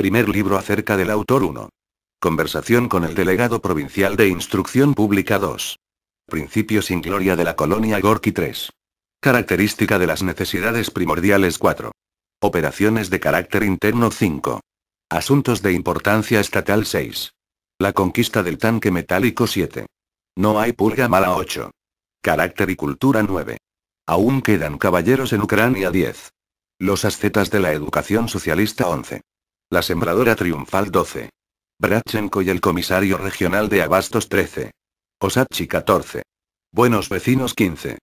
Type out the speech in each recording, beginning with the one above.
Primer libro acerca del autor 1. Conversación con el delegado provincial de Instrucción Pública 2. Principios sin gloria de la colonia Gorky 3. Característica de las necesidades primordiales 4. Operaciones de carácter interno 5. Asuntos de importancia estatal 6. La conquista del tanque metálico 7. No hay pulga mala 8. Carácter y cultura 9. Aún quedan caballeros en Ucrania 10. Los ascetas de la educación socialista 11. La sembradora triunfal 12. Brachenko y el comisario regional de Abastos 13. Osachi 14. Buenos vecinos 15.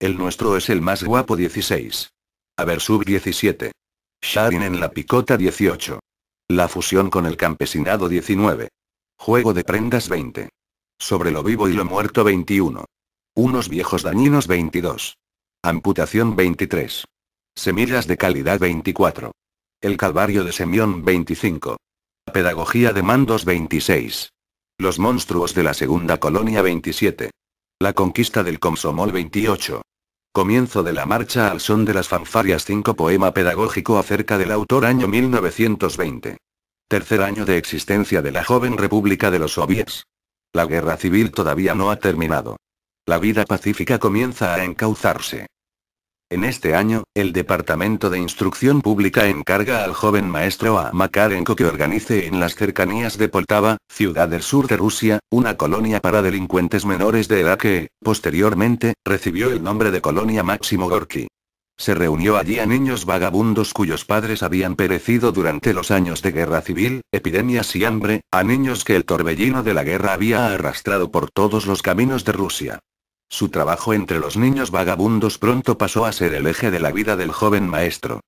El nuestro es el más guapo 16. Aversub 17. Sharin en la picota 18. La fusión con el campesinado 19. Juego de prendas 20. Sobre lo vivo y lo muerto 21. Unos viejos dañinos 22. Amputación 23. Semillas de calidad 24. El Calvario de Semión 25. Pedagogía de Mandos 26. Los monstruos de la Segunda Colonia 27. La conquista del Comsomol 28. Comienzo de la marcha al son de las fanfarias 5 poema pedagógico acerca del autor año 1920. Tercer año de existencia de la joven República de los Soviets. La guerra civil todavía no ha terminado. La vida pacífica comienza a encauzarse. En este año, el Departamento de Instrucción Pública encarga al joven maestro A. Makarenko que organice en las cercanías de Poltava, ciudad del sur de Rusia, una colonia para delincuentes menores de edad que, posteriormente, recibió el nombre de Colonia Máximo Gorki. Se reunió allí a niños vagabundos cuyos padres habían perecido durante los años de guerra civil, epidemias y hambre, a niños que el torbellino de la guerra había arrastrado por todos los caminos de Rusia. Su trabajo entre los niños vagabundos pronto pasó a ser el eje de la vida del joven maestro.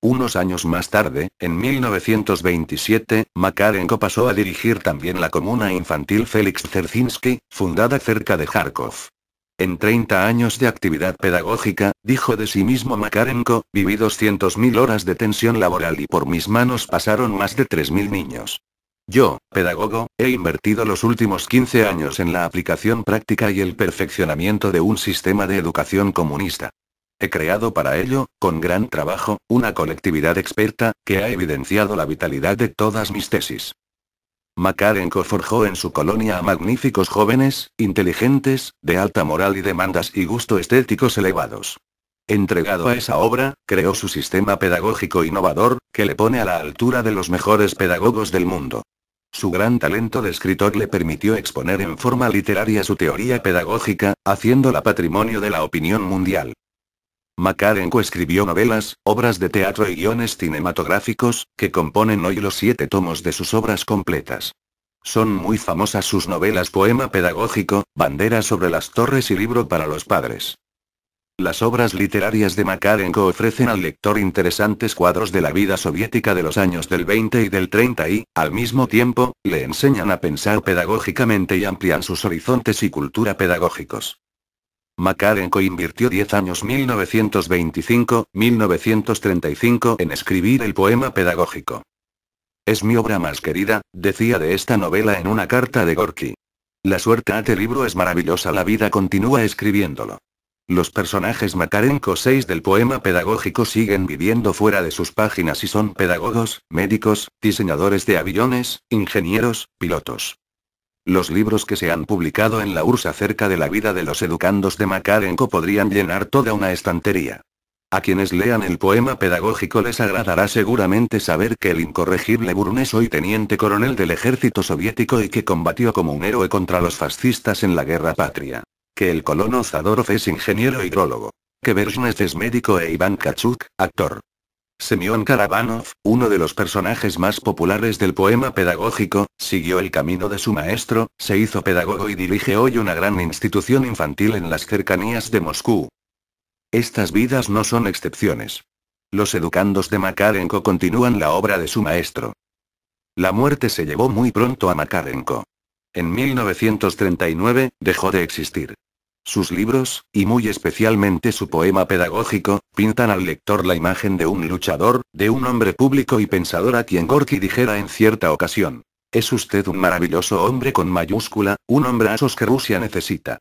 Unos años más tarde, en 1927, Makarenko pasó a dirigir también la comuna infantil Félix Zerzinski, fundada cerca de Kharkov. En 30 años de actividad pedagógica, dijo de sí mismo Makarenko, viví 200.000 horas de tensión laboral y por mis manos pasaron más de 3.000 niños. Yo, pedagogo, he invertido los últimos 15 años en la aplicación práctica y el perfeccionamiento de un sistema de educación comunista. He creado para ello, con gran trabajo, una colectividad experta, que ha evidenciado la vitalidad de todas mis tesis. Makarenko forjó en su colonia a magníficos jóvenes, inteligentes, de alta moral y demandas y gusto estéticos elevados. Entregado a esa obra, creó su sistema pedagógico innovador, que le pone a la altura de los mejores pedagogos del mundo. Su gran talento de escritor le permitió exponer en forma literaria su teoría pedagógica, haciéndola patrimonio de la opinión mundial. Makarenko escribió novelas, obras de teatro y guiones cinematográficos, que componen hoy los siete tomos de sus obras completas. Son muy famosas sus novelas Poema Pedagógico, Bandera sobre las Torres y Libro para los Padres. Las obras literarias de Makarenko ofrecen al lector interesantes cuadros de la vida soviética de los años del 20 y del 30 y, al mismo tiempo, le enseñan a pensar pedagógicamente y amplían sus horizontes y cultura pedagógicos. Makarenko invirtió 10 años 1925-1935 en escribir el poema pedagógico. Es mi obra más querida, decía de esta novela en una carta de Gorky. La suerte a este libro es maravillosa, la vida continúa escribiéndolo. Los personajes Makarenko 6 del poema pedagógico siguen viviendo fuera de sus páginas y son pedagogos, médicos, diseñadores de aviones, ingenieros, pilotos. Los libros que se han publicado en la URSS acerca de la vida de los educandos de Makarenko podrían llenar toda una estantería. A quienes lean el poema pedagógico les agradará seguramente saber que el incorregible Burun es hoy teniente coronel del ejército soviético y que combatió como un héroe contra los fascistas en la guerra patria. Que el colono Zadorov es ingeniero hidrólogo. Que Berzhnev es médico e Iván Kachuk, actor. Semyon Karabanov, uno de los personajes más populares del poema pedagógico, siguió el camino de su maestro, se hizo pedagogo y dirige hoy una gran institución infantil en las cercanías de Moscú. Estas vidas no son excepciones. Los educandos de Makarenko continúan la obra de su maestro. La muerte se llevó muy pronto a Makarenko. En 1939, dejó de existir. Sus libros, y muy especialmente su poema pedagógico, pintan al lector la imagen de un luchador, de un hombre público y pensador a quien Gorky dijera en cierta ocasión. Es usted un maravilloso hombre con mayúscula, un hombre a que Rusia necesita.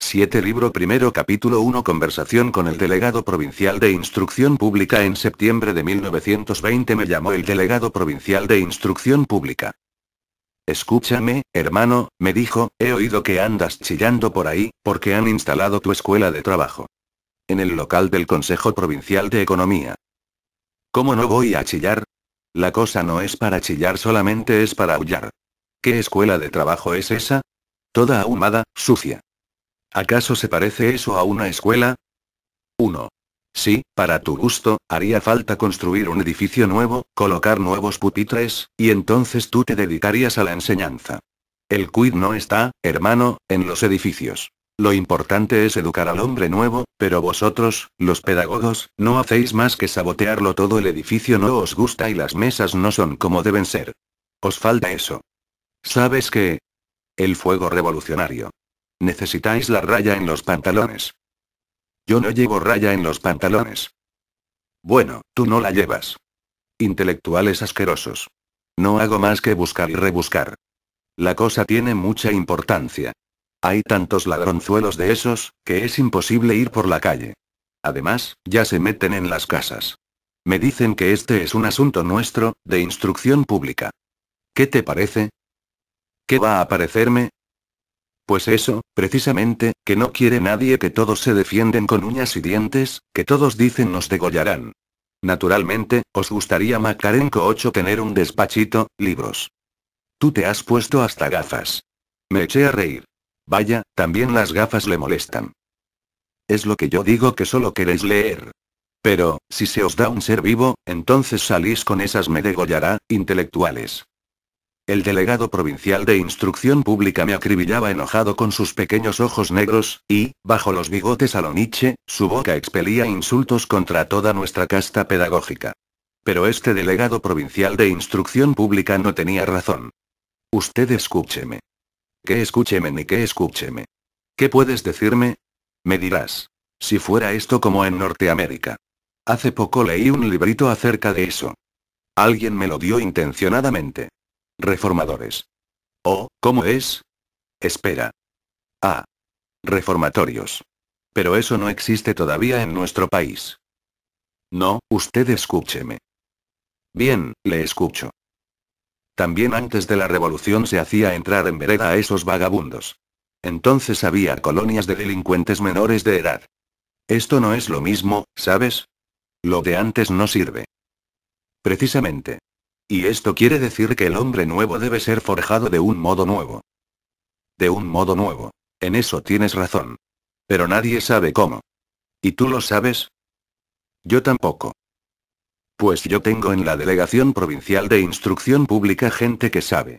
7 Libro primero capítulo 1 Conversación con el delegado provincial de instrucción pública En septiembre de 1920 me llamó el delegado provincial de instrucción pública. Escúchame, hermano, me dijo, he oído que andas chillando por ahí, porque han instalado tu escuela de trabajo. En el local del Consejo Provincial de Economía. ¿Cómo no voy a chillar? La cosa no es para chillar, solamente es para aullar. ¿Qué escuela de trabajo es esa? Toda ahumada, sucia. ¿Acaso se parece eso a una escuela? 1. Sí, para tu gusto, haría falta construir un edificio nuevo, colocar nuevos pupitres, y entonces tú te dedicarías a la enseñanza. El quid no está, hermano, en los edificios. Lo importante es educar al hombre nuevo, pero vosotros, los pedagogos, no hacéis más que sabotearlo todo el edificio no os gusta y las mesas no son como deben ser. Os falta eso. ¿Sabes qué? El fuego revolucionario. Necesitáis la raya en los pantalones. Yo no llevo raya en los pantalones. Bueno, tú no la llevas. Intelectuales asquerosos. No hago más que buscar y rebuscar. La cosa tiene mucha importancia. Hay tantos ladronzuelos de esos, que es imposible ir por la calle. Además, ya se meten en las casas. Me dicen que este es un asunto nuestro, de instrucción pública. ¿Qué te parece? ¿Qué va a parecerme? Pues eso, precisamente, que no quiere nadie que todos se defienden con uñas y dientes, que todos dicen nos degollarán. Naturalmente, os gustaría Macarenco 8 tener un despachito, libros. Tú te has puesto hasta gafas. Me eché a reír. Vaya, también las gafas le molestan. Es lo que yo digo que solo queréis leer. Pero, si se os da un ser vivo, entonces salís con esas me degollará, intelectuales. El delegado provincial de instrucción pública me acribillaba enojado con sus pequeños ojos negros, y, bajo los bigotes a lo Nietzsche, su boca expelía insultos contra toda nuestra casta pedagógica. Pero este delegado provincial de instrucción pública no tenía razón. Usted escúcheme. Que escúcheme ni que escúcheme. ¿Qué puedes decirme? Me dirás. Si fuera esto como en Norteamérica. Hace poco leí un librito acerca de eso. Alguien me lo dio intencionadamente. Reformadores. Oh, ¿cómo es? Espera. Ah. Reformatorios. Pero eso no existe todavía en nuestro país. No, usted escúcheme. Bien, le escucho. También antes de la revolución se hacía entrar en vereda a esos vagabundos. Entonces había colonias de delincuentes menores de edad. Esto no es lo mismo, ¿sabes? Lo de antes no sirve. Precisamente. Y esto quiere decir que el hombre nuevo debe ser forjado de un modo nuevo. De un modo nuevo. En eso tienes razón. Pero nadie sabe cómo. ¿Y tú lo sabes? Yo tampoco. Pues yo tengo en la Delegación Provincial de Instrucción Pública gente que sabe.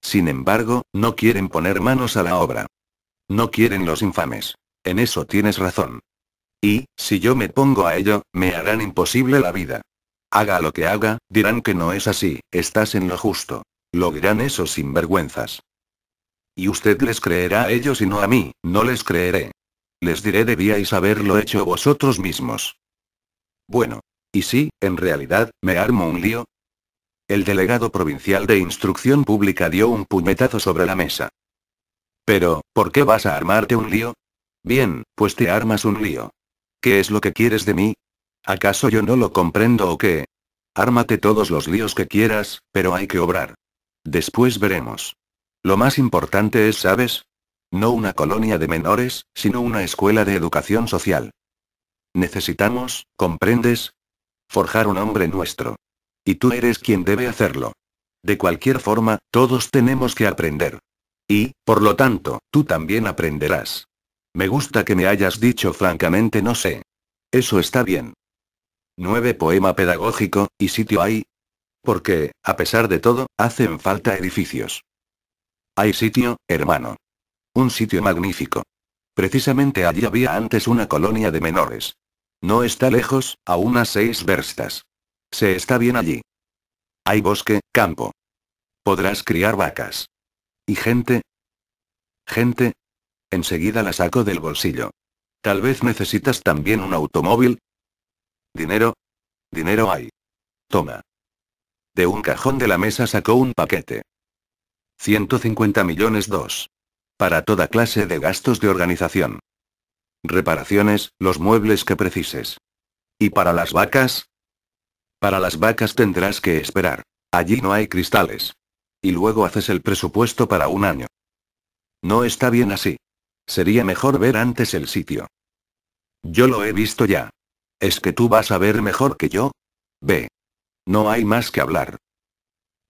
Sin embargo, no quieren poner manos a la obra. No quieren los infames. En eso tienes razón. Y, si yo me pongo a ello, me harán imposible la vida. Haga lo que haga, dirán que no es así, estás en lo justo. Lo dirán esos sinvergüenzas. Y usted les creerá a ellos y no a mí, no les creeré. Les diré debíais haberlo hecho vosotros mismos. Bueno. ¿Y si, en realidad, me armo un lío? El delegado provincial de Instrucción Pública dio un puñetazo sobre la mesa. Pero, ¿por qué vas a armarte un lío? Bien, pues te armas un lío. ¿Qué es lo que quieres de mí? ¿Acaso yo no lo comprendo o qué? Ármate todos los líos que quieras, pero hay que obrar. Después veremos. Lo más importante es, ¿sabes? No una colonia de menores, sino una escuela de educación social. Necesitamos, ¿comprendes? Forjar un hombre nuestro. Y tú eres quien debe hacerlo. De cualquier forma, todos tenemos que aprender. Y, por lo tanto, tú también aprenderás. Me gusta que me hayas dicho francamente no sé. Eso está bien. 9. Poema pedagógico, y sitio hay. Porque, a pesar de todo, hacen falta edificios. Hay sitio, hermano. Un sitio magnífico. Precisamente allí había antes una colonia de menores. No está lejos, a unas seis verstas. Se está bien allí. Hay bosque, campo. Podrás criar vacas. ¿Y gente? ¿Gente? Enseguida la saco del bolsillo. Tal vez necesitas también un automóvil, Dinero. Dinero hay. Toma. De un cajón de la mesa sacó un paquete. 150 millones 2. Para toda clase de gastos de organización. Reparaciones, los muebles que precises. ¿Y para las vacas? Para las vacas tendrás que esperar. Allí no hay cristales. Y luego haces el presupuesto para un año. No está bien así. Sería mejor ver antes el sitio. Yo lo he visto ya. ¿Es que tú vas a ver mejor que yo? Ve. No hay más que hablar.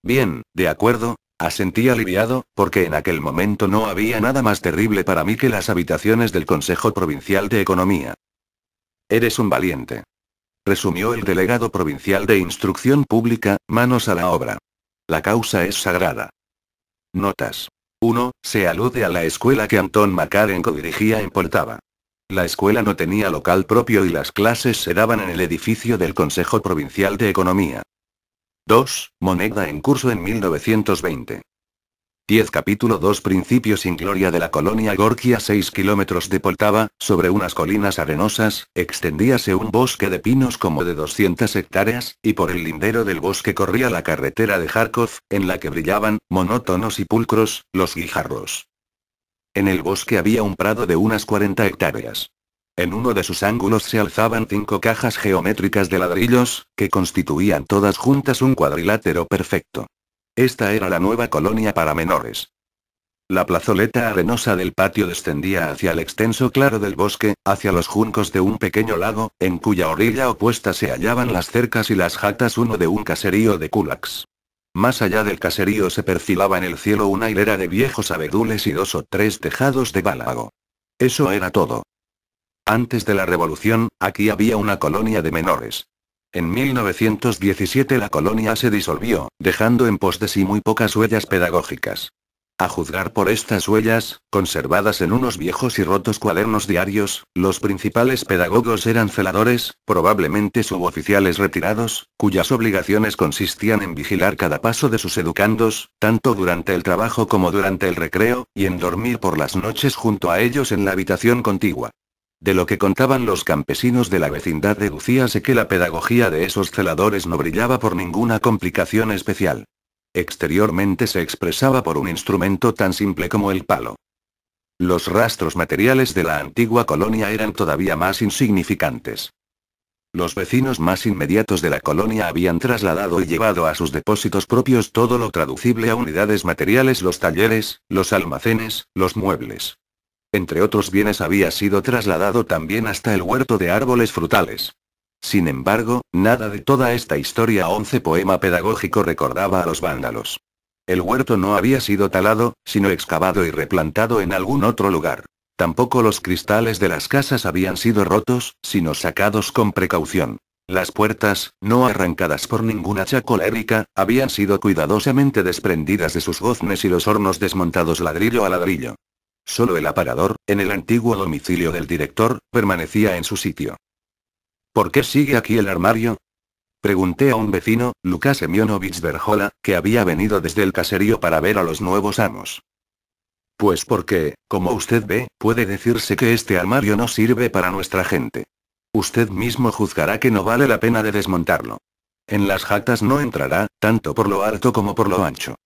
Bien, de acuerdo, asentí aliviado, porque en aquel momento no había nada más terrible para mí que las habitaciones del Consejo Provincial de Economía. Eres un valiente. Resumió el delegado provincial de Instrucción Pública, manos a la obra. La causa es sagrada. Notas. 1. Se alude a la escuela que Antón Macarenco dirigía en Poltava. La escuela no tenía local propio y las clases se daban en el edificio del Consejo Provincial de Economía. 2. Moneda en curso en 1920. 10 capítulo 2 Principios sin gloria de la colonia Gorkia 6 kilómetros de Poltava, sobre unas colinas arenosas, extendíase un bosque de pinos como de 200 hectáreas, y por el lindero del bosque corría la carretera de Kharkov, en la que brillaban, monótonos y pulcros, los guijarros. En el bosque había un prado de unas 40 hectáreas. En uno de sus ángulos se alzaban cinco cajas geométricas de ladrillos, que constituían todas juntas un cuadrilátero perfecto. Esta era la nueva colonia para menores. La plazoleta arenosa del patio descendía hacia el extenso claro del bosque, hacia los juncos de un pequeño lago, en cuya orilla opuesta se hallaban las cercas y las jactas uno de un caserío de kulaks. Más allá del caserío se perfilaba en el cielo una hilera de viejos abedules y dos o tres tejados de bálago. Eso era todo. Antes de la revolución, aquí había una colonia de menores. En 1917 la colonia se disolvió, dejando en pos de sí muy pocas huellas pedagógicas. A juzgar por estas huellas, conservadas en unos viejos y rotos cuadernos diarios, los principales pedagogos eran celadores, probablemente suboficiales retirados, cuyas obligaciones consistían en vigilar cada paso de sus educandos, tanto durante el trabajo como durante el recreo, y en dormir por las noches junto a ellos en la habitación contigua. De lo que contaban los campesinos de la vecindad deducíase que la pedagogía de esos celadores no brillaba por ninguna complicación especial. Exteriormente se expresaba por un instrumento tan simple como el palo. Los rastros materiales de la antigua colonia eran todavía más insignificantes. Los vecinos más inmediatos de la colonia habían trasladado y llevado a sus depósitos propios todo lo traducible a unidades materiales, los talleres, los almacenes, los muebles. Entre otros bienes había sido trasladado también hasta el huerto de árboles frutales. Sin embargo, nada de toda esta historia 11 poema pedagógico recordaba a los vándalos. El huerto no había sido talado, sino excavado y replantado en algún otro lugar. Tampoco los cristales de las casas habían sido rotos, sino sacados con precaución. Las puertas, no arrancadas por ninguna chacolérica, habían sido cuidadosamente desprendidas de sus goznes y los hornos desmontados ladrillo a ladrillo. Solo el aparador, en el antiguo domicilio del director, permanecía en su sitio. ¿Por qué sigue aquí el armario? Pregunté a un vecino, Lucas Semyonovich Berjola, que había venido desde el caserío para ver a los nuevos amos. Pues porque, como usted ve, puede decirse que este armario no sirve para nuestra gente. Usted mismo juzgará que no vale la pena de desmontarlo. En las jactas no entrará, tanto por lo alto como por lo ancho.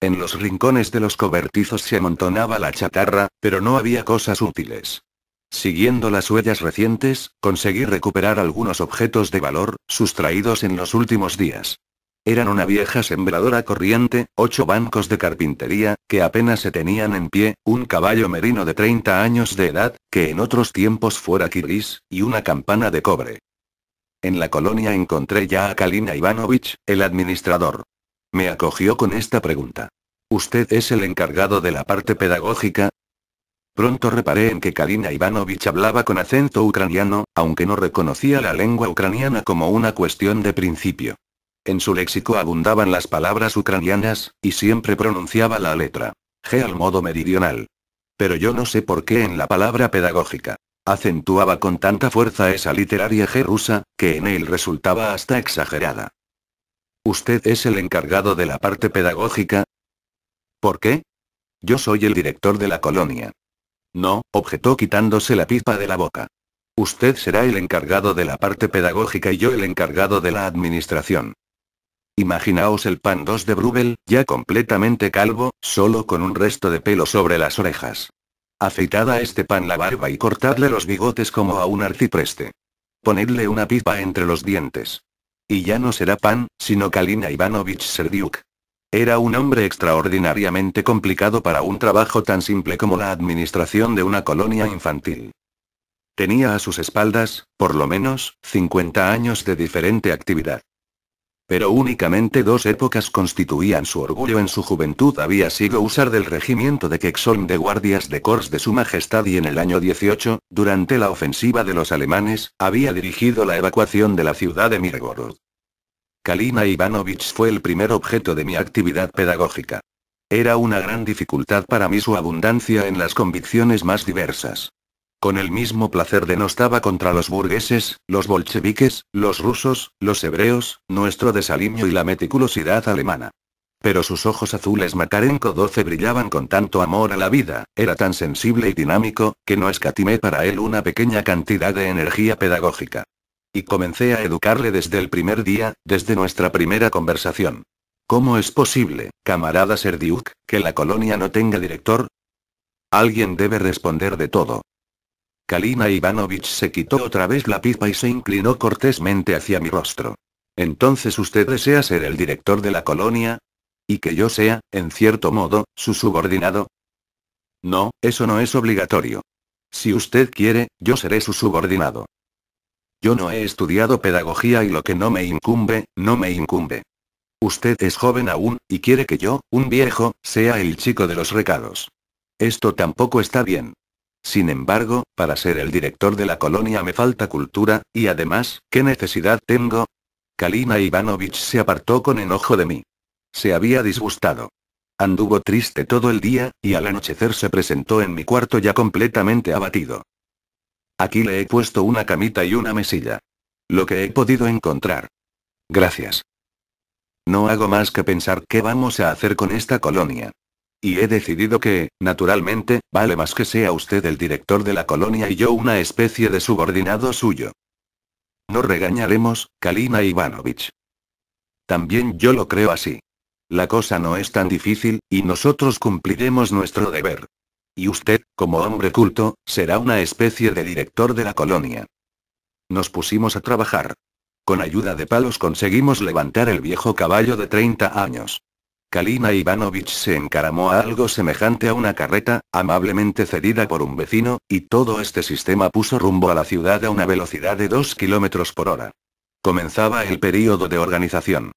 En los rincones de los cobertizos se amontonaba la chatarra, pero no había cosas útiles. Siguiendo las huellas recientes, conseguí recuperar algunos objetos de valor, sustraídos en los últimos días. Eran una vieja sembradora corriente, ocho bancos de carpintería, que apenas se tenían en pie, un caballo merino de 30 años de edad, que en otros tiempos fuera kiris y una campana de cobre. En la colonia encontré ya a Kalina Ivanovich, el administrador. Me acogió con esta pregunta. ¿Usted es el encargado de la parte pedagógica? Pronto reparé en que Karina Ivanovich hablaba con acento ucraniano, aunque no reconocía la lengua ucraniana como una cuestión de principio. En su léxico abundaban las palabras ucranianas, y siempre pronunciaba la letra G al modo meridional. Pero yo no sé por qué en la palabra pedagógica. Acentuaba con tanta fuerza esa literaria G rusa, que en él resultaba hasta exagerada. ¿Usted es el encargado de la parte pedagógica? ¿Por qué? Yo soy el director de la colonia. No, objetó quitándose la pipa de la boca. Usted será el encargado de la parte pedagógica y yo el encargado de la administración. Imaginaos el pan 2 de Brubel, ya completamente calvo, solo con un resto de pelo sobre las orejas. Afeitad a este pan la barba y cortadle los bigotes como a un arcipreste. Ponedle una pipa entre los dientes. Y ya no será pan, sino Kalina Ivanovich Serdiuk. Era un hombre extraordinariamente complicado para un trabajo tan simple como la administración de una colonia infantil. Tenía a sus espaldas, por lo menos, 50 años de diferente actividad. Pero únicamente dos épocas constituían su orgullo en su juventud. Había sido usar del regimiento de Quexon de guardias de Corps de Su Majestad y en el año 18, durante la ofensiva de los alemanes, había dirigido la evacuación de la ciudad de Mirgorod. Kalina Ivanovich fue el primer objeto de mi actividad pedagógica. Era una gran dificultad para mí su abundancia en las convicciones más diversas. Con el mismo placer denostaba contra los burgueses, los bolcheviques, los rusos, los hebreos, nuestro desaliño y la meticulosidad alemana. Pero sus ojos azules Macarenco XII brillaban con tanto amor a la vida, era tan sensible y dinámico, que no escatimé para él una pequeña cantidad de energía pedagógica. Y comencé a educarle desde el primer día, desde nuestra primera conversación. ¿Cómo es posible, camarada Serdiuk, que la colonia no tenga director? Alguien debe responder de todo. Kalina Ivanovich se quitó otra vez la pipa y se inclinó cortésmente hacia mi rostro. Entonces usted desea ser el director de la colonia? ¿Y que yo sea, en cierto modo, su subordinado? No, eso no es obligatorio. Si usted quiere, yo seré su subordinado. Yo no he estudiado pedagogía y lo que no me incumbe, no me incumbe. Usted es joven aún, y quiere que yo, un viejo, sea el chico de los recados. Esto tampoco está bien. Sin embargo, para ser el director de la colonia me falta cultura, y además, ¿qué necesidad tengo? Kalina Ivanovich se apartó con enojo de mí. Se había disgustado. Anduvo triste todo el día, y al anochecer se presentó en mi cuarto ya completamente abatido. Aquí le he puesto una camita y una mesilla. Lo que he podido encontrar. Gracias. No hago más que pensar qué vamos a hacer con esta colonia. Y he decidido que, naturalmente, vale más que sea usted el director de la colonia y yo una especie de subordinado suyo. No regañaremos, Kalina Ivanovich. También yo lo creo así. La cosa no es tan difícil, y nosotros cumpliremos nuestro deber. Y usted, como hombre culto, será una especie de director de la colonia. Nos pusimos a trabajar. Con ayuda de palos conseguimos levantar el viejo caballo de 30 años. Kalina Ivanovich se encaramó a algo semejante a una carreta, amablemente cedida por un vecino, y todo este sistema puso rumbo a la ciudad a una velocidad de 2 km por hora. Comenzaba el período de organización.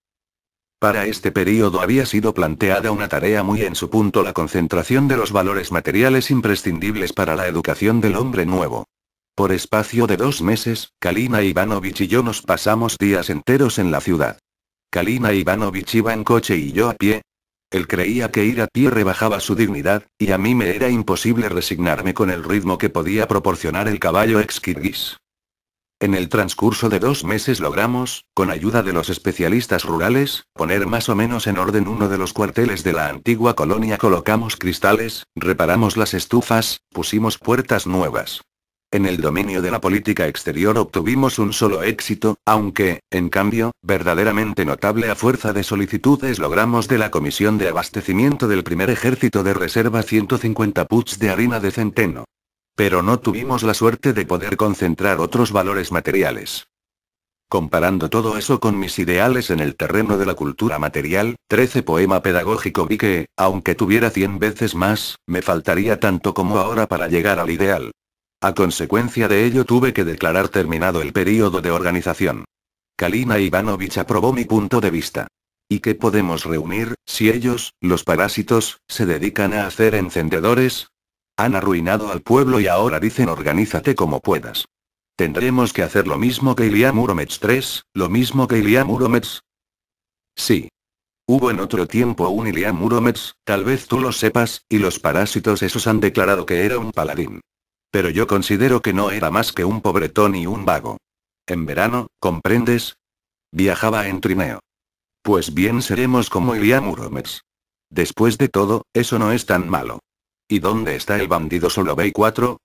Para este periodo había sido planteada una tarea muy en su punto la concentración de los valores materiales imprescindibles para la educación del hombre nuevo. Por espacio de dos meses, Kalina Ivanovich y yo nos pasamos días enteros en la ciudad. Kalina Ivanovich iba en coche y yo a pie. Él creía que ir a pie rebajaba su dignidad, y a mí me era imposible resignarme con el ritmo que podía proporcionar el caballo ex en el transcurso de dos meses logramos, con ayuda de los especialistas rurales, poner más o menos en orden uno de los cuarteles de la antigua colonia. Colocamos cristales, reparamos las estufas, pusimos puertas nuevas. En el dominio de la política exterior obtuvimos un solo éxito, aunque, en cambio, verdaderamente notable a fuerza de solicitudes logramos de la Comisión de Abastecimiento del Primer Ejército de Reserva 150 puts de harina de centeno. Pero no tuvimos la suerte de poder concentrar otros valores materiales. Comparando todo eso con mis ideales en el terreno de la cultura material, 13 poema pedagógico vi que, aunque tuviera 100 veces más, me faltaría tanto como ahora para llegar al ideal. A consecuencia de ello tuve que declarar terminado el período de organización. Kalina Ivanovich aprobó mi punto de vista. ¿Y qué podemos reunir, si ellos, los parásitos, se dedican a hacer encendedores, han arruinado al pueblo y ahora dicen organízate como puedas. Tendremos que hacer lo mismo que Iliam Muromets 3, lo mismo que Iliam Muromets. Sí. Hubo en otro tiempo un Iliam Muromets, tal vez tú lo sepas, y los parásitos esos han declarado que era un paladín. Pero yo considero que no era más que un pobretón y un vago. En verano, ¿comprendes? Viajaba en trineo. Pues bien seremos como Iliam Muromets. Después de todo, eso no es tan malo. ¿Y dónde está el bandido solo ve cuatro?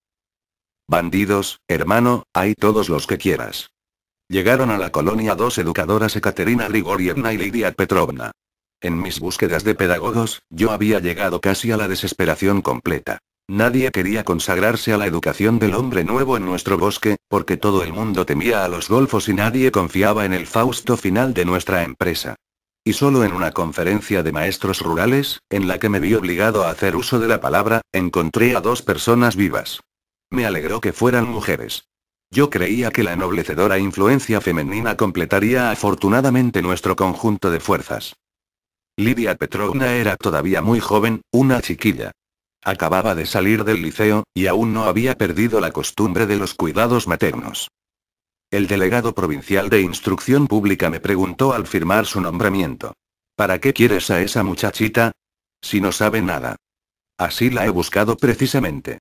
Bandidos, hermano, hay todos los que quieras. Llegaron a la colonia dos educadoras Ekaterina Grigorievna y Lidia Petrovna. En mis búsquedas de pedagogos, yo había llegado casi a la desesperación completa. Nadie quería consagrarse a la educación del hombre nuevo en nuestro bosque, porque todo el mundo temía a los golfos y nadie confiaba en el fausto final de nuestra empresa y solo en una conferencia de maestros rurales, en la que me vi obligado a hacer uso de la palabra, encontré a dos personas vivas. Me alegró que fueran mujeres. Yo creía que la ennoblecedora influencia femenina completaría afortunadamente nuestro conjunto de fuerzas. Lidia Petrovna era todavía muy joven, una chiquilla. Acababa de salir del liceo, y aún no había perdido la costumbre de los cuidados maternos. El delegado provincial de Instrucción Pública me preguntó al firmar su nombramiento. ¿Para qué quieres a esa muchachita? Si no sabe nada. Así la he buscado precisamente.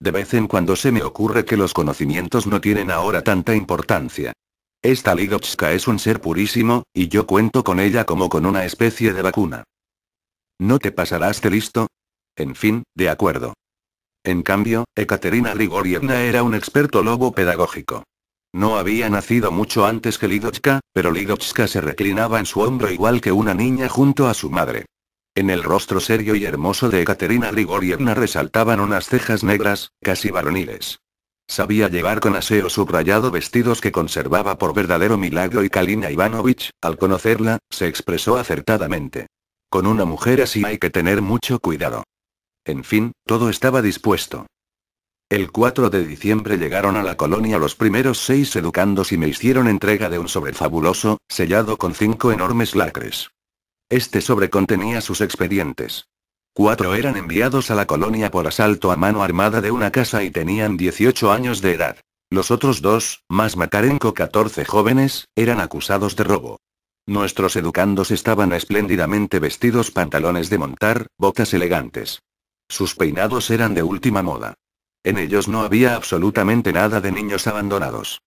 De vez en cuando se me ocurre que los conocimientos no tienen ahora tanta importancia. Esta Ligotska es un ser purísimo, y yo cuento con ella como con una especie de vacuna. ¿No te pasarás de listo? En fin, de acuerdo. En cambio, Ekaterina Grigorievna era un experto lobo pedagógico. No había nacido mucho antes que Lidochka, pero Lidochka se reclinaba en su hombro igual que una niña junto a su madre. En el rostro serio y hermoso de Ekaterina Grigorievna resaltaban unas cejas negras, casi varoniles. Sabía llevar con aseo subrayado vestidos que conservaba por verdadero milagro y Kalina Ivanovich, al conocerla, se expresó acertadamente. Con una mujer así hay que tener mucho cuidado. En fin, todo estaba dispuesto. El 4 de diciembre llegaron a la colonia los primeros seis educandos y me hicieron entrega de un sobre fabuloso, sellado con cinco enormes lacres. Este sobre contenía sus expedientes. Cuatro eran enviados a la colonia por asalto a mano armada de una casa y tenían 18 años de edad. Los otros dos, más Macarenco 14 jóvenes, eran acusados de robo. Nuestros educandos estaban espléndidamente vestidos pantalones de montar, botas elegantes. Sus peinados eran de última moda. En ellos no había absolutamente nada de niños abandonados.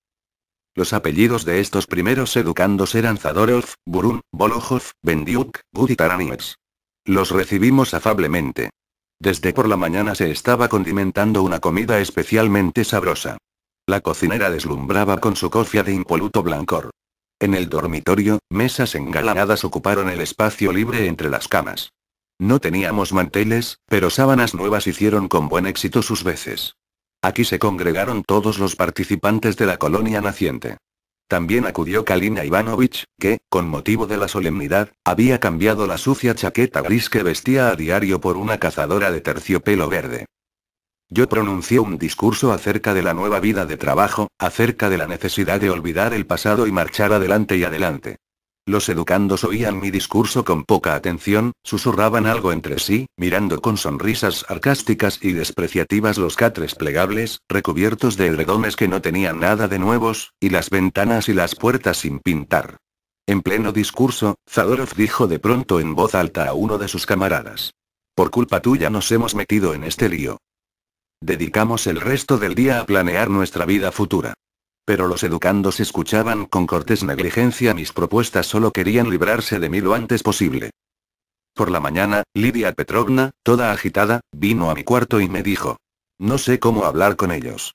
Los apellidos de estos primeros educandos eran Zadorov, Burun, Bolojov, Bendiuk, Buditaranimes. Los recibimos afablemente. Desde por la mañana se estaba condimentando una comida especialmente sabrosa. La cocinera deslumbraba con su cofia de impoluto blancor. En el dormitorio, mesas engalanadas ocuparon el espacio libre entre las camas. No teníamos manteles, pero sábanas nuevas hicieron con buen éxito sus veces. Aquí se congregaron todos los participantes de la colonia naciente. También acudió Kalina Ivanovich, que, con motivo de la solemnidad, había cambiado la sucia chaqueta gris que vestía a diario por una cazadora de terciopelo verde. Yo pronuncié un discurso acerca de la nueva vida de trabajo, acerca de la necesidad de olvidar el pasado y marchar adelante y adelante. Los educandos oían mi discurso con poca atención, susurraban algo entre sí, mirando con sonrisas sarcásticas y despreciativas los catres plegables, recubiertos de edredones que no tenían nada de nuevos, y las ventanas y las puertas sin pintar. En pleno discurso, Zadorov dijo de pronto en voz alta a uno de sus camaradas. Por culpa tuya nos hemos metido en este lío. Dedicamos el resto del día a planear nuestra vida futura. Pero los educandos escuchaban con cortés negligencia mis propuestas, solo querían librarse de mí lo antes posible. Por la mañana, Lidia Petrovna, toda agitada, vino a mi cuarto y me dijo. No sé cómo hablar con ellos.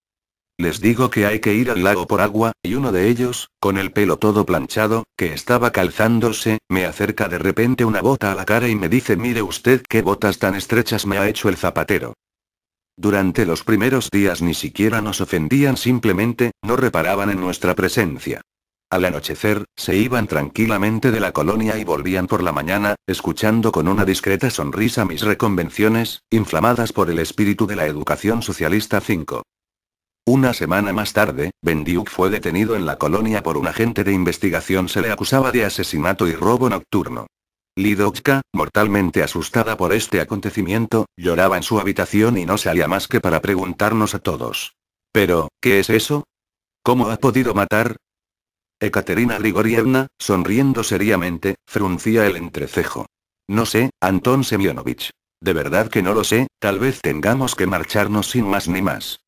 Les digo que hay que ir al lago por agua, y uno de ellos, con el pelo todo planchado, que estaba calzándose, me acerca de repente una bota a la cara y me dice, mire usted qué botas tan estrechas me ha hecho el zapatero. Durante los primeros días ni siquiera nos ofendían, simplemente, no reparaban en nuestra presencia. Al anochecer, se iban tranquilamente de la colonia y volvían por la mañana, escuchando con una discreta sonrisa mis reconvenciones, inflamadas por el espíritu de la educación socialista 5. Una semana más tarde, Bendiuk fue detenido en la colonia por un agente de investigación. Se le acusaba de asesinato y robo nocturno. Lidochka, mortalmente asustada por este acontecimiento, lloraba en su habitación y no salía más que para preguntarnos a todos. Pero, ¿qué es eso? ¿Cómo ha podido matar? Ekaterina Grigorievna, sonriendo seriamente, fruncía el entrecejo. No sé, Anton Semyonovich. De verdad que no lo sé, tal vez tengamos que marcharnos sin más ni más.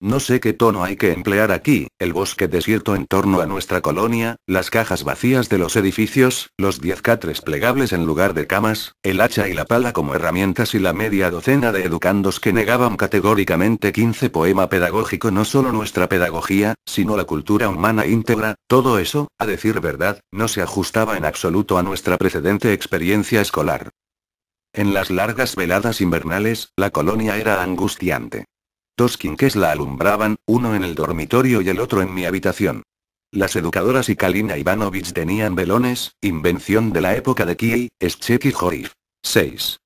No sé qué tono hay que emplear aquí, el bosque desierto en torno a nuestra colonia, las cajas vacías de los edificios, los diez catres plegables en lugar de camas, el hacha y la pala como herramientas y la media docena de educandos que negaban categóricamente 15 poema pedagógico no solo nuestra pedagogía, sino la cultura humana íntegra, todo eso, a decir verdad, no se ajustaba en absoluto a nuestra precedente experiencia escolar. En las largas veladas invernales, la colonia era angustiante. Dos quinqués la alumbraban, uno en el dormitorio y el otro en mi habitación. Las educadoras y Kalina Ivanovich tenían velones, invención de la época de Kiev, Schecki y 6.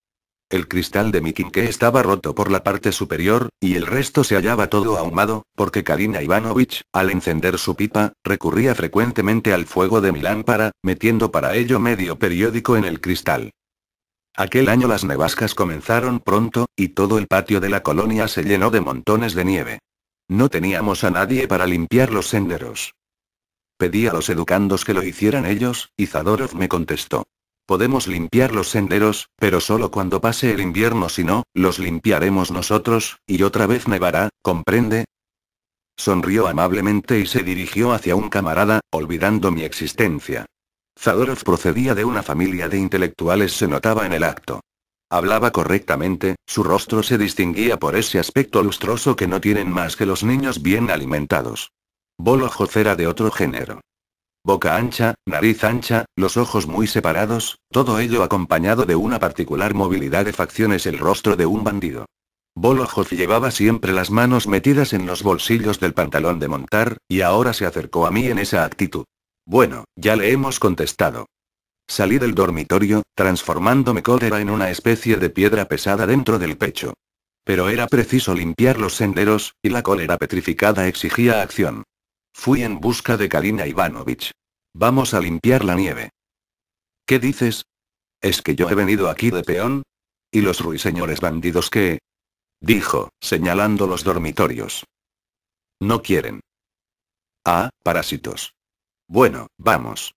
El cristal de mi quinqué estaba roto por la parte superior, y el resto se hallaba todo ahumado, porque Kalina Ivanovich, al encender su pipa, recurría frecuentemente al fuego de mi lámpara, metiendo para ello medio periódico en el cristal. Aquel año las nevascas comenzaron pronto, y todo el patio de la colonia se llenó de montones de nieve. No teníamos a nadie para limpiar los senderos. Pedí a los educandos que lo hicieran ellos, y Zadorov me contestó. Podemos limpiar los senderos, pero solo cuando pase el invierno si no, los limpiaremos nosotros, y otra vez nevará, ¿comprende? Sonrió amablemente y se dirigió hacia un camarada, olvidando mi existencia. Zadorov procedía de una familia de intelectuales, se notaba en el acto. Hablaba correctamente, su rostro se distinguía por ese aspecto lustroso que no tienen más que los niños bien alimentados. Bolojov era de otro género. Boca ancha, nariz ancha, los ojos muy separados, todo ello acompañado de una particular movilidad de facciones el rostro de un bandido. Bolojov llevaba siempre las manos metidas en los bolsillos del pantalón de montar, y ahora se acercó a mí en esa actitud. Bueno, ya le hemos contestado. Salí del dormitorio, transformándome cólera en una especie de piedra pesada dentro del pecho. Pero era preciso limpiar los senderos, y la cólera petrificada exigía acción. Fui en busca de Karina Ivanovich. Vamos a limpiar la nieve. ¿Qué dices? ¿Es que yo he venido aquí de peón? ¿Y los ruiseñores bandidos qué? Dijo, señalando los dormitorios. No quieren. Ah, parásitos. Bueno, vamos.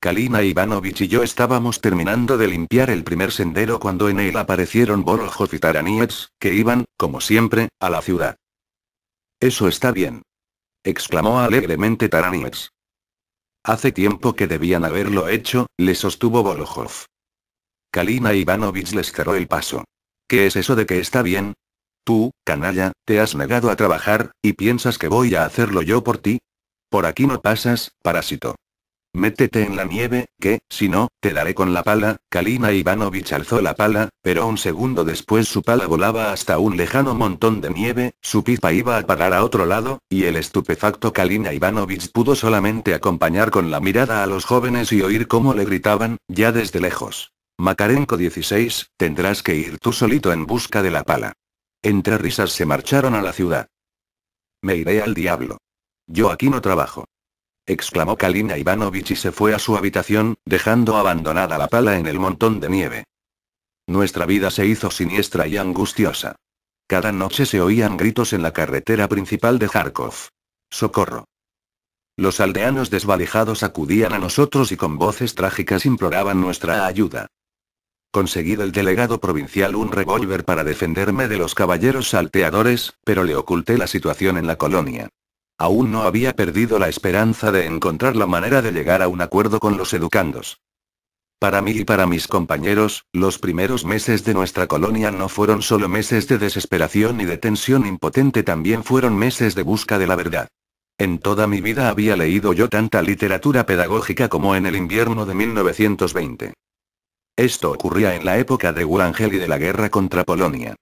Kalina Ivanovich y yo estábamos terminando de limpiar el primer sendero cuando en él aparecieron Borojov y Taraniets, que iban, como siempre, a la ciudad. Eso está bien. exclamó alegremente Taraniets. Hace tiempo que debían haberlo hecho, le sostuvo Borojov. Kalina Ivanovich les cerró el paso. ¿Qué es eso de que está bien? Tú, canalla, te has negado a trabajar, y piensas que voy a hacerlo yo por ti, por aquí no pasas, parásito. Métete en la nieve, que, si no, te daré con la pala. Kalina Ivanovich alzó la pala, pero un segundo después su pala volaba hasta un lejano montón de nieve, su pipa iba a parar a otro lado, y el estupefacto Kalina Ivanovich pudo solamente acompañar con la mirada a los jóvenes y oír cómo le gritaban, ya desde lejos. Makarenko 16, tendrás que ir tú solito en busca de la pala. Entre risas se marcharon a la ciudad. Me iré al diablo. Yo aquí no trabajo. Exclamó Kalina Ivanovich y se fue a su habitación, dejando abandonada la pala en el montón de nieve. Nuestra vida se hizo siniestra y angustiosa. Cada noche se oían gritos en la carretera principal de Kharkov. ¡Socorro! Los aldeanos desvalijados acudían a nosotros y con voces trágicas imploraban nuestra ayuda. Conseguí del delegado provincial un revólver para defenderme de los caballeros salteadores, pero le oculté la situación en la colonia. Aún no había perdido la esperanza de encontrar la manera de llegar a un acuerdo con los educandos. Para mí y para mis compañeros, los primeros meses de nuestra colonia no fueron solo meses de desesperación y de tensión impotente, también fueron meses de busca de la verdad. En toda mi vida había leído yo tanta literatura pedagógica como en el invierno de 1920. Esto ocurría en la época de Urangel y de la guerra contra Polonia.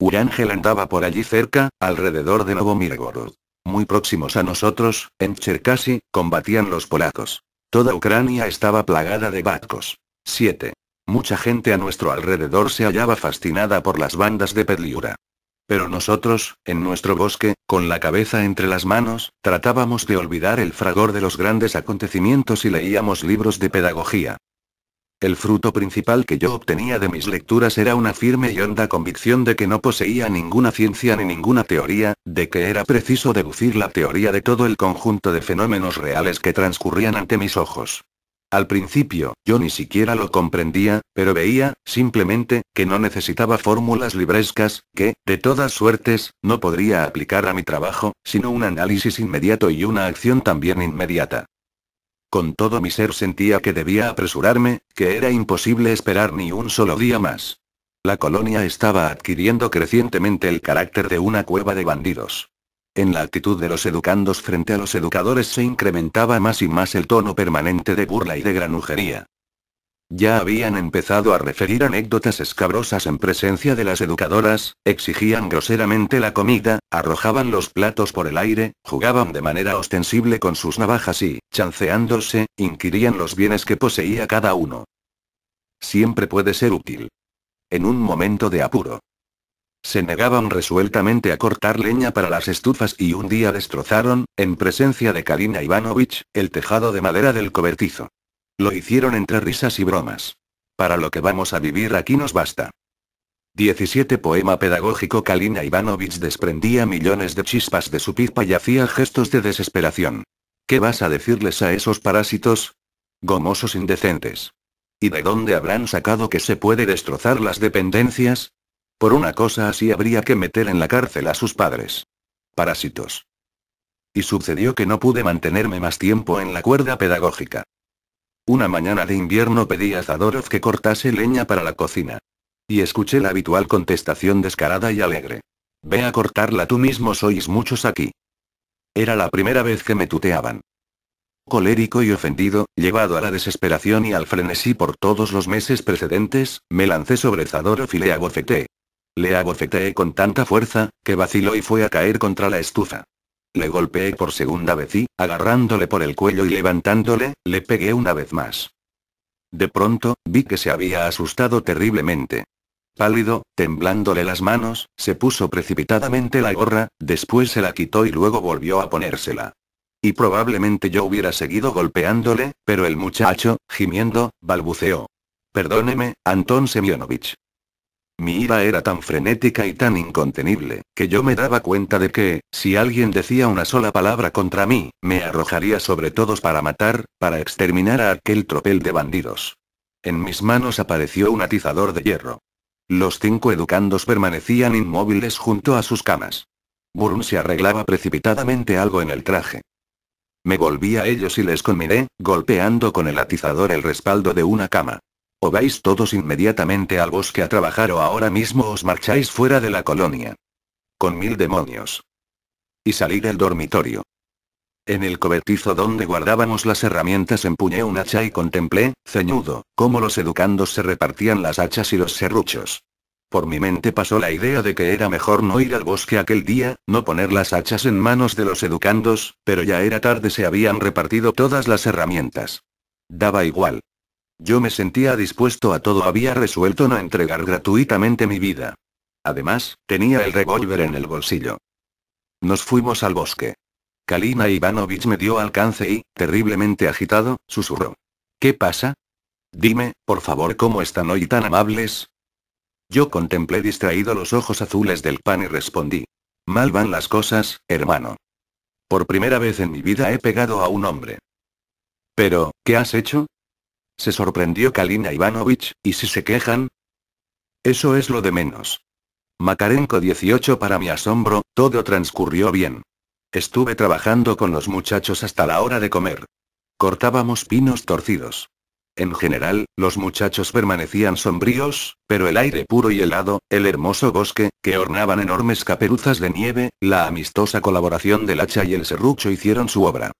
Urangel andaba por allí cerca, alrededor de Novomirgorod. Muy próximos a nosotros, en Cherkasy, combatían los polacos. Toda Ucrania estaba plagada de batcos. 7. Mucha gente a nuestro alrededor se hallaba fascinada por las bandas de Pedliura. Pero nosotros, en nuestro bosque, con la cabeza entre las manos, tratábamos de olvidar el fragor de los grandes acontecimientos y leíamos libros de pedagogía. El fruto principal que yo obtenía de mis lecturas era una firme y honda convicción de que no poseía ninguna ciencia ni ninguna teoría, de que era preciso deducir la teoría de todo el conjunto de fenómenos reales que transcurrían ante mis ojos. Al principio, yo ni siquiera lo comprendía, pero veía, simplemente, que no necesitaba fórmulas librescas, que, de todas suertes, no podría aplicar a mi trabajo, sino un análisis inmediato y una acción también inmediata. Con todo mi ser sentía que debía apresurarme, que era imposible esperar ni un solo día más. La colonia estaba adquiriendo crecientemente el carácter de una cueva de bandidos. En la actitud de los educandos frente a los educadores se incrementaba más y más el tono permanente de burla y de granujería. Ya habían empezado a referir anécdotas escabrosas en presencia de las educadoras, exigían groseramente la comida, arrojaban los platos por el aire, jugaban de manera ostensible con sus navajas y, chanceándose, inquirían los bienes que poseía cada uno. Siempre puede ser útil. En un momento de apuro. Se negaban resueltamente a cortar leña para las estufas y un día destrozaron, en presencia de Karina Ivanovich, el tejado de madera del cobertizo. Lo hicieron entre risas y bromas. Para lo que vamos a vivir aquí nos basta. 17 Poema pedagógico Kalina Ivanovich desprendía millones de chispas de su pipa y hacía gestos de desesperación. ¿Qué vas a decirles a esos parásitos? Gomosos indecentes. ¿Y de dónde habrán sacado que se puede destrozar las dependencias? Por una cosa así habría que meter en la cárcel a sus padres. Parásitos. Y sucedió que no pude mantenerme más tiempo en la cuerda pedagógica. Una mañana de invierno pedí a Zadorov que cortase leña para la cocina. Y escuché la habitual contestación descarada y alegre. Ve a cortarla tú mismo, sois muchos aquí. Era la primera vez que me tuteaban. Colérico y ofendido, llevado a la desesperación y al frenesí por todos los meses precedentes, me lancé sobre Zadorov y le abofeté. Le abofeteé con tanta fuerza, que vaciló y fue a caer contra la estufa. Le golpeé por segunda vez y, agarrándole por el cuello y levantándole, le pegué una vez más. De pronto, vi que se había asustado terriblemente. Pálido, temblándole las manos, se puso precipitadamente la gorra, después se la quitó y luego volvió a ponérsela. Y probablemente yo hubiera seguido golpeándole, pero el muchacho, gimiendo, balbuceó. Perdóneme, Anton Semyonovich. Mi ira era tan frenética y tan incontenible, que yo me daba cuenta de que, si alguien decía una sola palabra contra mí, me arrojaría sobre todos para matar, para exterminar a aquel tropel de bandidos. En mis manos apareció un atizador de hierro. Los cinco educandos permanecían inmóviles junto a sus camas. Burun se arreglaba precipitadamente algo en el traje. Me volví a ellos y les conmiré, golpeando con el atizador el respaldo de una cama. O vais todos inmediatamente al bosque a trabajar o ahora mismo os marcháis fuera de la colonia. Con mil demonios. Y salí del dormitorio. En el cobertizo donde guardábamos las herramientas empuñé un hacha y contemplé, ceñudo, cómo los educandos se repartían las hachas y los serruchos. Por mi mente pasó la idea de que era mejor no ir al bosque aquel día, no poner las hachas en manos de los educandos, pero ya era tarde, se habían repartido todas las herramientas. Daba igual. Yo me sentía dispuesto a todo, había resuelto no entregar gratuitamente mi vida. Además, tenía el revólver en el bolsillo. Nos fuimos al bosque. Kalina Ivanovich me dio alcance y, terriblemente agitado, susurró. ¿Qué pasa? Dime, por favor, cómo están hoy tan amables. Yo contemplé distraído los ojos azules del pan y respondí. Mal van las cosas, hermano. Por primera vez en mi vida he pegado a un hombre. Pero, ¿qué has hecho? Se sorprendió Kalina Ivanovich, ¿y si se quejan? Eso es lo de menos. Makarenko 18 Para mi asombro, todo transcurrió bien. Estuve trabajando con los muchachos hasta la hora de comer. Cortábamos pinos torcidos. En general, los muchachos permanecían sombríos, pero el aire puro y helado, el hermoso bosque, que ornaban enormes caperuzas de nieve, la amistosa colaboración del hacha y el serrucho hicieron su obra.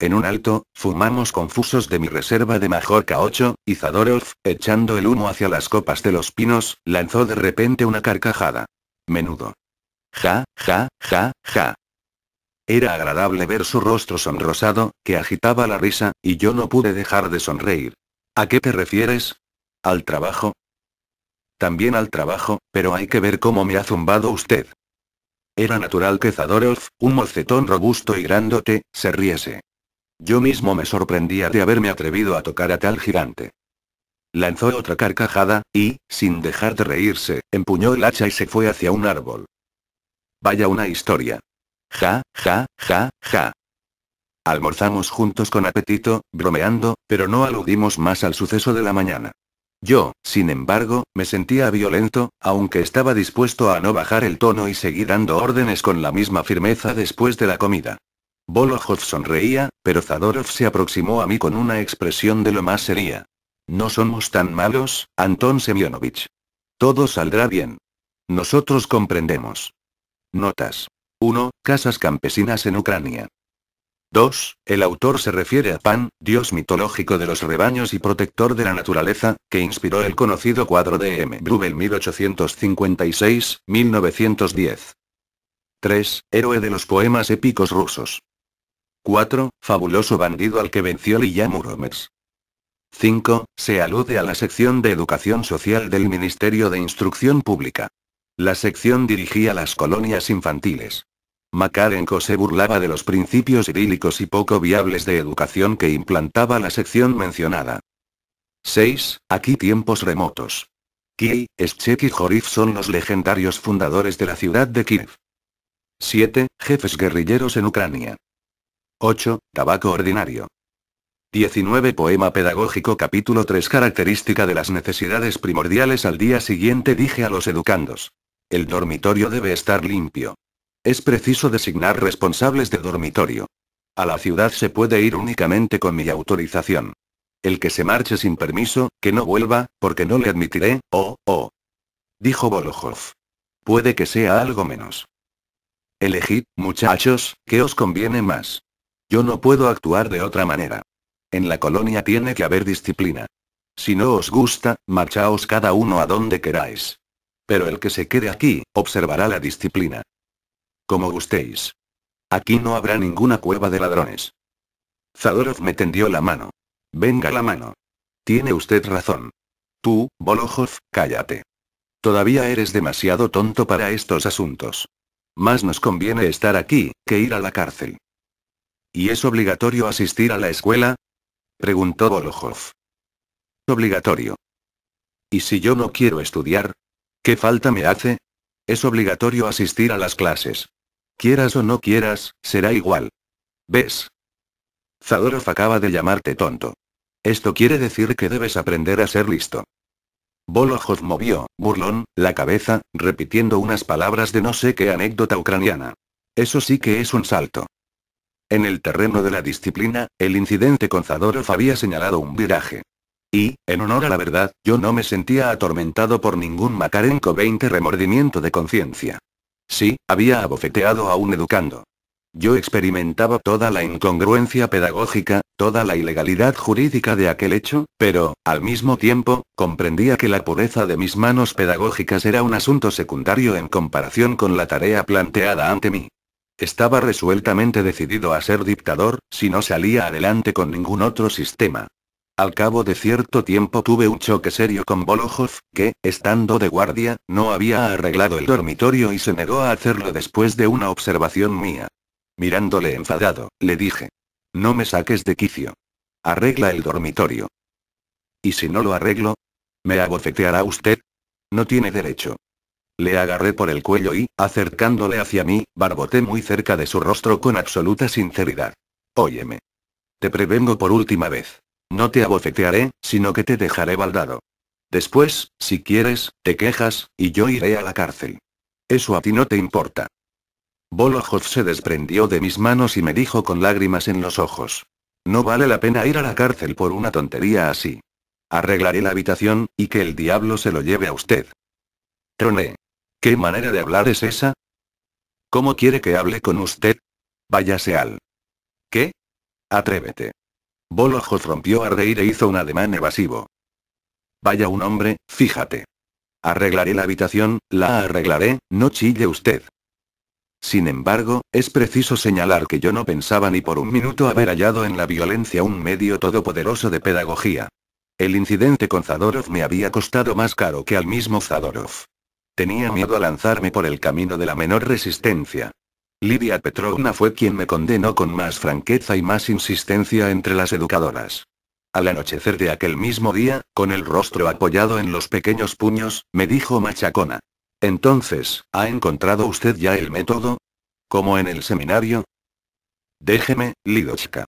En un alto, fumamos confusos de mi reserva de Majorca 8, y Zadorov, echando el humo hacia las copas de los pinos, lanzó de repente una carcajada. Menudo. Ja, ja, ja, ja. Era agradable ver su rostro sonrosado, que agitaba la risa, y yo no pude dejar de sonreír. ¿A qué te refieres? ¿Al trabajo? También al trabajo, pero hay que ver cómo me ha zumbado usted. Era natural que Zadorov, un mocetón robusto y grandote, se riese. Yo mismo me sorprendía de haberme atrevido a tocar a tal gigante. Lanzó otra carcajada, y, sin dejar de reírse, empuñó el hacha y se fue hacia un árbol. Vaya una historia. Ja, ja, ja, ja. Almorzamos juntos con apetito, bromeando, pero no aludimos más al suceso de la mañana. Yo, sin embargo, me sentía violento, aunque estaba dispuesto a no bajar el tono y seguir dando órdenes con la misma firmeza después de la comida. Bolojov sonreía, pero Zadorov se aproximó a mí con una expresión de lo más seria. No somos tan malos, Anton Semyonovich. Todo saldrá bien. Nosotros comprendemos. Notas. 1. Casas campesinas en Ucrania. 2. El autor se refiere a Pan, dios mitológico de los rebaños y protector de la naturaleza, que inspiró el conocido cuadro de M. Brubel 1856-1910. 3. Héroe de los poemas épicos rusos. 4. Fabuloso bandido al que venció Liam Muromers. 5. Se alude a la sección de Educación Social del Ministerio de Instrucción Pública. La sección dirigía las colonias infantiles. Makarenko se burlaba de los principios idílicos y poco viables de educación que implantaba la sección mencionada. 6. Aquí tiempos remotos. Kiev, Eschek y Jorif son los legendarios fundadores de la ciudad de Kiev. 7. Jefes guerrilleros en Ucrania. 8. Tabaco ordinario. 19. Poema pedagógico capítulo 3 Característica de las necesidades primordiales Al día siguiente dije a los educandos. El dormitorio debe estar limpio. Es preciso designar responsables de dormitorio. A la ciudad se puede ir únicamente con mi autorización. El que se marche sin permiso, que no vuelva, porque no le admitiré, O, o, Dijo Bolojov. Puede que sea algo menos. Elegid, muchachos, ¿qué os conviene más? Yo no puedo actuar de otra manera. En la colonia tiene que haber disciplina. Si no os gusta, marchaos cada uno a donde queráis. Pero el que se quede aquí, observará la disciplina. Como gustéis. Aquí no habrá ninguna cueva de ladrones. Zadorov me tendió la mano. Venga la mano. Tiene usted razón. Tú, Bolojov, cállate. Todavía eres demasiado tonto para estos asuntos. Más nos conviene estar aquí, que ir a la cárcel. ¿Y es obligatorio asistir a la escuela? preguntó Bolojov. Obligatorio. ¿Y si yo no quiero estudiar? ¿Qué falta me hace? Es obligatorio asistir a las clases. Quieras o no quieras, será igual. ¿Ves? Zadorov acaba de llamarte tonto. Esto quiere decir que debes aprender a ser listo. Bolojov movió, burlón, la cabeza, repitiendo unas palabras de no sé qué anécdota ucraniana. Eso sí que es un salto. En el terreno de la disciplina, el incidente con Zadorov había señalado un viraje. Y, en honor a la verdad, yo no me sentía atormentado por ningún macarenco 20 remordimiento de conciencia. Sí, había abofeteado a un educando. Yo experimentaba toda la incongruencia pedagógica, toda la ilegalidad jurídica de aquel hecho, pero, al mismo tiempo, comprendía que la pureza de mis manos pedagógicas era un asunto secundario en comparación con la tarea planteada ante mí. Estaba resueltamente decidido a ser dictador, si no salía adelante con ningún otro sistema. Al cabo de cierto tiempo tuve un choque serio con Bolojov, que, estando de guardia, no había arreglado el dormitorio y se negó a hacerlo después de una observación mía. Mirándole enfadado, le dije. No me saques de quicio. Arregla el dormitorio. ¿Y si no lo arreglo? ¿Me abofeteará usted? No tiene derecho. Le agarré por el cuello y, acercándole hacia mí, barboté muy cerca de su rostro con absoluta sinceridad. Óyeme. Te prevengo por última vez. No te abofetearé, sino que te dejaré baldado. Después, si quieres, te quejas, y yo iré a la cárcel. Eso a ti no te importa. Bolohov se desprendió de mis manos y me dijo con lágrimas en los ojos. No vale la pena ir a la cárcel por una tontería así. Arreglaré la habitación, y que el diablo se lo lleve a usted. Troné. ¿Qué manera de hablar es esa? ¿Cómo quiere que hable con usted? Váyase al. ¿Qué? Atrévete. Bolojos rompió a reír e hizo un ademán evasivo. Vaya un hombre, fíjate. Arreglaré la habitación, la arreglaré, no chille usted. Sin embargo, es preciso señalar que yo no pensaba ni por un minuto haber hallado en la violencia un medio todopoderoso de pedagogía. El incidente con Zadorov me había costado más caro que al mismo Zadorov. Tenía miedo a lanzarme por el camino de la menor resistencia. Lidia Petrovna fue quien me condenó con más franqueza y más insistencia entre las educadoras. Al anochecer de aquel mismo día, con el rostro apoyado en los pequeños puños, me dijo machacona. Entonces, ¿ha encontrado usted ya el método? ¿Como en el seminario? Déjeme, Lidochka.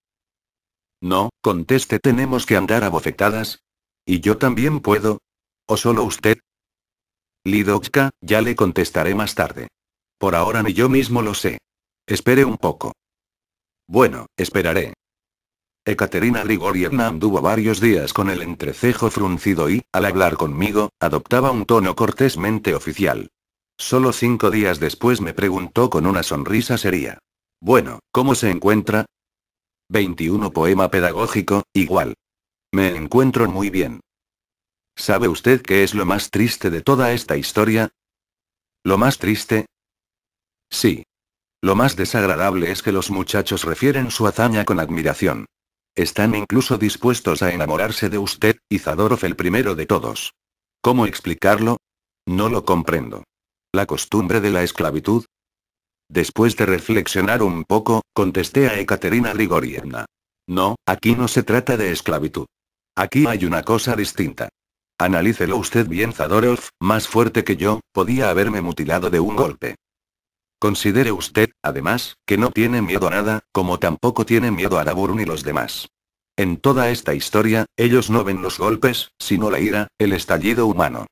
No, conteste, tenemos que andar a bofetadas. ¿Y yo también puedo? ¿O solo usted? Lidochka, ya le contestaré más tarde. Por ahora ni yo mismo lo sé. Espere un poco. Bueno, esperaré. Ekaterina Grigorievna anduvo varios días con el entrecejo fruncido y, al hablar conmigo, adoptaba un tono cortésmente oficial. Solo cinco días después me preguntó con una sonrisa seria. Bueno, ¿cómo se encuentra? 21 Poema pedagógico, igual. Me encuentro muy bien. ¿Sabe usted qué es lo más triste de toda esta historia? ¿Lo más triste? Sí. Lo más desagradable es que los muchachos refieren su hazaña con admiración. Están incluso dispuestos a enamorarse de usted, Izadorov el primero de todos. ¿Cómo explicarlo? No lo comprendo. La costumbre de la esclavitud. Después de reflexionar un poco, contesté a Ekaterina Grigorievna. No, aquí no se trata de esclavitud. Aquí hay una cosa distinta. Analícelo usted bien, Zadorov, más fuerte que yo, podía haberme mutilado de un golpe. Considere usted, además, que no tiene miedo a nada, como tampoco tiene miedo a Naburun y los demás. En toda esta historia, ellos no ven los golpes, sino la ira, el estallido humano.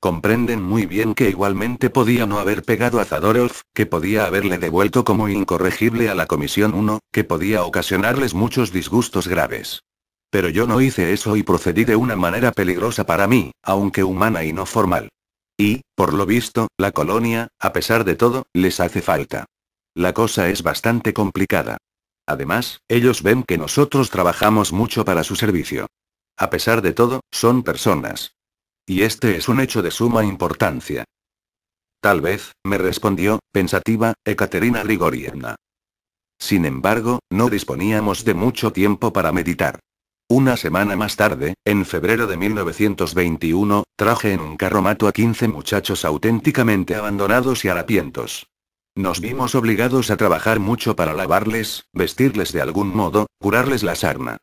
Comprenden muy bien que igualmente podía no haber pegado a Zadorov, que podía haberle devuelto como incorregible a la Comisión 1, que podía ocasionarles muchos disgustos graves. Pero yo no hice eso y procedí de una manera peligrosa para mí, aunque humana y no formal. Y, por lo visto, la colonia, a pesar de todo, les hace falta. La cosa es bastante complicada. Además, ellos ven que nosotros trabajamos mucho para su servicio. A pesar de todo, son personas. Y este es un hecho de suma importancia. Tal vez, me respondió, pensativa, Ekaterina Grigorievna. Sin embargo, no disponíamos de mucho tiempo para meditar. Una semana más tarde, en febrero de 1921, traje en un carromato a 15 muchachos auténticamente abandonados y harapientos. Nos vimos obligados a trabajar mucho para lavarles, vestirles de algún modo, curarles la armas.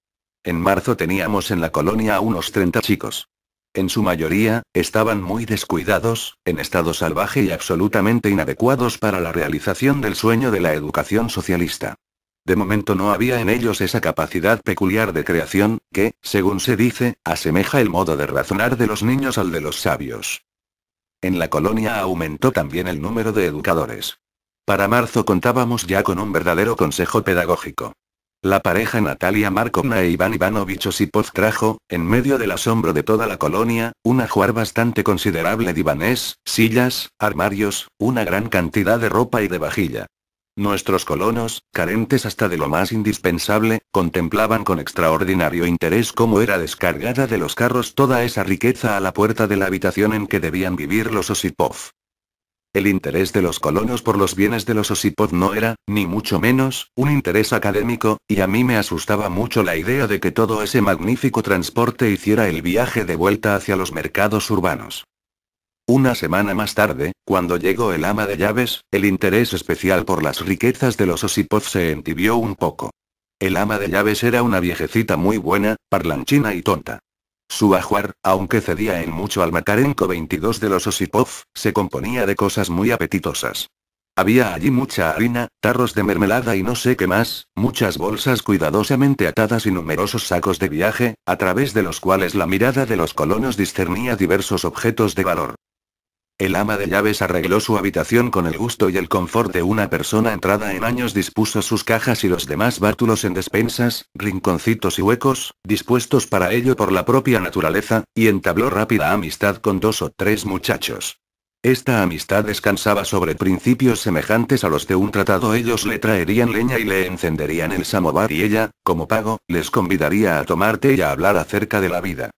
En marzo teníamos en la colonia a unos 30 chicos. En su mayoría, estaban muy descuidados, en estado salvaje y absolutamente inadecuados para la realización del sueño de la educación socialista. De momento no había en ellos esa capacidad peculiar de creación, que, según se dice, asemeja el modo de razonar de los niños al de los sabios. En la colonia aumentó también el número de educadores. Para marzo contábamos ya con un verdadero consejo pedagógico. La pareja Natalia Markovna e Iván Ivanovich Osipov trajo, en medio del asombro de toda la colonia, un ajuar bastante considerable de ibanés, sillas, armarios, una gran cantidad de ropa y de vajilla. Nuestros colonos, carentes hasta de lo más indispensable, contemplaban con extraordinario interés cómo era descargada de los carros toda esa riqueza a la puerta de la habitación en que debían vivir los Osipov. El interés de los colonos por los bienes de los Osipov no era, ni mucho menos, un interés académico, y a mí me asustaba mucho la idea de que todo ese magnífico transporte hiciera el viaje de vuelta hacia los mercados urbanos. Una semana más tarde, cuando llegó el ama de llaves, el interés especial por las riquezas de los Osipov se entibió un poco. El ama de llaves era una viejecita muy buena, parlanchina y tonta. Su ajuar, aunque cedía en mucho al macarenco 22 de los Osipov, se componía de cosas muy apetitosas. Había allí mucha harina, tarros de mermelada y no sé qué más, muchas bolsas cuidadosamente atadas y numerosos sacos de viaje, a través de los cuales la mirada de los colonos discernía diversos objetos de valor. El ama de llaves arregló su habitación con el gusto y el confort de una persona entrada en años, dispuso sus cajas y los demás bártulos en despensas, rinconcitos y huecos, dispuestos para ello por la propia naturaleza, y entabló rápida amistad con dos o tres muchachos. Esta amistad descansaba sobre principios semejantes a los de un tratado. Ellos le traerían leña y le encenderían el samovar y ella, como pago, les convidaría a tomarte y a hablar acerca de la vida.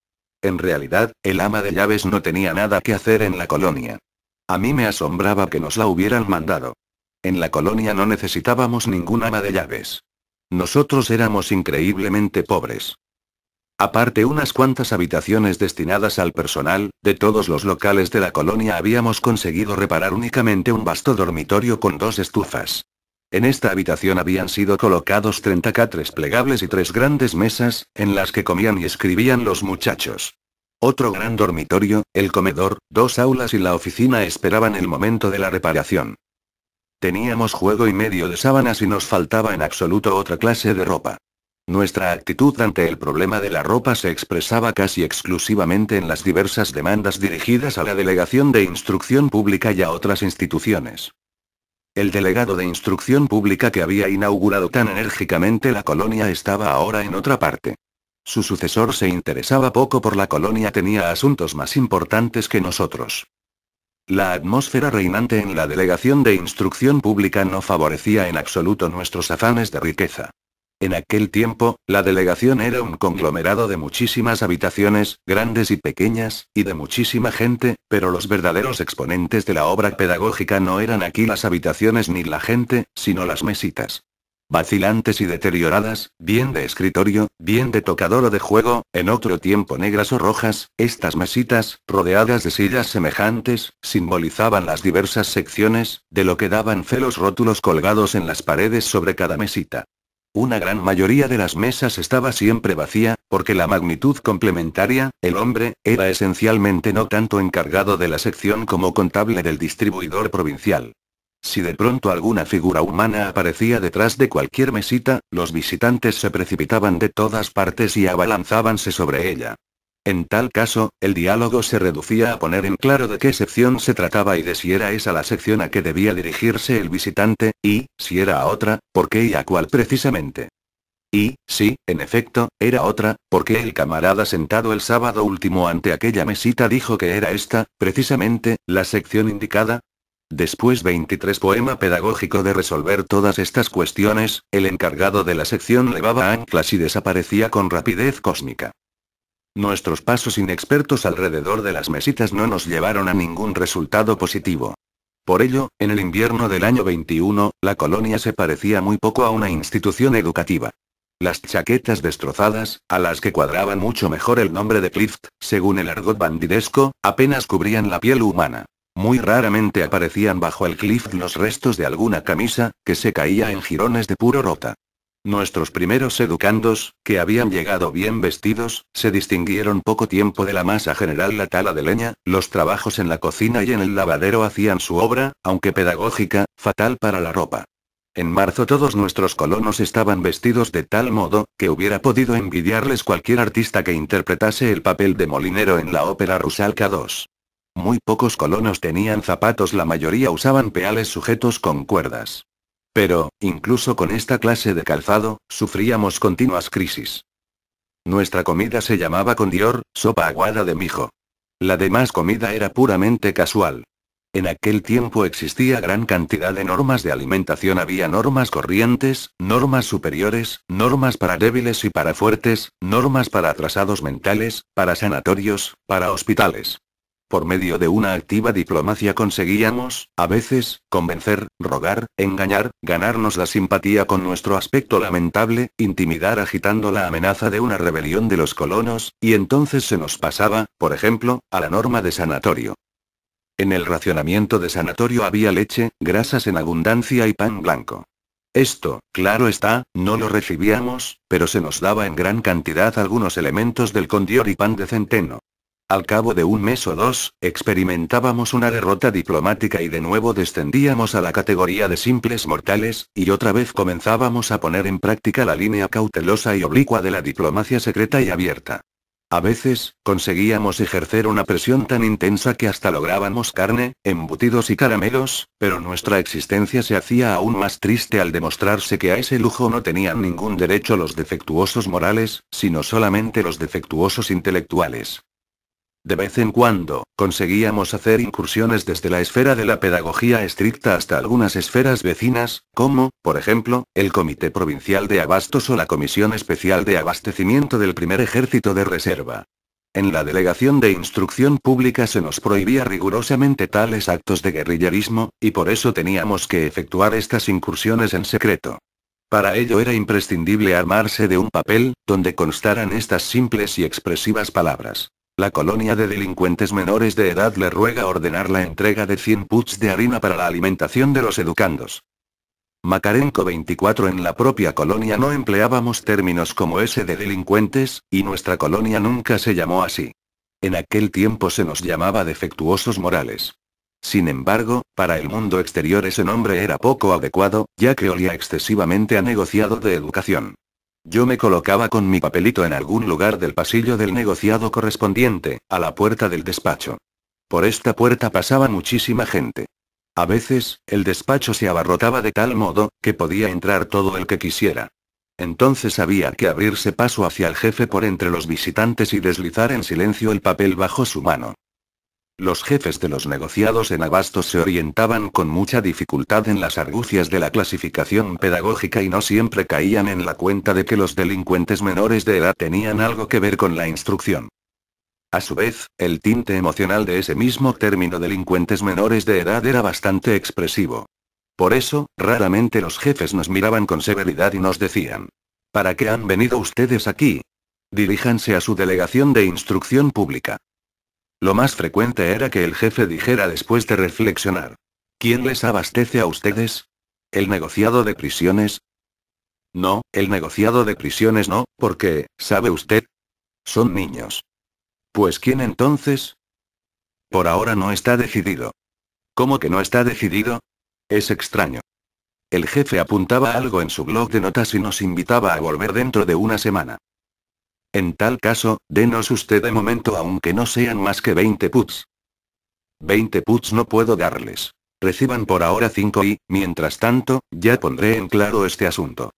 En realidad, el ama de llaves no tenía nada que hacer en la colonia. A mí me asombraba que nos la hubieran mandado. En la colonia no necesitábamos ningún ama de llaves. Nosotros éramos increíblemente pobres. Aparte unas cuantas habitaciones destinadas al personal, de todos los locales de la colonia habíamos conseguido reparar únicamente un vasto dormitorio con dos estufas. En esta habitación habían sido colocados 30 catres plegables y tres grandes mesas, en las que comían y escribían los muchachos. Otro gran dormitorio, el comedor, dos aulas y la oficina esperaban el momento de la reparación. Teníamos juego y medio de sábanas y nos faltaba en absoluto otra clase de ropa. Nuestra actitud ante el problema de la ropa se expresaba casi exclusivamente en las diversas demandas dirigidas a la Delegación de Instrucción Pública y a otras instituciones. El delegado de instrucción pública que había inaugurado tan enérgicamente la colonia estaba ahora en otra parte. Su sucesor se interesaba poco por la colonia, tenía asuntos más importantes que nosotros. La atmósfera reinante en la delegación de instrucción pública no favorecía en absoluto nuestros afanes de riqueza. En aquel tiempo, la delegación era un conglomerado de muchísimas habitaciones, grandes y pequeñas, y de muchísima gente, pero los verdaderos exponentes de la obra pedagógica no eran aquí las habitaciones ni la gente, sino las mesitas. Vacilantes y deterioradas, bien de escritorio, bien de tocador o de juego, en otro tiempo negras o rojas, estas mesitas, rodeadas de sillas semejantes, simbolizaban las diversas secciones, de lo que daban fe los rótulos colgados en las paredes sobre cada mesita. Una gran mayoría de las mesas estaba siempre vacía, porque la magnitud complementaria, el hombre, era esencialmente no tanto encargado de la sección como contable del distribuidor provincial. Si de pronto alguna figura humana aparecía detrás de cualquier mesita, los visitantes se precipitaban de todas partes y abalanzábanse sobre ella. En tal caso, el diálogo se reducía a poner en claro de qué sección se trataba y de si era esa la sección a que debía dirigirse el visitante, y, si era a otra, por qué y a cuál precisamente. Y, sí, en efecto, era otra, porque el camarada sentado el sábado último ante aquella mesita dijo que era esta, precisamente, la sección indicada, Después 23 poema pedagógico de resolver todas estas cuestiones, el encargado de la sección levaba anclas y desaparecía con rapidez cósmica. Nuestros pasos inexpertos alrededor de las mesitas no nos llevaron a ningún resultado positivo. Por ello, en el invierno del año 21, la colonia se parecía muy poco a una institución educativa. Las chaquetas destrozadas, a las que cuadraba mucho mejor el nombre de Clift, según el argot bandidesco, apenas cubrían la piel humana. Muy raramente aparecían bajo el Clift los restos de alguna camisa, que se caía en jirones de puro rota. Nuestros primeros educandos, que habían llegado bien vestidos, se distinguieron poco tiempo de la masa general la tala de leña, los trabajos en la cocina y en el lavadero hacían su obra, aunque pedagógica, fatal para la ropa. En marzo todos nuestros colonos estaban vestidos de tal modo, que hubiera podido envidiarles cualquier artista que interpretase el papel de molinero en la ópera Rusalka II. Muy pocos colonos tenían zapatos, la mayoría usaban peales sujetos con cuerdas. Pero, incluso con esta clase de calzado, sufríamos continuas crisis. Nuestra comida se llamaba con Dior, sopa aguada de mijo. La demás comida era puramente casual. En aquel tiempo existía gran cantidad de normas de alimentación. Había normas corrientes, normas superiores, normas para débiles y para fuertes, normas para atrasados mentales, para sanatorios, para hospitales. Por medio de una activa diplomacia conseguíamos, a veces, convencer, rogar, engañar, ganarnos la simpatía con nuestro aspecto lamentable, intimidar agitando la amenaza de una rebelión de los colonos, y entonces se nos pasaba, por ejemplo, a la norma de sanatorio. En el racionamiento de sanatorio había leche, grasas en abundancia y pan blanco. Esto, claro está, no lo recibíamos, pero se nos daba en gran cantidad algunos elementos del condior y pan de centeno. Al cabo de un mes o dos, experimentábamos una derrota diplomática y de nuevo descendíamos a la categoría de simples mortales, y otra vez comenzábamos a poner en práctica la línea cautelosa y oblicua de la diplomacia secreta y abierta. A veces, conseguíamos ejercer una presión tan intensa que hasta lográbamos carne, embutidos y caramelos, pero nuestra existencia se hacía aún más triste al demostrarse que a ese lujo no tenían ningún derecho los defectuosos morales, sino solamente los defectuosos intelectuales. De vez en cuando, conseguíamos hacer incursiones desde la esfera de la pedagogía estricta hasta algunas esferas vecinas, como, por ejemplo, el Comité Provincial de Abastos o la Comisión Especial de Abastecimiento del Primer Ejército de Reserva. En la Delegación de Instrucción Pública se nos prohibía rigurosamente tales actos de guerrillerismo, y por eso teníamos que efectuar estas incursiones en secreto. Para ello era imprescindible armarse de un papel, donde constaran estas simples y expresivas palabras. La colonia de delincuentes menores de edad le ruega ordenar la entrega de 100 puts de harina para la alimentación de los educandos. Macarenco 24 En la propia colonia no empleábamos términos como ese de delincuentes, y nuestra colonia nunca se llamó así. En aquel tiempo se nos llamaba defectuosos morales. Sin embargo, para el mundo exterior ese nombre era poco adecuado, ya que olía excesivamente a negociado de educación. Yo me colocaba con mi papelito en algún lugar del pasillo del negociado correspondiente, a la puerta del despacho. Por esta puerta pasaba muchísima gente. A veces, el despacho se abarrotaba de tal modo, que podía entrar todo el que quisiera. Entonces había que abrirse paso hacia el jefe por entre los visitantes y deslizar en silencio el papel bajo su mano. Los jefes de los negociados en abastos se orientaban con mucha dificultad en las argucias de la clasificación pedagógica y no siempre caían en la cuenta de que los delincuentes menores de edad tenían algo que ver con la instrucción. A su vez, el tinte emocional de ese mismo término delincuentes menores de edad era bastante expresivo. Por eso, raramente los jefes nos miraban con severidad y nos decían, ¿para qué han venido ustedes aquí? Diríjanse a su delegación de instrucción pública. Lo más frecuente era que el jefe dijera después de reflexionar. ¿Quién les abastece a ustedes? ¿El negociado de prisiones? No, el negociado de prisiones no, porque, ¿sabe usted? Son niños. Pues ¿quién entonces? Por ahora no está decidido. ¿Cómo que no está decidido? Es extraño. El jefe apuntaba algo en su blog de notas y nos invitaba a volver dentro de una semana. En tal caso, denos usted de momento aunque no sean más que 20 puts. 20 puts no puedo darles. Reciban por ahora 5 y, mientras tanto, ya pondré en claro este asunto.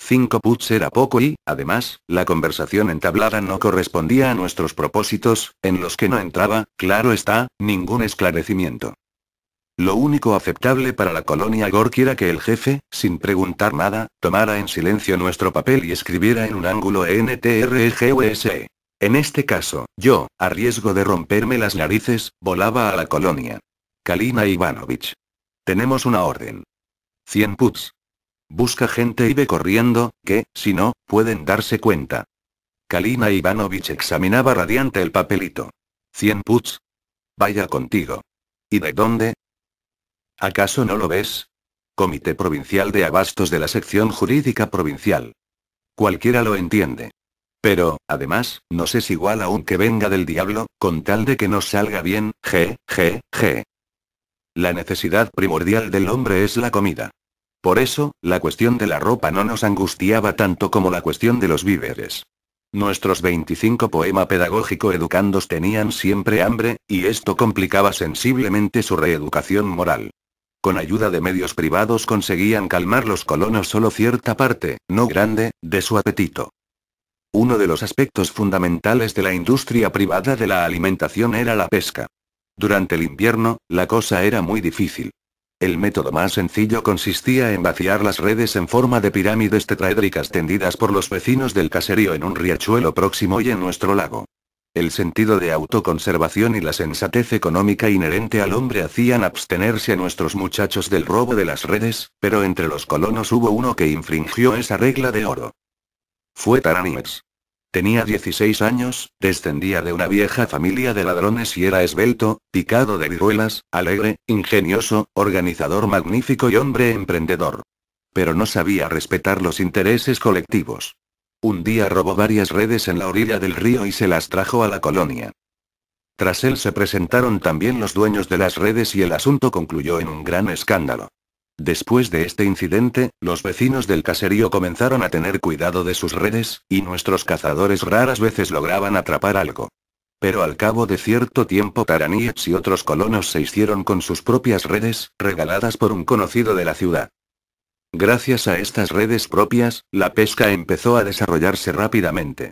5 puts era poco y, además, la conversación entablada no correspondía a nuestros propósitos, en los que no entraba, claro está, ningún esclarecimiento. Lo único aceptable para la colonia Gork era que el jefe, sin preguntar nada, tomara en silencio nuestro papel y escribiera en un ángulo ENTREGUSE. E. En este caso, yo, a riesgo de romperme las narices, volaba a la colonia. Kalina Ivanovich. Tenemos una orden. 100 puts. Busca gente y ve corriendo, que, si no, pueden darse cuenta. Kalina Ivanovich examinaba radiante el papelito. 100 puts. Vaya contigo. ¿Y de dónde? ¿Acaso no lo ves? Comité Provincial de Abastos de la Sección Jurídica Provincial. Cualquiera lo entiende. Pero, además, nos es igual aunque que venga del diablo, con tal de que nos salga bien, g, g, g. La necesidad primordial del hombre es la comida. Por eso, la cuestión de la ropa no nos angustiaba tanto como la cuestión de los víveres. Nuestros 25 poema pedagógico educandos tenían siempre hambre, y esto complicaba sensiblemente su reeducación moral. Con ayuda de medios privados conseguían calmar los colonos solo cierta parte, no grande, de su apetito. Uno de los aspectos fundamentales de la industria privada de la alimentación era la pesca. Durante el invierno, la cosa era muy difícil. El método más sencillo consistía en vaciar las redes en forma de pirámides tetraédricas tendidas por los vecinos del caserío en un riachuelo próximo y en nuestro lago el sentido de autoconservación y la sensatez económica inherente al hombre hacían abstenerse a nuestros muchachos del robo de las redes, pero entre los colonos hubo uno que infringió esa regla de oro. Fue Taraníes. Tenía 16 años, descendía de una vieja familia de ladrones y era esbelto, picado de viruelas, alegre, ingenioso, organizador magnífico y hombre emprendedor. Pero no sabía respetar los intereses colectivos. Un día robó varias redes en la orilla del río y se las trajo a la colonia. Tras él se presentaron también los dueños de las redes y el asunto concluyó en un gran escándalo. Después de este incidente, los vecinos del caserío comenzaron a tener cuidado de sus redes, y nuestros cazadores raras veces lograban atrapar algo. Pero al cabo de cierto tiempo Taraniets y otros colonos se hicieron con sus propias redes, regaladas por un conocido de la ciudad. Gracias a estas redes propias, la pesca empezó a desarrollarse rápidamente.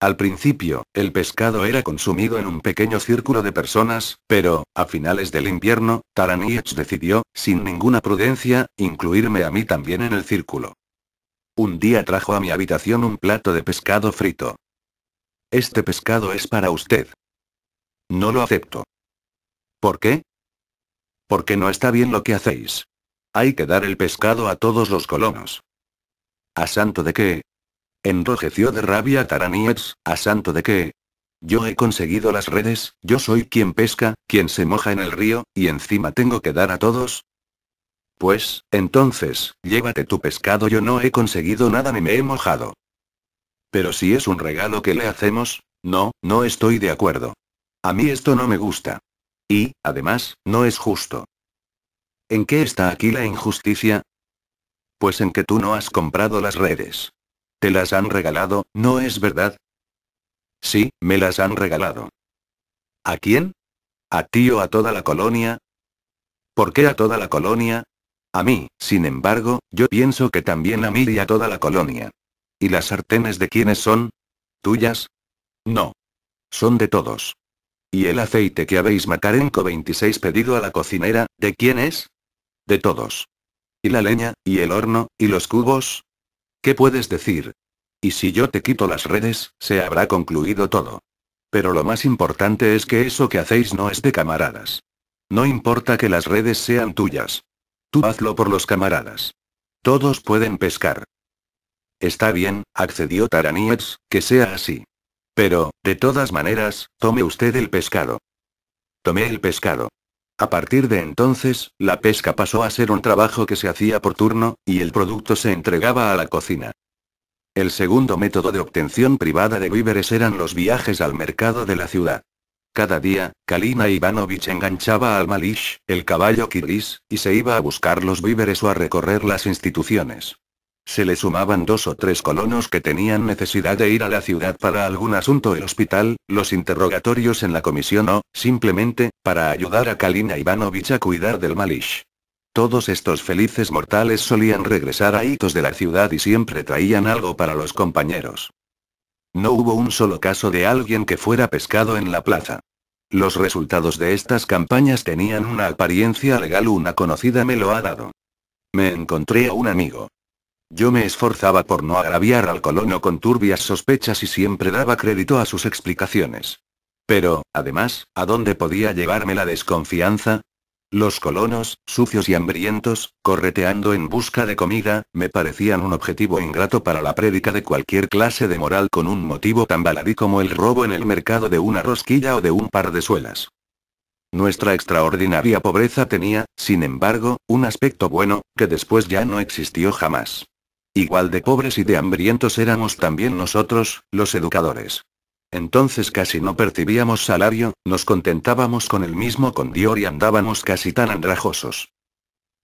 Al principio, el pescado era consumido en un pequeño círculo de personas, pero, a finales del invierno, Taranietz decidió, sin ninguna prudencia, incluirme a mí también en el círculo. Un día trajo a mi habitación un plato de pescado frito. Este pescado es para usted. No lo acepto. ¿Por qué? Porque no está bien lo que hacéis. Hay que dar el pescado a todos los colonos. ¿A santo de qué? Enrojeció de rabia Taranietz, ¿a santo de qué? Yo he conseguido las redes, yo soy quien pesca, quien se moja en el río, y encima tengo que dar a todos. Pues, entonces, llévate tu pescado, yo no he conseguido nada ni me he mojado. Pero si es un regalo que le hacemos, no, no estoy de acuerdo. A mí esto no me gusta. Y, además, no es justo. ¿En qué está aquí la injusticia? Pues en que tú no has comprado las redes. Te las han regalado, ¿no es verdad? Sí, me las han regalado. ¿A quién? ¿A ti o a toda la colonia? ¿Por qué a toda la colonia? A mí, sin embargo, yo pienso que también a mí y a toda la colonia. ¿Y las sartenes de quiénes son? ¿Tuyas? No. Son de todos. ¿Y el aceite que habéis Macarenco 26 pedido a la cocinera, de quién es? De todos. ¿Y la leña, y el horno, y los cubos? ¿Qué puedes decir? Y si yo te quito las redes, se habrá concluido todo. Pero lo más importante es que eso que hacéis no es de camaradas. No importa que las redes sean tuyas. Tú hazlo por los camaradas. Todos pueden pescar. Está bien, accedió Taraniets, que sea así. Pero, de todas maneras, tome usted el pescado. Tomé el pescado. A partir de entonces, la pesca pasó a ser un trabajo que se hacía por turno, y el producto se entregaba a la cocina. El segundo método de obtención privada de víveres eran los viajes al mercado de la ciudad. Cada día, Kalina Ivanovich enganchaba al Malish, el caballo Kiris, y se iba a buscar los víveres o a recorrer las instituciones. Se le sumaban dos o tres colonos que tenían necesidad de ir a la ciudad para algún asunto el hospital, los interrogatorios en la comisión o, simplemente, para ayudar a Kalina Ivanovich a cuidar del Malish. Todos estos felices mortales solían regresar a hitos de la ciudad y siempre traían algo para los compañeros. No hubo un solo caso de alguien que fuera pescado en la plaza. Los resultados de estas campañas tenían una apariencia legal, una conocida me lo ha dado. Me encontré a un amigo. Yo me esforzaba por no agraviar al colono con turbias sospechas y siempre daba crédito a sus explicaciones. Pero, además, ¿a dónde podía llevarme la desconfianza? Los colonos, sucios y hambrientos, correteando en busca de comida, me parecían un objetivo ingrato para la prédica de cualquier clase de moral con un motivo tan baladí como el robo en el mercado de una rosquilla o de un par de suelas. Nuestra extraordinaria pobreza tenía, sin embargo, un aspecto bueno, que después ya no existió jamás. Igual de pobres y de hambrientos éramos también nosotros, los educadores. Entonces casi no percibíamos salario, nos contentábamos con el mismo condior y andábamos casi tan andrajosos.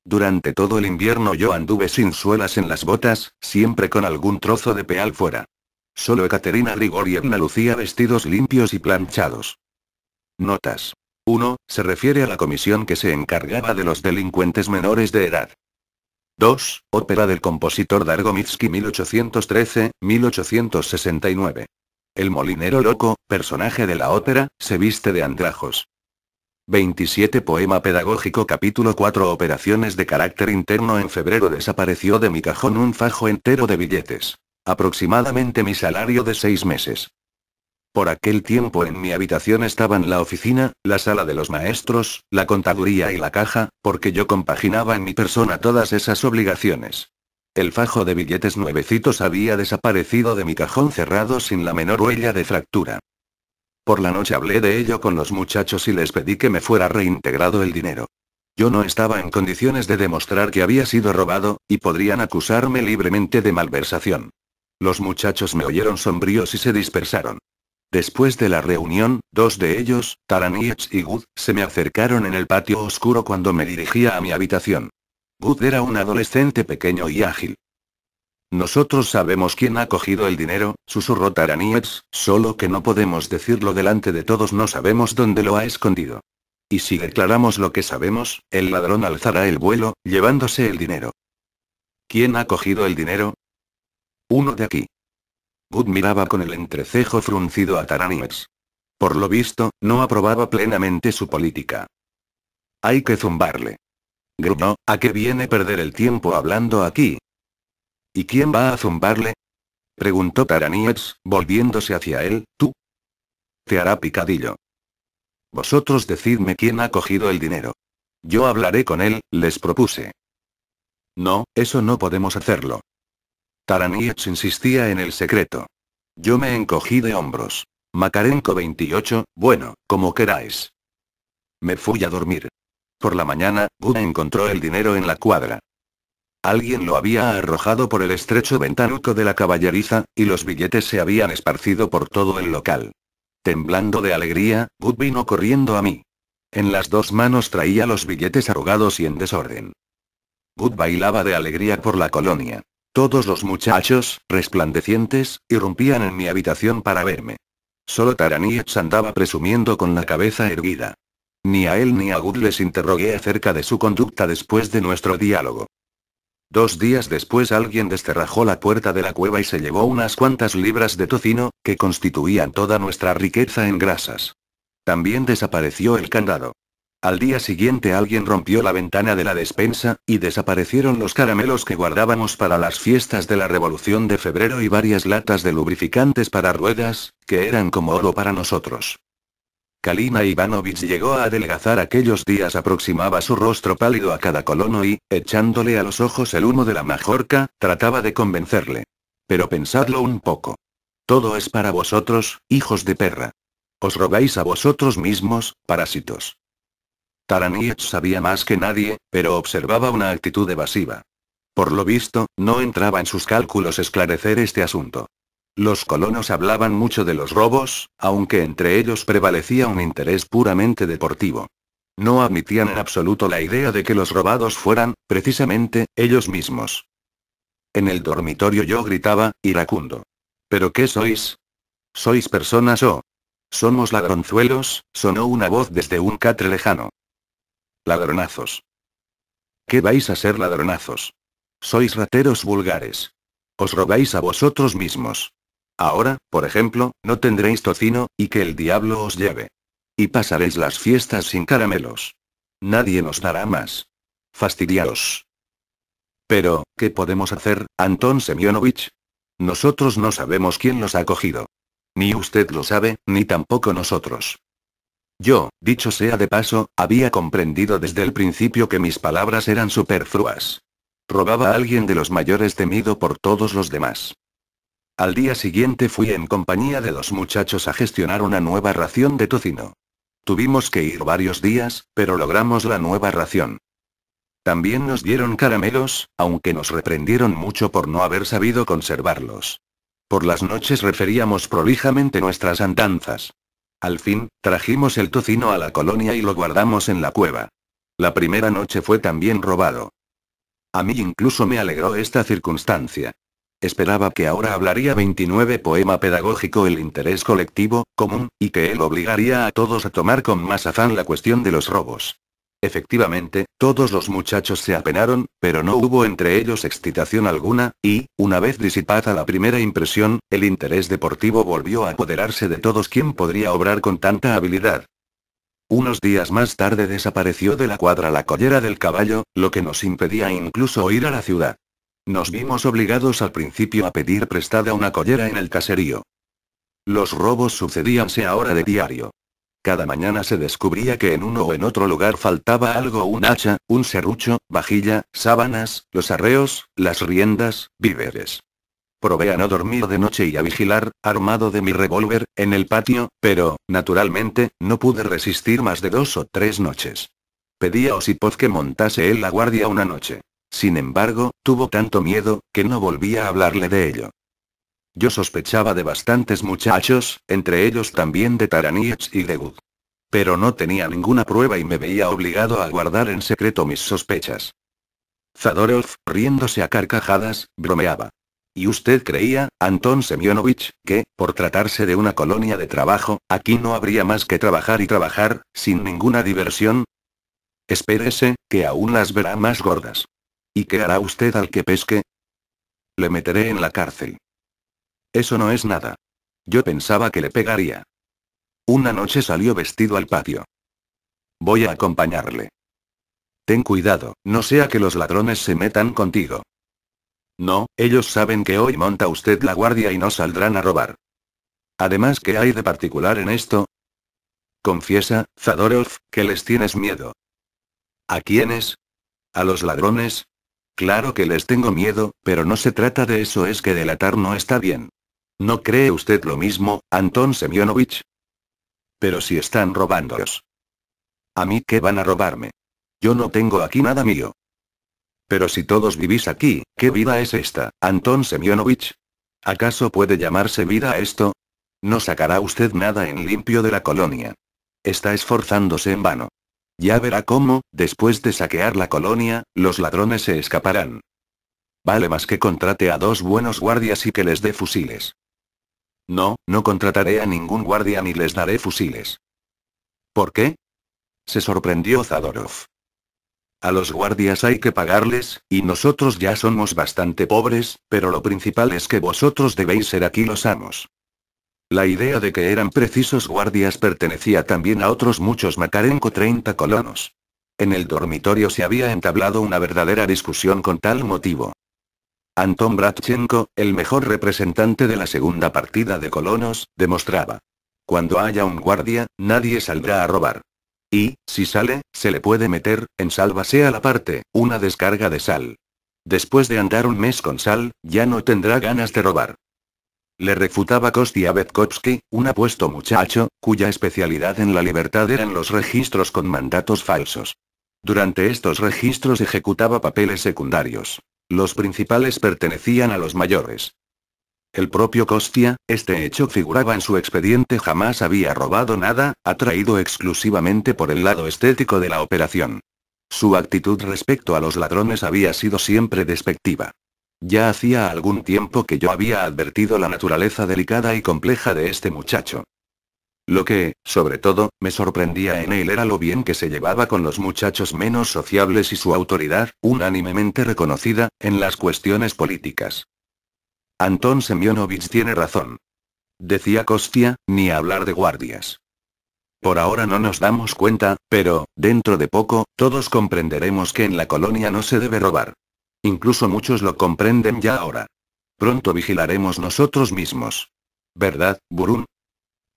Durante todo el invierno yo anduve sin suelas en las botas, siempre con algún trozo de peal fuera. Solo Ekaterina Grigorievna lucía vestidos limpios y planchados. Notas. 1. Se refiere a la comisión que se encargaba de los delincuentes menores de edad. 2. Ópera del compositor Dargo 1813-1869. El molinero loco, personaje de la ópera, se viste de andrajos. 27 Poema Pedagógico Capítulo 4 Operaciones de carácter interno En febrero desapareció de mi cajón un fajo entero de billetes. Aproximadamente mi salario de seis meses. Por aquel tiempo en mi habitación estaban la oficina, la sala de los maestros, la contaduría y la caja, porque yo compaginaba en mi persona todas esas obligaciones. El fajo de billetes nuevecitos había desaparecido de mi cajón cerrado sin la menor huella de fractura. Por la noche hablé de ello con los muchachos y les pedí que me fuera reintegrado el dinero. Yo no estaba en condiciones de demostrar que había sido robado, y podrían acusarme libremente de malversación. Los muchachos me oyeron sombríos y se dispersaron. Después de la reunión, dos de ellos, Taranietz y Good, se me acercaron en el patio oscuro cuando me dirigía a mi habitación. Good era un adolescente pequeño y ágil. Nosotros sabemos quién ha cogido el dinero, susurró Taranietz, solo que no podemos decirlo delante de todos, no sabemos dónde lo ha escondido. Y si declaramos lo que sabemos, el ladrón alzará el vuelo, llevándose el dinero. ¿Quién ha cogido el dinero? Uno de aquí miraba con el entrecejo fruncido a Taranis. Por lo visto, no aprobaba plenamente su política. Hay que zumbarle. Gruñó, ¿a qué viene perder el tiempo hablando aquí? ¿Y quién va a zumbarle? Preguntó Taranimes, volviéndose hacia él, tú. Te hará picadillo. Vosotros decidme quién ha cogido el dinero. Yo hablaré con él, les propuse. No, eso no podemos hacerlo. Taranietz insistía en el secreto. Yo me encogí de hombros. Macarenco 28, bueno, como queráis. Me fui a dormir. Por la mañana, Good encontró el dinero en la cuadra. Alguien lo había arrojado por el estrecho ventanuco de la caballeriza, y los billetes se habían esparcido por todo el local. Temblando de alegría, Bud vino corriendo a mí. En las dos manos traía los billetes arrugados y en desorden. Bud bailaba de alegría por la colonia. Todos los muchachos, resplandecientes, irrumpían en mi habitación para verme. Solo Taranietz andaba presumiendo con la cabeza erguida. Ni a él ni a Good les interrogué acerca de su conducta después de nuestro diálogo. Dos días después alguien desterrajó la puerta de la cueva y se llevó unas cuantas libras de tocino, que constituían toda nuestra riqueza en grasas. También desapareció el candado. Al día siguiente alguien rompió la ventana de la despensa, y desaparecieron los caramelos que guardábamos para las fiestas de la Revolución de Febrero y varias latas de lubrificantes para ruedas, que eran como oro para nosotros. Kalina Ivanovich llegó a adelgazar aquellos días, aproximaba su rostro pálido a cada colono y, echándole a los ojos el humo de la majorca, trataba de convencerle. Pero pensadlo un poco. Todo es para vosotros, hijos de perra. Os robáis a vosotros mismos, parásitos. Taraniet sabía más que nadie, pero observaba una actitud evasiva. Por lo visto, no entraba en sus cálculos esclarecer este asunto. Los colonos hablaban mucho de los robos, aunque entre ellos prevalecía un interés puramente deportivo. No admitían en absoluto la idea de que los robados fueran, precisamente, ellos mismos. En el dormitorio yo gritaba, iracundo. ¿Pero qué sois? ¿Sois personas o? Somos ladronzuelos, sonó una voz desde un catre lejano. Ladronazos. ¿Qué vais a ser ladronazos? Sois rateros vulgares. Os robáis a vosotros mismos. Ahora, por ejemplo, no tendréis tocino, y que el diablo os lleve. Y pasaréis las fiestas sin caramelos. Nadie nos dará más. Fastidiaos. Pero, ¿qué podemos hacer, Anton Semyonovich? Nosotros no sabemos quién los ha cogido. Ni usted lo sabe, ni tampoco nosotros. Yo, dicho sea de paso, había comprendido desde el principio que mis palabras eran superfluas. Robaba a alguien de los mayores temido por todos los demás. Al día siguiente fui en compañía de los muchachos a gestionar una nueva ración de tocino. Tuvimos que ir varios días, pero logramos la nueva ración. También nos dieron caramelos, aunque nos reprendieron mucho por no haber sabido conservarlos. Por las noches referíamos prolijamente nuestras andanzas. Al fin, trajimos el tocino a la colonia y lo guardamos en la cueva. La primera noche fue también robado. A mí incluso me alegró esta circunstancia. Esperaba que ahora hablaría 29 poema pedagógico el interés colectivo, común, y que él obligaría a todos a tomar con más afán la cuestión de los robos. Efectivamente, todos los muchachos se apenaron, pero no hubo entre ellos excitación alguna, y, una vez disipada la primera impresión, el interés deportivo volvió a apoderarse de todos quien podría obrar con tanta habilidad. Unos días más tarde desapareció de la cuadra la collera del caballo, lo que nos impedía incluso ir a la ciudad. Nos vimos obligados al principio a pedir prestada una collera en el caserío. Los robos sucedíanse ahora de diario. Cada mañana se descubría que en uno o en otro lugar faltaba algo, un hacha, un serrucho, vajilla, sábanas, los arreos, las riendas, víveres. Probé a no dormir de noche y a vigilar, armado de mi revólver, en el patio, pero, naturalmente, no pude resistir más de dos o tres noches. Pedía a Osipov que montase él la guardia una noche. Sin embargo, tuvo tanto miedo, que no volví a hablarle de ello. Yo sospechaba de bastantes muchachos, entre ellos también de Taranietz y de Pero no tenía ninguna prueba y me veía obligado a guardar en secreto mis sospechas. Zadorov, riéndose a carcajadas, bromeaba. ¿Y usted creía, Anton Semyonovich, que, por tratarse de una colonia de trabajo, aquí no habría más que trabajar y trabajar, sin ninguna diversión? Espérese, que aún las verá más gordas. ¿Y qué hará usted al que pesque? Le meteré en la cárcel. Eso no es nada. Yo pensaba que le pegaría. Una noche salió vestido al patio. Voy a acompañarle. Ten cuidado, no sea que los ladrones se metan contigo. No, ellos saben que hoy monta usted la guardia y no saldrán a robar. Además, ¿qué hay de particular en esto? Confiesa, Zadorov, que les tienes miedo. ¿A quiénes? ¿A los ladrones? Claro que les tengo miedo, pero no se trata de eso, es que delatar no está bien. ¿No cree usted lo mismo, Anton Semyonovich? Pero si están robándolos. ¿A mí qué van a robarme? Yo no tengo aquí nada mío. Pero si todos vivís aquí, ¿qué vida es esta, Anton Semyonovich? ¿Acaso puede llamarse vida esto? No sacará usted nada en limpio de la colonia. Está esforzándose en vano. Ya verá cómo, después de saquear la colonia, los ladrones se escaparán. Vale más que contrate a dos buenos guardias y que les dé fusiles. No, no contrataré a ningún guardia ni les daré fusiles. ¿Por qué? Se sorprendió Zadorov. A los guardias hay que pagarles, y nosotros ya somos bastante pobres, pero lo principal es que vosotros debéis ser aquí los amos. La idea de que eran precisos guardias pertenecía también a otros muchos Macarenco 30 colonos. En el dormitorio se había entablado una verdadera discusión con tal motivo. Anton Bratchenko, el mejor representante de la segunda partida de colonos, demostraba. Cuando haya un guardia, nadie saldrá a robar. Y, si sale, se le puede meter, en salva sea la parte, una descarga de sal. Después de andar un mes con sal, ya no tendrá ganas de robar. Le refutaba Kostia Betkovsky, un apuesto muchacho, cuya especialidad en la libertad eran los registros con mandatos falsos. Durante estos registros ejecutaba papeles secundarios. Los principales pertenecían a los mayores. El propio Costia, este hecho figuraba en su expediente, jamás había robado nada, atraído exclusivamente por el lado estético de la operación. Su actitud respecto a los ladrones había sido siempre despectiva. Ya hacía algún tiempo que yo había advertido la naturaleza delicada y compleja de este muchacho. Lo que, sobre todo, me sorprendía en él era lo bien que se llevaba con los muchachos menos sociables y su autoridad, unánimemente reconocida, en las cuestiones políticas. Antón Semyonovich tiene razón. Decía Kostia, ni hablar de guardias. Por ahora no nos damos cuenta, pero, dentro de poco, todos comprenderemos que en la colonia no se debe robar. Incluso muchos lo comprenden ya ahora. Pronto vigilaremos nosotros mismos. ¿Verdad, Burun?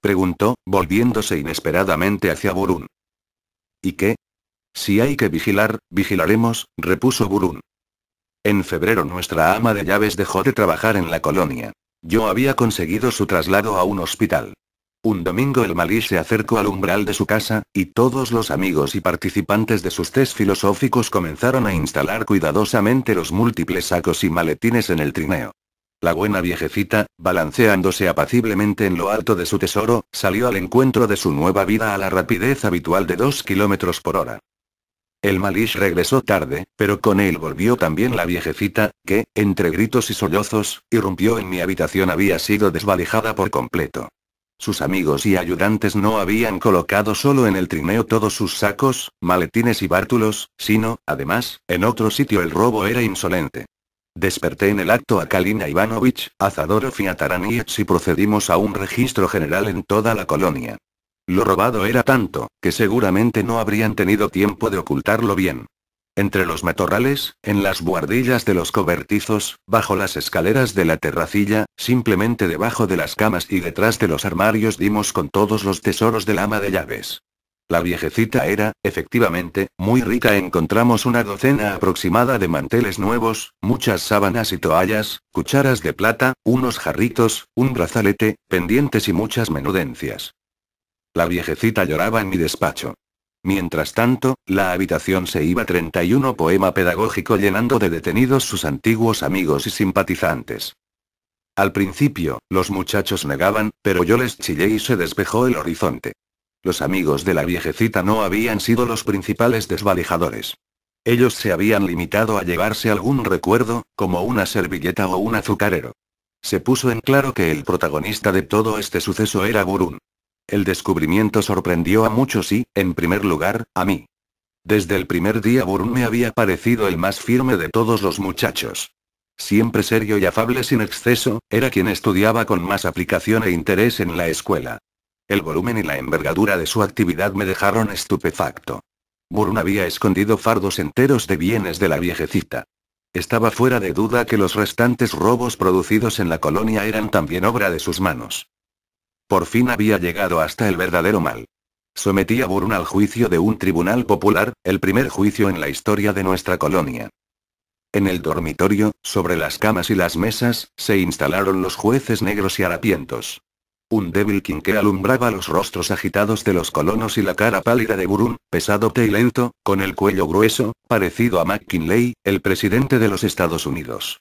preguntó, volviéndose inesperadamente hacia Burun. ¿Y qué? Si hay que vigilar, vigilaremos, repuso Burun. En febrero nuestra ama de llaves dejó de trabajar en la colonia. Yo había conseguido su traslado a un hospital. Un domingo el malí se acercó al umbral de su casa, y todos los amigos y participantes de sus test filosóficos comenzaron a instalar cuidadosamente los múltiples sacos y maletines en el trineo. La buena viejecita, balanceándose apaciblemente en lo alto de su tesoro, salió al encuentro de su nueva vida a la rapidez habitual de 2 kilómetros por hora. El Malish regresó tarde, pero con él volvió también la viejecita, que, entre gritos y sollozos, irrumpió en mi habitación había sido desvalijada por completo. Sus amigos y ayudantes no habían colocado solo en el trineo todos sus sacos, maletines y bártulos, sino, además, en otro sitio el robo era insolente. Desperté en el acto a Kalina Ivanovich, a y a y procedimos a un registro general en toda la colonia. Lo robado era tanto, que seguramente no habrían tenido tiempo de ocultarlo bien. Entre los matorrales, en las buhardillas de los cobertizos, bajo las escaleras de la terracilla, simplemente debajo de las camas y detrás de los armarios dimos con todos los tesoros del ama de llaves. La viejecita era, efectivamente, muy rica. Encontramos una docena aproximada de manteles nuevos, muchas sábanas y toallas, cucharas de plata, unos jarritos, un brazalete, pendientes y muchas menudencias. La viejecita lloraba en mi despacho. Mientras tanto, la habitación se iba 31 poema pedagógico llenando de detenidos sus antiguos amigos y simpatizantes. Al principio, los muchachos negaban, pero yo les chillé y se despejó el horizonte. Los amigos de la viejecita no habían sido los principales desvalijadores. Ellos se habían limitado a llevarse algún recuerdo, como una servilleta o un azucarero. Se puso en claro que el protagonista de todo este suceso era Burun. El descubrimiento sorprendió a muchos y, en primer lugar, a mí. Desde el primer día Burun me había parecido el más firme de todos los muchachos. Siempre serio y afable sin exceso, era quien estudiaba con más aplicación e interés en la escuela. El volumen y la envergadura de su actividad me dejaron estupefacto. Burun había escondido fardos enteros de bienes de la viejecita. Estaba fuera de duda que los restantes robos producidos en la colonia eran también obra de sus manos. Por fin había llegado hasta el verdadero mal. Sometía a Burun al juicio de un tribunal popular, el primer juicio en la historia de nuestra colonia. En el dormitorio, sobre las camas y las mesas, se instalaron los jueces negros y harapientos. Un débil que alumbraba los rostros agitados de los colonos y la cara pálida de Burun, pesado y lento, con el cuello grueso, parecido a McKinley, el presidente de los Estados Unidos.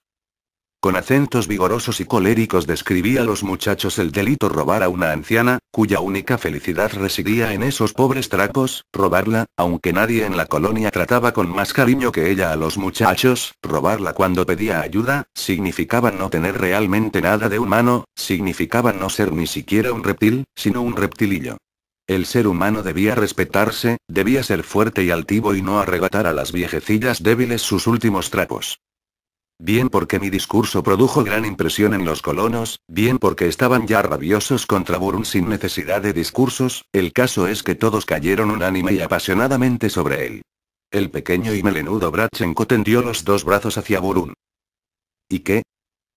Con acentos vigorosos y coléricos describía a los muchachos el delito robar a una anciana, cuya única felicidad residía en esos pobres trapos, robarla, aunque nadie en la colonia trataba con más cariño que ella a los muchachos, robarla cuando pedía ayuda, significaba no tener realmente nada de humano, significaba no ser ni siquiera un reptil, sino un reptilillo. El ser humano debía respetarse, debía ser fuerte y altivo y no arrebatar a las viejecillas débiles sus últimos trapos bien porque mi discurso produjo gran impresión en los colonos, bien porque estaban ya rabiosos contra Burun sin necesidad de discursos, el caso es que todos cayeron unánime y apasionadamente sobre él. El pequeño y melenudo Brachenko tendió los dos brazos hacia Burun. ¿Y qué?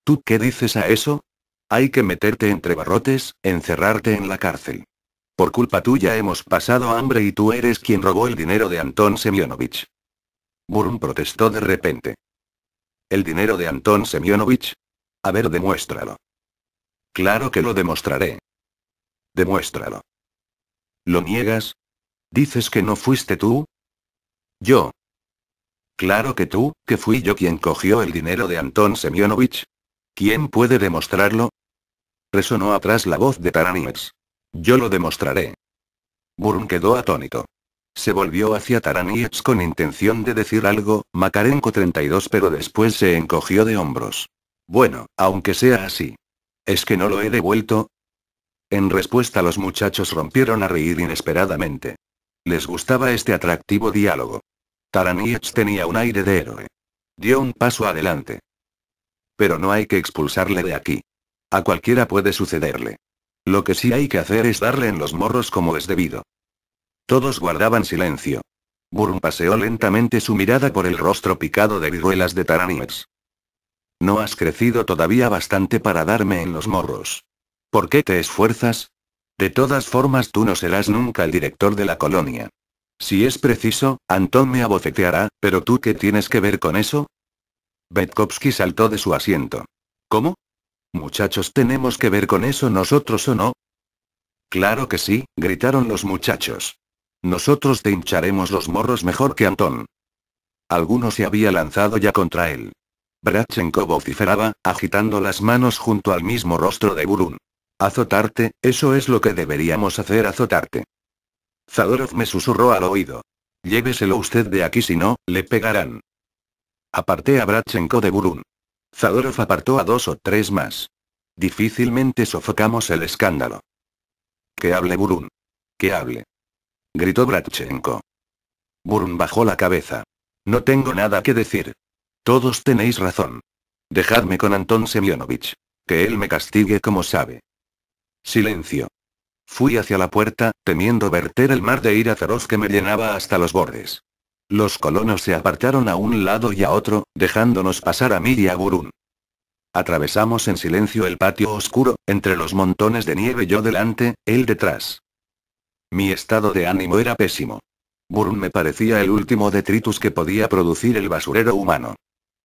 ¿Tú qué dices a eso? Hay que meterte entre barrotes, encerrarte en la cárcel. Por culpa tuya hemos pasado hambre y tú eres quien robó el dinero de Anton Semyonovich. Burun protestó de repente. ¿El dinero de Anton Semyonovich? A ver, demuéstralo. Claro que lo demostraré. Demuéstralo. ¿Lo niegas? ¿Dices que no fuiste tú? Yo. Claro que tú, que fui yo quien cogió el dinero de Anton Semyonovich. ¿Quién puede demostrarlo? Resonó atrás la voz de Taraniets. Yo lo demostraré. Burun quedó atónito. Se volvió hacia Taranietz con intención de decir algo, Macarenco 32 pero después se encogió de hombros. Bueno, aunque sea así. ¿Es que no lo he devuelto? En respuesta los muchachos rompieron a reír inesperadamente. Les gustaba este atractivo diálogo. Taranietz tenía un aire de héroe. Dio un paso adelante. Pero no hay que expulsarle de aquí. A cualquiera puede sucederle. Lo que sí hay que hacer es darle en los morros como es debido. Todos guardaban silencio. Burm paseó lentamente su mirada por el rostro picado de viruelas de Taraníes. No has crecido todavía bastante para darme en los morros. ¿Por qué te esfuerzas? De todas formas tú no serás nunca el director de la colonia. Si es preciso, Anton me abofeteará, pero tú qué tienes que ver con eso? Betkovsky saltó de su asiento. ¿Cómo? Muchachos, ¿tenemos que ver con eso nosotros o no? Claro que sí, gritaron los muchachos. Nosotros te hincharemos los morros mejor que Antón. Alguno se había lanzado ya contra él. Brachenko vociferaba, agitando las manos junto al mismo rostro de Burun. Azotarte, eso es lo que deberíamos hacer, azotarte. Zadorov me susurró al oído. Lléveselo usted de aquí si no, le pegarán. Aparté a Brachenko de Burun. Zadorov apartó a dos o tres más. Difícilmente sofocamos el escándalo. Que hable Burun. Que hable gritó Bratchenko. Burun bajó la cabeza. No tengo nada que decir. Todos tenéis razón. Dejadme con Anton Semyonovich. Que él me castigue como sabe. Silencio. Fui hacia la puerta, temiendo verter el mar de ira feroz que me llenaba hasta los bordes. Los colonos se apartaron a un lado y a otro, dejándonos pasar a mí y a Burun. Atravesamos en silencio el patio oscuro, entre los montones de nieve yo delante, él detrás. Mi estado de ánimo era pésimo. Burn me parecía el último detritus que podía producir el basurero humano.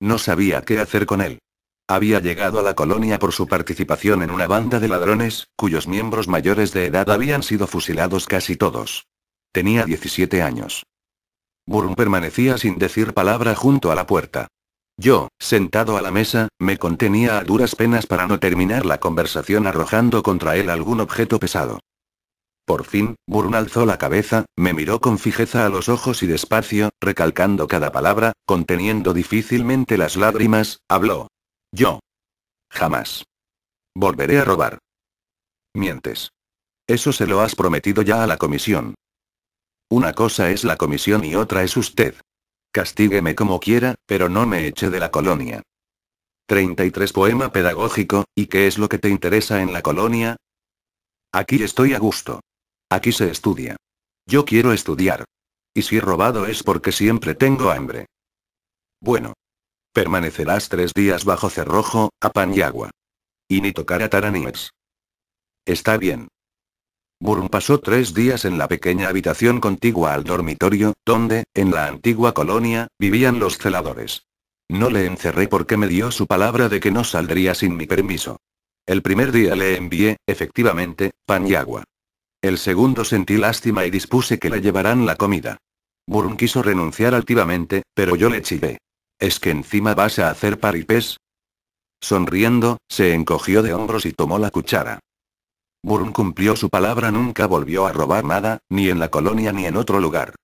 No sabía qué hacer con él. Había llegado a la colonia por su participación en una banda de ladrones, cuyos miembros mayores de edad habían sido fusilados casi todos. Tenía 17 años. Burn permanecía sin decir palabra junto a la puerta. Yo, sentado a la mesa, me contenía a duras penas para no terminar la conversación arrojando contra él algún objeto pesado. Por fin, Burun alzó la cabeza, me miró con fijeza a los ojos y despacio, recalcando cada palabra, conteniendo difícilmente las lágrimas, habló. Yo. Jamás. Volveré a robar. Mientes. Eso se lo has prometido ya a la comisión. Una cosa es la comisión y otra es usted. Castígueme como quiera, pero no me eche de la colonia. 33 Poema pedagógico, ¿y qué es lo que te interesa en la colonia? Aquí estoy a gusto. Aquí se estudia. Yo quiero estudiar. Y si he robado es porque siempre tengo hambre. Bueno. Permanecerás tres días bajo cerrojo, a pan y agua. Y ni tocar a Taraníes. Está bien. Burn pasó tres días en la pequeña habitación contigua al dormitorio, donde, en la antigua colonia, vivían los celadores. No le encerré porque me dio su palabra de que no saldría sin mi permiso. El primer día le envié, efectivamente, pan y agua. El segundo sentí lástima y dispuse que le llevaran la comida. Burun quiso renunciar altivamente, pero yo le chivé. ¿Es que encima vas a hacer paripés? Sonriendo, se encogió de hombros y tomó la cuchara. Burun cumplió su palabra, nunca volvió a robar nada, ni en la colonia ni en otro lugar.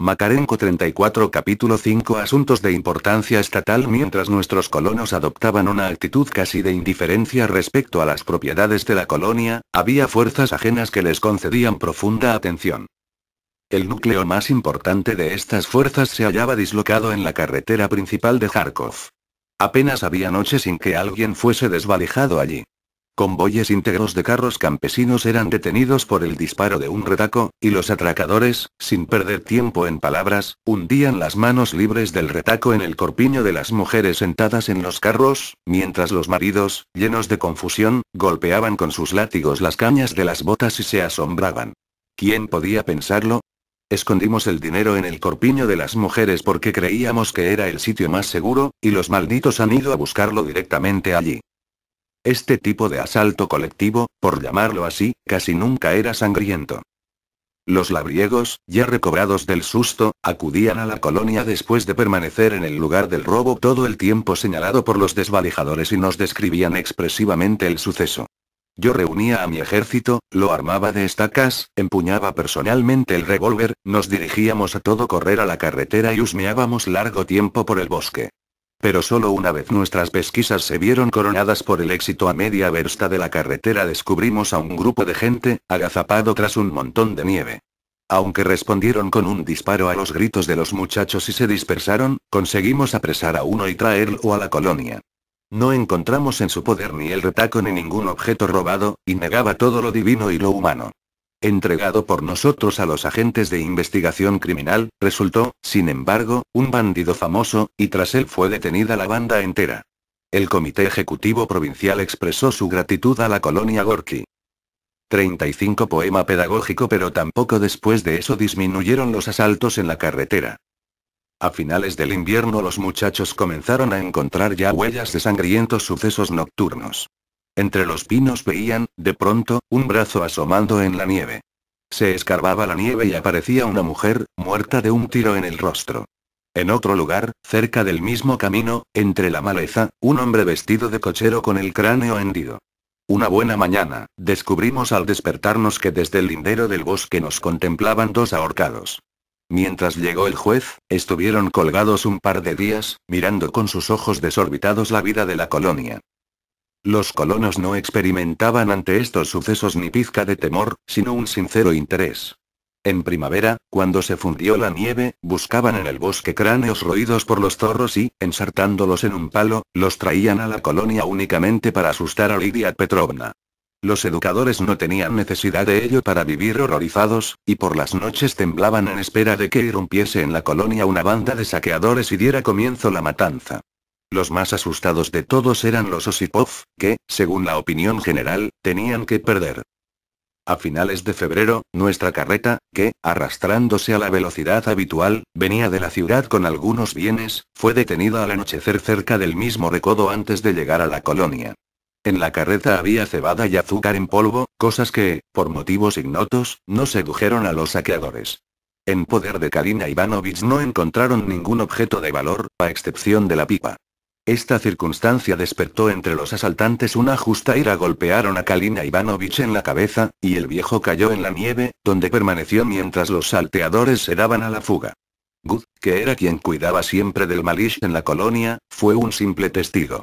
Macarenco 34 capítulo 5 Asuntos de importancia estatal Mientras nuestros colonos adoptaban una actitud casi de indiferencia respecto a las propiedades de la colonia, había fuerzas ajenas que les concedían profunda atención. El núcleo más importante de estas fuerzas se hallaba dislocado en la carretera principal de Kharkov. Apenas había noche sin que alguien fuese desvalijado allí. Convoyes íntegros de carros campesinos eran detenidos por el disparo de un retaco, y los atracadores, sin perder tiempo en palabras, hundían las manos libres del retaco en el corpiño de las mujeres sentadas en los carros, mientras los maridos, llenos de confusión, golpeaban con sus látigos las cañas de las botas y se asombraban. ¿Quién podía pensarlo? Escondimos el dinero en el corpiño de las mujeres porque creíamos que era el sitio más seguro, y los malditos han ido a buscarlo directamente allí. Este tipo de asalto colectivo, por llamarlo así, casi nunca era sangriento. Los labriegos, ya recobrados del susto, acudían a la colonia después de permanecer en el lugar del robo todo el tiempo señalado por los desvalijadores y nos describían expresivamente el suceso. Yo reunía a mi ejército, lo armaba de estacas, empuñaba personalmente el revólver, nos dirigíamos a todo correr a la carretera y husmeábamos largo tiempo por el bosque. Pero solo una vez nuestras pesquisas se vieron coronadas por el éxito a media versta de la carretera descubrimos a un grupo de gente, agazapado tras un montón de nieve. Aunque respondieron con un disparo a los gritos de los muchachos y se dispersaron, conseguimos apresar a uno y traerlo a la colonia. No encontramos en su poder ni el retaco ni ningún objeto robado, y negaba todo lo divino y lo humano entregado por nosotros a los agentes de investigación criminal, resultó, sin embargo, un bandido famoso, y tras él fue detenida la banda entera. El Comité Ejecutivo Provincial expresó su gratitud a la colonia Gorky. 35 Poema pedagógico pero tampoco después de eso disminuyeron los asaltos en la carretera. A finales del invierno los muchachos comenzaron a encontrar ya huellas de sangrientos sucesos nocturnos. Entre los pinos veían, de pronto, un brazo asomando en la nieve. Se escarbaba la nieve y aparecía una mujer, muerta de un tiro en el rostro. En otro lugar, cerca del mismo camino, entre la maleza, un hombre vestido de cochero con el cráneo hendido. Una buena mañana, descubrimos al despertarnos que desde el lindero del bosque nos contemplaban dos ahorcados. Mientras llegó el juez, estuvieron colgados un par de días, mirando con sus ojos desorbitados la vida de la colonia. Los colonos no experimentaban ante estos sucesos ni pizca de temor, sino un sincero interés. En primavera, cuando se fundió la nieve, buscaban en el bosque cráneos roídos por los zorros y, ensartándolos en un palo, los traían a la colonia únicamente para asustar a Lidia Petrovna. Los educadores no tenían necesidad de ello para vivir horrorizados, y por las noches temblaban en espera de que irrumpiese en la colonia una banda de saqueadores y diera comienzo la matanza. Los más asustados de todos eran los Osipov, que, según la opinión general, tenían que perder. A finales de febrero, nuestra carreta, que, arrastrándose a la velocidad habitual, venía de la ciudad con algunos bienes, fue detenida al anochecer cerca del mismo recodo antes de llegar a la colonia. En la carreta había cebada y azúcar en polvo, cosas que, por motivos ignotos, no sedujeron a los saqueadores. En poder de Karina Ivanovich no encontraron ningún objeto de valor, a excepción de la pipa. Esta circunstancia despertó entre los asaltantes una justa ira. Golpearon a Kalina Ivanovich en la cabeza, y el viejo cayó en la nieve, donde permaneció mientras los salteadores se daban a la fuga. Good, que era quien cuidaba siempre del Malish en la colonia, fue un simple testigo.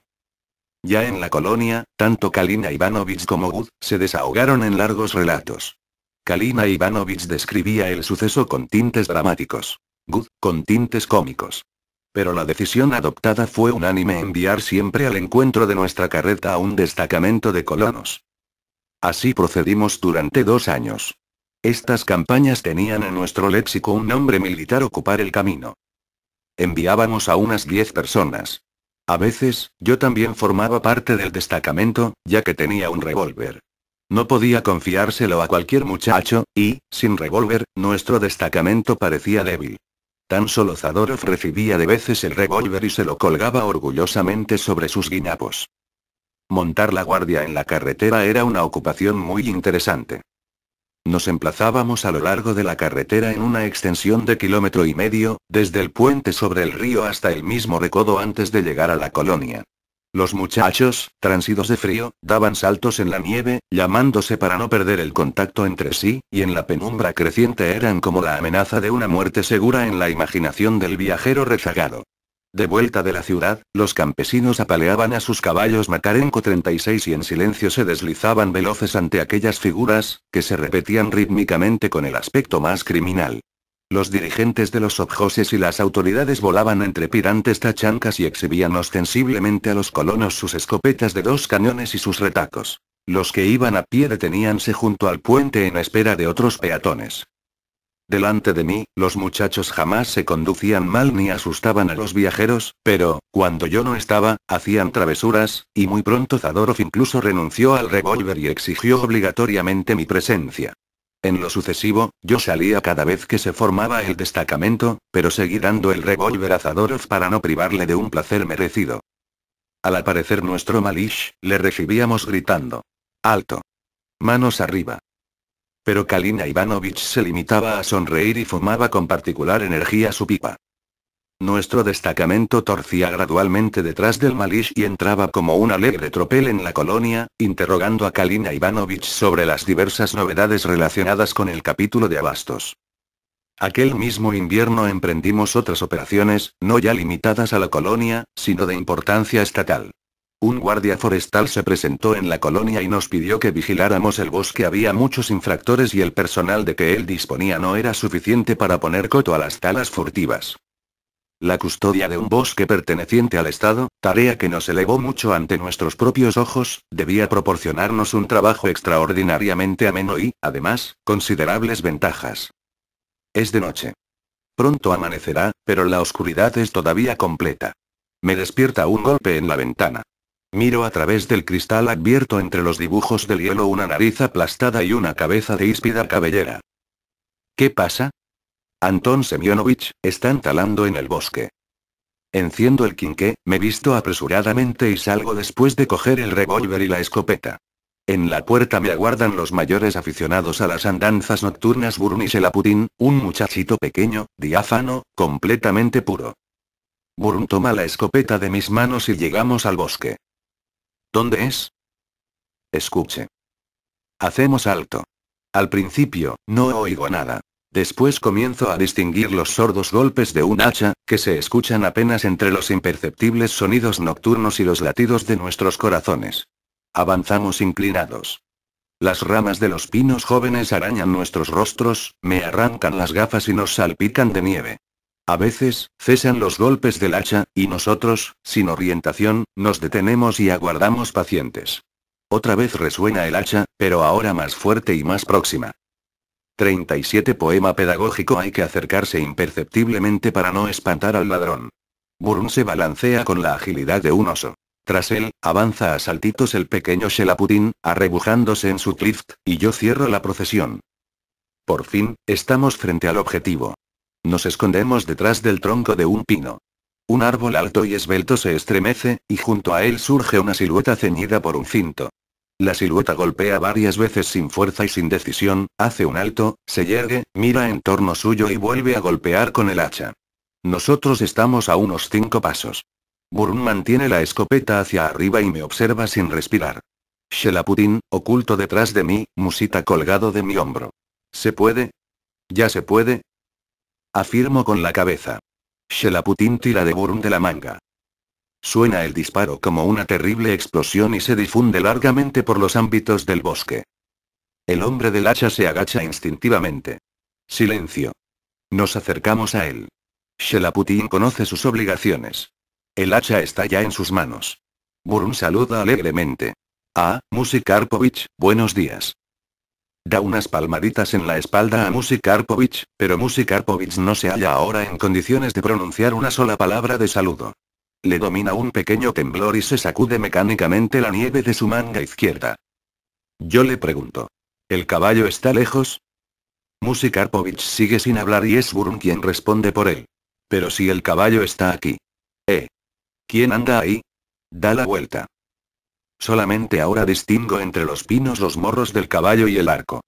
Ya en la colonia, tanto Kalina Ivanovich como Good se desahogaron en largos relatos. Kalina Ivanovich describía el suceso con tintes dramáticos. Good, con tintes cómicos. Pero la decisión adoptada fue unánime enviar siempre al encuentro de nuestra carreta a un destacamento de colonos. Así procedimos durante dos años. Estas campañas tenían en nuestro léxico un nombre militar ocupar el camino. Enviábamos a unas 10 personas. A veces, yo también formaba parte del destacamento, ya que tenía un revólver. No podía confiárselo a cualquier muchacho, y, sin revólver, nuestro destacamento parecía débil. Tan solo Zadorov recibía de veces el revólver y se lo colgaba orgullosamente sobre sus guinapos. Montar la guardia en la carretera era una ocupación muy interesante. Nos emplazábamos a lo largo de la carretera en una extensión de kilómetro y medio, desde el puente sobre el río hasta el mismo recodo antes de llegar a la colonia. Los muchachos, transidos de frío, daban saltos en la nieve, llamándose para no perder el contacto entre sí, y en la penumbra creciente eran como la amenaza de una muerte segura en la imaginación del viajero rezagado. De vuelta de la ciudad, los campesinos apaleaban a sus caballos Macarenco 36 y en silencio se deslizaban veloces ante aquellas figuras, que se repetían rítmicamente con el aspecto más criminal. Los dirigentes de los objoses y las autoridades volaban entre pirantes tachancas y exhibían ostensiblemente a los colonos sus escopetas de dos cañones y sus retacos. Los que iban a pie deteníanse junto al puente en espera de otros peatones. Delante de mí, los muchachos jamás se conducían mal ni asustaban a los viajeros, pero, cuando yo no estaba, hacían travesuras, y muy pronto Zadorov incluso renunció al revólver y exigió obligatoriamente mi presencia. En lo sucesivo, yo salía cada vez que se formaba el destacamento, pero seguí dando el revólver a Zadorov para no privarle de un placer merecido. Al aparecer nuestro Malish, le recibíamos gritando. Alto. Manos arriba. Pero Kalina Ivanovich se limitaba a sonreír y fumaba con particular energía su pipa. Nuestro destacamento torcía gradualmente detrás del Malish y entraba como un alegre tropel en la colonia, interrogando a Kalina Ivanovich sobre las diversas novedades relacionadas con el capítulo de abastos. Aquel mismo invierno emprendimos otras operaciones, no ya limitadas a la colonia, sino de importancia estatal. Un guardia forestal se presentó en la colonia y nos pidió que vigiláramos el bosque. Había muchos infractores y el personal de que él disponía no era suficiente para poner coto a las talas furtivas la custodia de un bosque perteneciente al Estado, tarea que nos elevó mucho ante nuestros propios ojos, debía proporcionarnos un trabajo extraordinariamente ameno y, además, considerables ventajas. Es de noche. Pronto amanecerá, pero la oscuridad es todavía completa. Me despierta un golpe en la ventana. Miro a través del cristal, advierto entre los dibujos del hielo una nariz aplastada y una cabeza de híspida cabellera. ¿Qué pasa? Anton Semyonovich, están talando en el bosque. Enciendo el quinqué, me visto apresuradamente y salgo después de coger el revólver y la escopeta. En la puerta me aguardan los mayores aficionados a las andanzas nocturnas Burun el Aputin, un muchachito pequeño, diáfano, completamente puro. Burun toma la escopeta de mis manos y llegamos al bosque. ¿Dónde es? Escuche. Hacemos alto. Al principio, no oigo nada. Después comienzo a distinguir los sordos golpes de un hacha, que se escuchan apenas entre los imperceptibles sonidos nocturnos y los latidos de nuestros corazones. Avanzamos inclinados. Las ramas de los pinos jóvenes arañan nuestros rostros, me arrancan las gafas y nos salpican de nieve. A veces, cesan los golpes del hacha, y nosotros, sin orientación, nos detenemos y aguardamos pacientes. Otra vez resuena el hacha, pero ahora más fuerte y más próxima. 37 Poema pedagógico Hay que acercarse imperceptiblemente para no espantar al ladrón. Burun se balancea con la agilidad de un oso. Tras él, avanza a saltitos el pequeño Shelaputin, arrebujándose en su clift, y yo cierro la procesión. Por fin, estamos frente al objetivo. Nos escondemos detrás del tronco de un pino. Un árbol alto y esbelto se estremece, y junto a él surge una silueta ceñida por un cinto. La silueta golpea varias veces sin fuerza y sin decisión, hace un alto, se yergue, mira en torno suyo y vuelve a golpear con el hacha. Nosotros estamos a unos cinco pasos. Burun mantiene la escopeta hacia arriba y me observa sin respirar. Shelaputin, oculto detrás de mí, musita colgado de mi hombro. ¿Se puede? ¿Ya se puede? Afirmo con la cabeza. Shelaputin tira de Burun de la manga. Suena el disparo como una terrible explosión y se difunde largamente por los ámbitos del bosque. El hombre del hacha se agacha instintivamente. Silencio. Nos acercamos a él. Shelaputin conoce sus obligaciones. El hacha está ya en sus manos. Burun saluda alegremente. Ah, Musikarpovich, buenos días. Da unas palmaditas en la espalda a Musikarpovich, pero Musikarpovich no se halla ahora en condiciones de pronunciar una sola palabra de saludo. Le domina un pequeño temblor y se sacude mecánicamente la nieve de su manga izquierda. Yo le pregunto. ¿El caballo está lejos? Musikarpovich sigue sin hablar y es Burm quien responde por él. Pero si el caballo está aquí. ¿Eh? ¿Quién anda ahí? Da la vuelta. Solamente ahora distingo entre los pinos los morros del caballo y el arco.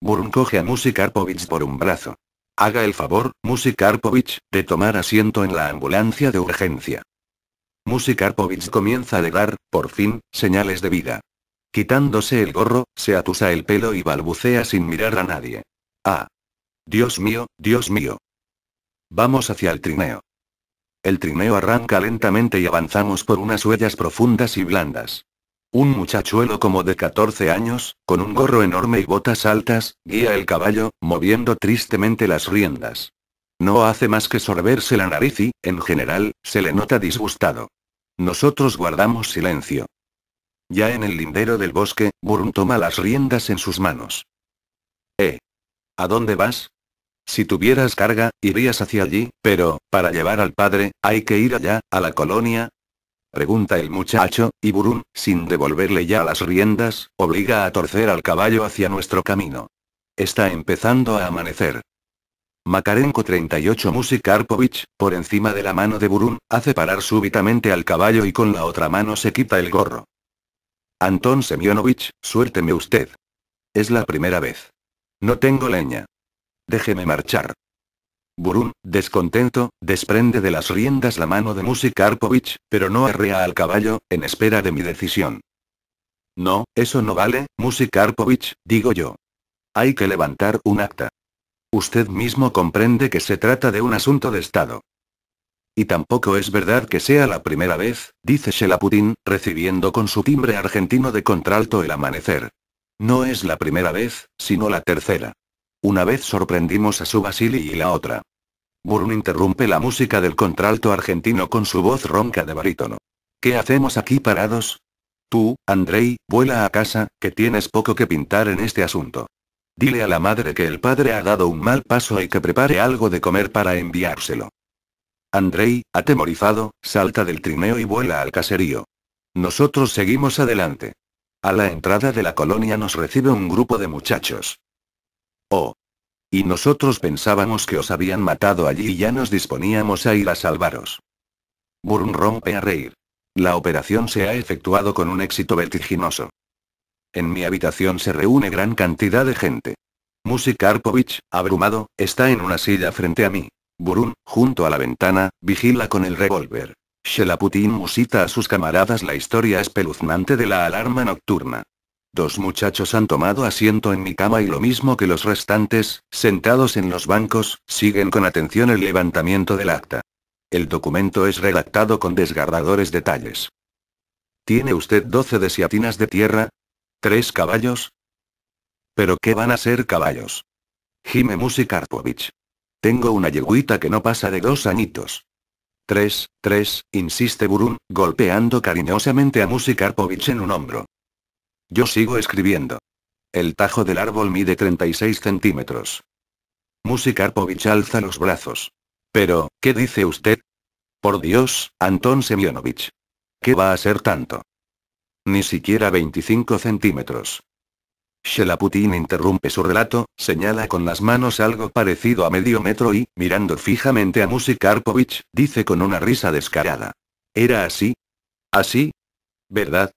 Burm coge a Musikarpovich por un brazo. Haga el favor, Musikarpovich, de tomar asiento en la ambulancia de urgencia. Arpovich comienza a dar, por fin, señales de vida. Quitándose el gorro, se atusa el pelo y balbucea sin mirar a nadie. ¡Ah! Dios mío, Dios mío. Vamos hacia el trineo. El trineo arranca lentamente y avanzamos por unas huellas profundas y blandas. Un muchachuelo como de 14 años, con un gorro enorme y botas altas, guía el caballo, moviendo tristemente las riendas. No hace más que sorberse la nariz y, en general, se le nota disgustado. Nosotros guardamos silencio. Ya en el lindero del bosque, Burun toma las riendas en sus manos. Eh. ¿A dónde vas? Si tuvieras carga, irías hacia allí, pero, para llevar al padre, hay que ir allá, a la colonia. Pregunta el muchacho, y Burun, sin devolverle ya las riendas, obliga a torcer al caballo hacia nuestro camino. Está empezando a amanecer. Makarenko 38 Musik por encima de la mano de Burun, hace parar súbitamente al caballo y con la otra mano se quita el gorro. Anton Semyonovich, suélteme usted. Es la primera vez. No tengo leña. Déjeme marchar. Burun, descontento, desprende de las riendas la mano de Musikarpovich pero no arrea al caballo, en espera de mi decisión. No, eso no vale, Musik digo yo. Hay que levantar un acta. Usted mismo comprende que se trata de un asunto de Estado. Y tampoco es verdad que sea la primera vez, dice Shelaputin, recibiendo con su timbre argentino de contralto el amanecer. No es la primera vez, sino la tercera. Una vez sorprendimos a su Basili y la otra. burne interrumpe la música del contralto argentino con su voz ronca de barítono. ¿Qué hacemos aquí parados? Tú, Andrei, vuela a casa, que tienes poco que pintar en este asunto. Dile a la madre que el padre ha dado un mal paso y que prepare algo de comer para enviárselo. Andrei, atemorizado, salta del trineo y vuela al caserío. Nosotros seguimos adelante. A la entrada de la colonia nos recibe un grupo de muchachos. Oh. Y nosotros pensábamos que os habían matado allí y ya nos disponíamos a ir a salvaros. Burun rompe a reír. La operación se ha efectuado con un éxito vertiginoso. En mi habitación se reúne gran cantidad de gente. Musikarpovich, abrumado, está en una silla frente a mí. Burun, junto a la ventana, vigila con el revólver. Shelaputin musita a sus camaradas la historia espeluznante de la alarma nocturna. Dos muchachos han tomado asiento en mi cama y lo mismo que los restantes, sentados en los bancos, siguen con atención el levantamiento del acta. El documento es redactado con desgarradores detalles. Tiene usted 12 desiatinas de tierra, ¿Tres caballos? ¿Pero qué van a ser caballos? Jime Musikarpovich. Tengo una yeguita que no pasa de dos añitos. Tres, tres, insiste Burun, golpeando cariñosamente a Musikarpovich en un hombro. Yo sigo escribiendo. El tajo del árbol mide 36 centímetros. Musikarpovich alza los brazos. Pero, ¿qué dice usted? Por Dios, Anton Semyonovich. ¿Qué va a ser tanto? Ni siquiera 25 centímetros. Shelaputin interrumpe su relato, señala con las manos algo parecido a medio metro y, mirando fijamente a Musikarpovich, dice con una risa descarada. ¿Era así? ¿Así? ¿Verdad?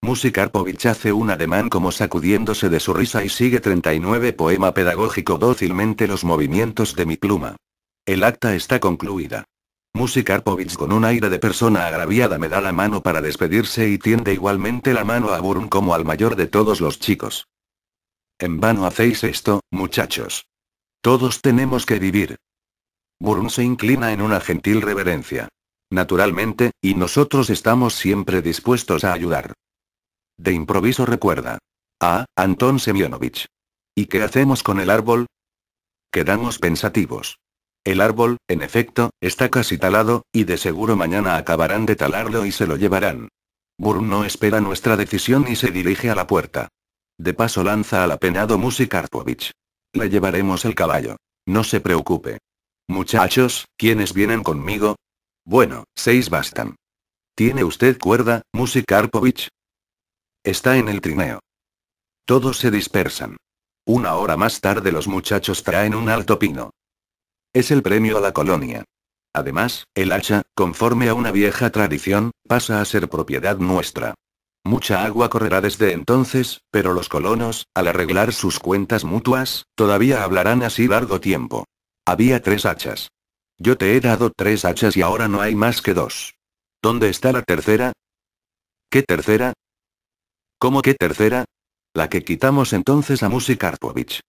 Musikarpovich hace un ademán como sacudiéndose de su risa y sigue 39 poema pedagógico dócilmente los movimientos de mi pluma. El acta está concluida. Arpovich con un aire de persona agraviada me da la mano para despedirse y tiende igualmente la mano a Burun como al mayor de todos los chicos. En vano hacéis esto, muchachos. Todos tenemos que vivir. Burun se inclina en una gentil reverencia. Naturalmente, y nosotros estamos siempre dispuestos a ayudar. De improviso recuerda. A. Anton Semyonovich. ¿Y qué hacemos con el árbol? Quedamos pensativos. El árbol, en efecto, está casi talado, y de seguro mañana acabarán de talarlo y se lo llevarán. Burno no espera nuestra decisión y se dirige a la puerta. De paso lanza al apenado Musikarpovich. Arpovich. Le llevaremos el caballo. No se preocupe. Muchachos, ¿quiénes vienen conmigo? Bueno, seis bastan. ¿Tiene usted cuerda, Musikarpovich? Está en el trineo. Todos se dispersan. Una hora más tarde los muchachos traen un alto pino. Es el premio a la colonia. Además, el hacha, conforme a una vieja tradición, pasa a ser propiedad nuestra. Mucha agua correrá desde entonces, pero los colonos, al arreglar sus cuentas mutuas, todavía hablarán así largo tiempo. Había tres hachas. Yo te he dado tres hachas y ahora no hay más que dos. ¿Dónde está la tercera? ¿Qué tercera? ¿Cómo qué tercera? La que quitamos entonces a Musikarpovich.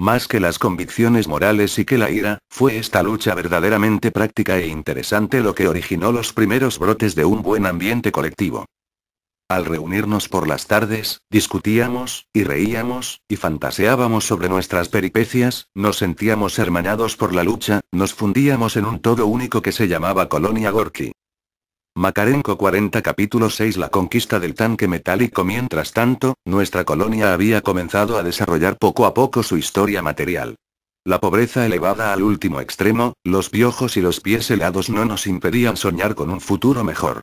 Más que las convicciones morales y que la ira, fue esta lucha verdaderamente práctica e interesante lo que originó los primeros brotes de un buen ambiente colectivo. Al reunirnos por las tardes, discutíamos, y reíamos, y fantaseábamos sobre nuestras peripecias, nos sentíamos hermanados por la lucha, nos fundíamos en un todo único que se llamaba Colonia Gorki. Macarenco 40 capítulo 6 La conquista del tanque metálico Mientras tanto, nuestra colonia había comenzado a desarrollar poco a poco su historia material. La pobreza elevada al último extremo, los piojos y los pies helados no nos impedían soñar con un futuro mejor.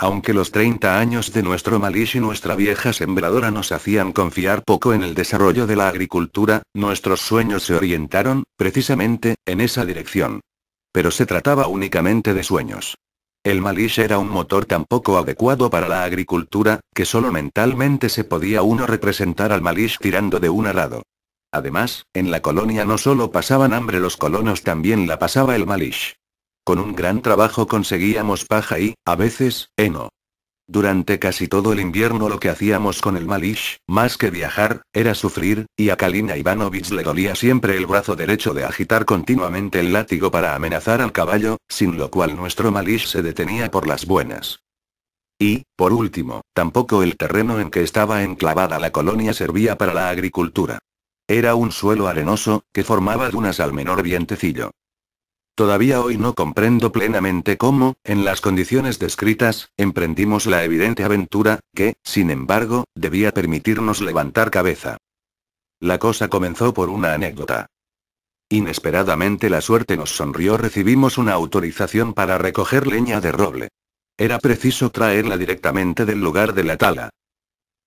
Aunque los 30 años de nuestro Malish y nuestra vieja sembradora nos hacían confiar poco en el desarrollo de la agricultura, nuestros sueños se orientaron, precisamente, en esa dirección. Pero se trataba únicamente de sueños. El Malish era un motor tan poco adecuado para la agricultura, que solo mentalmente se podía uno representar al Malish tirando de un arado. Además, en la colonia no solo pasaban hambre los colonos, también la pasaba el Malish. Con un gran trabajo conseguíamos paja y, a veces, heno. Durante casi todo el invierno lo que hacíamos con el Malish, más que viajar, era sufrir, y a Kalina Ivanovich le dolía siempre el brazo derecho de agitar continuamente el látigo para amenazar al caballo, sin lo cual nuestro Malish se detenía por las buenas. Y, por último, tampoco el terreno en que estaba enclavada la colonia servía para la agricultura. Era un suelo arenoso, que formaba dunas al menor vientecillo. Todavía hoy no comprendo plenamente cómo, en las condiciones descritas, emprendimos la evidente aventura, que, sin embargo, debía permitirnos levantar cabeza. La cosa comenzó por una anécdota. Inesperadamente la suerte nos sonrió, recibimos una autorización para recoger leña de roble. Era preciso traerla directamente del lugar de la tala.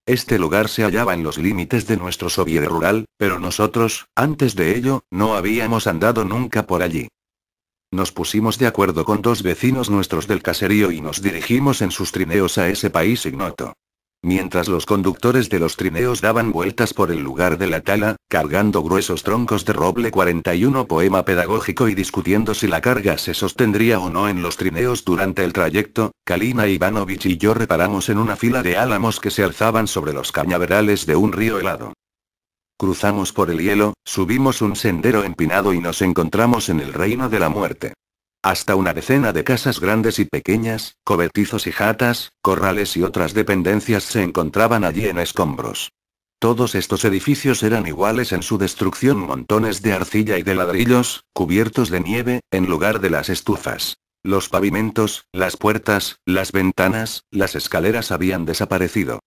Este lugar se hallaba en los límites de nuestro soviet rural, pero nosotros, antes de ello, no habíamos andado nunca por allí. Nos pusimos de acuerdo con dos vecinos nuestros del caserío y nos dirigimos en sus trineos a ese país ignoto. Mientras los conductores de los trineos daban vueltas por el lugar de la tala, cargando gruesos troncos de roble 41 poema pedagógico y discutiendo si la carga se sostendría o no en los trineos durante el trayecto, Kalina Ivanovich y yo reparamos en una fila de álamos que se alzaban sobre los cañaverales de un río helado. Cruzamos por el hielo, subimos un sendero empinado y nos encontramos en el reino de la muerte. Hasta una decena de casas grandes y pequeñas, cobertizos y jatas, corrales y otras dependencias se encontraban allí en escombros. Todos estos edificios eran iguales en su destrucción montones de arcilla y de ladrillos, cubiertos de nieve, en lugar de las estufas. Los pavimentos, las puertas, las ventanas, las escaleras habían desaparecido.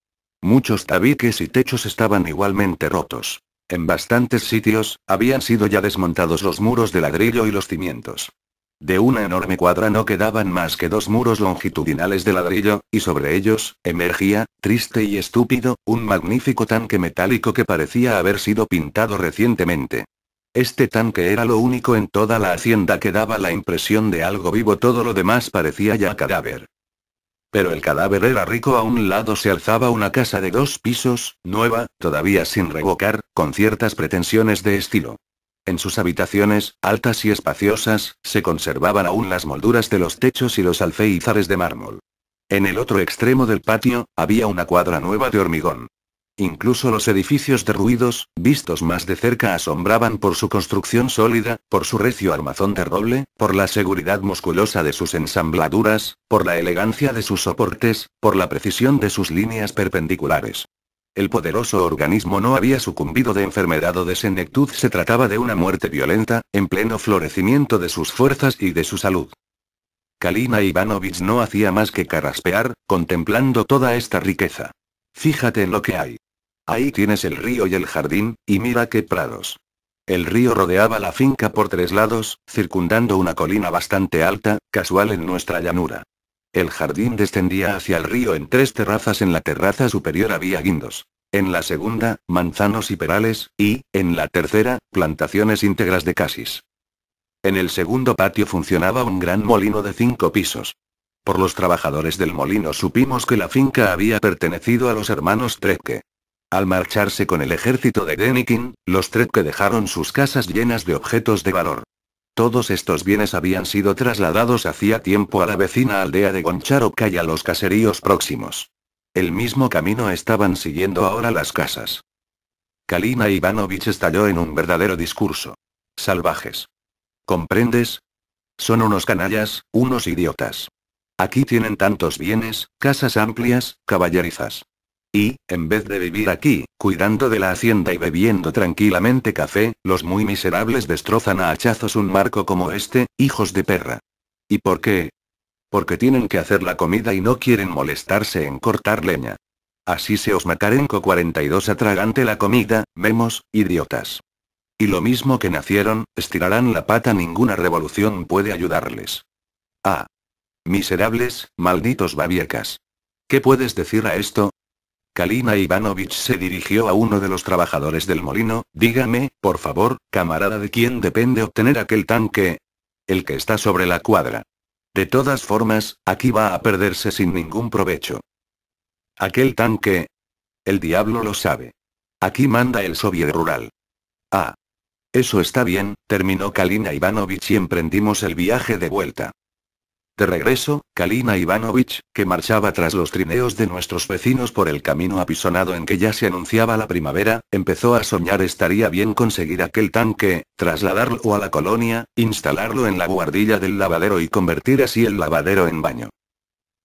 Muchos tabiques y techos estaban igualmente rotos. En bastantes sitios, habían sido ya desmontados los muros de ladrillo y los cimientos. De una enorme cuadra no quedaban más que dos muros longitudinales de ladrillo, y sobre ellos, emergía, triste y estúpido, un magnífico tanque metálico que parecía haber sido pintado recientemente. Este tanque era lo único en toda la hacienda que daba la impresión de algo vivo, todo lo demás parecía ya cadáver. Pero el cadáver era rico. A un lado se alzaba una casa de dos pisos, nueva, todavía sin revocar, con ciertas pretensiones de estilo. En sus habitaciones, altas y espaciosas, se conservaban aún las molduras de los techos y los alféizares de mármol. En el otro extremo del patio, había una cuadra nueva de hormigón. Incluso los edificios derruidos, vistos más de cerca, asombraban por su construcción sólida, por su recio armazón de roble, por la seguridad musculosa de sus ensambladuras, por la elegancia de sus soportes, por la precisión de sus líneas perpendiculares. El poderoso organismo no había sucumbido de enfermedad o de senectud, se trataba de una muerte violenta, en pleno florecimiento de sus fuerzas y de su salud. Kalina Ivanovich no hacía más que carraspear, contemplando toda esta riqueza. Fíjate en lo que hay. Ahí tienes el río y el jardín, y mira qué prados. El río rodeaba la finca por tres lados, circundando una colina bastante alta, casual en nuestra llanura. El jardín descendía hacia el río en tres terrazas. En la terraza superior había guindos. En la segunda, manzanos y perales, y, en la tercera, plantaciones íntegras de casis. En el segundo patio funcionaba un gran molino de cinco pisos. Por los trabajadores del molino supimos que la finca había pertenecido a los hermanos Tretke. Al marcharse con el ejército de Denikin, los Tretke dejaron sus casas llenas de objetos de valor. Todos estos bienes habían sido trasladados hacía tiempo a la vecina aldea de Goncharoka y a los caseríos próximos. El mismo camino estaban siguiendo ahora las casas. Kalina Ivanovich estalló en un verdadero discurso. Salvajes. ¿Comprendes? Son unos canallas, unos idiotas. Aquí tienen tantos bienes, casas amplias, caballerizas. Y, en vez de vivir aquí, cuidando de la hacienda y bebiendo tranquilamente café, los muy miserables destrozan a hachazos un marco como este, hijos de perra. ¿Y por qué? Porque tienen que hacer la comida y no quieren molestarse en cortar leña. Así se os Macarenco 42 atragante la comida, vemos, idiotas. Y lo mismo que nacieron, estirarán la pata ninguna revolución puede ayudarles. Ah, Miserables, malditos babiecas. ¿Qué puedes decir a esto? Kalina Ivanovich se dirigió a uno de los trabajadores del molino, dígame, por favor, camarada de quién depende obtener aquel tanque. El que está sobre la cuadra. De todas formas, aquí va a perderse sin ningún provecho. Aquel tanque. El diablo lo sabe. Aquí manda el soviet rural. Ah. Eso está bien, terminó Kalina Ivanovich y emprendimos el viaje de vuelta. De regreso, Kalina Ivanovich, que marchaba tras los trineos de nuestros vecinos por el camino apisonado en que ya se anunciaba la primavera, empezó a soñar estaría bien conseguir aquel tanque, trasladarlo a la colonia, instalarlo en la guardilla del lavadero y convertir así el lavadero en baño.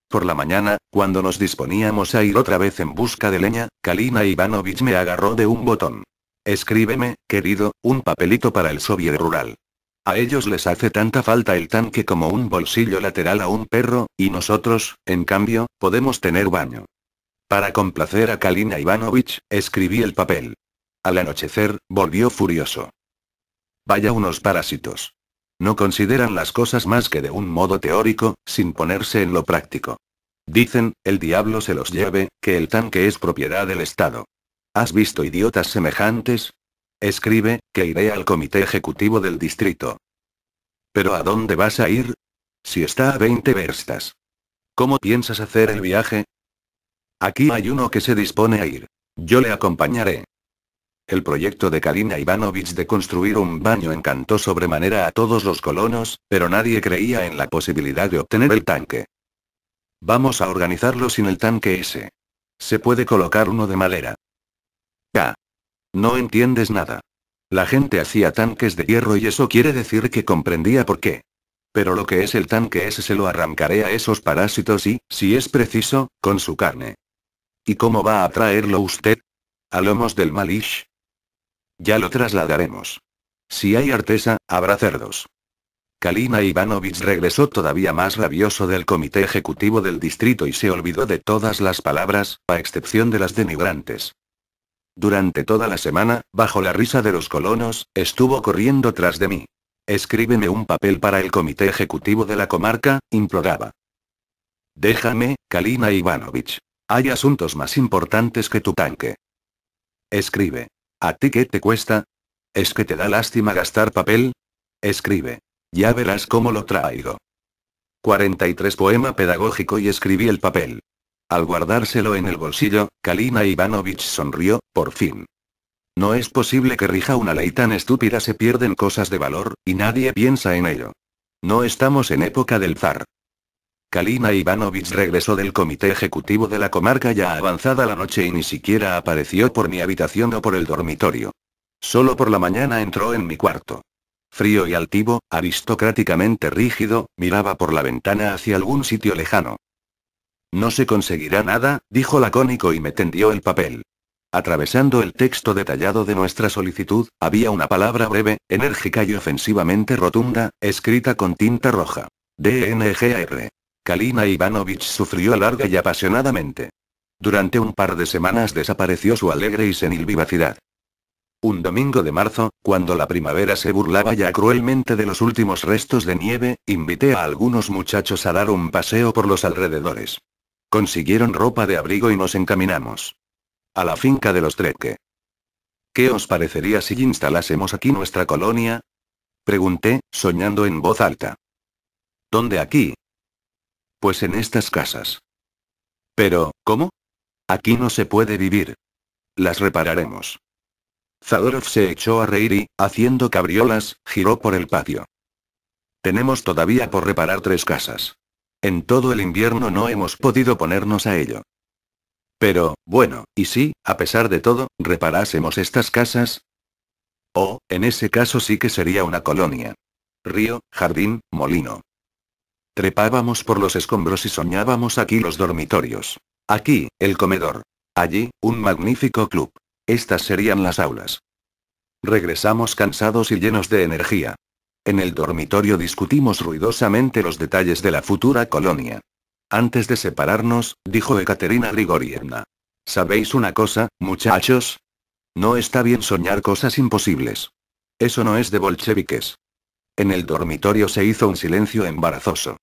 Por la mañana, cuando nos disponíamos a ir otra vez en busca de leña, Kalina Ivanovich me agarró de un botón. Escríbeme, querido, un papelito para el soviet rural. A ellos les hace tanta falta el tanque como un bolsillo lateral a un perro, y nosotros, en cambio, podemos tener baño. Para complacer a Kalina Ivanovich, escribí el papel. Al anochecer, volvió furioso. Vaya unos parásitos. No consideran las cosas más que de un modo teórico, sin ponerse en lo práctico. Dicen, el diablo se los lleve, que el tanque es propiedad del Estado. ¿Has visto idiotas semejantes? Escribe, que iré al comité ejecutivo del distrito. ¿Pero a dónde vas a ir? Si está a 20 verstas. ¿Cómo piensas hacer el viaje? Aquí hay uno que se dispone a ir. Yo le acompañaré. El proyecto de Karina Ivanovich de construir un baño encantó sobremanera a todos los colonos, pero nadie creía en la posibilidad de obtener el tanque. Vamos a organizarlo sin el tanque ese. Se puede colocar uno de madera. K. No entiendes nada. La gente hacía tanques de hierro y eso quiere decir que comprendía por qué. Pero lo que es el tanque ese se lo arrancaré a esos parásitos y, si es preciso, con su carne. ¿Y cómo va a traerlo usted? ¿A lomos del Malish? Ya lo trasladaremos. Si hay artesa, habrá cerdos. Kalina Ivanovich regresó todavía más rabioso del comité ejecutivo del distrito y se olvidó de todas las palabras, a excepción de las denigrantes. Durante toda la semana, bajo la risa de los colonos, estuvo corriendo tras de mí. Escríbeme un papel para el comité ejecutivo de la comarca, imploraba. Déjame, Kalina Ivanovich. Hay asuntos más importantes que tu tanque. Escribe. ¿A ti qué te cuesta? ¿Es que te da lástima gastar papel? Escribe. Ya verás cómo lo traigo. 43 Poema pedagógico y escribí el papel. Al guardárselo en el bolsillo, Kalina Ivanovich sonrió, por fin. No es posible que rija una ley tan estúpida se pierden cosas de valor, y nadie piensa en ello. No estamos en época del zar. Kalina Ivanovich regresó del comité ejecutivo de la comarca ya avanzada la noche y ni siquiera apareció por mi habitación o por el dormitorio. Solo por la mañana entró en mi cuarto. Frío y altivo, aristocráticamente rígido, miraba por la ventana hacia algún sitio lejano. No se conseguirá nada, dijo lacónico y me tendió el papel. Atravesando el texto detallado de nuestra solicitud, había una palabra breve, enérgica y ofensivamente rotunda, escrita con tinta roja. DNGR. Kalina Ivanovich sufrió larga y apasionadamente. Durante un par de semanas desapareció su alegre y senil vivacidad. Un domingo de marzo, cuando la primavera se burlaba ya cruelmente de los últimos restos de nieve, invité a algunos muchachos a dar un paseo por los alrededores. Consiguieron ropa de abrigo y nos encaminamos. A la finca de los Treque. ¿Qué os parecería si instalásemos aquí nuestra colonia? Pregunté, soñando en voz alta. ¿Dónde aquí? Pues en estas casas. Pero, ¿cómo? Aquí no se puede vivir. Las repararemos. Zadorov se echó a reír y, haciendo cabriolas, giró por el patio. Tenemos todavía por reparar tres casas. En todo el invierno no hemos podido ponernos a ello. Pero, bueno, y si, a pesar de todo, reparásemos estas casas? Oh, en ese caso sí que sería una colonia. Río, jardín, molino. Trepábamos por los escombros y soñábamos aquí los dormitorios. Aquí, el comedor. Allí, un magnífico club. Estas serían las aulas. Regresamos cansados y llenos de energía. En el dormitorio discutimos ruidosamente los detalles de la futura colonia. Antes de separarnos, dijo Ekaterina Grigorievna. ¿Sabéis una cosa, muchachos? No está bien soñar cosas imposibles. Eso no es de bolcheviques. En el dormitorio se hizo un silencio embarazoso.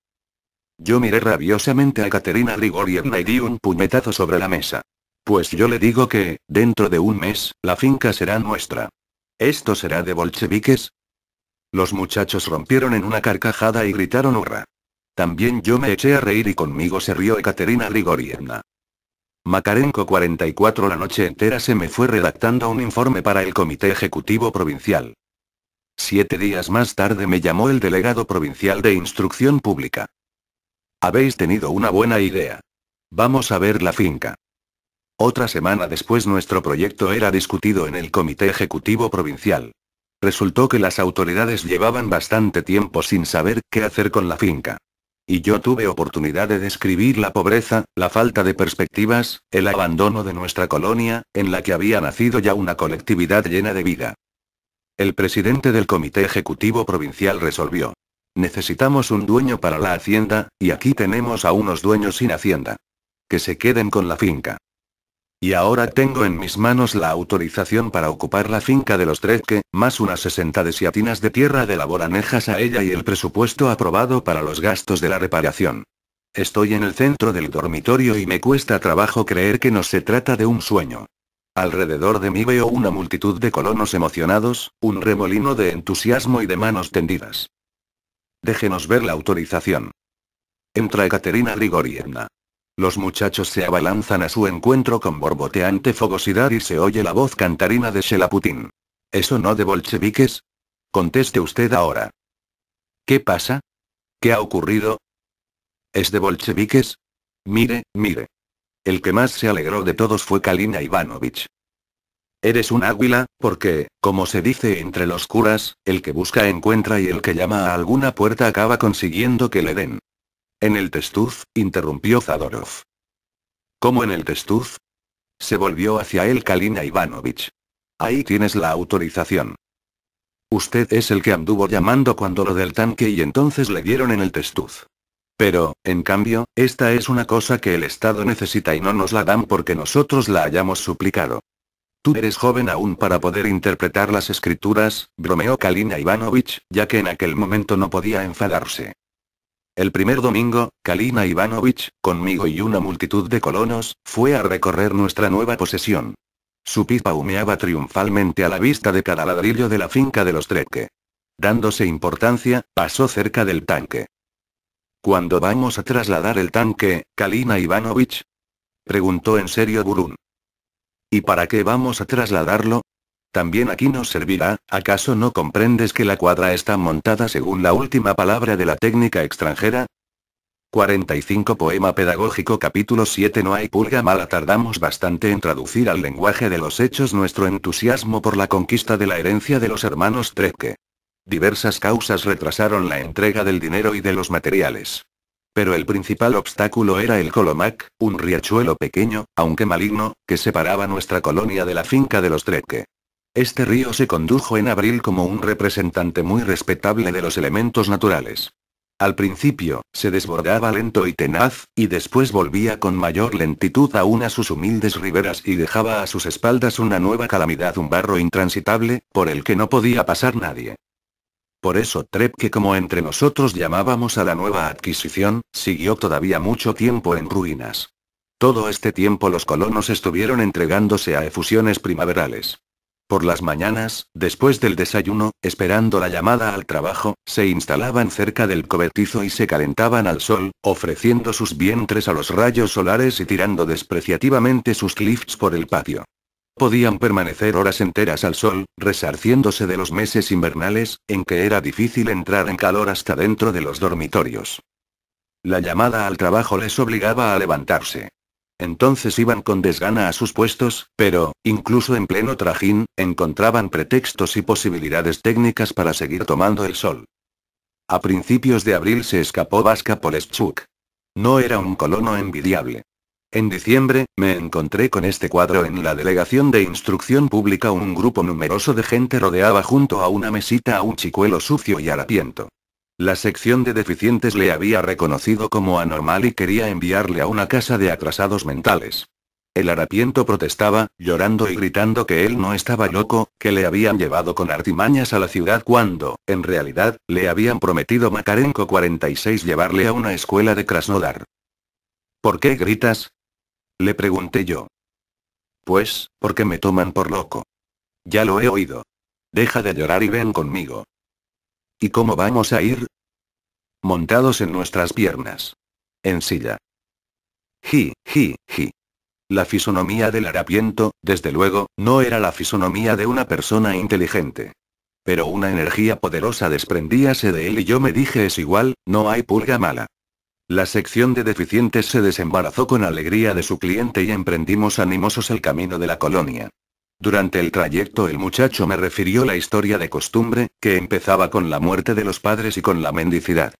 Yo miré rabiosamente a Ekaterina Grigorievna y di un puñetazo sobre la mesa. Pues yo le digo que, dentro de un mes, la finca será nuestra. ¿Esto será de bolcheviques? Los muchachos rompieron en una carcajada y gritaron hurra. También yo me eché a reír y conmigo se rió Ekaterina Grigorievna. Makarenko 44 La noche entera se me fue redactando un informe para el Comité Ejecutivo Provincial. Siete días más tarde me llamó el delegado provincial de Instrucción Pública. Habéis tenido una buena idea. Vamos a ver la finca. Otra semana después nuestro proyecto era discutido en el Comité Ejecutivo Provincial. Resultó que las autoridades llevaban bastante tiempo sin saber qué hacer con la finca. Y yo tuve oportunidad de describir la pobreza, la falta de perspectivas, el abandono de nuestra colonia, en la que había nacido ya una colectividad llena de vida. El presidente del Comité Ejecutivo Provincial resolvió. Necesitamos un dueño para la hacienda, y aquí tenemos a unos dueños sin hacienda. Que se queden con la finca. Y ahora tengo en mis manos la autorización para ocupar la finca de los tres que, más unas 60 desiatinas de tierra de labor anejas a ella y el presupuesto aprobado para los gastos de la reparación. Estoy en el centro del dormitorio y me cuesta trabajo creer que no se trata de un sueño. Alrededor de mí veo una multitud de colonos emocionados, un remolino de entusiasmo y de manos tendidas. Déjenos ver la autorización. Entra Ekaterina Grigorievna. Los muchachos se abalanzan a su encuentro con borboteante fogosidad y se oye la voz cantarina de Shelaputin. ¿Eso no de bolcheviques? Conteste usted ahora. ¿Qué pasa? ¿Qué ha ocurrido? ¿Es de bolcheviques? Mire, mire. El que más se alegró de todos fue Kalina Ivanovich. Eres un águila, porque, como se dice entre los curas, el que busca encuentra y el que llama a alguna puerta acaba consiguiendo que le den. En el Testuz, interrumpió Zadorov. ¿Cómo en el Testuz? Se volvió hacia él Kalina Ivanovich. Ahí tienes la autorización. Usted es el que anduvo llamando cuando lo del tanque y entonces le dieron en el Testuz. Pero, en cambio, esta es una cosa que el Estado necesita y no nos la dan porque nosotros la hayamos suplicado. Tú eres joven aún para poder interpretar las escrituras, bromeó Kalina Ivanovich, ya que en aquel momento no podía enfadarse. El primer domingo, Kalina Ivanovich, conmigo y una multitud de colonos, fue a recorrer nuestra nueva posesión. Su pipa humeaba triunfalmente a la vista de cada ladrillo de la finca de los Treque. Dándose importancia, pasó cerca del tanque. ¿Cuándo vamos a trasladar el tanque, Kalina Ivanovich? preguntó en serio Burun. ¿Y para qué vamos a trasladarlo? También aquí nos servirá, ¿acaso no comprendes que la cuadra está montada según la última palabra de la técnica extranjera? 45 Poema Pedagógico Capítulo 7 No hay pulga mala Tardamos bastante en traducir al lenguaje de los hechos nuestro entusiasmo por la conquista de la herencia de los hermanos Trekke. Diversas causas retrasaron la entrega del dinero y de los materiales. Pero el principal obstáculo era el Colomac, un riachuelo pequeño, aunque maligno, que separaba nuestra colonia de la finca de los Trekke. Este río se condujo en abril como un representante muy respetable de los elementos naturales. Al principio, se desbordaba lento y tenaz, y después volvía con mayor lentitud aún a sus humildes riberas y dejaba a sus espaldas una nueva calamidad, un barro intransitable, por el que no podía pasar nadie. Por eso Trep, que como entre nosotros llamábamos a la nueva adquisición, siguió todavía mucho tiempo en ruinas. Todo este tiempo los colonos estuvieron entregándose a efusiones primaverales. Por las mañanas, después del desayuno, esperando la llamada al trabajo, se instalaban cerca del cobertizo y se calentaban al sol, ofreciendo sus vientres a los rayos solares y tirando despreciativamente sus cliffs por el patio. Podían permanecer horas enteras al sol, resarciéndose de los meses invernales, en que era difícil entrar en calor hasta dentro de los dormitorios. La llamada al trabajo les obligaba a levantarse. Entonces iban con desgana a sus puestos, pero, incluso en pleno trajín, encontraban pretextos y posibilidades técnicas para seguir tomando el sol. A principios de abril se escapó Vasca Poleschuk. No era un colono envidiable. En diciembre, me encontré con este cuadro en la Delegación de Instrucción Pública. Un grupo numeroso de gente rodeaba junto a una mesita a un chicuelo sucio y harapiento. La sección de deficientes le había reconocido como anormal y quería enviarle a una casa de atrasados mentales. El harapiento protestaba, llorando y gritando que él no estaba loco, que le habían llevado con artimañas a la ciudad cuando, en realidad, le habían prometido Macarenco 46 llevarle a una escuela de Krasnodar. ¿Por qué gritas? Le pregunté yo. Pues, porque me toman por loco. Ya lo he oído. Deja de llorar y ven conmigo. ¿Y cómo vamos a ir? Montados en nuestras piernas. En silla. Ji, ji, ji. La fisonomía del harapiento, desde luego, no era la fisonomía de una persona inteligente. Pero una energía poderosa desprendíase de él y yo me dije es igual, no hay purga mala. La sección de deficientes se desembarazó con alegría de su cliente y emprendimos animosos el camino de la colonia. Durante el trayecto el muchacho me refirió la historia de costumbre, que empezaba con la muerte de los padres y con la mendicidad.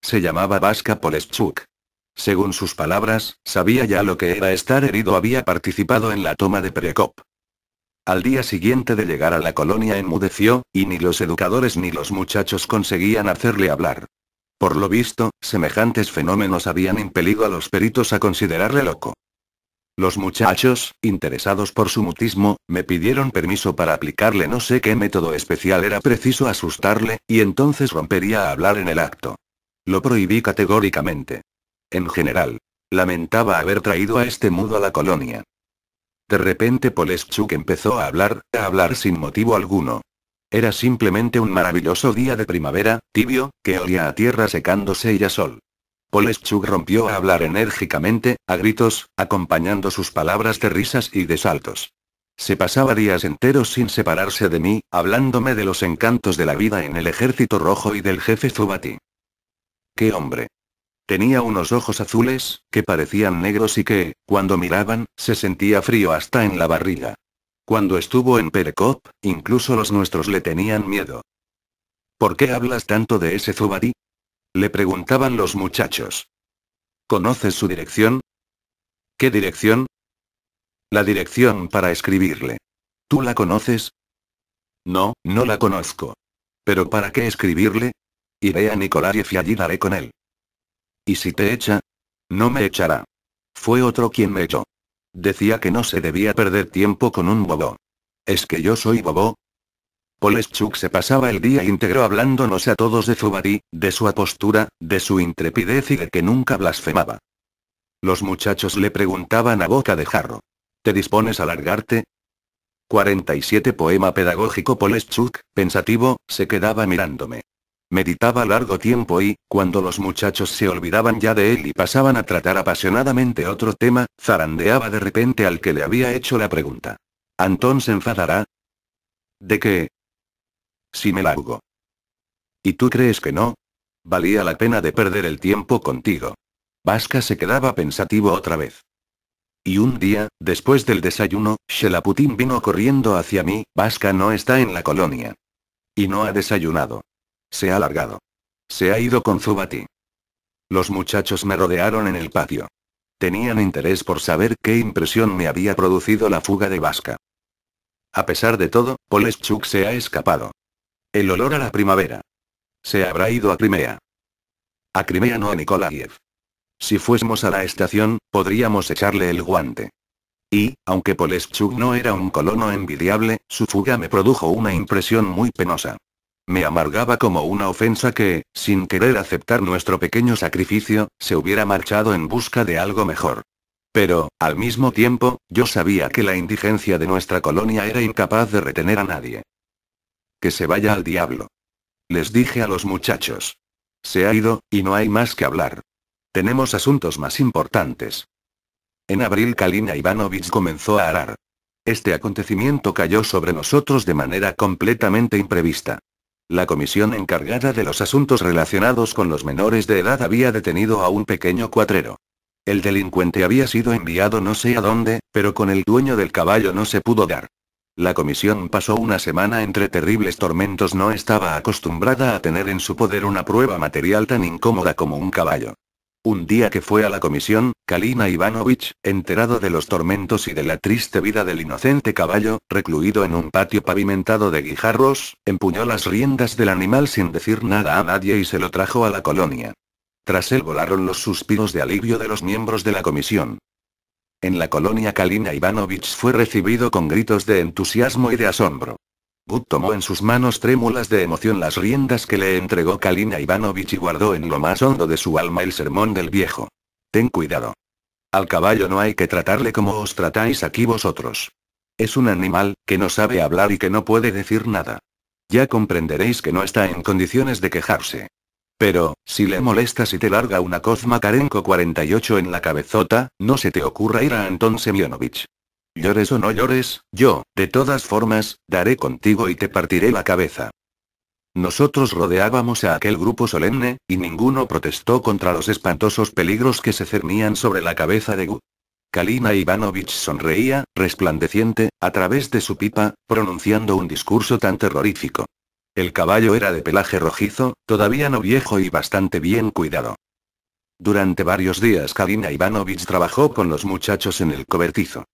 Se llamaba Vasca Polestchuk. Según sus palabras, sabía ya lo que era estar herido, había participado en la toma de Prekop. Al día siguiente de llegar a la colonia enmudeció, y ni los educadores ni los muchachos conseguían hacerle hablar. Por lo visto, semejantes fenómenos habían impelido a los peritos a considerarle loco. Los muchachos, interesados por su mutismo, me pidieron permiso para aplicarle no sé qué método especial era preciso asustarle, y entonces rompería a hablar en el acto. Lo prohibí categóricamente. En general, lamentaba haber traído a este mudo a la colonia. De repente Poleschuk empezó a hablar, a hablar sin motivo alguno. Era simplemente un maravilloso día de primavera, tibio, que olía a tierra secándose y a sol. Poleshchuk rompió a hablar enérgicamente, a gritos, acompañando sus palabras de risas y de saltos. Se pasaba días enteros sin separarse de mí, hablándome de los encantos de la vida en el ejército rojo y del jefe Zubati. ¡Qué hombre! Tenía unos ojos azules, que parecían negros y que, cuando miraban, se sentía frío hasta en la barriga. Cuando estuvo en Perekop, incluso los nuestros le tenían miedo. ¿Por qué hablas tanto de ese Zubati? Le preguntaban los muchachos. ¿Conoces su dirección? ¿Qué dirección? La dirección para escribirle. ¿Tú la conoces? No, no la conozco. ¿Pero para qué escribirle? Iré a Nicolás y allí daré con él. ¿Y si te echa? No me echará. Fue otro quien me echó. Decía que no se debía perder tiempo con un bobo. ¿Es que yo soy bobo? Poleschuk se pasaba el día íntegro hablándonos a todos de Zubadi, de su apostura, de su intrepidez y de que nunca blasfemaba. Los muchachos le preguntaban a boca de jarro. ¿Te dispones a largarte? 47 Poema pedagógico Poleschuk, pensativo, se quedaba mirándome. Meditaba largo tiempo y, cuando los muchachos se olvidaban ya de él y pasaban a tratar apasionadamente otro tema, zarandeaba de repente al que le había hecho la pregunta. ¿Antón se enfadará? ¿De qué? si me largo. ¿Y tú crees que no? Valía la pena de perder el tiempo contigo. Vasca se quedaba pensativo otra vez. Y un día, después del desayuno, Shelaputin vino corriendo hacia mí, Vasca no está en la colonia. Y no ha desayunado. Se ha largado. Se ha ido con Zubati. Los muchachos me rodearon en el patio. Tenían interés por saber qué impresión me había producido la fuga de Vasca. A pesar de todo, Poleschuk se ha escapado. El olor a la primavera. Se habrá ido a Crimea. A Crimea no a Nikolayev. Si fuésemos a la estación, podríamos echarle el guante. Y, aunque Poleschuk no era un colono envidiable, su fuga me produjo una impresión muy penosa. Me amargaba como una ofensa que, sin querer aceptar nuestro pequeño sacrificio, se hubiera marchado en busca de algo mejor. Pero, al mismo tiempo, yo sabía que la indigencia de nuestra colonia era incapaz de retener a nadie. Que se vaya al diablo. Les dije a los muchachos. Se ha ido, y no hay más que hablar. Tenemos asuntos más importantes. En abril Kalina Ivanovich comenzó a arar. Este acontecimiento cayó sobre nosotros de manera completamente imprevista. La comisión encargada de los asuntos relacionados con los menores de edad había detenido a un pequeño cuatrero. El delincuente había sido enviado no sé a dónde, pero con el dueño del caballo no se pudo dar. La comisión pasó una semana entre terribles tormentos. No estaba acostumbrada a tener en su poder una prueba material tan incómoda como un caballo. Un día que fue a la comisión, Kalina Ivanovich, enterado de los tormentos y de la triste vida del inocente caballo, recluido en un patio pavimentado de guijarros, empuñó las riendas del animal sin decir nada a nadie y se lo trajo a la colonia. Tras él volaron los suspiros de alivio de los miembros de la comisión. En la colonia Kalina Ivanovich fue recibido con gritos de entusiasmo y de asombro. Bud tomó en sus manos trémulas de emoción las riendas que le entregó Kalina Ivanovich y guardó en lo más hondo de su alma el sermón del viejo. Ten cuidado. Al caballo no hay que tratarle como os tratáis aquí vosotros. Es un animal, que no sabe hablar y que no puede decir nada. Ya comprenderéis que no está en condiciones de quejarse. Pero, si le molestas y te larga una Kozma Karenko 48 en la cabezota, no se te ocurra ir a Anton Semyonovich. Llores o no llores, yo, de todas formas, daré contigo y te partiré la cabeza. Nosotros rodeábamos a aquel grupo solemne, y ninguno protestó contra los espantosos peligros que se cernían sobre la cabeza de Gu. Kalina Ivanovich sonreía, resplandeciente, a través de su pipa, pronunciando un discurso tan terrorífico. El caballo era de pelaje rojizo, todavía no viejo y bastante bien cuidado. Durante varios días Kalina Ivanovich trabajó con los muchachos en el cobertizo.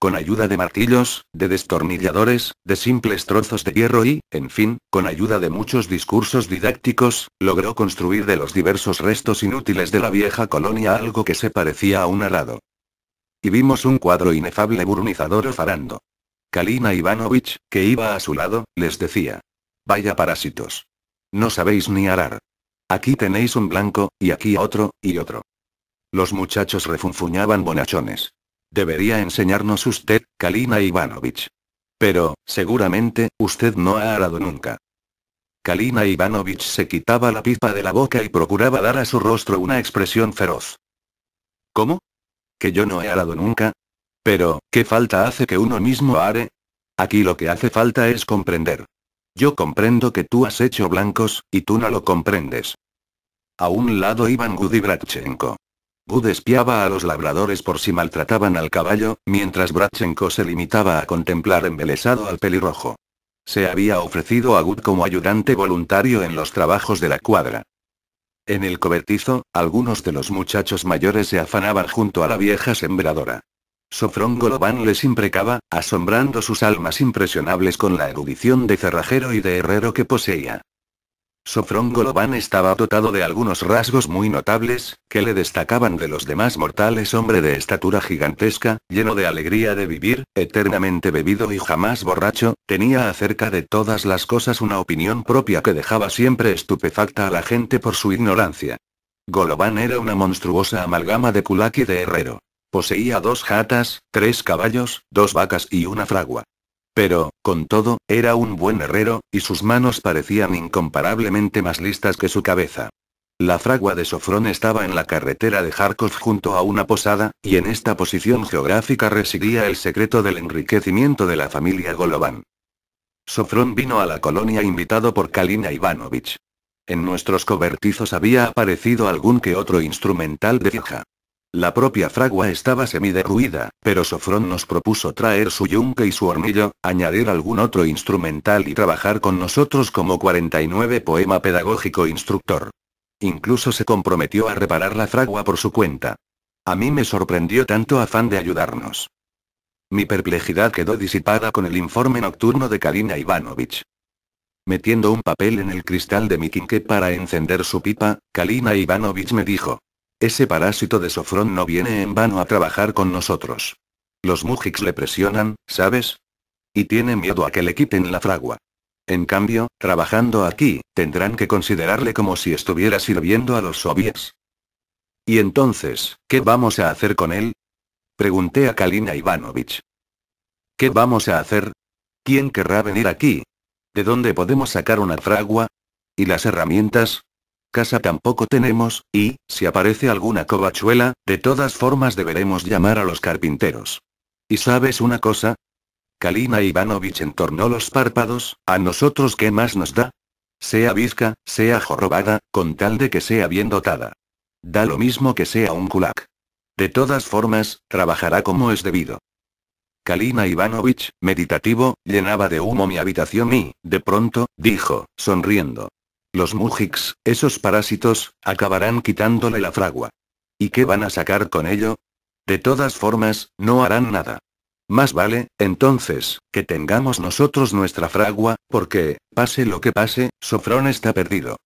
Con ayuda de martillos, de destornilladores, de simples trozos de hierro y, en fin, con ayuda de muchos discursos didácticos, logró construir de los diversos restos inútiles de la vieja colonia algo que se parecía a un arado. Y vimos un cuadro inefable burnizador o farando. Kalina Ivanovich, que iba a su lado, les decía. Vaya parásitos. No sabéis ni arar. Aquí tenéis un blanco, y aquí otro, y otro. Los muchachos refunfuñaban bonachones. Debería enseñarnos usted, Kalina Ivanovich. Pero, seguramente, usted no ha arado nunca. Kalina Ivanovich se quitaba la pipa de la boca y procuraba dar a su rostro una expresión feroz. ¿Cómo? ¿Que yo no he arado nunca? Pero, ¿qué falta hace que uno mismo are? Aquí lo que hace falta es comprender. Yo comprendo que tú has hecho blancos, y tú no lo comprendes. A un lado iban Good y Bratchenko. Gud espiaba a los labradores por si maltrataban al caballo, mientras Bratchenko se limitaba a contemplar embelesado al pelirrojo. Se había ofrecido a Good como ayudante voluntario en los trabajos de la cuadra. En el cobertizo, algunos de los muchachos mayores se afanaban junto a la vieja sembradora. Sofrón Golobán les imprecaba, asombrando sus almas impresionables con la erudición de cerrajero y de herrero que poseía. Sofrón Golobán estaba dotado de algunos rasgos muy notables, que le destacaban de los demás mortales hombre de estatura gigantesca, lleno de alegría de vivir, eternamente bebido y jamás borracho, tenía acerca de todas las cosas una opinión propia que dejaba siempre estupefacta a la gente por su ignorancia. Golobán era una monstruosa amalgama de kulak y de herrero. Poseía dos jatas, tres caballos, dos vacas y una fragua. Pero, con todo, era un buen herrero, y sus manos parecían incomparablemente más listas que su cabeza. La fragua de Sofrón estaba en la carretera de Kharkov junto a una posada, y en esta posición geográfica residía el secreto del enriquecimiento de la familia Golován. Sofrón vino a la colonia invitado por Kalina Ivanovich. En nuestros cobertizos había aparecido algún que otro instrumental de vieja. La propia fragua estaba semiderruida, pero Sofrón nos propuso traer su yunque y su hornillo, añadir algún otro instrumental y trabajar con nosotros como 49 poema pedagógico instructor. Incluso se comprometió a reparar la fragua por su cuenta. A mí me sorprendió tanto afán de ayudarnos. Mi perplejidad quedó disipada con el informe nocturno de Karina Ivanovich. Metiendo un papel en el cristal de mi quinqué para encender su pipa, Kalina Ivanovich me dijo, ese parásito de Sofrón no viene en vano a trabajar con nosotros. Los Mujiks le presionan, ¿sabes? Y tiene miedo a que le quiten la fragua. En cambio, trabajando aquí, tendrán que considerarle como si estuviera sirviendo a los soviets. ¿Y entonces, qué vamos a hacer con él? Pregunté a Kalina Ivanovich. ¿Qué vamos a hacer? ¿Quién querrá venir aquí? ¿De dónde podemos sacar una fragua? ¿Y las herramientas? Casa tampoco tenemos, y, si aparece alguna covachuela, de todas formas deberemos llamar a los carpinteros. ¿Y sabes una cosa? Kalina Ivanovich entornó los párpados, ¿a nosotros qué más nos da? Sea visca, sea jorobada, con tal de que sea bien dotada. Da lo mismo que sea un kulak. De todas formas, trabajará como es debido. Kalina Ivanovich, meditativo, llenaba de humo mi habitación y, de pronto, dijo, sonriendo, los Mujiks, esos parásitos, acabarán quitándole la fragua. ¿Y qué van a sacar con ello? De todas formas, no harán nada. Más vale, entonces, que tengamos nosotros nuestra fragua, porque, pase lo que pase, Sofrón está perdido.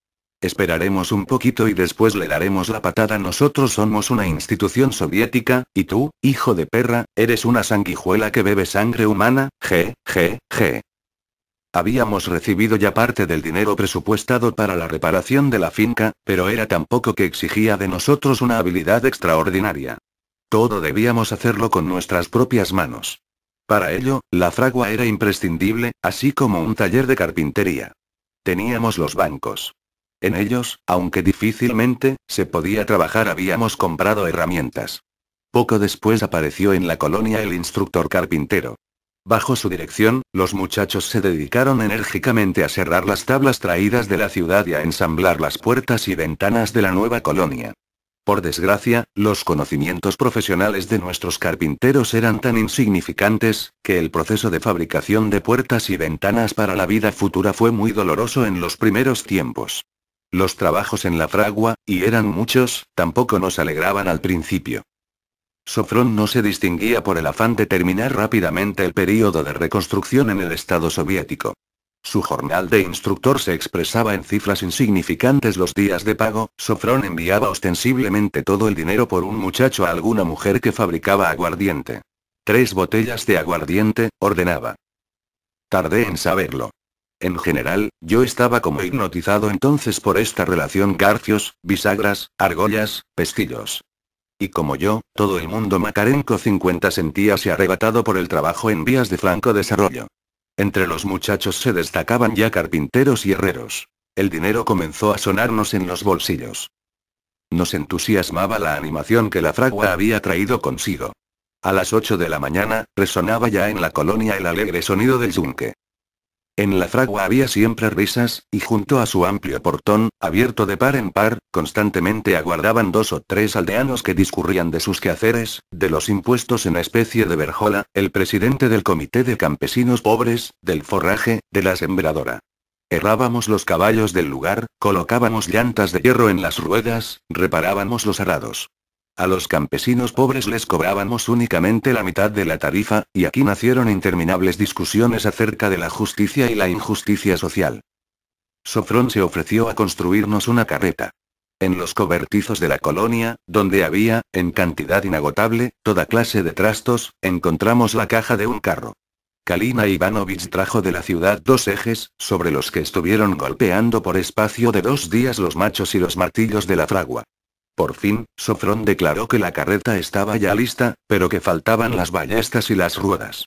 Esperaremos un poquito y después le daremos la patada. Nosotros somos una institución soviética, y tú, hijo de perra, eres una sanguijuela que bebe sangre humana, je, je, je. Habíamos recibido ya parte del dinero presupuestado para la reparación de la finca, pero era tan poco que exigía de nosotros una habilidad extraordinaria. Todo debíamos hacerlo con nuestras propias manos. Para ello, la fragua era imprescindible, así como un taller de carpintería. Teníamos los bancos. En ellos, aunque difícilmente, se podía trabajar, habíamos comprado herramientas. Poco después apareció en la colonia el instructor carpintero. Bajo su dirección, los muchachos se dedicaron enérgicamente a cerrar las tablas traídas de la ciudad y a ensamblar las puertas y ventanas de la nueva colonia. Por desgracia, los conocimientos profesionales de nuestros carpinteros eran tan insignificantes, que el proceso de fabricación de puertas y ventanas para la vida futura fue muy doloroso en los primeros tiempos. Los trabajos en la fragua, y eran muchos, tampoco nos alegraban al principio. Sofron no se distinguía por el afán de terminar rápidamente el período de reconstrucción en el Estado soviético. Su jornal de instructor se expresaba en cifras insignificantes los días de pago, Sofrón enviaba ostensiblemente todo el dinero por un muchacho a alguna mujer que fabricaba aguardiente. Tres botellas de aguardiente, ordenaba. Tardé en saberlo. En general, yo estaba como hipnotizado entonces por esta relación Garcios, bisagras, argollas, pestillos. Y como yo, todo el mundo Macarenco 50 sentíase arrebatado por el trabajo en vías de franco desarrollo. Entre los muchachos se destacaban ya carpinteros y herreros. El dinero comenzó a sonarnos en los bolsillos. Nos entusiasmaba la animación que la fragua había traído consigo. A las 8 de la mañana, resonaba ya en la colonia el alegre sonido del yunque. En la fragua había siempre risas, y junto a su amplio portón, abierto de par en par, constantemente aguardaban dos o tres aldeanos que discurrían de sus quehaceres, de los impuestos en especie de verjola, el presidente del comité de campesinos pobres, del forraje, de la sembradora. Errábamos los caballos del lugar, colocábamos llantas de hierro en las ruedas, reparábamos los arados. A los campesinos pobres les cobrábamos únicamente la mitad de la tarifa, y aquí nacieron interminables discusiones acerca de la justicia y la injusticia social. Sofrón se ofreció a construirnos una carreta. En los cobertizos de la colonia, donde había, en cantidad inagotable, toda clase de trastos, encontramos la caja de un carro. Kalina Ivanovich trajo de la ciudad dos ejes, sobre los que estuvieron golpeando por espacio de dos días los machos y los martillos de la fragua. Por fin, Sofrón declaró que la carreta estaba ya lista, pero que faltaban las ballestas y las ruedas.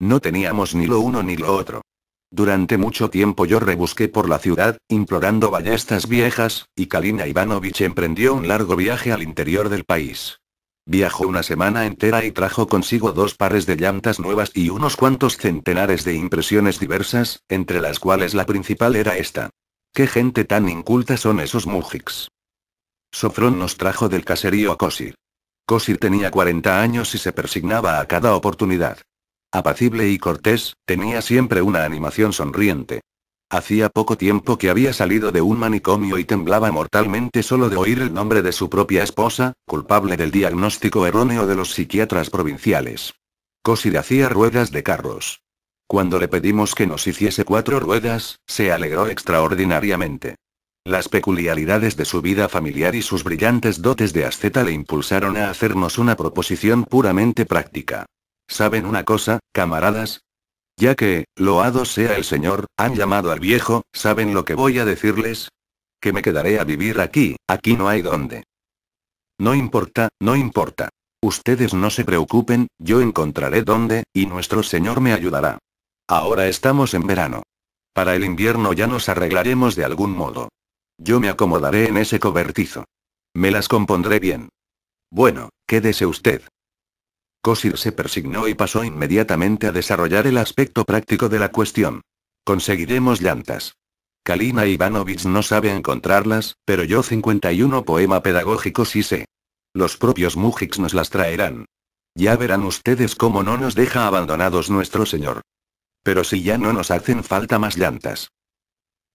No teníamos ni lo uno ni lo otro. Durante mucho tiempo yo rebusqué por la ciudad, implorando ballestas viejas, y Kalina Ivanovich emprendió un largo viaje al interior del país. Viajó una semana entera y trajo consigo dos pares de llantas nuevas y unos cuantos centenares de impresiones diversas, entre las cuales la principal era esta. ¿Qué gente tan inculta son esos mujiks? Sofrón nos trajo del caserío a Cosir. Cosir tenía 40 años y se persignaba a cada oportunidad. Apacible y cortés, tenía siempre una animación sonriente. Hacía poco tiempo que había salido de un manicomio y temblaba mortalmente solo de oír el nombre de su propia esposa, culpable del diagnóstico erróneo de los psiquiatras provinciales. Cosir hacía ruedas de carros. Cuando le pedimos que nos hiciese cuatro ruedas, se alegró extraordinariamente. Las peculiaridades de su vida familiar y sus brillantes dotes de asceta le impulsaron a hacernos una proposición puramente práctica. ¿Saben una cosa, camaradas? Ya que, loado sea el Señor, han llamado al viejo, ¿saben lo que voy a decirles? Que me quedaré a vivir aquí, aquí no hay dónde. No importa, no importa. Ustedes no se preocupen, yo encontraré dónde, y nuestro Señor me ayudará. Ahora estamos en verano. Para el invierno ya nos arreglaremos de algún modo. Yo me acomodaré en ese cobertizo. Me las compondré bien. Bueno, quédese usted. Cosir se persignó y pasó inmediatamente a desarrollar el aspecto práctico de la cuestión. Conseguiremos llantas. Kalina Ivanovich no sabe encontrarlas, pero yo 51 poema pedagógico sí sé. Los propios Mujiks nos las traerán. Ya verán ustedes cómo no nos deja abandonados nuestro señor. Pero si ya no nos hacen falta más llantas.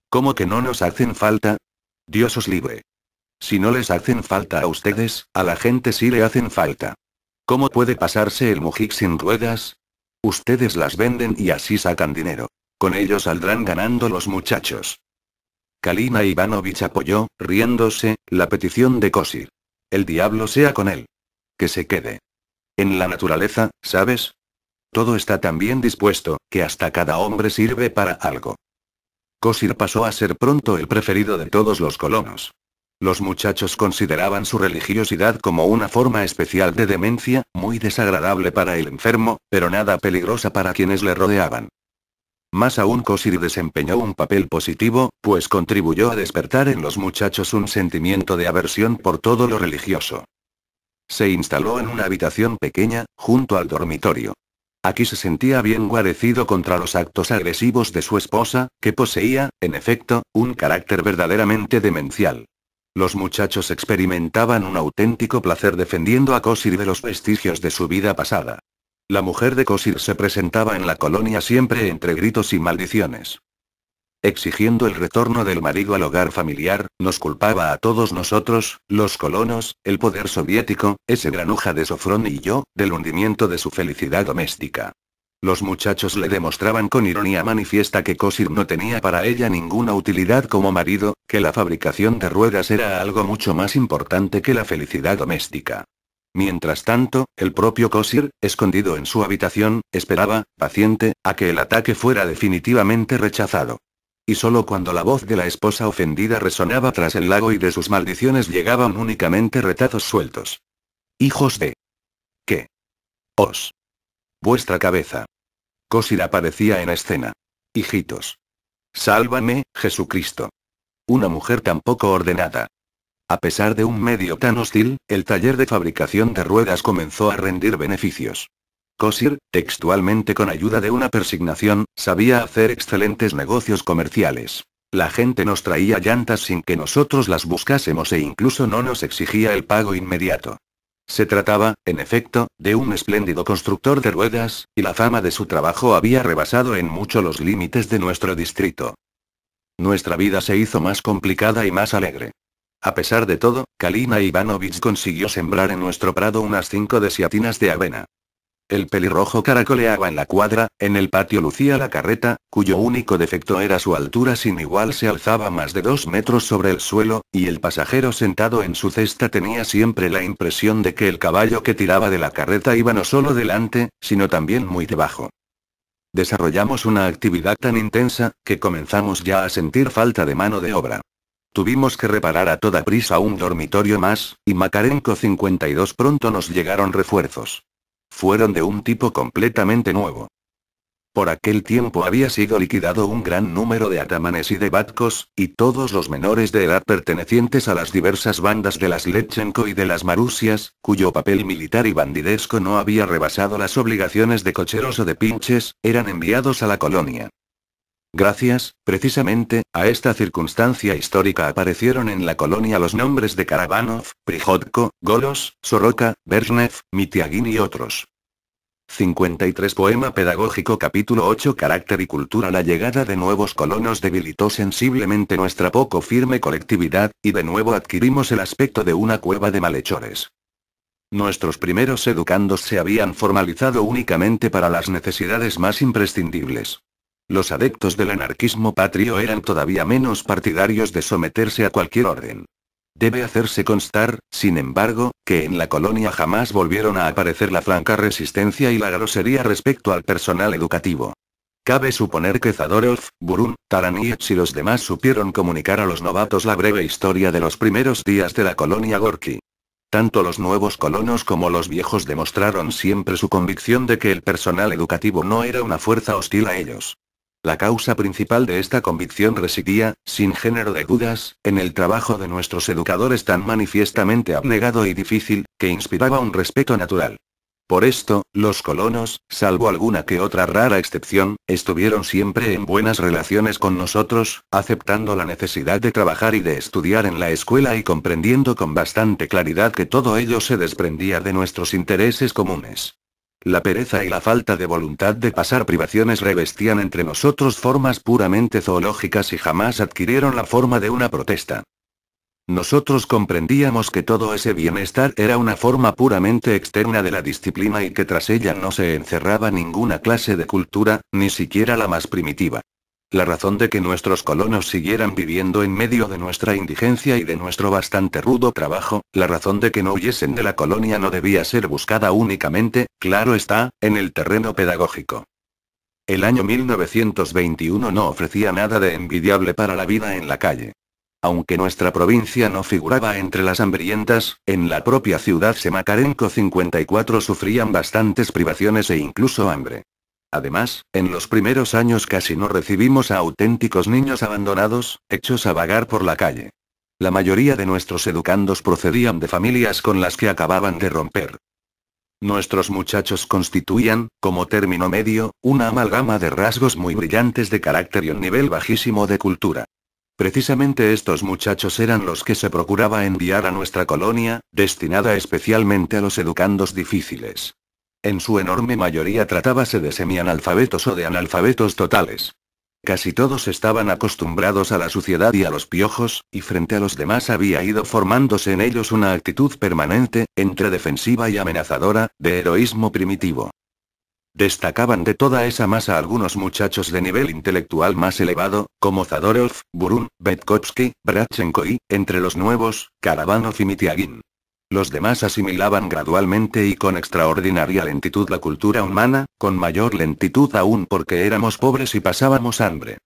¿Cómo que no nos hacen falta? Dios os libre. Si no les hacen falta a ustedes, a la gente sí le hacen falta. ¿Cómo puede pasarse el Mujik sin ruedas? Ustedes las venden y así sacan dinero. Con ellos saldrán ganando los muchachos. Kalina Ivanovich apoyó, riéndose, la petición de Kosir. El diablo sea con él. Que se quede. En la naturaleza, ¿sabes? Todo está tan bien dispuesto, que hasta cada hombre sirve para algo. Cosir pasó a ser pronto el preferido de todos los colonos. Los muchachos consideraban su religiosidad como una forma especial de demencia, muy desagradable para el enfermo, pero nada peligrosa para quienes le rodeaban. Más aún Cosir desempeñó un papel positivo, pues contribuyó a despertar en los muchachos un sentimiento de aversión por todo lo religioso. Se instaló en una habitación pequeña, junto al dormitorio. Aquí se sentía bien guarecido contra los actos agresivos de su esposa, que poseía, en efecto, un carácter verdaderamente demencial. Los muchachos experimentaban un auténtico placer defendiendo a Cosir de los vestigios de su vida pasada. La mujer de Cosir se presentaba en la colonia siempre entre gritos y maldiciones exigiendo el retorno del marido al hogar familiar, nos culpaba a todos nosotros, los colonos, el poder soviético, ese granuja de Sofrón y yo, del hundimiento de su felicidad doméstica. Los muchachos le demostraban con ironía manifiesta que Kosir no tenía para ella ninguna utilidad como marido, que la fabricación de ruedas era algo mucho más importante que la felicidad doméstica. Mientras tanto, el propio Cosir, escondido en su habitación, esperaba, paciente, a que el ataque fuera definitivamente rechazado. Y solo cuando la voz de la esposa ofendida resonaba tras el lago y de sus maldiciones llegaban únicamente retazos sueltos. Hijos de... ¿Qué? Os. Vuestra cabeza. Cosir aparecía en escena. Hijitos. Sálvame, Jesucristo. Una mujer tan poco ordenada. A pesar de un medio tan hostil, el taller de fabricación de ruedas comenzó a rendir beneficios. Kosir, textualmente con ayuda de una persignación, sabía hacer excelentes negocios comerciales. La gente nos traía llantas sin que nosotros las buscásemos e incluso no nos exigía el pago inmediato. Se trataba, en efecto, de un espléndido constructor de ruedas, y la fama de su trabajo había rebasado en mucho los límites de nuestro distrito. Nuestra vida se hizo más complicada y más alegre. A pesar de todo, Kalina Ivanovich consiguió sembrar en nuestro prado unas cinco desiatinas de avena. El pelirrojo caracoleaba en la cuadra, en el patio lucía la carreta, cuyo único defecto era su altura sin igual se alzaba más de dos metros sobre el suelo, y el pasajero sentado en su cesta tenía siempre la impresión de que el caballo que tiraba de la carreta iba no solo delante, sino también muy debajo. Desarrollamos una actividad tan intensa, que comenzamos ya a sentir falta de mano de obra. Tuvimos que reparar a toda prisa un dormitorio más, y Macarenco 52 pronto nos llegaron refuerzos fueron de un tipo completamente nuevo. Por aquel tiempo había sido liquidado un gran número de atamanes y de batcos, y todos los menores de edad pertenecientes a las diversas bandas de las Lechenko y de las Marusias, cuyo papel militar y bandidesco no había rebasado las obligaciones de cocheros o de pinches, eran enviados a la colonia. Gracias, precisamente, a esta circunstancia histórica aparecieron en la colonia los nombres de Karabanov, Prihodko, Golos, Soroka, Bernev, Mitiagin y otros. 53 Poema Pedagógico Capítulo 8 Carácter y Cultura La llegada de nuevos colonos debilitó sensiblemente nuestra poco firme colectividad, y de nuevo adquirimos el aspecto de una cueva de malhechores. Nuestros primeros educandos se habían formalizado únicamente para las necesidades más imprescindibles. Los adeptos del anarquismo patrio eran todavía menos partidarios de someterse a cualquier orden. Debe hacerse constar, sin embargo, que en la colonia jamás volvieron a aparecer la franca resistencia y la grosería respecto al personal educativo. Cabe suponer que Zadorov, Burun, Taranietz y los demás supieron comunicar a los novatos la breve historia de los primeros días de la colonia Gorky. Tanto los nuevos colonos como los viejos demostraron siempre su convicción de que el personal educativo no era una fuerza hostil a ellos. La causa principal de esta convicción residía, sin género de dudas, en el trabajo de nuestros educadores tan manifiestamente abnegado y difícil, que inspiraba un respeto natural. Por esto, los colonos, salvo alguna que otra rara excepción, estuvieron siempre en buenas relaciones con nosotros, aceptando la necesidad de trabajar y de estudiar en la escuela y comprendiendo con bastante claridad que todo ello se desprendía de nuestros intereses comunes. La pereza y la falta de voluntad de pasar privaciones revestían entre nosotros formas puramente zoológicas y jamás adquirieron la forma de una protesta. Nosotros comprendíamos que todo ese bienestar era una forma puramente externa de la disciplina y que tras ella no se encerraba ninguna clase de cultura, ni siquiera la más primitiva. La razón de que nuestros colonos siguieran viviendo en medio de nuestra indigencia y de nuestro bastante rudo trabajo, la razón de que no huyesen de la colonia no debía ser buscada únicamente, claro está, en el terreno pedagógico. El año 1921 no ofrecía nada de envidiable para la vida en la calle. Aunque nuestra provincia no figuraba entre las hambrientas, en la propia ciudad Semacarenco 54 sufrían bastantes privaciones e incluso hambre. Además, en los primeros años casi no recibimos a auténticos niños abandonados, hechos a vagar por la calle. La mayoría de nuestros educandos procedían de familias con las que acababan de romper. Nuestros muchachos constituían, como término medio, una amalgama de rasgos muy brillantes de carácter y un nivel bajísimo de cultura. Precisamente estos muchachos eran los que se procuraba enviar a nuestra colonia, destinada especialmente a los educandos difíciles. En su enorme mayoría tratábase de semianalfabetos o de analfabetos totales. Casi todos estaban acostumbrados a la suciedad y a los piojos, y frente a los demás había ido formándose en ellos una actitud permanente, entre defensiva y amenazadora, de heroísmo primitivo. Destacaban de toda esa masa algunos muchachos de nivel intelectual más elevado, como Zadorov, Burun, Betkovsky, Brachenko y, entre los nuevos, Karavanov y Mitiagin. Los demás asimilaban gradualmente y con extraordinaria lentitud la cultura humana, con mayor lentitud aún porque éramos pobres y pasábamos hambre.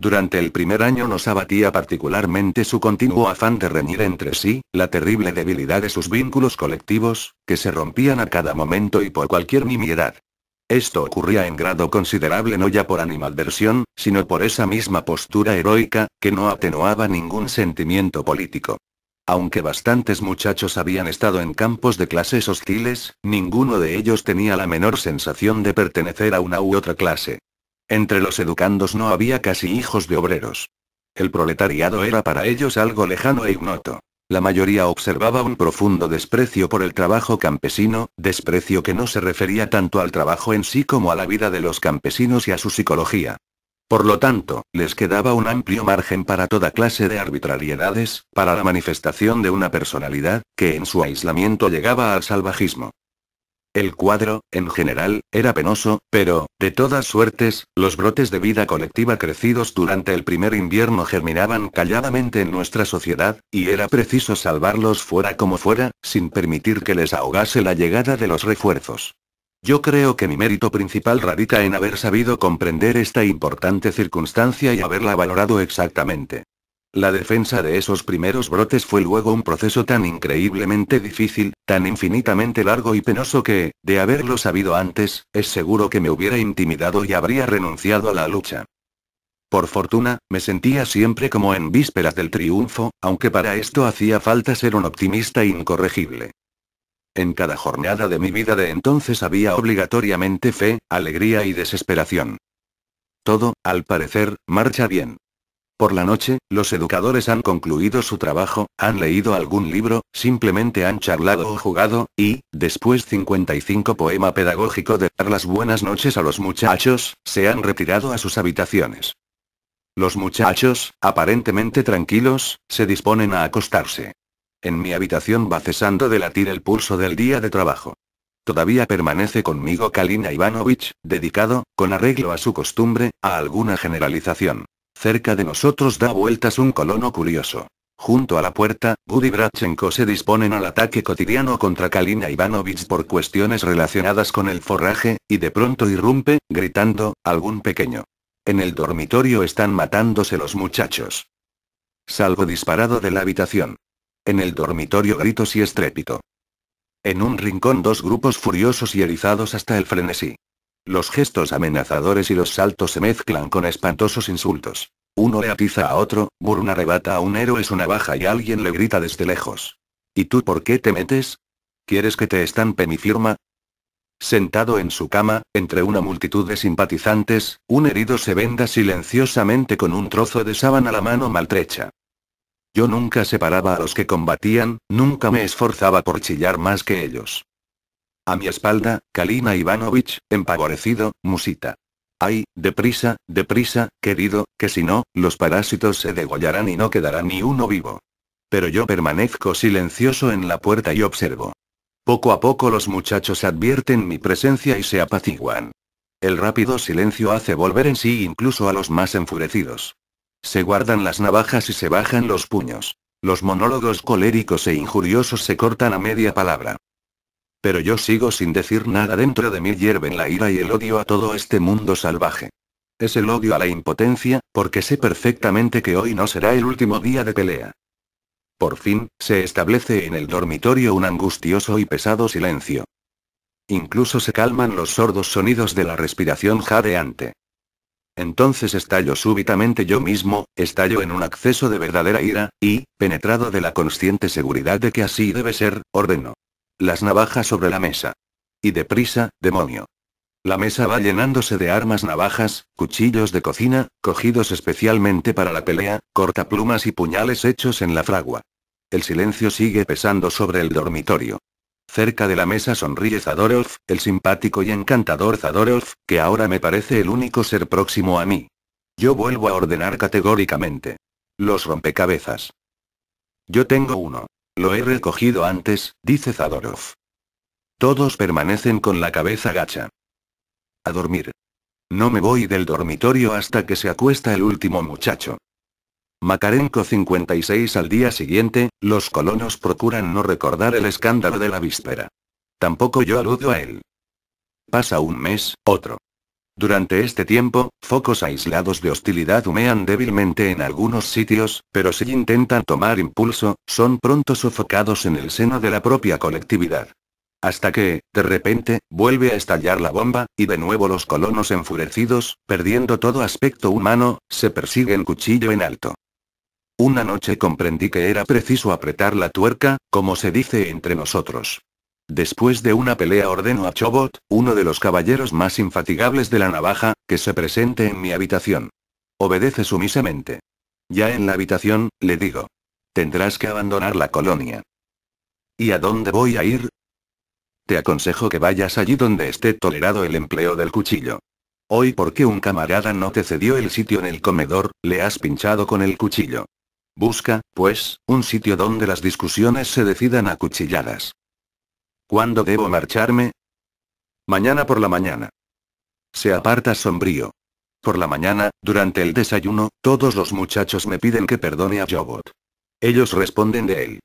Durante el primer año nos abatía particularmente su continuo afán de reñir entre sí, la terrible debilidad de sus vínculos colectivos, que se rompían a cada momento y por cualquier nimiedad. Esto ocurría en grado considerable no ya por animadversión, sino por esa misma postura heroica, que no atenuaba ningún sentimiento político. Aunque bastantes muchachos habían estado en campos de clases hostiles, ninguno de ellos tenía la menor sensación de pertenecer a una u otra clase. Entre los educandos no había casi hijos de obreros. El proletariado era para ellos algo lejano e ignoto. La mayoría observaba un profundo desprecio por el trabajo campesino, desprecio que no se refería tanto al trabajo en sí como a la vida de los campesinos y a su psicología. Por lo tanto, les quedaba un amplio margen para toda clase de arbitrariedades, para la manifestación de una personalidad, que en su aislamiento llegaba al salvajismo. El cuadro, en general, era penoso, pero, de todas suertes, los brotes de vida colectiva crecidos durante el primer invierno germinaban calladamente en nuestra sociedad, y era preciso salvarlos fuera como fuera, sin permitir que les ahogase la llegada de los refuerzos. Yo creo que mi mérito principal radica en haber sabido comprender esta importante circunstancia y haberla valorado exactamente. La defensa de esos primeros brotes fue luego un proceso tan increíblemente difícil, tan infinitamente largo y penoso que, de haberlo sabido antes, es seguro que me hubiera intimidado y habría renunciado a la lucha. Por fortuna, me sentía siempre como en vísperas del triunfo, aunque para esto hacía falta ser un optimista incorregible. En cada jornada de mi vida de entonces había obligatoriamente fe, alegría y desesperación. Todo, al parecer, marcha bien. Por la noche, los educadores han concluido su trabajo, han leído algún libro, simplemente han charlado o jugado, y, después 55 poema pedagógico de dar las buenas noches a los muchachos, se han retirado a sus habitaciones. Los muchachos, aparentemente tranquilos, se disponen a acostarse. En mi habitación va cesando de latir el pulso del día de trabajo. Todavía permanece conmigo Kalina Ivanovich, dedicado, con arreglo a su costumbre, a alguna generalización. Cerca de nosotros da vueltas un colono curioso. Junto a la puerta, Buddy Brachenko se disponen al ataque cotidiano contra Kalina Ivanovich por cuestiones relacionadas con el forraje, y de pronto irrumpe, gritando, algún pequeño. En el dormitorio están matándose los muchachos. Salgo disparado de la habitación. En el dormitorio gritos y estrépito. En un rincón dos grupos furiosos y erizados hasta el frenesí. Los gestos amenazadores y los saltos se mezclan con espantosos insultos. Uno le atiza a otro, Burna arrebata a un héroe su navaja y alguien le grita desde lejos. ¿Y tú por qué te metes? ¿Quieres que te estampe mi firma? Sentado en su cama, entre una multitud de simpatizantes, un herido se venda silenciosamente con un trozo de sábana a la mano maltrecha. Yo nunca separaba a los que combatían, nunca me esforzaba por chillar más que ellos. A mi espalda, Kalina Ivanovich, empavorecido, musita. Ay, deprisa, deprisa, querido, que si no, los parásitos se degollarán y no quedará ni uno vivo. Pero yo permanezco silencioso en la puerta y observo. Poco a poco los muchachos advierten mi presencia y se apaciguan. El rápido silencio hace volver en sí incluso a los más enfurecidos. Se guardan las navajas y se bajan los puños. Los monólogos coléricos e injuriosos se cortan a media palabra. Pero yo sigo sin decir nada dentro de mí hierven la ira y el odio a todo este mundo salvaje. Es el odio a la impotencia, porque sé perfectamente que hoy no será el último día de pelea. Por fin, se establece en el dormitorio un angustioso y pesado silencio. Incluso se calman los sordos sonidos de la respiración jadeante. Entonces estallo súbitamente yo mismo, estallo en un acceso de verdadera ira, y, penetrado de la consciente seguridad de que así debe ser, ordeno. Las navajas sobre la mesa. Y deprisa, demonio. La mesa va llenándose de armas navajas, cuchillos de cocina, cogidos especialmente para la pelea, cortaplumas y puñales hechos en la fragua. El silencio sigue pesando sobre el dormitorio. Cerca de la mesa sonríe Zadorov, el simpático y encantador Zadorov, que ahora me parece el único ser próximo a mí. Yo vuelvo a ordenar categóricamente. Los rompecabezas. Yo tengo uno. Lo he recogido antes, dice Zadorov. Todos permanecen con la cabeza gacha. A dormir. No me voy del dormitorio hasta que se acuesta el último muchacho. Macarenco 56 Al día siguiente, los colonos procuran no recordar el escándalo de la víspera. Tampoco yo aludo a él. Pasa un mes, otro. Durante este tiempo, focos aislados de hostilidad humean débilmente en algunos sitios, pero si intentan tomar impulso, son pronto sofocados en el seno de la propia colectividad. Hasta que, de repente, vuelve a estallar la bomba, y de nuevo los colonos enfurecidos, perdiendo todo aspecto humano, se persiguen cuchillo en alto. Una noche comprendí que era preciso apretar la tuerca, como se dice entre nosotros. Después de una pelea ordeno a Chobot, uno de los caballeros más infatigables de la navaja, que se presente en mi habitación. Obedece sumisamente. Ya en la habitación, le digo. Tendrás que abandonar la colonia. ¿Y a dónde voy a ir? Te aconsejo que vayas allí donde esté tolerado el empleo del cuchillo. Hoy porque un camarada no te cedió el sitio en el comedor, le has pinchado con el cuchillo. Busca, pues, un sitio donde las discusiones se decidan a cuchilladas. ¿Cuándo debo marcharme? Mañana por la mañana. Se aparta sombrío. Por la mañana, durante el desayuno, todos los muchachos me piden que perdone a Jobot. Ellos responden de él.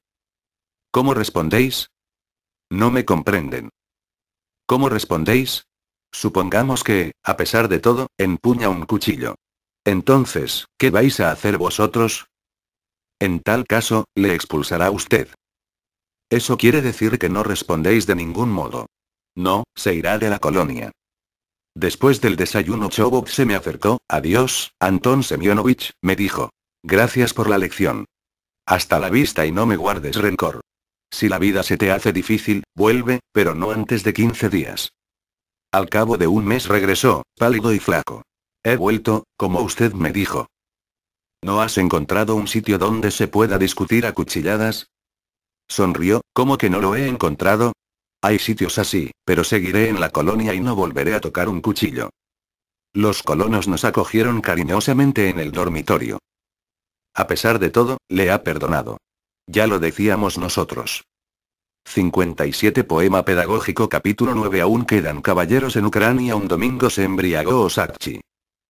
¿Cómo respondéis? No me comprenden. ¿Cómo respondéis? Supongamos que, a pesar de todo, empuña un cuchillo. Entonces, ¿qué vais a hacer vosotros? En tal caso, le expulsará usted. Eso quiere decir que no respondéis de ningún modo. No, se irá de la colonia. Después del desayuno Chobok se me acercó, adiós, Anton Semyonovich, me dijo. Gracias por la lección. Hasta la vista y no me guardes rencor. Si la vida se te hace difícil, vuelve, pero no antes de 15 días. Al cabo de un mes regresó, pálido y flaco. He vuelto, como usted me dijo. ¿No has encontrado un sitio donde se pueda discutir a cuchilladas? Sonrió, ¿cómo que no lo he encontrado? Hay sitios así, pero seguiré en la colonia y no volveré a tocar un cuchillo. Los colonos nos acogieron cariñosamente en el dormitorio. A pesar de todo, le ha perdonado. Ya lo decíamos nosotros. 57 Poema Pedagógico Capítulo 9 Aún quedan caballeros en Ucrania Un domingo se embriagó Osakchi.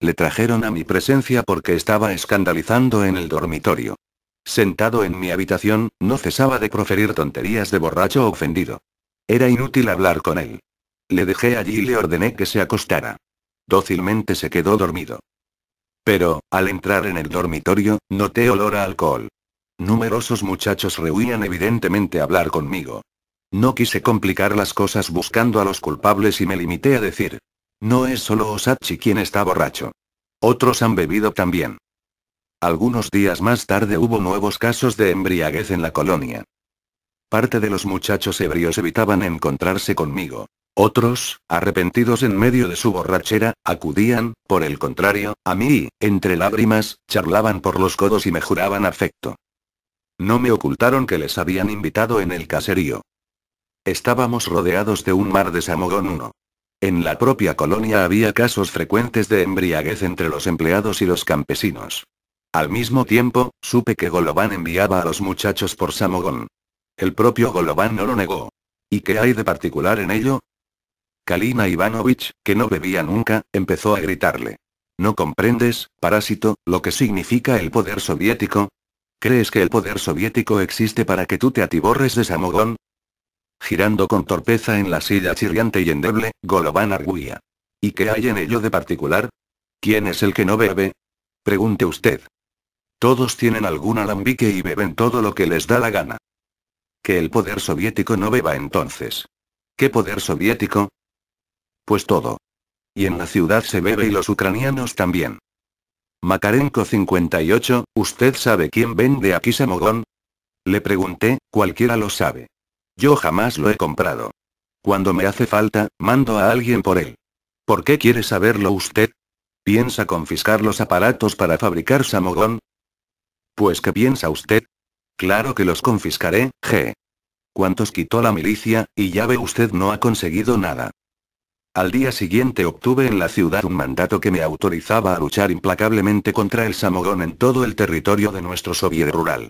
Le trajeron a mi presencia porque estaba escandalizando en el dormitorio. Sentado en mi habitación, no cesaba de proferir tonterías de borracho ofendido. Era inútil hablar con él. Le dejé allí y le ordené que se acostara. Dócilmente se quedó dormido. Pero, al entrar en el dormitorio, noté olor a alcohol. Numerosos muchachos rehuían evidentemente hablar conmigo. No quise complicar las cosas buscando a los culpables y me limité a decir, no es solo Osachi quien está borracho. Otros han bebido también. Algunos días más tarde hubo nuevos casos de embriaguez en la colonia. Parte de los muchachos ebrios evitaban encontrarse conmigo. Otros, arrepentidos en medio de su borrachera, acudían, por el contrario, a mí entre lágrimas, charlaban por los codos y me juraban afecto. No me ocultaron que les habían invitado en el caserío. Estábamos rodeados de un mar de Samogón 1. En la propia colonia había casos frecuentes de embriaguez entre los empleados y los campesinos. Al mismo tiempo, supe que Golován enviaba a los muchachos por Samogón. El propio Golován no lo negó. ¿Y qué hay de particular en ello? Kalina Ivanovich, que no bebía nunca, empezó a gritarle. ¿No comprendes, parásito, lo que significa el poder soviético? ¿Crees que el poder soviético existe para que tú te atiborres de Samogón? Girando con torpeza en la silla chirriante y endeble, Goloban arguía. ¿Y qué hay en ello de particular? ¿Quién es el que no bebe? Pregunte usted. Todos tienen algún alambique y beben todo lo que les da la gana. Que el poder soviético no beba entonces. ¿Qué poder soviético? Pues todo. Y en la ciudad se bebe y los ucranianos también. Makarenko 58, ¿usted sabe quién vende aquí Samogón? Le pregunté, cualquiera lo sabe. Yo jamás lo he comprado. Cuando me hace falta, mando a alguien por él. ¿Por qué quiere saberlo usted? ¿Piensa confiscar los aparatos para fabricar Samogón? Pues ¿qué piensa usted? Claro que los confiscaré, G. ¿Cuántos quitó la milicia, y ya ve usted no ha conseguido nada. Al día siguiente obtuve en la ciudad un mandato que me autorizaba a luchar implacablemente contra el Samogón en todo el territorio de nuestro soviet rural.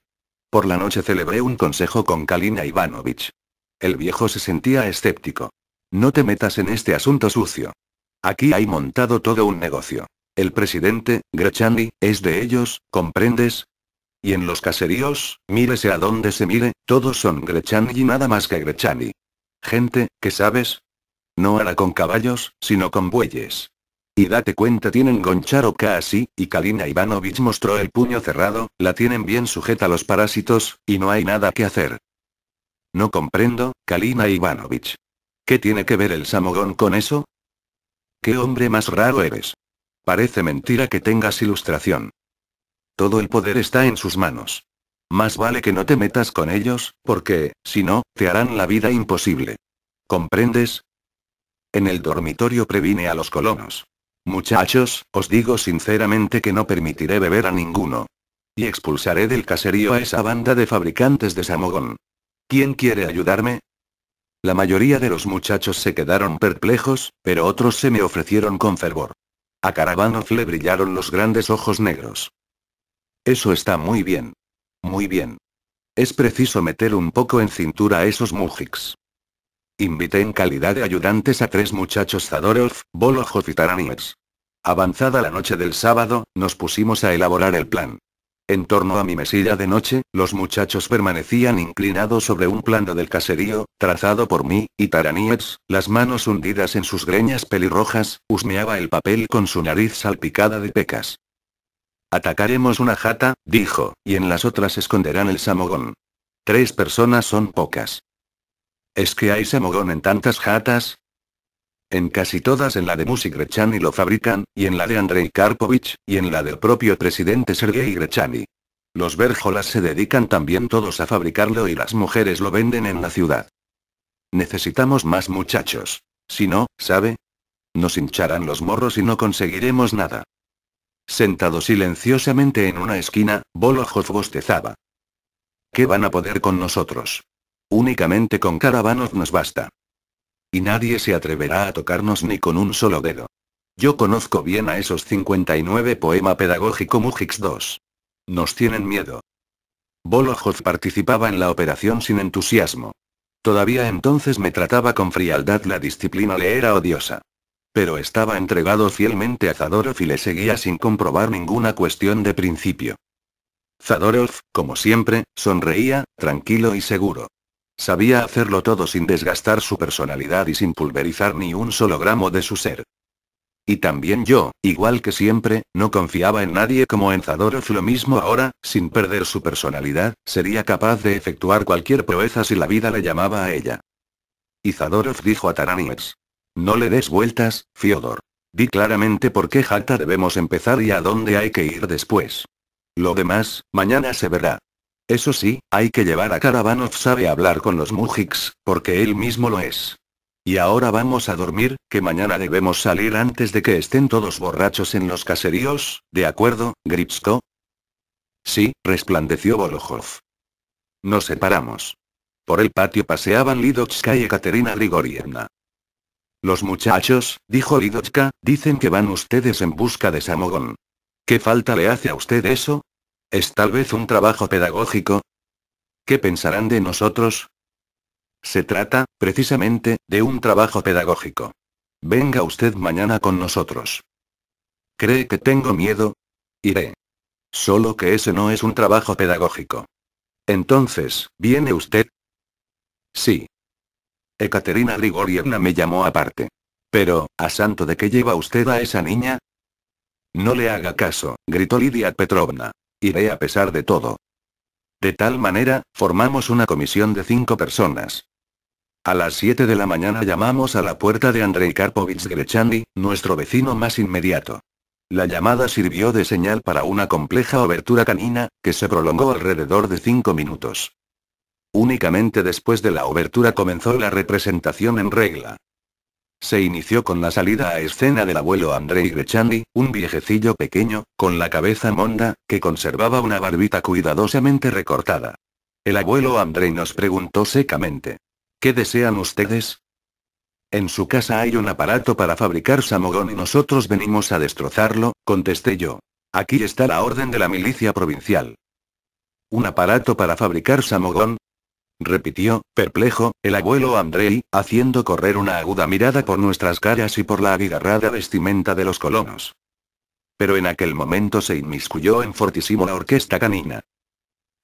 Por la noche celebré un consejo con Kalina Ivanovich. El viejo se sentía escéptico. No te metas en este asunto sucio. Aquí hay montado todo un negocio. El presidente, Grechani, es de ellos, ¿comprendes? Y en los caseríos, mírese a dónde se mire, todos son Grechani y nada más que Grechani. Gente, ¿qué sabes? No hará con caballos, sino con bueyes. Y date cuenta tienen Goncharo así, y Kalina Ivanovich mostró el puño cerrado, la tienen bien sujeta los parásitos, y no hay nada que hacer. No comprendo, Kalina Ivanovich. ¿Qué tiene que ver el Samogón con eso? ¿Qué hombre más raro eres? Parece mentira que tengas ilustración. Todo el poder está en sus manos. Más vale que no te metas con ellos, porque, si no, te harán la vida imposible. ¿Comprendes? En el dormitorio previne a los colonos. Muchachos, os digo sinceramente que no permitiré beber a ninguno. Y expulsaré del caserío a esa banda de fabricantes de Samogón. ¿Quién quiere ayudarme? La mayoría de los muchachos se quedaron perplejos, pero otros se me ofrecieron con fervor. A Caravanov le brillaron los grandes ojos negros. Eso está muy bien. Muy bien. Es preciso meter un poco en cintura a esos mujiks. Invité en calidad de ayudantes a tres muchachos Zadorov, Bolojov y Avanzada la noche del sábado, nos pusimos a elaborar el plan. En torno a mi mesilla de noche, los muchachos permanecían inclinados sobre un plano del caserío, trazado por mí, y Taraniets, las manos hundidas en sus greñas pelirrojas, husmeaba el papel con su nariz salpicada de pecas. Atacaremos una jata, dijo, y en las otras esconderán el samogón. Tres personas son pocas. ¿Es que hay semogón en tantas jatas? En casi todas en la de Musi Grechani lo fabrican, y en la de Andrei Karpovich, y en la del propio presidente Sergei Grechani. Los Berjolas se dedican también todos a fabricarlo y las mujeres lo venden en la ciudad. Necesitamos más muchachos. Si no, ¿sabe? Nos hincharán los morros y no conseguiremos nada. Sentado silenciosamente en una esquina, Bolojov bostezaba. ¿Qué van a poder con nosotros? Únicamente con caravanos nos basta. Y nadie se atreverá a tocarnos ni con un solo dedo. Yo conozco bien a esos 59 poema pedagógico Mujix 2. Nos tienen miedo. Bolojov participaba en la operación sin entusiasmo. Todavía entonces me trataba con frialdad, la disciplina le era odiosa. Pero estaba entregado fielmente a Zadorov y le seguía sin comprobar ninguna cuestión de principio. Zadorov, como siempre, sonreía, tranquilo y seguro. Sabía hacerlo todo sin desgastar su personalidad y sin pulverizar ni un solo gramo de su ser. Y también yo, igual que siempre, no confiaba en nadie como en Zadorov lo mismo ahora, sin perder su personalidad, sería capaz de efectuar cualquier proeza si la vida le llamaba a ella. Y Zadorov dijo a Taranis. No le des vueltas, Fiodor. Di claramente por qué Jata debemos empezar y a dónde hay que ir después. Lo demás, mañana se verá. Eso sí, hay que llevar a Karabanov sabe hablar con los Mujiks, porque él mismo lo es. Y ahora vamos a dormir, que mañana debemos salir antes de que estén todos borrachos en los caseríos, ¿de acuerdo, Gripsko? Sí, resplandeció Bolojov. Nos separamos. Por el patio paseaban Lidochka y Ekaterina Grigorievna. Los muchachos, dijo Lidochka, dicen que van ustedes en busca de Samogón. ¿Qué falta le hace a usted eso? ¿Es tal vez un trabajo pedagógico? ¿Qué pensarán de nosotros? Se trata, precisamente, de un trabajo pedagógico. Venga usted mañana con nosotros. ¿Cree que tengo miedo? Iré. Solo que ese no es un trabajo pedagógico. Entonces, ¿viene usted? Sí. Ekaterina Grigorievna me llamó aparte. Pero, ¿a santo de qué lleva usted a esa niña? No le haga caso, gritó Lidia Petrovna. Iré a pesar de todo. De tal manera, formamos una comisión de cinco personas. A las 7 de la mañana llamamos a la puerta de Andrei Karpovich Grechandi, nuestro vecino más inmediato. La llamada sirvió de señal para una compleja obertura canina, que se prolongó alrededor de cinco minutos. Únicamente después de la obertura comenzó la representación en regla. Se inició con la salida a escena del abuelo Andrei Grechandi, un viejecillo pequeño, con la cabeza monda, que conservaba una barbita cuidadosamente recortada. El abuelo Andrei nos preguntó secamente. ¿Qué desean ustedes? En su casa hay un aparato para fabricar samogón y nosotros venimos a destrozarlo, contesté yo. Aquí está la orden de la milicia provincial. Un aparato para fabricar samogón, repitió, perplejo, el abuelo Andrei, haciendo correr una aguda mirada por nuestras caras y por la aguigarrada vestimenta de los colonos. Pero en aquel momento se inmiscuyó en fortísimo la orquesta canina.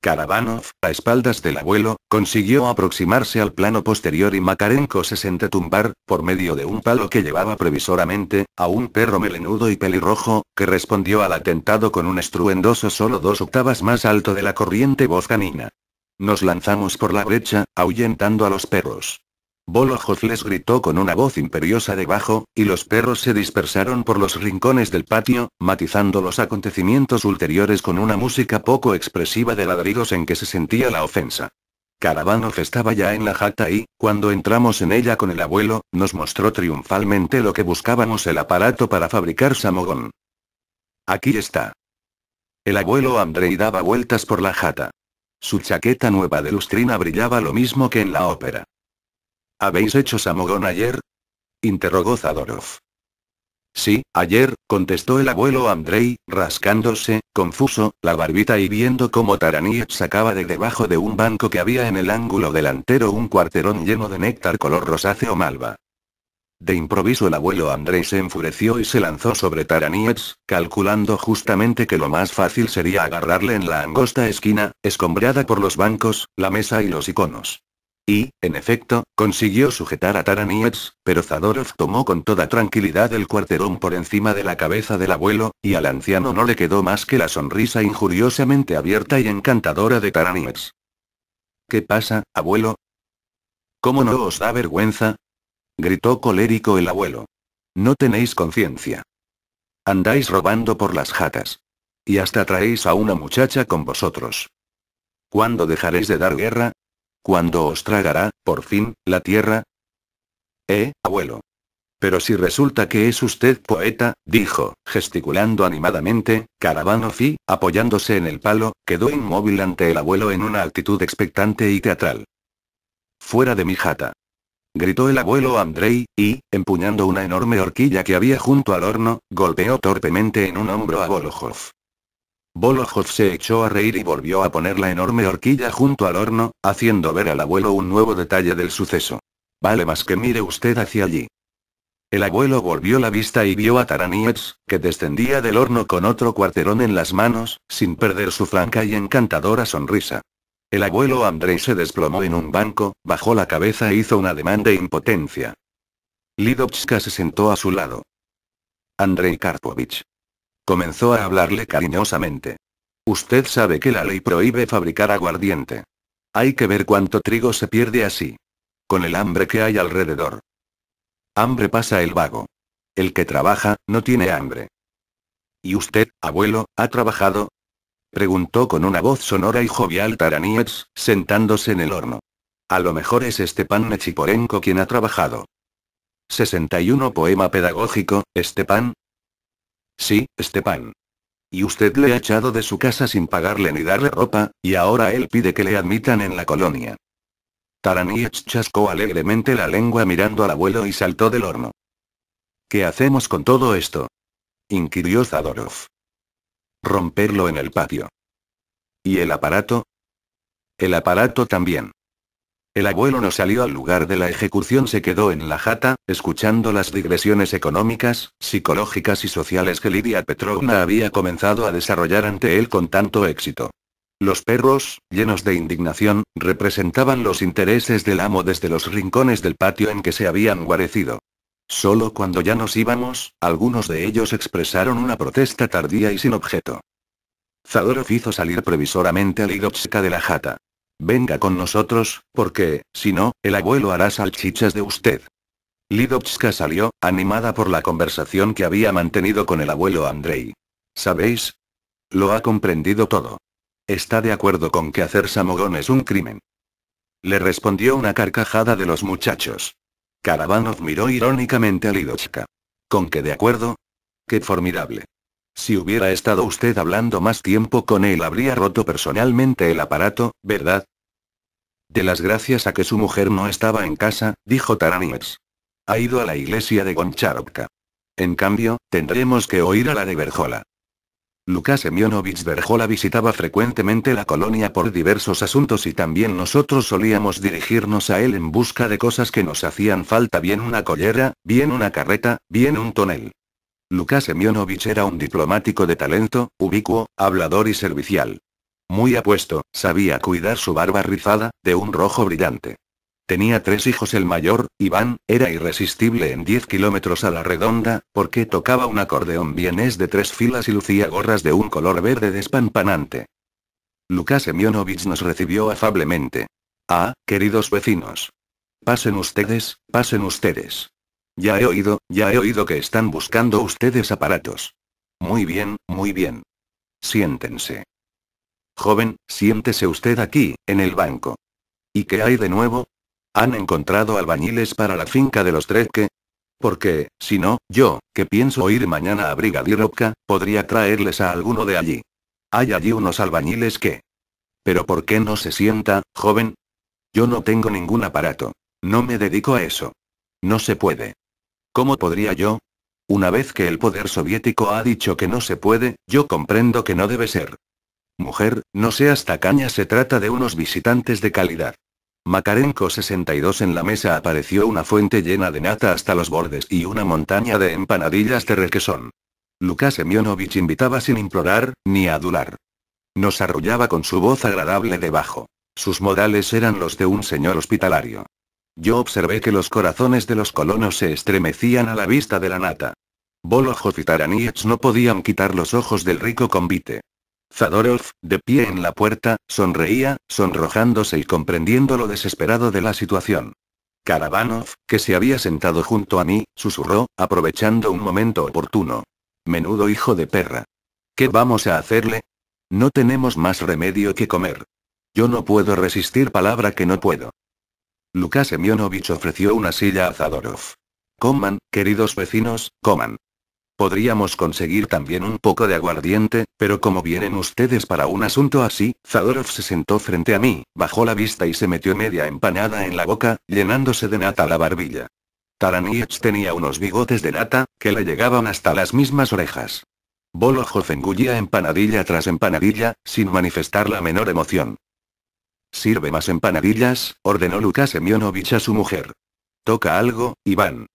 Karabanov, a espaldas del abuelo, consiguió aproximarse al plano posterior y Makarenko se sentó tumbar, por medio de un palo que llevaba previsoramente, a un perro melenudo y pelirrojo, que respondió al atentado con un estruendoso solo dos octavas más alto de la corriente voz canina. Nos lanzamos por la brecha, ahuyentando a los perros. Bolojoz les gritó con una voz imperiosa debajo, y los perros se dispersaron por los rincones del patio, matizando los acontecimientos ulteriores con una música poco expresiva de ladridos en que se sentía la ofensa. Karavanov estaba ya en la jata y, cuando entramos en ella con el abuelo, nos mostró triunfalmente lo que buscábamos el aparato para fabricar samogón. Aquí está. El abuelo Andrei daba vueltas por la jata. Su chaqueta nueva de lustrina brillaba lo mismo que en la ópera. ¿Habéis hecho samogón ayer? interrogó Zadorov. Sí, ayer, contestó el abuelo Andrei, rascándose, confuso, la barbita y viendo cómo Taraníev sacaba de debajo de un banco que había en el ángulo delantero un cuarterón lleno de néctar color rosáceo malva. De improviso el abuelo Andrés se enfureció y se lanzó sobre Taraniets, calculando justamente que lo más fácil sería agarrarle en la angosta esquina, escombrada por los bancos, la mesa y los iconos. Y, en efecto, consiguió sujetar a Taraniets, pero Zadorov tomó con toda tranquilidad el cuarterón por encima de la cabeza del abuelo, y al anciano no le quedó más que la sonrisa injuriosamente abierta y encantadora de Taraniets. ¿Qué pasa, abuelo? ¿Cómo no os da vergüenza? gritó colérico el abuelo. No tenéis conciencia. Andáis robando por las jatas. Y hasta traéis a una muchacha con vosotros. ¿Cuándo dejaréis de dar guerra? ¿Cuándo os tragará, por fin, la tierra? Eh, abuelo. Pero si resulta que es usted poeta, dijo, gesticulando animadamente, Caravano Fi, apoyándose en el palo, quedó inmóvil ante el abuelo en una actitud expectante y teatral. Fuera de mi jata gritó el abuelo Andrei, y, empuñando una enorme horquilla que había junto al horno, golpeó torpemente en un hombro a Bolojov. Bolojov se echó a reír y volvió a poner la enorme horquilla junto al horno, haciendo ver al abuelo un nuevo detalle del suceso. Vale más que mire usted hacia allí. El abuelo volvió la vista y vio a Taraniets, que descendía del horno con otro cuarterón en las manos, sin perder su franca y encantadora sonrisa. El abuelo Andrei se desplomó en un banco, bajó la cabeza e hizo una demanda de impotencia. Lidovska se sentó a su lado. Andrei Karpovich. Comenzó a hablarle cariñosamente. Usted sabe que la ley prohíbe fabricar aguardiente. Hay que ver cuánto trigo se pierde así. Con el hambre que hay alrededor. Hambre pasa el vago. El que trabaja, no tiene hambre. ¿Y usted, abuelo, ha trabajado? preguntó con una voz sonora y jovial Taraniets, sentándose en el horno. A lo mejor es Estepan Nechiporenko quien ha trabajado. 61 Poema pedagógico, Estepan. Sí, Estepan. Y usted le ha echado de su casa sin pagarle ni darle ropa, y ahora él pide que le admitan en la colonia. Taraniets chascó alegremente la lengua mirando al abuelo y saltó del horno. ¿Qué hacemos con todo esto? inquirió Zadorov. Romperlo en el patio. ¿Y el aparato? El aparato también. El abuelo no salió al lugar de la ejecución, se quedó en la jata, escuchando las digresiones económicas, psicológicas y sociales que Lidia Petrovna había comenzado a desarrollar ante él con tanto éxito. Los perros, llenos de indignación, representaban los intereses del amo desde los rincones del patio en que se habían guarecido. Solo cuando ya nos íbamos, algunos de ellos expresaron una protesta tardía y sin objeto. Zadorov hizo salir previsoramente a Lidochka de la jata. Venga con nosotros, porque, si no, el abuelo hará salchichas de usted. Lidochka salió, animada por la conversación que había mantenido con el abuelo Andrei. ¿Sabéis? Lo ha comprendido todo. Está de acuerdo con que hacer samogón es un crimen. Le respondió una carcajada de los muchachos. Caravanov miró irónicamente a Lidochka. ¿Con qué de acuerdo? ¡Qué formidable! Si hubiera estado usted hablando más tiempo con él habría roto personalmente el aparato, ¿verdad? De las gracias a que su mujer no estaba en casa, dijo Taranix. Ha ido a la iglesia de Goncharovka. En cambio, tendremos que oír a la de Berjola. Lucas Semyonovich Berjola visitaba frecuentemente la colonia por diversos asuntos y también nosotros solíamos dirigirnos a él en busca de cosas que nos hacían falta, bien una collera, bien una carreta, bien un tonel. Lucas Semyonovich era un diplomático de talento, ubicuo, hablador y servicial. Muy apuesto, sabía cuidar su barba rizada, de un rojo brillante. Tenía tres hijos el mayor, Iván, era irresistible en 10 kilómetros a la redonda, porque tocaba un acordeón bienes de tres filas y lucía gorras de un color verde despampanante. Lucas Emionovich nos recibió afablemente. Ah, queridos vecinos. Pasen ustedes, pasen ustedes. Ya he oído, ya he oído que están buscando ustedes aparatos. Muy bien, muy bien. Siéntense. Joven, siéntese usted aquí, en el banco. ¿Y qué hay de nuevo? Han encontrado albañiles para la finca de los tres que... Porque, si no, yo, que pienso ir mañana a Brigadierovka, podría traerles a alguno de allí. Hay allí unos albañiles que... Pero ¿por qué no se sienta, joven? Yo no tengo ningún aparato. No me dedico a eso. No se puede. ¿Cómo podría yo? Una vez que el poder soviético ha dicho que no se puede, yo comprendo que no debe ser. Mujer, no seas tacaña, se trata de unos visitantes de calidad. Macarenco 62 En la mesa apareció una fuente llena de nata hasta los bordes y una montaña de empanadillas de requesón. Lucas Emionovich invitaba sin implorar, ni adular. Nos arrullaba con su voz agradable debajo. Sus modales eran los de un señor hospitalario. Yo observé que los corazones de los colonos se estremecían a la vista de la nata. Bolojov y Taraniets no podían quitar los ojos del rico convite. Zadorov, de pie en la puerta, sonreía, sonrojándose y comprendiendo lo desesperado de la situación. Karabanov, que se había sentado junto a mí, susurró, aprovechando un momento oportuno. Menudo hijo de perra. ¿Qué vamos a hacerle? No tenemos más remedio que comer. Yo no puedo resistir palabra que no puedo. Lucas Semyonovich ofreció una silla a Zadorov. Coman, queridos vecinos, coman. Podríamos conseguir también un poco de aguardiente, pero como vienen ustedes para un asunto así, Zadorov se sentó frente a mí, bajó la vista y se metió media empanada en la boca, llenándose de nata la barbilla. Taranietz tenía unos bigotes de nata, que le llegaban hasta las mismas orejas. Bolojov engullía empanadilla tras empanadilla, sin manifestar la menor emoción. Sirve más empanadillas, ordenó Lucas Semyonovich a su mujer. Toca algo, Iván.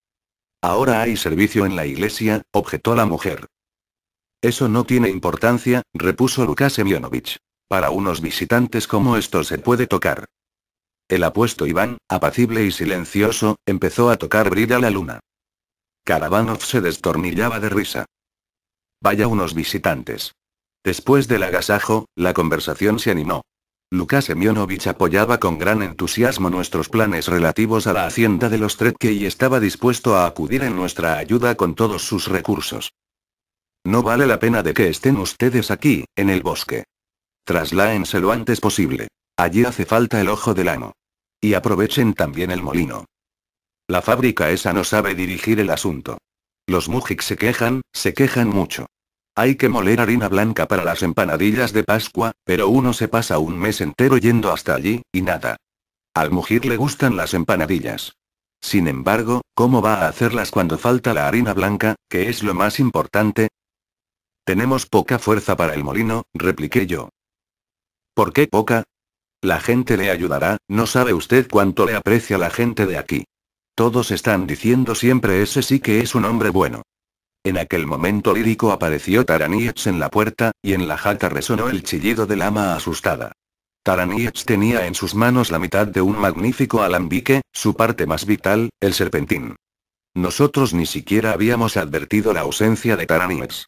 Ahora hay servicio en la iglesia, objetó la mujer. Eso no tiene importancia, repuso Lucas Semyonovich. Para unos visitantes como estos se puede tocar. El apuesto Iván, apacible y silencioso, empezó a tocar Brida la luna. Karabanov se destornillaba de risa. Vaya unos visitantes. Después del agasajo, la conversación se animó. Lucas Semyonovich apoyaba con gran entusiasmo nuestros planes relativos a la hacienda de los Tretke y estaba dispuesto a acudir en nuestra ayuda con todos sus recursos. No vale la pena de que estén ustedes aquí, en el bosque. Trasláense lo antes posible. Allí hace falta el ojo del amo. Y aprovechen también el molino. La fábrica esa no sabe dirigir el asunto. Los Mujik se quejan, se quejan mucho. Hay que moler harina blanca para las empanadillas de Pascua, pero uno se pasa un mes entero yendo hasta allí, y nada. Al mugir le gustan las empanadillas. Sin embargo, ¿cómo va a hacerlas cuando falta la harina blanca, que es lo más importante? Tenemos poca fuerza para el molino, repliqué yo. ¿Por qué poca? La gente le ayudará, no sabe usted cuánto le aprecia la gente de aquí. Todos están diciendo siempre ese sí que es un hombre bueno. En aquel momento lírico apareció Taranietz en la puerta, y en la jaca resonó el chillido del ama asustada. Taranietz tenía en sus manos la mitad de un magnífico alambique, su parte más vital, el serpentín. Nosotros ni siquiera habíamos advertido la ausencia de Taranietz.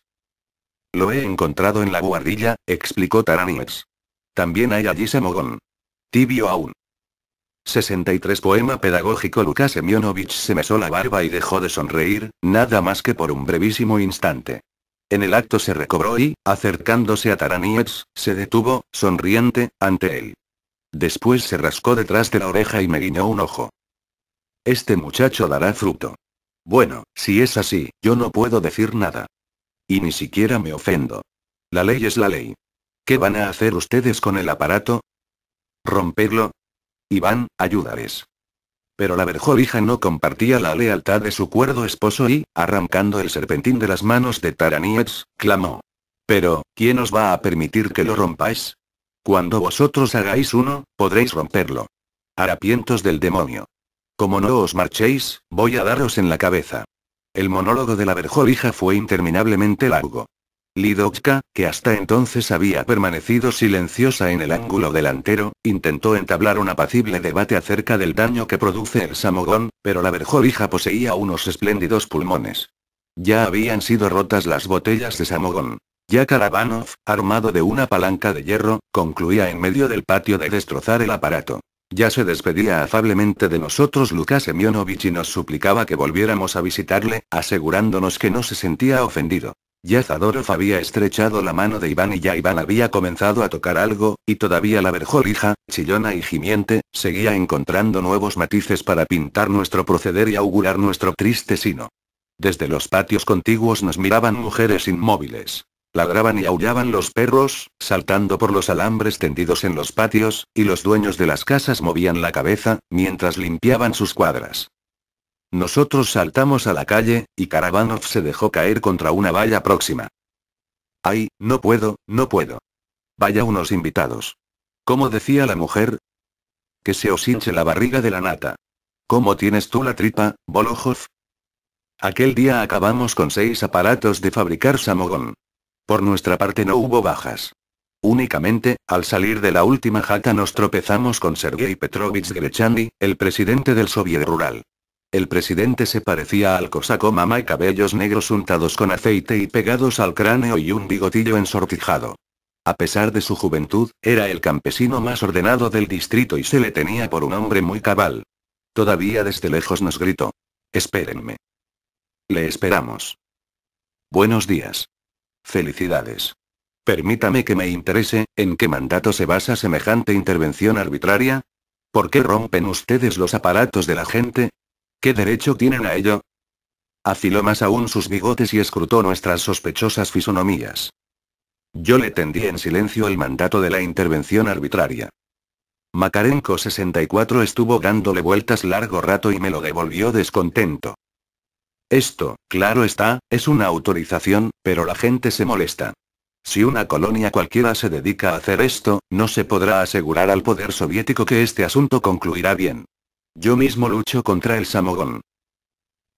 Lo he encontrado en la guardilla, explicó Taranietz. También hay allí samogón. Tibio aún. 63 Poema pedagógico Lucas Semyonovich se mesó la barba y dejó de sonreír, nada más que por un brevísimo instante. En el acto se recobró y, acercándose a Taraniets, se detuvo, sonriente, ante él. Después se rascó detrás de la oreja y me guiñó un ojo. Este muchacho dará fruto. Bueno, si es así, yo no puedo decir nada. Y ni siquiera me ofendo. La ley es la ley. ¿Qué van a hacer ustedes con el aparato? ¿Romperlo? Iván, ayúdales. Pero la verjovija no compartía la lealtad de su cuerdo esposo y, arrancando el serpentín de las manos de Taranietz, clamó. Pero, ¿quién os va a permitir que lo rompáis? Cuando vosotros hagáis uno, podréis romperlo. Harapientos del demonio. Como no os marchéis, voy a daros en la cabeza. El monólogo de la verjovija fue interminablemente largo. Lidochka, que hasta entonces había permanecido silenciosa en el ángulo delantero, intentó entablar un apacible debate acerca del daño que produce el samogón, pero la verjovija poseía unos espléndidos pulmones. Ya habían sido rotas las botellas de samogón. Ya Karabanov, armado de una palanca de hierro, concluía en medio del patio de destrozar el aparato. Ya se despedía afablemente de nosotros Lukas Emionovich y nos suplicaba que volviéramos a visitarle, asegurándonos que no se sentía ofendido. Ya Zadorov había estrechado la mano de Iván y ya Iván había comenzado a tocar algo, y todavía la verjolija, chillona y gimiente, seguía encontrando nuevos matices para pintar nuestro proceder y augurar nuestro triste sino. Desde los patios contiguos nos miraban mujeres inmóviles. Ladraban y aullaban los perros, saltando por los alambres tendidos en los patios, y los dueños de las casas movían la cabeza, mientras limpiaban sus cuadras. Nosotros saltamos a la calle, y Karabanov se dejó caer contra una valla próxima. Ay, no puedo, no puedo. Vaya unos invitados. ¿Cómo decía la mujer? Que se os hinche la barriga de la nata. ¿Cómo tienes tú la tripa, Bolojov? Aquel día acabamos con seis aparatos de fabricar samogón. Por nuestra parte no hubo bajas. Únicamente, al salir de la última jata nos tropezamos con Sergei Petrovich Grechandi, el presidente del Soviet Rural. El presidente se parecía al cosaco mamá y cabellos negros untados con aceite y pegados al cráneo y un bigotillo ensortijado. A pesar de su juventud, era el campesino más ordenado del distrito y se le tenía por un hombre muy cabal. Todavía desde lejos nos gritó. Espérenme. Le esperamos. Buenos días. Felicidades. Permítame que me interese, ¿en qué mandato se basa semejante intervención arbitraria? ¿Por qué rompen ustedes los aparatos de la gente? ¿Qué derecho tienen a ello? Afiló más aún sus bigotes y escrutó nuestras sospechosas fisonomías. Yo le tendí en silencio el mandato de la intervención arbitraria. Makarenko 64 estuvo dándole vueltas largo rato y me lo devolvió descontento. Esto, claro está, es una autorización, pero la gente se molesta. Si una colonia cualquiera se dedica a hacer esto, no se podrá asegurar al poder soviético que este asunto concluirá bien. Yo mismo lucho contra el Samogón.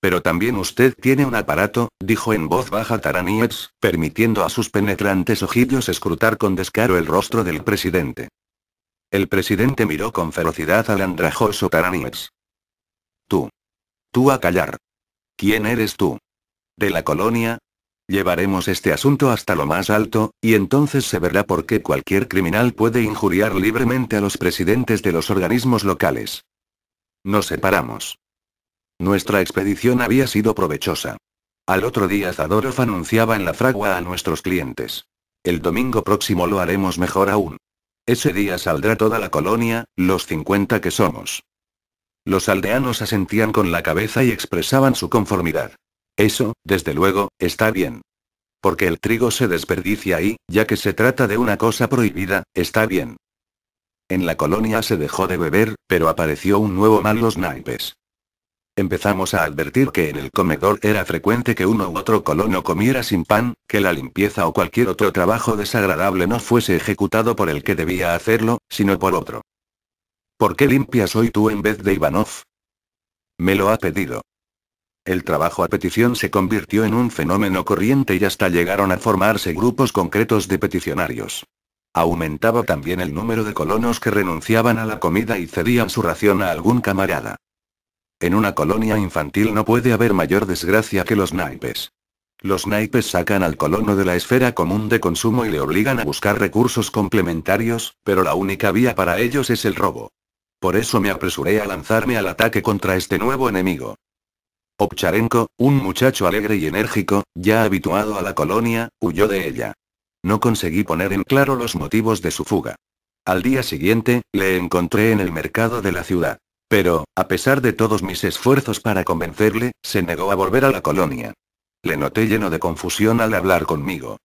Pero también usted tiene un aparato, dijo en voz baja Taranietz, permitiendo a sus penetrantes ojillos escrutar con descaro el rostro del presidente. El presidente miró con ferocidad al andrajoso Taranietz. Tú. Tú a callar. ¿Quién eres tú? ¿De la colonia? Llevaremos este asunto hasta lo más alto, y entonces se verá por qué cualquier criminal puede injuriar libremente a los presidentes de los organismos locales. Nos separamos. Nuestra expedición había sido provechosa. Al otro día Zadorov anunciaba en la fragua a nuestros clientes. El domingo próximo lo haremos mejor aún. Ese día saldrá toda la colonia, los 50 que somos. Los aldeanos asentían con la cabeza y expresaban su conformidad. Eso, desde luego, está bien. Porque el trigo se desperdicia y, ya que se trata de una cosa prohibida, está bien. En la colonia se dejó de beber, pero apareció un nuevo mal los naipes. Empezamos a advertir que en el comedor era frecuente que uno u otro colono comiera sin pan, que la limpieza o cualquier otro trabajo desagradable no fuese ejecutado por el que debía hacerlo, sino por otro. ¿Por qué limpias hoy tú en vez de Ivanov? Me lo ha pedido. El trabajo a petición se convirtió en un fenómeno corriente y hasta llegaron a formarse grupos concretos de peticionarios. Aumentaba también el número de colonos que renunciaban a la comida y cedían su ración a algún camarada. En una colonia infantil no puede haber mayor desgracia que los naipes. Los naipes sacan al colono de la esfera común de consumo y le obligan a buscar recursos complementarios, pero la única vía para ellos es el robo. Por eso me apresuré a lanzarme al ataque contra este nuevo enemigo. Obcharenko, un muchacho alegre y enérgico, ya habituado a la colonia, huyó de ella. No conseguí poner en claro los motivos de su fuga. Al día siguiente, le encontré en el mercado de la ciudad. Pero, a pesar de todos mis esfuerzos para convencerle, se negó a volver a la colonia. Le noté lleno de confusión al hablar conmigo.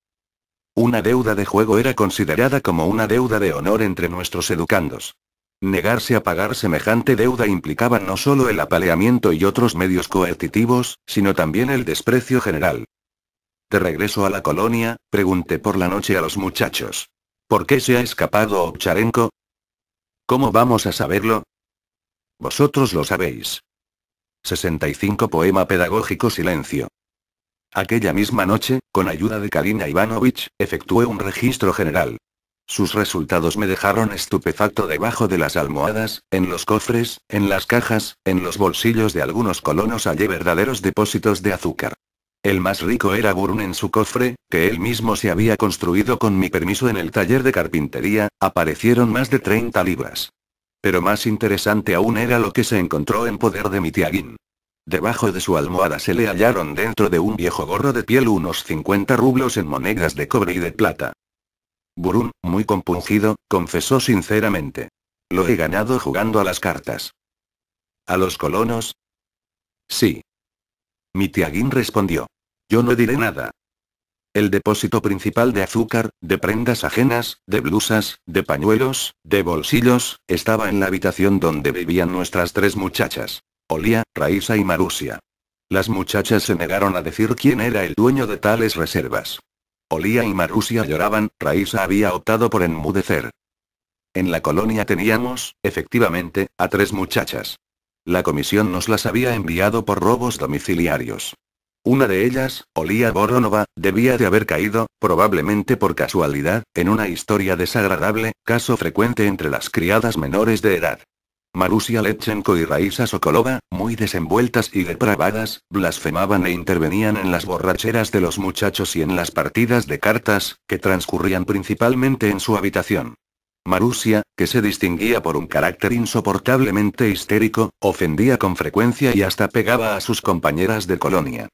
Una deuda de juego era considerada como una deuda de honor entre nuestros educandos. Negarse a pagar semejante deuda implicaba no solo el apaleamiento y otros medios coercitivos, sino también el desprecio general. De regreso a la colonia, pregunté por la noche a los muchachos. ¿Por qué se ha escapado Obcharenko? ¿Cómo vamos a saberlo? Vosotros lo sabéis. 65 Poema Pedagógico Silencio. Aquella misma noche, con ayuda de Karina Ivanovich, efectué un registro general. Sus resultados me dejaron estupefacto debajo de las almohadas, en los cofres, en las cajas, en los bolsillos de algunos colonos hallé verdaderos depósitos de azúcar. El más rico era Burun en su cofre, que él mismo se había construido con mi permiso en el taller de carpintería, aparecieron más de 30 libras. Pero más interesante aún era lo que se encontró en poder de mi Debajo de su almohada se le hallaron dentro de un viejo gorro de piel unos 50 rublos en monedas de cobre y de plata. Burun, muy compungido, confesó sinceramente. Lo he ganado jugando a las cartas. ¿A los colonos? Sí. Mi respondió. Yo no diré nada. El depósito principal de azúcar, de prendas ajenas, de blusas, de pañuelos, de bolsillos, estaba en la habitación donde vivían nuestras tres muchachas. Olía, Raísa y Marusia. Las muchachas se negaron a decir quién era el dueño de tales reservas. Olía y Marusia lloraban, Raísa había optado por enmudecer. En la colonia teníamos, efectivamente, a tres muchachas. La comisión nos las había enviado por robos domiciliarios. Una de ellas, Olia Boronova, debía de haber caído, probablemente por casualidad, en una historia desagradable, caso frecuente entre las criadas menores de edad. Marusia Lechenko y Raisa Sokolova, muy desenvueltas y depravadas, blasfemaban e intervenían en las borracheras de los muchachos y en las partidas de cartas, que transcurrían principalmente en su habitación. Marusia, que se distinguía por un carácter insoportablemente histérico, ofendía con frecuencia y hasta pegaba a sus compañeras de colonia.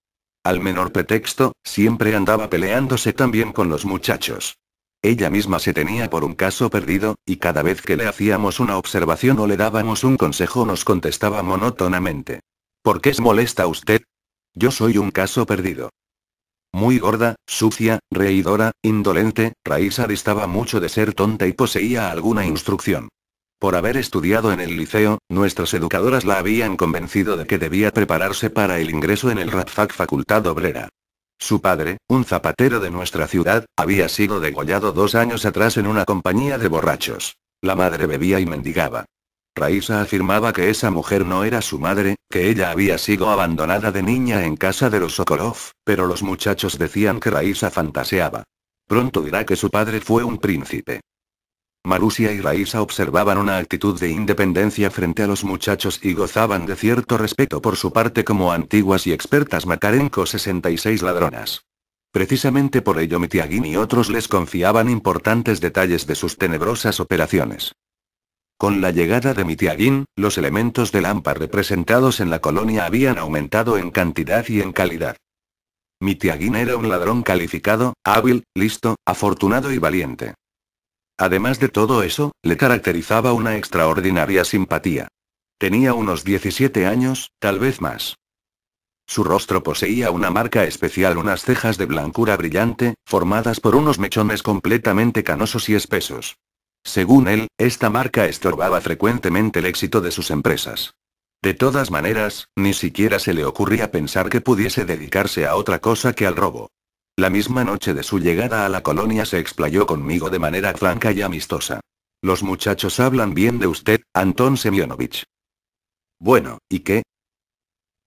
Al menor pretexto, siempre andaba peleándose también con los muchachos. Ella misma se tenía por un caso perdido, y cada vez que le hacíamos una observación o le dábamos un consejo nos contestaba monótonamente. ¿Por qué es molesta usted? Yo soy un caso perdido. Muy gorda, sucia, reidora, indolente, Raisa estaba mucho de ser tonta y poseía alguna instrucción. Por haber estudiado en el liceo, nuestras educadoras la habían convencido de que debía prepararse para el ingreso en el RAPFAC Facultad Obrera. Su padre, un zapatero de nuestra ciudad, había sido degollado dos años atrás en una compañía de borrachos. La madre bebía y mendigaba. Raísa afirmaba que esa mujer no era su madre, que ella había sido abandonada de niña en casa de los Sokolov, pero los muchachos decían que Raísa fantaseaba. Pronto dirá que su padre fue un príncipe. Marusia y Raisa observaban una actitud de independencia frente a los muchachos y gozaban de cierto respeto por su parte como antiguas y expertas macarenco 66 ladronas. Precisamente por ello mitiaguín y otros les confiaban importantes detalles de sus tenebrosas operaciones. Con la llegada de mitiaguín los elementos de AMPA representados en la colonia habían aumentado en cantidad y en calidad. mitiaguín era un ladrón calificado, hábil, listo, afortunado y valiente. Además de todo eso, le caracterizaba una extraordinaria simpatía. Tenía unos 17 años, tal vez más. Su rostro poseía una marca especial, unas cejas de blancura brillante, formadas por unos mechones completamente canosos y espesos. Según él, esta marca estorbaba frecuentemente el éxito de sus empresas. De todas maneras, ni siquiera se le ocurría pensar que pudiese dedicarse a otra cosa que al robo. La misma noche de su llegada a la colonia se explayó conmigo de manera franca y amistosa. Los muchachos hablan bien de usted, Anton Semyonovich. Bueno, ¿y qué?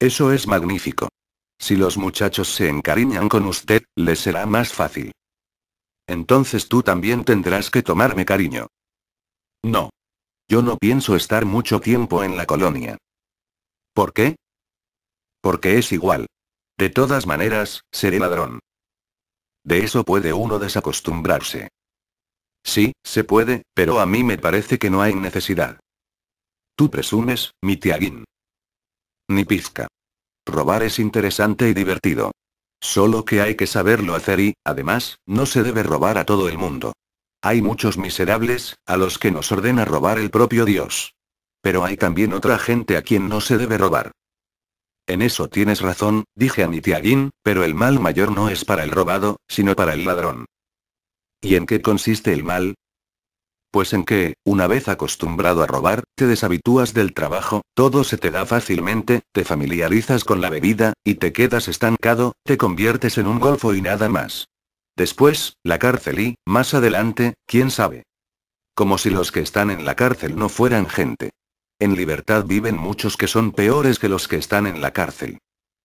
Eso es magnífico. Si los muchachos se encariñan con usted, les será más fácil. Entonces tú también tendrás que tomarme cariño. No. Yo no pienso estar mucho tiempo en la colonia. ¿Por qué? Porque es igual. De todas maneras, seré ladrón. De eso puede uno desacostumbrarse. Sí, se puede, pero a mí me parece que no hay necesidad. Tú presumes, mi tiaguín. Ni pizca. Robar es interesante y divertido. Solo que hay que saberlo hacer y, además, no se debe robar a todo el mundo. Hay muchos miserables, a los que nos ordena robar el propio Dios. Pero hay también otra gente a quien no se debe robar. En eso tienes razón, dije a mi tiaguín, pero el mal mayor no es para el robado, sino para el ladrón. ¿Y en qué consiste el mal? Pues en que, una vez acostumbrado a robar, te deshabitúas del trabajo, todo se te da fácilmente, te familiarizas con la bebida, y te quedas estancado, te conviertes en un golfo y nada más. Después, la cárcel y, más adelante, quién sabe. Como si los que están en la cárcel no fueran gente. En libertad viven muchos que son peores que los que están en la cárcel.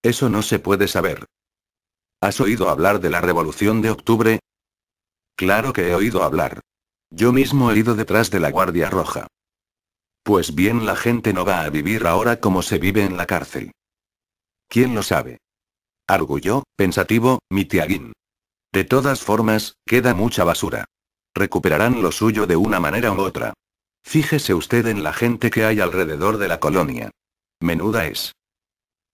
Eso no se puede saber. ¿Has oído hablar de la Revolución de Octubre? Claro que he oído hablar. Yo mismo he ido detrás de la Guardia Roja. Pues bien, la gente no va a vivir ahora como se vive en la cárcel. ¿Quién lo sabe? Arguyó, pensativo, mi De todas formas, queda mucha basura. Recuperarán lo suyo de una manera u otra. Fíjese usted en la gente que hay alrededor de la colonia. Menuda es.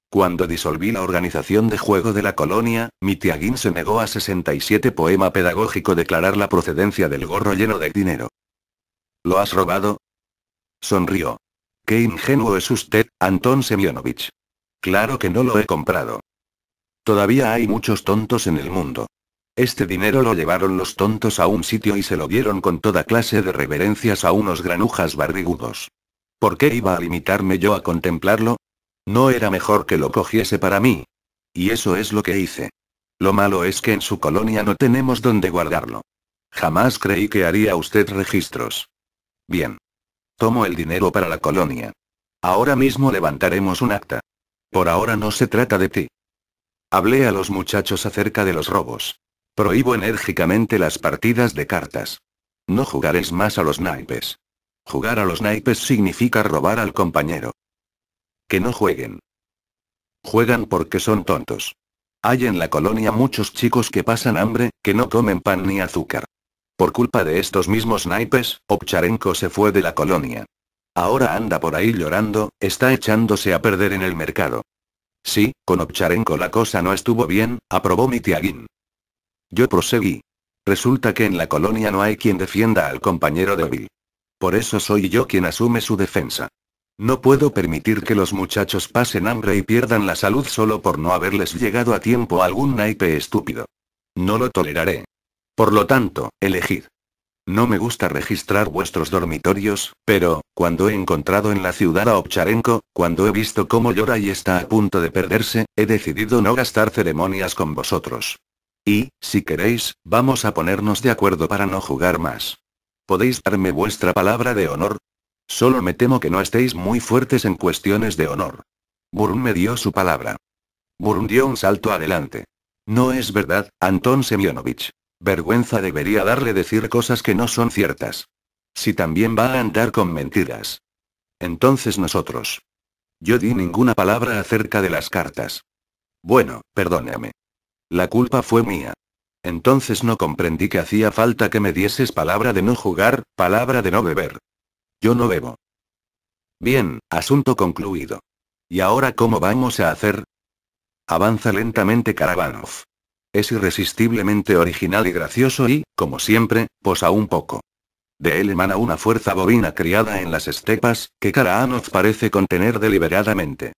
Cuando disolví la organización de juego de la colonia, Mitiagin se negó a 67 poema pedagógico declarar la procedencia del gorro lleno de dinero. ¿Lo has robado? Sonrió. Qué ingenuo es usted, Anton Semyonovich. Claro que no lo he comprado. Todavía hay muchos tontos en el mundo. Este dinero lo llevaron los tontos a un sitio y se lo dieron con toda clase de reverencias a unos granujas barrigudos. ¿Por qué iba a limitarme yo a contemplarlo? No era mejor que lo cogiese para mí. Y eso es lo que hice. Lo malo es que en su colonia no tenemos dónde guardarlo. Jamás creí que haría usted registros. Bien. Tomo el dinero para la colonia. Ahora mismo levantaremos un acta. Por ahora no se trata de ti. Hablé a los muchachos acerca de los robos. Prohíbo enérgicamente las partidas de cartas. No jugaréis más a los naipes. Jugar a los naipes significa robar al compañero. Que no jueguen. Juegan porque son tontos. Hay en la colonia muchos chicos que pasan hambre, que no comen pan ni azúcar. Por culpa de estos mismos naipes, Obcharenko se fue de la colonia. Ahora anda por ahí llorando, está echándose a perder en el mercado. Sí, con Obcharenko la cosa no estuvo bien, aprobó Mitiagin. Yo proseguí. Resulta que en la colonia no hay quien defienda al compañero débil. Por eso soy yo quien asume su defensa. No puedo permitir que los muchachos pasen hambre y pierdan la salud solo por no haberles llegado a tiempo algún naipe estúpido. No lo toleraré. Por lo tanto, elegid. No me gusta registrar vuestros dormitorios, pero, cuando he encontrado en la ciudad a Obcharenko, cuando he visto cómo llora y está a punto de perderse, he decidido no gastar ceremonias con vosotros. Y, si queréis, vamos a ponernos de acuerdo para no jugar más. ¿Podéis darme vuestra palabra de honor? Solo me temo que no estéis muy fuertes en cuestiones de honor. Burun me dio su palabra. Burun dio un salto adelante. No es verdad, Anton Semyonovich. Vergüenza debería darle decir cosas que no son ciertas. Si también va a andar con mentiras. Entonces nosotros. Yo di ninguna palabra acerca de las cartas. Bueno, perdóname. La culpa fue mía. Entonces no comprendí que hacía falta que me dieses palabra de no jugar, palabra de no beber. Yo no bebo. Bien, asunto concluido. ¿Y ahora cómo vamos a hacer? Avanza lentamente Karabanov. Es irresistiblemente original y gracioso y, como siempre, posa un poco. De él emana una fuerza bovina criada en las estepas, que Karabanov parece contener deliberadamente.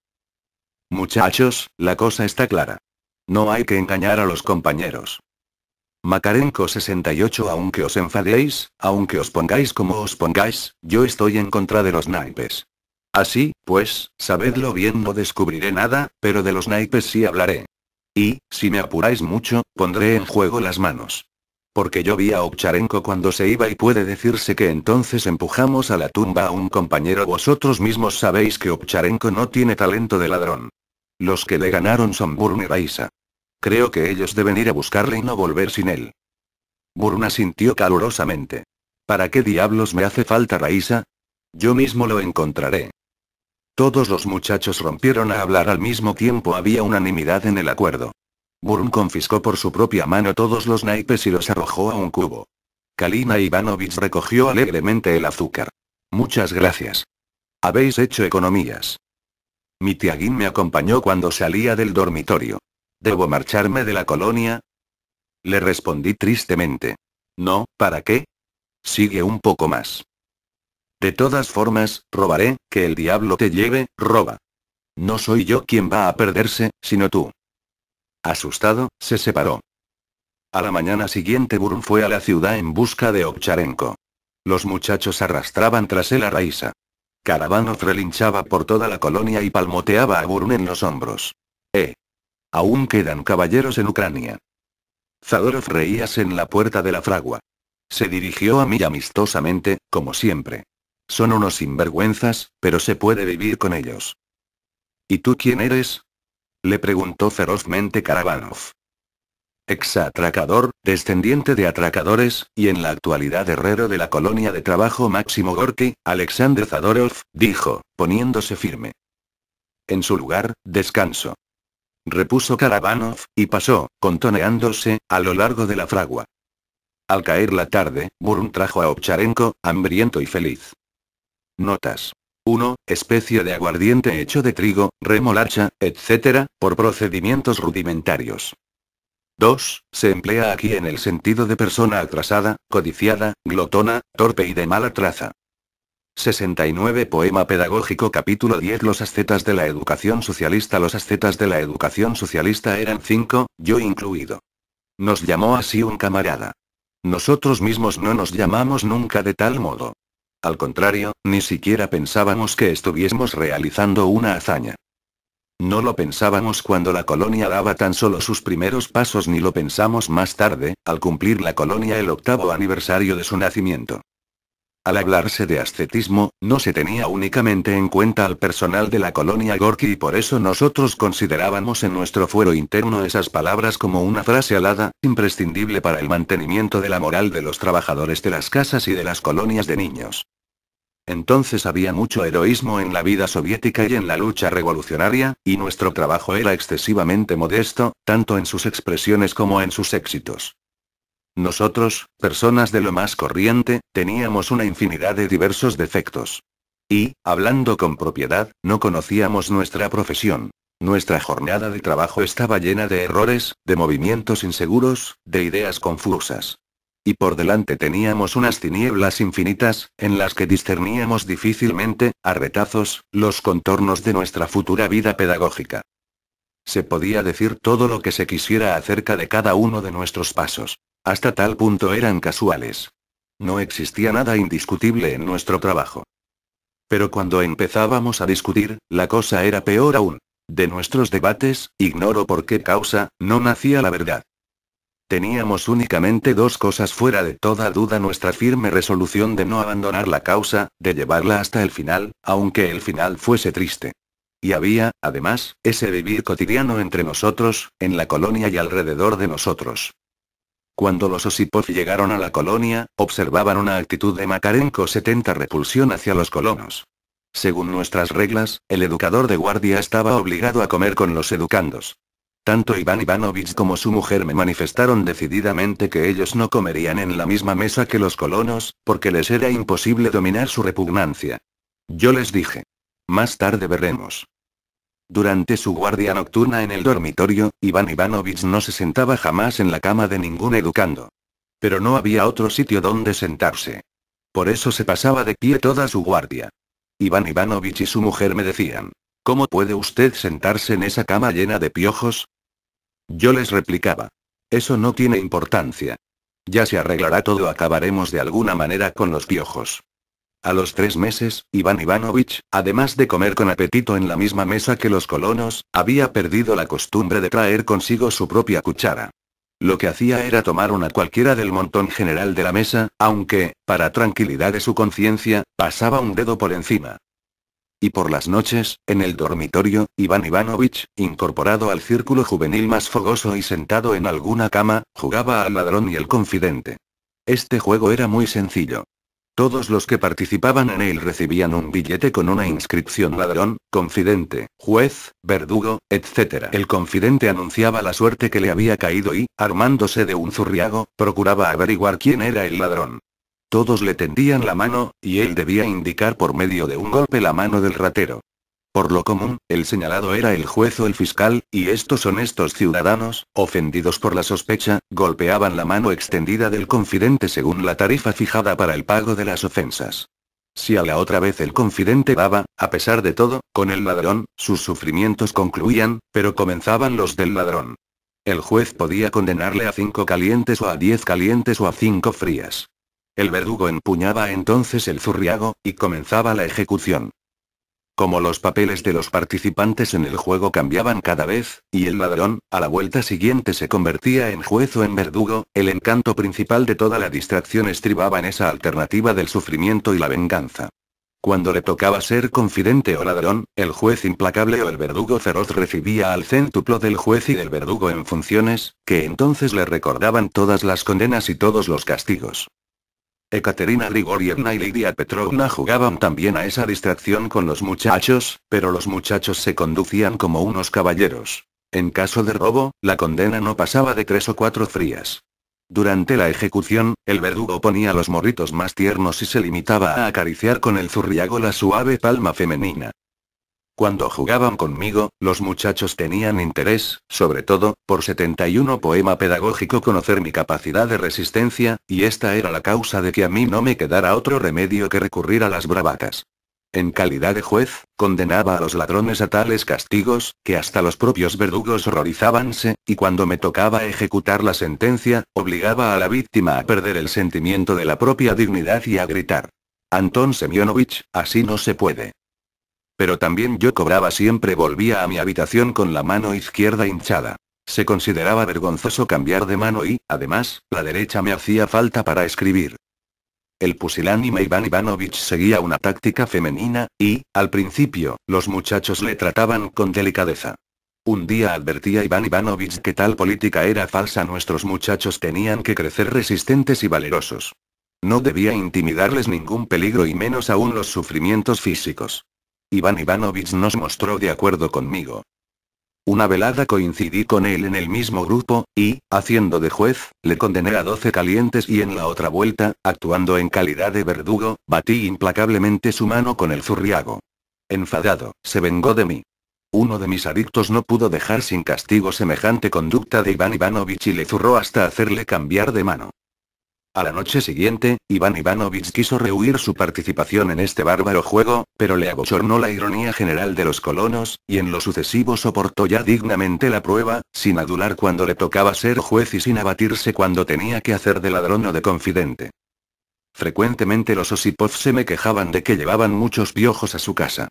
Muchachos, la cosa está clara. No hay que engañar a los compañeros. Macarenco 68 Aunque os enfadéis, aunque os pongáis como os pongáis, yo estoy en contra de los naipes. Así, pues, sabedlo bien no descubriré nada, pero de los naipes sí hablaré. Y, si me apuráis mucho, pondré en juego las manos. Porque yo vi a Obcharenco cuando se iba y puede decirse que entonces empujamos a la tumba a un compañero. Vosotros mismos sabéis que Obcharenko no tiene talento de ladrón. Los que le ganaron son Burn y Raisa. Creo que ellos deben ir a buscarle y no volver sin él. Burn asintió calurosamente. ¿Para qué diablos me hace falta Raisa? Yo mismo lo encontraré. Todos los muchachos rompieron a hablar al mismo tiempo, había unanimidad en el acuerdo. Burn confiscó por su propia mano todos los naipes y los arrojó a un cubo. Kalina Ivanovich recogió alegremente el azúcar. Muchas gracias. Habéis hecho economías. Mi tiaguín me acompañó cuando salía del dormitorio. ¿Debo marcharme de la colonia? Le respondí tristemente. No, ¿para qué? Sigue un poco más. De todas formas, robaré, que el diablo te lleve, roba. No soy yo quien va a perderse, sino tú. Asustado, se separó. A la mañana siguiente Burm fue a la ciudad en busca de Ocharenko. Los muchachos arrastraban tras él a Raisa. Karavanov relinchaba por toda la colonia y palmoteaba a Burun en los hombros. Eh. Aún quedan caballeros en Ucrania. Zadorov reíase en la puerta de la fragua. Se dirigió a mí amistosamente, como siempre. Son unos sinvergüenzas, pero se puede vivir con ellos. ¿Y tú quién eres? Le preguntó ferozmente Karavanov. Ex-atracador, descendiente de atracadores, y en la actualidad herrero de la colonia de trabajo Máximo Gorky, Alexander Zadorov, dijo, poniéndose firme. En su lugar, descanso. Repuso Karabanov, y pasó, contoneándose, a lo largo de la fragua. Al caer la tarde, Burun trajo a Obcharenko, hambriento y feliz. Notas. 1. Especie de aguardiente hecho de trigo, remolacha, etc., por procedimientos rudimentarios. 2. Se emplea aquí en el sentido de persona atrasada, codiciada, glotona, torpe y de mala traza. 69 Poema Pedagógico Capítulo 10 Los ascetas de la educación socialista Los ascetas de la educación socialista eran cinco, yo incluido. Nos llamó así un camarada. Nosotros mismos no nos llamamos nunca de tal modo. Al contrario, ni siquiera pensábamos que estuviésemos realizando una hazaña. No lo pensábamos cuando la colonia daba tan solo sus primeros pasos ni lo pensamos más tarde, al cumplir la colonia el octavo aniversario de su nacimiento. Al hablarse de ascetismo, no se tenía únicamente en cuenta al personal de la colonia Gorky y por eso nosotros considerábamos en nuestro fuero interno esas palabras como una frase alada, imprescindible para el mantenimiento de la moral de los trabajadores de las casas y de las colonias de niños. Entonces había mucho heroísmo en la vida soviética y en la lucha revolucionaria, y nuestro trabajo era excesivamente modesto, tanto en sus expresiones como en sus éxitos. Nosotros, personas de lo más corriente, teníamos una infinidad de diversos defectos. Y, hablando con propiedad, no conocíamos nuestra profesión. Nuestra jornada de trabajo estaba llena de errores, de movimientos inseguros, de ideas confusas. Y por delante teníamos unas tinieblas infinitas, en las que discerníamos difícilmente, a retazos, los contornos de nuestra futura vida pedagógica. Se podía decir todo lo que se quisiera acerca de cada uno de nuestros pasos. Hasta tal punto eran casuales. No existía nada indiscutible en nuestro trabajo. Pero cuando empezábamos a discutir, la cosa era peor aún. De nuestros debates, ignoro por qué causa, no nacía la verdad. Teníamos únicamente dos cosas fuera de toda duda nuestra firme resolución de no abandonar la causa, de llevarla hasta el final, aunque el final fuese triste. Y había, además, ese vivir cotidiano entre nosotros, en la colonia y alrededor de nosotros. Cuando los Osipov llegaron a la colonia, observaban una actitud de Makarenko 70 repulsión hacia los colonos. Según nuestras reglas, el educador de guardia estaba obligado a comer con los educandos. Tanto Iván Ivanovich como su mujer me manifestaron decididamente que ellos no comerían en la misma mesa que los colonos, porque les era imposible dominar su repugnancia. Yo les dije. Más tarde veremos. Durante su guardia nocturna en el dormitorio, Iván Ivanovich no se sentaba jamás en la cama de ningún educando. Pero no había otro sitio donde sentarse. Por eso se pasaba de pie toda su guardia. Iván Ivanovich y su mujer me decían, ¿Cómo puede usted sentarse en esa cama llena de piojos? Yo les replicaba. Eso no tiene importancia. Ya se arreglará todo, acabaremos de alguna manera con los piojos. A los tres meses, Iván Ivanovich, además de comer con apetito en la misma mesa que los colonos, había perdido la costumbre de traer consigo su propia cuchara. Lo que hacía era tomar una cualquiera del montón general de la mesa, aunque, para tranquilidad de su conciencia, pasaba un dedo por encima. Y por las noches, en el dormitorio, Iván Ivanovich, incorporado al círculo juvenil más fogoso y sentado en alguna cama, jugaba al ladrón y el confidente. Este juego era muy sencillo. Todos los que participaban en él recibían un billete con una inscripción ladrón, confidente, juez, verdugo, etc. El confidente anunciaba la suerte que le había caído y, armándose de un zurriago, procuraba averiguar quién era el ladrón. Todos le tendían la mano, y él debía indicar por medio de un golpe la mano del ratero. Por lo común, el señalado era el juez o el fiscal, y estos honestos ciudadanos, ofendidos por la sospecha, golpeaban la mano extendida del confidente según la tarifa fijada para el pago de las ofensas. Si a la otra vez el confidente daba, a pesar de todo, con el ladrón, sus sufrimientos concluían, pero comenzaban los del ladrón. El juez podía condenarle a cinco calientes o a diez calientes o a cinco frías. El verdugo empuñaba entonces el zurriago, y comenzaba la ejecución. Como los papeles de los participantes en el juego cambiaban cada vez, y el ladrón, a la vuelta siguiente se convertía en juez o en verdugo, el encanto principal de toda la distracción estribaba en esa alternativa del sufrimiento y la venganza. Cuando le tocaba ser confidente o ladrón, el juez implacable o el verdugo feroz recibía al céntuplo del juez y del verdugo en funciones, que entonces le recordaban todas las condenas y todos los castigos. Ekaterina Grigorievna y Lidia Petrovna jugaban también a esa distracción con los muchachos, pero los muchachos se conducían como unos caballeros. En caso de robo, la condena no pasaba de tres o cuatro frías. Durante la ejecución, el verdugo ponía los morritos más tiernos y se limitaba a acariciar con el zurriago la suave palma femenina. Cuando jugaban conmigo, los muchachos tenían interés, sobre todo, por 71 poema pedagógico conocer mi capacidad de resistencia, y esta era la causa de que a mí no me quedara otro remedio que recurrir a las bravatas. En calidad de juez, condenaba a los ladrones a tales castigos, que hasta los propios verdugos horrorizabanse, y cuando me tocaba ejecutar la sentencia, obligaba a la víctima a perder el sentimiento de la propia dignidad y a gritar. Anton Semyonovich, así no se puede. Pero también yo cobraba siempre volvía a mi habitación con la mano izquierda hinchada. Se consideraba vergonzoso cambiar de mano y, además, la derecha me hacía falta para escribir. El pusilánime Iván Ivanovich seguía una táctica femenina, y, al principio, los muchachos le trataban con delicadeza. Un día advertía Iván Ivanovich que tal política era falsa, nuestros muchachos tenían que crecer resistentes y valerosos. No debía intimidarles ningún peligro y menos aún los sufrimientos físicos. Iván Ivanovich nos mostró de acuerdo conmigo. Una velada coincidí con él en el mismo grupo, y, haciendo de juez, le condené a 12 calientes y en la otra vuelta, actuando en calidad de verdugo, batí implacablemente su mano con el zurriago. Enfadado, se vengó de mí. Uno de mis adictos no pudo dejar sin castigo semejante conducta de Iván Ivanovich y le zurró hasta hacerle cambiar de mano. A la noche siguiente, Iván Ivanovich quiso rehuir su participación en este bárbaro juego, pero le abochornó la ironía general de los colonos, y en lo sucesivo soportó ya dignamente la prueba, sin adular cuando le tocaba ser juez y sin abatirse cuando tenía que hacer de ladrón o de confidente. Frecuentemente los Osipov se me quejaban de que llevaban muchos piojos a su casa.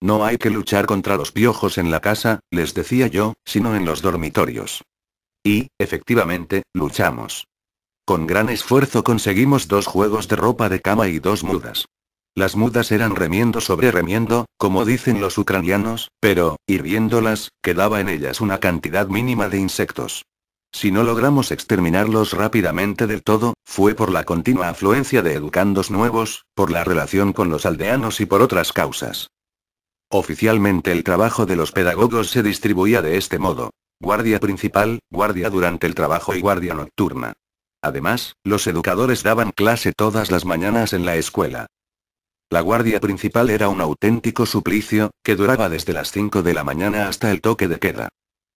No hay que luchar contra los piojos en la casa, les decía yo, sino en los dormitorios. Y, efectivamente, luchamos. Con gran esfuerzo conseguimos dos juegos de ropa de cama y dos mudas. Las mudas eran remiendo sobre remiendo, como dicen los ucranianos, pero, hirviéndolas, quedaba en ellas una cantidad mínima de insectos. Si no logramos exterminarlos rápidamente del todo, fue por la continua afluencia de educandos nuevos, por la relación con los aldeanos y por otras causas. Oficialmente el trabajo de los pedagogos se distribuía de este modo. Guardia principal, guardia durante el trabajo y guardia nocturna. Además, los educadores daban clase todas las mañanas en la escuela. La guardia principal era un auténtico suplicio, que duraba desde las 5 de la mañana hasta el toque de queda.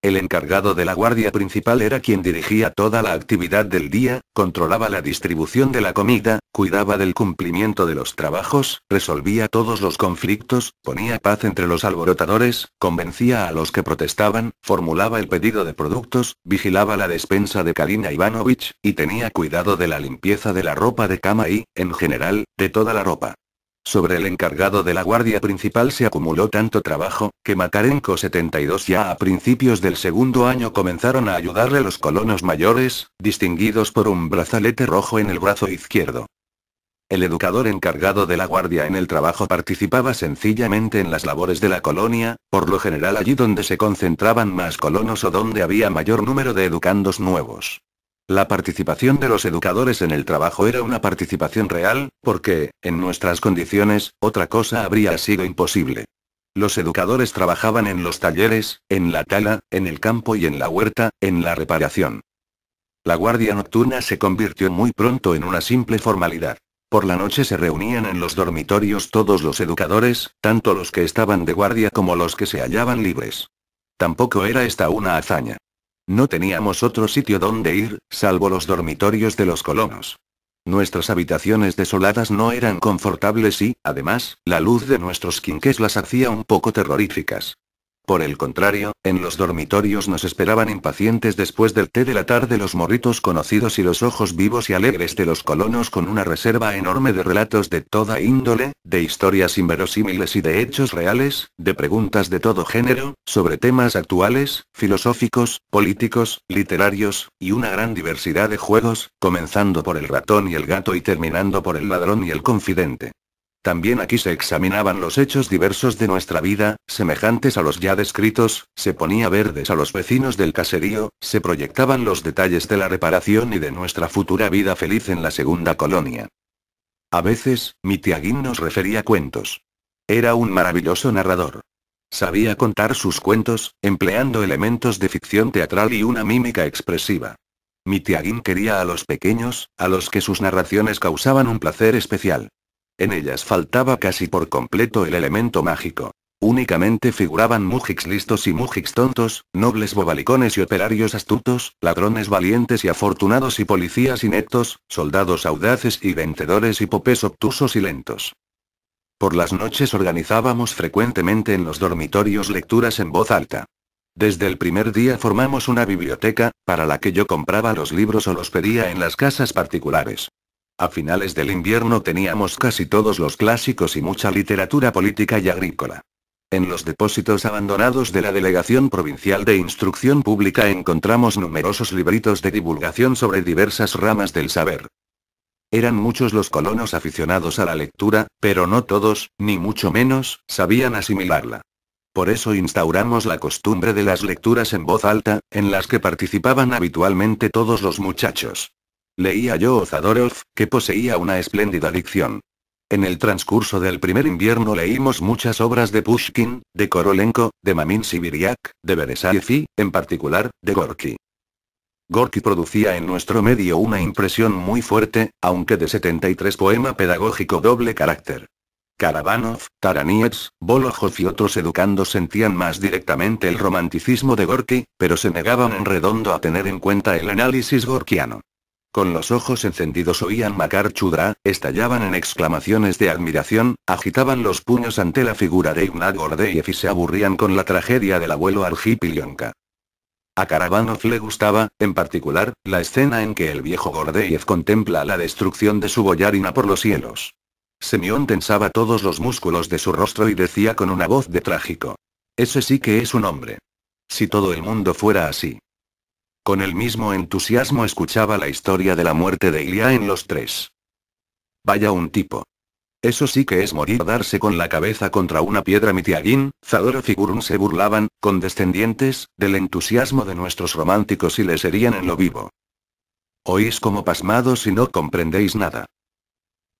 El encargado de la guardia principal era quien dirigía toda la actividad del día, controlaba la distribución de la comida, cuidaba del cumplimiento de los trabajos, resolvía todos los conflictos, ponía paz entre los alborotadores, convencía a los que protestaban, formulaba el pedido de productos, vigilaba la despensa de Karina Ivanovich, y tenía cuidado de la limpieza de la ropa de cama y, en general, de toda la ropa. Sobre el encargado de la guardia principal se acumuló tanto trabajo, que Makarenko 72 ya a principios del segundo año comenzaron a ayudarle los colonos mayores, distinguidos por un brazalete rojo en el brazo izquierdo. El educador encargado de la guardia en el trabajo participaba sencillamente en las labores de la colonia, por lo general allí donde se concentraban más colonos o donde había mayor número de educandos nuevos. La participación de los educadores en el trabajo era una participación real, porque, en nuestras condiciones, otra cosa habría sido imposible. Los educadores trabajaban en los talleres, en la tala, en el campo y en la huerta, en la reparación. La guardia nocturna se convirtió muy pronto en una simple formalidad. Por la noche se reunían en los dormitorios todos los educadores, tanto los que estaban de guardia como los que se hallaban libres. Tampoco era esta una hazaña. No teníamos otro sitio donde ir, salvo los dormitorios de los colonos. Nuestras habitaciones desoladas no eran confortables y, además, la luz de nuestros quinques las hacía un poco terroríficas. Por el contrario, en los dormitorios nos esperaban impacientes después del té de la tarde los morritos conocidos y los ojos vivos y alegres de los colonos con una reserva enorme de relatos de toda índole, de historias inverosímiles y de hechos reales, de preguntas de todo género, sobre temas actuales, filosóficos, políticos, literarios, y una gran diversidad de juegos, comenzando por el ratón y el gato y terminando por el ladrón y el confidente. También aquí se examinaban los hechos diversos de nuestra vida, semejantes a los ya descritos, se ponía verdes a los vecinos del caserío, se proyectaban los detalles de la reparación y de nuestra futura vida feliz en la segunda colonia. A veces, mi nos refería cuentos. Era un maravilloso narrador. Sabía contar sus cuentos, empleando elementos de ficción teatral y una mímica expresiva. Mi quería a los pequeños, a los que sus narraciones causaban un placer especial. En ellas faltaba casi por completo el elemento mágico. Únicamente figuraban mujiks listos y mujiks tontos, nobles bobalicones y operarios astutos, ladrones valientes y afortunados y policías ineptos, soldados audaces y vendedores y popes obtusos y lentos. Por las noches organizábamos frecuentemente en los dormitorios lecturas en voz alta. Desde el primer día formamos una biblioteca, para la que yo compraba los libros o los pedía en las casas particulares. A finales del invierno teníamos casi todos los clásicos y mucha literatura política y agrícola. En los depósitos abandonados de la Delegación Provincial de Instrucción Pública encontramos numerosos libritos de divulgación sobre diversas ramas del saber. Eran muchos los colonos aficionados a la lectura, pero no todos, ni mucho menos, sabían asimilarla. Por eso instauramos la costumbre de las lecturas en voz alta, en las que participaban habitualmente todos los muchachos. Leía yo Zadorov, que poseía una espléndida dicción. En el transcurso del primer invierno leímos muchas obras de Pushkin, de Korolenko, de Mamin Sibiriak, de Beresayev y, en particular, de Gorky. Gorky producía en nuestro medio una impresión muy fuerte, aunque de 73 poema pedagógico doble carácter. Karabanov, Taraniets, Bolojov y otros educandos sentían más directamente el romanticismo de Gorky, pero se negaban en redondo a tener en cuenta el análisis gorkiano. Con los ojos encendidos oían Macar Chudra, estallaban en exclamaciones de admiración, agitaban los puños ante la figura de Ignat Gordeyev y se aburrían con la tragedia del abuelo Argipilionka. A Karavanov le gustaba, en particular, la escena en que el viejo Gordeyev contempla la destrucción de su boyarina por los cielos. Semión tensaba todos los músculos de su rostro y decía con una voz de trágico. Ese sí que es un hombre. Si todo el mundo fuera así. Con el mismo entusiasmo escuchaba la historia de la muerte de Ilia en los tres. Vaya un tipo. Eso sí que es morir darse con la cabeza contra una piedra Mitiagin, Zadoro y Gurun se burlaban, con descendientes del entusiasmo de nuestros románticos y les herían en lo vivo. Oís como pasmados y no comprendéis nada.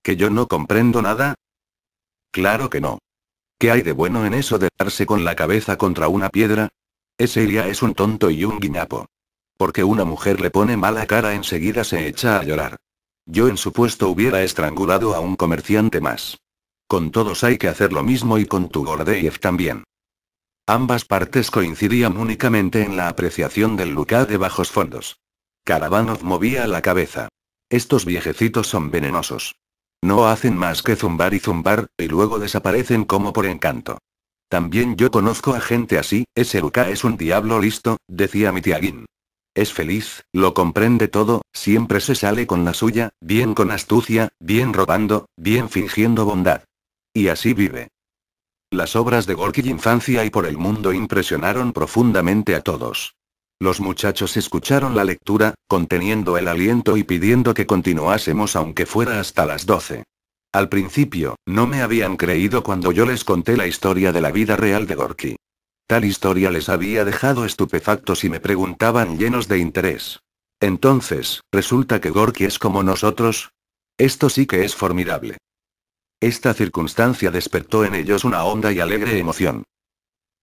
¿Que yo no comprendo nada? Claro que no. ¿Qué hay de bueno en eso de darse con la cabeza contra una piedra? Ese Ilya es un tonto y un guiñapo. Porque una mujer le pone mala cara enseguida se echa a llorar. Yo en su puesto hubiera estrangulado a un comerciante más. Con todos hay que hacer lo mismo y con tu Gordeyev también. Ambas partes coincidían únicamente en la apreciación del Luka de bajos fondos. Karavanov movía la cabeza. Estos viejecitos son venenosos. No hacen más que zumbar y zumbar, y luego desaparecen como por encanto. También yo conozco a gente así, ese Luka es un diablo listo, decía mi es feliz, lo comprende todo, siempre se sale con la suya, bien con astucia, bien robando, bien fingiendo bondad. Y así vive. Las obras de Gorky Infancia y por el mundo impresionaron profundamente a todos. Los muchachos escucharon la lectura, conteniendo el aliento y pidiendo que continuásemos aunque fuera hasta las 12. Al principio, no me habían creído cuando yo les conté la historia de la vida real de Gorky. Tal historia les había dejado estupefactos y me preguntaban llenos de interés. Entonces, ¿resulta que Gorky es como nosotros? Esto sí que es formidable. Esta circunstancia despertó en ellos una honda y alegre emoción.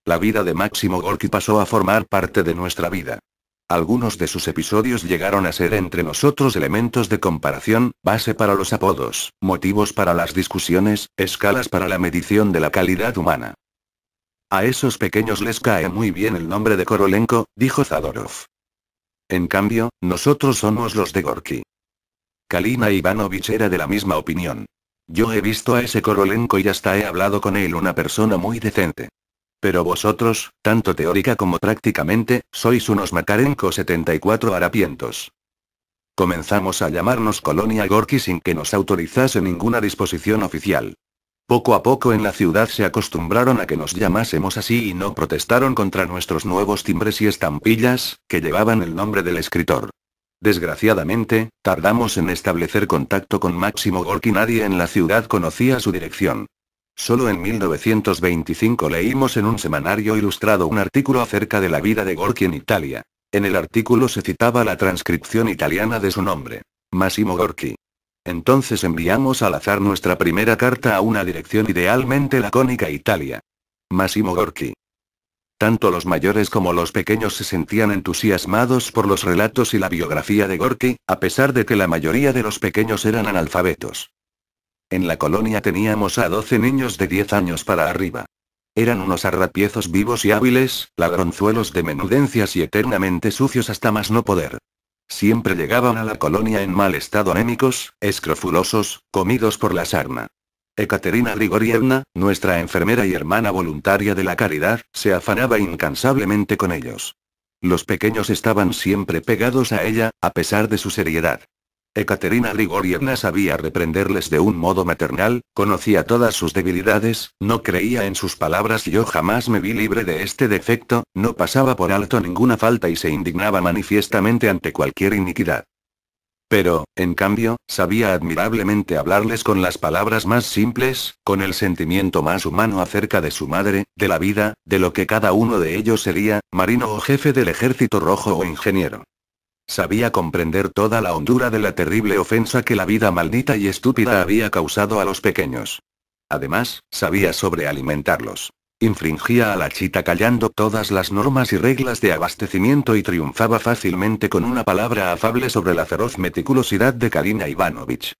La vida de Máximo Gorky pasó a formar parte de nuestra vida. Algunos de sus episodios llegaron a ser entre nosotros elementos de comparación, base para los apodos, motivos para las discusiones, escalas para la medición de la calidad humana. A esos pequeños les cae muy bien el nombre de Korolenko, dijo Zadorov. En cambio, nosotros somos los de Gorky. Kalina Ivanovich era de la misma opinión. Yo he visto a ese Korolenko y hasta he hablado con él una persona muy decente. Pero vosotros, tanto teórica como prácticamente, sois unos Makarenko 74 harapientos. Comenzamos a llamarnos Colonia Gorky sin que nos autorizase ninguna disposición oficial. Poco a poco en la ciudad se acostumbraron a que nos llamásemos así y no protestaron contra nuestros nuevos timbres y estampillas, que llevaban el nombre del escritor. Desgraciadamente, tardamos en establecer contacto con Máximo Gorki. Nadie en la ciudad conocía su dirección. Solo en 1925 leímos en un semanario ilustrado un artículo acerca de la vida de Gorki en Italia. En el artículo se citaba la transcripción italiana de su nombre. Máximo Gorki. Entonces enviamos al azar nuestra primera carta a una dirección idealmente lacónica Italia. Massimo Gorki. Tanto los mayores como los pequeños se sentían entusiasmados por los relatos y la biografía de Gorki, a pesar de que la mayoría de los pequeños eran analfabetos. En la colonia teníamos a 12 niños de 10 años para arriba. Eran unos arrapiezos vivos y hábiles, ladronzuelos de menudencias y eternamente sucios hasta más no poder. Siempre llegaban a la colonia en mal estado anémicos, escrofulosos, comidos por la sarna. Ekaterina Grigorievna, nuestra enfermera y hermana voluntaria de la caridad, se afanaba incansablemente con ellos. Los pequeños estaban siempre pegados a ella, a pesar de su seriedad. Ekaterina Grigorievna sabía reprenderles de un modo maternal, conocía todas sus debilidades, no creía en sus palabras y yo jamás me vi libre de este defecto, no pasaba por alto ninguna falta y se indignaba manifiestamente ante cualquier iniquidad. Pero, en cambio, sabía admirablemente hablarles con las palabras más simples, con el sentimiento más humano acerca de su madre, de la vida, de lo que cada uno de ellos sería, marino o jefe del ejército rojo o ingeniero. Sabía comprender toda la hondura de la terrible ofensa que la vida maldita y estúpida había causado a los pequeños. Además, sabía sobrealimentarlos. Infringía a la chita callando todas las normas y reglas de abastecimiento y triunfaba fácilmente con una palabra afable sobre la feroz meticulosidad de Karina Ivanovich.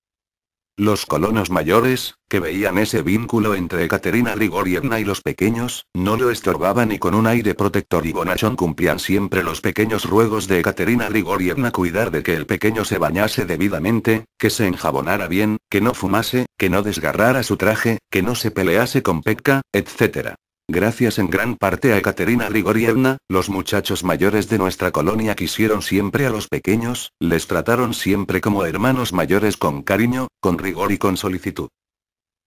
Los colonos mayores, que veían ese vínculo entre Ekaterina Grigorievna y los pequeños, no lo estorbaban y con un aire protector y bonachón cumplían siempre los pequeños ruegos de Ekaterina Grigorievna cuidar de que el pequeño se bañase debidamente, que se enjabonara bien, que no fumase, que no desgarrara su traje, que no se pelease con Pekka, etc. Gracias en gran parte a Ekaterina Grigorievna, los muchachos mayores de nuestra colonia quisieron siempre a los pequeños, les trataron siempre como hermanos mayores con cariño, con rigor y con solicitud.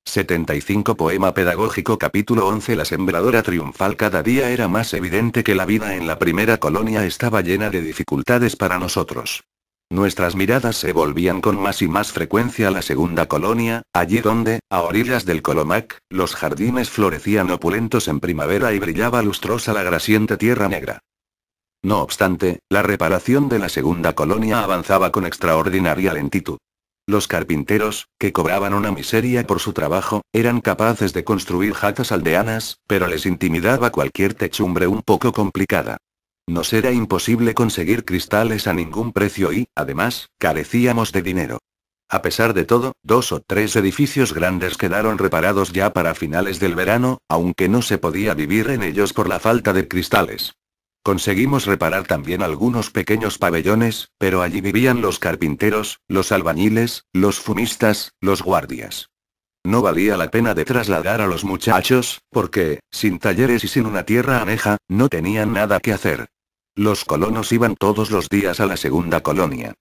75 Poema Pedagógico Capítulo 11 La sembradora triunfal Cada día era más evidente que la vida en la primera colonia estaba llena de dificultades para nosotros. Nuestras miradas se volvían con más y más frecuencia a la segunda colonia, allí donde, a orillas del Colomac, los jardines florecían opulentos en primavera y brillaba lustrosa la grasiente tierra negra. No obstante, la reparación de la segunda colonia avanzaba con extraordinaria lentitud. Los carpinteros, que cobraban una miseria por su trabajo, eran capaces de construir jatas aldeanas, pero les intimidaba cualquier techumbre un poco complicada. Nos era imposible conseguir cristales a ningún precio y, además, carecíamos de dinero. A pesar de todo, dos o tres edificios grandes quedaron reparados ya para finales del verano, aunque no se podía vivir en ellos por la falta de cristales. Conseguimos reparar también algunos pequeños pabellones, pero allí vivían los carpinteros, los albañiles, los fumistas, los guardias. No valía la pena de trasladar a los muchachos, porque, sin talleres y sin una tierra aneja, no tenían nada que hacer. Los colonos iban todos los días a la segunda colonia.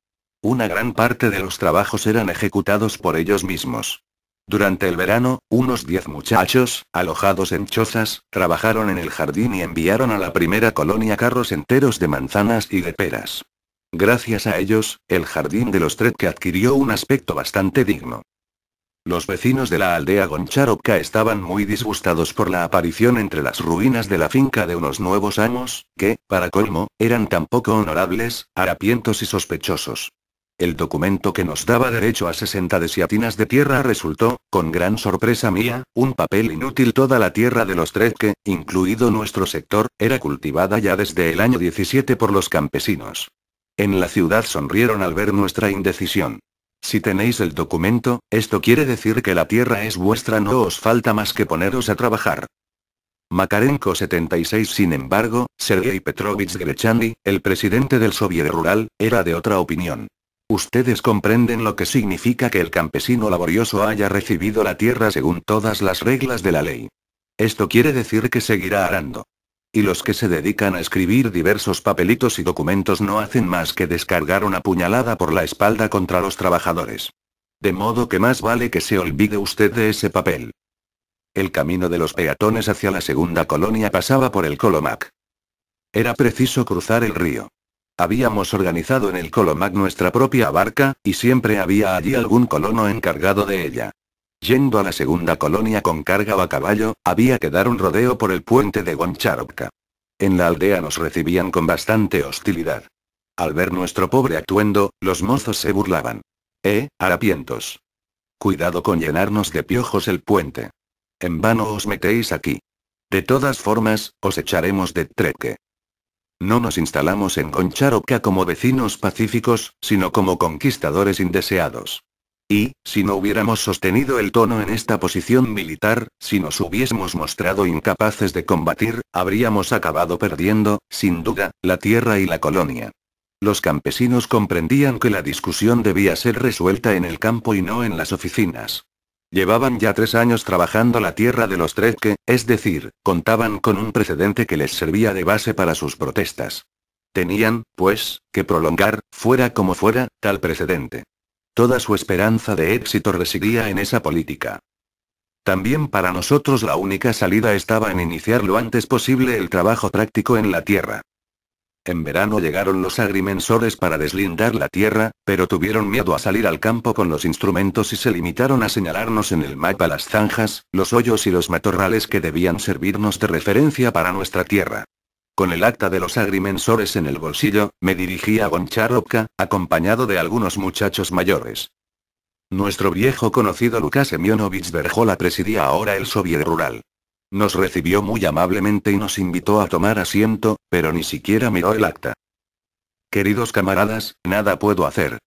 Una gran parte de los trabajos eran ejecutados por ellos mismos. Durante el verano, unos diez muchachos, alojados en chozas, trabajaron en el jardín y enviaron a la primera colonia carros enteros de manzanas y de peras. Gracias a ellos, el jardín de los Tret que adquirió un aspecto bastante digno. Los vecinos de la aldea Goncharovka estaban muy disgustados por la aparición entre las ruinas de la finca de unos nuevos amos, que, para colmo, eran tan poco honorables, harapientos y sospechosos. El documento que nos daba derecho a 60 desiatinas de tierra resultó, con gran sorpresa mía, un papel inútil. Toda la tierra de los tres que, incluido nuestro sector, era cultivada ya desde el año 17 por los campesinos. En la ciudad sonrieron al ver nuestra indecisión. Si tenéis el documento, esto quiere decir que la tierra es vuestra, no os falta más que poneros a trabajar. Makarenko 76 Sin embargo, Sergei Petrovich Grechani, el presidente del Soviet Rural, era de otra opinión. Ustedes comprenden lo que significa que el campesino laborioso haya recibido la tierra según todas las reglas de la ley. Esto quiere decir que seguirá arando. Y los que se dedican a escribir diversos papelitos y documentos no hacen más que descargar una puñalada por la espalda contra los trabajadores. De modo que más vale que se olvide usted de ese papel. El camino de los peatones hacia la segunda colonia pasaba por el Colomac. Era preciso cruzar el río. Habíamos organizado en el Colomac nuestra propia barca, y siempre había allí algún colono encargado de ella. Yendo a la segunda colonia con carga o a caballo, había que dar un rodeo por el puente de Goncharovka. En la aldea nos recibían con bastante hostilidad. Al ver nuestro pobre atuendo, los mozos se burlaban. ¡Eh, harapientos! Cuidado con llenarnos de piojos el puente. En vano os metéis aquí. De todas formas, os echaremos de treque. No nos instalamos en Goncharovka como vecinos pacíficos, sino como conquistadores indeseados. Y, si no hubiéramos sostenido el tono en esta posición militar, si nos hubiésemos mostrado incapaces de combatir, habríamos acabado perdiendo, sin duda, la tierra y la colonia. Los campesinos comprendían que la discusión debía ser resuelta en el campo y no en las oficinas. Llevaban ya tres años trabajando la tierra de los tres que, es decir, contaban con un precedente que les servía de base para sus protestas. Tenían, pues, que prolongar, fuera como fuera, tal precedente. Toda su esperanza de éxito residía en esa política. También para nosotros la única salida estaba en iniciar lo antes posible el trabajo práctico en la tierra. En verano llegaron los agrimensores para deslindar la tierra, pero tuvieron miedo a salir al campo con los instrumentos y se limitaron a señalarnos en el mapa las zanjas, los hoyos y los matorrales que debían servirnos de referencia para nuestra tierra. Con el acta de los agrimensores en el bolsillo, me dirigí a Goncharovka, acompañado de algunos muchachos mayores. Nuestro viejo conocido Lukas Emionovich Berjola presidía ahora el Soviet Rural. Nos recibió muy amablemente y nos invitó a tomar asiento, pero ni siquiera miró el acta. Queridos camaradas, nada puedo hacer.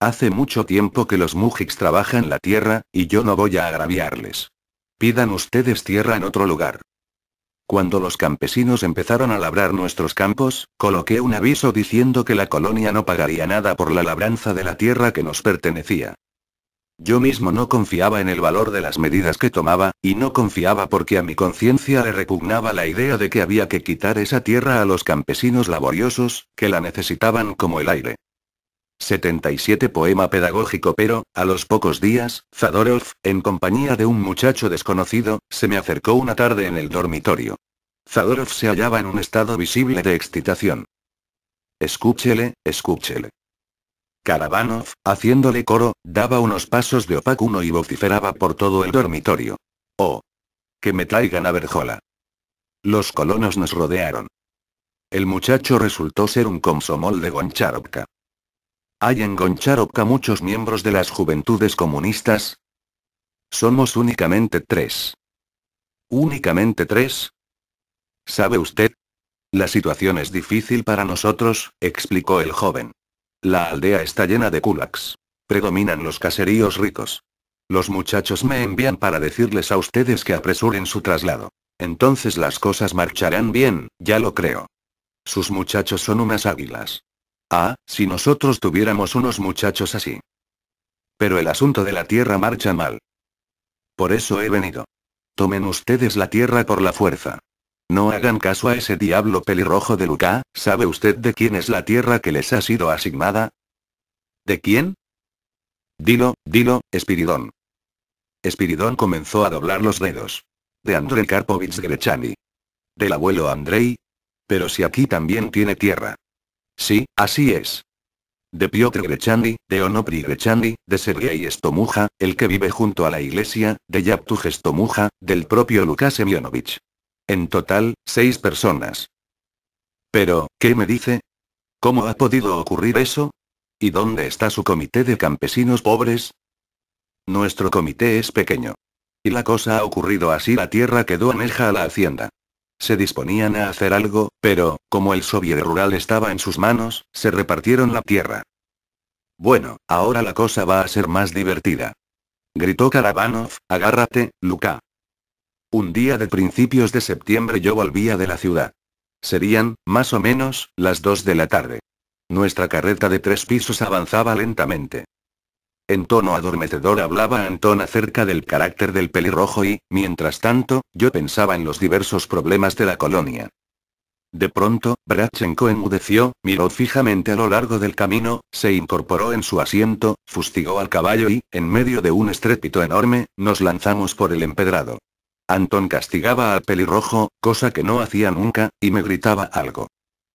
Hace mucho tiempo que los Mujiks trabajan la tierra, y yo no voy a agraviarles. Pidan ustedes tierra en otro lugar. Cuando los campesinos empezaron a labrar nuestros campos, coloqué un aviso diciendo que la colonia no pagaría nada por la labranza de la tierra que nos pertenecía. Yo mismo no confiaba en el valor de las medidas que tomaba, y no confiaba porque a mi conciencia le repugnaba la idea de que había que quitar esa tierra a los campesinos laboriosos, que la necesitaban como el aire. 77 Poema pedagógico pero, a los pocos días, Zadorov, en compañía de un muchacho desconocido, se me acercó una tarde en el dormitorio. Zadorov se hallaba en un estado visible de excitación. Escúchele, escúchele. Karabanov, haciéndole coro, daba unos pasos de opacuno y vociferaba por todo el dormitorio. ¡Oh! ¡Que me traigan a Berjola! Los colonos nos rodearon. El muchacho resultó ser un comsomol de Goncharovka. Hay en Goncharovka muchos miembros de las juventudes comunistas. Somos únicamente tres. ¿Únicamente tres? ¿Sabe usted? La situación es difícil para nosotros, explicó el joven. La aldea está llena de kulaks. Predominan los caseríos ricos. Los muchachos me envían para decirles a ustedes que apresuren su traslado. Entonces las cosas marcharán bien, ya lo creo. Sus muchachos son unas águilas. Ah, si nosotros tuviéramos unos muchachos así. Pero el asunto de la tierra marcha mal. Por eso he venido. Tomen ustedes la tierra por la fuerza. No hagan caso a ese diablo pelirrojo de Luca, ¿sabe usted de quién es la tierra que les ha sido asignada? ¿De quién? Dilo, dilo, Espiridón. Espiridón comenzó a doblar los dedos. De André Karpovich Grechani. Del abuelo Andrei. Pero si aquí también tiene tierra. Sí, así es. De Piotr grechandi de Onopri Grechandi, de Sergei Estomuja, el que vive junto a la iglesia, de Yaptuj Estomuja, del propio Lukas Emionovich. En total, seis personas. Pero, ¿qué me dice? ¿Cómo ha podido ocurrir eso? ¿Y dónde está su comité de campesinos pobres? Nuestro comité es pequeño. Y la cosa ha ocurrido así, la tierra quedó aneja a la hacienda. Se disponían a hacer algo, pero, como el soviet rural estaba en sus manos, se repartieron la tierra. Bueno, ahora la cosa va a ser más divertida. Gritó Karabanov, agárrate, Luca. Un día de principios de septiembre yo volvía de la ciudad. Serían, más o menos, las dos de la tarde. Nuestra carreta de tres pisos avanzaba lentamente. En tono adormecedor hablaba Antón acerca del carácter del pelirrojo y, mientras tanto, yo pensaba en los diversos problemas de la colonia. De pronto, Brachenko enmudeció, miró fijamente a lo largo del camino, se incorporó en su asiento, fustigó al caballo y, en medio de un estrépito enorme, nos lanzamos por el empedrado. Antón castigaba al pelirrojo, cosa que no hacía nunca, y me gritaba algo.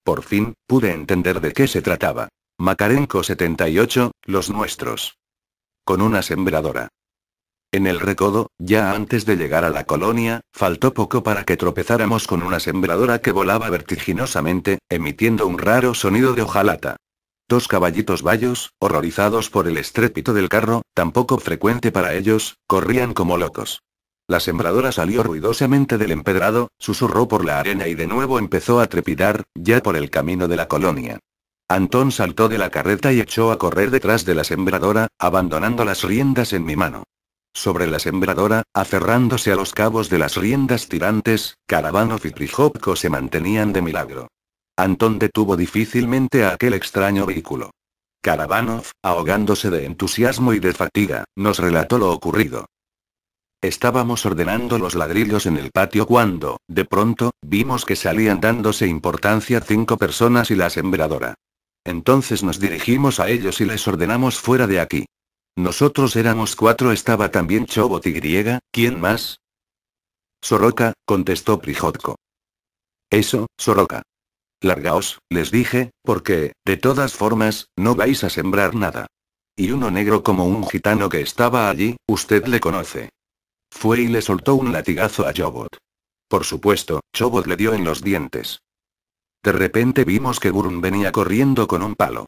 Por fin, pude entender de qué se trataba. Makarenko 78, los nuestros con una sembradora. En el recodo, ya antes de llegar a la colonia, faltó poco para que tropezáramos con una sembradora que volaba vertiginosamente, emitiendo un raro sonido de hojalata. Dos caballitos bayos, horrorizados por el estrépito del carro, tampoco frecuente para ellos, corrían como locos. La sembradora salió ruidosamente del empedrado, susurró por la arena y de nuevo empezó a trepidar, ya por el camino de la colonia. Antón saltó de la carreta y echó a correr detrás de la sembradora, abandonando las riendas en mi mano. Sobre la sembradora, aferrándose a los cabos de las riendas tirantes, Karabanov y Prijopko se mantenían de milagro. Antón detuvo difícilmente a aquel extraño vehículo. Karabanov, ahogándose de entusiasmo y de fatiga, nos relató lo ocurrido. Estábamos ordenando los ladrillos en el patio cuando, de pronto, vimos que salían dándose importancia cinco personas y la sembradora. Entonces nos dirigimos a ellos y les ordenamos fuera de aquí. Nosotros éramos cuatro, estaba también Chobot y Griega, ¿quién más? Soroka, contestó Prijotko. Eso, Soroka. Largaos, les dije, porque, de todas formas, no vais a sembrar nada. Y uno negro como un gitano que estaba allí, usted le conoce. Fue y le soltó un latigazo a Chobot. Por supuesto, Chobot le dio en los dientes. De repente vimos que Gurun venía corriendo con un palo.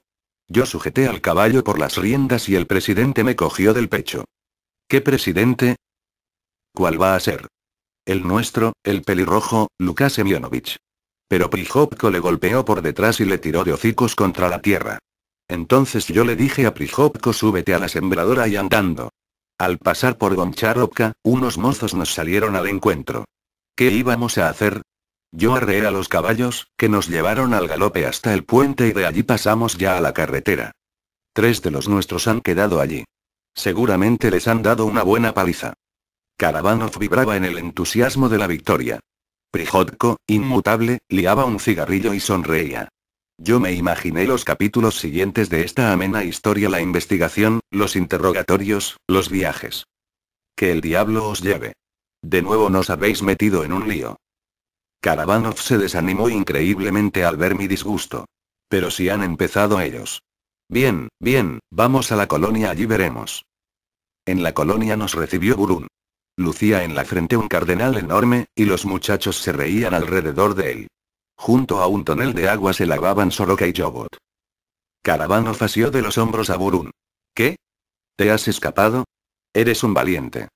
Yo sujeté al caballo por las riendas y el presidente me cogió del pecho. ¿Qué presidente? ¿Cuál va a ser? El nuestro, el pelirrojo, Lukas Emionovich. Pero Prihopko le golpeó por detrás y le tiró de hocicos contra la tierra. Entonces yo le dije a Prijopko súbete a la sembradora y andando. Al pasar por Goncharovka, unos mozos nos salieron al encuentro. ¿Qué íbamos a hacer? Yo arreé a los caballos, que nos llevaron al galope hasta el puente y de allí pasamos ya a la carretera. Tres de los nuestros han quedado allí. Seguramente les han dado una buena paliza. Karavanov vibraba en el entusiasmo de la victoria. Prijotko, inmutable, liaba un cigarrillo y sonreía. Yo me imaginé los capítulos siguientes de esta amena historia, la investigación, los interrogatorios, los viajes. Que el diablo os lleve. De nuevo nos habéis metido en un lío. Karavanov se desanimó increíblemente al ver mi disgusto. Pero si han empezado ellos. Bien, bien, vamos a la colonia, allí veremos. En la colonia nos recibió Burun. Lucía en la frente un cardenal enorme, y los muchachos se reían alrededor de él. Junto a un tonel de agua se lavaban Soroka y Jobot. Caravano asió de los hombros a Burun. ¿Qué? ¿Te has escapado? Eres un valiente.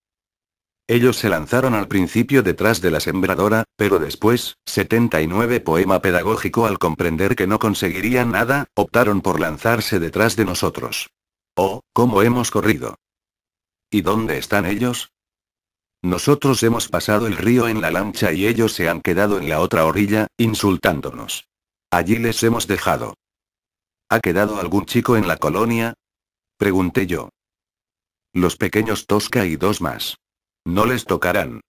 Ellos se lanzaron al principio detrás de la sembradora, pero después, 79 poema pedagógico al comprender que no conseguirían nada, optaron por lanzarse detrás de nosotros. Oh, cómo hemos corrido. ¿Y dónde están ellos? Nosotros hemos pasado el río en la lancha y ellos se han quedado en la otra orilla, insultándonos. Allí les hemos dejado. ¿Ha quedado algún chico en la colonia? Pregunté yo. Los pequeños Tosca y dos más. No les tocarán.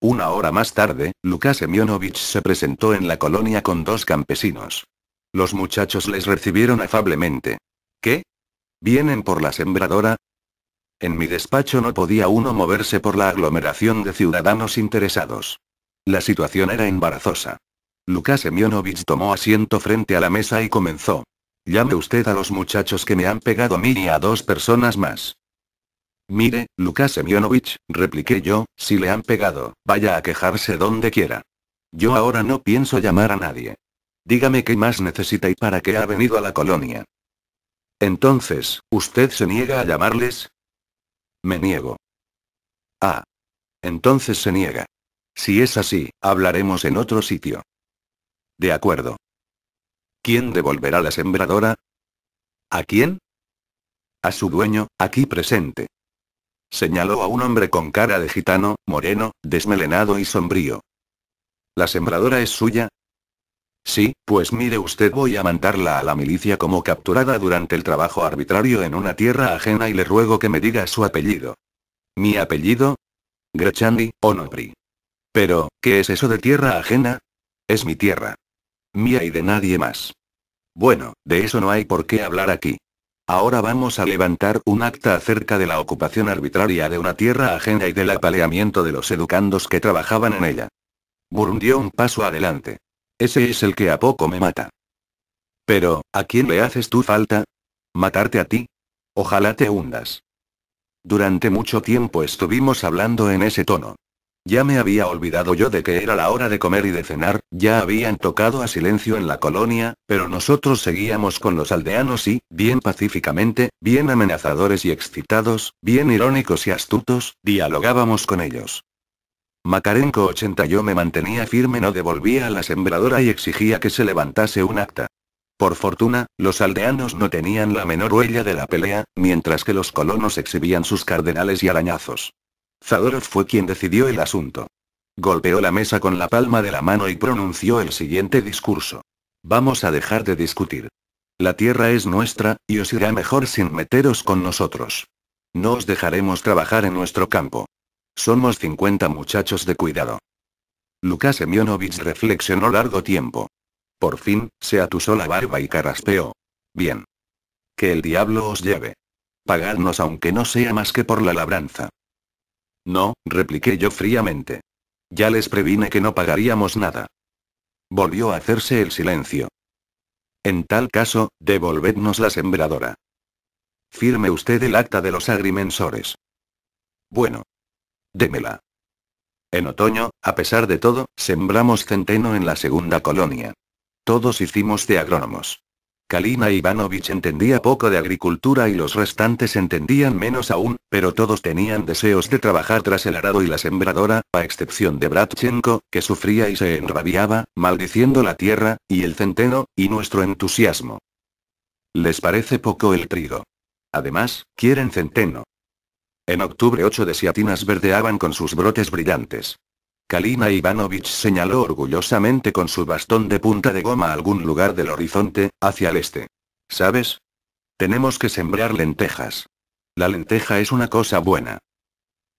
Una hora más tarde, Lukas Semyonovich se presentó en la colonia con dos campesinos. Los muchachos les recibieron afablemente. ¿Qué? ¿Vienen por la sembradora? En mi despacho no podía uno moverse por la aglomeración de ciudadanos interesados. La situación era embarazosa. Lucas Semyonovich tomó asiento frente a la mesa y comenzó. Llame usted a los muchachos que me han pegado a mí y a dos personas más. Mire, Lucas Semyonovich, repliqué yo, si le han pegado, vaya a quejarse donde quiera. Yo ahora no pienso llamar a nadie. Dígame qué más necesita y para qué ha venido a la colonia. Entonces, ¿usted se niega a llamarles? Me niego. Ah. Entonces se niega. Si es así, hablaremos en otro sitio. De acuerdo. ¿Quién devolverá la sembradora? ¿A quién? A su dueño, aquí presente. Señaló a un hombre con cara de gitano, moreno, desmelenado y sombrío. ¿La sembradora es suya? Sí, pues mire usted, voy a mandarla a la milicia como capturada durante el trabajo arbitrario en una tierra ajena y le ruego que me diga su apellido. ¿Mi apellido? Grechandi, Onobri. Pero, ¿qué es eso de tierra ajena? Es mi tierra. Mía y de nadie más. Bueno, de eso no hay por qué hablar aquí. Ahora vamos a levantar un acta acerca de la ocupación arbitraria de una tierra ajena y del apaleamiento de los educandos que trabajaban en ella. burundió un paso adelante. Ese es el que a poco me mata. Pero, ¿a quién le haces tú falta? ¿Matarte a ti? Ojalá te hundas. Durante mucho tiempo estuvimos hablando en ese tono. Ya me había olvidado yo de que era la hora de comer y de cenar, ya habían tocado a silencio en la colonia, pero nosotros seguíamos con los aldeanos y, bien pacíficamente, bien amenazadores y excitados, bien irónicos y astutos, dialogábamos con ellos. Macarenco 80 yo me mantenía firme, no devolvía a la sembradora y exigía que se levantase un acta. Por fortuna, los aldeanos no tenían la menor huella de la pelea, mientras que los colonos exhibían sus cardenales y arañazos. Zadorov fue quien decidió el asunto. Golpeó la mesa con la palma de la mano y pronunció el siguiente discurso. Vamos a dejar de discutir. La tierra es nuestra, y os irá mejor sin meteros con nosotros. No os dejaremos trabajar en nuestro campo. Somos 50 muchachos de cuidado. Lukas Semyonovich reflexionó largo tiempo. Por fin, se atusó la barba y carraspeó. Bien. Que el diablo os lleve. Pagadnos aunque no sea más que por la labranza. No, repliqué yo fríamente. Ya les previne que no pagaríamos nada. Volvió a hacerse el silencio. En tal caso, devolvednos la sembradora. Firme usted el acta de los agrimensores. Bueno. Démela. En otoño, a pesar de todo, sembramos centeno en la segunda colonia. Todos hicimos de agrónomos. Kalina Ivanovich entendía poco de agricultura y los restantes entendían menos aún, pero todos tenían deseos de trabajar tras el arado y la sembradora, a excepción de Bratchenko, que sufría y se enrabiaba, maldiciendo la tierra, y el centeno, y nuestro entusiasmo. Les parece poco el trigo. Además, quieren centeno. En octubre ocho de siatinas verdeaban con sus brotes brillantes. Kalina Ivanovich señaló orgullosamente con su bastón de punta de goma algún lugar del horizonte, hacia el este. ¿Sabes? Tenemos que sembrar lentejas. La lenteja es una cosa buena.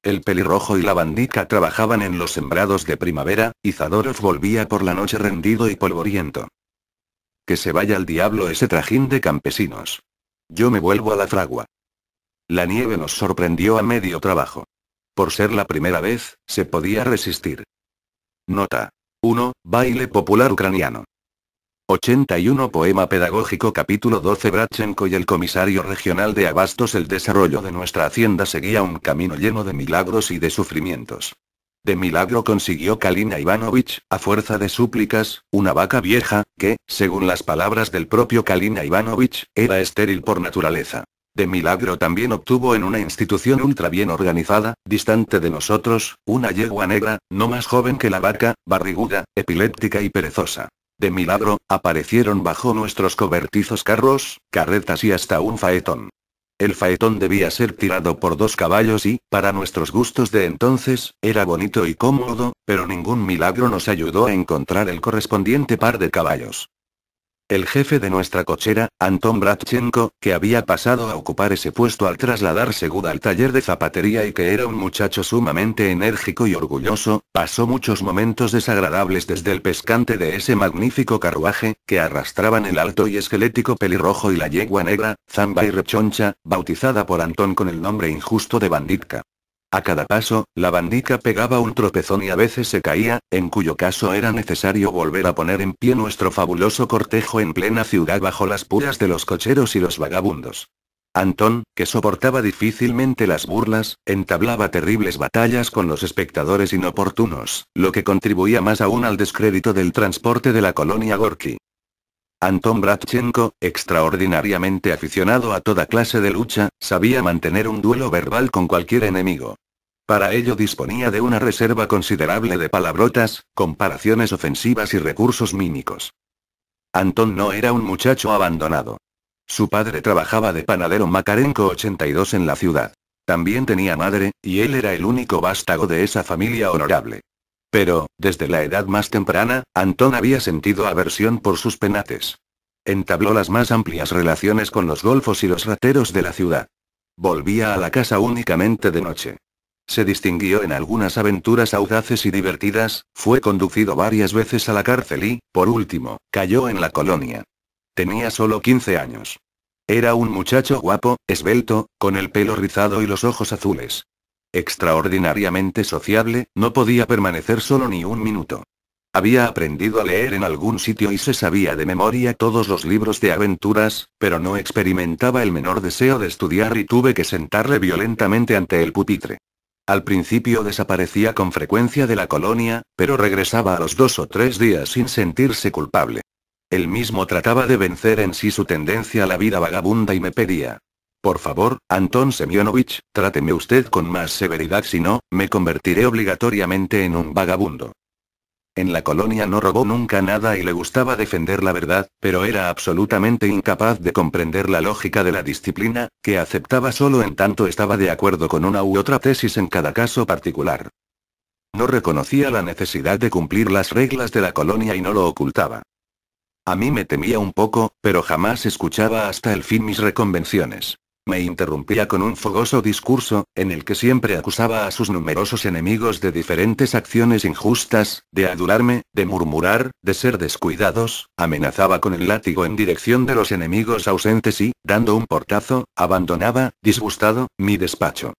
El pelirrojo y la bandica trabajaban en los sembrados de primavera, y Zadorov volvía por la noche rendido y polvoriento. Que se vaya al diablo ese trajín de campesinos. Yo me vuelvo a la fragua. La nieve nos sorprendió a medio trabajo. Por ser la primera vez, se podía resistir. Nota. 1. Baile popular ucraniano. 81 Poema Pedagógico Capítulo 12 Brachenko y el comisario regional de Abastos El desarrollo de nuestra hacienda seguía un camino lleno de milagros y de sufrimientos. De milagro consiguió Kalina Ivanovich, a fuerza de súplicas, una vaca vieja, que, según las palabras del propio Kalina Ivanovich, era estéril por naturaleza. De milagro también obtuvo en una institución ultra bien organizada, distante de nosotros, una yegua negra, no más joven que la vaca, barriguda, epiléptica y perezosa. De milagro, aparecieron bajo nuestros cobertizos carros, carretas y hasta un faetón. El faetón debía ser tirado por dos caballos y, para nuestros gustos de entonces, era bonito y cómodo, pero ningún milagro nos ayudó a encontrar el correspondiente par de caballos. El jefe de nuestra cochera, Anton Bratchenko, que había pasado a ocupar ese puesto al trasladarse guda al taller de zapatería y que era un muchacho sumamente enérgico y orgulloso, pasó muchos momentos desagradables desde el pescante de ese magnífico carruaje, que arrastraban el alto y esquelético pelirrojo y la yegua negra, Zamba y Rechoncha, bautizada por Anton con el nombre injusto de Banditka. A cada paso, la bandica pegaba un tropezón y a veces se caía, en cuyo caso era necesario volver a poner en pie nuestro fabuloso cortejo en plena ciudad bajo las puras de los cocheros y los vagabundos. Antón, que soportaba difícilmente las burlas, entablaba terribles batallas con los espectadores inoportunos, lo que contribuía más aún al descrédito del transporte de la colonia Gorky. Anton Bratchenko, extraordinariamente aficionado a toda clase de lucha, sabía mantener un duelo verbal con cualquier enemigo. Para ello disponía de una reserva considerable de palabrotas, comparaciones ofensivas y recursos mímicos. Anton no era un muchacho abandonado. Su padre trabajaba de panadero Makarenko 82 en la ciudad. También tenía madre, y él era el único vástago de esa familia honorable. Pero, desde la edad más temprana, Antón había sentido aversión por sus penates. Entabló las más amplias relaciones con los golfos y los rateros de la ciudad. Volvía a la casa únicamente de noche. Se distinguió en algunas aventuras audaces y divertidas, fue conducido varias veces a la cárcel y, por último, cayó en la colonia. Tenía solo 15 años. Era un muchacho guapo, esbelto, con el pelo rizado y los ojos azules. Extraordinariamente sociable, no podía permanecer solo ni un minuto. Había aprendido a leer en algún sitio y se sabía de memoria todos los libros de aventuras, pero no experimentaba el menor deseo de estudiar y tuve que sentarle violentamente ante el pupitre. Al principio desaparecía con frecuencia de la colonia, pero regresaba a los dos o tres días sin sentirse culpable. Él mismo trataba de vencer en sí su tendencia a la vida vagabunda y me pedía, por favor, Anton Semyonovich, tráteme usted con más severidad si no, me convertiré obligatoriamente en un vagabundo. En la colonia no robó nunca nada y le gustaba defender la verdad, pero era absolutamente incapaz de comprender la lógica de la disciplina, que aceptaba solo en tanto estaba de acuerdo con una u otra tesis en cada caso particular. No reconocía la necesidad de cumplir las reglas de la colonia y no lo ocultaba. A mí me temía un poco, pero jamás escuchaba hasta el fin mis reconvenciones me interrumpía con un fogoso discurso, en el que siempre acusaba a sus numerosos enemigos de diferentes acciones injustas, de adularme, de murmurar, de ser descuidados, amenazaba con el látigo en dirección de los enemigos ausentes y, dando un portazo, abandonaba, disgustado, mi despacho.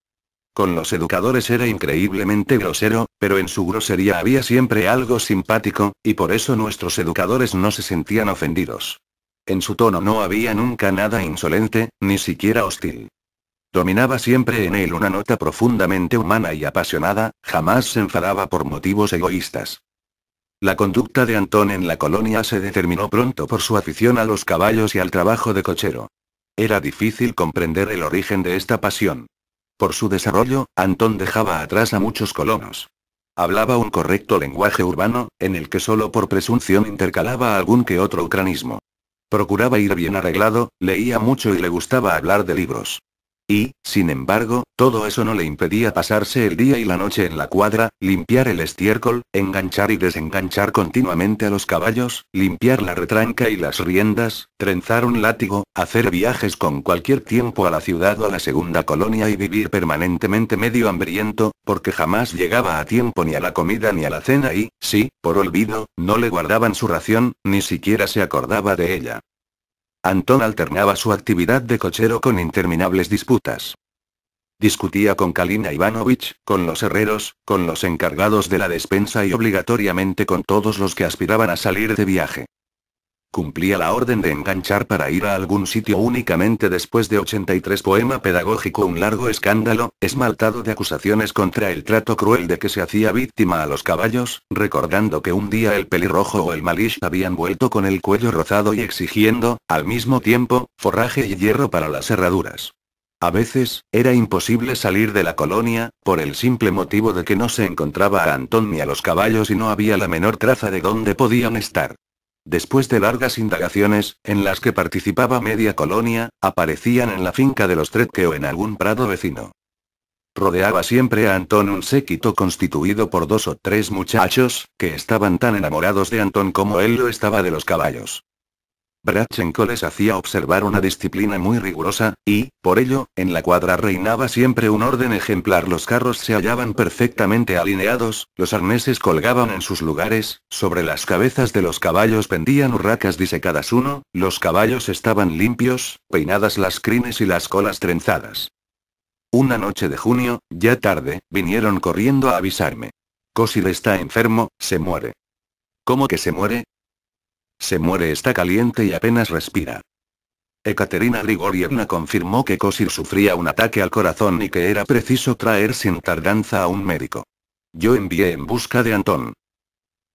Con los educadores era increíblemente grosero, pero en su grosería había siempre algo simpático, y por eso nuestros educadores no se sentían ofendidos. En su tono no había nunca nada insolente, ni siquiera hostil. Dominaba siempre en él una nota profundamente humana y apasionada, jamás se enfadaba por motivos egoístas. La conducta de Antón en la colonia se determinó pronto por su afición a los caballos y al trabajo de cochero. Era difícil comprender el origen de esta pasión. Por su desarrollo, Antón dejaba atrás a muchos colonos. Hablaba un correcto lenguaje urbano, en el que solo por presunción intercalaba algún que otro ucranismo. Procuraba ir bien arreglado, leía mucho y le gustaba hablar de libros. Y, sin embargo, todo eso no le impedía pasarse el día y la noche en la cuadra, limpiar el estiércol, enganchar y desenganchar continuamente a los caballos, limpiar la retranca y las riendas, trenzar un látigo, hacer viajes con cualquier tiempo a la ciudad o a la segunda colonia y vivir permanentemente medio hambriento, porque jamás llegaba a tiempo ni a la comida ni a la cena y, sí, por olvido, no le guardaban su ración, ni siquiera se acordaba de ella. Antón alternaba su actividad de cochero con interminables disputas. Discutía con Kalina Ivanovich, con los herreros, con los encargados de la despensa y obligatoriamente con todos los que aspiraban a salir de viaje. Cumplía la orden de enganchar para ir a algún sitio únicamente después de 83 poema pedagógico un largo escándalo, esmaltado de acusaciones contra el trato cruel de que se hacía víctima a los caballos, recordando que un día el pelirrojo o el malish habían vuelto con el cuello rozado y exigiendo, al mismo tiempo, forraje y hierro para las herraduras. A veces, era imposible salir de la colonia, por el simple motivo de que no se encontraba a Antón ni a los caballos y no había la menor traza de dónde podían estar. Después de largas indagaciones, en las que participaba media colonia, aparecían en la finca de los Tretke o en algún prado vecino. Rodeaba siempre a Antón un séquito constituido por dos o tres muchachos, que estaban tan enamorados de Antón como él lo estaba de los caballos. Brachenko les hacía observar una disciplina muy rigurosa, y, por ello, en la cuadra reinaba siempre un orden ejemplar. Los carros se hallaban perfectamente alineados, los arneses colgaban en sus lugares, sobre las cabezas de los caballos pendían urracas disecadas uno, los caballos estaban limpios, peinadas las crines y las colas trenzadas. Una noche de junio, ya tarde, vinieron corriendo a avisarme. Kosil está enfermo, se muere. ¿Cómo que se muere? Se muere, está caliente y apenas respira. Ekaterina Grigorievna confirmó que Kosir sufría un ataque al corazón y que era preciso traer sin tardanza a un médico. Yo envié en busca de Antón.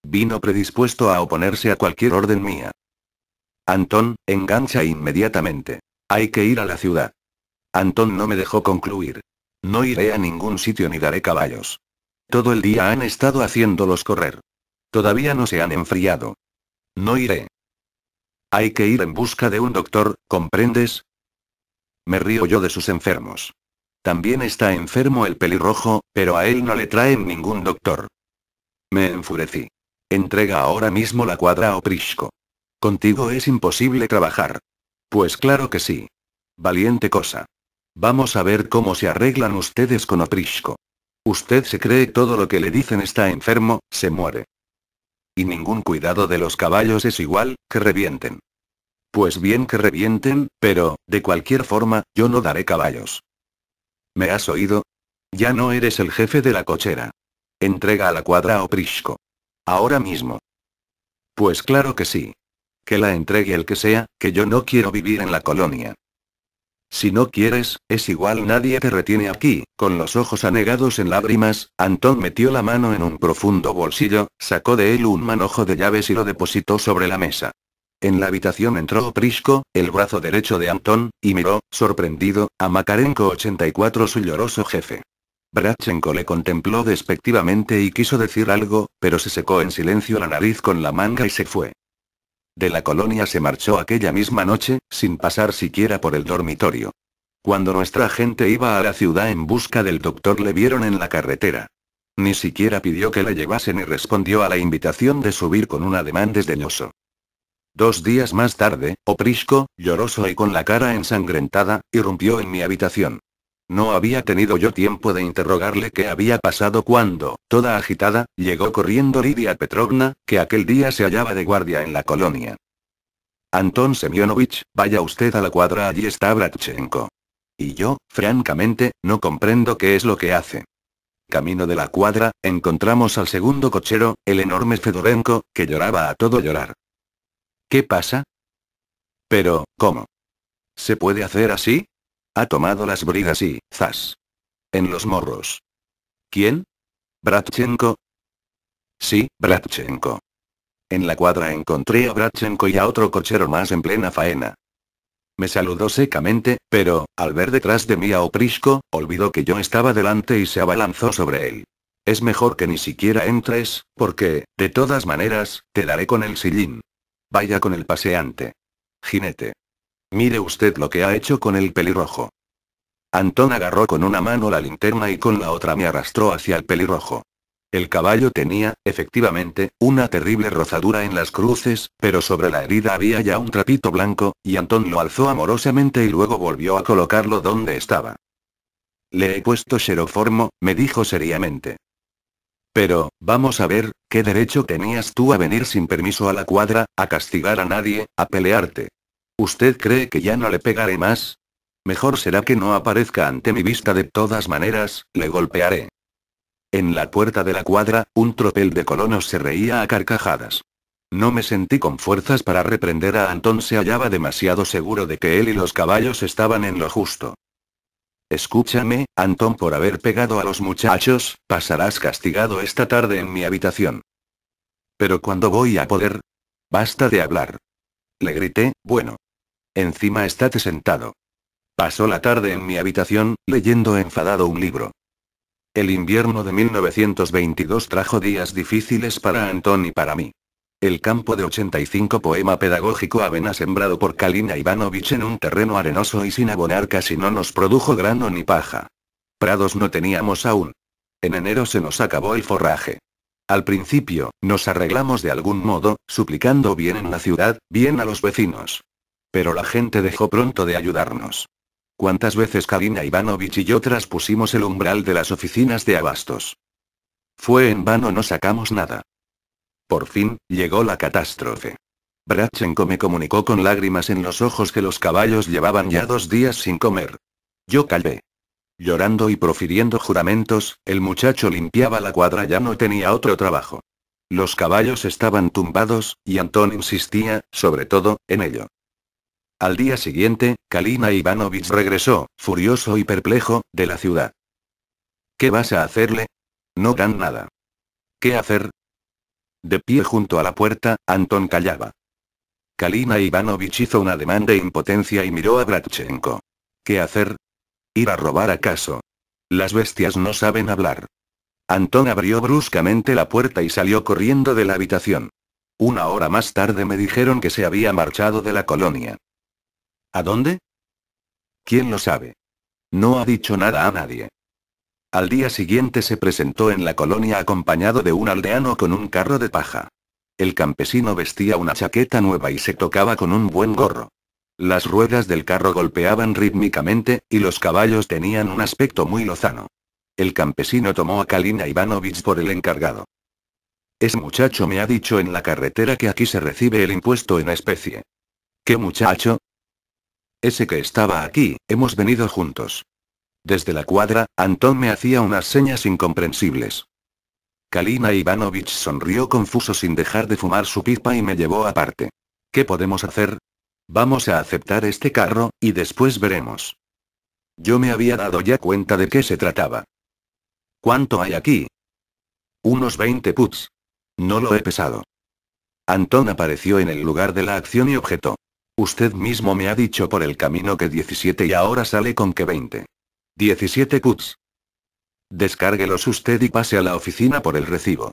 Vino predispuesto a oponerse a cualquier orden mía. Antón, engancha inmediatamente. Hay que ir a la ciudad. Antón no me dejó concluir. No iré a ningún sitio ni daré caballos. Todo el día han estado haciéndolos correr. Todavía no se han enfriado. No iré. Hay que ir en busca de un doctor, ¿comprendes? Me río yo de sus enfermos. También está enfermo el pelirrojo, pero a él no le traen ningún doctor. Me enfurecí. Entrega ahora mismo la cuadra a Oprisco. Contigo es imposible trabajar. Pues claro que sí. Valiente cosa. Vamos a ver cómo se arreglan ustedes con Oprisco. Usted se cree todo lo que le dicen está enfermo, se muere y ningún cuidado de los caballos es igual, que revienten. Pues bien que revienten, pero, de cualquier forma, yo no daré caballos. ¿Me has oído? Ya no eres el jefe de la cochera. Entrega a la cuadra a Oprisco. Ahora mismo. Pues claro que sí. Que la entregue el que sea, que yo no quiero vivir en la colonia. Si no quieres, es igual nadie te retiene aquí. Con los ojos anegados en lágrimas, Antón metió la mano en un profundo bolsillo, sacó de él un manojo de llaves y lo depositó sobre la mesa. En la habitación entró Prisco, el brazo derecho de Antón, y miró, sorprendido, a Makarenko 84 su lloroso jefe. Brachenko le contempló despectivamente y quiso decir algo, pero se secó en silencio la nariz con la manga y se fue. De la colonia se marchó aquella misma noche, sin pasar siquiera por el dormitorio. Cuando nuestra gente iba a la ciudad en busca del doctor le vieron en la carretera. Ni siquiera pidió que la llevasen y respondió a la invitación de subir con un ademán desdeñoso. Dos días más tarde, Oprisco, lloroso y con la cara ensangrentada, irrumpió en mi habitación. No había tenido yo tiempo de interrogarle qué había pasado cuando, toda agitada, llegó corriendo Lidia Petrovna, que aquel día se hallaba de guardia en la colonia. Anton Semyonovich, vaya usted a la cuadra, allí está Bratchenko. Y yo, francamente, no comprendo qué es lo que hace. Camino de la cuadra, encontramos al segundo cochero, el enorme Fedorenko, que lloraba a todo llorar. ¿Qué pasa? Pero, ¿cómo? ¿Se puede hacer así? Ha tomado las bridas y, zas. En los morros. ¿Quién? Bratchenko. Sí, Bratchenko. En la cuadra encontré a Bratchenko y a otro cochero más en plena faena. Me saludó secamente, pero, al ver detrás de mí a Oprisco, olvidó que yo estaba delante y se abalanzó sobre él. Es mejor que ni siquiera entres, porque, de todas maneras, te daré con el sillín. Vaya con el paseante. Jinete. Mire usted lo que ha hecho con el pelirrojo. Antón agarró con una mano la linterna y con la otra me arrastró hacia el pelirrojo. El caballo tenía, efectivamente, una terrible rozadura en las cruces, pero sobre la herida había ya un trapito blanco, y Antón lo alzó amorosamente y luego volvió a colocarlo donde estaba. Le he puesto xeroformo, me dijo seriamente. Pero, vamos a ver, ¿qué derecho tenías tú a venir sin permiso a la cuadra, a castigar a nadie, a pelearte? ¿Usted cree que ya no le pegaré más? Mejor será que no aparezca ante mi vista de todas maneras, le golpearé. En la puerta de la cuadra, un tropel de colonos se reía a carcajadas. No me sentí con fuerzas para reprender a Antón, se hallaba demasiado seguro de que él y los caballos estaban en lo justo. Escúchame, Antón, por haber pegado a los muchachos, pasarás castigado esta tarde en mi habitación. Pero cuando voy a poder? Basta de hablar. Le grité, bueno. Encima estate sentado. Pasó la tarde en mi habitación, leyendo enfadado un libro. El invierno de 1922 trajo días difíciles para Antón y para mí. El campo de 85 poema pedagógico avena sembrado por Kalina Ivanovich en un terreno arenoso y sin abonar casi no nos produjo grano ni paja. Prados no teníamos aún. En enero se nos acabó el forraje. Al principio, nos arreglamos de algún modo, suplicando bien en la ciudad, bien a los vecinos. Pero la gente dejó pronto de ayudarnos. ¿Cuántas veces Karina Ivanovich y yo traspusimos el umbral de las oficinas de abastos? Fue en vano, no sacamos nada. Por fin, llegó la catástrofe. Brachenko me comunicó con lágrimas en los ojos que los caballos llevaban ya dos días sin comer. Yo callé. Llorando y profiriendo juramentos, el muchacho limpiaba la cuadra, ya no tenía otro trabajo. Los caballos estaban tumbados, y Antón insistía, sobre todo, en ello. Al día siguiente, Kalina Ivanovich regresó, furioso y perplejo, de la ciudad. ¿Qué vas a hacerle? No dan nada. ¿Qué hacer? De pie junto a la puerta, Anton callaba. Kalina Ivanovich hizo un ademán de impotencia y miró a Bratchenko. ¿Qué hacer? ¿Ir a robar acaso? Las bestias no saben hablar. Anton abrió bruscamente la puerta y salió corriendo de la habitación. Una hora más tarde me dijeron que se había marchado de la colonia. ¿A dónde? ¿Quién lo sabe? No ha dicho nada a nadie. Al día siguiente se presentó en la colonia acompañado de un aldeano con un carro de paja. El campesino vestía una chaqueta nueva y se tocaba con un buen gorro. Las ruedas del carro golpeaban rítmicamente, y los caballos tenían un aspecto muy lozano. El campesino tomó a Kalina Ivanovich por el encargado. Ese muchacho me ha dicho en la carretera que aquí se recibe el impuesto en especie. ¿Qué muchacho? ese que estaba aquí, hemos venido juntos. Desde la cuadra, Antón me hacía unas señas incomprensibles. Kalina Ivanovich sonrió confuso sin dejar de fumar su pipa y me llevó aparte. ¿Qué podemos hacer? Vamos a aceptar este carro, y después veremos. Yo me había dado ya cuenta de qué se trataba. ¿Cuánto hay aquí? Unos 20 puts. No lo he pesado. Antón apareció en el lugar de la acción y objetó. Usted mismo me ha dicho por el camino que 17 y ahora sale con que 20. 17 puts. Descárguelos usted y pase a la oficina por el recibo.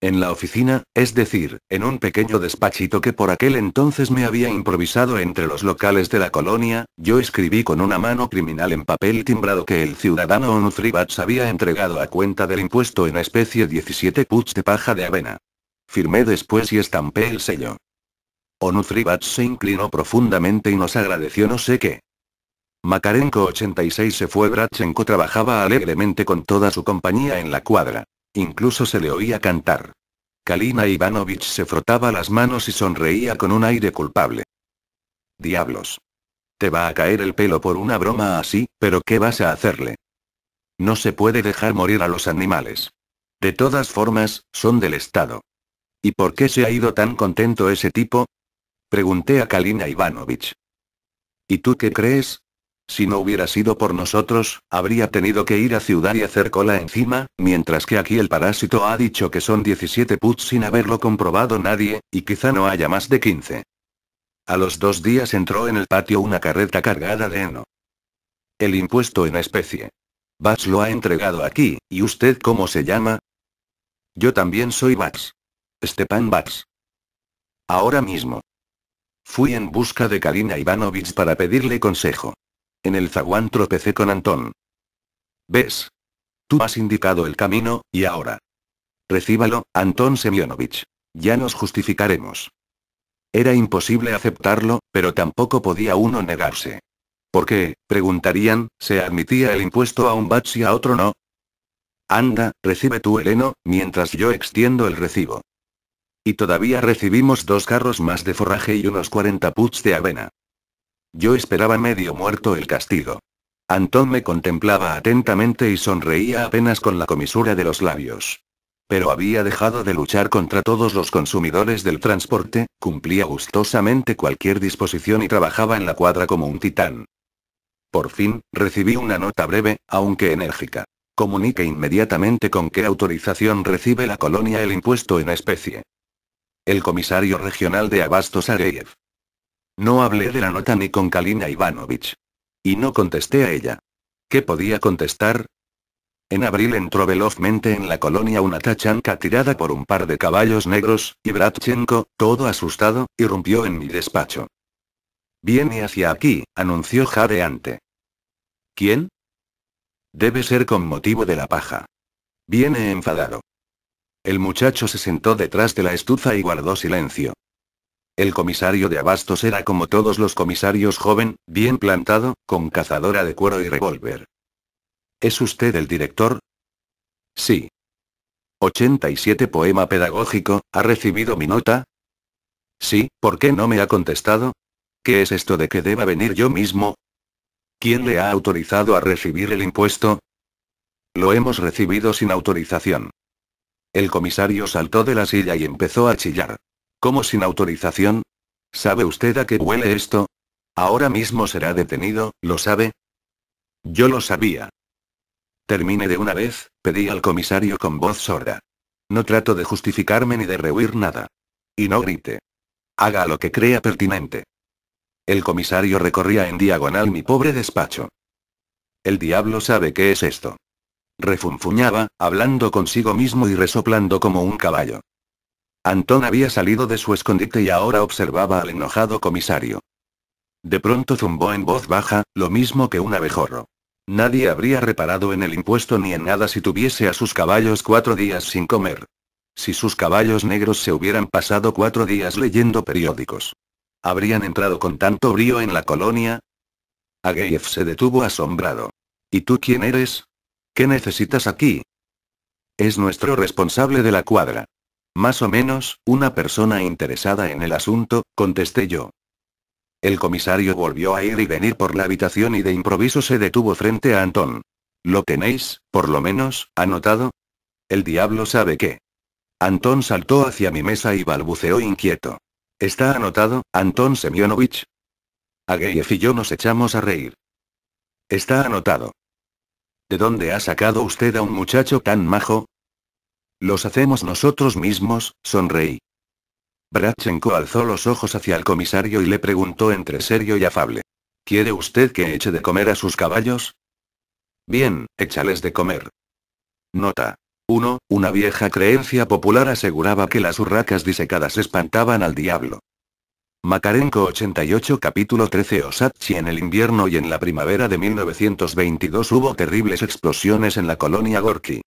En la oficina, es decir, en un pequeño despachito que por aquel entonces me había improvisado entre los locales de la colonia, yo escribí con una mano criminal en papel timbrado que el ciudadano Onufribats había entregado a cuenta del impuesto en especie 17 puts de paja de avena. Firmé después y estampé el sello. Onutribat se inclinó profundamente y nos agradeció no sé qué. Makarenko 86 se fue Brachenko trabajaba alegremente con toda su compañía en la cuadra. Incluso se le oía cantar. Kalina Ivanovich se frotaba las manos y sonreía con un aire culpable. Diablos. Te va a caer el pelo por una broma así, pero ¿qué vas a hacerle? No se puede dejar morir a los animales. De todas formas, son del Estado. ¿Y por qué se ha ido tan contento ese tipo? Pregunté a Kalina Ivanovich. ¿Y tú qué crees? Si no hubiera sido por nosotros, habría tenido que ir a ciudad y hacer cola encima, mientras que aquí el parásito ha dicho que son 17 puts sin haberlo comprobado nadie, y quizá no haya más de 15. A los dos días entró en el patio una carreta cargada de heno. El impuesto en especie. Bats lo ha entregado aquí, ¿y usted cómo se llama? Yo también soy Bax. Stepan Bax. Ahora mismo. Fui en busca de Karina Ivanovich para pedirle consejo. En el zaguán tropecé con Antón. ¿Ves? Tú has indicado el camino, y ahora. Recíbalo, Antón Semyonovich. Ya nos justificaremos. Era imposible aceptarlo, pero tampoco podía uno negarse. ¿Por qué, preguntarían, se admitía el impuesto a un bach y a otro no? Anda, recibe tú el heno, mientras yo extiendo el recibo. Y todavía recibimos dos carros más de forraje y unos 40 puts de avena. Yo esperaba medio muerto el castigo. Antón me contemplaba atentamente y sonreía apenas con la comisura de los labios. Pero había dejado de luchar contra todos los consumidores del transporte, cumplía gustosamente cualquier disposición y trabajaba en la cuadra como un titán. Por fin, recibí una nota breve, aunque enérgica. Comunique inmediatamente con qué autorización recibe la colonia el impuesto en especie el comisario regional de Abasto Areyev. No hablé de la nota ni con Kalina Ivanovich. Y no contesté a ella. ¿Qué podía contestar? En abril entró velozmente en la colonia una tachanca tirada por un par de caballos negros, y Bratchenko, todo asustado, irrumpió en mi despacho. Viene hacia aquí, anunció jadeante. ¿Quién? Debe ser con motivo de la paja. Viene enfadado. El muchacho se sentó detrás de la estufa y guardó silencio. El comisario de abastos era como todos los comisarios joven, bien plantado, con cazadora de cuero y revólver. ¿Es usted el director? Sí. 87 Poema pedagógico, ¿ha recibido mi nota? Sí, ¿por qué no me ha contestado? ¿Qué es esto de que deba venir yo mismo? ¿Quién le ha autorizado a recibir el impuesto? Lo hemos recibido sin autorización. El comisario saltó de la silla y empezó a chillar. ¿Cómo sin autorización? ¿Sabe usted a qué huele esto? Ahora mismo será detenido, ¿lo sabe? Yo lo sabía. Termine de una vez, pedí al comisario con voz sorda. No trato de justificarme ni de rehuir nada. Y no grite. Haga lo que crea pertinente. El comisario recorría en diagonal mi pobre despacho. El diablo sabe qué es esto refunfuñaba, hablando consigo mismo y resoplando como un caballo. Antón había salido de su escondite y ahora observaba al enojado comisario. De pronto zumbó en voz baja, lo mismo que un abejorro. Nadie habría reparado en el impuesto ni en nada si tuviese a sus caballos cuatro días sin comer. Si sus caballos negros se hubieran pasado cuatro días leyendo periódicos. ¿Habrían entrado con tanto brío en la colonia? Ageyev se detuvo asombrado. ¿Y tú quién eres? ¿Qué necesitas aquí? Es nuestro responsable de la cuadra. Más o menos, una persona interesada en el asunto, contesté yo. El comisario volvió a ir y venir por la habitación y de improviso se detuvo frente a Antón. ¿Lo tenéis, por lo menos, anotado? El diablo sabe qué. Antón saltó hacia mi mesa y balbuceó inquieto. ¿Está anotado, Antón Semyonovich? Agueyev y yo nos echamos a reír. Está anotado. ¿De dónde ha sacado usted a un muchacho tan majo? Los hacemos nosotros mismos, sonreí. Brachenko alzó los ojos hacia el comisario y le preguntó entre serio y afable. ¿Quiere usted que eche de comer a sus caballos? Bien, échales de comer. Nota. 1. Una vieja creencia popular aseguraba que las urracas disecadas espantaban al diablo. Makarenko 88 capítulo 13 Osachi En el invierno y en la primavera de 1922 hubo terribles explosiones en la colonia Gorki.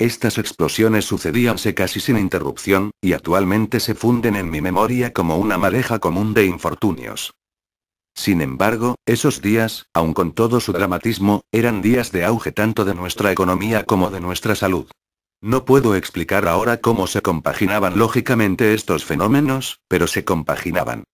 Estas explosiones sucedíanse casi sin interrupción, y actualmente se funden en mi memoria como una mareja común de infortunios. Sin embargo, esos días, aun con todo su dramatismo, eran días de auge tanto de nuestra economía como de nuestra salud. No puedo explicar ahora cómo se compaginaban lógicamente estos fenómenos, pero se compaginaban.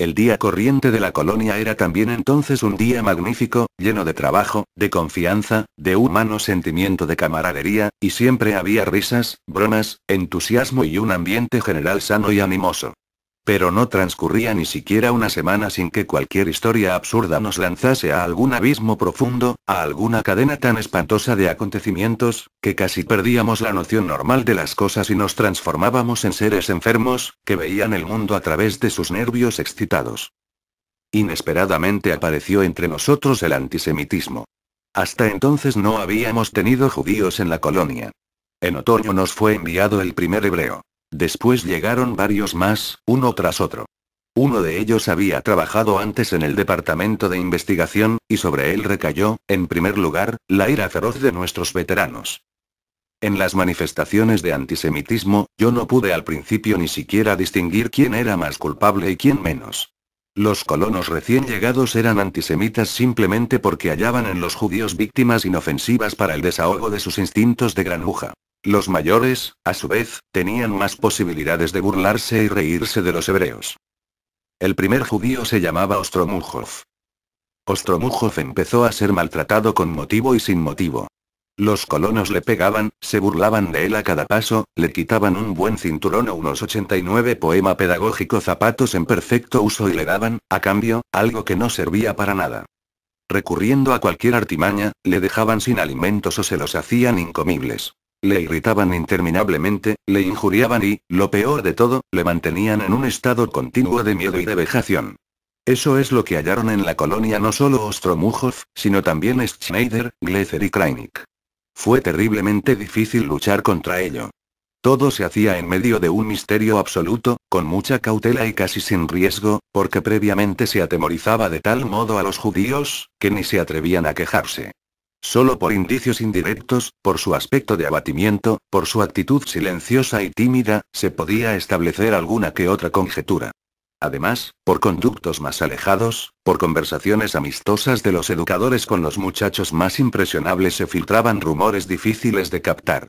El día corriente de la colonia era también entonces un día magnífico, lleno de trabajo, de confianza, de humano sentimiento de camaradería, y siempre había risas, bromas, entusiasmo y un ambiente general sano y animoso. Pero no transcurría ni siquiera una semana sin que cualquier historia absurda nos lanzase a algún abismo profundo, a alguna cadena tan espantosa de acontecimientos, que casi perdíamos la noción normal de las cosas y nos transformábamos en seres enfermos, que veían el mundo a través de sus nervios excitados. Inesperadamente apareció entre nosotros el antisemitismo. Hasta entonces no habíamos tenido judíos en la colonia. En otoño nos fue enviado el primer hebreo. Después llegaron varios más, uno tras otro. Uno de ellos había trabajado antes en el departamento de investigación, y sobre él recayó, en primer lugar, la ira feroz de nuestros veteranos. En las manifestaciones de antisemitismo, yo no pude al principio ni siquiera distinguir quién era más culpable y quién menos. Los colonos recién llegados eran antisemitas simplemente porque hallaban en los judíos víctimas inofensivas para el desahogo de sus instintos de granuja. Los mayores, a su vez, tenían más posibilidades de burlarse y reírse de los hebreos. El primer judío se llamaba Ostromujov. Ostromujov empezó a ser maltratado con motivo y sin motivo. Los colonos le pegaban, se burlaban de él a cada paso, le quitaban un buen cinturón o unos 89 poema pedagógico zapatos en perfecto uso y le daban, a cambio, algo que no servía para nada. Recurriendo a cualquier artimaña, le dejaban sin alimentos o se los hacían incomibles. Le irritaban interminablemente, le injuriaban y, lo peor de todo, le mantenían en un estado continuo de miedo y de vejación. Eso es lo que hallaron en la colonia no solo Ostromujov, sino también Schneider, Glezer y Kreinik. Fue terriblemente difícil luchar contra ello. Todo se hacía en medio de un misterio absoluto, con mucha cautela y casi sin riesgo, porque previamente se atemorizaba de tal modo a los judíos, que ni se atrevían a quejarse. Solo por indicios indirectos, por su aspecto de abatimiento, por su actitud silenciosa y tímida, se podía establecer alguna que otra conjetura. Además, por conductos más alejados, por conversaciones amistosas de los educadores con los muchachos más impresionables se filtraban rumores difíciles de captar.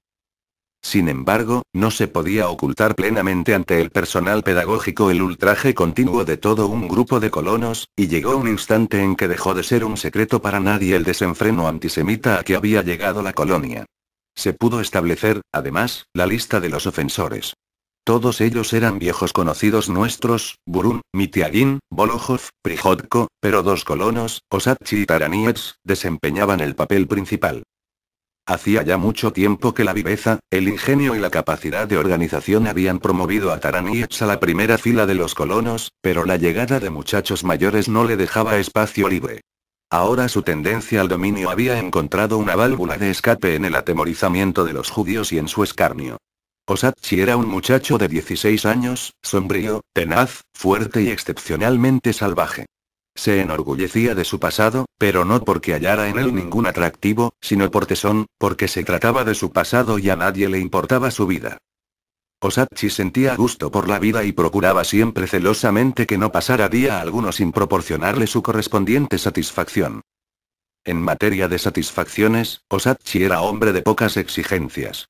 Sin embargo, no se podía ocultar plenamente ante el personal pedagógico el ultraje continuo de todo un grupo de colonos, y llegó un instante en que dejó de ser un secreto para nadie el desenfreno antisemita a que había llegado la colonia. Se pudo establecer, además, la lista de los ofensores. Todos ellos eran viejos conocidos nuestros, Burun, Mitiagin, Bolojov, Prihotko, pero dos colonos, osatchi y Taraniets, desempeñaban el papel principal. Hacía ya mucho tiempo que la viveza, el ingenio y la capacidad de organización habían promovido a taraní a la primera fila de los colonos, pero la llegada de muchachos mayores no le dejaba espacio libre. Ahora su tendencia al dominio había encontrado una válvula de escape en el atemorizamiento de los judíos y en su escarnio. Osachi era un muchacho de 16 años, sombrío, tenaz, fuerte y excepcionalmente salvaje. Se enorgullecía de su pasado, pero no porque hallara en él ningún atractivo, sino por tesón, porque se trataba de su pasado y a nadie le importaba su vida. Osatchi sentía gusto por la vida y procuraba siempre celosamente que no pasara día alguno sin proporcionarle su correspondiente satisfacción. En materia de satisfacciones, Osatchi era hombre de pocas exigencias.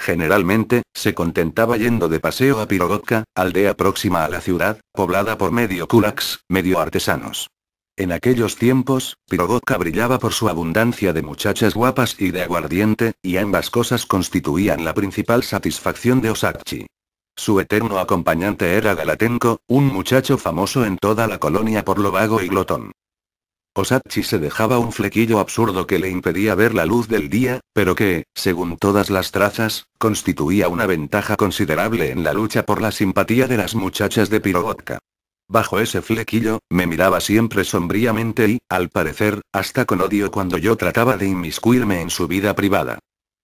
Generalmente, se contentaba yendo de paseo a Pirogotka, aldea próxima a la ciudad, poblada por medio kulaks, medio artesanos. En aquellos tiempos, Pirogotka brillaba por su abundancia de muchachas guapas y de aguardiente, y ambas cosas constituían la principal satisfacción de Osakchi. Su eterno acompañante era Galatenko, un muchacho famoso en toda la colonia por lo vago y glotón. Osachi se dejaba un flequillo absurdo que le impedía ver la luz del día, pero que, según todas las trazas, constituía una ventaja considerable en la lucha por la simpatía de las muchachas de Pirogotka. Bajo ese flequillo, me miraba siempre sombríamente y, al parecer, hasta con odio cuando yo trataba de inmiscuirme en su vida privada.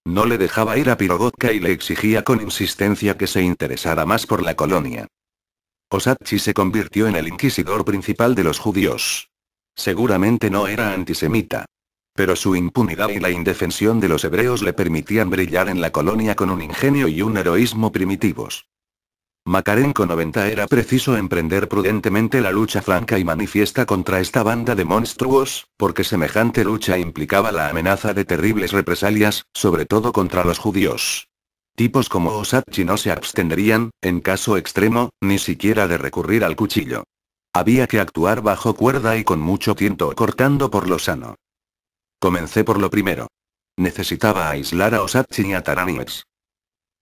No le dejaba ir a Pirogotka y le exigía con insistencia que se interesara más por la colonia. Osachi se convirtió en el inquisidor principal de los judíos. Seguramente no era antisemita. Pero su impunidad y la indefensión de los hebreos le permitían brillar en la colonia con un ingenio y un heroísmo primitivos. Macarenco 90 era preciso emprender prudentemente la lucha franca y manifiesta contra esta banda de monstruos, porque semejante lucha implicaba la amenaza de terribles represalias, sobre todo contra los judíos. Tipos como Osachi no se abstendrían, en caso extremo, ni siquiera de recurrir al cuchillo. Había que actuar bajo cuerda y con mucho tiento cortando por lo sano. Comencé por lo primero. Necesitaba aislar a Osatchin y a Taraníes.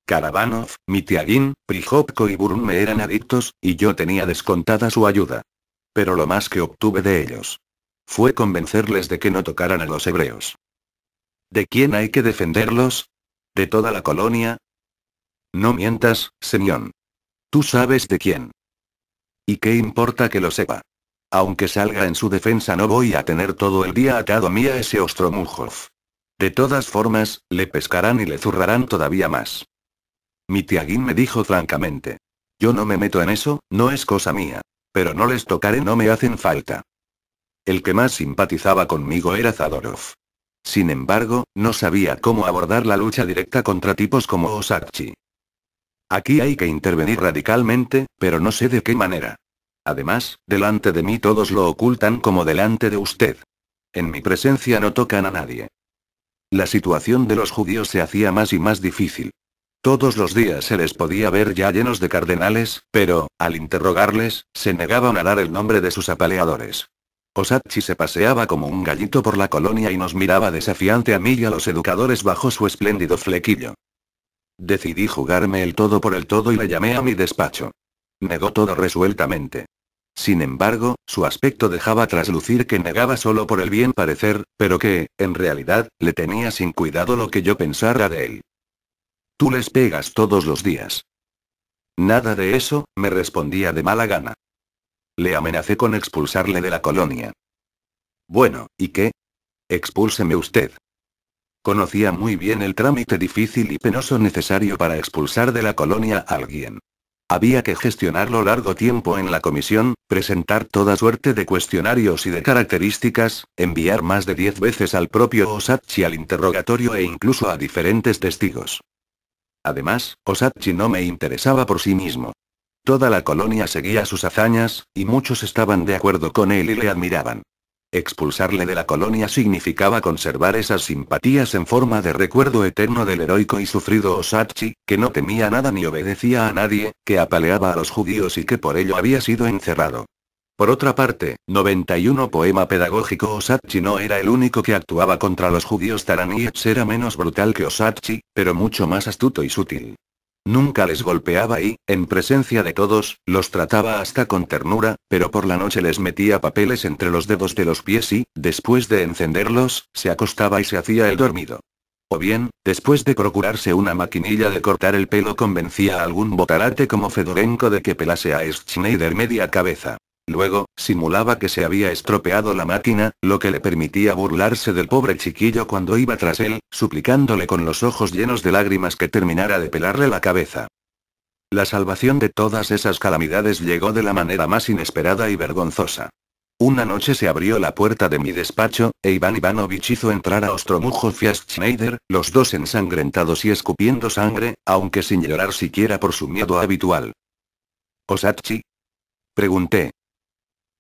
Karabanov, Mitiagin, Prihopko y Burun me eran adictos, y yo tenía descontada su ayuda. Pero lo más que obtuve de ellos fue convencerles de que no tocaran a los hebreos. ¿De quién hay que defenderlos? ¿De toda la colonia? No mientas, señor. Tú sabes de quién. ¿Y qué importa que lo sepa? Aunque salga en su defensa no voy a tener todo el día atado a mí a ese Ostromujov. De todas formas, le pescarán y le zurrarán todavía más. Mi me dijo francamente. Yo no me meto en eso, no es cosa mía. Pero no les tocaré, no me hacen falta. El que más simpatizaba conmigo era Zadorov. Sin embargo, no sabía cómo abordar la lucha directa contra tipos como Osakchi. Aquí hay que intervenir radicalmente, pero no sé de qué manera. Además, delante de mí todos lo ocultan como delante de usted. En mi presencia no tocan a nadie. La situación de los judíos se hacía más y más difícil. Todos los días se les podía ver ya llenos de cardenales, pero, al interrogarles, se negaban a dar el nombre de sus apaleadores. Osachi se paseaba como un gallito por la colonia y nos miraba desafiante a mí y a los educadores bajo su espléndido flequillo. Decidí jugarme el todo por el todo y le llamé a mi despacho. Negó todo resueltamente. Sin embargo, su aspecto dejaba traslucir que negaba solo por el bien parecer, pero que, en realidad, le tenía sin cuidado lo que yo pensara de él. Tú les pegas todos los días. Nada de eso, me respondía de mala gana. Le amenacé con expulsarle de la colonia. Bueno, ¿y qué? Expúlseme usted. Conocía muy bien el trámite difícil y penoso necesario para expulsar de la colonia a alguien. Había que gestionarlo largo tiempo en la comisión, presentar toda suerte de cuestionarios y de características, enviar más de diez veces al propio Osachi al interrogatorio e incluso a diferentes testigos. Además, Osachi no me interesaba por sí mismo. Toda la colonia seguía sus hazañas, y muchos estaban de acuerdo con él y le admiraban. Expulsarle de la colonia significaba conservar esas simpatías en forma de recuerdo eterno del heroico y sufrido Osachi, que no temía nada ni obedecía a nadie, que apaleaba a los judíos y que por ello había sido encerrado. Por otra parte, 91 poema pedagógico Osachi no era el único que actuaba contra los judíos Taraníes era menos brutal que Osachi, pero mucho más astuto y sutil. Nunca les golpeaba y, en presencia de todos, los trataba hasta con ternura, pero por la noche les metía papeles entre los dedos de los pies y, después de encenderlos, se acostaba y se hacía el dormido. O bien, después de procurarse una maquinilla de cortar el pelo convencía a algún botarate como Fedorenko de que pelase a Schneider media cabeza. Luego, simulaba que se había estropeado la máquina, lo que le permitía burlarse del pobre chiquillo cuando iba tras él, suplicándole con los ojos llenos de lágrimas que terminara de pelarle la cabeza. La salvación de todas esas calamidades llegó de la manera más inesperada y vergonzosa. Una noche se abrió la puerta de mi despacho, e Iván Ivanovich hizo entrar a Ostromujo y Schneider, los dos ensangrentados y escupiendo sangre, aunque sin llorar siquiera por su miedo habitual. ¿Osachi? Pregunté,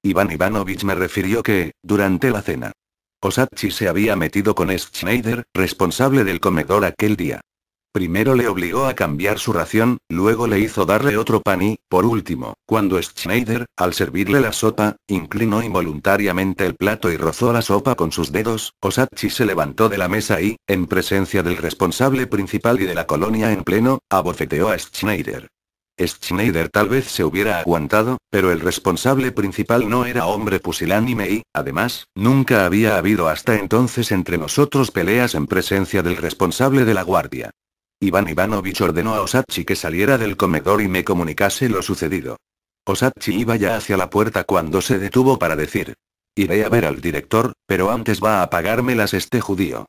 Iván Ivanovich me refirió que, durante la cena, Osachi se había metido con Schneider, responsable del comedor aquel día. Primero le obligó a cambiar su ración, luego le hizo darle otro pan y, por último, cuando Schneider, al servirle la sopa, inclinó involuntariamente el plato y rozó la sopa con sus dedos, Osachi se levantó de la mesa y, en presencia del responsable principal y de la colonia en pleno, abofeteó a Schneider. Schneider tal vez se hubiera aguantado, pero el responsable principal no era hombre pusilánime y, además, nunca había habido hasta entonces entre nosotros peleas en presencia del responsable de la guardia. Iván Ivanovich ordenó a Osachi que saliera del comedor y me comunicase lo sucedido. Osachi iba ya hacia la puerta cuando se detuvo para decir, iré a ver al director, pero antes va a pagármelas este judío.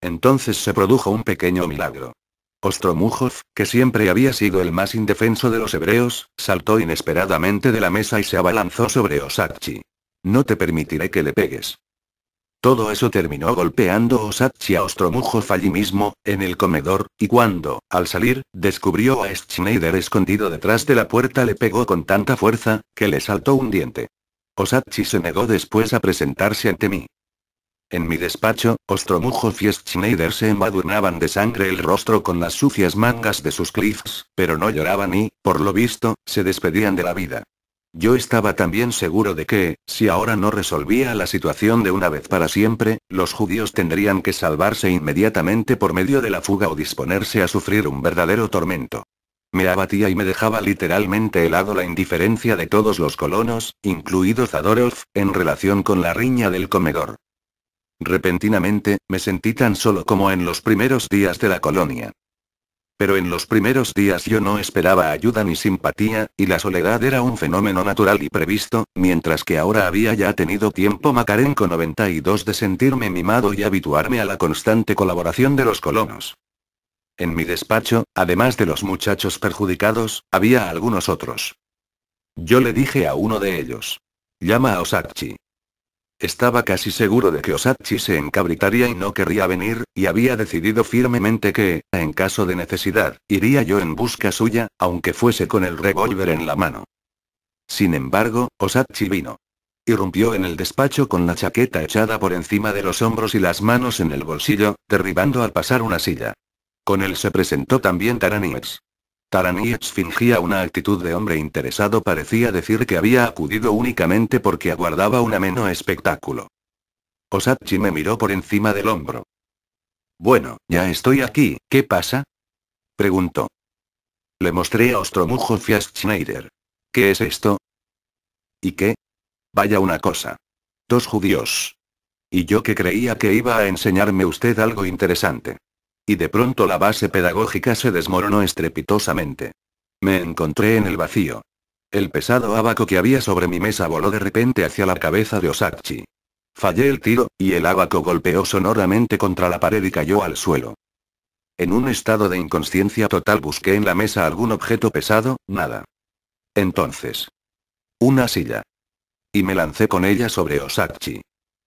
Entonces se produjo un pequeño milagro. Ostromujov, que siempre había sido el más indefenso de los hebreos, saltó inesperadamente de la mesa y se abalanzó sobre Osachi. No te permitiré que le pegues. Todo eso terminó golpeando Osachi a Ostromujov allí mismo, en el comedor, y cuando, al salir, descubrió a Schneider escondido detrás de la puerta le pegó con tanta fuerza, que le saltó un diente. Osachi se negó después a presentarse ante mí. En mi despacho, Ostromujov y Schneider se embadurnaban de sangre el rostro con las sucias mangas de sus cliffs, pero no lloraban y, por lo visto, se despedían de la vida. Yo estaba también seguro de que, si ahora no resolvía la situación de una vez para siempre, los judíos tendrían que salvarse inmediatamente por medio de la fuga o disponerse a sufrir un verdadero tormento. Me abatía y me dejaba literalmente helado la indiferencia de todos los colonos, incluido Zadorov, en relación con la riña del comedor. Repentinamente, me sentí tan solo como en los primeros días de la colonia. Pero en los primeros días yo no esperaba ayuda ni simpatía, y la soledad era un fenómeno natural y previsto, mientras que ahora había ya tenido tiempo Macarenco 92 de sentirme mimado y habituarme a la constante colaboración de los colonos. En mi despacho, además de los muchachos perjudicados, había algunos otros. Yo le dije a uno de ellos. Llama a Osachi. Estaba casi seguro de que Osachi se encabritaría y no querría venir, y había decidido firmemente que, en caso de necesidad, iría yo en busca suya, aunque fuese con el revólver en la mano. Sin embargo, Osachi vino. Irrumpió en el despacho con la chaqueta echada por encima de los hombros y las manos en el bolsillo, derribando al pasar una silla. Con él se presentó también Taranis. Taraní fingía una actitud de hombre interesado, parecía decir que había acudido únicamente porque aguardaba un ameno espectáculo. Osachi me miró por encima del hombro. Bueno, ya estoy aquí, ¿qué pasa? preguntó. Le mostré a Ostromujo Schneider. ¿Qué es esto? ¿Y qué? Vaya una cosa. Dos judíos. Y yo que creía que iba a enseñarme usted algo interesante. Y de pronto la base pedagógica se desmoronó estrepitosamente. Me encontré en el vacío. El pesado abaco que había sobre mi mesa voló de repente hacia la cabeza de Osachi. Fallé el tiro, y el abaco golpeó sonoramente contra la pared y cayó al suelo. En un estado de inconsciencia total busqué en la mesa algún objeto pesado, nada. Entonces. Una silla. Y me lancé con ella sobre Osachi.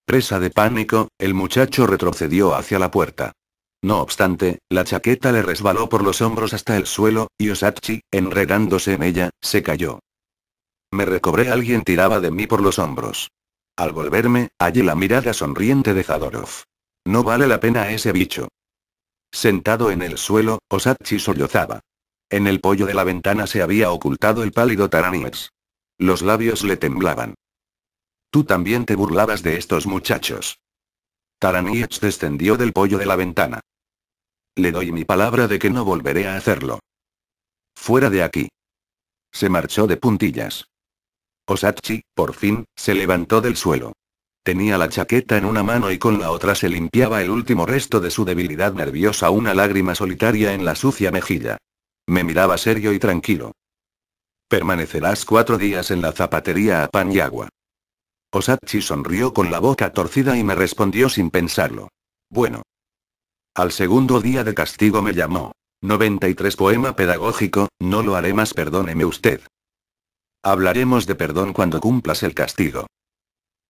Presa de pánico, el muchacho retrocedió hacia la puerta. No obstante, la chaqueta le resbaló por los hombros hasta el suelo, y Osachi, enredándose en ella, se cayó. Me recobré, alguien tiraba de mí por los hombros. Al volverme, hallé la mirada sonriente de Zadorov. No vale la pena ese bicho. Sentado en el suelo, Osachi sollozaba. En el pollo de la ventana se había ocultado el pálido Taraniers. Los labios le temblaban. Tú también te burlabas de estos muchachos. Taranich descendió del pollo de la ventana. Le doy mi palabra de que no volveré a hacerlo. Fuera de aquí. Se marchó de puntillas. Osachi, por fin, se levantó del suelo. Tenía la chaqueta en una mano y con la otra se limpiaba el último resto de su debilidad nerviosa, una lágrima solitaria en la sucia mejilla. Me miraba serio y tranquilo. Permanecerás cuatro días en la zapatería a pan y agua. Osachi sonrió con la boca torcida y me respondió sin pensarlo. Bueno. Al segundo día de castigo me llamó. 93 Poema pedagógico, no lo haré más, perdóneme usted. Hablaremos de perdón cuando cumplas el castigo.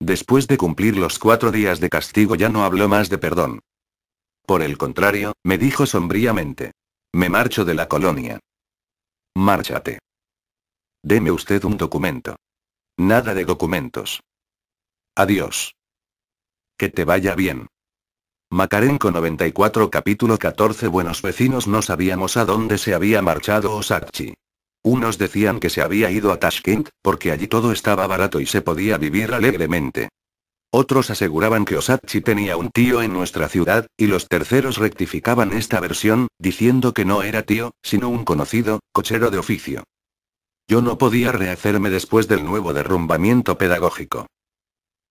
Después de cumplir los cuatro días de castigo ya no habló más de perdón. Por el contrario, me dijo sombríamente. Me marcho de la colonia. Márchate. Deme usted un documento. Nada de documentos. Adiós. Que te vaya bien. Macarenco 94 capítulo 14 Buenos vecinos no sabíamos a dónde se había marchado Osachi. Unos decían que se había ido a Tashkent, porque allí todo estaba barato y se podía vivir alegremente. Otros aseguraban que Osachi tenía un tío en nuestra ciudad, y los terceros rectificaban esta versión, diciendo que no era tío, sino un conocido, cochero de oficio. Yo no podía rehacerme después del nuevo derrumbamiento pedagógico.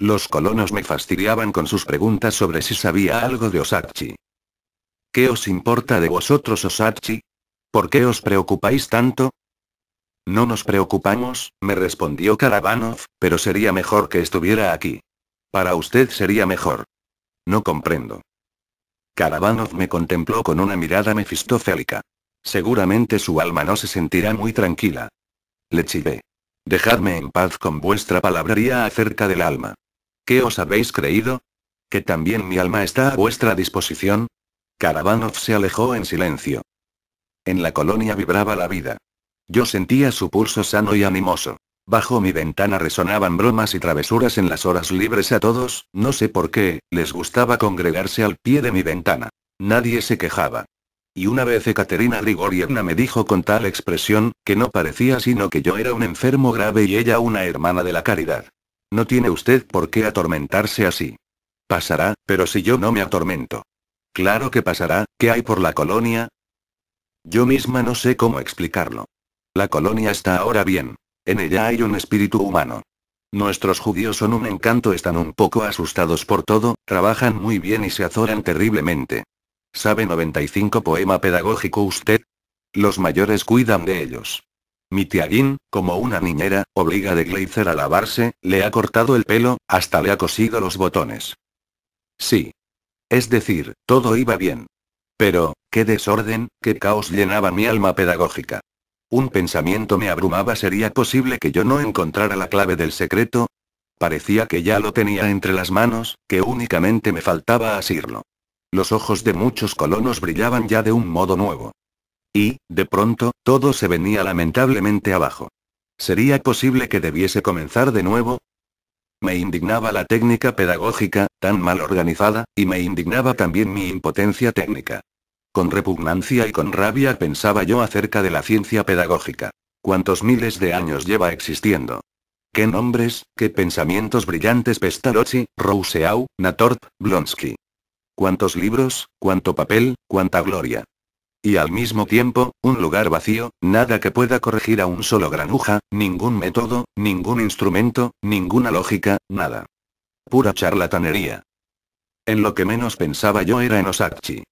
Los colonos me fastidiaban con sus preguntas sobre si sabía algo de Osachi. ¿Qué os importa de vosotros Osachi? ¿Por qué os preocupáis tanto? No nos preocupamos, me respondió Karabanov, pero sería mejor que estuviera aquí. Para usted sería mejor. No comprendo. Karabanov me contempló con una mirada mefistofélica. Seguramente su alma no se sentirá muy tranquila. Le chivé. Dejadme en paz con vuestra palabrería acerca del alma. ¿Qué os habéis creído? ¿Que también mi alma está a vuestra disposición? Karavanov se alejó en silencio. En la colonia vibraba la vida. Yo sentía su pulso sano y animoso. Bajo mi ventana resonaban bromas y travesuras en las horas libres a todos, no sé por qué, les gustaba congregarse al pie de mi ventana. Nadie se quejaba. Y una vez Ekaterina Grigorievna me dijo con tal expresión, que no parecía sino que yo era un enfermo grave y ella una hermana de la caridad. No tiene usted por qué atormentarse así. Pasará, pero si yo no me atormento. Claro que pasará, ¿qué hay por la colonia? Yo misma no sé cómo explicarlo. La colonia está ahora bien. En ella hay un espíritu humano. Nuestros judíos son un encanto, están un poco asustados por todo, trabajan muy bien y se azoran terriblemente. ¿Sabe 95 poema pedagógico usted? Los mayores cuidan de ellos. Mi tía como una niñera, obliga de Glazer a lavarse, le ha cortado el pelo, hasta le ha cosido los botones. Sí. Es decir, todo iba bien. Pero, qué desorden, qué caos llenaba mi alma pedagógica. Un pensamiento me abrumaba, ¿sería posible que yo no encontrara la clave del secreto? Parecía que ya lo tenía entre las manos, que únicamente me faltaba asirlo. Los ojos de muchos colonos brillaban ya de un modo nuevo. Y, de pronto, todo se venía lamentablemente abajo. ¿Sería posible que debiese comenzar de nuevo? Me indignaba la técnica pedagógica, tan mal organizada, y me indignaba también mi impotencia técnica. Con repugnancia y con rabia pensaba yo acerca de la ciencia pedagógica. ¿Cuántos miles de años lleva existiendo? ¿Qué nombres, qué pensamientos brillantes Pestalozzi, Rousseau, Natorp, Blonsky? ¿Cuántos libros, cuánto papel, cuánta gloria? Y al mismo tiempo, un lugar vacío, nada que pueda corregir a un solo granuja, ningún método, ningún instrumento, ninguna lógica, nada. Pura charlatanería. En lo que menos pensaba yo era en Osachi.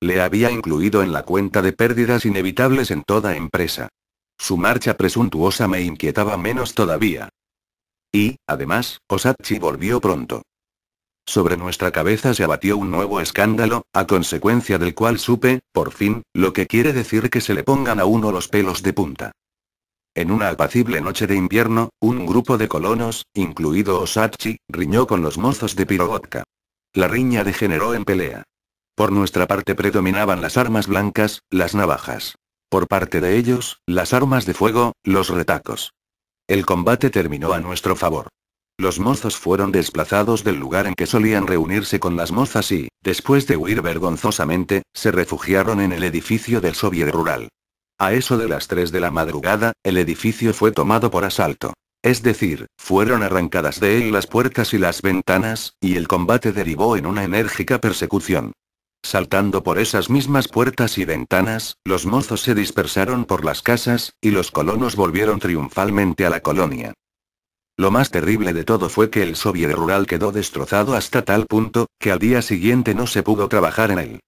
Le había incluido en la cuenta de pérdidas inevitables en toda empresa. Su marcha presuntuosa me inquietaba menos todavía. Y, además, Osachi volvió pronto. Sobre nuestra cabeza se abatió un nuevo escándalo, a consecuencia del cual supe, por fin, lo que quiere decir que se le pongan a uno los pelos de punta. En una apacible noche de invierno, un grupo de colonos, incluido Osachi, riñó con los mozos de Pirogotka. La riña degeneró en pelea. Por nuestra parte predominaban las armas blancas, las navajas. Por parte de ellos, las armas de fuego, los retacos. El combate terminó a nuestro favor. Los mozos fueron desplazados del lugar en que solían reunirse con las mozas y, después de huir vergonzosamente, se refugiaron en el edificio del Soviet Rural. A eso de las 3 de la madrugada, el edificio fue tomado por asalto. Es decir, fueron arrancadas de él las puertas y las ventanas, y el combate derivó en una enérgica persecución. Saltando por esas mismas puertas y ventanas, los mozos se dispersaron por las casas, y los colonos volvieron triunfalmente a la colonia. Lo más terrible de todo fue que el soviet rural quedó destrozado hasta tal punto, que al día siguiente no se pudo trabajar en él.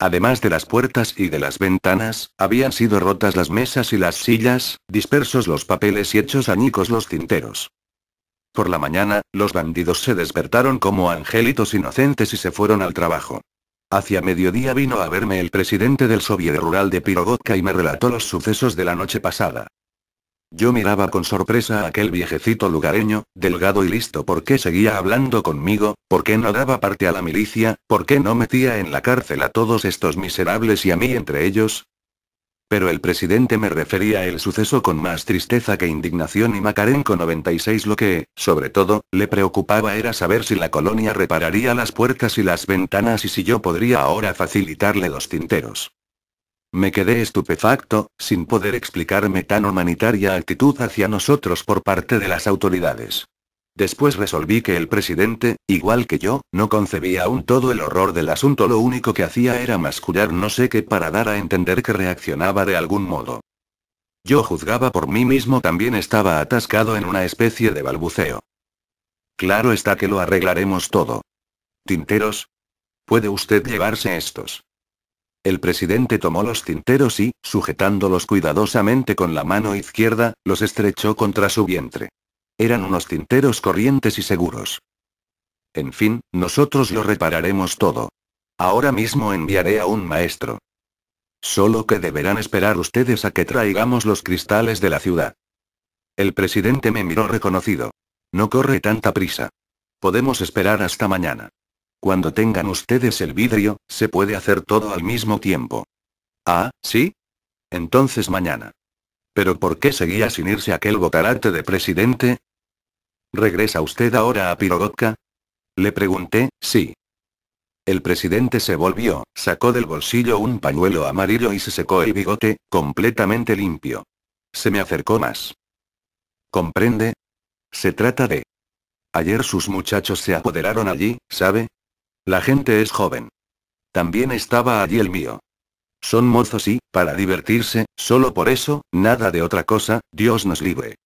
Además de las puertas y de las ventanas, habían sido rotas las mesas y las sillas, dispersos los papeles y hechos añicos los tinteros. Por la mañana, los bandidos se despertaron como angelitos inocentes y se fueron al trabajo. Hacia mediodía vino a verme el presidente del Soviet Rural de Pirogotka y me relató los sucesos de la noche pasada. Yo miraba con sorpresa a aquel viejecito lugareño, delgado y listo, por qué seguía hablando conmigo, por qué no daba parte a la milicia, por qué no metía en la cárcel a todos estos miserables y a mí entre ellos. Pero el presidente me refería el suceso con más tristeza que indignación y Macarenco 96 lo que, sobre todo, le preocupaba era saber si la colonia repararía las puertas y las ventanas y si yo podría ahora facilitarle los tinteros. Me quedé estupefacto, sin poder explicarme tan humanitaria actitud hacia nosotros por parte de las autoridades. Después resolví que el presidente, igual que yo, no concebía aún todo el horror del asunto, lo único que hacía era mascular no sé qué para dar a entender que reaccionaba de algún modo. Yo juzgaba por mí mismo también estaba atascado en una especie de balbuceo. Claro está que lo arreglaremos todo. Tinteros. ¿Puede usted llevarse estos? El presidente tomó los tinteros y, sujetándolos cuidadosamente con la mano izquierda, los estrechó contra su vientre. Eran unos tinteros corrientes y seguros. En fin, nosotros lo repararemos todo. Ahora mismo enviaré a un maestro. Solo que deberán esperar ustedes a que traigamos los cristales de la ciudad. El presidente me miró reconocido. No corre tanta prisa. Podemos esperar hasta mañana. Cuando tengan ustedes el vidrio, se puede hacer todo al mismo tiempo. Ah, ¿sí? Entonces mañana. ¿Pero por qué seguía sin irse aquel botarate de presidente? ¿Regresa usted ahora a Pirogotka? Le pregunté, sí. El presidente se volvió, sacó del bolsillo un pañuelo amarillo y se secó el bigote, completamente limpio. Se me acercó más. ¿Comprende? Se trata de... Ayer sus muchachos se apoderaron allí, ¿sabe? La gente es joven. También estaba allí el mío. Son mozos y, para divertirse, solo por eso, nada de otra cosa, Dios nos libre.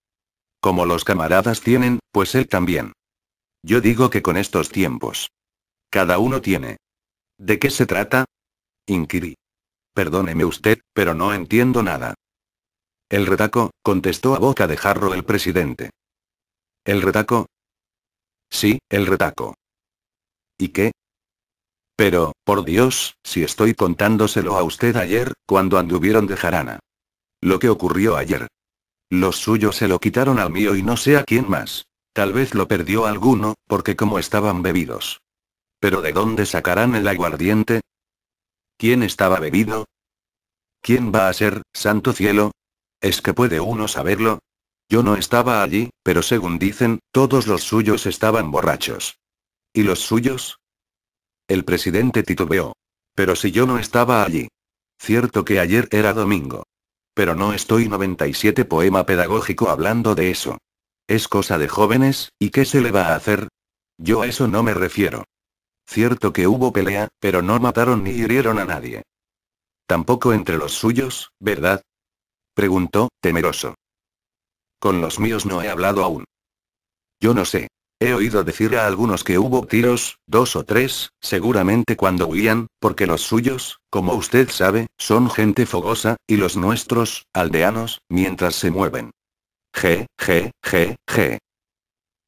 Como los camaradas tienen, pues él también. Yo digo que con estos tiempos. Cada uno tiene. ¿De qué se trata? Inquirí. Perdóneme usted, pero no entiendo nada. El retaco, contestó a boca de jarro el presidente. ¿El retaco? Sí, el retaco. ¿Y qué? Pero, por Dios, si estoy contándoselo a usted ayer, cuando anduvieron de jarana. Lo que ocurrió ayer. Los suyos se lo quitaron al mío y no sé a quién más. Tal vez lo perdió alguno, porque como estaban bebidos. Pero ¿de dónde sacarán el aguardiente? ¿Quién estaba bebido? ¿Quién va a ser, santo cielo? ¿Es que puede uno saberlo? Yo no estaba allí, pero según dicen, todos los suyos estaban borrachos. ¿Y los suyos? El presidente titubeó. Pero si yo no estaba allí. Cierto que ayer era domingo. Pero no estoy 97 poema pedagógico hablando de eso. Es cosa de jóvenes, ¿y qué se le va a hacer? Yo a eso no me refiero. Cierto que hubo pelea, pero no mataron ni hirieron a nadie. Tampoco entre los suyos, ¿verdad? Preguntó, temeroso. Con los míos no he hablado aún. Yo no sé, He oído decir a algunos que hubo tiros, dos o tres, seguramente cuando huían, porque los suyos, como usted sabe, son gente fogosa, y los nuestros, aldeanos, mientras se mueven. Je, je, je, je.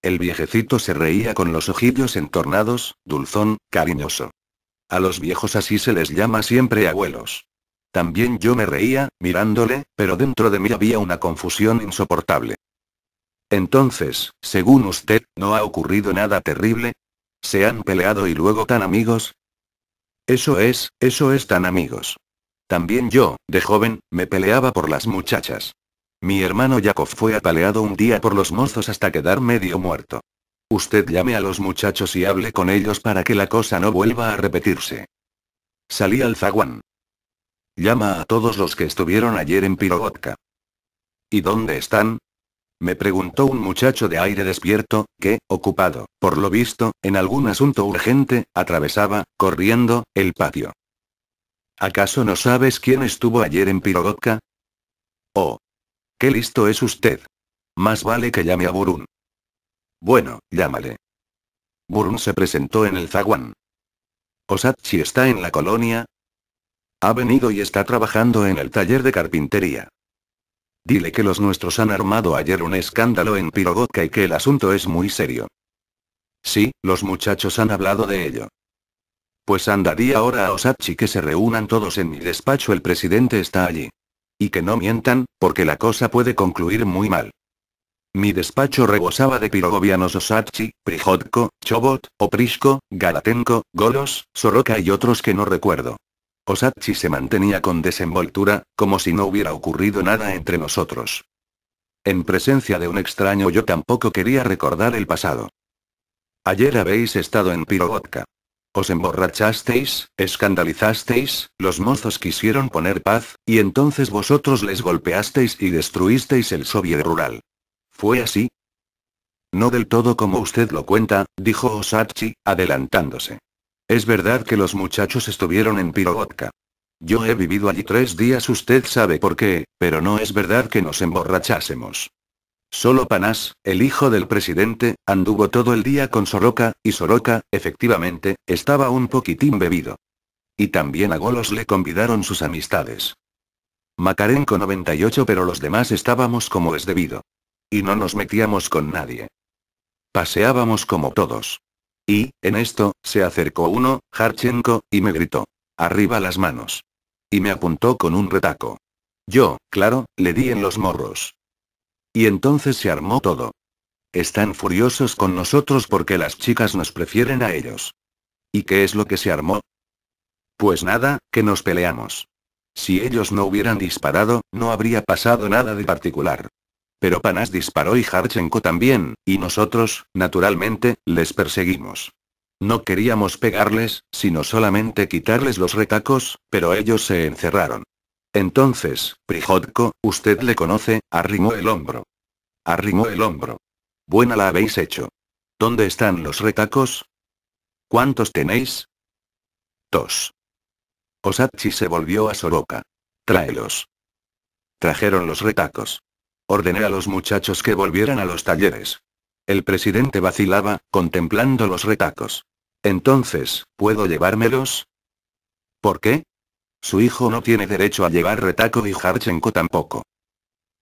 El viejecito se reía con los ojillos entornados, dulzón, cariñoso. A los viejos así se les llama siempre abuelos. También yo me reía, mirándole, pero dentro de mí había una confusión insoportable. Entonces, según usted, ¿no ha ocurrido nada terrible? ¿Se han peleado y luego tan amigos? Eso es, eso es tan amigos. También yo, de joven, me peleaba por las muchachas. Mi hermano Yakov fue apaleado un día por los mozos hasta quedar medio muerto. Usted llame a los muchachos y hable con ellos para que la cosa no vuelva a repetirse. Salí al zaguán. Llama a todos los que estuvieron ayer en Pirogotka. ¿Y dónde están? Me preguntó un muchacho de aire despierto, que, ocupado, por lo visto, en algún asunto urgente, atravesaba, corriendo, el patio. ¿Acaso no sabes quién estuvo ayer en Pirogotka? Oh. Qué listo es usted. Más vale que llame a Burun. Bueno, llámale. Burun se presentó en el zaguán. Osachi está en la colonia. Ha venido y está trabajando en el taller de carpintería. Dile que los nuestros han armado ayer un escándalo en Pirogotka y que el asunto es muy serio. Sí, los muchachos han hablado de ello. Pues andaría ahora a Osachi que se reúnan todos en mi despacho, el presidente está allí. Y que no mientan, porque la cosa puede concluir muy mal. Mi despacho rebosaba de pirogovianos Osachi, Prijotko, Chobot, Oprishko, Galatenko, Golos, Soroka y otros que no recuerdo. Osachi se mantenía con desenvoltura, como si no hubiera ocurrido nada entre nosotros. En presencia de un extraño yo tampoco quería recordar el pasado. Ayer habéis estado en Pirovodka. Os emborrachasteis, escandalizasteis, los mozos quisieron poner paz, y entonces vosotros les golpeasteis y destruisteis el soviet rural. ¿Fue así? No del todo como usted lo cuenta, dijo Osachi, adelantándose. Es verdad que los muchachos estuvieron en Pirogotka. Yo he vivido allí tres días, usted sabe por qué, pero no es verdad que nos emborrachásemos. Solo Panás, el hijo del presidente, anduvo todo el día con Soroka, y Soroka, efectivamente, estaba un poquitín bebido. Y también a Golos le convidaron sus amistades. Macarenco 98 pero los demás estábamos como es debido. Y no nos metíamos con nadie. Paseábamos como todos. Y, en esto, se acercó uno, Harchenko, y me gritó. Arriba las manos. Y me apuntó con un retaco. Yo, claro, le di en los morros. Y entonces se armó todo. Están furiosos con nosotros porque las chicas nos prefieren a ellos. ¿Y qué es lo que se armó? Pues nada, que nos peleamos. Si ellos no hubieran disparado, no habría pasado nada de particular. Pero Panas disparó y Harchenko también, y nosotros, naturalmente, les perseguimos. No queríamos pegarles, sino solamente quitarles los retacos, pero ellos se encerraron. Entonces, Prijotko, usted le conoce, arrimó el hombro. Arrimó el hombro. Buena la habéis hecho. ¿Dónde están los retacos? ¿Cuántos tenéis? Dos. Osachi se volvió a Soroka. Tráelos. Trajeron los retacos. Ordené a los muchachos que volvieran a los talleres. El presidente vacilaba, contemplando los retacos. Entonces, ¿puedo llevármelos? ¿Por qué? Su hijo no tiene derecho a llevar retaco y Harchenko tampoco.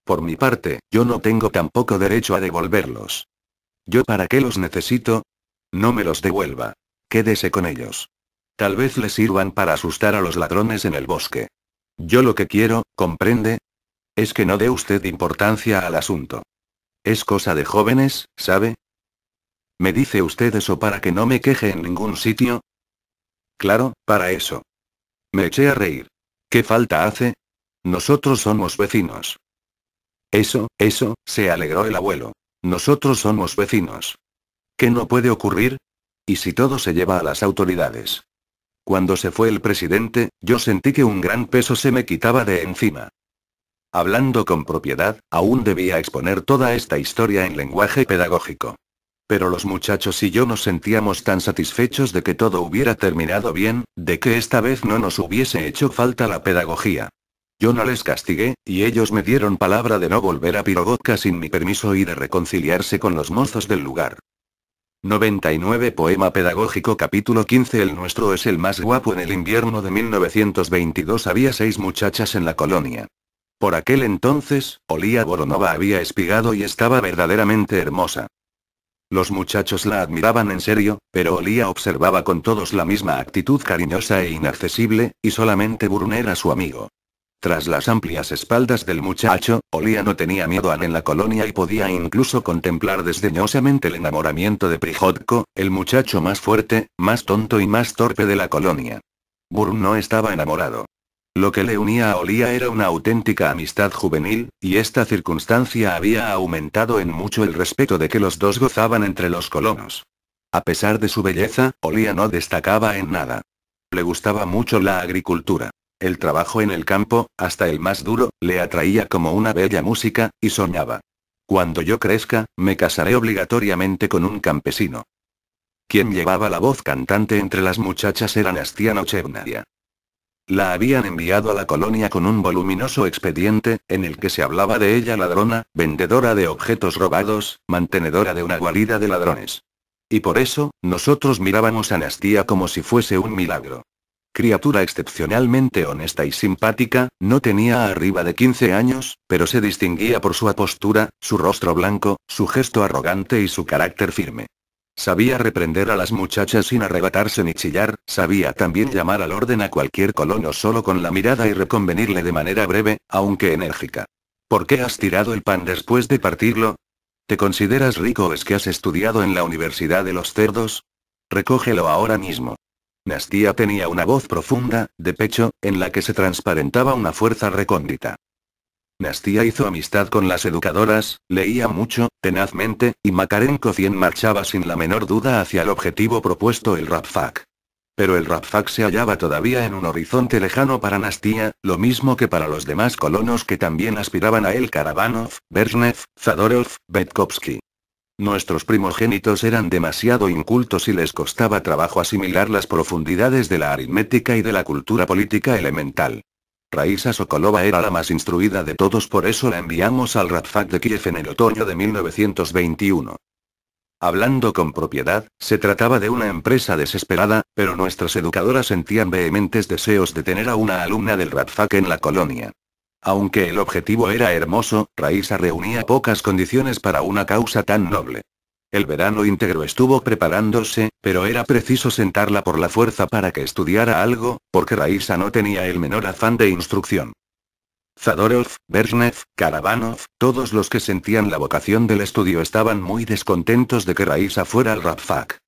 Por mi parte, yo no tengo tampoco derecho a devolverlos. ¿Yo para qué los necesito? No me los devuelva. Quédese con ellos. Tal vez le sirvan para asustar a los ladrones en el bosque. Yo lo que quiero, comprende, es que no dé usted importancia al asunto. Es cosa de jóvenes, ¿sabe? ¿Me dice usted eso para que no me queje en ningún sitio? Claro, para eso. Me eché a reír. ¿Qué falta hace? Nosotros somos vecinos. Eso, eso, se alegró el abuelo. Nosotros somos vecinos. ¿Qué no puede ocurrir? ¿Y si todo se lleva a las autoridades? Cuando se fue el presidente, yo sentí que un gran peso se me quitaba de encima. Hablando con propiedad, aún debía exponer toda esta historia en lenguaje pedagógico. Pero los muchachos y yo nos sentíamos tan satisfechos de que todo hubiera terminado bien, de que esta vez no nos hubiese hecho falta la pedagogía. Yo no les castigué, y ellos me dieron palabra de no volver a Pirogotka sin mi permiso y de reconciliarse con los mozos del lugar. 99 Poema Pedagógico Capítulo 15 El nuestro es el más guapo en el invierno de 1922 Había seis muchachas en la colonia. Por aquel entonces, Olía Boronova había espigado y estaba verdaderamente hermosa. Los muchachos la admiraban en serio, pero Olía observaba con todos la misma actitud cariñosa e inaccesible, y solamente Burun era su amigo. Tras las amplias espaldas del muchacho, Olía no tenía miedo a en la colonia y podía incluso contemplar desdeñosamente el enamoramiento de Prihotko, el muchacho más fuerte, más tonto y más torpe de la colonia. Burun no estaba enamorado. Lo que le unía a Olía era una auténtica amistad juvenil, y esta circunstancia había aumentado en mucho el respeto de que los dos gozaban entre los colonos. A pesar de su belleza, Olía no destacaba en nada. Le gustaba mucho la agricultura. El trabajo en el campo, hasta el más duro, le atraía como una bella música, y soñaba. Cuando yo crezca, me casaré obligatoriamente con un campesino. Quien llevaba la voz cantante entre las muchachas era Nastiano Chevnaya. La habían enviado a la colonia con un voluminoso expediente, en el que se hablaba de ella ladrona, vendedora de objetos robados, mantenedora de una guarida de ladrones. Y por eso, nosotros mirábamos a Nastía como si fuese un milagro. Criatura excepcionalmente honesta y simpática, no tenía arriba de 15 años, pero se distinguía por su apostura, su rostro blanco, su gesto arrogante y su carácter firme. Sabía reprender a las muchachas sin arrebatarse ni chillar, sabía también llamar al orden a cualquier colono solo con la mirada y reconvenirle de manera breve, aunque enérgica. ¿Por qué has tirado el pan después de partirlo? ¿Te consideras rico o es que has estudiado en la Universidad de los Cerdos? Recógelo ahora mismo. Nastia tenía una voz profunda, de pecho, en la que se transparentaba una fuerza recóndita. Nastía hizo amistad con las educadoras, leía mucho, tenazmente, y Makarenko 100 marchaba sin la menor duda hacia el objetivo propuesto el Rapfak. Pero el Rapfak se hallaba todavía en un horizonte lejano para Nastía, lo mismo que para los demás colonos que también aspiraban a él Karabanov, Bernev, Zadorov, Betkovsky. Nuestros primogénitos eran demasiado incultos y les costaba trabajo asimilar las profundidades de la aritmética y de la cultura política elemental. Raisa Sokolova era la más instruida de todos, por eso la enviamos al Radfak de Kiev en el otoño de 1921. Hablando con propiedad, se trataba de una empresa desesperada, pero nuestras educadoras sentían vehementes deseos de tener a una alumna del Radfak en la colonia. Aunque el objetivo era hermoso, Raisa reunía pocas condiciones para una causa tan noble. El verano íntegro estuvo preparándose, pero era preciso sentarla por la fuerza para que estudiara algo, porque Raisa no tenía el menor afán de instrucción. Zadorov, Bershnev, Karabanov, todos los que sentían la vocación del estudio estaban muy descontentos de que Raisa fuera al Rapfak.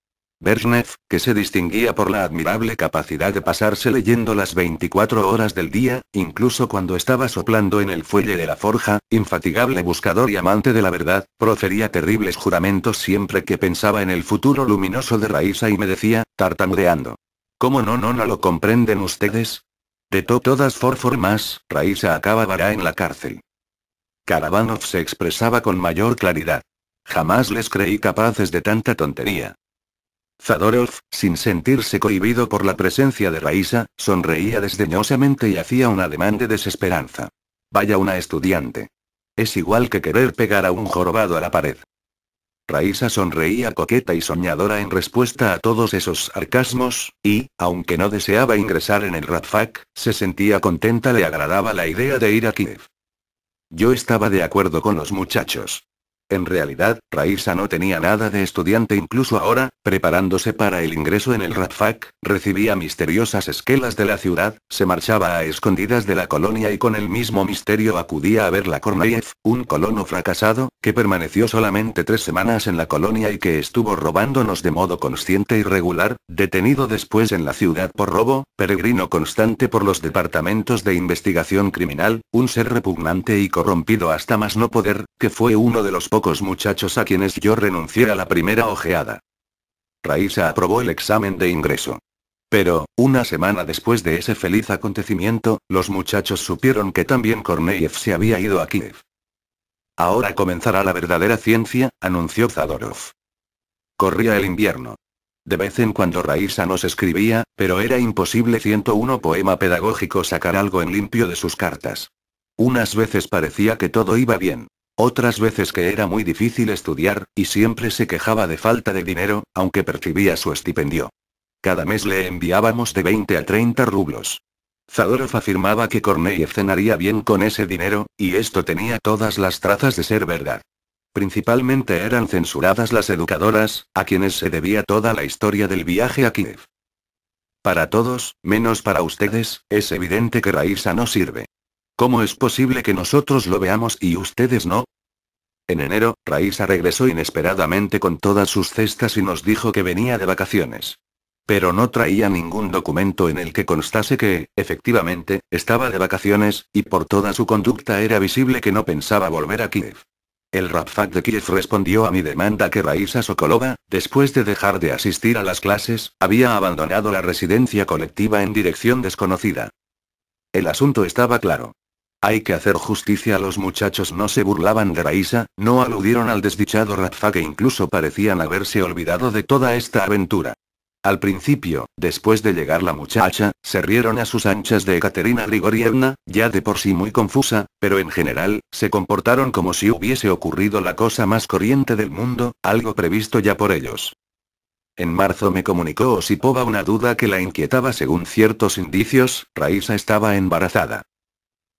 Brezhnev, que se distinguía por la admirable capacidad de pasarse leyendo las 24 horas del día, incluso cuando estaba soplando en el fuelle de la forja, infatigable buscador y amante de la verdad, profería terribles juramentos siempre que pensaba en el futuro luminoso de Raísa y me decía, tartamudeando. ¿Cómo no, no, no lo comprenden ustedes? De todas formas, Raísa acabará en la cárcel. Karabanov se expresaba con mayor claridad. Jamás les creí capaces de tanta tontería. Zadorov, sin sentirse cohibido por la presencia de Raisa, sonreía desdeñosamente y hacía un ademán de desesperanza. Vaya una estudiante. Es igual que querer pegar a un jorobado a la pared. Raisa sonreía coqueta y soñadora en respuesta a todos esos sarcasmos, y, aunque no deseaba ingresar en el Radfac, se sentía contenta, le agradaba la idea de ir a Kiev. Yo estaba de acuerdo con los muchachos. En realidad, Raisa no tenía nada de estudiante incluso ahora, preparándose para el ingreso en el Ratfak, recibía misteriosas esquelas de la ciudad, se marchaba a escondidas de la colonia y con el mismo misterio acudía a ver la Kornayev, un colono fracasado, que permaneció solamente tres semanas en la colonia y que estuvo robándonos de modo consciente y regular, detenido después en la ciudad por robo, peregrino constante por los departamentos de investigación criminal, un ser repugnante y corrompido hasta más no poder, que fue uno de los pocos pocos muchachos a quienes yo renuncié a la primera ojeada. Raísa aprobó el examen de ingreso. Pero, una semana después de ese feliz acontecimiento, los muchachos supieron que también Korneev se había ido a Kiev. Ahora comenzará la verdadera ciencia, anunció Zadorov. Corría el invierno. De vez en cuando Raísa nos escribía, pero era imposible 101 poema pedagógico sacar algo en limpio de sus cartas. Unas veces parecía que todo iba bien, otras veces que era muy difícil estudiar, y siempre se quejaba de falta de dinero, aunque percibía su estipendio. Cada mes le enviábamos de 20 a 30 rublos. Zadorov afirmaba que Korneyev cenaría bien con ese dinero, y esto tenía todas las trazas de ser verdad. Principalmente eran censuradas las educadoras, a quienes se debía toda la historia del viaje a Kiev. Para todos, menos para ustedes, es evidente que Raisa no sirve. ¿Cómo es posible que nosotros lo veamos y ustedes no? En enero, Raisa regresó inesperadamente con todas sus cestas y nos dijo que venía de vacaciones. Pero no traía ningún documento en el que constase que, efectivamente, estaba de vacaciones, y por toda su conducta era visible que no pensaba volver a Kiev. El Rapfak de Kiev respondió a mi demanda que Raisa Sokolova, después de dejar de asistir a las clases, había abandonado la residencia colectiva en dirección desconocida. El asunto estaba claro. Hay que hacer justicia, a los muchachos no se burlaban de Raisa, no aludieron al desdichado Rafa que incluso parecían haberse olvidado de toda esta aventura. Al principio, después de llegar la muchacha, se rieron a sus anchas de Ekaterina Grigorievna, ya de por sí muy confusa, pero en general, se comportaron como si hubiese ocurrido la cosa más corriente del mundo, algo previsto ya por ellos. En marzo me comunicó Osipova una duda que la inquietaba según ciertos indicios, Raisa estaba embarazada.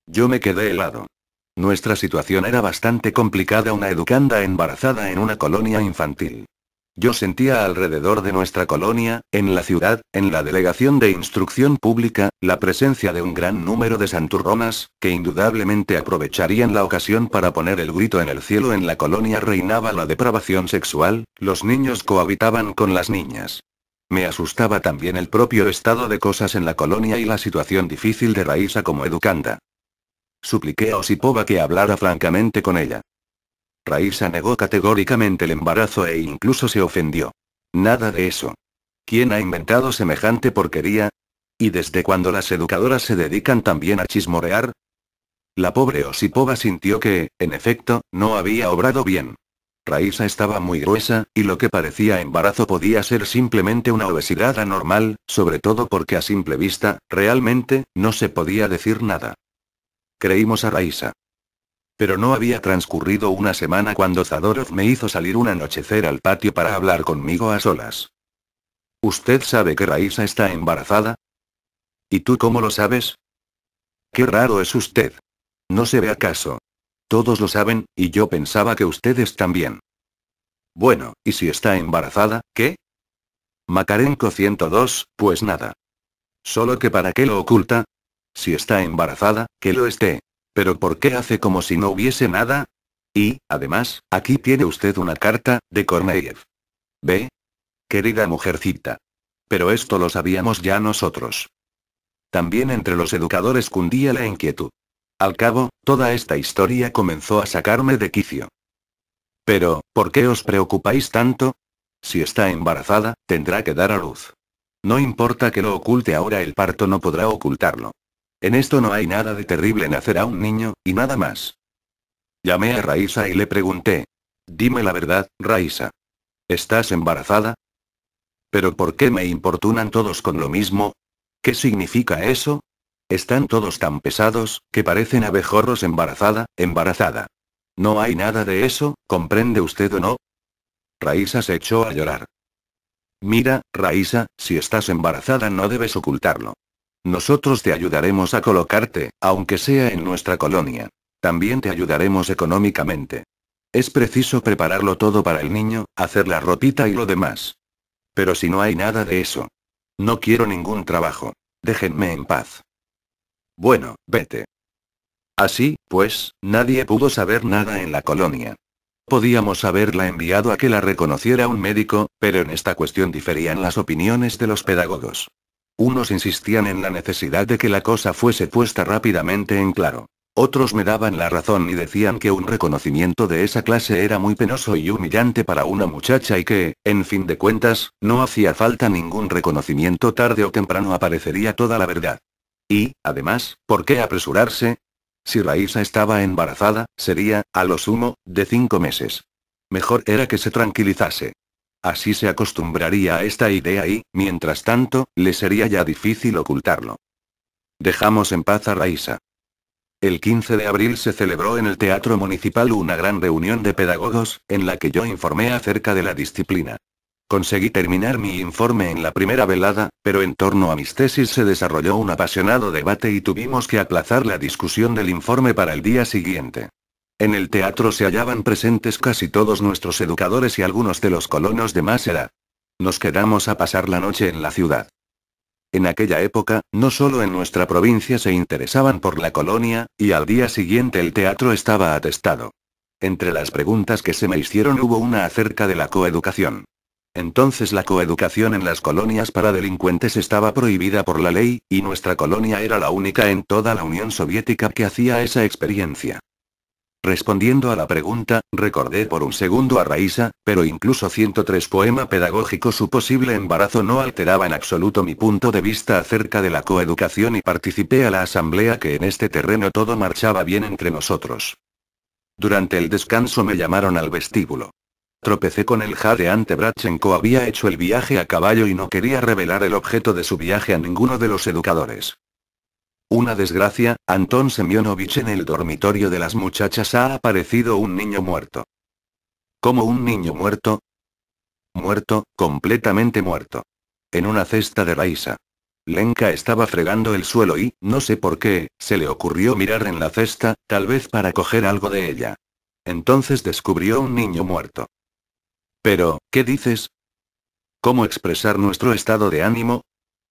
Yo me quedé helado. Nuestra situación era bastante complicada, una educanda embarazada en una colonia infantil. Yo sentía alrededor de nuestra colonia, en la ciudad, en la delegación de instrucción pública, la presencia de un gran número de santurronas, que indudablemente aprovecharían la ocasión para poner el grito en el cielo. En la colonia reinaba la depravación sexual, los niños cohabitaban con las niñas. Me asustaba también el propio estado de cosas en la colonia y la situación difícil de Raísa como educanda. Supliqué a Osipova que hablara francamente con ella. Raísa negó categóricamente el embarazo e incluso se ofendió. Nada de eso. ¿Quién ha inventado semejante porquería? ¿Y desde cuándo las educadoras se dedican también a chismorear? La pobre Osipova sintió que, en efecto, no había obrado bien. Raísa estaba muy gruesa, y lo que parecía embarazo podía ser simplemente una obesidad anormal, sobre todo porque a simple vista, realmente, no se podía decir nada. Creímos a Raisa. Pero no había transcurrido una semana cuando Zadorov me hizo salir un anochecer al patio para hablar conmigo a solas. ¿Usted sabe que Raisa está embarazada? ¿Y tú cómo lo sabes? Qué raro es usted. No se ve acaso. Todos lo saben, y yo pensaba que ustedes también. Bueno, ¿y si está embarazada, qué? Macarenko 102, pues nada. Solo que para qué lo oculta, si está embarazada, que lo esté. Pero ¿por qué hace como si no hubiese nada? Y, además, aquí tiene usted una carta, de Korneyev. ¿Ve? Querida mujercita. Pero esto lo sabíamos ya nosotros. También entre los educadores cundía la inquietud. Al cabo, toda esta historia comenzó a sacarme de quicio. Pero, ¿por qué os preocupáis tanto? Si está embarazada, tendrá que dar a luz. No importa que lo oculte ahora, el parto no podrá ocultarlo. En esto no hay nada de terrible en hacer a un niño, y nada más. Llamé a Raísa y le pregunté. Dime la verdad, Raísa, ¿Estás embarazada? Pero ¿por qué me importunan todos con lo mismo? ¿Qué significa eso? Están todos tan pesados, que parecen abejorros embarazada, embarazada. No hay nada de eso, ¿comprende usted o no? Raísa se echó a llorar. Mira, Raísa, si estás embarazada no debes ocultarlo. Nosotros te ayudaremos a colocarte, aunque sea en nuestra colonia. También te ayudaremos económicamente. Es preciso prepararlo todo para el niño, hacer la ropita y lo demás. Pero si no hay nada de eso. No quiero ningún trabajo. Déjenme en paz. Bueno, vete. Así, pues, nadie pudo saber nada en la colonia. Podíamos haberla enviado a que la reconociera un médico, pero en esta cuestión diferían las opiniones de los pedagogos. Unos insistían en la necesidad de que la cosa fuese puesta rápidamente en claro. Otros me daban la razón y decían que un reconocimiento de esa clase era muy penoso y humillante para una muchacha y que, en fin de cuentas, no hacía falta ningún reconocimiento tarde o temprano aparecería toda la verdad. Y, además, ¿por qué apresurarse? Si Raísa estaba embarazada, sería, a lo sumo, de cinco meses. Mejor era que se tranquilizase. Así se acostumbraría a esta idea y, mientras tanto, le sería ya difícil ocultarlo. Dejamos en paz a Raisa. El 15 de abril se celebró en el Teatro Municipal una gran reunión de pedagogos, en la que yo informé acerca de la disciplina. Conseguí terminar mi informe en la primera velada, pero en torno a mis tesis se desarrolló un apasionado debate y tuvimos que aplazar la discusión del informe para el día siguiente. En el teatro se hallaban presentes casi todos nuestros educadores y algunos de los colonos de más edad. Nos quedamos a pasar la noche en la ciudad. En aquella época, no solo en nuestra provincia se interesaban por la colonia, y al día siguiente el teatro estaba atestado. Entre las preguntas que se me hicieron hubo una acerca de la coeducación. Entonces la coeducación en las colonias para delincuentes estaba prohibida por la ley, y nuestra colonia era la única en toda la Unión Soviética que hacía esa experiencia. Respondiendo a la pregunta, recordé por un segundo a Raísa, pero incluso 103 poema pedagógico su posible embarazo no alteraba en absoluto mi punto de vista acerca de la coeducación y participé a la asamblea que en este terreno todo marchaba bien entre nosotros. Durante el descanso me llamaron al vestíbulo. Tropecé con el jadeante Brachenko había hecho el viaje a caballo y no quería revelar el objeto de su viaje a ninguno de los educadores. Una desgracia, Anton Semyonovich en el dormitorio de las muchachas ha aparecido un niño muerto. ¿Cómo un niño muerto? Muerto, completamente muerto. En una cesta de raíza. Lenka estaba fregando el suelo y, no sé por qué, se le ocurrió mirar en la cesta, tal vez para coger algo de ella. Entonces descubrió un niño muerto. Pero, ¿qué dices? ¿Cómo expresar nuestro estado de ánimo?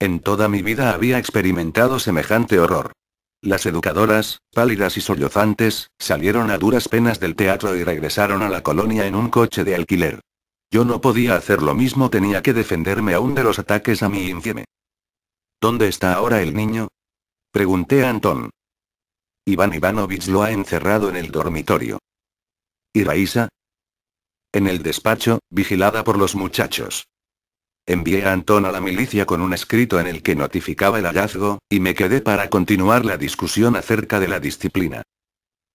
En toda mi vida había experimentado semejante horror. Las educadoras, pálidas y sollozantes, salieron a duras penas del teatro y regresaron a la colonia en un coche de alquiler. Yo no podía hacer lo mismo, tenía que defenderme aún de los ataques a mi infieme. ¿Dónde está ahora el niño? Pregunté a Antón. Iván Ivanovich lo ha encerrado en el dormitorio. ¿Y Raisa? En el despacho, vigilada por los muchachos. Envié a Antón a la milicia con un escrito en el que notificaba el hallazgo, y me quedé para continuar la discusión acerca de la disciplina.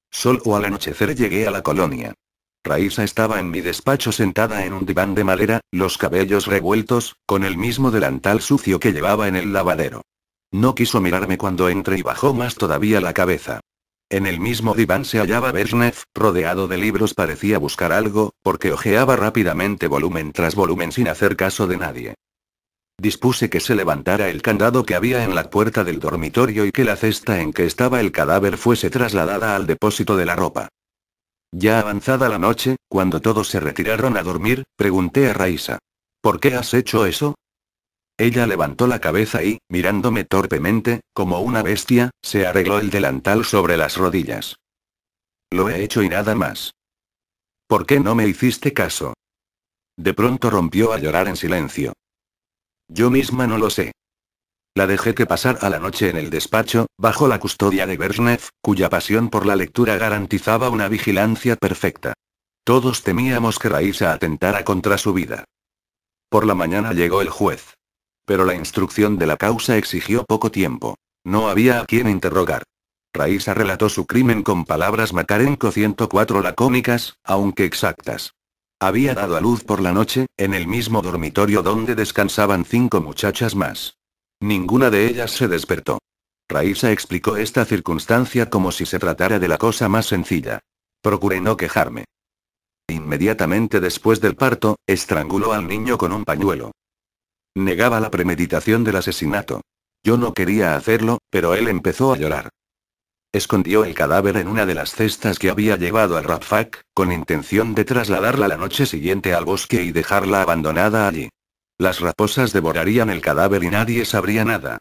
Sol o al anochecer llegué a la colonia. Raísa estaba en mi despacho sentada en un diván de madera, los cabellos revueltos, con el mismo delantal sucio que llevaba en el lavadero. No quiso mirarme cuando entré y bajó más todavía la cabeza. En el mismo diván se hallaba Bernev, rodeado de libros parecía buscar algo, porque hojeaba rápidamente volumen tras volumen sin hacer caso de nadie. Dispuse que se levantara el candado que había en la puerta del dormitorio y que la cesta en que estaba el cadáver fuese trasladada al depósito de la ropa. Ya avanzada la noche, cuando todos se retiraron a dormir, pregunté a Raisa. ¿Por qué has hecho eso? Ella levantó la cabeza y, mirándome torpemente, como una bestia, se arregló el delantal sobre las rodillas. Lo he hecho y nada más. ¿Por qué no me hiciste caso? De pronto rompió a llorar en silencio. Yo misma no lo sé. La dejé que pasar a la noche en el despacho, bajo la custodia de Bernev, cuya pasión por la lectura garantizaba una vigilancia perfecta. Todos temíamos que Raísa atentara contra su vida. Por la mañana llegó el juez. Pero la instrucción de la causa exigió poco tiempo. No había a quien interrogar. Raísa relató su crimen con palabras Macarenco 104 lacónicas, aunque exactas. Había dado a luz por la noche, en el mismo dormitorio donde descansaban cinco muchachas más. Ninguna de ellas se despertó. Raísa explicó esta circunstancia como si se tratara de la cosa más sencilla. Procuré no quejarme. Inmediatamente después del parto, estranguló al niño con un pañuelo. Negaba la premeditación del asesinato. Yo no quería hacerlo, pero él empezó a llorar. Escondió el cadáver en una de las cestas que había llevado al Rafak, con intención de trasladarla la noche siguiente al bosque y dejarla abandonada allí. Las raposas devorarían el cadáver y nadie sabría nada.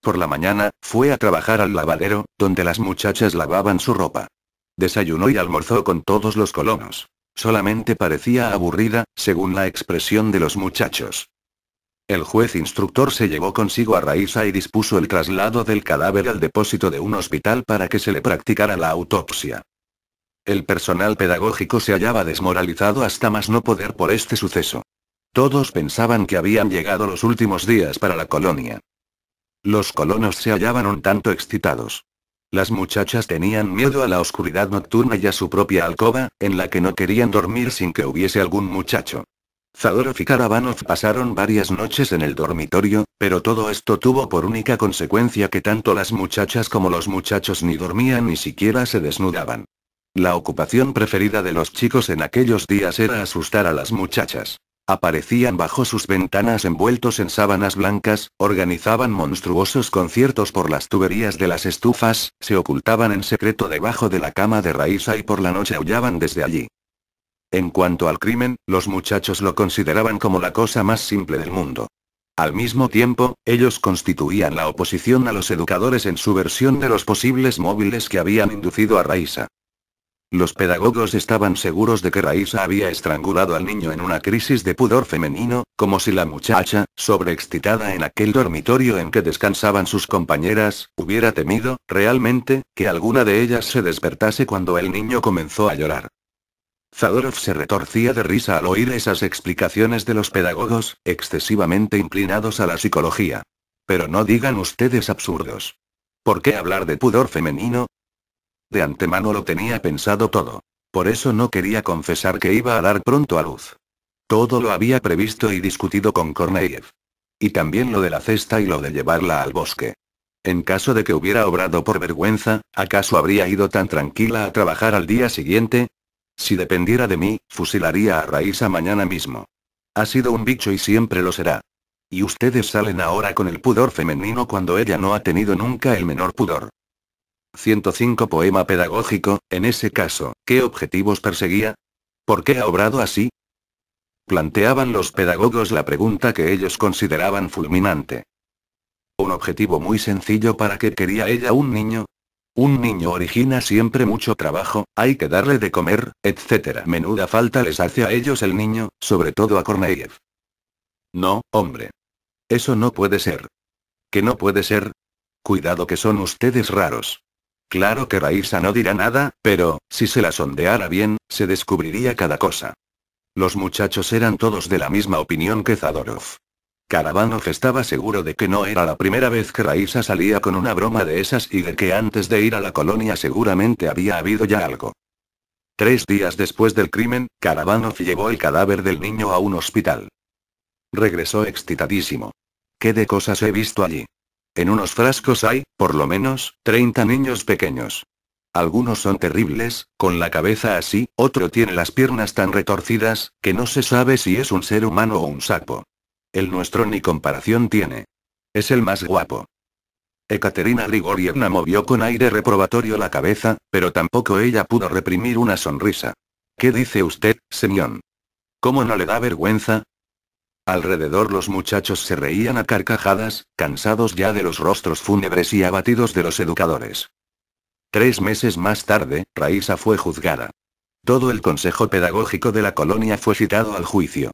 Por la mañana, fue a trabajar al lavadero, donde las muchachas lavaban su ropa. Desayunó y almorzó con todos los colonos. Solamente parecía aburrida, según la expresión de los muchachos. El juez instructor se llevó consigo a Raíza y dispuso el traslado del cadáver al depósito de un hospital para que se le practicara la autopsia. El personal pedagógico se hallaba desmoralizado hasta más no poder por este suceso. Todos pensaban que habían llegado los últimos días para la colonia. Los colonos se hallaban un tanto excitados. Las muchachas tenían miedo a la oscuridad nocturna y a su propia alcoba, en la que no querían dormir sin que hubiese algún muchacho. Zadorov y Karabanov pasaron varias noches en el dormitorio, pero todo esto tuvo por única consecuencia que tanto las muchachas como los muchachos ni dormían ni siquiera se desnudaban. La ocupación preferida de los chicos en aquellos días era asustar a las muchachas. Aparecían bajo sus ventanas envueltos en sábanas blancas, organizaban monstruosos conciertos por las tuberías de las estufas, se ocultaban en secreto debajo de la cama de Raíza y por la noche aullaban desde allí. En cuanto al crimen, los muchachos lo consideraban como la cosa más simple del mundo. Al mismo tiempo, ellos constituían la oposición a los educadores en su versión de los posibles móviles que habían inducido a Raisa. Los pedagogos estaban seguros de que Raisa había estrangulado al niño en una crisis de pudor femenino, como si la muchacha, sobreexcitada en aquel dormitorio en que descansaban sus compañeras, hubiera temido, realmente, que alguna de ellas se despertase cuando el niño comenzó a llorar. Zadorov se retorcía de risa al oír esas explicaciones de los pedagogos, excesivamente inclinados a la psicología. Pero no digan ustedes absurdos. ¿Por qué hablar de pudor femenino? De antemano lo tenía pensado todo. Por eso no quería confesar que iba a dar pronto a luz. Todo lo había previsto y discutido con Korneyev. Y también lo de la cesta y lo de llevarla al bosque. En caso de que hubiera obrado por vergüenza, ¿acaso habría ido tan tranquila a trabajar al día siguiente? Si dependiera de mí, fusilaría a raíz a mañana mismo. Ha sido un bicho y siempre lo será. Y ustedes salen ahora con el pudor femenino cuando ella no ha tenido nunca el menor pudor. 105 Poema pedagógico, en ese caso, ¿qué objetivos perseguía? ¿Por qué ha obrado así? Planteaban los pedagogos la pregunta que ellos consideraban fulminante. Un objetivo muy sencillo para que quería ella un niño, un niño origina siempre mucho trabajo, hay que darle de comer, etc. Menuda falta les hace a ellos el niño, sobre todo a Korneyev. No, hombre. Eso no puede ser. ¿Que no puede ser? Cuidado que son ustedes raros. Claro que Raisa no dirá nada, pero, si se la sondeara bien, se descubriría cada cosa. Los muchachos eran todos de la misma opinión que Zadorov. Karavanov estaba seguro de que no era la primera vez que Raísa salía con una broma de esas y de que antes de ir a la colonia seguramente había habido ya algo. Tres días después del crimen, Karabanov llevó el cadáver del niño a un hospital. Regresó excitadísimo. ¿Qué de cosas he visto allí? En unos frascos hay, por lo menos, 30 niños pequeños. Algunos son terribles, con la cabeza así, otro tiene las piernas tan retorcidas, que no se sabe si es un ser humano o un sapo. El nuestro ni comparación tiene. Es el más guapo. Ekaterina Grigorievna movió con aire reprobatorio la cabeza, pero tampoco ella pudo reprimir una sonrisa. ¿Qué dice usted, señón? ¿Cómo no le da vergüenza? Alrededor los muchachos se reían a carcajadas, cansados ya de los rostros fúnebres y abatidos de los educadores. Tres meses más tarde, Raísa fue juzgada. Todo el consejo pedagógico de la colonia fue citado al juicio.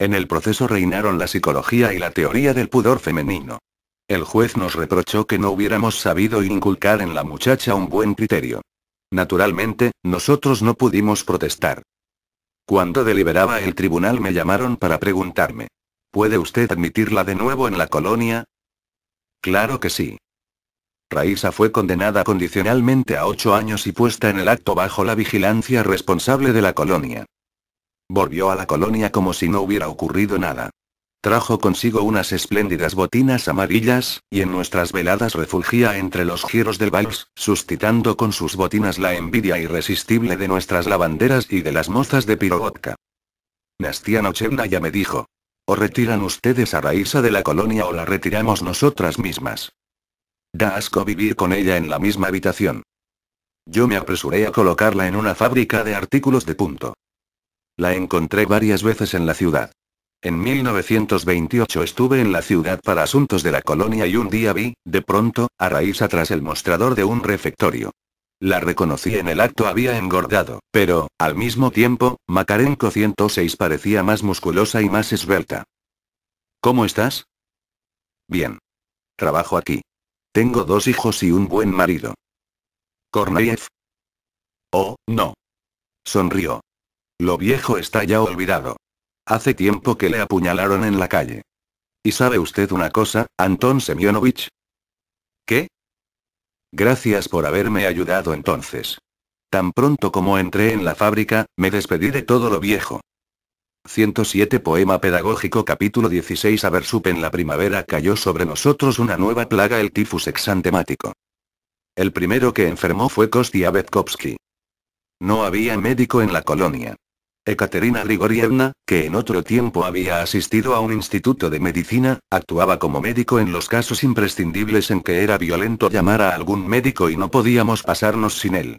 En el proceso reinaron la psicología y la teoría del pudor femenino. El juez nos reprochó que no hubiéramos sabido inculcar en la muchacha un buen criterio. Naturalmente, nosotros no pudimos protestar. Cuando deliberaba el tribunal me llamaron para preguntarme. ¿Puede usted admitirla de nuevo en la colonia? Claro que sí. Raísa fue condenada condicionalmente a ocho años y puesta en el acto bajo la vigilancia responsable de la colonia. Volvió a la colonia como si no hubiera ocurrido nada. Trajo consigo unas espléndidas botinas amarillas, y en nuestras veladas refugía entre los giros del vals, suscitando con sus botinas la envidia irresistible de nuestras lavanderas y de las mozas de pirovodka. Nastia ya me dijo. O retiran ustedes a Raisa de la colonia o la retiramos nosotras mismas. Da asco vivir con ella en la misma habitación. Yo me apresuré a colocarla en una fábrica de artículos de punto. La encontré varias veces en la ciudad. En 1928 estuve en la ciudad para asuntos de la colonia y un día vi, de pronto, a raíz atrás el mostrador de un refectorio. La reconocí en el acto había engordado, pero, al mismo tiempo, Makarenko 106 parecía más musculosa y más esbelta. ¿Cómo estás? Bien. Trabajo aquí. Tengo dos hijos y un buen marido. Kornayev. Oh, no. Sonrió. Lo viejo está ya olvidado. Hace tiempo que le apuñalaron en la calle. ¿Y sabe usted una cosa, Anton Semyonovich? ¿Qué? Gracias por haberme ayudado entonces. Tan pronto como entré en la fábrica, me despedí de todo lo viejo. 107 Poema Pedagógico Capítulo 16 Aversup En la primavera cayó sobre nosotros una nueva plaga el tifus exantemático. El primero que enfermó fue Kostia Betkovsky. No había médico en la colonia. Ekaterina Grigorievna, que en otro tiempo había asistido a un instituto de medicina, actuaba como médico en los casos imprescindibles en que era violento llamar a algún médico y no podíamos pasarnos sin él.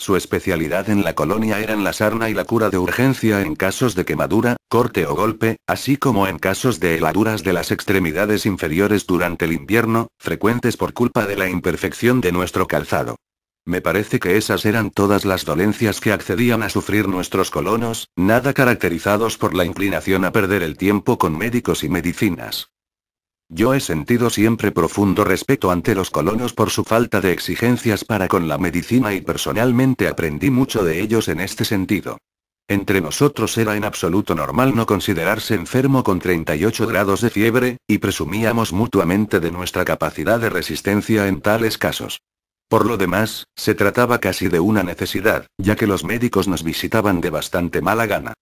Su especialidad en la colonia eran la sarna y la cura de urgencia en casos de quemadura, corte o golpe, así como en casos de heladuras de las extremidades inferiores durante el invierno, frecuentes por culpa de la imperfección de nuestro calzado. Me parece que esas eran todas las dolencias que accedían a sufrir nuestros colonos, nada caracterizados por la inclinación a perder el tiempo con médicos y medicinas. Yo he sentido siempre profundo respeto ante los colonos por su falta de exigencias para con la medicina y personalmente aprendí mucho de ellos en este sentido. Entre nosotros era en absoluto normal no considerarse enfermo con 38 grados de fiebre, y presumíamos mutuamente de nuestra capacidad de resistencia en tales casos. Por lo demás, se trataba casi de una necesidad, ya que los médicos nos visitaban de bastante mala gana.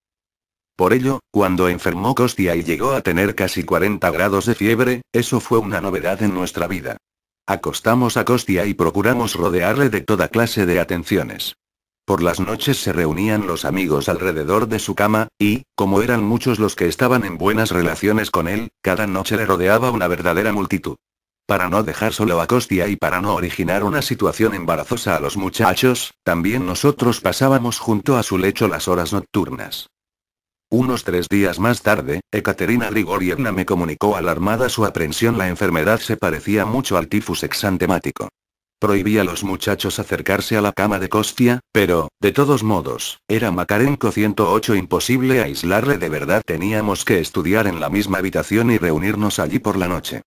Por ello, cuando enfermó Costia y llegó a tener casi 40 grados de fiebre, eso fue una novedad en nuestra vida. Acostamos a Costia y procuramos rodearle de toda clase de atenciones. Por las noches se reunían los amigos alrededor de su cama, y, como eran muchos los que estaban en buenas relaciones con él, cada noche le rodeaba una verdadera multitud. Para no dejar solo a Costia y para no originar una situación embarazosa a los muchachos, también nosotros pasábamos junto a su lecho las horas nocturnas. Unos tres días más tarde, Ekaterina Grigorievna me comunicó alarmada su aprensión. La enfermedad se parecía mucho al tifus exantemático. Prohibía a los muchachos acercarse a la cama de Costia, pero, de todos modos, era Makarenko 108 imposible aislarle de verdad. Teníamos que estudiar en la misma habitación y reunirnos allí por la noche.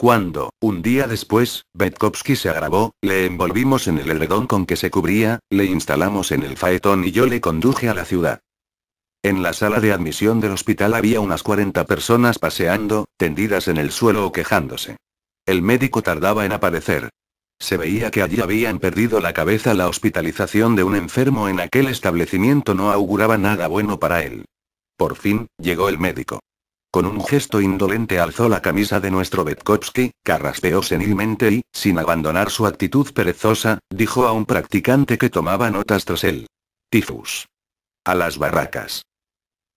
Cuando, un día después, Betkovsky se agravó, le envolvimos en el edredón con que se cubría, le instalamos en el faetón y yo le conduje a la ciudad. En la sala de admisión del hospital había unas 40 personas paseando, tendidas en el suelo o quejándose. El médico tardaba en aparecer. Se veía que allí habían perdido la cabeza. La hospitalización de un enfermo en aquel establecimiento no auguraba nada bueno para él. Por fin, llegó el médico. Con un gesto indolente alzó la camisa de nuestro Betkovsky, carraspeó senilmente y, sin abandonar su actitud perezosa, dijo a un practicante que tomaba notas tras él. Tifus. A las barracas.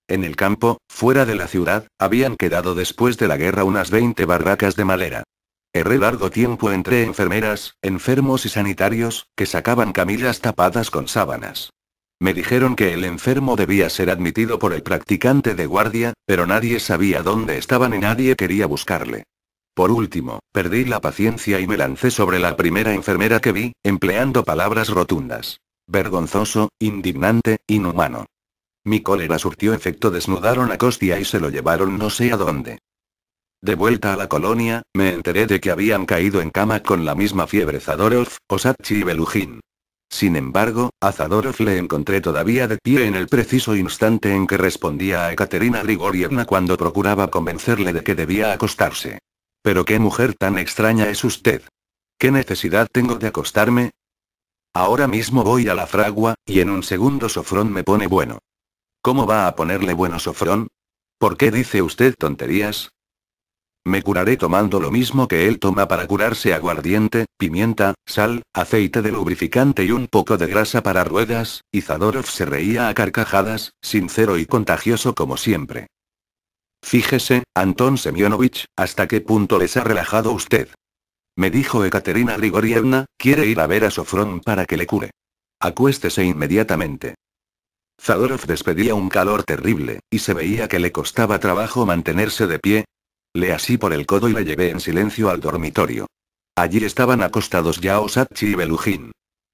En el campo, fuera de la ciudad, habían quedado después de la guerra unas 20 barracas de madera. Erré largo tiempo entre enfermeras, enfermos y sanitarios, que sacaban camillas tapadas con sábanas. Me dijeron que el enfermo debía ser admitido por el practicante de guardia, pero nadie sabía dónde estaba ni nadie quería buscarle. Por último, perdí la paciencia y me lancé sobre la primera enfermera que vi, empleando palabras rotundas. Vergonzoso, indignante, inhumano. Mi cólera surtió efecto, desnudaron a Costia y se lo llevaron no sé a dónde. De vuelta a la colonia, me enteré de que habían caído en cama con la misma fiebre Zadorov, Osachi y Belujín. Sin embargo, a Zadorov le encontré todavía de pie en el preciso instante en que respondía a Ekaterina Grigorievna cuando procuraba convencerle de que debía acostarse. Pero qué mujer tan extraña es usted. ¿Qué necesidad tengo de acostarme? Ahora mismo voy a la fragua, y en un segundo Sofrón me pone bueno. ¿Cómo va a ponerle bueno Sofrón? ¿Por qué dice usted tonterías? Me curaré tomando lo mismo que él toma para curarse aguardiente, pimienta, sal, aceite de lubrificante y un poco de grasa para ruedas, y Zadorov se reía a carcajadas, sincero y contagioso como siempre. Fíjese, Anton Semyonovich, hasta qué punto les ha relajado usted. Me dijo Ekaterina Grigorievna, quiere ir a ver a Sofrón para que le cure. Acuéstese inmediatamente. Zadorov despedía un calor terrible, y se veía que le costaba trabajo mantenerse de pie, le así por el codo y le llevé en silencio al dormitorio. Allí estaban acostados ya Osachi y Belujín.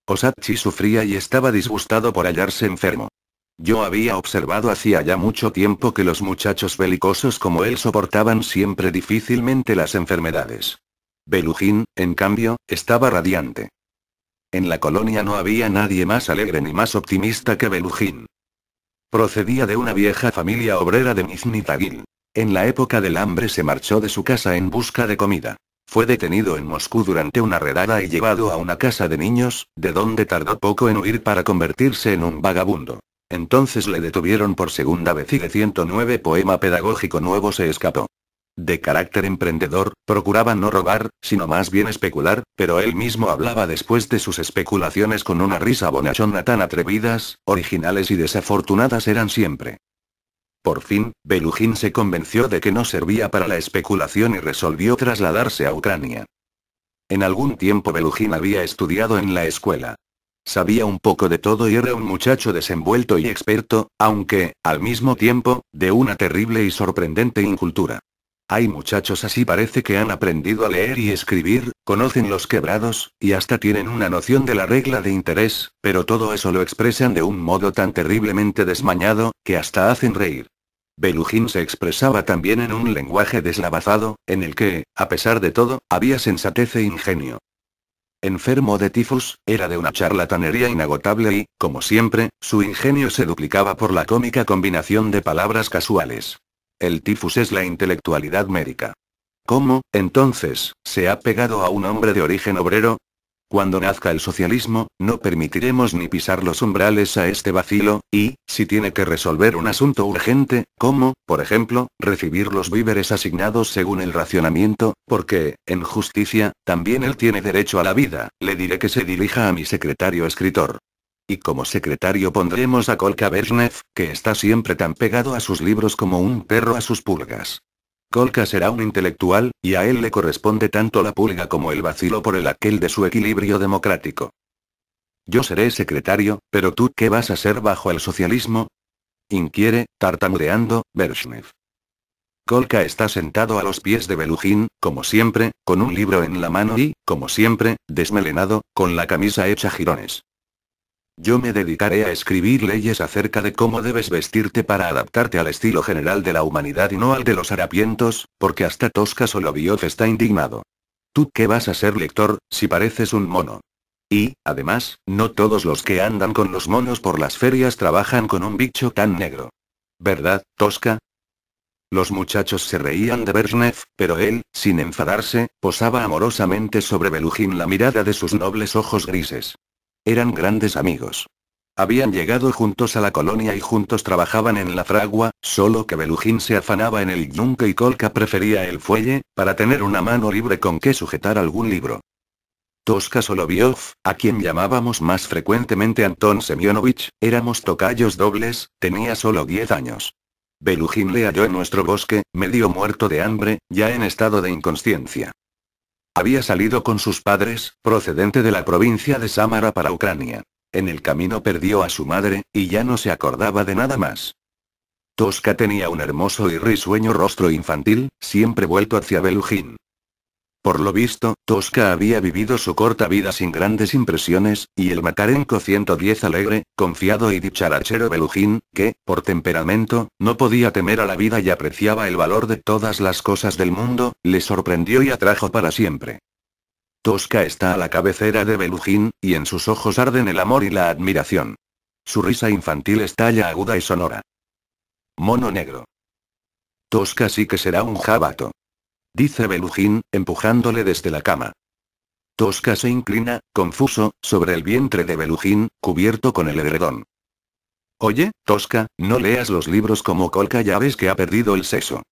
Osachi sufría y estaba disgustado por hallarse enfermo. Yo había observado hacía ya mucho tiempo que los muchachos belicosos como él soportaban siempre difícilmente las enfermedades. Belujín, en cambio, estaba radiante. En la colonia no había nadie más alegre ni más optimista que Belujín. Procedía de una vieja familia obrera de Miznitagil, en la época del hambre se marchó de su casa en busca de comida. Fue detenido en Moscú durante una redada y llevado a una casa de niños, de donde tardó poco en huir para convertirse en un vagabundo. Entonces le detuvieron por segunda vez y de 109 poema pedagógico nuevo se escapó. De carácter emprendedor, procuraba no robar, sino más bien especular, pero él mismo hablaba después de sus especulaciones con una risa bonachona tan atrevidas, originales y desafortunadas eran siempre. Por fin, Belujín se convenció de que no servía para la especulación y resolvió trasladarse a Ucrania. En algún tiempo Belujín había estudiado en la escuela. Sabía un poco de todo y era un muchacho desenvuelto y experto, aunque, al mismo tiempo, de una terrible y sorprendente incultura. Hay muchachos así parece que han aprendido a leer y escribir, conocen los quebrados, y hasta tienen una noción de la regla de interés, pero todo eso lo expresan de un modo tan terriblemente desmañado, que hasta hacen reír. Belujín se expresaba también en un lenguaje deslavazado, en el que, a pesar de todo, había sensatez e ingenio. Enfermo de tifus, era de una charlatanería inagotable y, como siempre, su ingenio se duplicaba por la cómica combinación de palabras casuales. El tifus es la intelectualidad médica. ¿Cómo, entonces, se ha pegado a un hombre de origen obrero? Cuando nazca el socialismo, no permitiremos ni pisar los umbrales a este vacilo, y, si tiene que resolver un asunto urgente, como, por ejemplo, recibir los víveres asignados según el racionamiento, porque, en justicia, también él tiene derecho a la vida, le diré que se dirija a mi secretario escritor. Y como secretario pondremos a Kolka que está siempre tan pegado a sus libros como un perro a sus pulgas. Kolka será un intelectual, y a él le corresponde tanto la pulga como el vacilo por el aquel de su equilibrio democrático. Yo seré secretario, pero tú qué vas a ser bajo el socialismo? inquiere, tartamudeando, Bershnev. Kolka está sentado a los pies de Belujín, como siempre, con un libro en la mano y, como siempre, desmelenado, con la camisa hecha jirones. Yo me dedicaré a escribir leyes acerca de cómo debes vestirte para adaptarte al estilo general de la humanidad y no al de los harapientos, porque hasta Tosca Soloviov está indignado. ¿Tú qué vas a ser lector, si pareces un mono? Y, además, no todos los que andan con los monos por las ferias trabajan con un bicho tan negro. ¿Verdad, Tosca? Los muchachos se reían de Bershnev, pero él, sin enfadarse, posaba amorosamente sobre Belujín la mirada de sus nobles ojos grises. Eran grandes amigos. Habían llegado juntos a la colonia y juntos trabajaban en la fragua, solo que Belujín se afanaba en el yunque y Kolka prefería el fuelle, para tener una mano libre con que sujetar algún libro. Tosca Soloviov, a quien llamábamos más frecuentemente Anton Semyonovich, éramos tocayos dobles, tenía solo 10 años. Belujín le halló en nuestro bosque, medio muerto de hambre, ya en estado de inconsciencia. Había salido con sus padres, procedente de la provincia de Samara para Ucrania. En el camino perdió a su madre, y ya no se acordaba de nada más. Tosca tenía un hermoso y risueño rostro infantil, siempre vuelto hacia Belujín. Por lo visto, Tosca había vivido su corta vida sin grandes impresiones, y el macarenco 110 alegre, confiado y dicharachero Belujín, que, por temperamento, no podía temer a la vida y apreciaba el valor de todas las cosas del mundo, le sorprendió y atrajo para siempre. Tosca está a la cabecera de Belujín, y en sus ojos arden el amor y la admiración. Su risa infantil estalla aguda y sonora. Mono negro. Tosca sí que será un jabato dice Belujín, empujándole desde la cama. Tosca se inclina, confuso, sobre el vientre de Belujín, cubierto con el edredón. Oye, Tosca, no leas los libros como Colca ya ves que ha perdido el seso.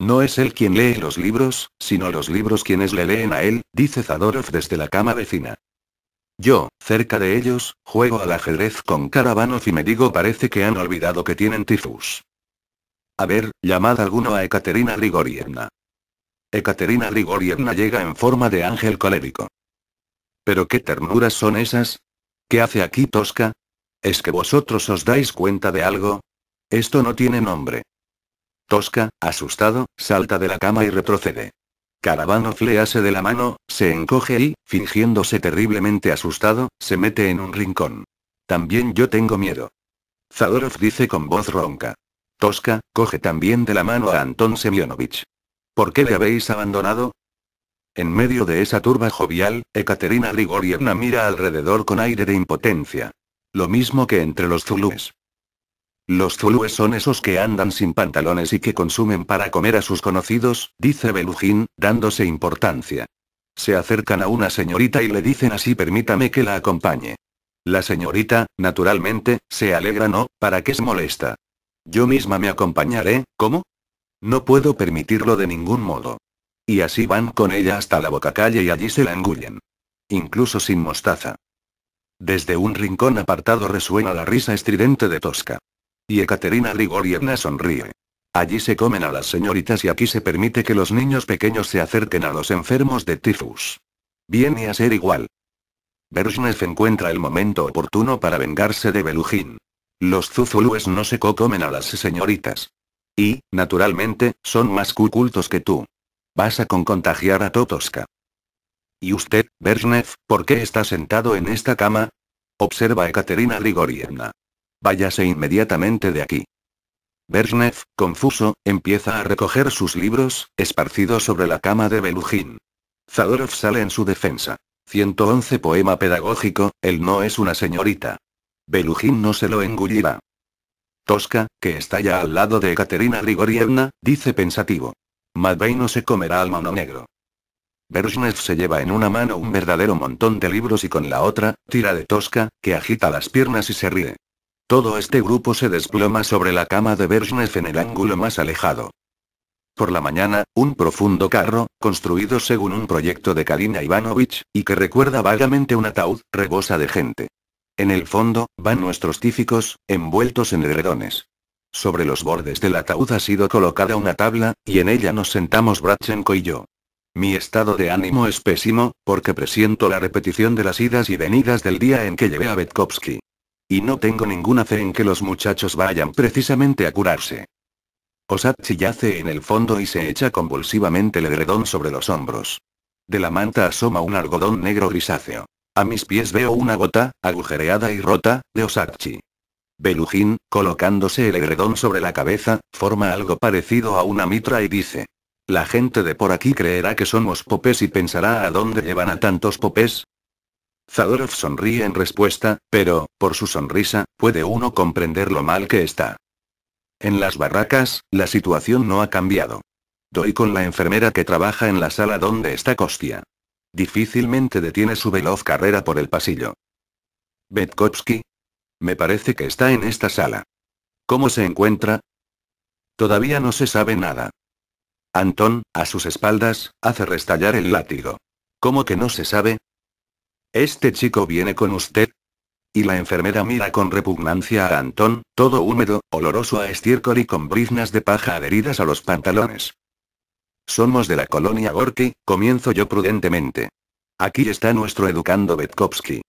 No es él quien lee los libros, sino los libros quienes le leen a él, dice Zadorov desde la cama vecina. Yo, cerca de ellos, juego al ajedrez con Karabanov y me digo parece que han olvidado que tienen tifus. A ver, llamad alguno a Ekaterina Grigorievna. Ekaterina Grigorievna llega en forma de ángel colérico. Pero qué ternuras son esas? ¿Qué hace aquí Tosca? ¿Es que vosotros os dais cuenta de algo? Esto no tiene nombre. Tosca, asustado, salta de la cama y retrocede. Karavanov le hace de la mano, se encoge y, fingiéndose terriblemente asustado, se mete en un rincón. También yo tengo miedo. Zadorov dice con voz ronca. Tosca, coge también de la mano a Anton Semyonovich. ¿Por qué le habéis abandonado? En medio de esa turba jovial, Ekaterina Grigorievna mira alrededor con aire de impotencia. Lo mismo que entre los zulúes. Los zulúes son esos que andan sin pantalones y que consumen para comer a sus conocidos, dice Belujín, dándose importancia. Se acercan a una señorita y le dicen así permítame que la acompañe. La señorita, naturalmente, se alegra no, ¿para qué se molesta? Yo misma me acompañaré, ¿cómo? No puedo permitirlo de ningún modo. Y así van con ella hasta la bocacalle y allí se la engullen. Incluso sin mostaza. Desde un rincón apartado resuena la risa estridente de Tosca. Y Ekaterina Grigorievna sonríe. Allí se comen a las señoritas y aquí se permite que los niños pequeños se acerquen a los enfermos de tifus. Viene a ser igual. Bershnev encuentra el momento oportuno para vengarse de Belujín. Los zuzulúes no se co comen a las señoritas. Y, naturalmente, son más cultos que tú. Vas a con contagiar a Totoska. ¿Y usted, Berznev, por qué está sentado en esta cama? Observa Ekaterina Grigorievna. Váyase inmediatamente de aquí. Berznev, confuso, empieza a recoger sus libros, esparcidos sobre la cama de Belujín. Zadorov sale en su defensa. 111 Poema pedagógico, él no es una señorita. Belujín no se lo engullirá. Tosca, que está ya al lado de Ekaterina Grigorievna, dice pensativo. Madvey no se comerá al mono negro. Bershnev se lleva en una mano un verdadero montón de libros y con la otra, tira de Tosca, que agita las piernas y se ríe. Todo este grupo se desploma sobre la cama de Bershnev en el ángulo más alejado. Por la mañana, un profundo carro, construido según un proyecto de Karina Ivanovich, y que recuerda vagamente un ataúd, rebosa de gente. En el fondo, van nuestros tíficos, envueltos en edredones. Sobre los bordes del ataúd ha sido colocada una tabla, y en ella nos sentamos Bratchenko y yo. Mi estado de ánimo es pésimo, porque presiento la repetición de las idas y venidas del día en que llevé a Betkovsky. Y no tengo ninguna fe en que los muchachos vayan precisamente a curarse. Osatchi yace en el fondo y se echa convulsivamente el edredón sobre los hombros. De la manta asoma un algodón negro grisáceo. A mis pies veo una gota, agujereada y rota, de Osakchi. Belujín, colocándose el edredón sobre la cabeza, forma algo parecido a una mitra y dice. La gente de por aquí creerá que somos popes y pensará a dónde llevan a tantos popes. Zadorov sonríe en respuesta, pero, por su sonrisa, puede uno comprender lo mal que está. En las barracas, la situación no ha cambiado. Doy con la enfermera que trabaja en la sala donde está Costia. Difícilmente detiene su veloz carrera por el pasillo. Betkovsky. Me parece que está en esta sala. ¿Cómo se encuentra? Todavía no se sabe nada. Antón, a sus espaldas, hace restallar el látigo. ¿Cómo que no se sabe? ¿Este chico viene con usted? Y la enfermera mira con repugnancia a Antón, todo húmedo, oloroso a estiércol y con briznas de paja adheridas a los pantalones. Somos de la colonia Gorky, comienzo yo prudentemente. Aquí está nuestro educando Betkovsky.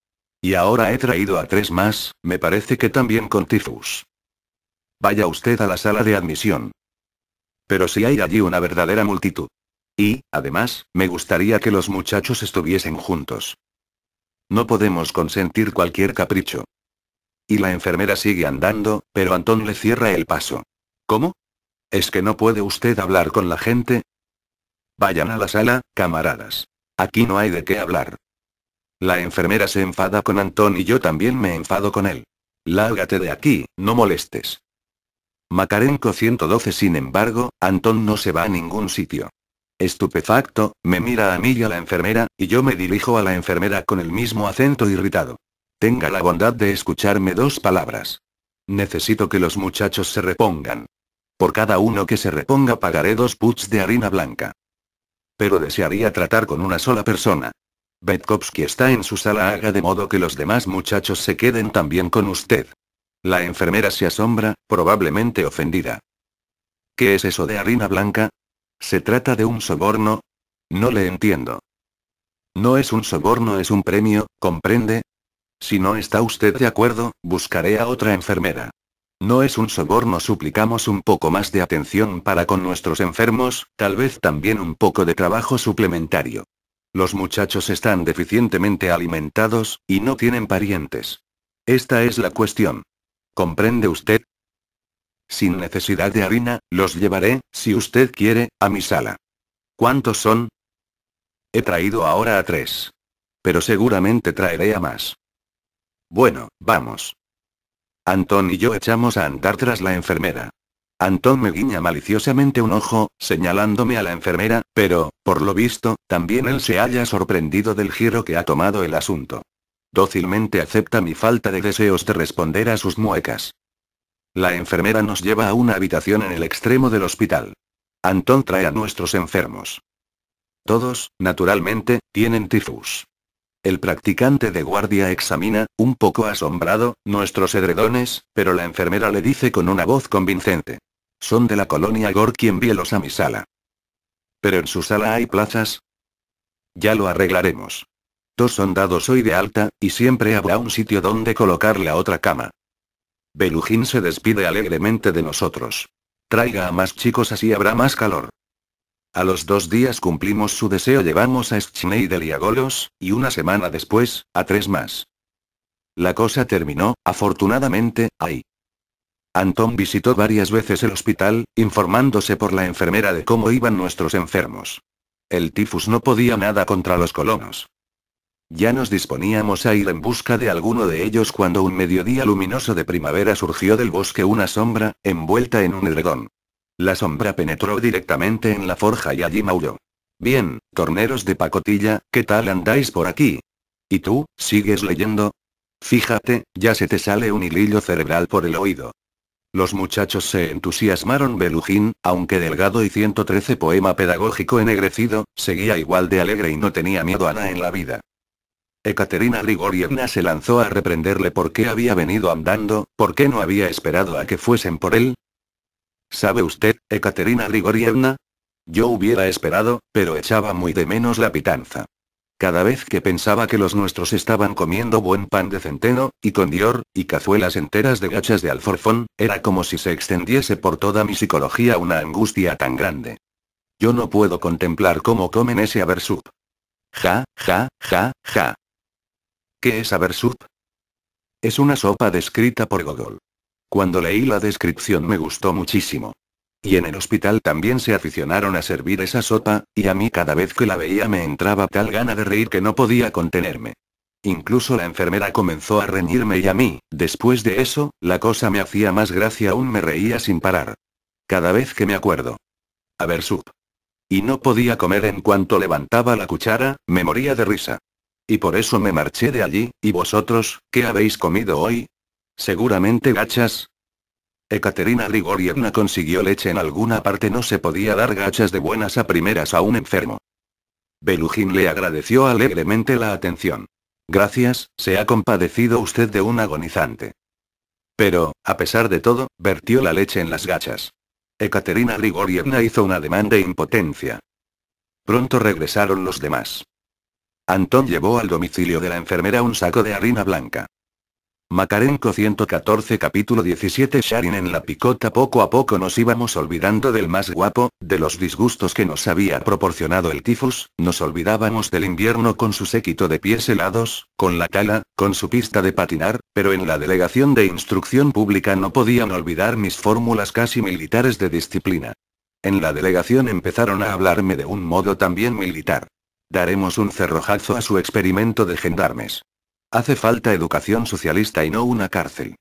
Y ahora he traído a tres más, me parece que también con tifus. Vaya usted a la sala de admisión. Pero si hay allí una verdadera multitud. Y, además, me gustaría que los muchachos estuviesen juntos. No podemos consentir cualquier capricho. Y la enfermera sigue andando, pero Antón le cierra el paso. ¿Cómo? ¿Es que no puede usted hablar con la gente? Vayan a la sala, camaradas. Aquí no hay de qué hablar. La enfermera se enfada con Antón y yo también me enfado con él. Lárgate de aquí, no molestes. Macarenco 112 Sin embargo, Antón no se va a ningún sitio. Estupefacto, me mira a mí y a la enfermera, y yo me dirijo a la enfermera con el mismo acento irritado. Tenga la bondad de escucharme dos palabras. Necesito que los muchachos se repongan. Por cada uno que se reponga pagaré dos puts de harina blanca pero desearía tratar con una sola persona. Betkovsky está en su sala, haga de modo que los demás muchachos se queden también con usted. La enfermera se asombra, probablemente ofendida. ¿Qué es eso de harina blanca? ¿Se trata de un soborno? No le entiendo. No es un soborno, es un premio, ¿comprende? Si no está usted de acuerdo, buscaré a otra enfermera. No es un soborno, suplicamos un poco más de atención para con nuestros enfermos, tal vez también un poco de trabajo suplementario. Los muchachos están deficientemente alimentados, y no tienen parientes. Esta es la cuestión. ¿Comprende usted? Sin necesidad de harina, los llevaré, si usted quiere, a mi sala. ¿Cuántos son? He traído ahora a tres. Pero seguramente traeré a más. Bueno, vamos. Antón y yo echamos a andar tras la enfermera. Antón me guiña maliciosamente un ojo, señalándome a la enfermera, pero, por lo visto, también él se haya sorprendido del giro que ha tomado el asunto. Dócilmente acepta mi falta de deseos de responder a sus muecas. La enfermera nos lleva a una habitación en el extremo del hospital. Antón trae a nuestros enfermos. Todos, naturalmente, tienen tifus. El practicante de guardia examina, un poco asombrado, nuestros edredones, pero la enfermera le dice con una voz convincente. Son de la colonia Gorky en a mi sala. Pero en su sala hay plazas. Ya lo arreglaremos. Dos son dados hoy de alta, y siempre habrá un sitio donde colocar la otra cama. Belujín se despide alegremente de nosotros. Traiga a más chicos así habrá más calor. A los dos días cumplimos su deseo, llevamos a Schneider y a Golos, y una semana después, a tres más. La cosa terminó, afortunadamente, ahí. Antón visitó varias veces el hospital, informándose por la enfermera de cómo iban nuestros enfermos. El tifus no podía nada contra los colonos. Ya nos disponíamos a ir en busca de alguno de ellos cuando un mediodía luminoso de primavera surgió del bosque una sombra, envuelta en un edredón. La sombra penetró directamente en la forja y allí maulló. Bien, torneros de pacotilla, ¿qué tal andáis por aquí? ¿Y tú, sigues leyendo? Fíjate, ya se te sale un hilillo cerebral por el oído. Los muchachos se entusiasmaron. Belujín, aunque delgado y 113 poema pedagógico ennegrecido, seguía igual de alegre y no tenía miedo a nada en la vida. Ekaterina Grigorievna se lanzó a reprenderle por qué había venido andando, por qué no había esperado a que fuesen por él, ¿Sabe usted, Ekaterina Grigorievna? Yo hubiera esperado, pero echaba muy de menos la pitanza. Cada vez que pensaba que los nuestros estaban comiendo buen pan de centeno, y con dior, y cazuelas enteras de gachas de alforfón, era como si se extendiese por toda mi psicología una angustia tan grande. Yo no puedo contemplar cómo comen ese aversup. Ja, ja, ja, ja. ¿Qué es aversup? Es una sopa descrita por Gogol. Cuando leí la descripción me gustó muchísimo. Y en el hospital también se aficionaron a servir esa sopa, y a mí cada vez que la veía me entraba tal gana de reír que no podía contenerme. Incluso la enfermera comenzó a reñirme y a mí, después de eso, la cosa me hacía más gracia aún me reía sin parar. Cada vez que me acuerdo. A ver, sup. Y no podía comer en cuanto levantaba la cuchara, me moría de risa. Y por eso me marché de allí, ¿y vosotros, qué habéis comido hoy? Seguramente gachas. Ekaterina Grigorievna consiguió leche en alguna parte, no se podía dar gachas de buenas a primeras a un enfermo. Belujín le agradeció alegremente la atención. Gracias, se ha compadecido usted de un agonizante. Pero, a pesar de todo, vertió la leche en las gachas. Ekaterina Grigorievna hizo un ademán de impotencia. Pronto regresaron los demás. Antón llevó al domicilio de la enfermera un saco de harina blanca. Macarenco 114 capítulo 17 Sharin en la picota poco a poco nos íbamos olvidando del más guapo, de los disgustos que nos había proporcionado el tifus, nos olvidábamos del invierno con su séquito de pies helados, con la cala, con su pista de patinar, pero en la delegación de instrucción pública no podían olvidar mis fórmulas casi militares de disciplina. En la delegación empezaron a hablarme de un modo también militar. Daremos un cerrojazo a su experimento de gendarmes. Hace falta educación socialista y no una cárcel.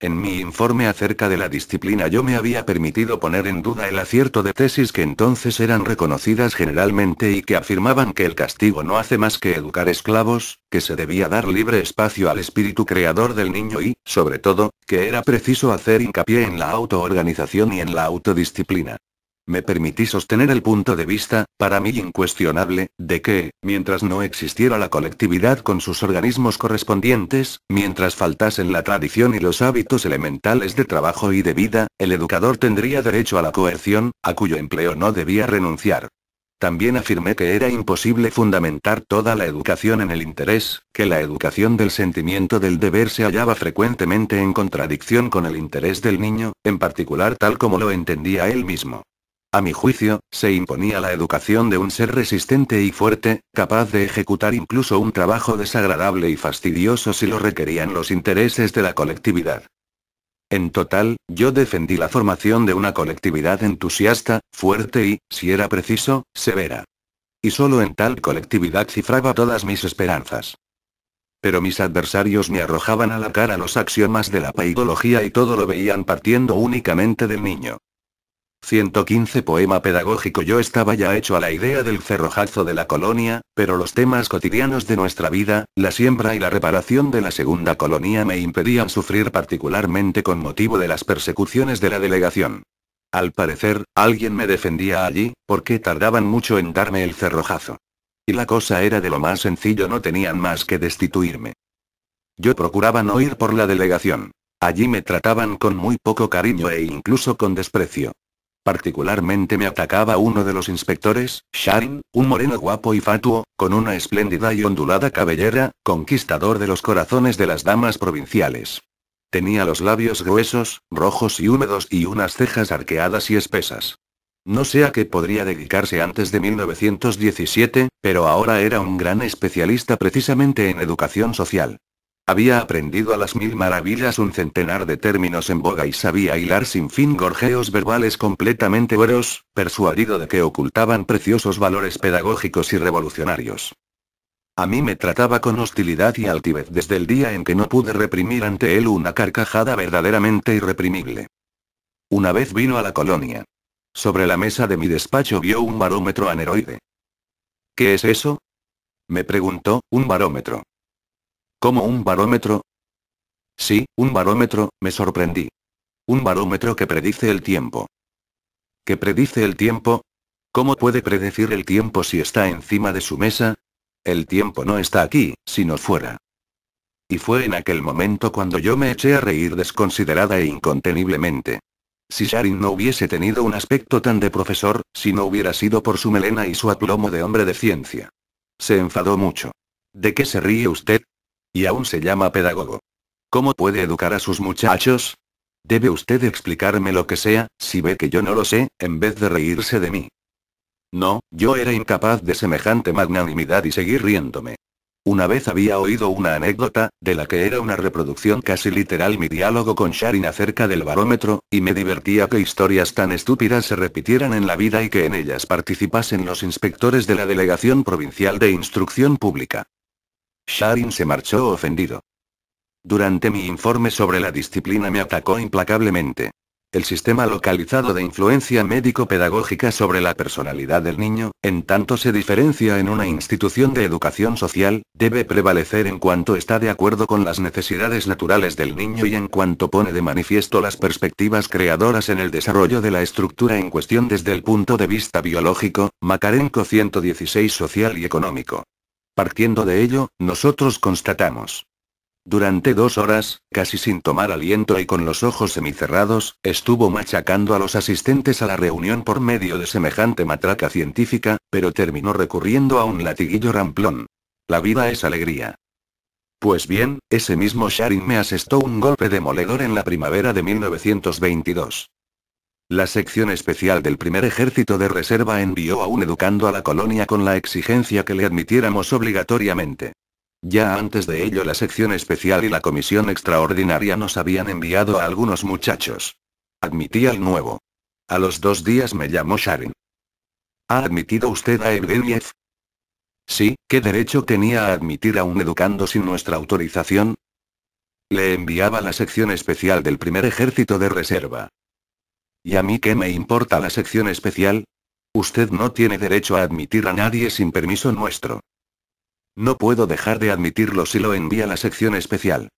En mi informe acerca de la disciplina yo me había permitido poner en duda el acierto de tesis que entonces eran reconocidas generalmente y que afirmaban que el castigo no hace más que educar esclavos, que se debía dar libre espacio al espíritu creador del niño y, sobre todo, que era preciso hacer hincapié en la autoorganización y en la autodisciplina. Me permití sostener el punto de vista, para mí incuestionable, de que, mientras no existiera la colectividad con sus organismos correspondientes, mientras faltasen la tradición y los hábitos elementales de trabajo y de vida, el educador tendría derecho a la coerción, a cuyo empleo no debía renunciar. También afirmé que era imposible fundamentar toda la educación en el interés, que la educación del sentimiento del deber se hallaba frecuentemente en contradicción con el interés del niño, en particular tal como lo entendía él mismo. A mi juicio, se imponía la educación de un ser resistente y fuerte, capaz de ejecutar incluso un trabajo desagradable y fastidioso si lo requerían los intereses de la colectividad. En total, yo defendí la formación de una colectividad entusiasta, fuerte y, si era preciso, severa. Y solo en tal colectividad cifraba todas mis esperanzas. Pero mis adversarios me arrojaban a la cara los axiomas de la paidología y todo lo veían partiendo únicamente del niño. 115 Poema pedagógico Yo estaba ya hecho a la idea del cerrojazo de la colonia, pero los temas cotidianos de nuestra vida, la siembra y la reparación de la segunda colonia me impedían sufrir particularmente con motivo de las persecuciones de la delegación. Al parecer, alguien me defendía allí, porque tardaban mucho en darme el cerrojazo. Y la cosa era de lo más sencillo, no tenían más que destituirme. Yo procuraba no ir por la delegación. Allí me trataban con muy poco cariño e incluso con desprecio. Particularmente me atacaba uno de los inspectores, Sharin, un moreno guapo y fatuo, con una espléndida y ondulada cabellera, conquistador de los corazones de las damas provinciales. Tenía los labios gruesos, rojos y húmedos y unas cejas arqueadas y espesas. No sé a qué podría dedicarse antes de 1917, pero ahora era un gran especialista precisamente en educación social. Había aprendido a las mil maravillas un centenar de términos en boga y sabía hilar sin fin gorjeos verbales completamente oros, persuadido de que ocultaban preciosos valores pedagógicos y revolucionarios. A mí me trataba con hostilidad y altivez desde el día en que no pude reprimir ante él una carcajada verdaderamente irreprimible. Una vez vino a la colonia. Sobre la mesa de mi despacho vio un barómetro aneroide. ¿Qué es eso? Me preguntó, un barómetro. ¿Como un barómetro? Sí, un barómetro, me sorprendí. Un barómetro que predice el tiempo. ¿Que predice el tiempo? ¿Cómo puede predecir el tiempo si está encima de su mesa? El tiempo no está aquí, sino fuera. Y fue en aquel momento cuando yo me eché a reír desconsiderada e inconteniblemente. Si Sharin no hubiese tenido un aspecto tan de profesor, si no hubiera sido por su melena y su aplomo de hombre de ciencia. Se enfadó mucho. ¿De qué se ríe usted? Y aún se llama pedagogo. ¿Cómo puede educar a sus muchachos? Debe usted explicarme lo que sea, si ve que yo no lo sé, en vez de reírse de mí. No, yo era incapaz de semejante magnanimidad y seguir riéndome. Una vez había oído una anécdota, de la que era una reproducción casi literal mi diálogo con Sharin acerca del barómetro, y me divertía que historias tan estúpidas se repitieran en la vida y que en ellas participasen los inspectores de la Delegación Provincial de Instrucción Pública. Sharin se marchó ofendido. Durante mi informe sobre la disciplina me atacó implacablemente. El sistema localizado de influencia médico-pedagógica sobre la personalidad del niño, en tanto se diferencia en una institución de educación social, debe prevalecer en cuanto está de acuerdo con las necesidades naturales del niño y en cuanto pone de manifiesto las perspectivas creadoras en el desarrollo de la estructura en cuestión desde el punto de vista biológico, Macarenco 116 social y económico. Partiendo de ello, nosotros constatamos. Durante dos horas, casi sin tomar aliento y con los ojos semicerrados, estuvo machacando a los asistentes a la reunión por medio de semejante matraca científica, pero terminó recurriendo a un latiguillo ramplón. La vida es alegría. Pues bien, ese mismo Sharin me asestó un golpe demoledor en la primavera de 1922. La sección especial del primer ejército de reserva envió a un educando a la colonia con la exigencia que le admitiéramos obligatoriamente. Ya antes de ello la sección especial y la comisión extraordinaria nos habían enviado a algunos muchachos. Admití al nuevo. A los dos días me llamó Sharon. ¿Ha admitido usted a Evgeniev? Sí, ¿qué derecho tenía a admitir a un educando sin nuestra autorización? Le enviaba la sección especial del primer ejército de reserva. ¿Y a mí qué me importa la sección especial? Usted no tiene derecho a admitir a nadie sin permiso nuestro. No puedo dejar de admitirlo si lo envía la sección especial.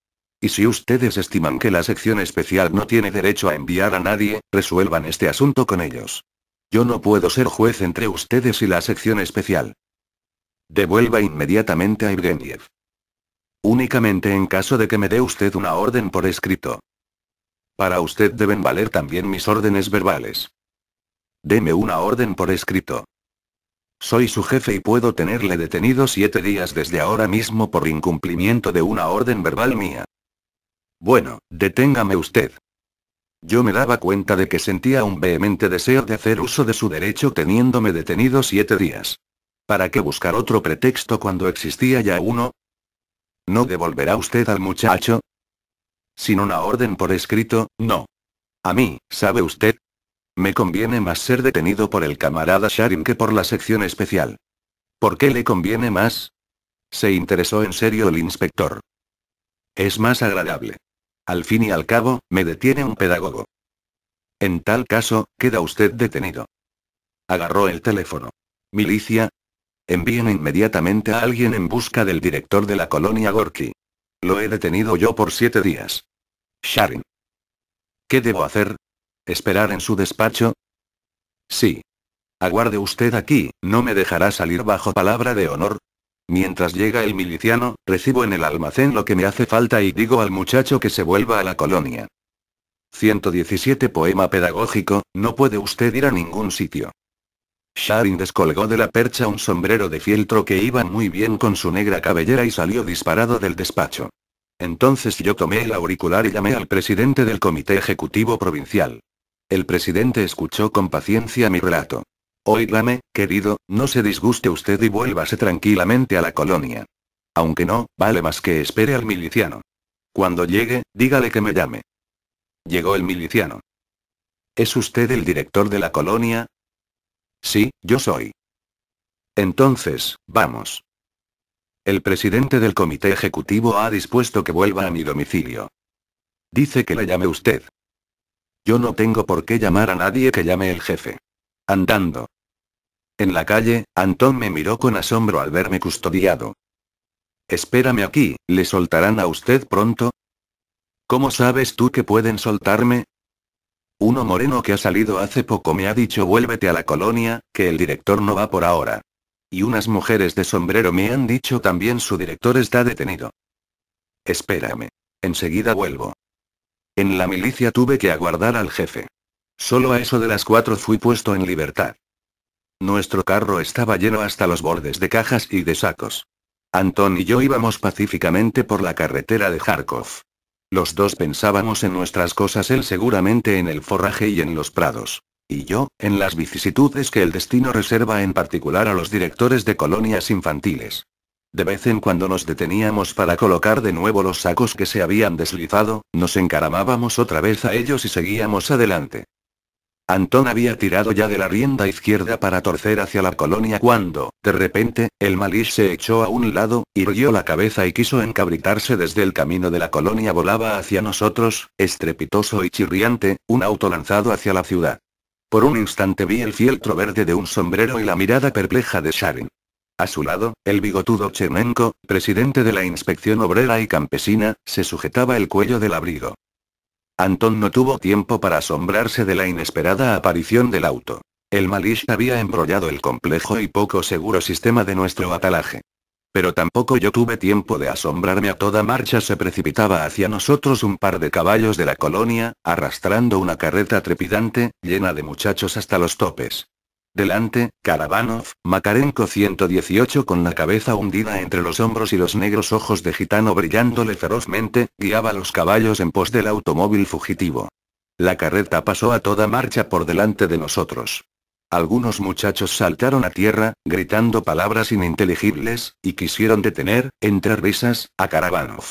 Y si ustedes estiman que la sección especial no tiene derecho a enviar a nadie, resuelvan este asunto con ellos. Yo no puedo ser juez entre ustedes y la sección especial. Devuelva inmediatamente a Evgeniev. Únicamente en caso de que me dé usted una orden por escrito. Para usted deben valer también mis órdenes verbales. Deme una orden por escrito. Soy su jefe y puedo tenerle detenido siete días desde ahora mismo por incumplimiento de una orden verbal mía. Bueno, deténgame usted. Yo me daba cuenta de que sentía un vehemente deseo de hacer uso de su derecho teniéndome detenido siete días. ¿Para qué buscar otro pretexto cuando existía ya uno? ¿No devolverá usted al muchacho? Sin una orden por escrito, no. A mí, ¿sabe usted? Me conviene más ser detenido por el camarada Sharin que por la sección especial. ¿Por qué le conviene más? Se interesó en serio el inspector. Es más agradable. Al fin y al cabo, me detiene un pedagogo. En tal caso, queda usted detenido. Agarró el teléfono. Milicia. Envíen inmediatamente a alguien en busca del director de la colonia Gorky. Lo he detenido yo por siete días. Sharon. ¿Qué debo hacer? ¿Esperar en su despacho? Sí. Aguarde usted aquí, no me dejará salir bajo palabra de honor. Mientras llega el miliciano, recibo en el almacén lo que me hace falta y digo al muchacho que se vuelva a la colonia. 117 Poema pedagógico, no puede usted ir a ningún sitio. Sharin descolgó de la percha un sombrero de fieltro que iba muy bien con su negra cabellera y salió disparado del despacho. Entonces yo tomé el auricular y llamé al presidente del Comité Ejecutivo Provincial. El presidente escuchó con paciencia mi relato. Óigame, querido, no se disguste usted y vuélvase tranquilamente a la colonia. Aunque no, vale más que espere al miliciano. Cuando llegue, dígale que me llame. Llegó el miliciano. ¿Es usted el director de la colonia? Sí, yo soy. Entonces, vamos. El presidente del comité ejecutivo ha dispuesto que vuelva a mi domicilio. Dice que le llame usted. Yo no tengo por qué llamar a nadie que llame el jefe. Andando. En la calle, Antón me miró con asombro al verme custodiado. Espérame aquí, ¿le soltarán a usted pronto? ¿Cómo sabes tú que pueden soltarme? Uno moreno que ha salido hace poco me ha dicho vuélvete a la colonia, que el director no va por ahora. Y unas mujeres de sombrero me han dicho también su director está detenido. Espérame. Enseguida vuelvo. En la milicia tuve que aguardar al jefe. Solo a eso de las cuatro fui puesto en libertad. Nuestro carro estaba lleno hasta los bordes de cajas y de sacos. Antón y yo íbamos pacíficamente por la carretera de Kharkov. Los dos pensábamos en nuestras cosas, él seguramente en el forraje y en los prados. Y yo, en las vicisitudes que el destino reserva en particular a los directores de colonias infantiles. De vez en cuando nos deteníamos para colocar de nuevo los sacos que se habían deslizado, nos encaramábamos otra vez a ellos y seguíamos adelante. Antón había tirado ya de la rienda izquierda para torcer hacia la colonia cuando, de repente, el Malish se echó a un lado, irguió la cabeza y quiso encabritarse desde el camino de la colonia volaba hacia nosotros, estrepitoso y chirriante, un auto lanzado hacia la ciudad. Por un instante vi el fieltro verde de un sombrero y la mirada perpleja de Sharon. A su lado, el bigotudo Chernenko, presidente de la Inspección Obrera y Campesina, se sujetaba el cuello del abrigo. Antón no tuvo tiempo para asombrarse de la inesperada aparición del auto. El Malish había embrollado el complejo y poco seguro sistema de nuestro atalaje. Pero tampoco yo tuve tiempo de asombrarme a toda marcha se precipitaba hacia nosotros un par de caballos de la colonia, arrastrando una carreta trepidante, llena de muchachos hasta los topes. Delante, Karabanov, Makarenko 118 con la cabeza hundida entre los hombros y los negros ojos de gitano brillándole ferozmente, guiaba los caballos en pos del automóvil fugitivo. La carreta pasó a toda marcha por delante de nosotros. Algunos muchachos saltaron a tierra, gritando palabras ininteligibles, y quisieron detener, entre risas, a Karabanov.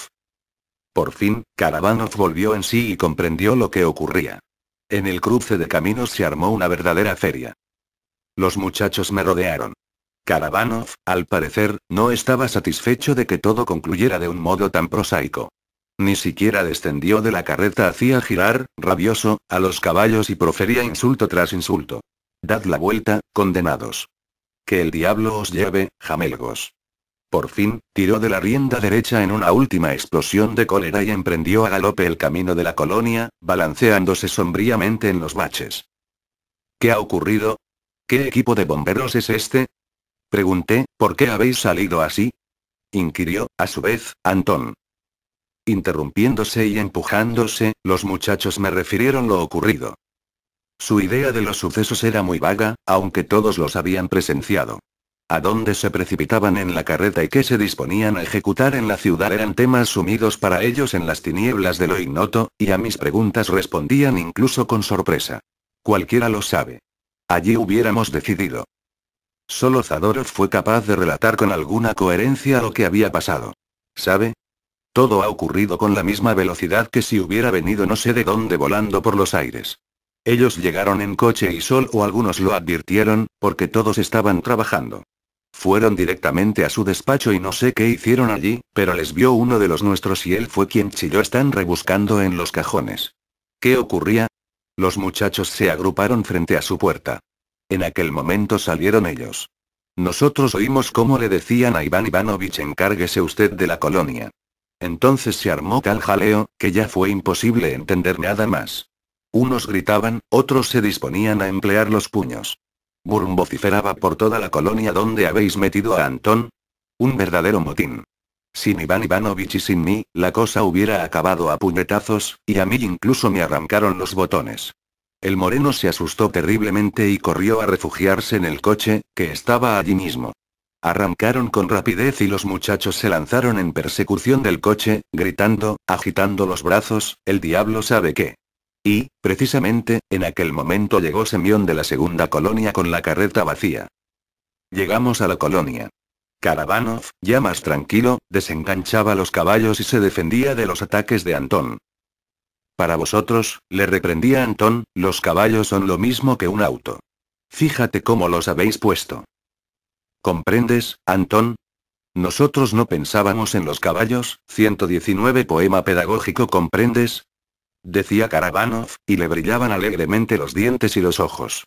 Por fin, Karabanov volvió en sí y comprendió lo que ocurría. En el cruce de caminos se armó una verdadera feria. Los muchachos me rodearon. Karabanov, al parecer, no estaba satisfecho de que todo concluyera de un modo tan prosaico. Ni siquiera descendió de la carreta, hacía girar, rabioso, a los caballos y profería insulto tras insulto. Dad la vuelta, condenados. Que el diablo os lleve, jamelgos. Por fin, tiró de la rienda derecha en una última explosión de cólera y emprendió a galope el camino de la colonia, balanceándose sombríamente en los baches. ¿Qué ha ocurrido? ¿Qué equipo de bomberos es este? Pregunté, ¿por qué habéis salido así? inquirió, a su vez, Antón. Interrumpiéndose y empujándose, los muchachos me refirieron lo ocurrido. Su idea de los sucesos era muy vaga, aunque todos los habían presenciado. A dónde se precipitaban en la carreta y qué se disponían a ejecutar en la ciudad eran temas sumidos para ellos en las tinieblas de lo ignoto, y a mis preguntas respondían incluso con sorpresa. Cualquiera lo sabe. Allí hubiéramos decidido. Solo Zadorov fue capaz de relatar con alguna coherencia lo que había pasado. ¿Sabe? Todo ha ocurrido con la misma velocidad que si hubiera venido no sé de dónde volando por los aires. Ellos llegaron en coche y Sol o algunos lo advirtieron, porque todos estaban trabajando. Fueron directamente a su despacho y no sé qué hicieron allí, pero les vio uno de los nuestros y él fue quien chilló están rebuscando en los cajones. ¿Qué ocurría? Los muchachos se agruparon frente a su puerta. En aquel momento salieron ellos. Nosotros oímos cómo le decían a Iván Ivanovich encárguese usted de la colonia. Entonces se armó tal jaleo, que ya fue imposible entender nada más. Unos gritaban, otros se disponían a emplear los puños. Burm vociferaba por toda la colonia donde habéis metido a Antón. Un verdadero motín. Sin Iván Ivanovich y sin mí, la cosa hubiera acabado a puñetazos, y a mí incluso me arrancaron los botones. El moreno se asustó terriblemente y corrió a refugiarse en el coche, que estaba allí mismo. Arrancaron con rapidez y los muchachos se lanzaron en persecución del coche, gritando, agitando los brazos, el diablo sabe qué. Y, precisamente, en aquel momento llegó Semión de la segunda colonia con la carreta vacía. Llegamos a la colonia. Karavanov, ya más tranquilo, desenganchaba los caballos y se defendía de los ataques de Antón. Para vosotros, le reprendía Antón, los caballos son lo mismo que un auto. Fíjate cómo los habéis puesto. ¿Comprendes, Antón? Nosotros no pensábamos en los caballos, 119 poema pedagógico ¿comprendes? Decía Karabanov, y le brillaban alegremente los dientes y los ojos.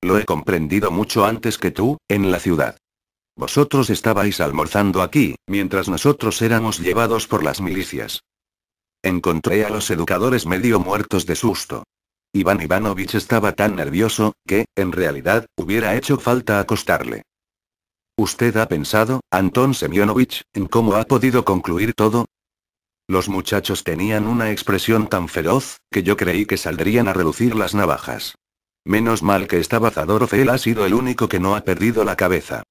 Lo he comprendido mucho antes que tú, en la ciudad. Vosotros estabais almorzando aquí, mientras nosotros éramos llevados por las milicias. Encontré a los educadores medio muertos de susto. Iván Ivanovich estaba tan nervioso, que, en realidad, hubiera hecho falta acostarle. ¿Usted ha pensado, Anton Semyonovich, en cómo ha podido concluir todo? Los muchachos tenían una expresión tan feroz, que yo creí que saldrían a relucir las navajas. Menos mal que estaba Zadorov, ha sido el único que no ha perdido la cabeza.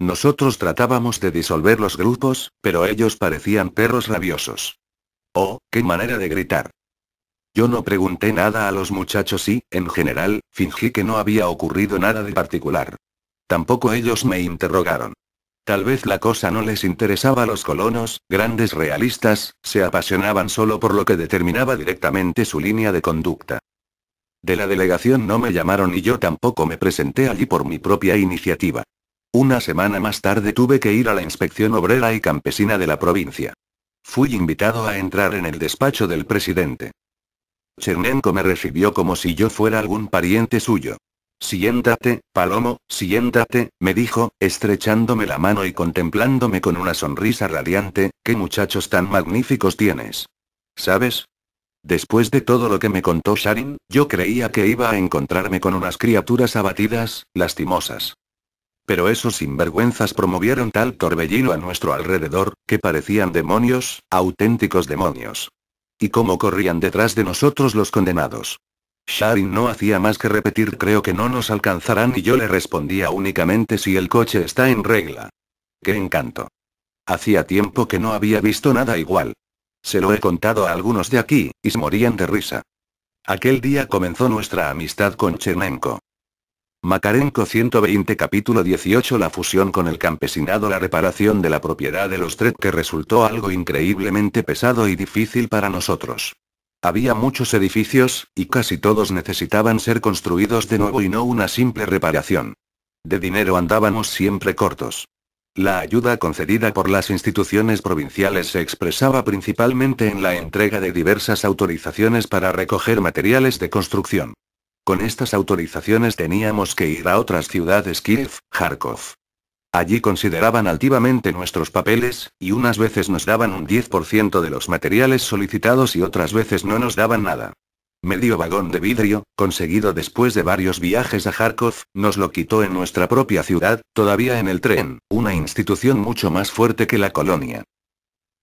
Nosotros tratábamos de disolver los grupos, pero ellos parecían perros rabiosos. Oh, qué manera de gritar. Yo no pregunté nada a los muchachos y, en general, fingí que no había ocurrido nada de particular. Tampoco ellos me interrogaron. Tal vez la cosa no les interesaba a los colonos, grandes realistas, se apasionaban solo por lo que determinaba directamente su línea de conducta. De la delegación no me llamaron y yo tampoco me presenté allí por mi propia iniciativa. Una semana más tarde tuve que ir a la inspección obrera y campesina de la provincia. Fui invitado a entrar en el despacho del presidente. Chernenko me recibió como si yo fuera algún pariente suyo. Siéntate, Palomo, siéntate, me dijo, estrechándome la mano y contemplándome con una sonrisa radiante, qué muchachos tan magníficos tienes. ¿Sabes? Después de todo lo que me contó Sharin, yo creía que iba a encontrarme con unas criaturas abatidas, lastimosas pero esos sinvergüenzas promovieron tal torbellino a nuestro alrededor, que parecían demonios, auténticos demonios. Y cómo corrían detrás de nosotros los condenados. Sharin no hacía más que repetir creo que no nos alcanzarán y yo le respondía únicamente si el coche está en regla. ¡Qué encanto! Hacía tiempo que no había visto nada igual. Se lo he contado a algunos de aquí, y se morían de risa. Aquel día comenzó nuestra amistad con Chernenko. Macarenco 120 capítulo 18 La fusión con el campesinado La reparación de la propiedad de los Tret que resultó algo increíblemente pesado y difícil para nosotros. Había muchos edificios, y casi todos necesitaban ser construidos de nuevo y no una simple reparación. De dinero andábamos siempre cortos. La ayuda concedida por las instituciones provinciales se expresaba principalmente en la entrega de diversas autorizaciones para recoger materiales de construcción. Con estas autorizaciones teníamos que ir a otras ciudades Kiev, Kharkov. Allí consideraban altivamente nuestros papeles, y unas veces nos daban un 10% de los materiales solicitados y otras veces no nos daban nada. Medio vagón de vidrio, conseguido después de varios viajes a Kharkov, nos lo quitó en nuestra propia ciudad, todavía en el tren, una institución mucho más fuerte que la colonia.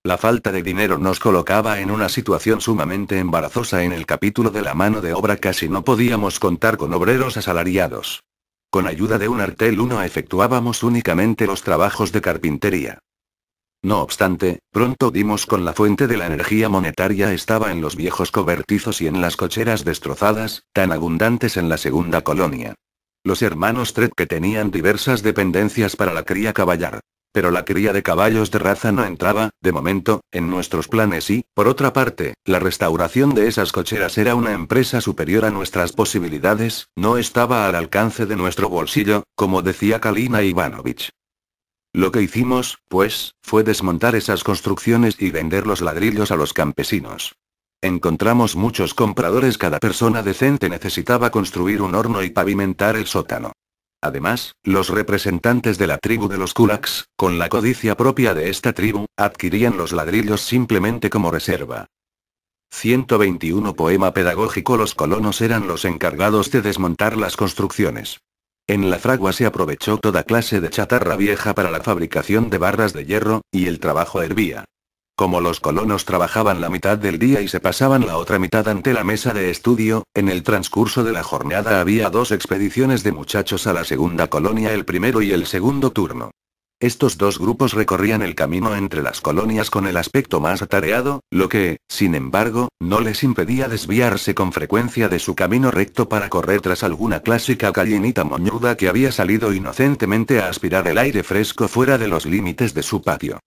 La falta de dinero nos colocaba en una situación sumamente embarazosa en el capítulo de la mano de obra casi no podíamos contar con obreros asalariados. Con ayuda de un artel 1 efectuábamos únicamente los trabajos de carpintería. No obstante, pronto dimos con la fuente de la energía monetaria estaba en los viejos cobertizos y en las cocheras destrozadas, tan abundantes en la segunda colonia. Los hermanos Tred que tenían diversas dependencias para la cría caballar pero la cría de caballos de raza no entraba, de momento, en nuestros planes y, por otra parte, la restauración de esas cocheras era una empresa superior a nuestras posibilidades, no estaba al alcance de nuestro bolsillo, como decía Kalina Ivanovich. Lo que hicimos, pues, fue desmontar esas construcciones y vender los ladrillos a los campesinos. Encontramos muchos compradores, cada persona decente necesitaba construir un horno y pavimentar el sótano. Además, los representantes de la tribu de los Kulaks, con la codicia propia de esta tribu, adquirían los ladrillos simplemente como reserva. 121 Poema pedagógico Los colonos eran los encargados de desmontar las construcciones. En la fragua se aprovechó toda clase de chatarra vieja para la fabricación de barras de hierro, y el trabajo hervía. Como los colonos trabajaban la mitad del día y se pasaban la otra mitad ante la mesa de estudio, en el transcurso de la jornada había dos expediciones de muchachos a la segunda colonia el primero y el segundo turno. Estos dos grupos recorrían el camino entre las colonias con el aspecto más atareado, lo que, sin embargo, no les impedía desviarse con frecuencia de su camino recto para correr tras alguna clásica gallinita moñuda que había salido inocentemente a aspirar el aire fresco fuera de los límites de su patio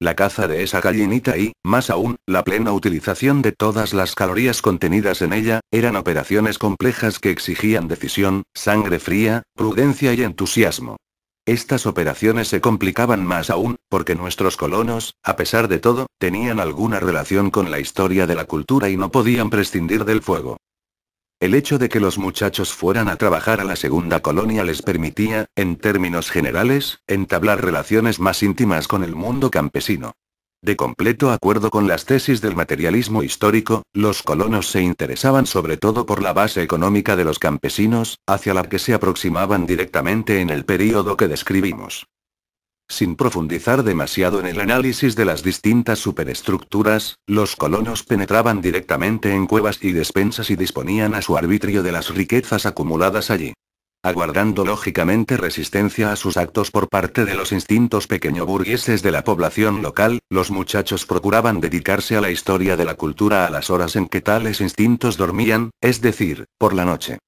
la caza de esa gallinita y, más aún, la plena utilización de todas las calorías contenidas en ella, eran operaciones complejas que exigían decisión, sangre fría, prudencia y entusiasmo. Estas operaciones se complicaban más aún, porque nuestros colonos, a pesar de todo, tenían alguna relación con la historia de la cultura y no podían prescindir del fuego. El hecho de que los muchachos fueran a trabajar a la segunda colonia les permitía, en términos generales, entablar relaciones más íntimas con el mundo campesino. De completo acuerdo con las tesis del materialismo histórico, los colonos se interesaban sobre todo por la base económica de los campesinos, hacia la que se aproximaban directamente en el período que describimos. Sin profundizar demasiado en el análisis de las distintas superestructuras, los colonos penetraban directamente en cuevas y despensas y disponían a su arbitrio de las riquezas acumuladas allí. Aguardando lógicamente resistencia a sus actos por parte de los instintos pequeño burgueses de la población local, los muchachos procuraban dedicarse a la historia de la cultura a las horas en que tales instintos dormían, es decir, por la noche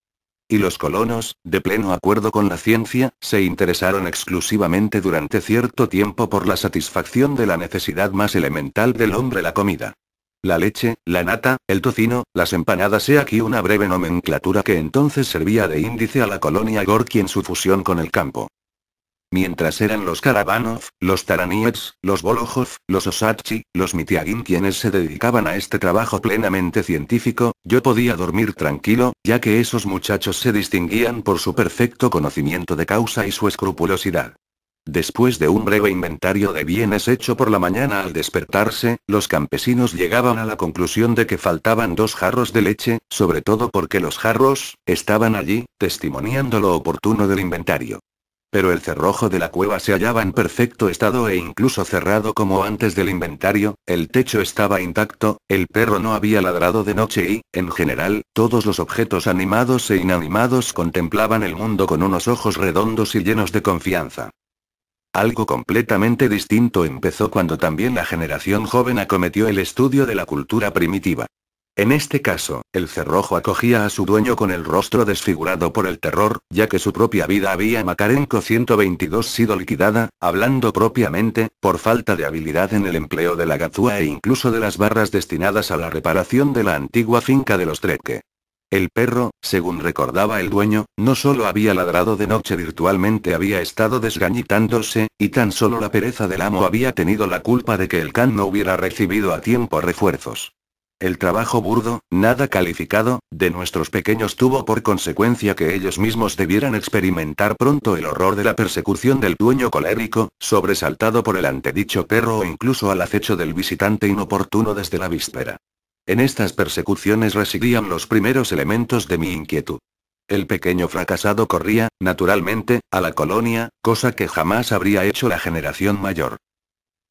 y los colonos, de pleno acuerdo con la ciencia, se interesaron exclusivamente durante cierto tiempo por la satisfacción de la necesidad más elemental del hombre la comida. La leche, la nata, el tocino, las empanadas he aquí una breve nomenclatura que entonces servía de índice a la colonia Gorky en su fusión con el campo mientras eran los Karabanov, los Taraniets, los Bolojov, los Osachi, los Mitiagin quienes se dedicaban a este trabajo plenamente científico, yo podía dormir tranquilo, ya que esos muchachos se distinguían por su perfecto conocimiento de causa y su escrupulosidad. Después de un breve inventario de bienes hecho por la mañana al despertarse, los campesinos llegaban a la conclusión de que faltaban dos jarros de leche, sobre todo porque los jarros, estaban allí, testimoniando lo oportuno del inventario. Pero el cerrojo de la cueva se hallaba en perfecto estado e incluso cerrado como antes del inventario, el techo estaba intacto, el perro no había ladrado de noche y, en general, todos los objetos animados e inanimados contemplaban el mundo con unos ojos redondos y llenos de confianza. Algo completamente distinto empezó cuando también la generación joven acometió el estudio de la cultura primitiva. En este caso, el cerrojo acogía a su dueño con el rostro desfigurado por el terror, ya que su propia vida había Macarenco 122 sido liquidada, hablando propiamente, por falta de habilidad en el empleo de la gazúa e incluso de las barras destinadas a la reparación de la antigua finca de los Treque. El perro, según recordaba el dueño, no solo había ladrado de noche virtualmente había estado desgañitándose, y tan solo la pereza del amo había tenido la culpa de que el can no hubiera recibido a tiempo refuerzos. El trabajo burdo, nada calificado, de nuestros pequeños tuvo por consecuencia que ellos mismos debieran experimentar pronto el horror de la persecución del dueño colérico, sobresaltado por el antedicho perro o incluso al acecho del visitante inoportuno desde la víspera. En estas persecuciones residían los primeros elementos de mi inquietud. El pequeño fracasado corría, naturalmente, a la colonia, cosa que jamás habría hecho la generación mayor.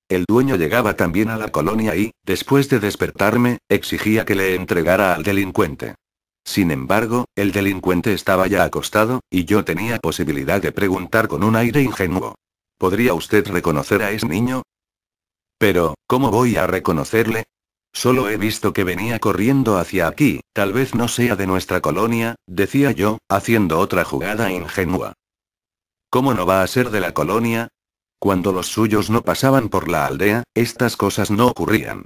El dueño llegaba también a la colonia y, después de despertarme, exigía que le entregara al delincuente. Sin embargo, el delincuente estaba ya acostado, y yo tenía posibilidad de preguntar con un aire ingenuo. ¿Podría usted reconocer a ese niño? Pero, ¿cómo voy a reconocerle? Solo he visto que venía corriendo hacia aquí, tal vez no sea de nuestra colonia, decía yo, haciendo otra jugada ingenua. ¿Cómo no va a ser de la colonia? Cuando los suyos no pasaban por la aldea, estas cosas no ocurrían.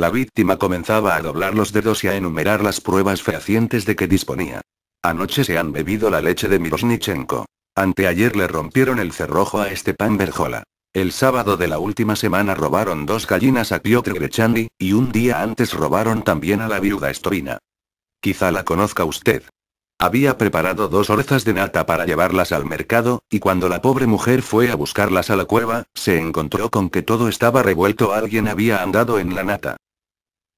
La víctima comenzaba a doblar los dedos y a enumerar las pruebas fehacientes de que disponía. Anoche se han bebido la leche de Mirosnichenko. Anteayer le rompieron el cerrojo a pan Berjola. El sábado de la última semana robaron dos gallinas a Piotr Grechandi, y un día antes robaron también a la viuda Estorina. Quizá la conozca usted. Había preparado dos orzas de nata para llevarlas al mercado, y cuando la pobre mujer fue a buscarlas a la cueva, se encontró con que todo estaba revuelto. Alguien había andado en la nata.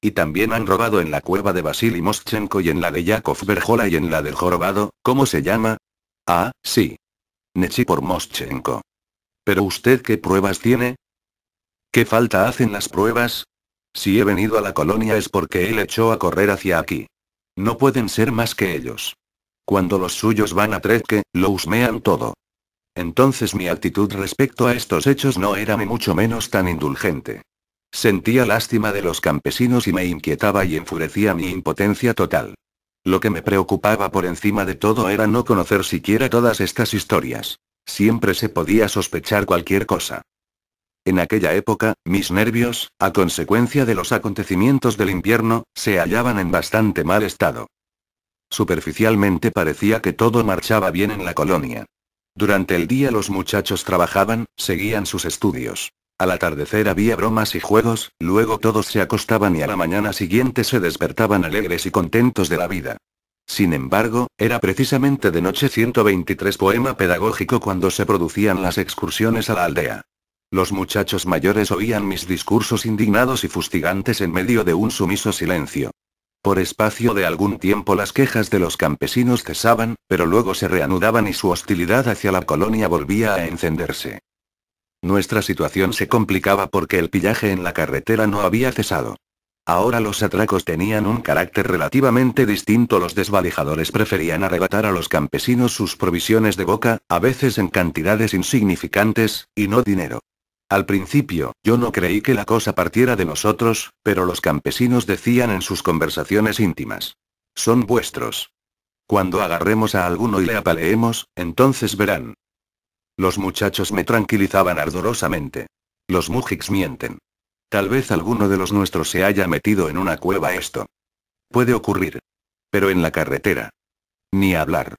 Y también han robado en la cueva de Vasily Moschenko y en la de Yakov Berjola y en la del jorobado, ¿cómo se llama? Ah, sí. Nechi por Moschenko. ¿Pero usted qué pruebas tiene? ¿Qué falta hacen las pruebas? Si he venido a la colonia es porque él echó a correr hacia aquí. No pueden ser más que ellos. Cuando los suyos van a que lo husmean todo. Entonces mi actitud respecto a estos hechos no era ni mucho menos tan indulgente. Sentía lástima de los campesinos y me inquietaba y enfurecía mi impotencia total. Lo que me preocupaba por encima de todo era no conocer siquiera todas estas historias. Siempre se podía sospechar cualquier cosa. En aquella época, mis nervios, a consecuencia de los acontecimientos del invierno, se hallaban en bastante mal estado. Superficialmente parecía que todo marchaba bien en la colonia. Durante el día los muchachos trabajaban, seguían sus estudios. Al atardecer había bromas y juegos, luego todos se acostaban y a la mañana siguiente se despertaban alegres y contentos de la vida. Sin embargo, era precisamente de noche 123 poema pedagógico cuando se producían las excursiones a la aldea. Los muchachos mayores oían mis discursos indignados y fustigantes en medio de un sumiso silencio. Por espacio de algún tiempo las quejas de los campesinos cesaban, pero luego se reanudaban y su hostilidad hacia la colonia volvía a encenderse. Nuestra situación se complicaba porque el pillaje en la carretera no había cesado. Ahora los atracos tenían un carácter relativamente distinto. Los desvalijadores preferían arrebatar a los campesinos sus provisiones de boca, a veces en cantidades insignificantes, y no dinero. Al principio, yo no creí que la cosa partiera de nosotros, pero los campesinos decían en sus conversaciones íntimas. Son vuestros. Cuando agarremos a alguno y le apaleemos, entonces verán. Los muchachos me tranquilizaban ardorosamente. Los mujiks mienten. Tal vez alguno de los nuestros se haya metido en una cueva esto. Puede ocurrir. Pero en la carretera. Ni hablar.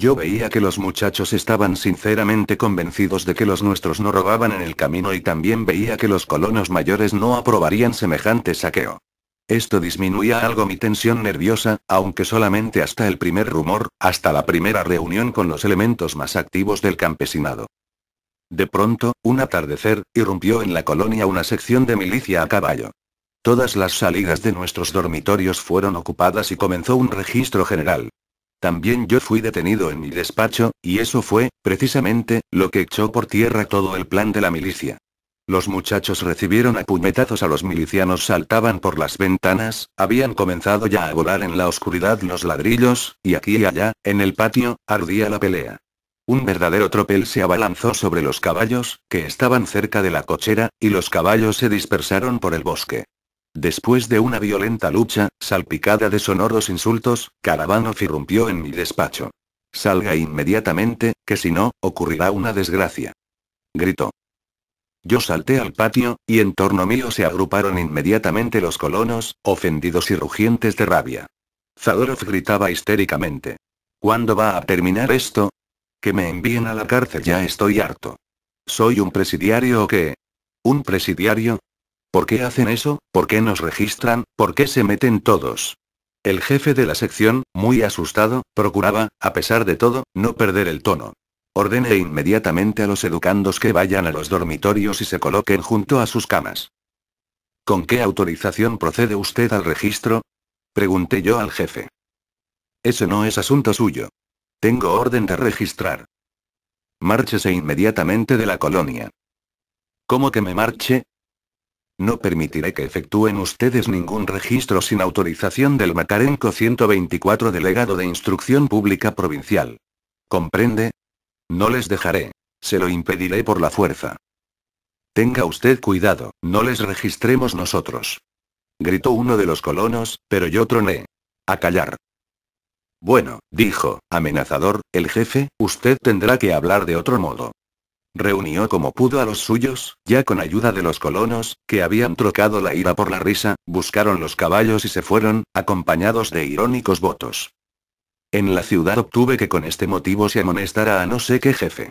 Yo veía que los muchachos estaban sinceramente convencidos de que los nuestros no robaban en el camino y también veía que los colonos mayores no aprobarían semejante saqueo. Esto disminuía algo mi tensión nerviosa, aunque solamente hasta el primer rumor, hasta la primera reunión con los elementos más activos del campesinado. De pronto, un atardecer, irrumpió en la colonia una sección de milicia a caballo. Todas las salidas de nuestros dormitorios fueron ocupadas y comenzó un registro general. También yo fui detenido en mi despacho, y eso fue, precisamente, lo que echó por tierra todo el plan de la milicia. Los muchachos recibieron a puñetazos a los milicianos, saltaban por las ventanas, habían comenzado ya a volar en la oscuridad los ladrillos, y aquí y allá, en el patio, ardía la pelea. Un verdadero tropel se abalanzó sobre los caballos, que estaban cerca de la cochera, y los caballos se dispersaron por el bosque. Después de una violenta lucha, salpicada de sonoros insultos, Karavanov irrumpió en mi despacho. Salga inmediatamente, que si no, ocurrirá una desgracia. Gritó. Yo salté al patio, y en torno mío se agruparon inmediatamente los colonos, ofendidos y rugientes de rabia. Zadorov gritaba histéricamente. ¿Cuándo va a terminar esto? Que me envíen a la cárcel, ya estoy harto. Soy un presidiario o qué? ¿Un presidiario? ¿Por qué hacen eso? ¿Por qué nos registran? ¿Por qué se meten todos? El jefe de la sección, muy asustado, procuraba, a pesar de todo, no perder el tono. Ordene inmediatamente a los educandos que vayan a los dormitorios y se coloquen junto a sus camas. ¿Con qué autorización procede usted al registro? Pregunté yo al jefe. Eso no es asunto suyo. Tengo orden de registrar. Márchese inmediatamente de la colonia. ¿Cómo que me marche? No permitiré que efectúen ustedes ningún registro sin autorización del Macarenco 124 delegado de Instrucción Pública Provincial. ¿Comprende? No les dejaré. Se lo impediré por la fuerza. Tenga usted cuidado, no les registremos nosotros. Gritó uno de los colonos, pero yo troné. A callar. Bueno, dijo, amenazador, el jefe, usted tendrá que hablar de otro modo. Reunió como pudo a los suyos, ya con ayuda de los colonos, que habían trocado la ira por la risa, buscaron los caballos y se fueron, acompañados de irónicos votos. En la ciudad obtuve que con este motivo se amonestara a no sé qué jefe.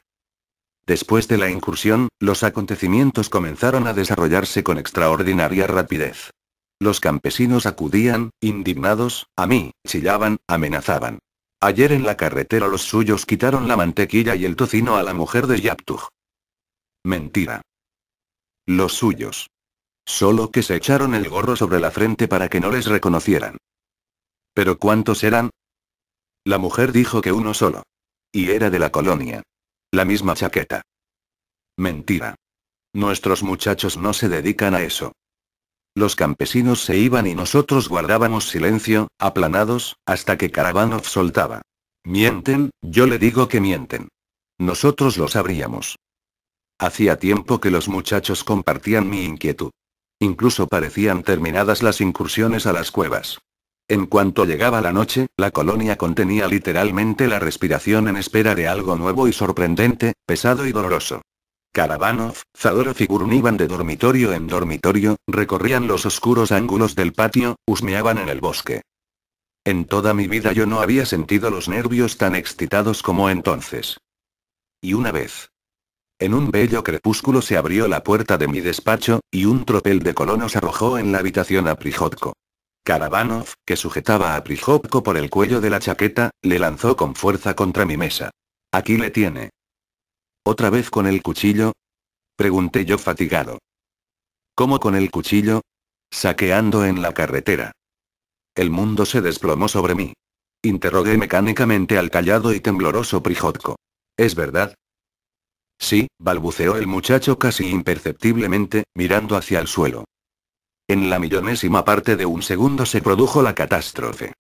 Después de la incursión, los acontecimientos comenzaron a desarrollarse con extraordinaria rapidez. Los campesinos acudían, indignados, a mí, chillaban, amenazaban. Ayer en la carretera los suyos quitaron la mantequilla y el tocino a la mujer de Yaptug. Mentira. Los suyos. Solo que se echaron el gorro sobre la frente para que no les reconocieran. ¿Pero cuántos eran? La mujer dijo que uno solo. Y era de la colonia. La misma chaqueta. Mentira. Nuestros muchachos no se dedican a eso. Los campesinos se iban y nosotros guardábamos silencio, aplanados, hasta que Karavanov soltaba. Mienten, yo le digo que mienten. Nosotros lo sabríamos. Hacía tiempo que los muchachos compartían mi inquietud. Incluso parecían terminadas las incursiones a las cuevas. En cuanto llegaba la noche, la colonia contenía literalmente la respiración en espera de algo nuevo y sorprendente, pesado y doloroso. Karabanov, Zadorov y Gurun iban de dormitorio en dormitorio, recorrían los oscuros ángulos del patio, husmeaban en el bosque. En toda mi vida yo no había sentido los nervios tan excitados como entonces. Y una vez. En un bello crepúsculo se abrió la puerta de mi despacho, y un tropel de colonos arrojó en la habitación a Prijotko. Karabanov, que sujetaba a Prihotko por el cuello de la chaqueta, le lanzó con fuerza contra mi mesa. Aquí le tiene. ¿Otra vez con el cuchillo? Pregunté yo fatigado. ¿Cómo con el cuchillo? Saqueando en la carretera. El mundo se desplomó sobre mí. Interrogué mecánicamente al callado y tembloroso Prijotko. ¿Es verdad? Sí, balbuceó el muchacho casi imperceptiblemente, mirando hacia el suelo. En la millonésima parte de un segundo se produjo la catástrofe.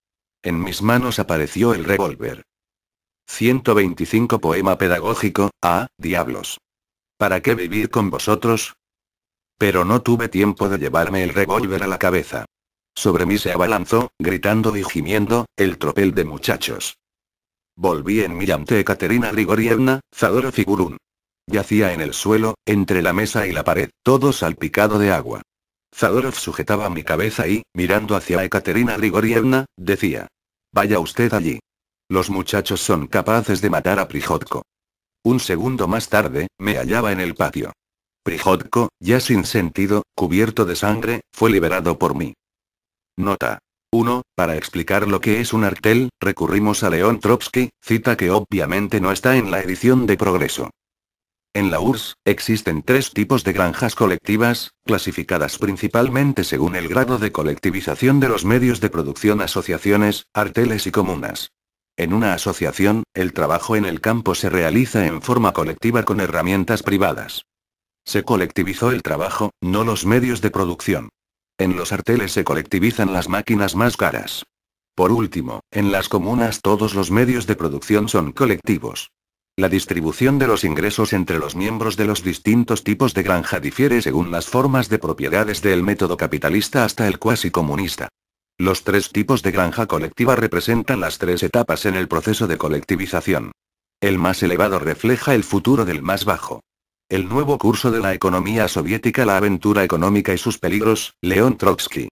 En mis manos apareció el revólver. 125 Poema pedagógico, ah, diablos. ¿Para qué vivir con vosotros? Pero no tuve tiempo de llevarme el revólver a la cabeza. Sobre mí se abalanzó, gritando y gimiendo, el tropel de muchachos. Volví en mi ante Ekaterina Grigorievna, Zadora Figurún. Yacía en el suelo, entre la mesa y la pared, todo salpicado de agua. Zadorov sujetaba mi cabeza y, mirando hacia Ekaterina Grigorievna, decía. Vaya usted allí. Los muchachos son capaces de matar a Prijotko. Un segundo más tarde, me hallaba en el patio. Prijotko, ya sin sentido, cubierto de sangre, fue liberado por mí. Nota. 1. Para explicar lo que es un artel, recurrimos a León Trotsky, cita que obviamente no está en la edición de Progreso. En la URSS, existen tres tipos de granjas colectivas, clasificadas principalmente según el grado de colectivización de los medios de producción asociaciones, arteles y comunas. En una asociación, el trabajo en el campo se realiza en forma colectiva con herramientas privadas. Se colectivizó el trabajo, no los medios de producción. En los arteles se colectivizan las máquinas más caras. Por último, en las comunas todos los medios de producción son colectivos. La distribución de los ingresos entre los miembros de los distintos tipos de granja difiere según las formas de propiedades del método capitalista hasta el cuasi comunista. Los tres tipos de granja colectiva representan las tres etapas en el proceso de colectivización. El más elevado refleja el futuro del más bajo. El nuevo curso de la economía soviética La aventura económica y sus peligros, León Trotsky.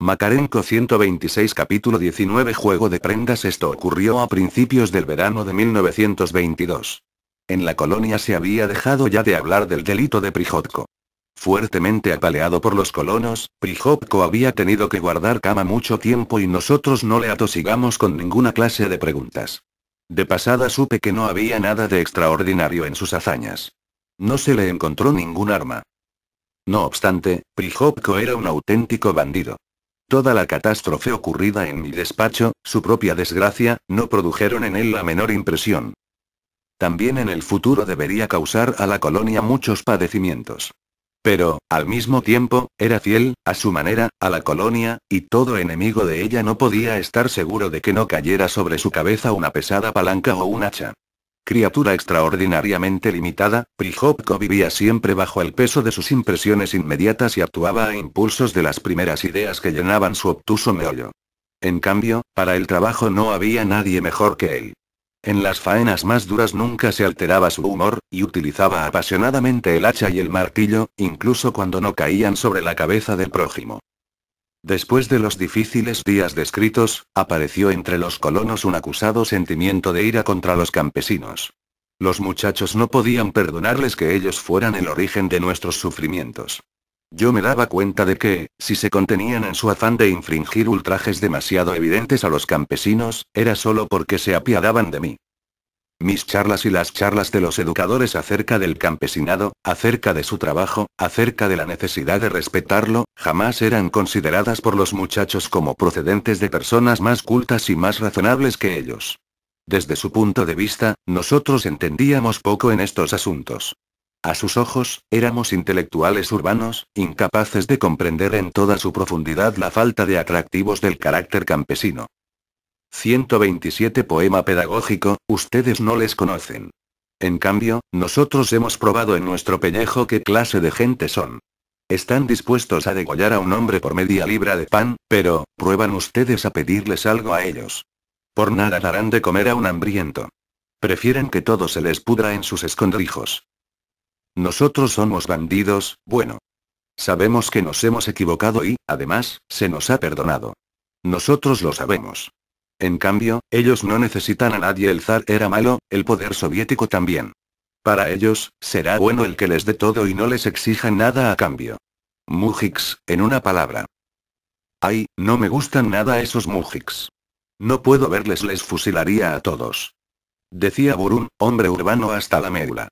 Makarenko 126 capítulo 19 Juego de prendas Esto ocurrió a principios del verano de 1922. En la colonia se había dejado ya de hablar del delito de Prijotko. Fuertemente apaleado por los colonos, Prihopko había tenido que guardar cama mucho tiempo y nosotros no le atosigamos con ninguna clase de preguntas. De pasada supe que no había nada de extraordinario en sus hazañas. No se le encontró ningún arma. No obstante, Prihopko era un auténtico bandido. Toda la catástrofe ocurrida en mi despacho, su propia desgracia, no produjeron en él la menor impresión. También en el futuro debería causar a la colonia muchos padecimientos. Pero, al mismo tiempo, era fiel, a su manera, a la colonia, y todo enemigo de ella no podía estar seguro de que no cayera sobre su cabeza una pesada palanca o un hacha. Criatura extraordinariamente limitada, Prihopko vivía siempre bajo el peso de sus impresiones inmediatas y actuaba a impulsos de las primeras ideas que llenaban su obtuso meollo. En cambio, para el trabajo no había nadie mejor que él. En las faenas más duras nunca se alteraba su humor, y utilizaba apasionadamente el hacha y el martillo, incluso cuando no caían sobre la cabeza del prójimo. Después de los difíciles días descritos, apareció entre los colonos un acusado sentimiento de ira contra los campesinos. Los muchachos no podían perdonarles que ellos fueran el origen de nuestros sufrimientos. Yo me daba cuenta de que, si se contenían en su afán de infringir ultrajes demasiado evidentes a los campesinos, era solo porque se apiadaban de mí. Mis charlas y las charlas de los educadores acerca del campesinado, acerca de su trabajo, acerca de la necesidad de respetarlo, jamás eran consideradas por los muchachos como procedentes de personas más cultas y más razonables que ellos. Desde su punto de vista, nosotros entendíamos poco en estos asuntos. A sus ojos, éramos intelectuales urbanos, incapaces de comprender en toda su profundidad la falta de atractivos del carácter campesino. 127 Poema pedagógico, ustedes no les conocen. En cambio, nosotros hemos probado en nuestro pellejo qué clase de gente son. Están dispuestos a degollar a un hombre por media libra de pan, pero, prueban ustedes a pedirles algo a ellos. Por nada darán de comer a un hambriento. Prefieren que todo se les pudra en sus escondrijos. Nosotros somos bandidos, bueno. Sabemos que nos hemos equivocado y, además, se nos ha perdonado. Nosotros lo sabemos. En cambio, ellos no necesitan a nadie. El zar era malo, el poder soviético también. Para ellos, será bueno el que les dé todo y no les exija nada a cambio. Mujiks, en una palabra. Ay, no me gustan nada esos Mujiks. No puedo verles, les fusilaría a todos. Decía Burun, hombre urbano hasta la médula.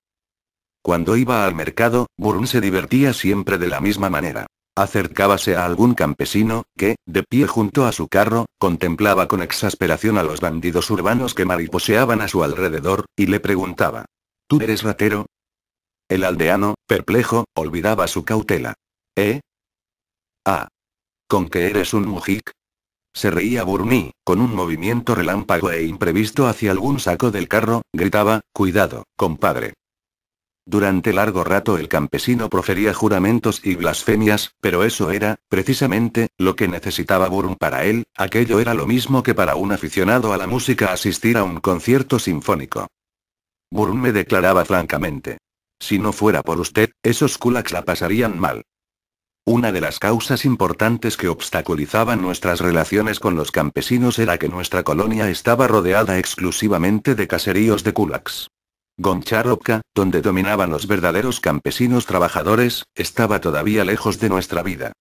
Cuando iba al mercado, Burun se divertía siempre de la misma manera. Acercábase a algún campesino, que, de pie junto a su carro, contemplaba con exasperación a los bandidos urbanos que mariposeaban a su alrededor, y le preguntaba. ¿Tú eres ratero? El aldeano, perplejo, olvidaba su cautela. ¿Eh? Ah. ¿Con que eres un mujik? Se reía y, con un movimiento relámpago e imprevisto hacia algún saco del carro, gritaba, cuidado, compadre, durante largo rato el campesino profería juramentos y blasfemias, pero eso era, precisamente, lo que necesitaba Burn para él, aquello era lo mismo que para un aficionado a la música asistir a un concierto sinfónico. Burn me declaraba francamente. Si no fuera por usted, esos kulaks la pasarían mal. Una de las causas importantes que obstaculizaban nuestras relaciones con los campesinos era que nuestra colonia estaba rodeada exclusivamente de caseríos de kulaks. Goncharovka, donde dominaban los verdaderos campesinos trabajadores, estaba todavía lejos de nuestra vida.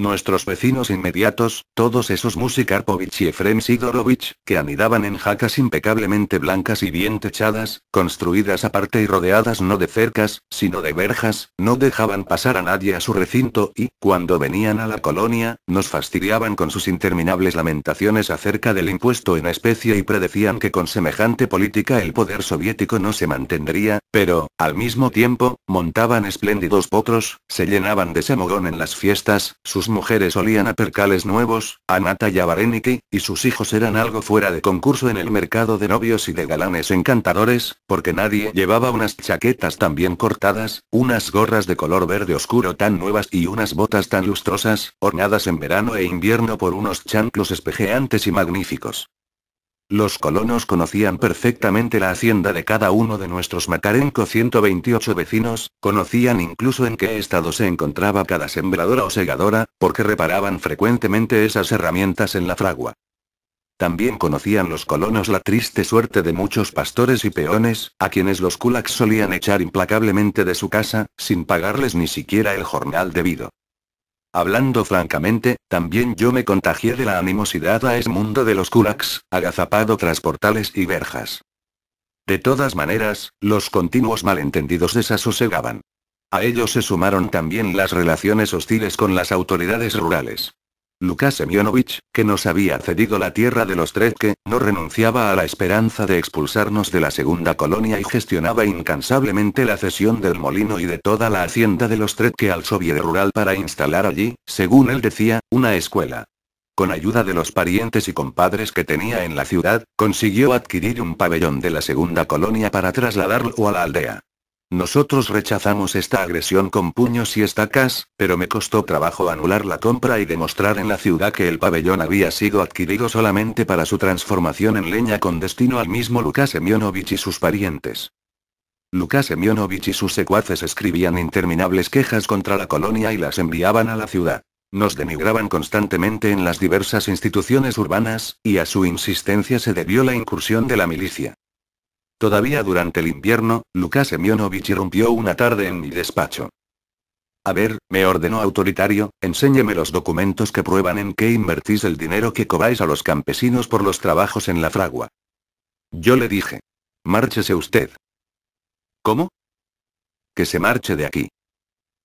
Nuestros vecinos inmediatos, todos esos Musikarpovich y Efrem Sidorovich, que anidaban en jacas impecablemente blancas y bien techadas, construidas aparte y rodeadas no de cercas, sino de verjas, no dejaban pasar a nadie a su recinto y, cuando venían a la colonia, nos fastidiaban con sus interminables lamentaciones acerca del impuesto en especie y predecían que con semejante política el poder soviético no se mantendría, pero, al mismo tiempo, montaban espléndidos potros, se llenaban de semogón en las fiestas, sus mujeres olían a percales nuevos, a nata y y sus hijos eran algo fuera de concurso en el mercado de novios y de galanes encantadores, porque nadie llevaba unas chaquetas tan bien cortadas, unas gorras de color verde oscuro tan nuevas y unas botas tan lustrosas, ornadas en verano e invierno por unos chanclos espejeantes y magníficos. Los colonos conocían perfectamente la hacienda de cada uno de nuestros Macarenco 128 vecinos, conocían incluso en qué estado se encontraba cada sembradora o segadora, porque reparaban frecuentemente esas herramientas en la fragua. También conocían los colonos la triste suerte de muchos pastores y peones, a quienes los kulaks solían echar implacablemente de su casa, sin pagarles ni siquiera el jornal debido. Hablando francamente, también yo me contagié de la animosidad a ese mundo de los kulaks, agazapado tras portales y verjas. De todas maneras, los continuos malentendidos desasosegaban. A ellos se sumaron también las relaciones hostiles con las autoridades rurales. Lucas Semyonovich, que nos había cedido la tierra de los Tretke, no renunciaba a la esperanza de expulsarnos de la segunda colonia y gestionaba incansablemente la cesión del molino y de toda la hacienda de los Tretke al soviet rural para instalar allí, según él decía, una escuela. Con ayuda de los parientes y compadres que tenía en la ciudad, consiguió adquirir un pabellón de la segunda colonia para trasladarlo a la aldea. Nosotros rechazamos esta agresión con puños y estacas, pero me costó trabajo anular la compra y demostrar en la ciudad que el pabellón había sido adquirido solamente para su transformación en leña con destino al mismo Lukas Semyonovich y sus parientes. Lukas Semyonovich y sus secuaces escribían interminables quejas contra la colonia y las enviaban a la ciudad. Nos denigraban constantemente en las diversas instituciones urbanas, y a su insistencia se debió la incursión de la milicia. Todavía durante el invierno, Lucas Emionovich irrumpió una tarde en mi despacho. A ver, me ordenó autoritario, enséñeme los documentos que prueban en qué invertís el dinero que cobáis a los campesinos por los trabajos en la fragua. Yo le dije. Márchese usted. ¿Cómo? Que se marche de aquí.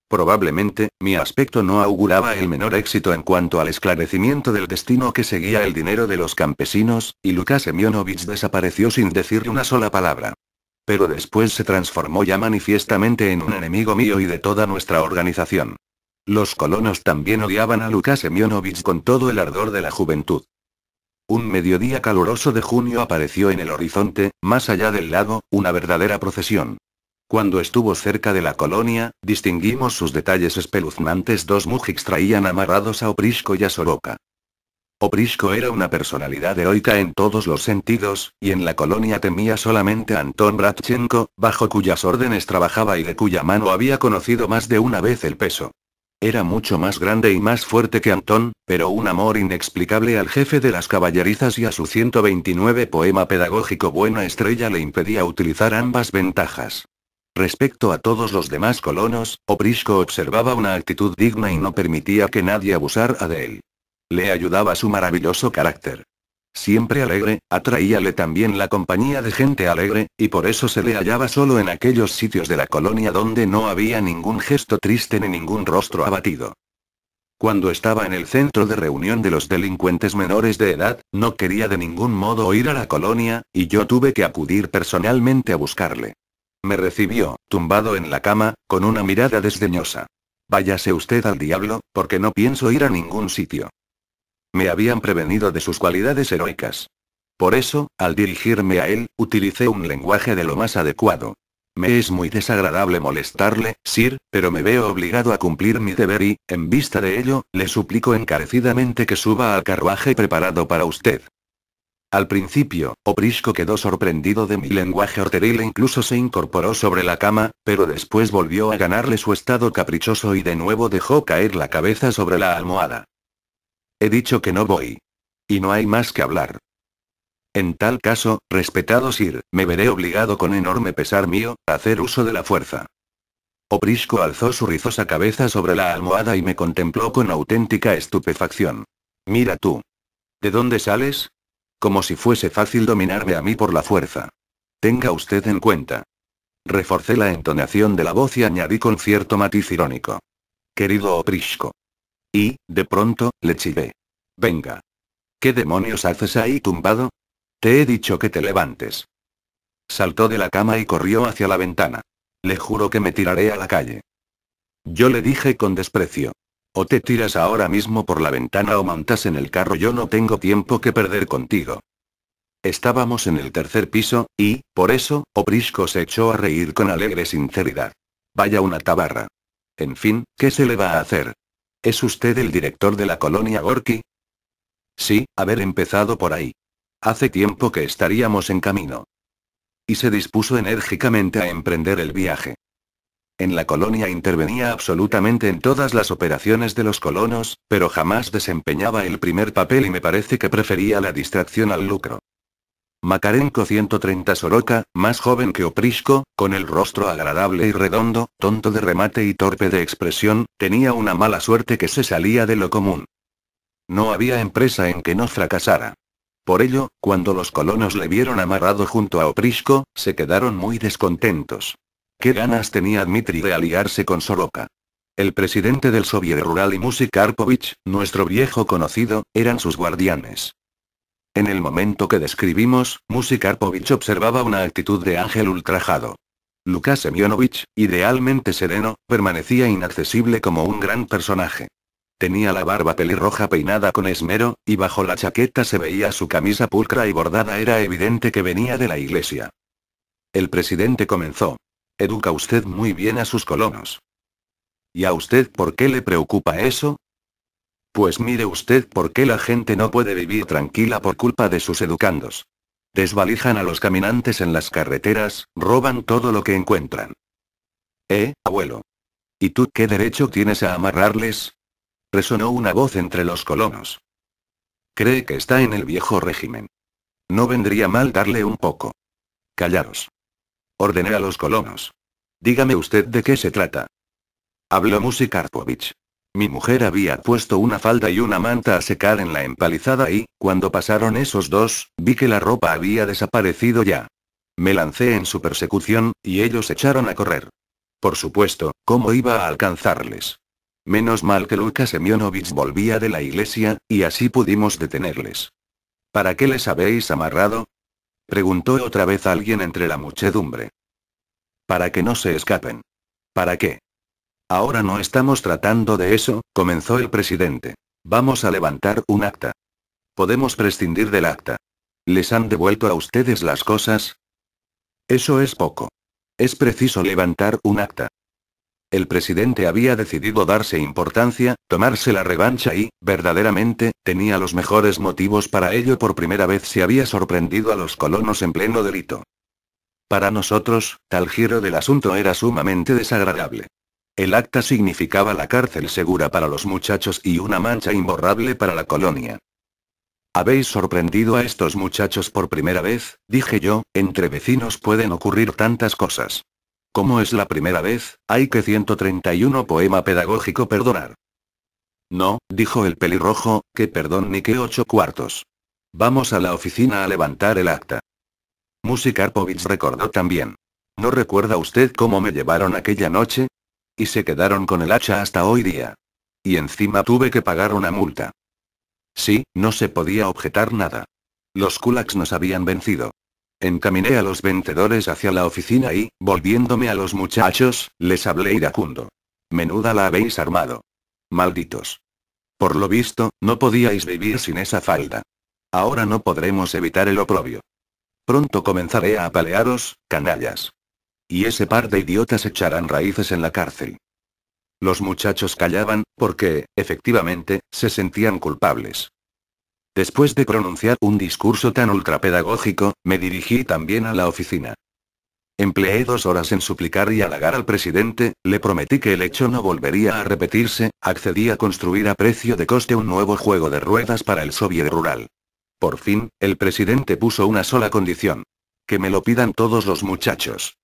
Probablemente, mi aspecto no auguraba el menor éxito en cuanto al esclarecimiento del destino que seguía el dinero de los campesinos, y Lukas Semyonovich desapareció sin decir una sola palabra. Pero después se transformó ya manifiestamente en un enemigo mío y de toda nuestra organización. Los colonos también odiaban a Lukas Semyonovich con todo el ardor de la juventud. Un mediodía caluroso de junio apareció en el horizonte, más allá del lago, una verdadera procesión. Cuando estuvo cerca de la colonia, distinguimos sus detalles espeluznantes. Dos mujiks traían amarrados a Oprisco y a Soroka. Oprisco era una personalidad heroica en todos los sentidos, y en la colonia temía solamente a Anton Bratchenko, bajo cuyas órdenes trabajaba y de cuya mano había conocido más de una vez el peso. Era mucho más grande y más fuerte que Antón, pero un amor inexplicable al jefe de las caballerizas y a su 129 poema pedagógico Buena Estrella le impedía utilizar ambas ventajas. Respecto a todos los demás colonos, Oprisco observaba una actitud digna y no permitía que nadie abusara de él. Le ayudaba su maravilloso carácter. Siempre alegre, atraíale también la compañía de gente alegre, y por eso se le hallaba solo en aquellos sitios de la colonia donde no había ningún gesto triste ni ningún rostro abatido. Cuando estaba en el centro de reunión de los delincuentes menores de edad, no quería de ningún modo ir a la colonia, y yo tuve que acudir personalmente a buscarle. Me recibió, tumbado en la cama, con una mirada desdeñosa. Váyase usted al diablo, porque no pienso ir a ningún sitio. Me habían prevenido de sus cualidades heroicas. Por eso, al dirigirme a él, utilicé un lenguaje de lo más adecuado. Me es muy desagradable molestarle, Sir, pero me veo obligado a cumplir mi deber y, en vista de ello, le suplico encarecidamente que suba al carruaje preparado para usted. Al principio, Oprisco quedó sorprendido de mi lenguaje horteril e incluso se incorporó sobre la cama, pero después volvió a ganarle su estado caprichoso y de nuevo dejó caer la cabeza sobre la almohada. He dicho que no voy. Y no hay más que hablar. En tal caso, respetado Sir, me veré obligado con enorme pesar mío, a hacer uso de la fuerza. Oprisco alzó su rizosa cabeza sobre la almohada y me contempló con auténtica estupefacción. Mira tú. ¿De dónde sales? Como si fuese fácil dominarme a mí por la fuerza. Tenga usted en cuenta. Reforcé la entonación de la voz y añadí con cierto matiz irónico. Querido Oprisco. Y, de pronto, le chivé. Venga. ¿Qué demonios haces ahí tumbado? Te he dicho que te levantes. Saltó de la cama y corrió hacia la ventana. Le juro que me tiraré a la calle. Yo le dije con desprecio. O te tiras ahora mismo por la ventana o montas en el carro, yo no tengo tiempo que perder contigo. Estábamos en el tercer piso, y, por eso, Oprisco se echó a reír con alegre sinceridad. Vaya una tabarra. En fin, ¿qué se le va a hacer? ¿Es usted el director de la colonia Gorky? Sí, haber empezado por ahí. Hace tiempo que estaríamos en camino. Y se dispuso enérgicamente a emprender el viaje. En la colonia intervenía absolutamente en todas las operaciones de los colonos, pero jamás desempeñaba el primer papel y me parece que prefería la distracción al lucro. Makarenko 130 Soroka, más joven que Oprisco, con el rostro agradable y redondo, tonto de remate y torpe de expresión, tenía una mala suerte que se salía de lo común. No había empresa en que no fracasara. Por ello, cuando los colonos le vieron amarrado junto a Oprisco, se quedaron muy descontentos. Qué ganas tenía Dmitri de aliarse con Soroka. El presidente del Soviet Rural y Musikarpovich, nuestro viejo conocido, eran sus guardianes. En el momento que describimos, Musikarpovich observaba una actitud de ángel ultrajado. Lukas Semyonovich, idealmente sereno, permanecía inaccesible como un gran personaje. Tenía la barba pelirroja peinada con esmero, y bajo la chaqueta se veía su camisa pulcra y bordada. Era evidente que venía de la iglesia. El presidente comenzó. Educa usted muy bien a sus colonos. ¿Y a usted por qué le preocupa eso? Pues mire usted por qué la gente no puede vivir tranquila por culpa de sus educandos. Desvalijan a los caminantes en las carreteras, roban todo lo que encuentran. ¿Eh, abuelo? ¿Y tú qué derecho tienes a amarrarles? Resonó una voz entre los colonos. Cree que está en el viejo régimen. No vendría mal darle un poco. Callaros. Ordené a los colonos. Dígame usted de qué se trata. Habló Musikarpovich. Mi mujer había puesto una falda y una manta a secar en la empalizada y, cuando pasaron esos dos, vi que la ropa había desaparecido ya. Me lancé en su persecución, y ellos echaron a correr. Por supuesto, ¿cómo iba a alcanzarles? Menos mal que Luka Semyonovich volvía de la iglesia, y así pudimos detenerles. ¿Para qué les habéis amarrado? Preguntó otra vez alguien entre la muchedumbre. Para que no se escapen. ¿Para qué? Ahora no estamos tratando de eso, comenzó el presidente. Vamos a levantar un acta. Podemos prescindir del acta. ¿Les han devuelto a ustedes las cosas? Eso es poco. Es preciso levantar un acta. El presidente había decidido darse importancia, tomarse la revancha y, verdaderamente, tenía los mejores motivos para ello. Por primera vez se había sorprendido a los colonos en pleno delito. Para nosotros, tal giro del asunto era sumamente desagradable. El acta significaba la cárcel segura para los muchachos y una mancha imborrable para la colonia. Habéis sorprendido a estos muchachos por primera vez, dije yo, entre vecinos pueden ocurrir tantas cosas. Como es la primera vez, hay que 131 poema pedagógico perdonar. No, dijo el pelirrojo, que perdón ni que ocho cuartos. Vamos a la oficina a levantar el acta. Musikarpovich recordó también. ¿No recuerda usted cómo me llevaron aquella noche? Y se quedaron con el hacha hasta hoy día. Y encima tuve que pagar una multa. Sí, no se podía objetar nada. Los kulaks nos habían vencido. Encaminé a los vendedores hacia la oficina y, volviéndome a los muchachos, les hablé iracundo. Menuda la habéis armado. Malditos. Por lo visto, no podíais vivir sin esa falda. Ahora no podremos evitar el oprobio. Pronto comenzaré a apalearos, canallas. Y ese par de idiotas echarán raíces en la cárcel. Los muchachos callaban, porque, efectivamente, se sentían culpables. Después de pronunciar un discurso tan ultrapedagógico, me dirigí también a la oficina. Empleé dos horas en suplicar y halagar al presidente, le prometí que el hecho no volvería a repetirse, accedí a construir a precio de coste un nuevo juego de ruedas para el soviet rural. Por fin, el presidente puso una sola condición. Que me lo pidan todos los muchachos.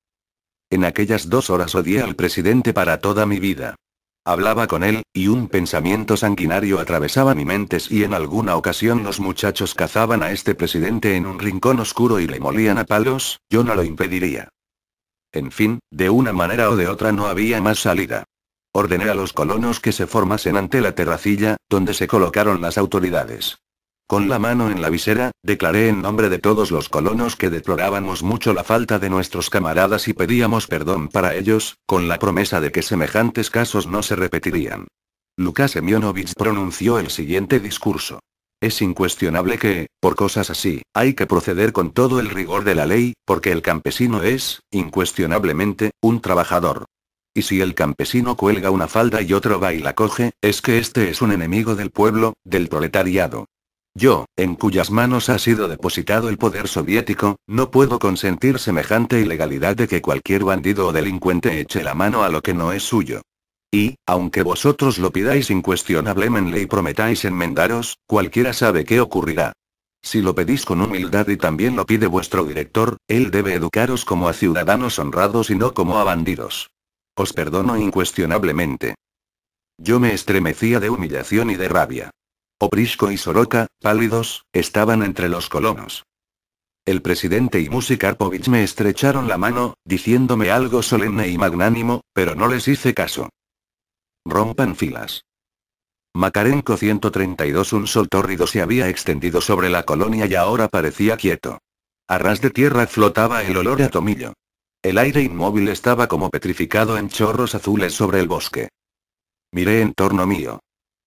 En aquellas dos horas odié al presidente para toda mi vida. Hablaba con él, y un pensamiento sanguinario atravesaba mi mente si en alguna ocasión los muchachos cazaban a este presidente en un rincón oscuro y le molían a palos, yo no lo impediría. En fin, de una manera o de otra no había más salida. Ordené a los colonos que se formasen ante la terracilla, donde se colocaron las autoridades. Con la mano en la visera, declaré en nombre de todos los colonos que deplorábamos mucho la falta de nuestros camaradas y pedíamos perdón para ellos, con la promesa de que semejantes casos no se repetirían. Lukas Semyonovich pronunció el siguiente discurso. Es incuestionable que, por cosas así, hay que proceder con todo el rigor de la ley, porque el campesino es, incuestionablemente, un trabajador. Y si el campesino cuelga una falda y otro va y la coge, es que este es un enemigo del pueblo, del proletariado. Yo, en cuyas manos ha sido depositado el poder soviético, no puedo consentir semejante ilegalidad de que cualquier bandido o delincuente eche la mano a lo que no es suyo. Y, aunque vosotros lo pidáis incuestionablemente y prometáis enmendaros, cualquiera sabe qué ocurrirá. Si lo pedís con humildad y también lo pide vuestro director, él debe educaros como a ciudadanos honrados y no como a bandidos. Os perdono incuestionablemente. Yo me estremecía de humillación y de rabia. Oprisco y Soroka, pálidos, estaban entre los colonos. El presidente y Musikarpovich me estrecharon la mano, diciéndome algo solemne y magnánimo, pero no les hice caso. Rompan filas. Macarenco 132 Un sol tórrido se había extendido sobre la colonia y ahora parecía quieto. A ras de tierra flotaba el olor a tomillo. El aire inmóvil estaba como petrificado en chorros azules sobre el bosque. Miré en torno mío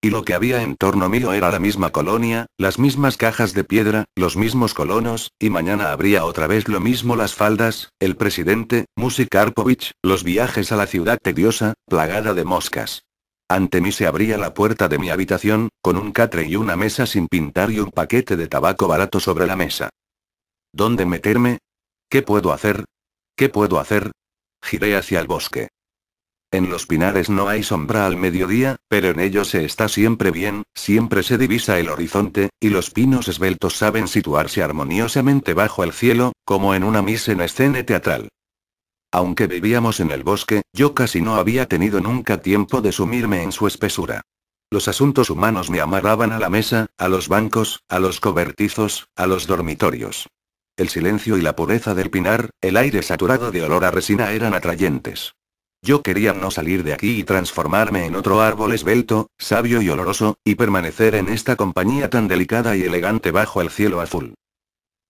y lo que había en torno mío era la misma colonia, las mismas cajas de piedra, los mismos colonos, y mañana habría otra vez lo mismo las faldas, el presidente, Musikarpovich, los viajes a la ciudad tediosa, plagada de moscas. Ante mí se abría la puerta de mi habitación, con un catre y una mesa sin pintar y un paquete de tabaco barato sobre la mesa. ¿Dónde meterme? ¿Qué puedo hacer? ¿Qué puedo hacer? Giré hacia el bosque. En los pinares no hay sombra al mediodía, pero en ellos se está siempre bien, siempre se divisa el horizonte, y los pinos esbeltos saben situarse armoniosamente bajo el cielo, como en una mise en escena teatral. Aunque vivíamos en el bosque, yo casi no había tenido nunca tiempo de sumirme en su espesura. Los asuntos humanos me amarraban a la mesa, a los bancos, a los cobertizos, a los dormitorios. El silencio y la pureza del pinar, el aire saturado de olor a resina eran atrayentes. Yo quería no salir de aquí y transformarme en otro árbol esbelto, sabio y oloroso, y permanecer en esta compañía tan delicada y elegante bajo el cielo azul.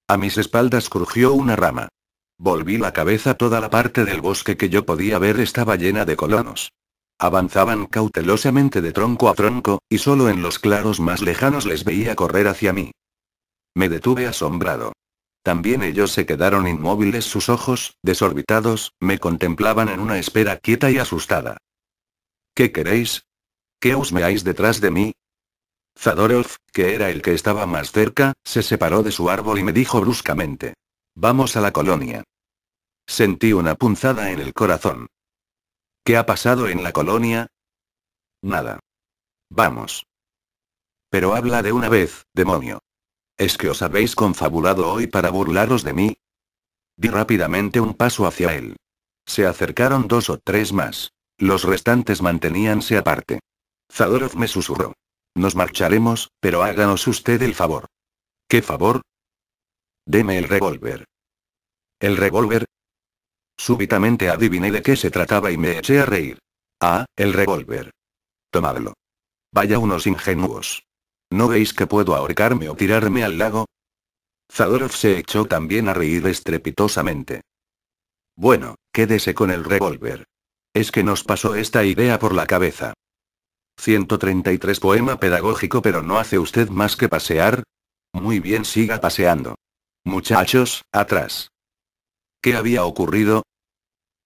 A mis espaldas crujió una rama. Volví la cabeza toda la parte del bosque que yo podía ver estaba llena de colonos. Avanzaban cautelosamente de tronco a tronco, y solo en los claros más lejanos les veía correr hacia mí. Me detuve asombrado. También ellos se quedaron inmóviles, sus ojos, desorbitados, me contemplaban en una espera quieta y asustada. ¿Qué queréis? ¿Qué os meáis detrás de mí? Zadorov, que era el que estaba más cerca, se separó de su árbol y me dijo bruscamente. Vamos a la colonia. Sentí una punzada en el corazón. ¿Qué ha pasado en la colonia? Nada. Vamos. Pero habla de una vez, demonio. ¿Es que os habéis confabulado hoy para burlaros de mí? Di rápidamente un paso hacia él. Se acercaron dos o tres más. Los restantes manteníanse aparte. Zadorov me susurró. Nos marcharemos, pero háganos usted el favor. ¿Qué favor? Deme el revólver. ¿El revólver? Súbitamente adiviné de qué se trataba y me eché a reír. Ah, el revólver. Tomadlo. Vaya unos ingenuos. ¿No veis que puedo ahorcarme o tirarme al lago? Zadorov se echó también a reír estrepitosamente. Bueno, quédese con el revólver. Es que nos pasó esta idea por la cabeza. 133 poema pedagógico pero no hace usted más que pasear. Muy bien, siga paseando. Muchachos, atrás. ¿Qué había ocurrido?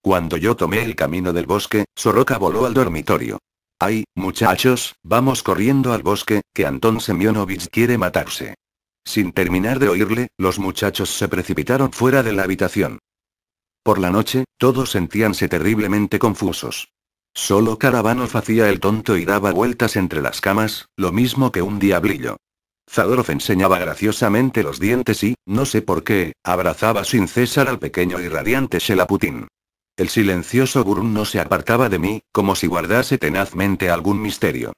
Cuando yo tomé el camino del bosque, Soroka voló al dormitorio. Ay, muchachos, vamos corriendo al bosque, que Anton Semionovich quiere matarse. Sin terminar de oírle, los muchachos se precipitaron fuera de la habitación. Por la noche, todos sentíanse terriblemente confusos. Solo Karabanov hacía el tonto y daba vueltas entre las camas, lo mismo que un diablillo. Zadorov enseñaba graciosamente los dientes y, no sé por qué, abrazaba sin cesar al pequeño y radiante Shelaputin. El silencioso Burun no se apartaba de mí, como si guardase tenazmente algún misterio.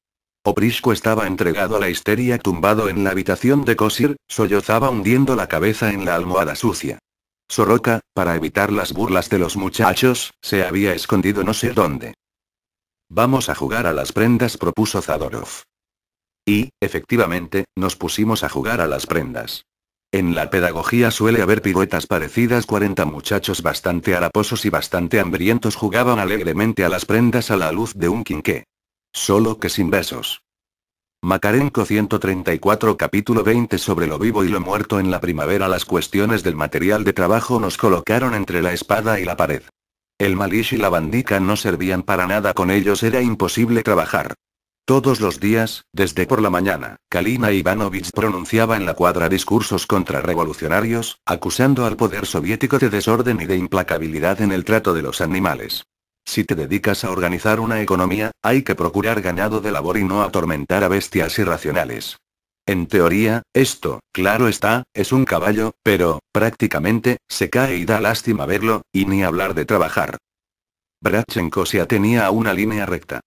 Oprisco estaba entregado a la histeria tumbado en la habitación de Kosir, sollozaba hundiendo la cabeza en la almohada sucia. Soroka, para evitar las burlas de los muchachos, se había escondido no sé dónde. Vamos a jugar a las prendas, propuso Zadorov. Y, efectivamente, nos pusimos a jugar a las prendas. En la pedagogía suele haber piruetas parecidas. 40 muchachos bastante haraposos y bastante hambrientos jugaban alegremente a las prendas a la luz de un quinqué. Solo que sin besos. Macarenco 134 capítulo 20 sobre lo vivo y lo muerto en la primavera Las cuestiones del material de trabajo nos colocaron entre la espada y la pared. El malish y la bandica no servían para nada con ellos era imposible trabajar. Todos los días, desde por la mañana, Kalina Ivanovich pronunciaba en la cuadra discursos contrarrevolucionarios, acusando al poder soviético de desorden y de implacabilidad en el trato de los animales. Si te dedicas a organizar una economía, hay que procurar ganado de labor y no atormentar a bestias irracionales. En teoría, esto, claro está, es un caballo, pero, prácticamente, se cae y da lástima verlo, y ni hablar de trabajar. Brachenko se atenía a una línea recta.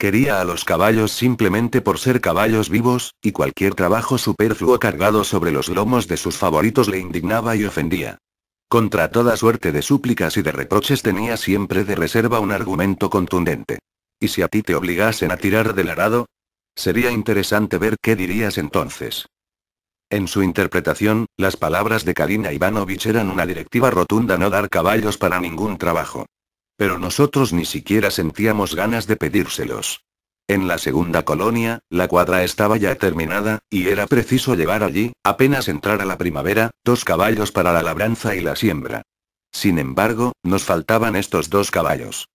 Quería a los caballos simplemente por ser caballos vivos, y cualquier trabajo superfluo cargado sobre los lomos de sus favoritos le indignaba y ofendía. Contra toda suerte de súplicas y de reproches tenía siempre de reserva un argumento contundente. ¿Y si a ti te obligasen a tirar del arado? Sería interesante ver qué dirías entonces. En su interpretación, las palabras de Karina Ivanovich eran una directiva rotunda no dar caballos para ningún trabajo. Pero nosotros ni siquiera sentíamos ganas de pedírselos. En la segunda colonia, la cuadra estaba ya terminada, y era preciso llevar allí, apenas entrar a la primavera, dos caballos para la labranza y la siembra. Sin embargo, nos faltaban estos dos caballos.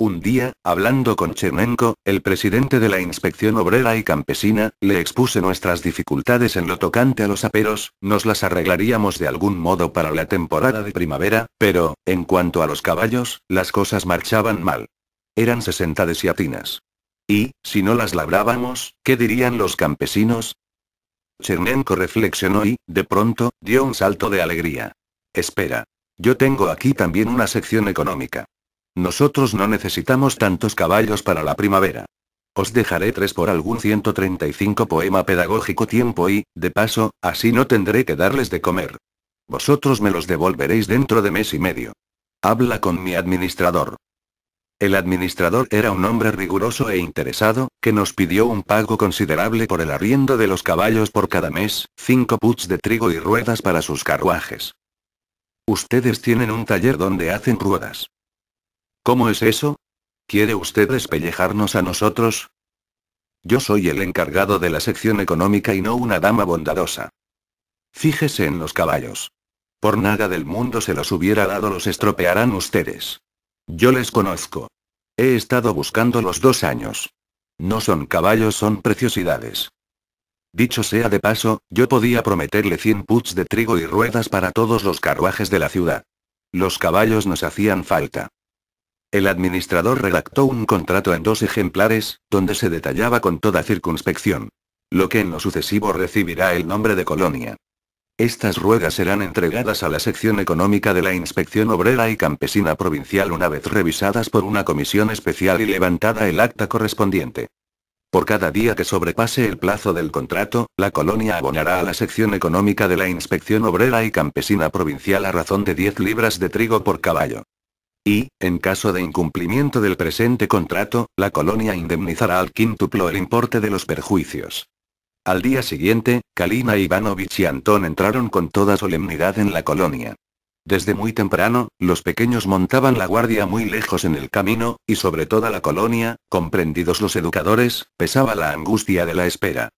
Un día, hablando con Chernenko, el presidente de la Inspección Obrera y Campesina, le expuse nuestras dificultades en lo tocante a los aperos, nos las arreglaríamos de algún modo para la temporada de primavera, pero, en cuanto a los caballos, las cosas marchaban mal. Eran 60 siatinas. Y, si no las labrábamos, ¿qué dirían los campesinos? Chernenko reflexionó y, de pronto, dio un salto de alegría. Espera. Yo tengo aquí también una sección económica. Nosotros no necesitamos tantos caballos para la primavera. Os dejaré tres por algún 135 poema pedagógico tiempo y, de paso, así no tendré que darles de comer. Vosotros me los devolveréis dentro de mes y medio. Habla con mi administrador. El administrador era un hombre riguroso e interesado, que nos pidió un pago considerable por el arriendo de los caballos por cada mes, cinco puts de trigo y ruedas para sus carruajes. Ustedes tienen un taller donde hacen ruedas. ¿Cómo es eso? ¿Quiere usted despellejarnos a nosotros? Yo soy el encargado de la sección económica y no una dama bondadosa. Fíjese en los caballos. Por nada del mundo se los hubiera dado, los estropearán ustedes. Yo les conozco. He estado buscando los dos años. No son caballos, son preciosidades. Dicho sea de paso, yo podía prometerle 100 puts de trigo y ruedas para todos los carruajes de la ciudad. Los caballos nos hacían falta. El administrador redactó un contrato en dos ejemplares, donde se detallaba con toda circunspección. Lo que en lo sucesivo recibirá el nombre de colonia. Estas ruedas serán entregadas a la sección económica de la Inspección Obrera y Campesina Provincial una vez revisadas por una comisión especial y levantada el acta correspondiente. Por cada día que sobrepase el plazo del contrato, la colonia abonará a la sección económica de la Inspección Obrera y Campesina Provincial a razón de 10 libras de trigo por caballo y, en caso de incumplimiento del presente contrato, la colonia indemnizará al quíntuplo el importe de los perjuicios. Al día siguiente, Kalina Ivanovich y Antón entraron con toda solemnidad en la colonia. Desde muy temprano, los pequeños montaban la guardia muy lejos en el camino, y sobre toda la colonia, comprendidos los educadores, pesaba la angustia de la espera.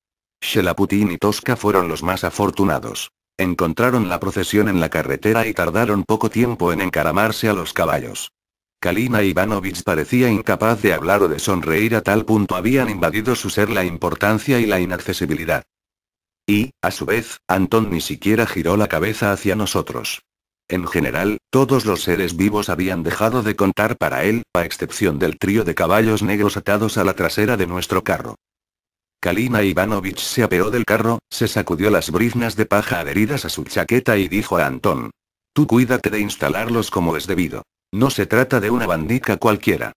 Shelaputin y Tosca fueron los más afortunados encontraron la procesión en la carretera y tardaron poco tiempo en encaramarse a los caballos. Kalina Ivanovich parecía incapaz de hablar o de sonreír a tal punto habían invadido su ser la importancia y la inaccesibilidad. Y, a su vez, Anton ni siquiera giró la cabeza hacia nosotros. En general, todos los seres vivos habían dejado de contar para él, a excepción del trío de caballos negros atados a la trasera de nuestro carro. Kalina Ivanovich se apeó del carro, se sacudió las briznas de paja adheridas a su chaqueta y dijo a Antón. Tú cuídate de instalarlos como es debido. No se trata de una bandica cualquiera.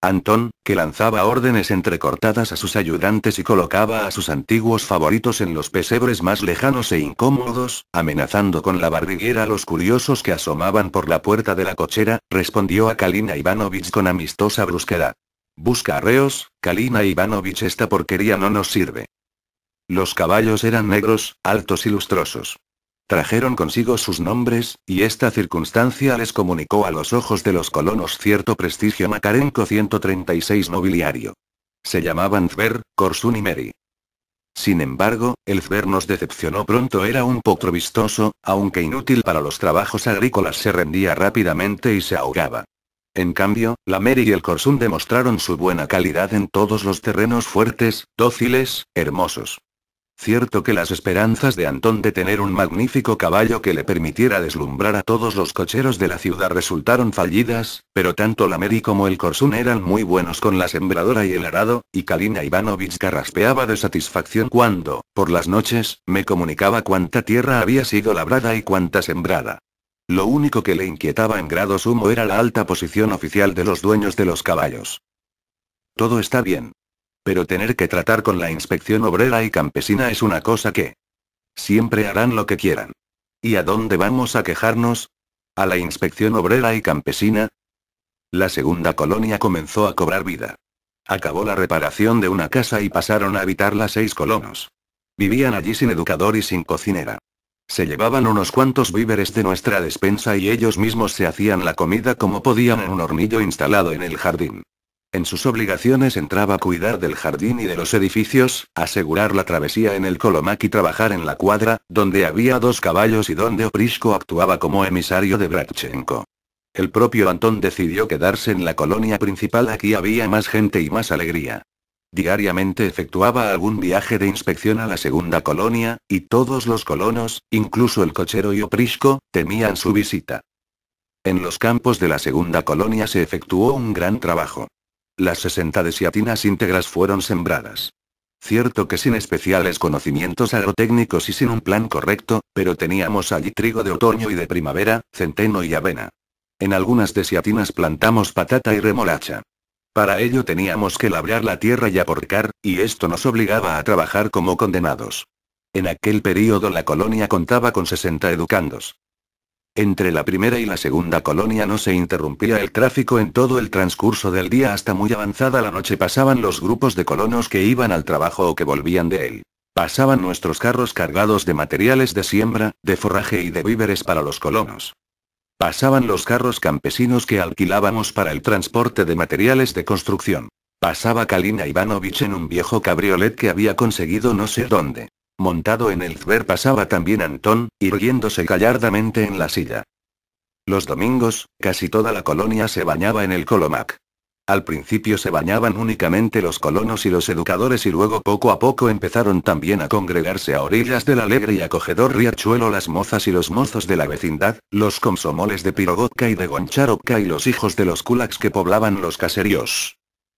Antón, que lanzaba órdenes entrecortadas a sus ayudantes y colocaba a sus antiguos favoritos en los pesebres más lejanos e incómodos, amenazando con la barriguera a los curiosos que asomaban por la puerta de la cochera, respondió a Kalina Ivanovich con amistosa brusquedad. Busca arreos, Kalina Ivanovich esta porquería no nos sirve. Los caballos eran negros, altos y lustrosos. Trajeron consigo sus nombres, y esta circunstancia les comunicó a los ojos de los colonos cierto prestigio macarenco 136 nobiliario. Se llamaban Zver, Korsun y Meri. Sin embargo, el Zver nos decepcionó pronto era un poco vistoso, aunque inútil para los trabajos agrícolas se rendía rápidamente y se ahogaba. En cambio, la Mary y el Corsun demostraron su buena calidad en todos los terrenos fuertes, dóciles, hermosos. Cierto que las esperanzas de Antón de tener un magnífico caballo que le permitiera deslumbrar a todos los cocheros de la ciudad resultaron fallidas, pero tanto la Mary como el Corsun eran muy buenos con la sembradora y el arado, y Kalina Ivanovich carraspeaba de satisfacción cuando, por las noches, me comunicaba cuánta tierra había sido labrada y cuánta sembrada. Lo único que le inquietaba en grado sumo era la alta posición oficial de los dueños de los caballos. Todo está bien. Pero tener que tratar con la inspección obrera y campesina es una cosa que... Siempre harán lo que quieran. ¿Y a dónde vamos a quejarnos? ¿A la inspección obrera y campesina? La segunda colonia comenzó a cobrar vida. Acabó la reparación de una casa y pasaron a habitarla seis colonos. Vivían allí sin educador y sin cocinera. Se llevaban unos cuantos víveres de nuestra despensa y ellos mismos se hacían la comida como podían en un hornillo instalado en el jardín. En sus obligaciones entraba a cuidar del jardín y de los edificios, asegurar la travesía en el Colomac y trabajar en la cuadra, donde había dos caballos y donde Oprisco actuaba como emisario de Bratchenko. El propio Antón decidió quedarse en la colonia principal, aquí había más gente y más alegría. Diariamente efectuaba algún viaje de inspección a la segunda colonia, y todos los colonos, incluso el cochero y Oprisco, temían su visita. En los campos de la segunda colonia se efectuó un gran trabajo. Las 60 desiatinas íntegras fueron sembradas. Cierto que sin especiales conocimientos agrotécnicos y sin un plan correcto, pero teníamos allí trigo de otoño y de primavera, centeno y avena. En algunas desiatinas plantamos patata y remolacha. Para ello teníamos que labrar la tierra y aporcar, y esto nos obligaba a trabajar como condenados. En aquel período la colonia contaba con 60 educandos. Entre la primera y la segunda colonia no se interrumpía el tráfico en todo el transcurso del día hasta muy avanzada la noche pasaban los grupos de colonos que iban al trabajo o que volvían de él. Pasaban nuestros carros cargados de materiales de siembra, de forraje y de víveres para los colonos. Pasaban los carros campesinos que alquilábamos para el transporte de materiales de construcción. Pasaba Kalina Ivanovich en un viejo cabriolet que había conseguido no sé dónde. Montado en el zver pasaba también Antón, irguiéndose gallardamente en la silla. Los domingos, casi toda la colonia se bañaba en el Colomac. Al principio se bañaban únicamente los colonos y los educadores y luego poco a poco empezaron también a congregarse a orillas del alegre y acogedor riachuelo las mozas y los mozos de la vecindad, los consomoles de Pirogotka y de Goncharovka y los hijos de los kulaks que poblaban los caseríos.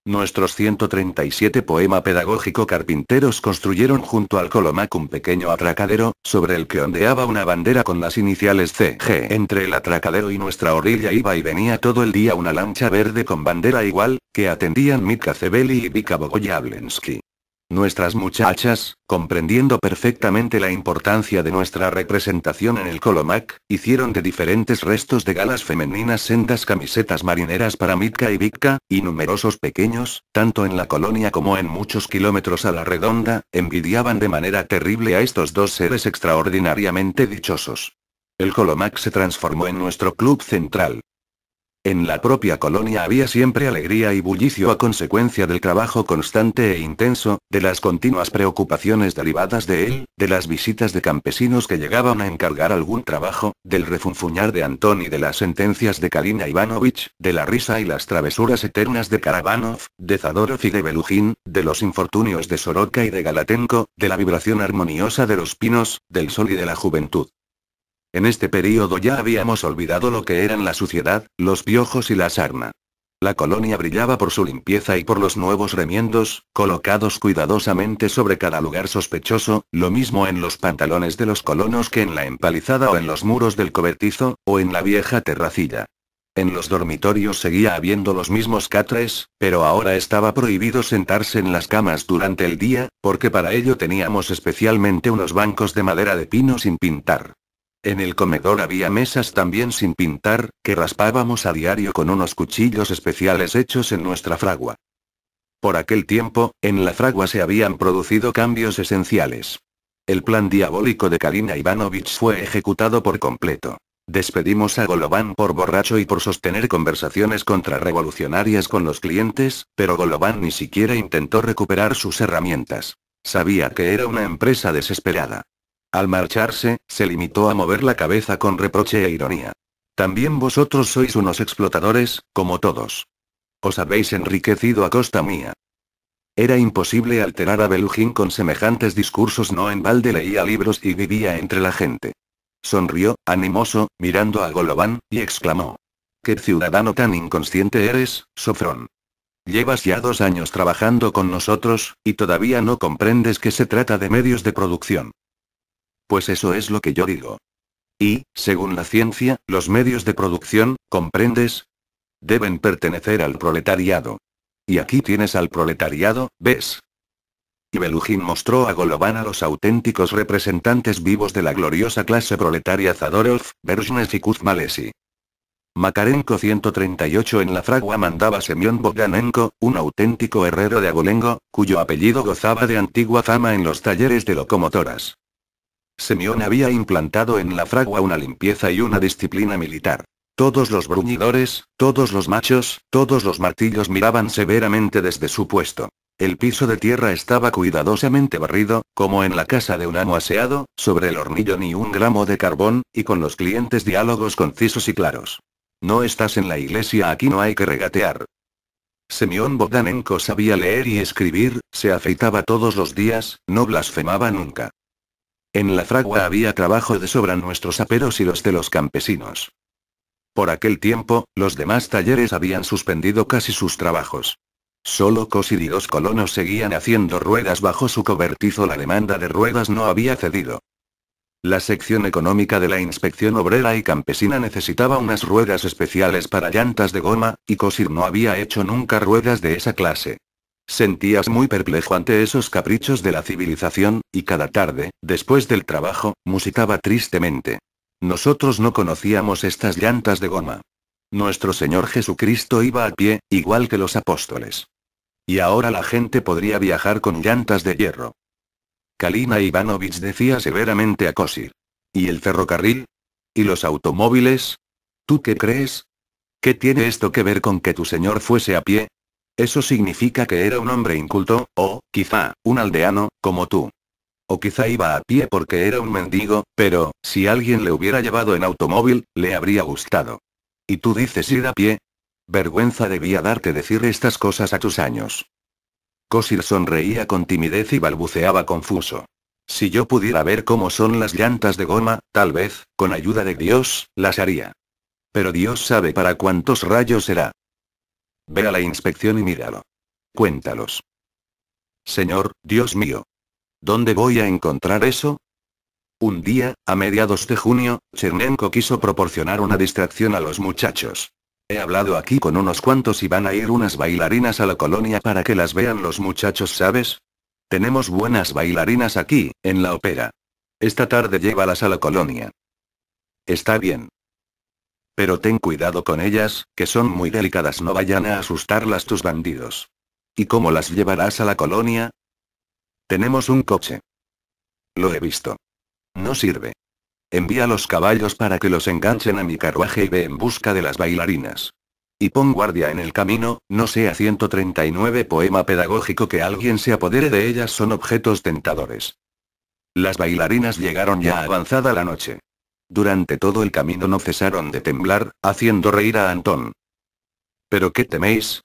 Nuestros 137 poema pedagógico carpinteros construyeron junto al Colomac un pequeño atracadero, sobre el que ondeaba una bandera con las iniciales CG. Entre el atracadero y nuestra orilla iba y venía todo el día una lancha verde con bandera igual, que atendían Mitka Cebeli y Vika Bogoyablensky. Nuestras muchachas, comprendiendo perfectamente la importancia de nuestra representación en el Colomac, hicieron de diferentes restos de galas femeninas sendas camisetas marineras para Mitka y Vitka, y numerosos pequeños, tanto en la colonia como en muchos kilómetros a la redonda, envidiaban de manera terrible a estos dos seres extraordinariamente dichosos. El Colomac se transformó en nuestro club central. En la propia colonia había siempre alegría y bullicio a consecuencia del trabajo constante e intenso, de las continuas preocupaciones derivadas de él, de las visitas de campesinos que llegaban a encargar algún trabajo, del refunfuñar de Antón y de las sentencias de Kalina Ivanovich, de la risa y las travesuras eternas de Karabanov, de Zadorov y de Belujín, de los infortunios de Soroka y de Galatenko, de la vibración armoniosa de los pinos, del sol y de la juventud. En este período ya habíamos olvidado lo que eran la suciedad, los piojos y la sarna. La colonia brillaba por su limpieza y por los nuevos remiendos, colocados cuidadosamente sobre cada lugar sospechoso, lo mismo en los pantalones de los colonos que en la empalizada o en los muros del cobertizo, o en la vieja terracilla. En los dormitorios seguía habiendo los mismos catres, pero ahora estaba prohibido sentarse en las camas durante el día, porque para ello teníamos especialmente unos bancos de madera de pino sin pintar. En el comedor había mesas también sin pintar, que raspábamos a diario con unos cuchillos especiales hechos en nuestra fragua. Por aquel tiempo, en la fragua se habían producido cambios esenciales. El plan diabólico de Karina Ivanovich fue ejecutado por completo. Despedimos a Golován por borracho y por sostener conversaciones contrarrevolucionarias con los clientes, pero Golován ni siquiera intentó recuperar sus herramientas. Sabía que era una empresa desesperada. Al marcharse, se limitó a mover la cabeza con reproche e ironía. También vosotros sois unos explotadores, como todos. Os habéis enriquecido a costa mía. Era imposible alterar a Belujín con semejantes discursos, no en balde leía libros y vivía entre la gente. Sonrió, animoso, mirando a Golován, y exclamó. ¡Qué ciudadano tan inconsciente eres, Sofrón! Llevas ya dos años trabajando con nosotros, y todavía no comprendes que se trata de medios de producción. Pues eso es lo que yo digo. Y, según la ciencia, los medios de producción, ¿comprendes? Deben pertenecer al proletariado. Y aquí tienes al proletariado, ¿ves? Y Belujín mostró a Golovan a los auténticos representantes vivos de la gloriosa clase proletaria Zadorov, Berzhnev y Kuzmalesi. Makarenko 138 en la fragua mandaba Semyon Bogdanenko, un auténtico herrero de Abolengo, cuyo apellido gozaba de antigua fama en los talleres de locomotoras. Simeón había implantado en la fragua una limpieza y una disciplina militar. Todos los bruñidores, todos los machos, todos los martillos miraban severamente desde su puesto. El piso de tierra estaba cuidadosamente barrido, como en la casa de un amo aseado, sobre el hornillo ni un gramo de carbón, y con los clientes diálogos concisos y claros. No estás en la iglesia, aquí no hay que regatear. Simeón Bogdanenko sabía leer y escribir, se afeitaba todos los días, no blasfemaba nunca. En la fragua había trabajo de sobra nuestros aperos y los de los campesinos. Por aquel tiempo, los demás talleres habían suspendido casi sus trabajos. Solo Cosir y los colonos seguían haciendo ruedas bajo su cobertizo. La demanda de ruedas no había cedido. La sección económica de la inspección obrera y campesina necesitaba unas ruedas especiales para llantas de goma, y cosir no había hecho nunca ruedas de esa clase. Sentías muy perplejo ante esos caprichos de la civilización, y cada tarde, después del trabajo, musicaba tristemente. Nosotros no conocíamos estas llantas de goma. Nuestro Señor Jesucristo iba a pie, igual que los apóstoles. Y ahora la gente podría viajar con llantas de hierro. Kalina Ivanovich decía severamente a Kosir. ¿Y el ferrocarril? ¿Y los automóviles? ¿Tú qué crees? ¿Qué tiene esto que ver con que tu señor fuese a pie? Eso significa que era un hombre inculto, o, quizá, un aldeano, como tú. O quizá iba a pie porque era un mendigo, pero, si alguien le hubiera llevado en automóvil, le habría gustado. ¿Y tú dices ir a pie? Vergüenza debía darte decir estas cosas a tus años. Cosir sonreía con timidez y balbuceaba confuso. Si yo pudiera ver cómo son las llantas de goma, tal vez, con ayuda de Dios, las haría. Pero Dios sabe para cuántos rayos será. Ve a la inspección y míralo. Cuéntalos. Señor, Dios mío. ¿Dónde voy a encontrar eso? Un día, a mediados de junio, Chernenko quiso proporcionar una distracción a los muchachos. He hablado aquí con unos cuantos y van a ir unas bailarinas a la colonia para que las vean los muchachos, ¿sabes? Tenemos buenas bailarinas aquí, en la ópera. Esta tarde llévalas a la colonia. Está bien. Pero ten cuidado con ellas, que son muy delicadas, no vayan a asustarlas tus bandidos. ¿Y cómo las llevarás a la colonia? Tenemos un coche. Lo he visto. No sirve. Envía los caballos para que los enganchen a mi carruaje y ve en busca de las bailarinas. Y pon guardia en el camino, no sea 139 poema pedagógico que alguien se apodere de ellas son objetos tentadores. Las bailarinas llegaron ya avanzada la noche. Durante todo el camino no cesaron de temblar, haciendo reír a Antón. ¿Pero qué teméis?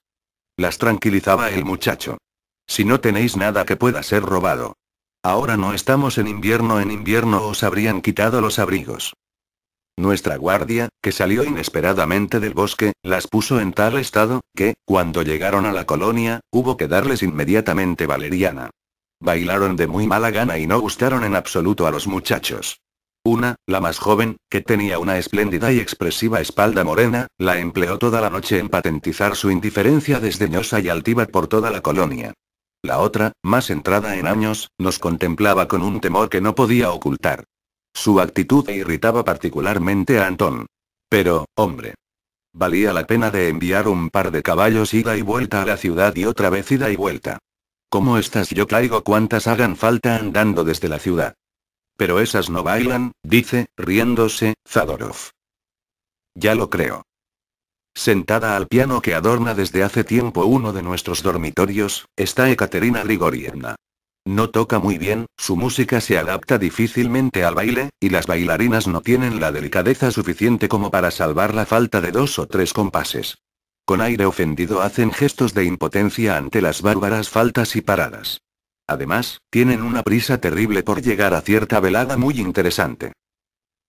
Las tranquilizaba el muchacho. Si no tenéis nada que pueda ser robado. Ahora no estamos en invierno, en invierno os habrían quitado los abrigos. Nuestra guardia, que salió inesperadamente del bosque, las puso en tal estado, que, cuando llegaron a la colonia, hubo que darles inmediatamente valeriana. Bailaron de muy mala gana y no gustaron en absoluto a los muchachos. Una, la más joven, que tenía una espléndida y expresiva espalda morena, la empleó toda la noche en patentizar su indiferencia desdeñosa y altiva por toda la colonia. La otra, más entrada en años, nos contemplaba con un temor que no podía ocultar. Su actitud irritaba particularmente a Antón. Pero, hombre. Valía la pena de enviar un par de caballos ida y vuelta a la ciudad y otra vez ida y vuelta. ¿Cómo estás yo traigo cuantas hagan falta andando desde la ciudad. Pero esas no bailan, dice, riéndose, Zadorov. Ya lo creo. Sentada al piano que adorna desde hace tiempo uno de nuestros dormitorios, está Ekaterina Grigorievna. No toca muy bien, su música se adapta difícilmente al baile, y las bailarinas no tienen la delicadeza suficiente como para salvar la falta de dos o tres compases. Con aire ofendido hacen gestos de impotencia ante las bárbaras faltas y paradas. Además, tienen una prisa terrible por llegar a cierta velada muy interesante.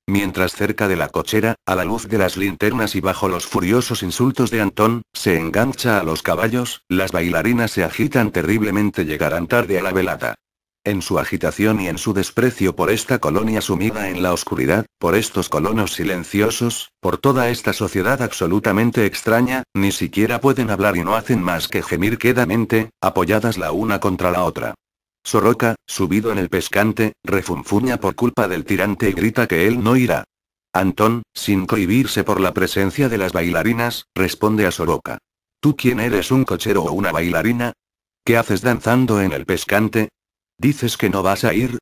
Mientras cerca de la cochera, a la luz de las linternas y bajo los furiosos insultos de Antón, se engancha a los caballos, las bailarinas se agitan terriblemente llegarán tarde a la velada. En su agitación y en su desprecio por esta colonia sumida en la oscuridad, por estos colonos silenciosos, por toda esta sociedad absolutamente extraña, ni siquiera pueden hablar y no hacen más que gemir quedamente, apoyadas la una contra la otra. Soroka, subido en el pescante, refunfuña por culpa del tirante y grita que él no irá. Antón, sin cohibirse por la presencia de las bailarinas, responde a Soroka. ¿Tú quién eres un cochero o una bailarina? ¿Qué haces danzando en el pescante? ¿Dices que no vas a ir?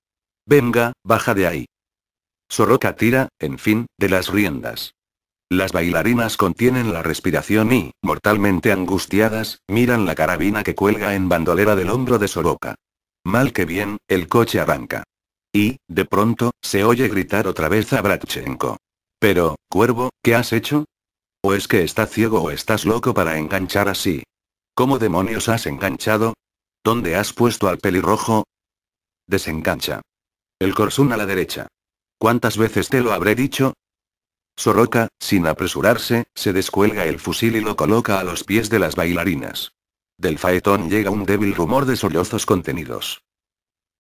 Venga, baja de ahí. Soroka tira, en fin, de las riendas. Las bailarinas contienen la respiración y, mortalmente angustiadas, miran la carabina que cuelga en bandolera del hombro de Soroka. Mal que bien, el coche arranca. Y, de pronto, se oye gritar otra vez a Bratchenko. Pero, cuervo, ¿qué has hecho? ¿O es que estás ciego o estás loco para enganchar así? ¿Cómo demonios has enganchado? ¿Dónde has puesto al pelirrojo? Desengancha. El corsún a la derecha. ¿Cuántas veces te lo habré dicho? Soroka, sin apresurarse, se descuelga el fusil y lo coloca a los pies de las bailarinas. Del faetón llega un débil rumor de sollozos contenidos.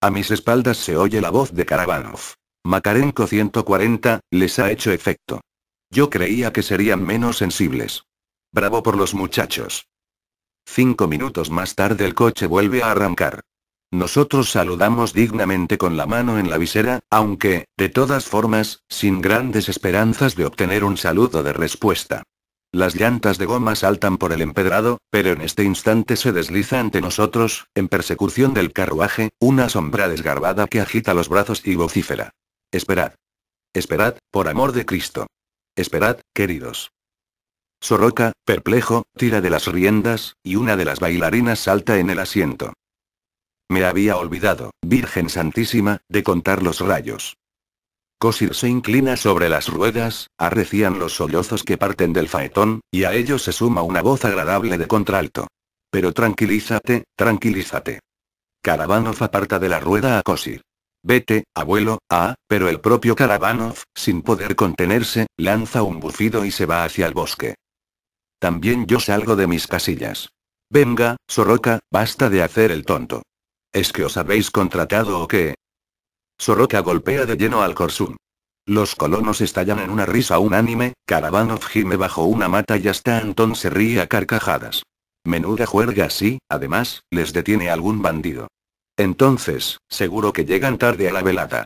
A mis espaldas se oye la voz de Karabanov. Makarenko 140, les ha hecho efecto. Yo creía que serían menos sensibles. Bravo por los muchachos. Cinco minutos más tarde el coche vuelve a arrancar. Nosotros saludamos dignamente con la mano en la visera, aunque, de todas formas, sin grandes esperanzas de obtener un saludo de respuesta. Las llantas de goma saltan por el empedrado, pero en este instante se desliza ante nosotros, en persecución del carruaje, una sombra desgarbada que agita los brazos y vocifera. Esperad. Esperad, por amor de Cristo. Esperad, queridos. Sorroca, perplejo, tira de las riendas, y una de las bailarinas salta en el asiento. Me había olvidado, Virgen Santísima, de contar los rayos. Cosir se inclina sobre las ruedas, arrecían los sollozos que parten del faetón, y a ellos se suma una voz agradable de contralto. Pero tranquilízate, tranquilízate. Karabanov aparta de la rueda a Cosir. Vete, abuelo, ah, pero el propio Karabanov, sin poder contenerse, lanza un bufido y se va hacia el bosque. También yo salgo de mis casillas. Venga, Soroka, basta de hacer el tonto. ¿Es que os habéis contratado o qué? Soroka golpea de lleno al Korsun. Los colonos estallan en una risa unánime, of gime bajo una mata y hasta Anton se ríe a carcajadas. Menuda juerga sí, además, les detiene algún bandido. Entonces, seguro que llegan tarde a la velada.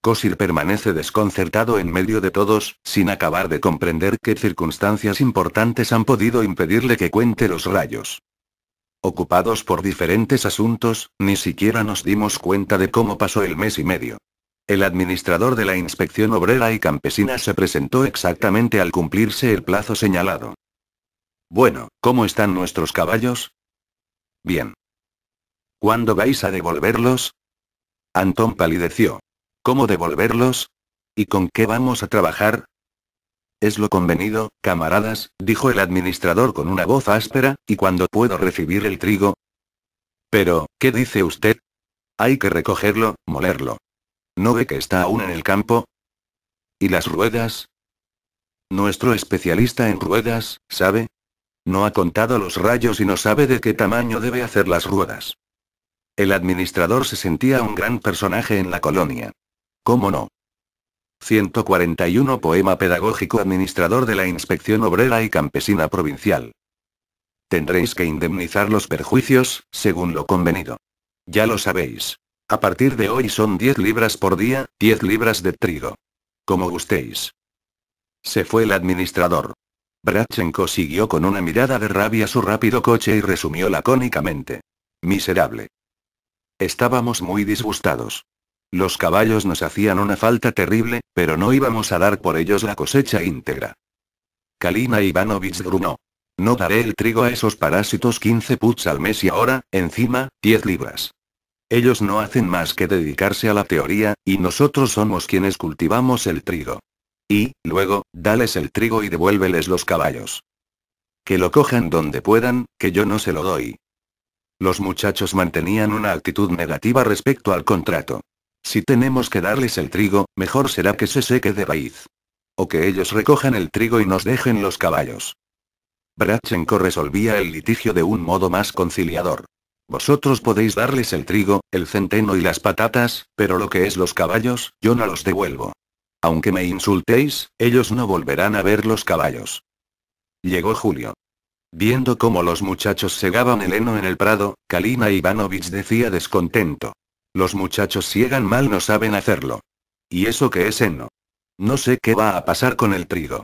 Kosir permanece desconcertado en medio de todos, sin acabar de comprender qué circunstancias importantes han podido impedirle que cuente los rayos ocupados por diferentes asuntos, ni siquiera nos dimos cuenta de cómo pasó el mes y medio. El administrador de la Inspección Obrera y Campesina se presentó exactamente al cumplirse el plazo señalado. Bueno, ¿cómo están nuestros caballos? Bien. ¿Cuándo vais a devolverlos? Antón palideció. ¿Cómo devolverlos? ¿Y con qué vamos a trabajar? Es lo convenido, camaradas, dijo el administrador con una voz áspera, ¿y cuando puedo recibir el trigo? Pero, ¿qué dice usted? Hay que recogerlo, molerlo. ¿No ve que está aún en el campo? ¿Y las ruedas? Nuestro especialista en ruedas, ¿sabe? No ha contado los rayos y no sabe de qué tamaño debe hacer las ruedas. El administrador se sentía un gran personaje en la colonia. ¿Cómo no? 141 Poema Pedagógico Administrador de la Inspección Obrera y Campesina Provincial. Tendréis que indemnizar los perjuicios, según lo convenido. Ya lo sabéis. A partir de hoy son 10 libras por día, 10 libras de trigo. Como gustéis. Se fue el administrador. Brachenko siguió con una mirada de rabia su rápido coche y resumió lacónicamente. Miserable. Estábamos muy disgustados. Los caballos nos hacían una falta terrible, pero no íbamos a dar por ellos la cosecha íntegra. Kalina Ivanovich Bruno. No daré el trigo a esos parásitos 15 puts al mes y ahora, encima, 10 libras. Ellos no hacen más que dedicarse a la teoría, y nosotros somos quienes cultivamos el trigo. Y, luego, dales el trigo y devuélveles los caballos. Que lo cojan donde puedan, que yo no se lo doy. Los muchachos mantenían una actitud negativa respecto al contrato. Si tenemos que darles el trigo, mejor será que se seque de raíz. O que ellos recojan el trigo y nos dejen los caballos. Brachenko resolvía el litigio de un modo más conciliador. Vosotros podéis darles el trigo, el centeno y las patatas, pero lo que es los caballos, yo no los devuelvo. Aunque me insultéis, ellos no volverán a ver los caballos. Llegó Julio. Viendo cómo los muchachos segaban el heno en el prado, Kalina Ivanovich decía descontento. Los muchachos ciegan mal no saben hacerlo. Y eso que es heno. No sé qué va a pasar con el trigo.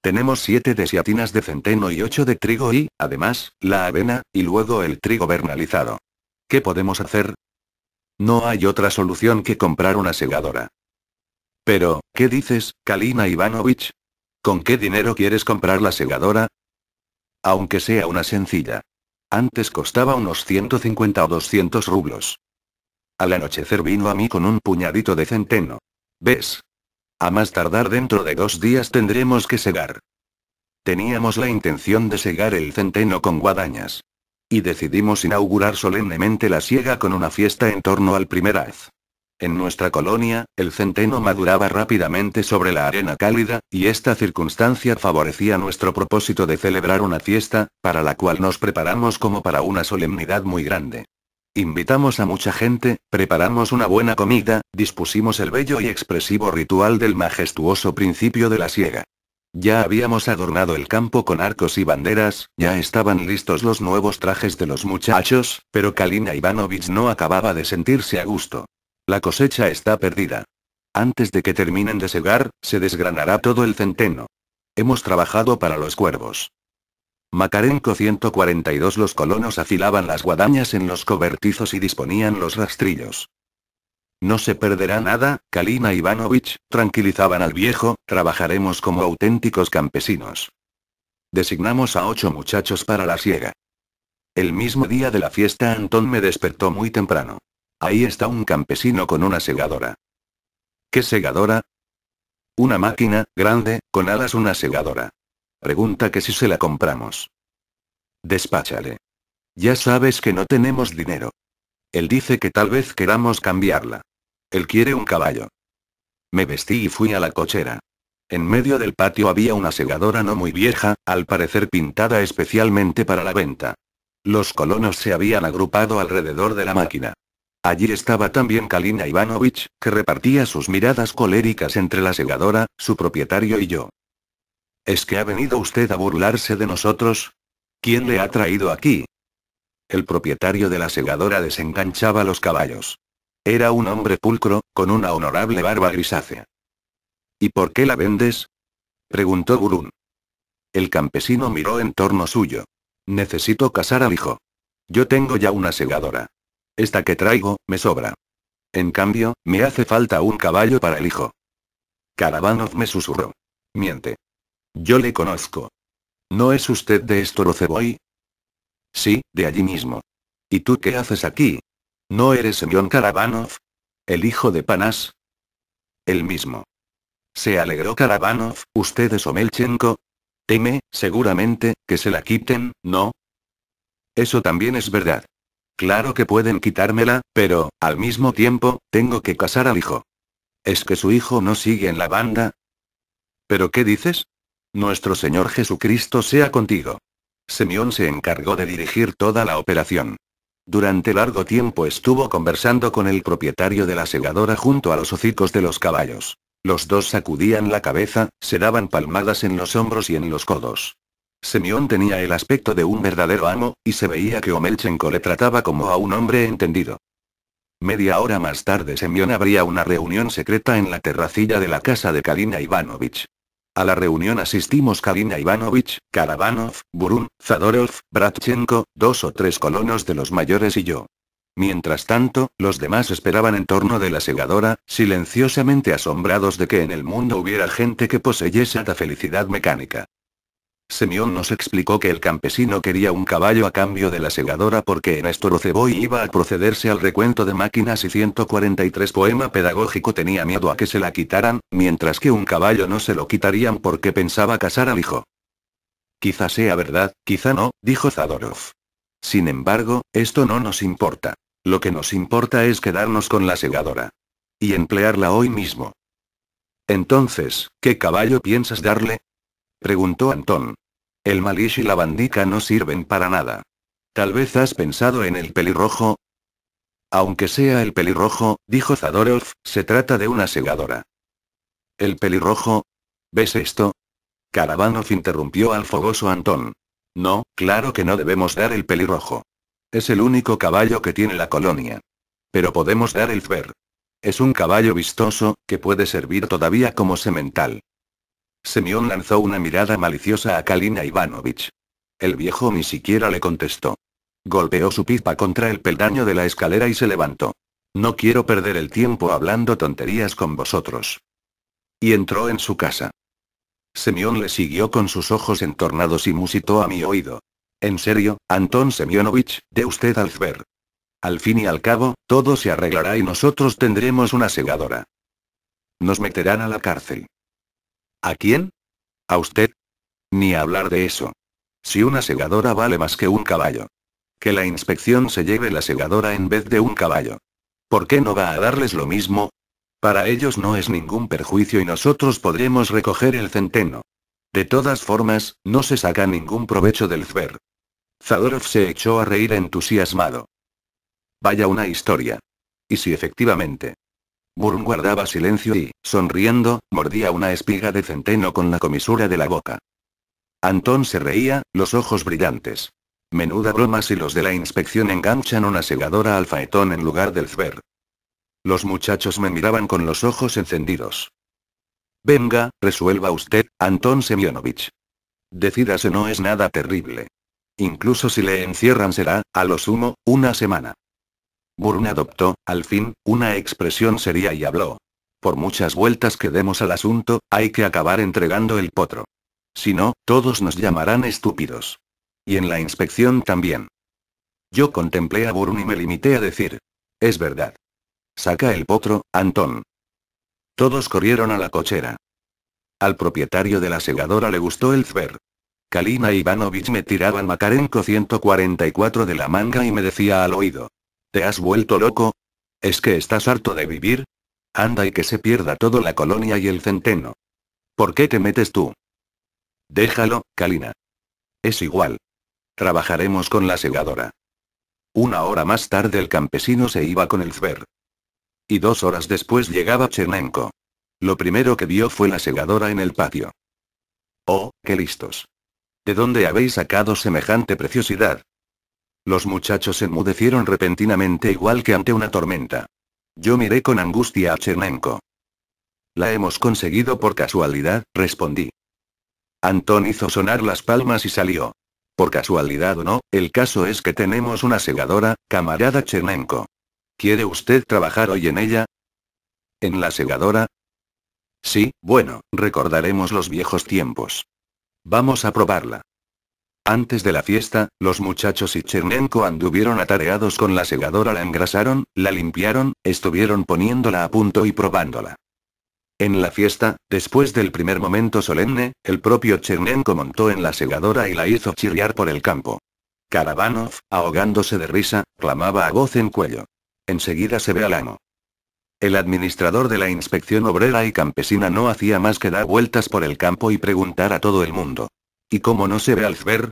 Tenemos siete desiatinas de centeno y ocho de trigo y, además, la avena, y luego el trigo vernalizado. ¿Qué podemos hacer? No hay otra solución que comprar una segadora. Pero, ¿qué dices, Kalina Ivanovich? ¿Con qué dinero quieres comprar la segadora? Aunque sea una sencilla. Antes costaba unos 150 o 200 rublos. Al anochecer vino a mí con un puñadito de centeno. ¿Ves? A más tardar dentro de dos días tendremos que segar. Teníamos la intención de segar el centeno con guadañas. Y decidimos inaugurar solemnemente la siega con una fiesta en torno al primer haz. En nuestra colonia, el centeno maduraba rápidamente sobre la arena cálida, y esta circunstancia favorecía nuestro propósito de celebrar una fiesta, para la cual nos preparamos como para una solemnidad muy grande. Invitamos a mucha gente, preparamos una buena comida, dispusimos el bello y expresivo ritual del majestuoso principio de la siega. Ya habíamos adornado el campo con arcos y banderas, ya estaban listos los nuevos trajes de los muchachos, pero Kalina Ivanovich no acababa de sentirse a gusto. La cosecha está perdida. Antes de que terminen de segar, se desgranará todo el centeno. Hemos trabajado para los cuervos. Macarenco 142 Los colonos afilaban las guadañas en los cobertizos y disponían los rastrillos. No se perderá nada, Kalina Ivanovich, tranquilizaban al viejo, trabajaremos como auténticos campesinos. Designamos a ocho muchachos para la siega. El mismo día de la fiesta Antón me despertó muy temprano. Ahí está un campesino con una segadora. ¿Qué segadora? Una máquina, grande, con alas una segadora. Pregunta que si se la compramos. Despáchale. Ya sabes que no tenemos dinero. Él dice que tal vez queramos cambiarla. Él quiere un caballo. Me vestí y fui a la cochera. En medio del patio había una segadora no muy vieja, al parecer pintada especialmente para la venta. Los colonos se habían agrupado alrededor de la máquina. Allí estaba también Kalina Ivanovich, que repartía sus miradas coléricas entre la segadora, su propietario y yo. ¿Es que ha venido usted a burlarse de nosotros? ¿Quién le ha traído aquí? El propietario de la segadora desenganchaba los caballos. Era un hombre pulcro, con una honorable barba grisácea. ¿Y por qué la vendes? preguntó Gurún. El campesino miró en torno suyo. Necesito casar al hijo. Yo tengo ya una segadora. Esta que traigo, me sobra. En cambio, me hace falta un caballo para el hijo. Caravanov me susurró. Miente. Yo le conozco. ¿No es usted de Estoroceboy? Sí, de allí mismo. ¿Y tú qué haces aquí? ¿No eres Semyon Karabanov? ¿El hijo de Panas? El mismo. Se alegró Karabanov, ¿usted es Omelchenko? Teme, seguramente, que se la quiten, ¿no? Eso también es verdad. Claro que pueden quitármela, pero, al mismo tiempo, tengo que casar al hijo. ¿Es que su hijo no sigue en la banda? ¿Pero qué dices? Nuestro Señor Jesucristo sea contigo. Semión se encargó de dirigir toda la operación. Durante largo tiempo estuvo conversando con el propietario de la segadora junto a los hocicos de los caballos. Los dos sacudían la cabeza, se daban palmadas en los hombros y en los codos. Semión tenía el aspecto de un verdadero amo, y se veía que Omelchenko le trataba como a un hombre entendido. Media hora más tarde Semión habría una reunión secreta en la terracilla de la casa de Karina Ivanovich. A la reunión asistimos Karina Ivanovich, Karabanov, Burun, Zadorov, Bratchenko, dos o tres colonos de los mayores y yo. Mientras tanto, los demás esperaban en torno de la segadora, silenciosamente asombrados de que en el mundo hubiera gente que poseyese la felicidad mecánica. Semión nos explicó que el campesino quería un caballo a cambio de la segadora porque en y iba a procederse al recuento de máquinas y 143 poema pedagógico tenía miedo a que se la quitaran, mientras que un caballo no se lo quitarían porque pensaba casar al hijo. Quizá sea verdad, quizá no, dijo Zadorov. Sin embargo, esto no nos importa. Lo que nos importa es quedarnos con la segadora. Y emplearla hoy mismo. Entonces, ¿qué caballo piensas darle? preguntó Antón. El malish y la bandica no sirven para nada. Tal vez has pensado en el pelirrojo. Aunque sea el pelirrojo, dijo Zadorov, se trata de una segadora. El pelirrojo. ¿Ves esto? Karabanov interrumpió al fogoso Antón. No, claro que no debemos dar el pelirrojo. Es el único caballo que tiene la colonia. Pero podemos dar el ver. Es un caballo vistoso, que puede servir todavía como semental. Semyon lanzó una mirada maliciosa a Kalina Ivanovich. El viejo ni siquiera le contestó. Golpeó su pipa contra el peldaño de la escalera y se levantó. No quiero perder el tiempo hablando tonterías con vosotros. Y entró en su casa. Semyon le siguió con sus ojos entornados y musitó a mi oído. En serio, Anton Semyonovich, de usted al ver. Al fin y al cabo, todo se arreglará y nosotros tendremos una segadora. Nos meterán a la cárcel. ¿A quién? ¿A usted? Ni hablar de eso. Si una segadora vale más que un caballo. Que la inspección se lleve la segadora en vez de un caballo. ¿Por qué no va a darles lo mismo? Para ellos no es ningún perjuicio y nosotros podremos recoger el centeno. De todas formas, no se saca ningún provecho del Zver. Zadorov se echó a reír entusiasmado. Vaya una historia. Y si efectivamente. Burn guardaba silencio y, sonriendo, mordía una espiga de centeno con la comisura de la boca. Antón se reía, los ojos brillantes. Menuda broma si los de la inspección enganchan una segadora al faetón en lugar del zver. Los muchachos me miraban con los ojos encendidos. Venga, resuelva usted, Antón Semyonovich. Decídase no es nada terrible. Incluso si le encierran será, a lo sumo, una semana. Burun adoptó, al fin, una expresión seria y habló. Por muchas vueltas que demos al asunto, hay que acabar entregando el potro. Si no, todos nos llamarán estúpidos. Y en la inspección también. Yo contemplé a Burun y me limité a decir. Es verdad. Saca el potro, Antón. Todos corrieron a la cochera. Al propietario de la segadora le gustó el zver. Kalina Ivanovich me tiraban Makarenko 144 de la manga y me decía al oído. ¿Te has vuelto loco? ¿Es que estás harto de vivir? Anda y que se pierda toda la colonia y el centeno. ¿Por qué te metes tú? Déjalo, Kalina. Es igual. Trabajaremos con la segadora. Una hora más tarde el campesino se iba con el Zver. Y dos horas después llegaba Chernenko. Lo primero que vio fue la segadora en el patio. ¡Oh, qué listos! ¿De dónde habéis sacado semejante preciosidad? Los muchachos se enmudecieron repentinamente igual que ante una tormenta. Yo miré con angustia a Chernenko. La hemos conseguido por casualidad, respondí. Antón hizo sonar las palmas y salió. Por casualidad o no, el caso es que tenemos una segadora, camarada Chernenko. ¿Quiere usted trabajar hoy en ella? ¿En la segadora? Sí, bueno, recordaremos los viejos tiempos. Vamos a probarla. Antes de la fiesta, los muchachos y Chernenko anduvieron atareados con la segadora, la engrasaron, la limpiaron, estuvieron poniéndola a punto y probándola. En la fiesta, después del primer momento solemne, el propio Chernenko montó en la segadora y la hizo chirriar por el campo. Karabanov, ahogándose de risa, clamaba a voz en cuello. Enseguida se ve al amo. El administrador de la inspección obrera y campesina no hacía más que dar vueltas por el campo y preguntar a todo el mundo. ¿Y cómo no se ve Elsber?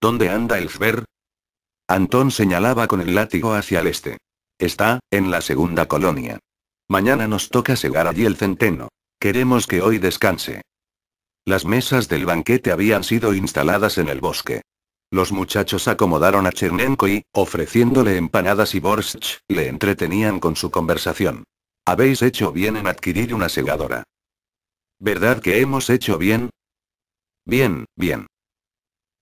¿Dónde anda el Elsber? Antón señalaba con el látigo hacia el este. Está, en la segunda colonia. Mañana nos toca segar allí el centeno. Queremos que hoy descanse. Las mesas del banquete habían sido instaladas en el bosque. Los muchachos acomodaron a Chernenko y, ofreciéndole empanadas y borscht, le entretenían con su conversación. Habéis hecho bien en adquirir una segadora. ¿Verdad que hemos hecho bien? Bien, bien.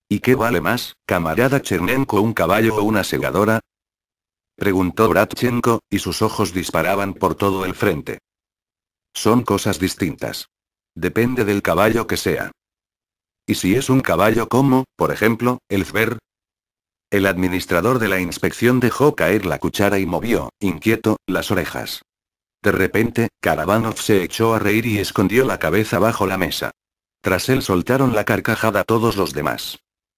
¿Y qué vale más, camarada Chernenko, un caballo o una segadora? Preguntó Bratchenko, y sus ojos disparaban por todo el frente. Son cosas distintas. Depende del caballo que sea. ¿Y si es un caballo como, por ejemplo, el Zver? El administrador de la inspección dejó caer la cuchara y movió, inquieto, las orejas. De repente, Karabanov se echó a reír y escondió la cabeza bajo la mesa. Tras él soltaron la carcajada todos los demás.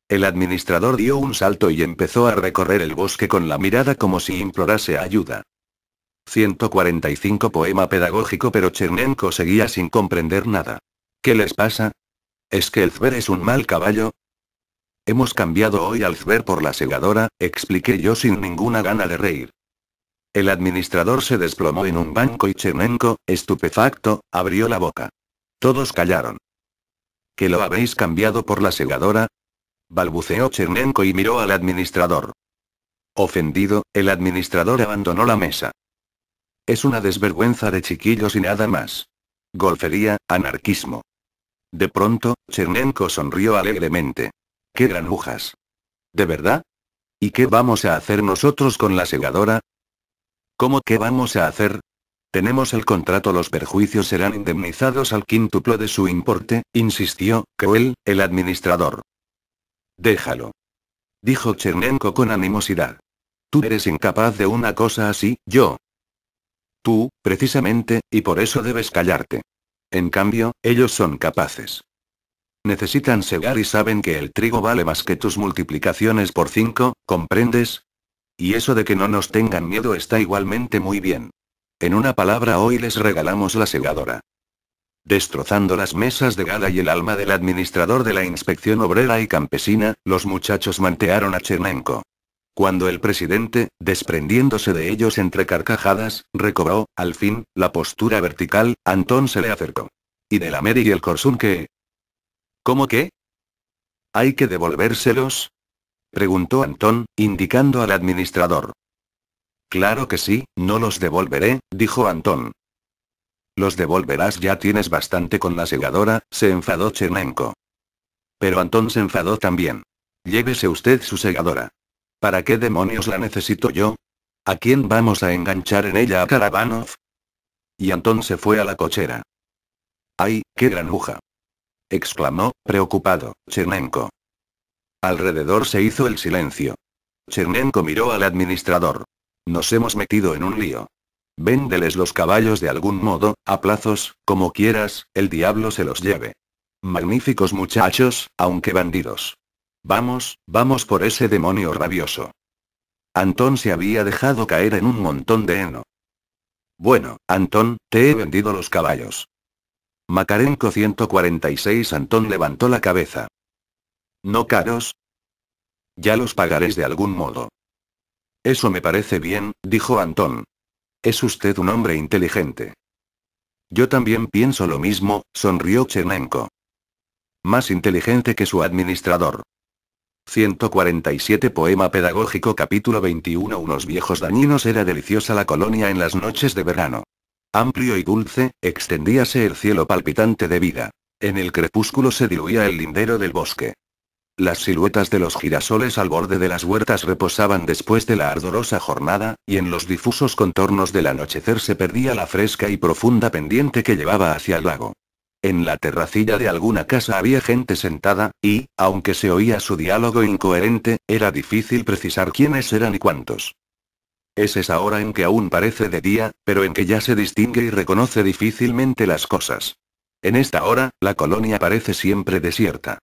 El administrador dio un salto y empezó a recorrer el bosque con la mirada como si implorase ayuda. 145 Poema pedagógico pero Chernenko seguía sin comprender nada. ¿Qué les pasa? ¿Es que el Zver es un mal caballo? Hemos cambiado hoy al Zver por la segadora, expliqué yo sin ninguna gana de reír. El administrador se desplomó en un banco y Chernenko, estupefacto, abrió la boca. Todos callaron. ¿Que lo habéis cambiado por la segadora? balbuceó Chernenko y miró al administrador. Ofendido, el administrador abandonó la mesa. Es una desvergüenza de chiquillos y nada más. Golfería, anarquismo. De pronto, Chernenko sonrió alegremente. ¡Qué granujas! ¿De verdad? ¿Y qué vamos a hacer nosotros con la segadora? ¿Cómo que vamos a hacer? Tenemos el contrato, los perjuicios serán indemnizados al quíntuplo de su importe, insistió, Cruel, el administrador. Déjalo. Dijo Chernenko con animosidad. Tú eres incapaz de una cosa así, yo. Tú, precisamente, y por eso debes callarte. En cambio, ellos son capaces. Necesitan segar y saben que el trigo vale más que tus multiplicaciones por 5, ¿comprendes? Y eso de que no nos tengan miedo está igualmente muy bien. En una palabra, hoy les regalamos la segadora. Destrozando las mesas de gala y el alma del administrador de la inspección obrera y campesina, los muchachos mantearon a Chernenko. Cuando el presidente, desprendiéndose de ellos entre carcajadas, recobró, al fin, la postura vertical, Antón se le acercó. ¿Y de la media y el corsún qué? ¿Cómo qué? ¿Hay que devolvérselos? Preguntó Antón, indicando al administrador. Claro que sí, no los devolveré, dijo Antón. Los devolverás ya tienes bastante con la segadora, se enfadó Chernenko. Pero Antón se enfadó también. Llévese usted su segadora. ¿Para qué demonios la necesito yo? ¿A quién vamos a enganchar en ella a Karabanov? Y Antón se fue a la cochera. ¡Ay, qué granuja! exclamó, preocupado, Chernenko. Alrededor se hizo el silencio. Chernenko miró al administrador. Nos hemos metido en un lío. Véndeles los caballos de algún modo, a plazos, como quieras, el diablo se los lleve. Magníficos muchachos, aunque bandidos. Vamos, vamos por ese demonio rabioso. Antón se había dejado caer en un montón de heno. Bueno, Antón, te he vendido los caballos. Macarenco 146 Antón levantó la cabeza. ¿No caros? Ya los pagaréis de algún modo. Eso me parece bien, dijo Antón. Es usted un hombre inteligente. Yo también pienso lo mismo, sonrió Chernenko. Más inteligente que su administrador. 147 Poema Pedagógico Capítulo 21 Unos viejos dañinos era deliciosa la colonia en las noches de verano. Amplio y dulce, extendíase el cielo palpitante de vida. En el crepúsculo se diluía el lindero del bosque. Las siluetas de los girasoles al borde de las huertas reposaban después de la ardorosa jornada, y en los difusos contornos del anochecer se perdía la fresca y profunda pendiente que llevaba hacia el lago. En la terracilla de alguna casa había gente sentada, y, aunque se oía su diálogo incoherente, era difícil precisar quiénes eran y cuántos. Es esa hora en que aún parece de día, pero en que ya se distingue y reconoce difícilmente las cosas. En esta hora, la colonia parece siempre desierta.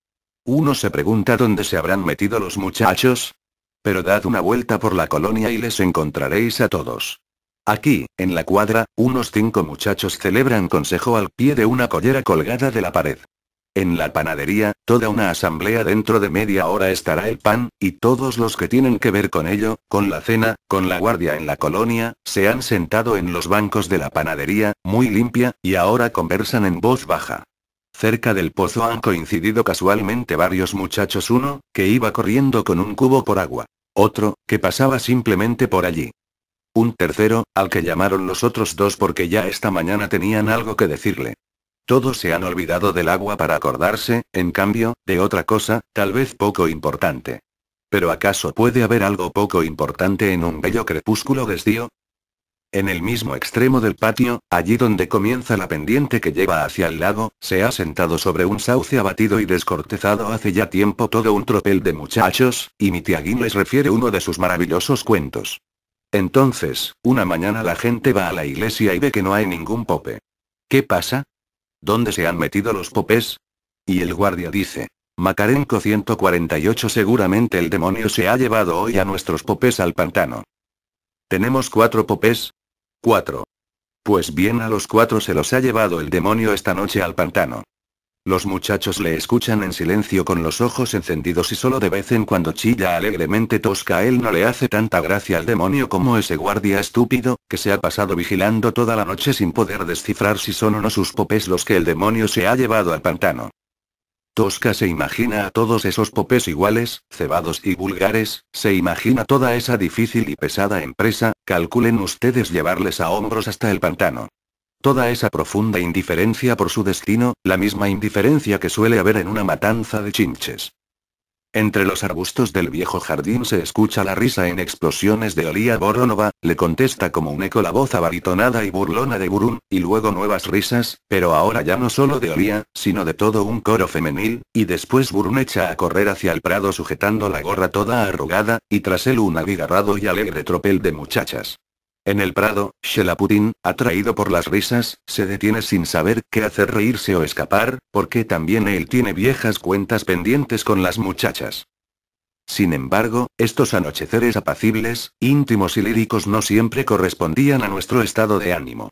Uno se pregunta dónde se habrán metido los muchachos. Pero dad una vuelta por la colonia y les encontraréis a todos. Aquí, en la cuadra, unos cinco muchachos celebran consejo al pie de una collera colgada de la pared. En la panadería, toda una asamblea dentro de media hora estará el pan, y todos los que tienen que ver con ello, con la cena, con la guardia en la colonia, se han sentado en los bancos de la panadería, muy limpia, y ahora conversan en voz baja. Cerca del pozo han coincidido casualmente varios muchachos, uno, que iba corriendo con un cubo por agua, otro, que pasaba simplemente por allí. Un tercero, al que llamaron los otros dos porque ya esta mañana tenían algo que decirle. Todos se han olvidado del agua para acordarse, en cambio, de otra cosa, tal vez poco importante. Pero ¿acaso puede haber algo poco importante en un bello crepúsculo desdío? En el mismo extremo del patio, allí donde comienza la pendiente que lleva hacia el lago, se ha sentado sobre un sauce abatido y descortezado hace ya tiempo todo un tropel de muchachos, y mi les refiere uno de sus maravillosos cuentos. Entonces, una mañana la gente va a la iglesia y ve que no hay ningún pope. ¿Qué pasa? ¿Dónde se han metido los popes? Y el guardia dice, Macarenco 148 seguramente el demonio se ha llevado hoy a nuestros popes al pantano. Tenemos cuatro popes, 4. Pues bien, a los cuatro se los ha llevado el demonio esta noche al pantano. Los muchachos le escuchan en silencio con los ojos encendidos y solo de vez en cuando chilla alegremente tosca. A él no le hace tanta gracia al demonio como ese guardia estúpido, que se ha pasado vigilando toda la noche sin poder descifrar si son o no sus popes los que el demonio se ha llevado al pantano. Tosca se imagina a todos esos popes iguales, cebados y vulgares, se imagina toda esa difícil y pesada empresa, calculen ustedes llevarles a hombros hasta el pantano. Toda esa profunda indiferencia por su destino, la misma indiferencia que suele haber en una matanza de chinches. Entre los arbustos del viejo jardín se escucha la risa en explosiones de Olía Boronova, le contesta como un eco la voz abaritonada y burlona de Burun, y luego nuevas risas, pero ahora ya no solo de Olía, sino de todo un coro femenil, y después Burun echa a correr hacia el prado sujetando la gorra toda arrugada, y tras él un abigarrado y alegre tropel de muchachas. En el prado, Shelaputin, atraído por las risas, se detiene sin saber qué hacer reírse o escapar, porque también él tiene viejas cuentas pendientes con las muchachas. Sin embargo, estos anocheceres apacibles, íntimos y líricos no siempre correspondían a nuestro estado de ánimo.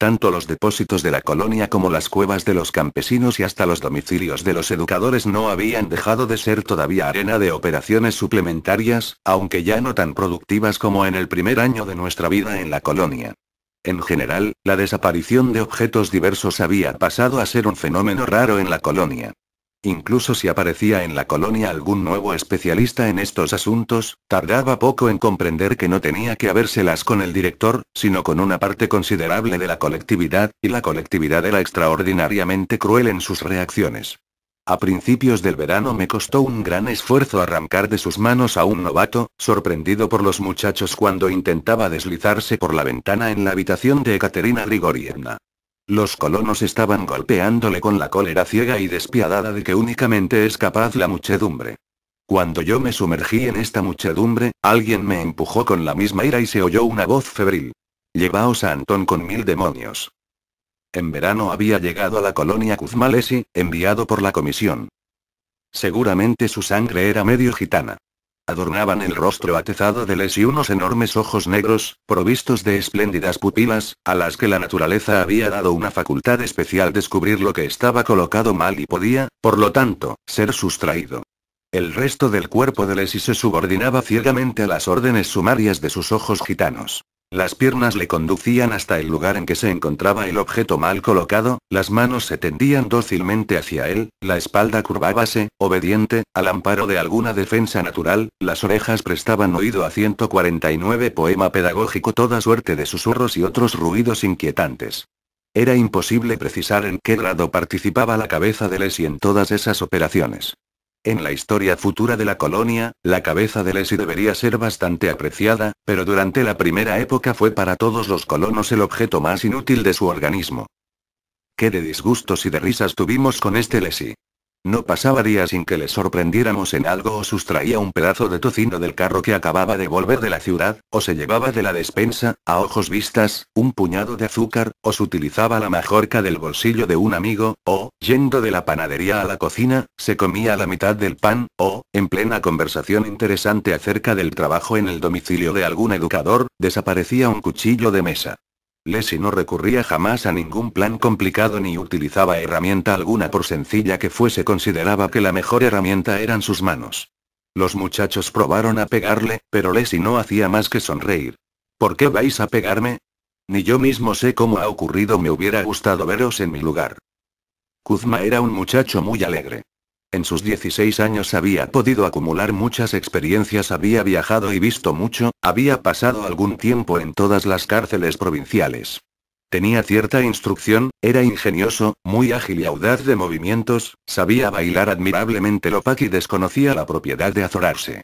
Tanto los depósitos de la colonia como las cuevas de los campesinos y hasta los domicilios de los educadores no habían dejado de ser todavía arena de operaciones suplementarias, aunque ya no tan productivas como en el primer año de nuestra vida en la colonia. En general, la desaparición de objetos diversos había pasado a ser un fenómeno raro en la colonia. Incluso si aparecía en la colonia algún nuevo especialista en estos asuntos, tardaba poco en comprender que no tenía que habérselas con el director, sino con una parte considerable de la colectividad, y la colectividad era extraordinariamente cruel en sus reacciones. A principios del verano me costó un gran esfuerzo arrancar de sus manos a un novato, sorprendido por los muchachos cuando intentaba deslizarse por la ventana en la habitación de Ekaterina Grigorievna. Los colonos estaban golpeándole con la cólera ciega y despiadada de que únicamente es capaz la muchedumbre. Cuando yo me sumergí en esta muchedumbre, alguien me empujó con la misma ira y se oyó una voz febril. Llevaos a Antón con mil demonios. En verano había llegado a la colonia Kuzmalesi, enviado por la comisión. Seguramente su sangre era medio gitana adornaban el rostro atezado de Les y unos enormes ojos negros, provistos de espléndidas pupilas, a las que la naturaleza había dado una facultad especial descubrir lo que estaba colocado mal y podía, por lo tanto, ser sustraído. El resto del cuerpo de Lesy se subordinaba ciegamente a las órdenes sumarias de sus ojos gitanos. Las piernas le conducían hasta el lugar en que se encontraba el objeto mal colocado, las manos se tendían dócilmente hacia él, la espalda curvábase, obediente, al amparo de alguna defensa natural, las orejas prestaban oído a 149 poema pedagógico toda suerte de susurros y otros ruidos inquietantes. Era imposible precisar en qué grado participaba la cabeza de Les y en todas esas operaciones. En la historia futura de la colonia, la cabeza de Lesi debería ser bastante apreciada, pero durante la primera época fue para todos los colonos el objeto más inútil de su organismo. Qué de disgustos y de risas tuvimos con este Lesi. No pasaba día sin que le sorprendiéramos en algo o sustraía un pedazo de tocino del carro que acababa de volver de la ciudad, o se llevaba de la despensa, a ojos vistas, un puñado de azúcar, o se utilizaba la majorca del bolsillo de un amigo, o, yendo de la panadería a la cocina, se comía la mitad del pan, o, en plena conversación interesante acerca del trabajo en el domicilio de algún educador, desaparecía un cuchillo de mesa. Lesi no recurría jamás a ningún plan complicado ni utilizaba herramienta alguna por sencilla que fuese, consideraba que la mejor herramienta eran sus manos. Los muchachos probaron a pegarle, pero Lesi no hacía más que sonreír. ¿Por qué vais a pegarme? Ni yo mismo sé cómo ha ocurrido, me hubiera gustado veros en mi lugar. Kuzma era un muchacho muy alegre. En sus 16 años había podido acumular muchas experiencias, había viajado y visto mucho, había pasado algún tiempo en todas las cárceles provinciales. Tenía cierta instrucción, era ingenioso, muy ágil y audaz de movimientos, sabía bailar admirablemente pac y desconocía la propiedad de azorarse.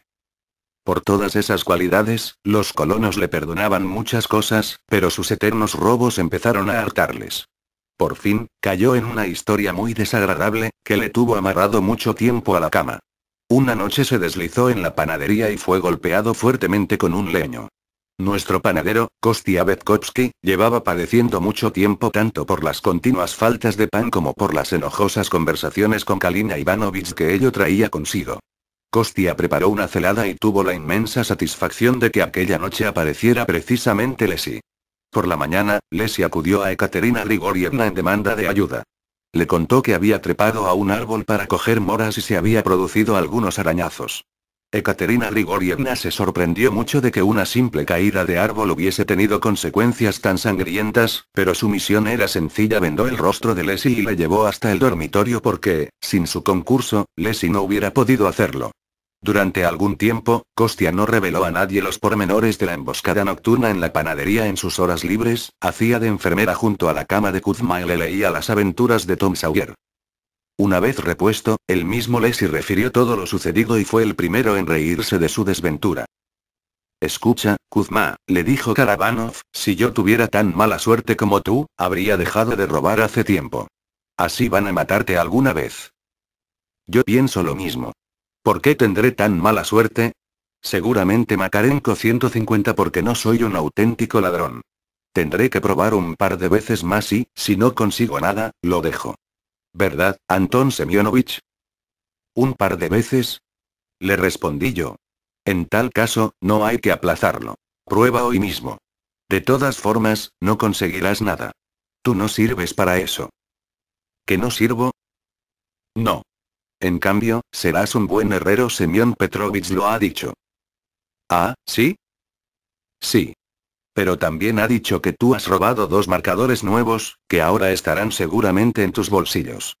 Por todas esas cualidades, los colonos le perdonaban muchas cosas, pero sus eternos robos empezaron a hartarles. Por fin, cayó en una historia muy desagradable, que le tuvo amarrado mucho tiempo a la cama. Una noche se deslizó en la panadería y fue golpeado fuertemente con un leño. Nuestro panadero, Kostia Betkovsky, llevaba padeciendo mucho tiempo tanto por las continuas faltas de pan como por las enojosas conversaciones con Kalina Ivanovich que ello traía consigo. Kostia preparó una celada y tuvo la inmensa satisfacción de que aquella noche apareciera precisamente Lesi. Por la mañana, Lesi acudió a Ekaterina Grigorievna en demanda de ayuda. Le contó que había trepado a un árbol para coger moras y se había producido algunos arañazos. Ekaterina Grigorievna se sorprendió mucho de que una simple caída de árbol hubiese tenido consecuencias tan sangrientas, pero su misión era sencilla. Vendó el rostro de Lesi y le llevó hasta el dormitorio porque, sin su concurso, Lesi no hubiera podido hacerlo. Durante algún tiempo, Costia no reveló a nadie los pormenores de la emboscada nocturna en la panadería en sus horas libres, hacía de enfermera junto a la cama de Kuzma y le leía las aventuras de Tom Sawyer. Una vez repuesto, el mismo y refirió todo lo sucedido y fue el primero en reírse de su desventura. Escucha, Kuzma, le dijo Karabanov, si yo tuviera tan mala suerte como tú, habría dejado de robar hace tiempo. Así van a matarte alguna vez. Yo pienso lo mismo, ¿Por qué tendré tan mala suerte? Seguramente Macarenco 150 porque no soy un auténtico ladrón. Tendré que probar un par de veces más y, si no consigo nada, lo dejo. ¿Verdad, Anton Semyonovich? ¿Un par de veces? Le respondí yo. En tal caso, no hay que aplazarlo. Prueba hoy mismo. De todas formas, no conseguirás nada. Tú no sirves para eso. ¿Que no sirvo? No. En cambio, serás un buen herrero Semyon Petrovich lo ha dicho. Ah, ¿sí? Sí. Pero también ha dicho que tú has robado dos marcadores nuevos, que ahora estarán seguramente en tus bolsillos.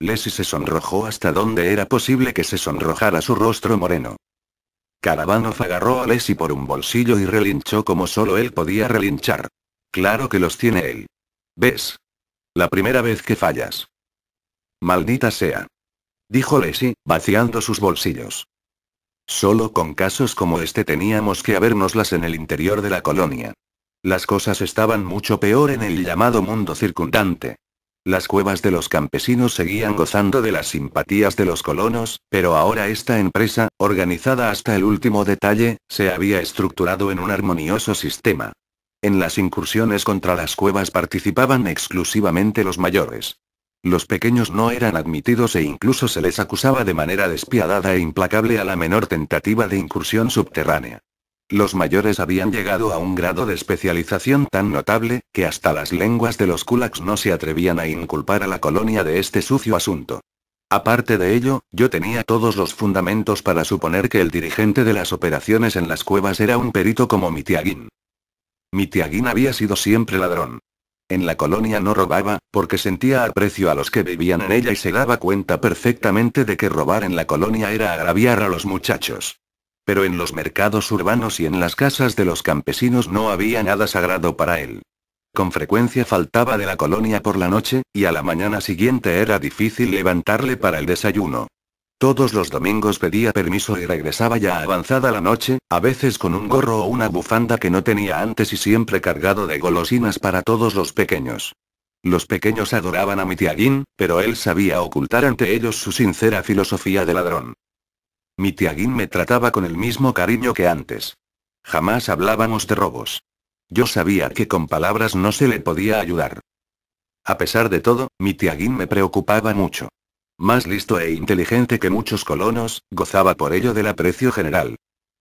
Lesi se sonrojó hasta donde era posible que se sonrojara su rostro moreno. Caravano agarró a Lesi por un bolsillo y relinchó como solo él podía relinchar. Claro que los tiene él. ¿Ves? La primera vez que fallas. Maldita sea dijo Lesi, vaciando sus bolsillos. Solo con casos como este teníamos que habernoslas en el interior de la colonia. Las cosas estaban mucho peor en el llamado mundo circundante. Las cuevas de los campesinos seguían gozando de las simpatías de los colonos, pero ahora esta empresa, organizada hasta el último detalle, se había estructurado en un armonioso sistema. En las incursiones contra las cuevas participaban exclusivamente los mayores. Los pequeños no eran admitidos e incluso se les acusaba de manera despiadada e implacable a la menor tentativa de incursión subterránea. Los mayores habían llegado a un grado de especialización tan notable, que hasta las lenguas de los kulaks no se atrevían a inculpar a la colonia de este sucio asunto. Aparte de ello, yo tenía todos los fundamentos para suponer que el dirigente de las operaciones en las cuevas era un perito como Mitiagin. Mitiagin había sido siempre ladrón. En la colonia no robaba, porque sentía aprecio a los que vivían en ella y se daba cuenta perfectamente de que robar en la colonia era agraviar a los muchachos. Pero en los mercados urbanos y en las casas de los campesinos no había nada sagrado para él. Con frecuencia faltaba de la colonia por la noche, y a la mañana siguiente era difícil levantarle para el desayuno. Todos los domingos pedía permiso y regresaba ya avanzada la noche, a veces con un gorro o una bufanda que no tenía antes y siempre cargado de golosinas para todos los pequeños. Los pequeños adoraban a mi pero él sabía ocultar ante ellos su sincera filosofía de ladrón. Mi me trataba con el mismo cariño que antes. Jamás hablábamos de robos. Yo sabía que con palabras no se le podía ayudar. A pesar de todo, mi me preocupaba mucho. Más listo e inteligente que muchos colonos, gozaba por ello del aprecio general.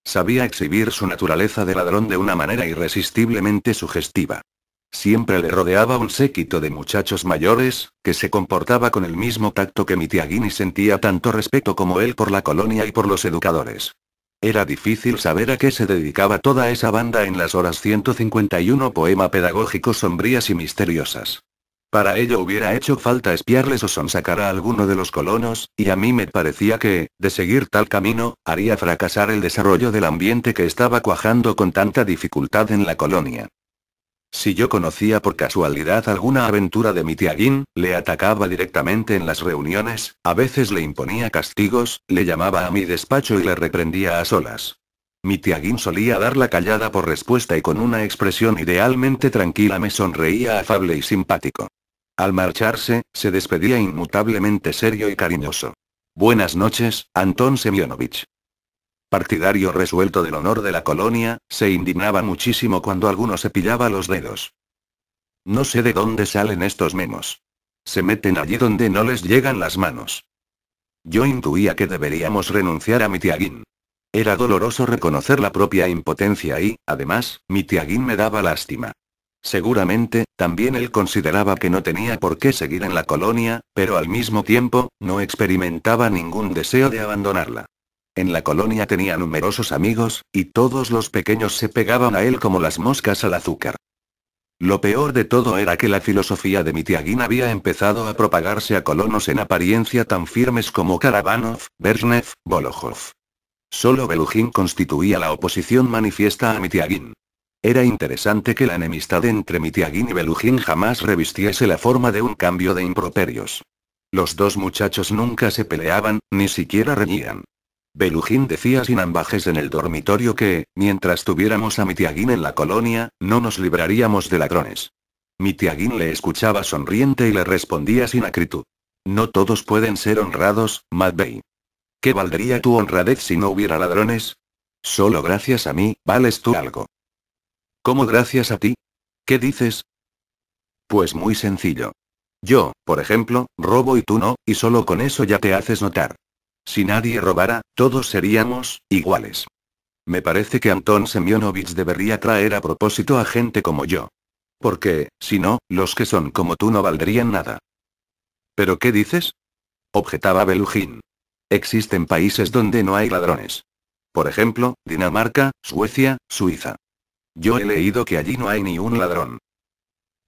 Sabía exhibir su naturaleza de ladrón de una manera irresistiblemente sugestiva. Siempre le rodeaba un séquito de muchachos mayores, que se comportaba con el mismo tacto que mi sentía tanto respeto como él por la colonia y por los educadores. Era difícil saber a qué se dedicaba toda esa banda en las horas 151 poema pedagógico sombrías y misteriosas. Para ello hubiera hecho falta espiarles o sonsacar a alguno de los colonos, y a mí me parecía que, de seguir tal camino, haría fracasar el desarrollo del ambiente que estaba cuajando con tanta dificultad en la colonia. Si yo conocía por casualidad alguna aventura de mi tiaguín, le atacaba directamente en las reuniones, a veces le imponía castigos, le llamaba a mi despacho y le reprendía a solas. Mi tiaguín solía dar la callada por respuesta y con una expresión idealmente tranquila me sonreía afable y simpático. Al marcharse, se despedía inmutablemente serio y cariñoso. Buenas noches, Anton Semyonovich. Partidario resuelto del honor de la colonia, se indignaba muchísimo cuando alguno se pillaba los dedos. No sé de dónde salen estos memos. Se meten allí donde no les llegan las manos. Yo intuía que deberíamos renunciar a mi tiaguín. Era doloroso reconocer la propia impotencia y, además, mi tiaguín me daba lástima. Seguramente, también él consideraba que no tenía por qué seguir en la colonia, pero al mismo tiempo, no experimentaba ningún deseo de abandonarla. En la colonia tenía numerosos amigos, y todos los pequeños se pegaban a él como las moscas al azúcar. Lo peor de todo era que la filosofía de Mitiagin había empezado a propagarse a colonos en apariencia tan firmes como Karabanov, Bernev, Bolojov. Solo Belujín constituía la oposición manifiesta a Mitiagin. Era interesante que la enemistad entre Mitiagin y Belujín jamás revistiese la forma de un cambio de improperios. Los dos muchachos nunca se peleaban, ni siquiera reñían. Belujín decía sin ambajes en el dormitorio que, mientras tuviéramos a Mitiagin en la colonia, no nos libraríamos de ladrones. Mitiagin le escuchaba sonriente y le respondía sin acritud. No todos pueden ser honrados, Matvey. ¿Qué valdría tu honradez si no hubiera ladrones? Solo gracias a mí, vales tú algo. ¿Cómo gracias a ti? ¿Qué dices? Pues muy sencillo. Yo, por ejemplo, robo y tú no, y solo con eso ya te haces notar. Si nadie robara, todos seríamos iguales. Me parece que Anton Semyonovich debería traer a propósito a gente como yo. Porque, si no, los que son como tú no valdrían nada. ¿Pero qué dices? objetaba Belugin. Existen países donde no hay ladrones. Por ejemplo, Dinamarca, Suecia, Suiza. Yo he leído que allí no hay ni un ladrón.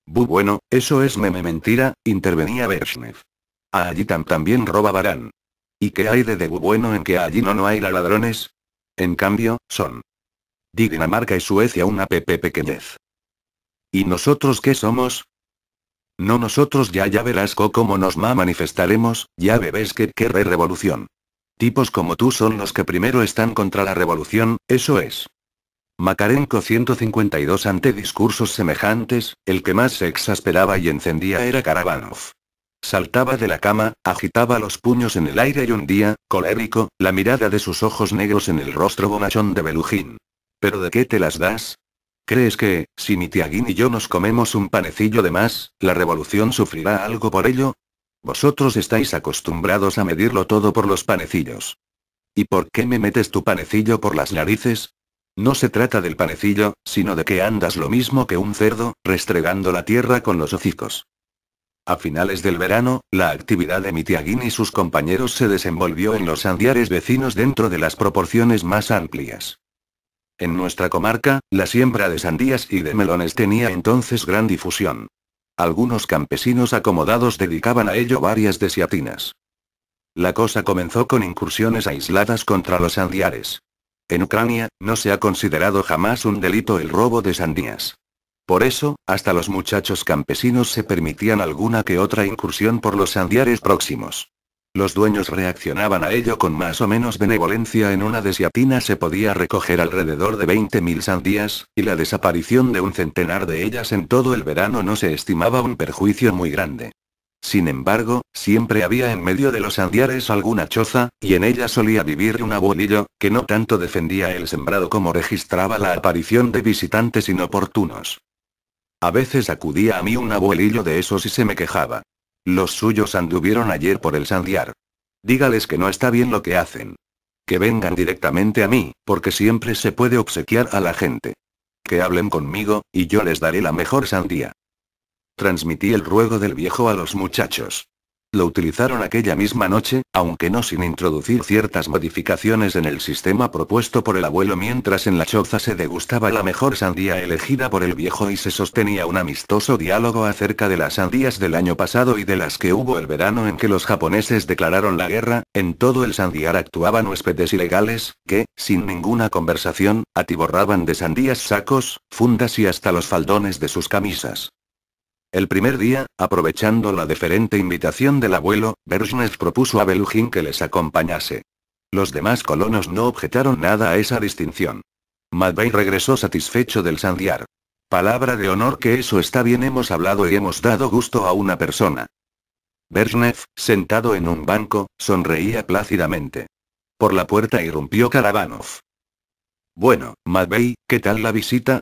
Bu bueno, eso es meme mentira, intervenía Bershnev. Ah, allí también roba Barán. ¿Y qué hay de, de bu bueno en que allí no no hay ladrones? En cambio, son. Dinamarca y Suecia una pepe pequeñez. ¿Y nosotros qué somos? No nosotros ya ya verás cómo nos ma manifestaremos, ya bebés que querré revolución. Tipos como tú son los que primero están contra la revolución, eso es. Makarenko 152 ante discursos semejantes, el que más se exasperaba y encendía era Karabanov. Saltaba de la cama, agitaba los puños en el aire y un día, colérico, la mirada de sus ojos negros en el rostro bonachón de Belujín. ¿Pero de qué te las das? ¿Crees que, si mi Tiaguín y yo nos comemos un panecillo de más, la revolución sufrirá algo por ello? Vosotros estáis acostumbrados a medirlo todo por los panecillos. ¿Y por qué me metes tu panecillo por las narices? No se trata del panecillo, sino de que andas lo mismo que un cerdo, restregando la tierra con los hocicos. A finales del verano, la actividad de Mitiaguín y sus compañeros se desenvolvió en los sandiares vecinos dentro de las proporciones más amplias. En nuestra comarca, la siembra de sandías y de melones tenía entonces gran difusión. Algunos campesinos acomodados dedicaban a ello varias desiatinas. La cosa comenzó con incursiones aisladas contra los sandiares. En Ucrania, no se ha considerado jamás un delito el robo de sandías. Por eso, hasta los muchachos campesinos se permitían alguna que otra incursión por los sandiares próximos. Los dueños reaccionaban a ello con más o menos benevolencia. En una desiatina se podía recoger alrededor de 20.000 sandías, y la desaparición de un centenar de ellas en todo el verano no se estimaba un perjuicio muy grande. Sin embargo, siempre había en medio de los sandiares alguna choza, y en ella solía vivir un abuelillo, que no tanto defendía el sembrado como registraba la aparición de visitantes inoportunos. A veces acudía a mí un abuelillo de esos y se me quejaba. Los suyos anduvieron ayer por el sandiar. Dígales que no está bien lo que hacen. Que vengan directamente a mí, porque siempre se puede obsequiar a la gente. Que hablen conmigo, y yo les daré la mejor sandía. Transmití el ruego del viejo a los muchachos. Lo utilizaron aquella misma noche, aunque no sin introducir ciertas modificaciones en el sistema propuesto por el abuelo mientras en la choza se degustaba la mejor sandía elegida por el viejo y se sostenía un amistoso diálogo acerca de las sandías del año pasado y de las que hubo el verano en que los japoneses declararon la guerra, en todo el sandiar actuaban huéspedes ilegales, que, sin ninguna conversación, atiborraban de sandías sacos, fundas y hasta los faldones de sus camisas. El primer día, aprovechando la deferente invitación del abuelo, Berchnes propuso a Belugin que les acompañase. Los demás colonos no objetaron nada a esa distinción. Madbey regresó satisfecho del sandiar. Palabra de honor que eso está bien hemos hablado y hemos dado gusto a una persona. Bergnef, sentado en un banco, sonreía plácidamente. Por la puerta irrumpió Karabanov. Bueno, Madbey, ¿qué tal la visita?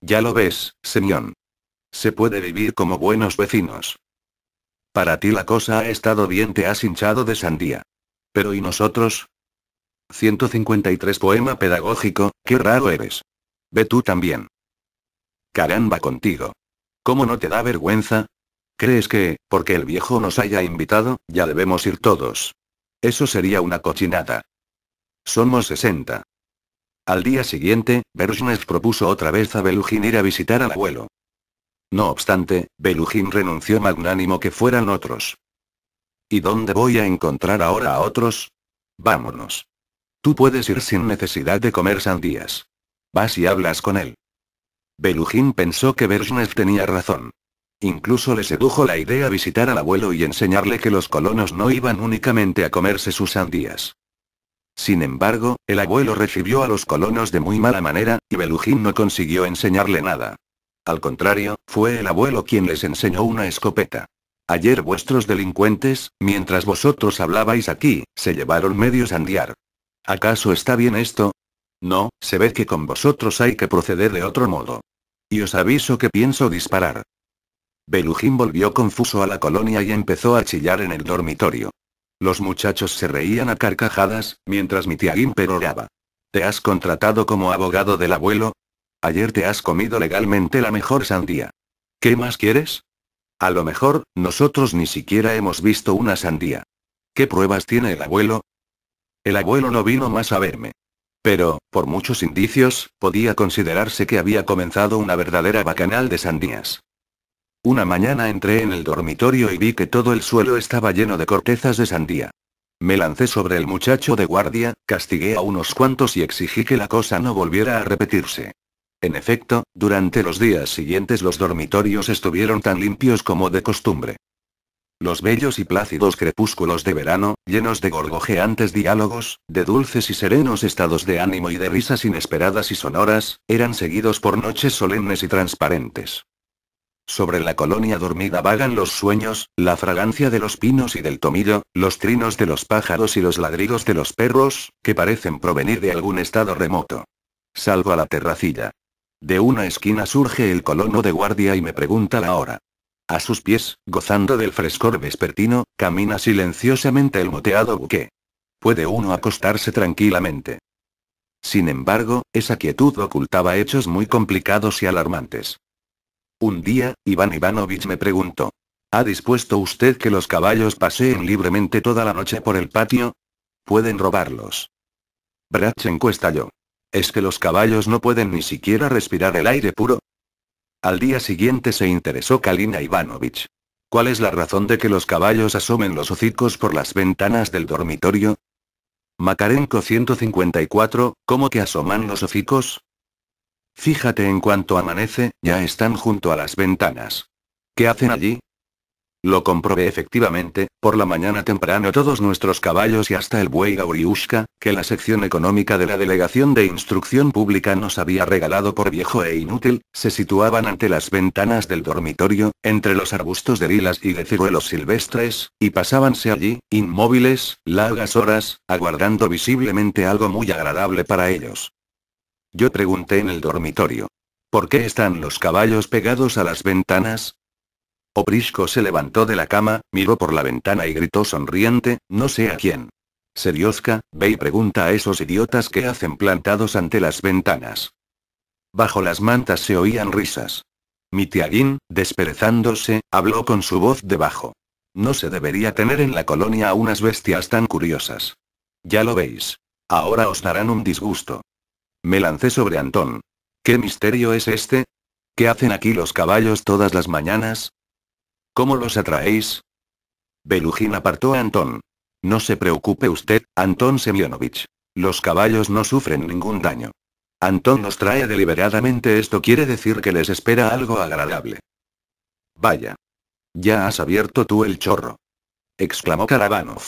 Ya lo ves, Semyon. Se puede vivir como buenos vecinos. Para ti la cosa ha estado bien, te has hinchado de sandía. Pero ¿y nosotros? 153 Poema pedagógico, qué raro eres. Ve tú también. Caramba contigo. ¿Cómo no te da vergüenza? ¿Crees que, porque el viejo nos haya invitado, ya debemos ir todos? Eso sería una cochinada. Somos 60. Al día siguiente, Bergnes propuso otra vez a Belugin ir a visitar al abuelo. No obstante, Belujín renunció magnánimo que fueran otros. ¿Y dónde voy a encontrar ahora a otros? Vámonos. Tú puedes ir sin necesidad de comer sandías. Vas y hablas con él. Belujín pensó que Bershnev tenía razón. Incluso le sedujo la idea visitar al abuelo y enseñarle que los colonos no iban únicamente a comerse sus sandías. Sin embargo, el abuelo recibió a los colonos de muy mala manera, y Belujín no consiguió enseñarle nada. Al contrario, fue el abuelo quien les enseñó una escopeta. Ayer vuestros delincuentes, mientras vosotros hablabais aquí, se llevaron medio sandiar. ¿Acaso está bien esto? No, se ve que con vosotros hay que proceder de otro modo. Y os aviso que pienso disparar. Belujín volvió confuso a la colonia y empezó a chillar en el dormitorio. Los muchachos se reían a carcajadas, mientras mi tía Gimper oraba. ¿Te has contratado como abogado del abuelo? ayer te has comido legalmente la mejor sandía. ¿Qué más quieres? A lo mejor, nosotros ni siquiera hemos visto una sandía. ¿Qué pruebas tiene el abuelo? El abuelo no vino más a verme. Pero, por muchos indicios, podía considerarse que había comenzado una verdadera bacanal de sandías. Una mañana entré en el dormitorio y vi que todo el suelo estaba lleno de cortezas de sandía. Me lancé sobre el muchacho de guardia, castigué a unos cuantos y exigí que la cosa no volviera a repetirse. En efecto, durante los días siguientes los dormitorios estuvieron tan limpios como de costumbre. Los bellos y plácidos crepúsculos de verano, llenos de gorgojeantes diálogos, de dulces y serenos estados de ánimo y de risas inesperadas y sonoras, eran seguidos por noches solemnes y transparentes. Sobre la colonia dormida vagan los sueños, la fragancia de los pinos y del tomillo, los trinos de los pájaros y los ladridos de los perros, que parecen provenir de algún estado remoto. Salvo a la terracilla. De una esquina surge el colono de guardia y me pregunta la hora. A sus pies, gozando del frescor vespertino, camina silenciosamente el moteado buque. Puede uno acostarse tranquilamente. Sin embargo, esa quietud ocultaba hechos muy complicados y alarmantes. Un día, Iván Ivanovich me preguntó. ¿Ha dispuesto usted que los caballos paseen libremente toda la noche por el patio? Pueden robarlos. encuesta yo. ¿Es que los caballos no pueden ni siquiera respirar el aire puro? Al día siguiente se interesó Kalina Ivanovich. ¿Cuál es la razón de que los caballos asomen los hocicos por las ventanas del dormitorio? Makarenko 154, ¿cómo que asoman los hocicos? Fíjate en cuanto amanece, ya están junto a las ventanas. ¿Qué hacen allí? Lo comprobé efectivamente, por la mañana temprano todos nuestros caballos y hasta el buey Gauriushka, que la sección económica de la Delegación de Instrucción Pública nos había regalado por viejo e inútil, se situaban ante las ventanas del dormitorio, entre los arbustos de lilas y de ciruelos silvestres, y pasábanse allí, inmóviles, largas horas, aguardando visiblemente algo muy agradable para ellos. Yo pregunté en el dormitorio. ¿Por qué están los caballos pegados a las ventanas? Oprisco se levantó de la cama, miró por la ventana y gritó sonriente, no sé a quién. Seriosca, ve y pregunta a esos idiotas que hacen plantados ante las ventanas. Bajo las mantas se oían risas. Mitiaguín, desperezándose, habló con su voz debajo. No se debería tener en la colonia a unas bestias tan curiosas. Ya lo veis. Ahora os darán un disgusto. Me lancé sobre Antón. ¿Qué misterio es este? ¿Qué hacen aquí los caballos todas las mañanas? ¿Cómo los atraéis? Belujín apartó a Antón. No se preocupe usted, Antón Semyonovich. Los caballos no sufren ningún daño. Antón nos trae deliberadamente, esto quiere decir que les espera algo agradable. Vaya. Ya has abierto tú el chorro. exclamó Karabanov.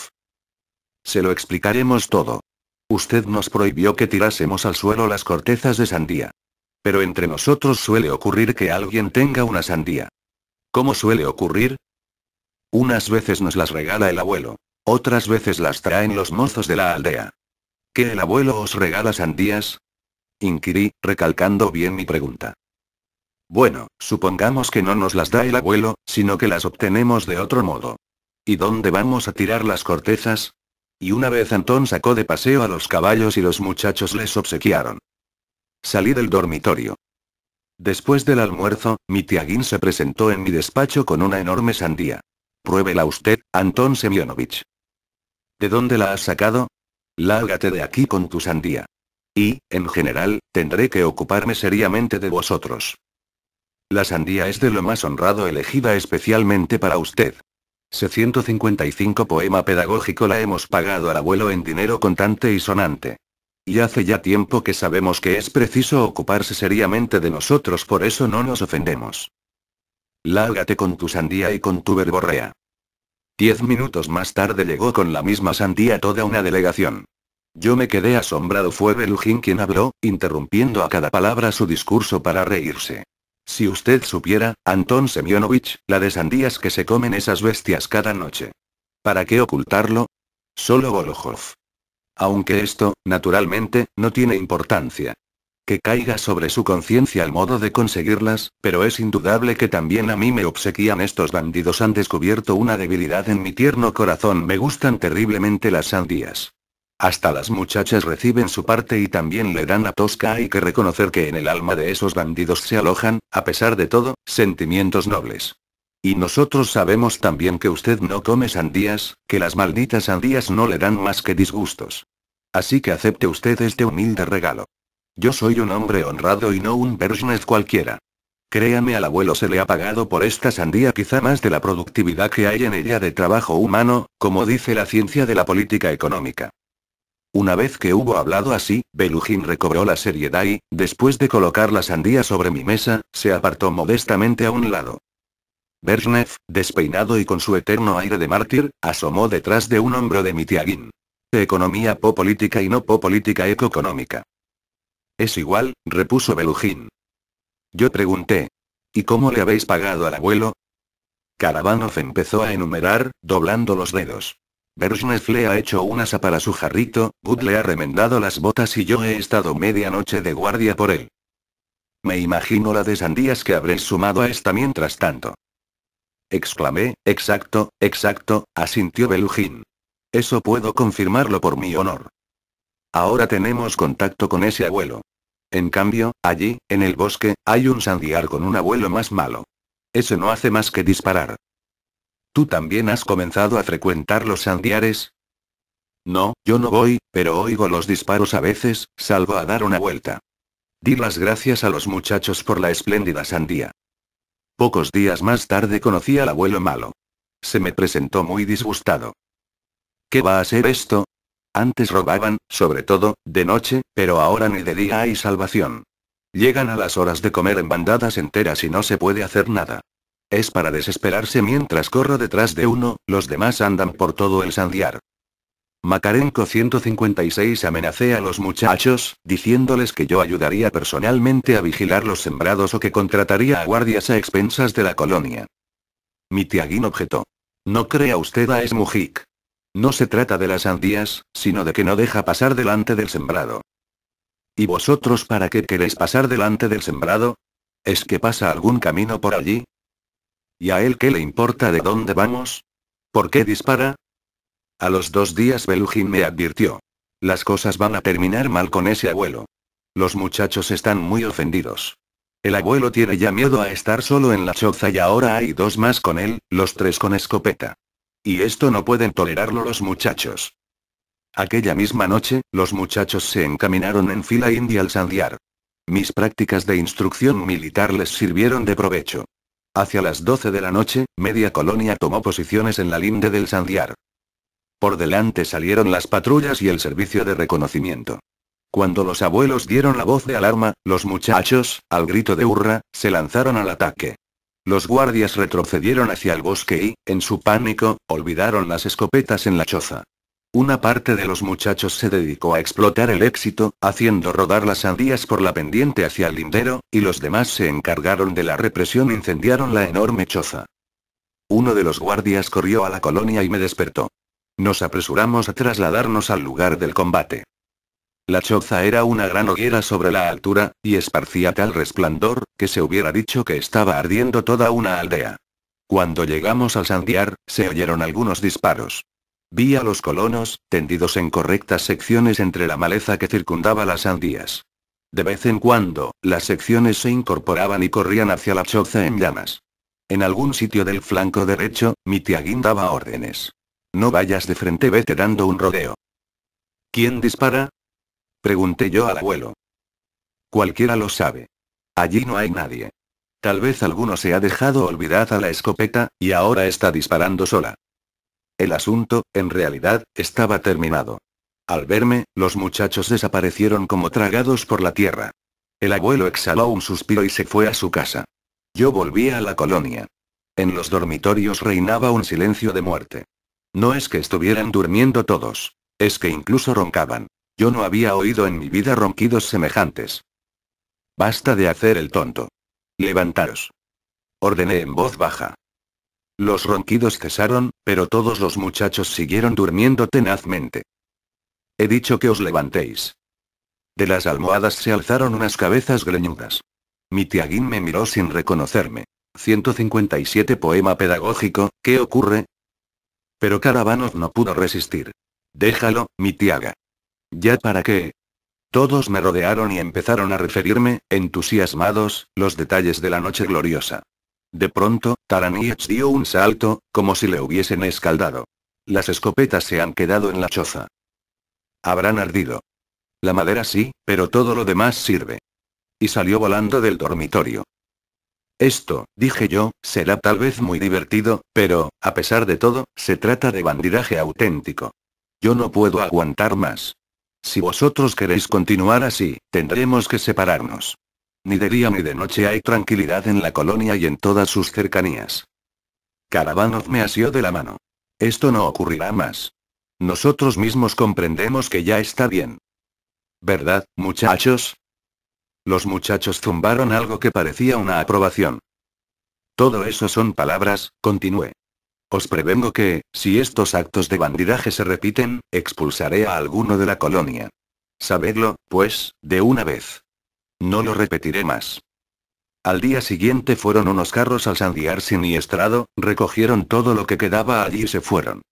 Se lo explicaremos todo. Usted nos prohibió que tirásemos al suelo las cortezas de sandía. Pero entre nosotros suele ocurrir que alguien tenga una sandía. ¿Cómo suele ocurrir? Unas veces nos las regala el abuelo. Otras veces las traen los mozos de la aldea. ¿Que el abuelo os regala sandías? Inquirí, recalcando bien mi pregunta. Bueno, supongamos que no nos las da el abuelo, sino que las obtenemos de otro modo. ¿Y dónde vamos a tirar las cortezas? Y una vez Antón sacó de paseo a los caballos y los muchachos les obsequiaron. Salí del dormitorio. Después del almuerzo, mi tiaguín se presentó en mi despacho con una enorme sandía. Pruébela usted, Anton Semyonovich. ¿De dónde la has sacado? Lágate de aquí con tu sandía. Y, en general, tendré que ocuparme seriamente de vosotros. La sandía es de lo más honrado elegida especialmente para usted. Se 155 poema pedagógico la hemos pagado al abuelo en dinero contante y sonante. Y hace ya tiempo que sabemos que es preciso ocuparse seriamente de nosotros, por eso no nos ofendemos. Lágate con tu sandía y con tu verborrea. Diez minutos más tarde llegó con la misma sandía toda una delegación. Yo me quedé asombrado, fue Belujín quien habló, interrumpiendo a cada palabra su discurso para reírse. Si usted supiera, Anton Semyonovich, la de sandías que se comen esas bestias cada noche. ¿Para qué ocultarlo? Solo Golojov. Aunque esto, naturalmente, no tiene importancia. Que caiga sobre su conciencia el modo de conseguirlas, pero es indudable que también a mí me obsequian estos bandidos han descubierto una debilidad en mi tierno corazón me gustan terriblemente las sandías. Hasta las muchachas reciben su parte y también le dan a Tosca. Hay que reconocer que en el alma de esos bandidos se alojan, a pesar de todo, sentimientos nobles. Y nosotros sabemos también que usted no come sandías, que las malditas sandías no le dan más que disgustos. Así que acepte usted este humilde regalo. Yo soy un hombre honrado y no un Bergnes cualquiera. Créame, al abuelo se le ha pagado por esta sandía quizá más de la productividad que hay en ella de trabajo humano, como dice la ciencia de la política económica. Una vez que hubo hablado así, Belujín recobró la seriedad y, después de colocar la sandía sobre mi mesa, se apartó modestamente a un lado. Bernev, despeinado y con su eterno aire de mártir, asomó detrás de un hombro de Mitiagin. Economía po política y no po política económica. Es igual, repuso Belujín. Yo pregunté. ¿Y cómo le habéis pagado al abuelo? Karabanov empezó a enumerar, doblando los dedos. Bershnev le ha hecho un asa para su jarrito, Bud le ha remendado las botas y yo he estado media noche de guardia por él. Me imagino la de sandías que habréis sumado a esta mientras tanto. Exclamé, exacto, exacto, asintió Belujín. Eso puedo confirmarlo por mi honor. Ahora tenemos contacto con ese abuelo. En cambio, allí, en el bosque, hay un sandiar con un abuelo más malo. Eso no hace más que disparar. ¿Tú también has comenzado a frecuentar los sandiares? No, yo no voy, pero oigo los disparos a veces, salvo a dar una vuelta. Di las gracias a los muchachos por la espléndida sandía. Pocos días más tarde conocí al abuelo malo. Se me presentó muy disgustado. ¿Qué va a ser esto? Antes robaban, sobre todo, de noche, pero ahora ni de día hay salvación. Llegan a las horas de comer en bandadas enteras y no se puede hacer nada. Es para desesperarse mientras corro detrás de uno, los demás andan por todo el sandiar. Macarenco 156 amenacé a los muchachos, diciéndoles que yo ayudaría personalmente a vigilar los sembrados o que contrataría a guardias a expensas de la colonia. tiaguín objetó. No crea usted a Esmujik. No se trata de las sandías, sino de que no deja pasar delante del sembrado. ¿Y vosotros para qué queréis pasar delante del sembrado? ¿Es que pasa algún camino por allí? ¿Y a él qué le importa de dónde vamos? ¿Por qué dispara? A los dos días Belugin me advirtió. Las cosas van a terminar mal con ese abuelo. Los muchachos están muy ofendidos. El abuelo tiene ya miedo a estar solo en la choza y ahora hay dos más con él, los tres con escopeta. Y esto no pueden tolerarlo los muchachos. Aquella misma noche, los muchachos se encaminaron en fila india al sandiar. Mis prácticas de instrucción militar les sirvieron de provecho. Hacia las 12 de la noche, media colonia tomó posiciones en la linde del sandiar. Por delante salieron las patrullas y el servicio de reconocimiento. Cuando los abuelos dieron la voz de alarma, los muchachos, al grito de hurra, se lanzaron al ataque. Los guardias retrocedieron hacia el bosque y, en su pánico, olvidaron las escopetas en la choza. Una parte de los muchachos se dedicó a explotar el éxito, haciendo rodar las sandías por la pendiente hacia el lindero, y los demás se encargaron de la represión e incendiaron la enorme choza. Uno de los guardias corrió a la colonia y me despertó. Nos apresuramos a trasladarnos al lugar del combate. La choza era una gran hoguera sobre la altura, y esparcía tal resplandor, que se hubiera dicho que estaba ardiendo toda una aldea. Cuando llegamos al sandiar, se oyeron algunos disparos. Vi a los colonos, tendidos en correctas secciones entre la maleza que circundaba las sandías. De vez en cuando, las secciones se incorporaban y corrían hacia la choza en llamas. En algún sitio del flanco derecho, mi daba órdenes. No vayas de frente, vete dando un rodeo. ¿Quién dispara? Pregunté yo al abuelo. Cualquiera lo sabe. Allí no hay nadie. Tal vez alguno se ha dejado olvidar a la escopeta, y ahora está disparando sola. El asunto, en realidad, estaba terminado. Al verme, los muchachos desaparecieron como tragados por la tierra. El abuelo exhaló un suspiro y se fue a su casa. Yo volví a la colonia. En los dormitorios reinaba un silencio de muerte. No es que estuvieran durmiendo todos. Es que incluso roncaban. Yo no había oído en mi vida ronquidos semejantes. Basta de hacer el tonto. Levantaros. Ordené en voz baja. Los ronquidos cesaron, pero todos los muchachos siguieron durmiendo tenazmente. He dicho que os levantéis. De las almohadas se alzaron unas cabezas greñudas. Mi tiaguín me miró sin reconocerme. 157 Poema pedagógico, ¿qué ocurre? Pero Caravanos no pudo resistir. Déjalo, mi tiaga. ¿Ya para qué? Todos me rodearon y empezaron a referirme, entusiasmados, los detalles de la noche gloriosa. De pronto, Taranietz dio un salto, como si le hubiesen escaldado. Las escopetas se han quedado en la choza. Habrán ardido. La madera sí, pero todo lo demás sirve. Y salió volando del dormitorio. Esto, dije yo, será tal vez muy divertido, pero, a pesar de todo, se trata de bandidaje auténtico. Yo no puedo aguantar más. Si vosotros queréis continuar así, tendremos que separarnos. Ni de día ni de noche hay tranquilidad en la colonia y en todas sus cercanías. Karabanov me asió de la mano. Esto no ocurrirá más. Nosotros mismos comprendemos que ya está bien. ¿Verdad, muchachos? Los muchachos zumbaron algo que parecía una aprobación. Todo eso son palabras, continué. Os prevengo que, si estos actos de bandidaje se repiten, expulsaré a alguno de la colonia. Sabedlo, pues, de una vez. No lo repetiré más. Al día siguiente fueron unos carros al sandiar siniestrado, recogieron todo lo que quedaba allí y se fueron.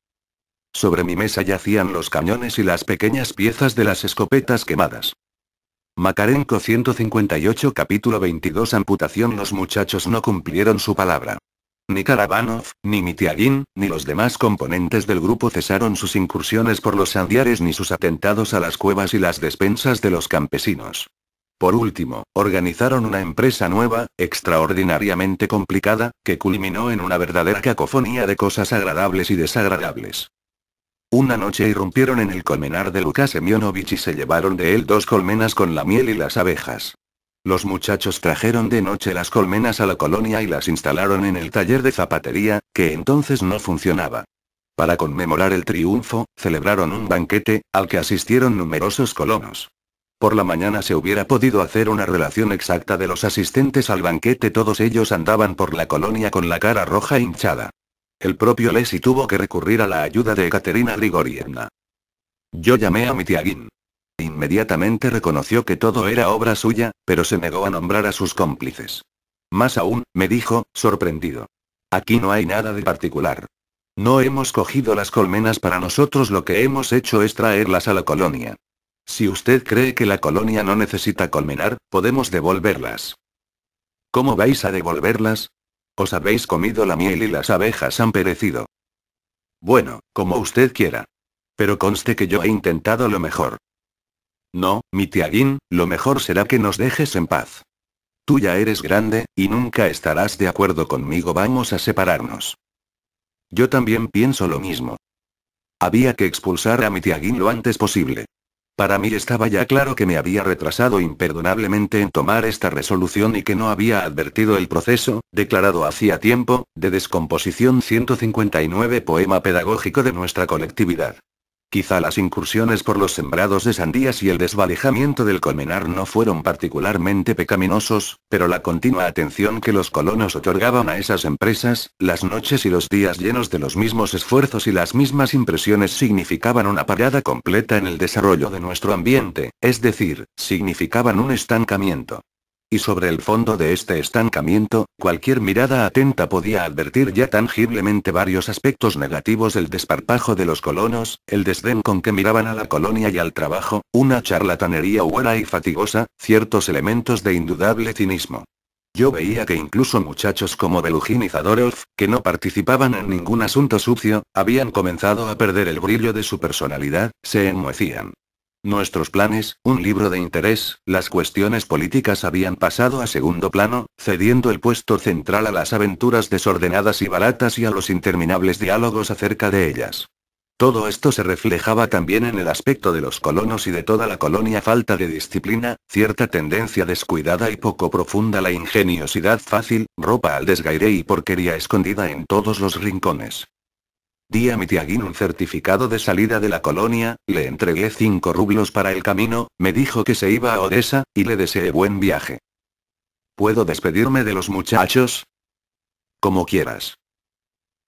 Sobre mi mesa yacían los cañones y las pequeñas piezas de las escopetas quemadas. Macarenco 158 capítulo 22 Amputación Los muchachos no cumplieron su palabra. Ni Karabanov, ni Mitiagin, ni los demás componentes del grupo cesaron sus incursiones por los sandiares ni sus atentados a las cuevas y las despensas de los campesinos. Por último, organizaron una empresa nueva, extraordinariamente complicada, que culminó en una verdadera cacofonía de cosas agradables y desagradables. Una noche irrumpieron en el colmenar de Lucas Semyonovich y se llevaron de él dos colmenas con la miel y las abejas. Los muchachos trajeron de noche las colmenas a la colonia y las instalaron en el taller de zapatería, que entonces no funcionaba. Para conmemorar el triunfo, celebraron un banquete, al que asistieron numerosos colonos. Por la mañana se hubiera podido hacer una relación exacta de los asistentes al banquete, todos ellos andaban por la colonia con la cara roja hinchada. El propio Lesi tuvo que recurrir a la ayuda de Ekaterina Grigorievna. Yo llamé a mi Inmediatamente reconoció que todo era obra suya, pero se negó a nombrar a sus cómplices. Más aún, me dijo, sorprendido. Aquí no hay nada de particular. No hemos cogido las colmenas para nosotros, lo que hemos hecho es traerlas a la colonia. Si usted cree que la colonia no necesita colmenar, podemos devolverlas. ¿Cómo vais a devolverlas? Os habéis comido la miel y las abejas han perecido. Bueno, como usted quiera. Pero conste que yo he intentado lo mejor. No, mi Tiaguin, lo mejor será que nos dejes en paz. Tú ya eres grande, y nunca estarás de acuerdo conmigo, vamos a separarnos. Yo también pienso lo mismo. Había que expulsar a mi Tiagin lo antes posible. Para mí estaba ya claro que me había retrasado imperdonablemente en tomar esta resolución y que no había advertido el proceso, declarado hacía tiempo, de descomposición 159 poema pedagógico de nuestra colectividad. Quizá las incursiones por los sembrados de sandías y el desvalijamiento del colmenar no fueron particularmente pecaminosos, pero la continua atención que los colonos otorgaban a esas empresas, las noches y los días llenos de los mismos esfuerzos y las mismas impresiones significaban una parada completa en el desarrollo de nuestro ambiente, es decir, significaban un estancamiento. Y sobre el fondo de este estancamiento, cualquier mirada atenta podía advertir ya tangiblemente varios aspectos negativos del desparpajo de los colonos, el desdén con que miraban a la colonia y al trabajo, una charlatanería huera y fatigosa, ciertos elementos de indudable cinismo. Yo veía que incluso muchachos como Belugin y Zadorov, que no participaban en ningún asunto sucio, habían comenzado a perder el brillo de su personalidad, se enmohecían. Nuestros planes, un libro de interés, las cuestiones políticas habían pasado a segundo plano, cediendo el puesto central a las aventuras desordenadas y baratas y a los interminables diálogos acerca de ellas. Todo esto se reflejaba también en el aspecto de los colonos y de toda la colonia falta de disciplina, cierta tendencia descuidada y poco profunda la ingeniosidad fácil, ropa al desgaire y porquería escondida en todos los rincones. Di a mi un certificado de salida de la colonia, le entregué cinco rublos para el camino, me dijo que se iba a Odessa, y le deseé buen viaje. ¿Puedo despedirme de los muchachos? Como quieras.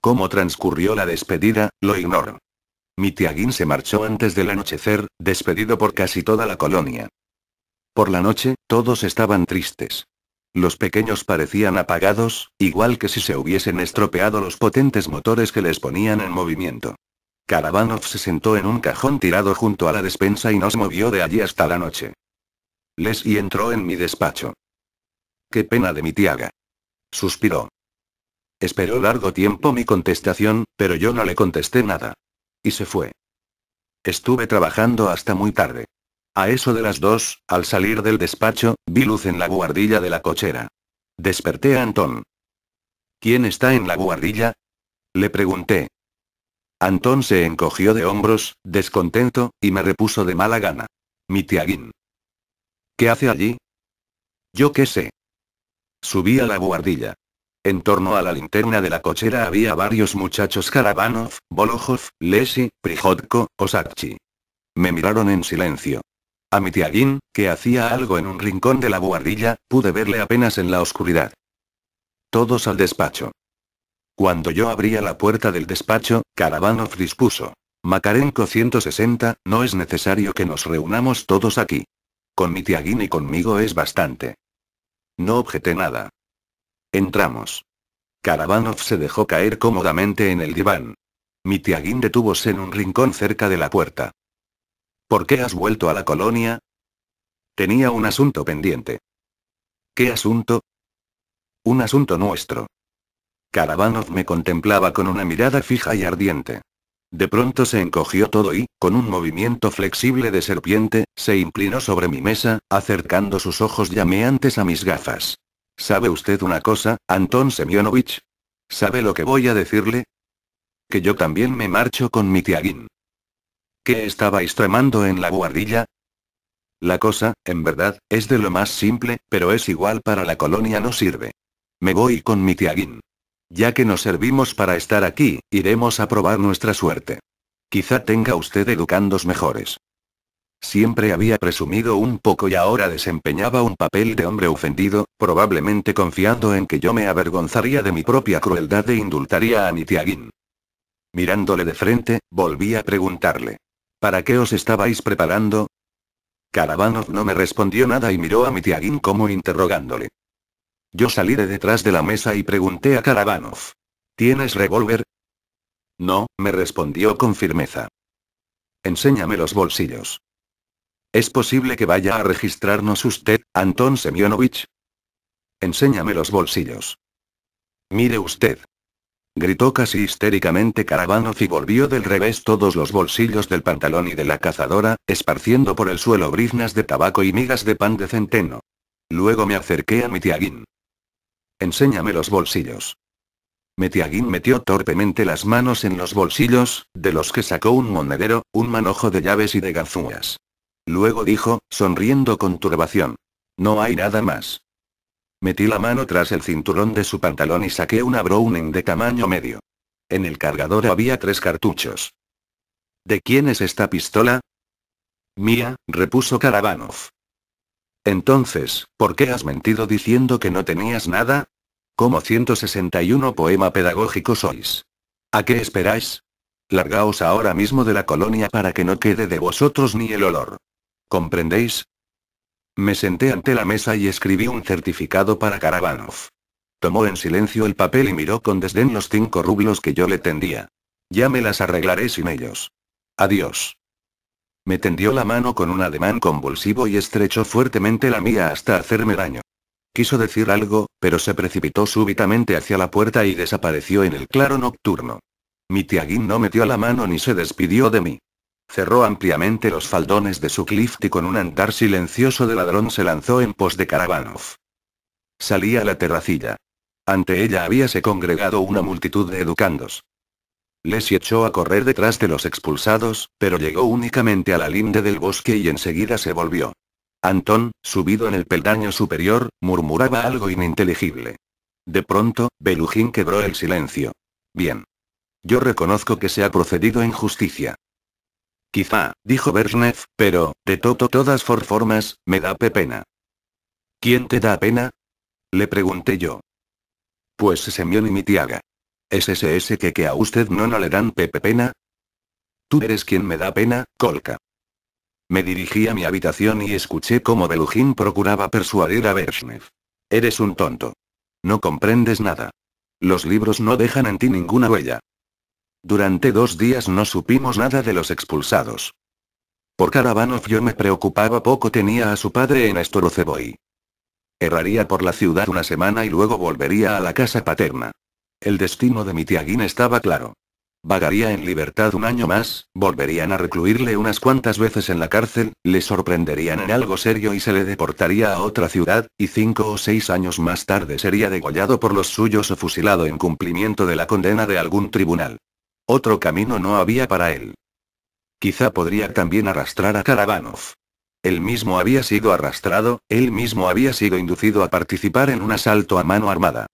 Cómo transcurrió la despedida, lo ignoro. Mi se marchó antes del anochecer, despedido por casi toda la colonia. Por la noche, todos estaban tristes. Los pequeños parecían apagados, igual que si se hubiesen estropeado los potentes motores que les ponían en movimiento. Karabanov se sentó en un cajón tirado junto a la despensa y nos movió de allí hasta la noche. y entró en mi despacho. Qué pena de mi tiaga. Suspiró. Esperó largo tiempo mi contestación, pero yo no le contesté nada. Y se fue. Estuve trabajando hasta muy tarde. A eso de las dos, al salir del despacho, vi luz en la guardilla de la cochera. Desperté a Antón. ¿Quién está en la guardilla? Le pregunté. Antón se encogió de hombros, descontento, y me repuso de mala gana. Mi tiaguín. ¿Qué hace allí? Yo qué sé. Subí a la guardilla. En torno a la linterna de la cochera había varios muchachos Karabanov, Bolojov, Lesi, Prijotko, Osakchi. Me miraron en silencio. A mi que hacía algo en un rincón de la buhardilla, pude verle apenas en la oscuridad. Todos al despacho. Cuando yo abría la puerta del despacho, Karavanov dispuso. Macarenco 160, no es necesario que nos reunamos todos aquí. Con mi y conmigo es bastante. No objeté nada. Entramos. Karavanov se dejó caer cómodamente en el diván. Mitiaguín detúvose en un rincón cerca de la puerta. ¿Por qué has vuelto a la colonia? Tenía un asunto pendiente. ¿Qué asunto? Un asunto nuestro. Karavanov me contemplaba con una mirada fija y ardiente. De pronto se encogió todo y, con un movimiento flexible de serpiente, se inclinó sobre mi mesa, acercando sus ojos llameantes a mis gafas. ¿Sabe usted una cosa, Anton Semyonovich? ¿Sabe lo que voy a decirle? Que yo también me marcho con mi tiaguín. ¿Qué estabais tramando en la guardilla? La cosa, en verdad, es de lo más simple, pero es igual para la colonia no sirve. Me voy con mi tiaguín. Ya que nos servimos para estar aquí, iremos a probar nuestra suerte. Quizá tenga usted educandos mejores. Siempre había presumido un poco y ahora desempeñaba un papel de hombre ofendido, probablemente confiando en que yo me avergonzaría de mi propia crueldad e indultaría a mi tiaguín. Mirándole de frente, volví a preguntarle. ¿Para qué os estabais preparando? Karabanov no me respondió nada y miró a Mitiagin como interrogándole. Yo salí de detrás de la mesa y pregunté a Karabanov. ¿Tienes revólver? No, me respondió con firmeza. Enséñame los bolsillos. ¿Es posible que vaya a registrarnos usted, Anton Semyonovich? Enséñame los bolsillos. Mire usted, Gritó casi histéricamente Karabanov y volvió del revés todos los bolsillos del pantalón y de la cazadora, esparciendo por el suelo briznas de tabaco y migas de pan de centeno. Luego me acerqué a mi Enséñame los bolsillos. Metiaguin metió torpemente las manos en los bolsillos, de los que sacó un monedero, un manojo de llaves y de ganzúas. Luego dijo, sonriendo con turbación. No hay nada más. Metí la mano tras el cinturón de su pantalón y saqué una Browning de tamaño medio. En el cargador había tres cartuchos. ¿De quién es esta pistola? Mía, repuso Karabanov. Entonces, ¿por qué has mentido diciendo que no tenías nada? Como 161 poema pedagógico sois. ¿A qué esperáis? Largaos ahora mismo de la colonia para que no quede de vosotros ni el olor. ¿Comprendéis? Me senté ante la mesa y escribí un certificado para Karabanov. Tomó en silencio el papel y miró con desdén los cinco rublos que yo le tendía. Ya me las arreglaré sin ellos. Adiós. Me tendió la mano con un ademán convulsivo y estrechó fuertemente la mía hasta hacerme daño. Quiso decir algo, pero se precipitó súbitamente hacia la puerta y desapareció en el claro nocturno. Mi tiaguín no metió la mano ni se despidió de mí. Cerró ampliamente los faldones de su clift y con un andar silencioso de ladrón se lanzó en pos de Karabanov. Salía a la terracilla. Ante ella habíase congregado una multitud de educandos. Les echó a correr detrás de los expulsados, pero llegó únicamente a la linde del bosque y enseguida se volvió. Antón, subido en el peldaño superior, murmuraba algo ininteligible. De pronto, Belujín quebró el silencio. Bien. Yo reconozco que se ha procedido en justicia. Quizá, dijo Bershnev, pero, de toto todas for formas, me da pepena. ¿Quién te da pena? Le pregunté yo. Pues Semyon y mi tiaga. ¿Es ese ese que, que a usted no no le dan pepe pena? Tú eres quien me da pena, Colca. Me dirigí a mi habitación y escuché cómo Belujín procuraba persuadir a Bershnev. Eres un tonto. No comprendes nada. Los libros no dejan en ti ninguna huella. Durante dos días no supimos nada de los expulsados. Por Caravano yo me preocupaba poco tenía a su padre en Estoroceboy. Erraría por la ciudad una semana y luego volvería a la casa paterna. El destino de mi Guin estaba claro. Vagaría en libertad un año más, volverían a recluirle unas cuantas veces en la cárcel, le sorprenderían en algo serio y se le deportaría a otra ciudad, y cinco o seis años más tarde sería degollado por los suyos o fusilado en cumplimiento de la condena de algún tribunal. Otro camino no había para él. Quizá podría también arrastrar a Karabanov. Él mismo había sido arrastrado, él mismo había sido inducido a participar en un asalto a mano armada.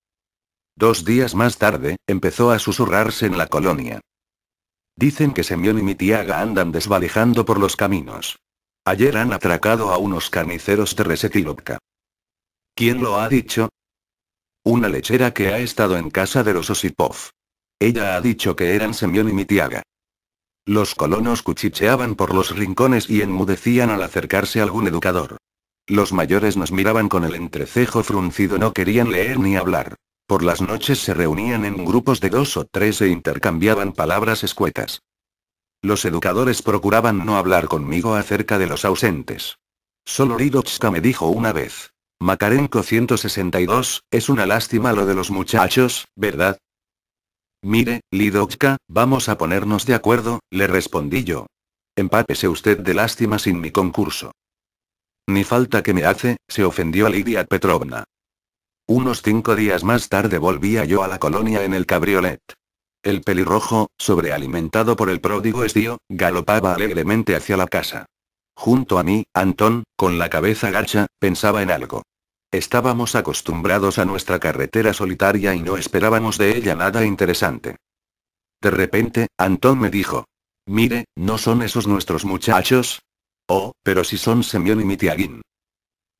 Dos días más tarde, empezó a susurrarse en la colonia. Dicen que Semyon y mi andan desvalijando por los caminos. Ayer han atracado a unos carniceros de Resetilovka. ¿Quién lo ha dicho? Una lechera que ha estado en casa de los Osipov. Ella ha dicho que eran Semión y Mitiaga. Los colonos cuchicheaban por los rincones y enmudecían al acercarse algún educador. Los mayores nos miraban con el entrecejo fruncido, no querían leer ni hablar. Por las noches se reunían en grupos de dos o tres e intercambiaban palabras escuetas. Los educadores procuraban no hablar conmigo acerca de los ausentes. Solo Ridochka me dijo una vez. Macarenco 162, es una lástima lo de los muchachos, ¿verdad? Mire, Lidochka, vamos a ponernos de acuerdo, le respondí yo. Empápese usted de lástima sin mi concurso. Ni falta que me hace, se ofendió Lidia Petrovna. Unos cinco días más tarde volvía yo a la colonia en el cabriolet. El pelirrojo, sobrealimentado por el pródigo estío, galopaba alegremente hacia la casa. Junto a mí, Antón, con la cabeza gacha, pensaba en algo. Estábamos acostumbrados a nuestra carretera solitaria y no esperábamos de ella nada interesante. De repente, Antón me dijo. Mire, ¿no son esos nuestros muchachos? Oh, pero si son Semión y Mitiaguín.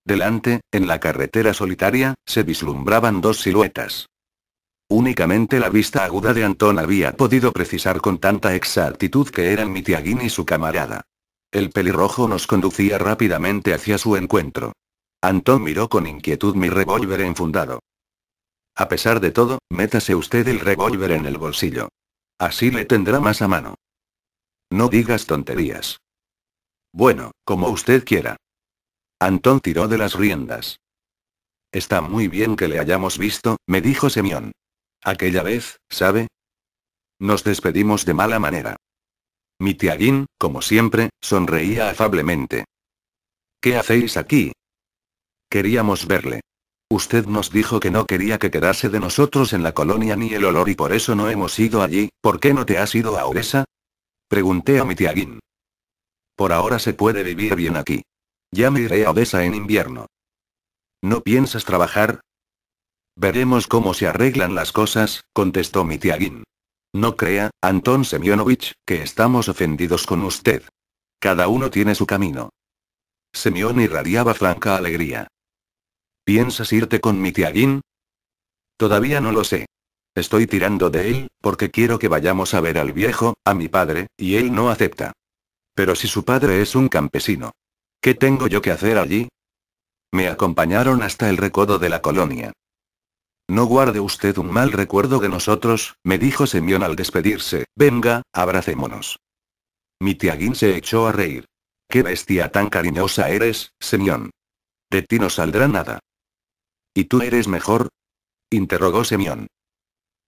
Delante, en la carretera solitaria, se vislumbraban dos siluetas. Únicamente la vista aguda de Antón había podido precisar con tanta exactitud que eran Mitiaguín y su camarada. El pelirrojo nos conducía rápidamente hacia su encuentro. Antón miró con inquietud mi revólver enfundado. A pesar de todo, métase usted el revólver en el bolsillo. Así le tendrá más a mano. No digas tonterías. Bueno, como usted quiera. Antón tiró de las riendas. Está muy bien que le hayamos visto, me dijo Semión. Aquella vez, ¿sabe? Nos despedimos de mala manera. Mi tiaguín, como siempre, sonreía afablemente. ¿Qué hacéis aquí, Queríamos verle. Usted nos dijo que no quería que quedase de nosotros en la colonia ni el olor y por eso no hemos ido allí. ¿Por qué no te has ido a Oresa? Pregunté a mi tiaguín. Por ahora se puede vivir bien aquí. Ya me iré a Odessa en invierno. ¿No piensas trabajar? Veremos cómo se arreglan las cosas, contestó mi tiaguín. No crea, Anton Semyonovich, que estamos ofendidos con usted. Cada uno tiene su camino. Semyon irradiaba franca alegría. ¿Piensas irte con mi tiaguín? Todavía no lo sé. Estoy tirando de él, porque quiero que vayamos a ver al viejo, a mi padre, y él no acepta. Pero si su padre es un campesino. ¿Qué tengo yo que hacer allí? Me acompañaron hasta el recodo de la colonia. No guarde usted un mal recuerdo de nosotros, me dijo Semión al despedirse. Venga, abracémonos. Mi tiaguín se echó a reír. Qué bestia tan cariñosa eres, Semión. De ti no saldrá nada. ¿Y tú eres mejor? interrogó Semión.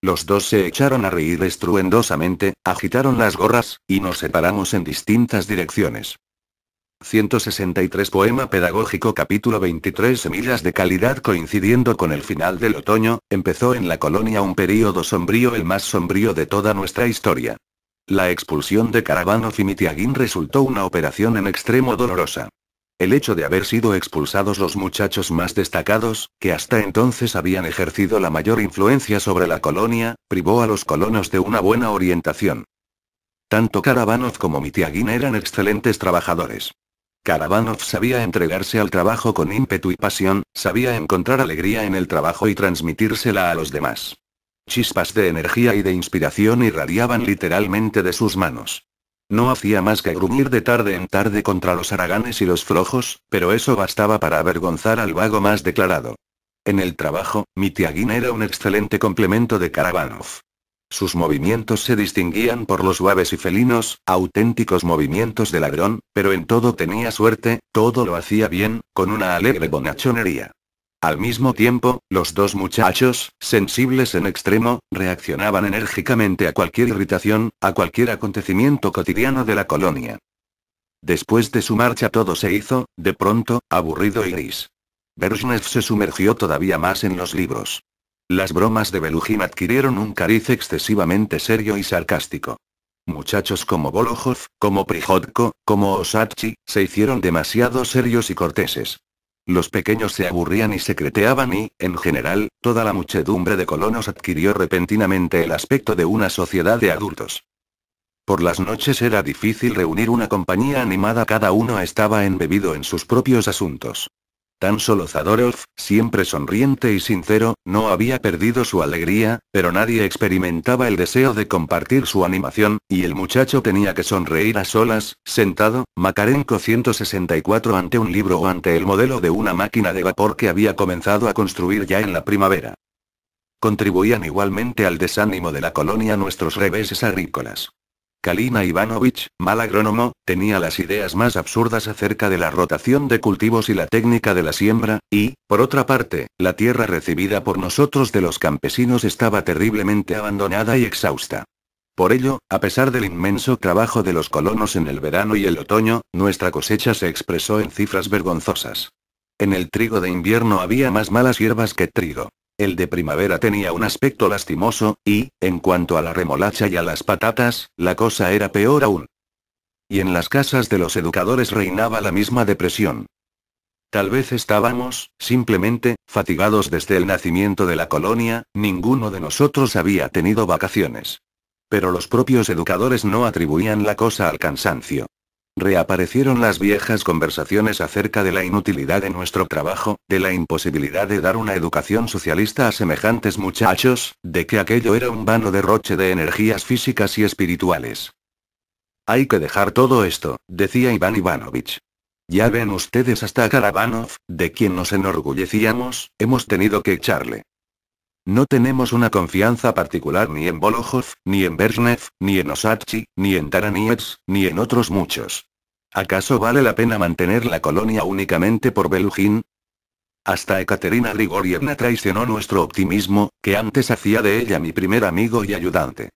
Los dos se echaron a reír estruendosamente, agitaron las gorras, y nos separamos en distintas direcciones. 163 Poema Pedagógico Capítulo 23 Semillas de calidad coincidiendo con el final del otoño, empezó en la colonia un período sombrío el más sombrío de toda nuestra historia. La expulsión de Caravano Fimitiaguín resultó una operación en extremo dolorosa. El hecho de haber sido expulsados los muchachos más destacados, que hasta entonces habían ejercido la mayor influencia sobre la colonia, privó a los colonos de una buena orientación. Tanto Karabanov como Mitiaguin eran excelentes trabajadores. Karabanov sabía entregarse al trabajo con ímpetu y pasión, sabía encontrar alegría en el trabajo y transmitírsela a los demás. Chispas de energía y de inspiración irradiaban literalmente de sus manos. No hacía más que gruñir de tarde en tarde contra los araganes y los flojos, pero eso bastaba para avergonzar al vago más declarado. En el trabajo, Mitiagin era un excelente complemento de Karabanov. Sus movimientos se distinguían por los suaves y felinos, auténticos movimientos de ladrón, pero en todo tenía suerte, todo lo hacía bien, con una alegre bonachonería. Al mismo tiempo, los dos muchachos, sensibles en extremo, reaccionaban enérgicamente a cualquier irritación, a cualquier acontecimiento cotidiano de la colonia. Después de su marcha todo se hizo, de pronto, aburrido y gris. Bershnev se sumergió todavía más en los libros. Las bromas de Belujín adquirieron un cariz excesivamente serio y sarcástico. Muchachos como Bolojov, como prihotko, como Osachi, se hicieron demasiado serios y corteses. Los pequeños se aburrían y secreteaban y, en general, toda la muchedumbre de colonos adquirió repentinamente el aspecto de una sociedad de adultos. Por las noches era difícil reunir una compañía animada, cada uno estaba embebido en sus propios asuntos. Tan solo Zadorov, siempre sonriente y sincero, no había perdido su alegría, pero nadie experimentaba el deseo de compartir su animación, y el muchacho tenía que sonreír a solas, sentado, Makarenko 164 ante un libro o ante el modelo de una máquina de vapor que había comenzado a construir ya en la primavera. Contribuían igualmente al desánimo de la colonia nuestros reveses agrícolas. Kalina Ivanovich, mal agrónomo, tenía las ideas más absurdas acerca de la rotación de cultivos y la técnica de la siembra, y, por otra parte, la tierra recibida por nosotros de los campesinos estaba terriblemente abandonada y exhausta. Por ello, a pesar del inmenso trabajo de los colonos en el verano y el otoño, nuestra cosecha se expresó en cifras vergonzosas. En el trigo de invierno había más malas hierbas que trigo. El de primavera tenía un aspecto lastimoso, y, en cuanto a la remolacha y a las patatas, la cosa era peor aún. Y en las casas de los educadores reinaba la misma depresión. Tal vez estábamos, simplemente, fatigados desde el nacimiento de la colonia, ninguno de nosotros había tenido vacaciones. Pero los propios educadores no atribuían la cosa al cansancio. Reaparecieron las viejas conversaciones acerca de la inutilidad de nuestro trabajo, de la imposibilidad de dar una educación socialista a semejantes muchachos, de que aquello era un vano derroche de energías físicas y espirituales. Hay que dejar todo esto, decía Iván Ivanovich. Ya ven ustedes hasta Karabanov, de quien nos enorgullecíamos, hemos tenido que echarle. No tenemos una confianza particular ni en Bolojov, ni en Bershnev, ni en Osachi, ni en Taraniets, ni en otros muchos. ¿Acaso vale la pena mantener la colonia únicamente por Belugin? Hasta Ekaterina Grigorievna traicionó nuestro optimismo, que antes hacía de ella mi primer amigo y ayudante.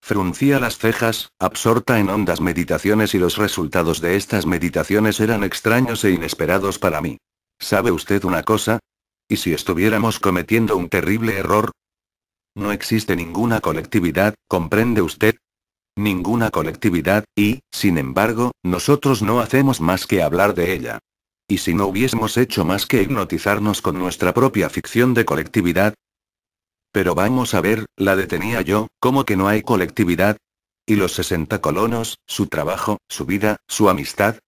Fruncía las cejas, absorta en hondas meditaciones y los resultados de estas meditaciones eran extraños e inesperados para mí. ¿Sabe usted una cosa? ¿Y si estuviéramos cometiendo un terrible error? No existe ninguna colectividad, ¿comprende usted? Ninguna colectividad, y, sin embargo, nosotros no hacemos más que hablar de ella. ¿Y si no hubiésemos hecho más que hipnotizarnos con nuestra propia ficción de colectividad? Pero vamos a ver, la detenía yo, ¿cómo que no hay colectividad? ¿Y los 60 colonos, su trabajo, su vida, su amistad?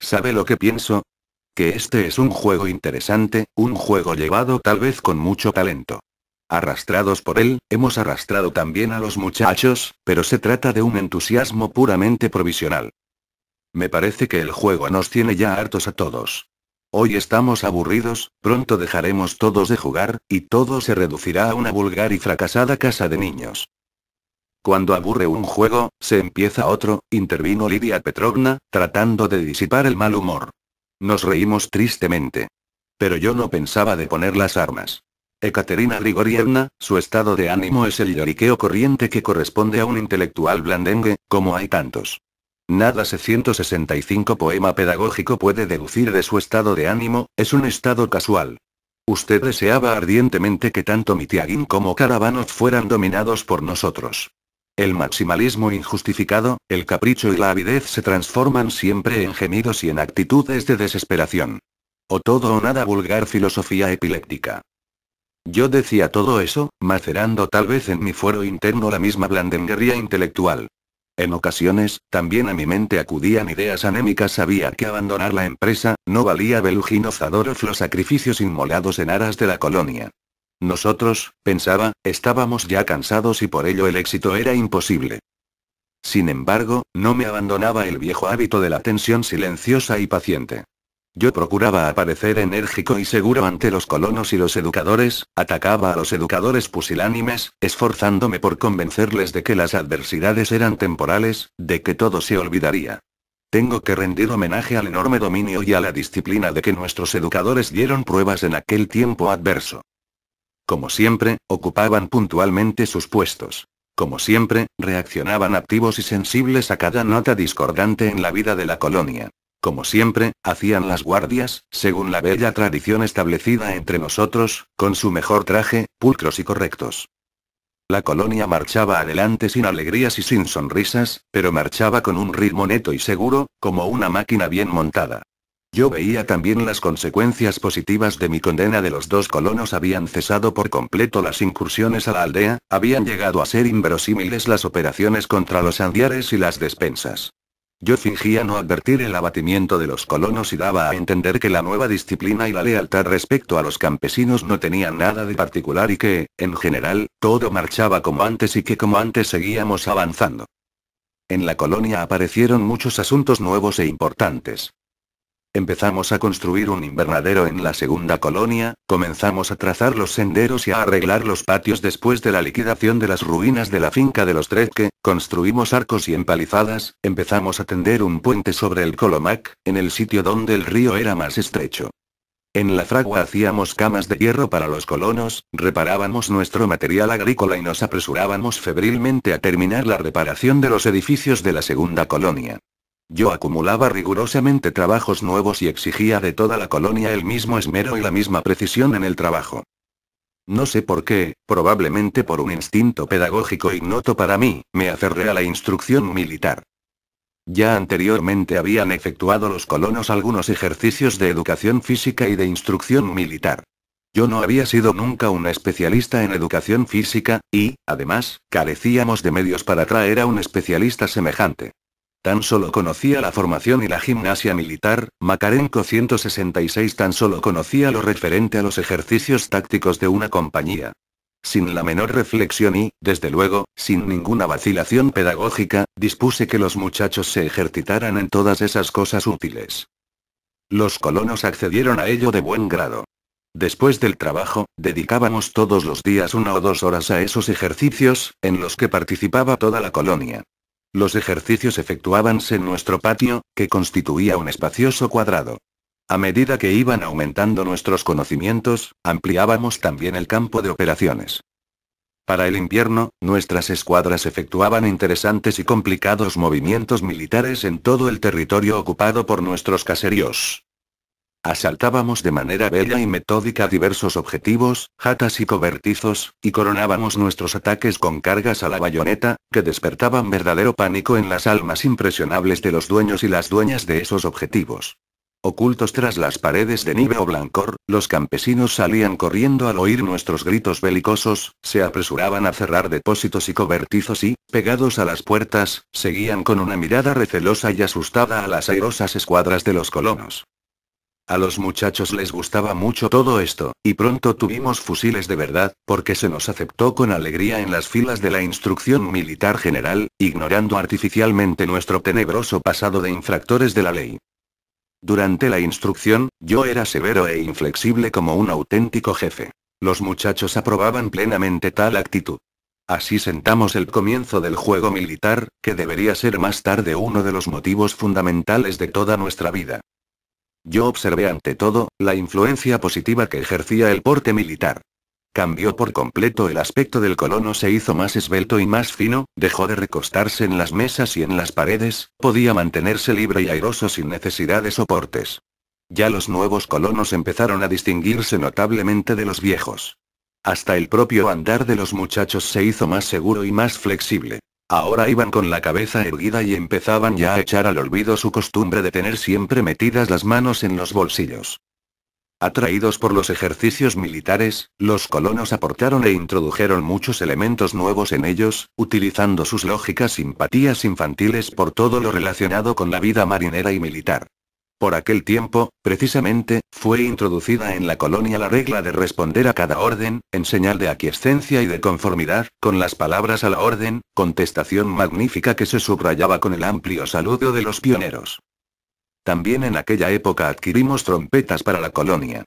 ¿Sabe lo que pienso? Que este es un juego interesante, un juego llevado tal vez con mucho talento. Arrastrados por él, hemos arrastrado también a los muchachos, pero se trata de un entusiasmo puramente provisional. Me parece que el juego nos tiene ya hartos a todos. Hoy estamos aburridos, pronto dejaremos todos de jugar, y todo se reducirá a una vulgar y fracasada casa de niños. Cuando aburre un juego, se empieza otro, intervino Lidia Petrovna, tratando de disipar el mal humor. Nos reímos tristemente. Pero yo no pensaba de poner las armas. Ekaterina Grigorievna, su estado de ánimo es el lloriqueo corriente que corresponde a un intelectual blandengue, como hay tantos. Nada se 165 poema pedagógico puede deducir de su estado de ánimo, es un estado casual. Usted deseaba ardientemente que tanto Mitiagin como Karabanov fueran dominados por nosotros. El maximalismo injustificado, el capricho y la avidez se transforman siempre en gemidos y en actitudes de desesperación. O todo o nada vulgar filosofía epiléptica. Yo decía todo eso, macerando tal vez en mi fuero interno la misma blandenguería intelectual. En ocasiones, también a mi mente acudían ideas anémicas. Sabía que abandonar la empresa, no valía Belugino Zadorov los sacrificios inmolados en aras de la colonia. Nosotros, pensaba, estábamos ya cansados y por ello el éxito era imposible. Sin embargo, no me abandonaba el viejo hábito de la tensión silenciosa y paciente. Yo procuraba aparecer enérgico y seguro ante los colonos y los educadores, atacaba a los educadores pusilánimes, esforzándome por convencerles de que las adversidades eran temporales, de que todo se olvidaría. Tengo que rendir homenaje al enorme dominio y a la disciplina de que nuestros educadores dieron pruebas en aquel tiempo adverso. Como siempre, ocupaban puntualmente sus puestos. Como siempre, reaccionaban activos y sensibles a cada nota discordante en la vida de la colonia. Como siempre, hacían las guardias, según la bella tradición establecida entre nosotros, con su mejor traje, pulcros y correctos. La colonia marchaba adelante sin alegrías y sin sonrisas, pero marchaba con un ritmo neto y seguro, como una máquina bien montada. Yo veía también las consecuencias positivas de mi condena de los dos colonos habían cesado por completo las incursiones a la aldea, habían llegado a ser inverosímiles las operaciones contra los andiares y las despensas. Yo fingía no advertir el abatimiento de los colonos y daba a entender que la nueva disciplina y la lealtad respecto a los campesinos no tenían nada de particular y que, en general, todo marchaba como antes y que como antes seguíamos avanzando. En la colonia aparecieron muchos asuntos nuevos e importantes. Empezamos a construir un invernadero en la segunda colonia, comenzamos a trazar los senderos y a arreglar los patios después de la liquidación de las ruinas de la finca de los que, construimos arcos y empalizadas, empezamos a tender un puente sobre el Colomac, en el sitio donde el río era más estrecho. En la fragua hacíamos camas de hierro para los colonos, reparábamos nuestro material agrícola y nos apresurábamos febrilmente a terminar la reparación de los edificios de la segunda colonia. Yo acumulaba rigurosamente trabajos nuevos y exigía de toda la colonia el mismo esmero y la misma precisión en el trabajo. No sé por qué, probablemente por un instinto pedagógico ignoto para mí, me aferré a la instrucción militar. Ya anteriormente habían efectuado los colonos algunos ejercicios de educación física y de instrucción militar. Yo no había sido nunca un especialista en educación física, y, además, carecíamos de medios para traer a un especialista semejante. Tan solo conocía la formación y la gimnasia militar, Makarenko 166 tan solo conocía lo referente a los ejercicios tácticos de una compañía. Sin la menor reflexión y, desde luego, sin ninguna vacilación pedagógica, dispuse que los muchachos se ejercitaran en todas esas cosas útiles. Los colonos accedieron a ello de buen grado. Después del trabajo, dedicábamos todos los días una o dos horas a esos ejercicios, en los que participaba toda la colonia. Los ejercicios efectuábanse en nuestro patio, que constituía un espacioso cuadrado. A medida que iban aumentando nuestros conocimientos, ampliábamos también el campo de operaciones. Para el invierno, nuestras escuadras efectuaban interesantes y complicados movimientos militares en todo el territorio ocupado por nuestros caseríos. Asaltábamos de manera bella y metódica diversos objetivos, jatas y cobertizos, y coronábamos nuestros ataques con cargas a la bayoneta, que despertaban verdadero pánico en las almas impresionables de los dueños y las dueñas de esos objetivos. Ocultos tras las paredes de nieve o blancor, los campesinos salían corriendo al oír nuestros gritos belicosos, se apresuraban a cerrar depósitos y cobertizos y, pegados a las puertas, seguían con una mirada recelosa y asustada a las airosas escuadras de los colonos. A los muchachos les gustaba mucho todo esto, y pronto tuvimos fusiles de verdad, porque se nos aceptó con alegría en las filas de la instrucción militar general, ignorando artificialmente nuestro tenebroso pasado de infractores de la ley. Durante la instrucción, yo era severo e inflexible como un auténtico jefe. Los muchachos aprobaban plenamente tal actitud. Así sentamos el comienzo del juego militar, que debería ser más tarde uno de los motivos fundamentales de toda nuestra vida. Yo observé ante todo, la influencia positiva que ejercía el porte militar. Cambió por completo el aspecto del colono, se hizo más esbelto y más fino, dejó de recostarse en las mesas y en las paredes, podía mantenerse libre y airoso sin necesidad de soportes. Ya los nuevos colonos empezaron a distinguirse notablemente de los viejos. Hasta el propio andar de los muchachos se hizo más seguro y más flexible. Ahora iban con la cabeza erguida y empezaban ya a echar al olvido su costumbre de tener siempre metidas las manos en los bolsillos. Atraídos por los ejercicios militares, los colonos aportaron e introdujeron muchos elementos nuevos en ellos, utilizando sus lógicas simpatías infantiles por todo lo relacionado con la vida marinera y militar. Por aquel tiempo, precisamente, fue introducida en la colonia la regla de responder a cada orden, en señal de aquiescencia y de conformidad, con las palabras a la orden, contestación magnífica que se subrayaba con el amplio saludo de los pioneros. También en aquella época adquirimos trompetas para la colonia.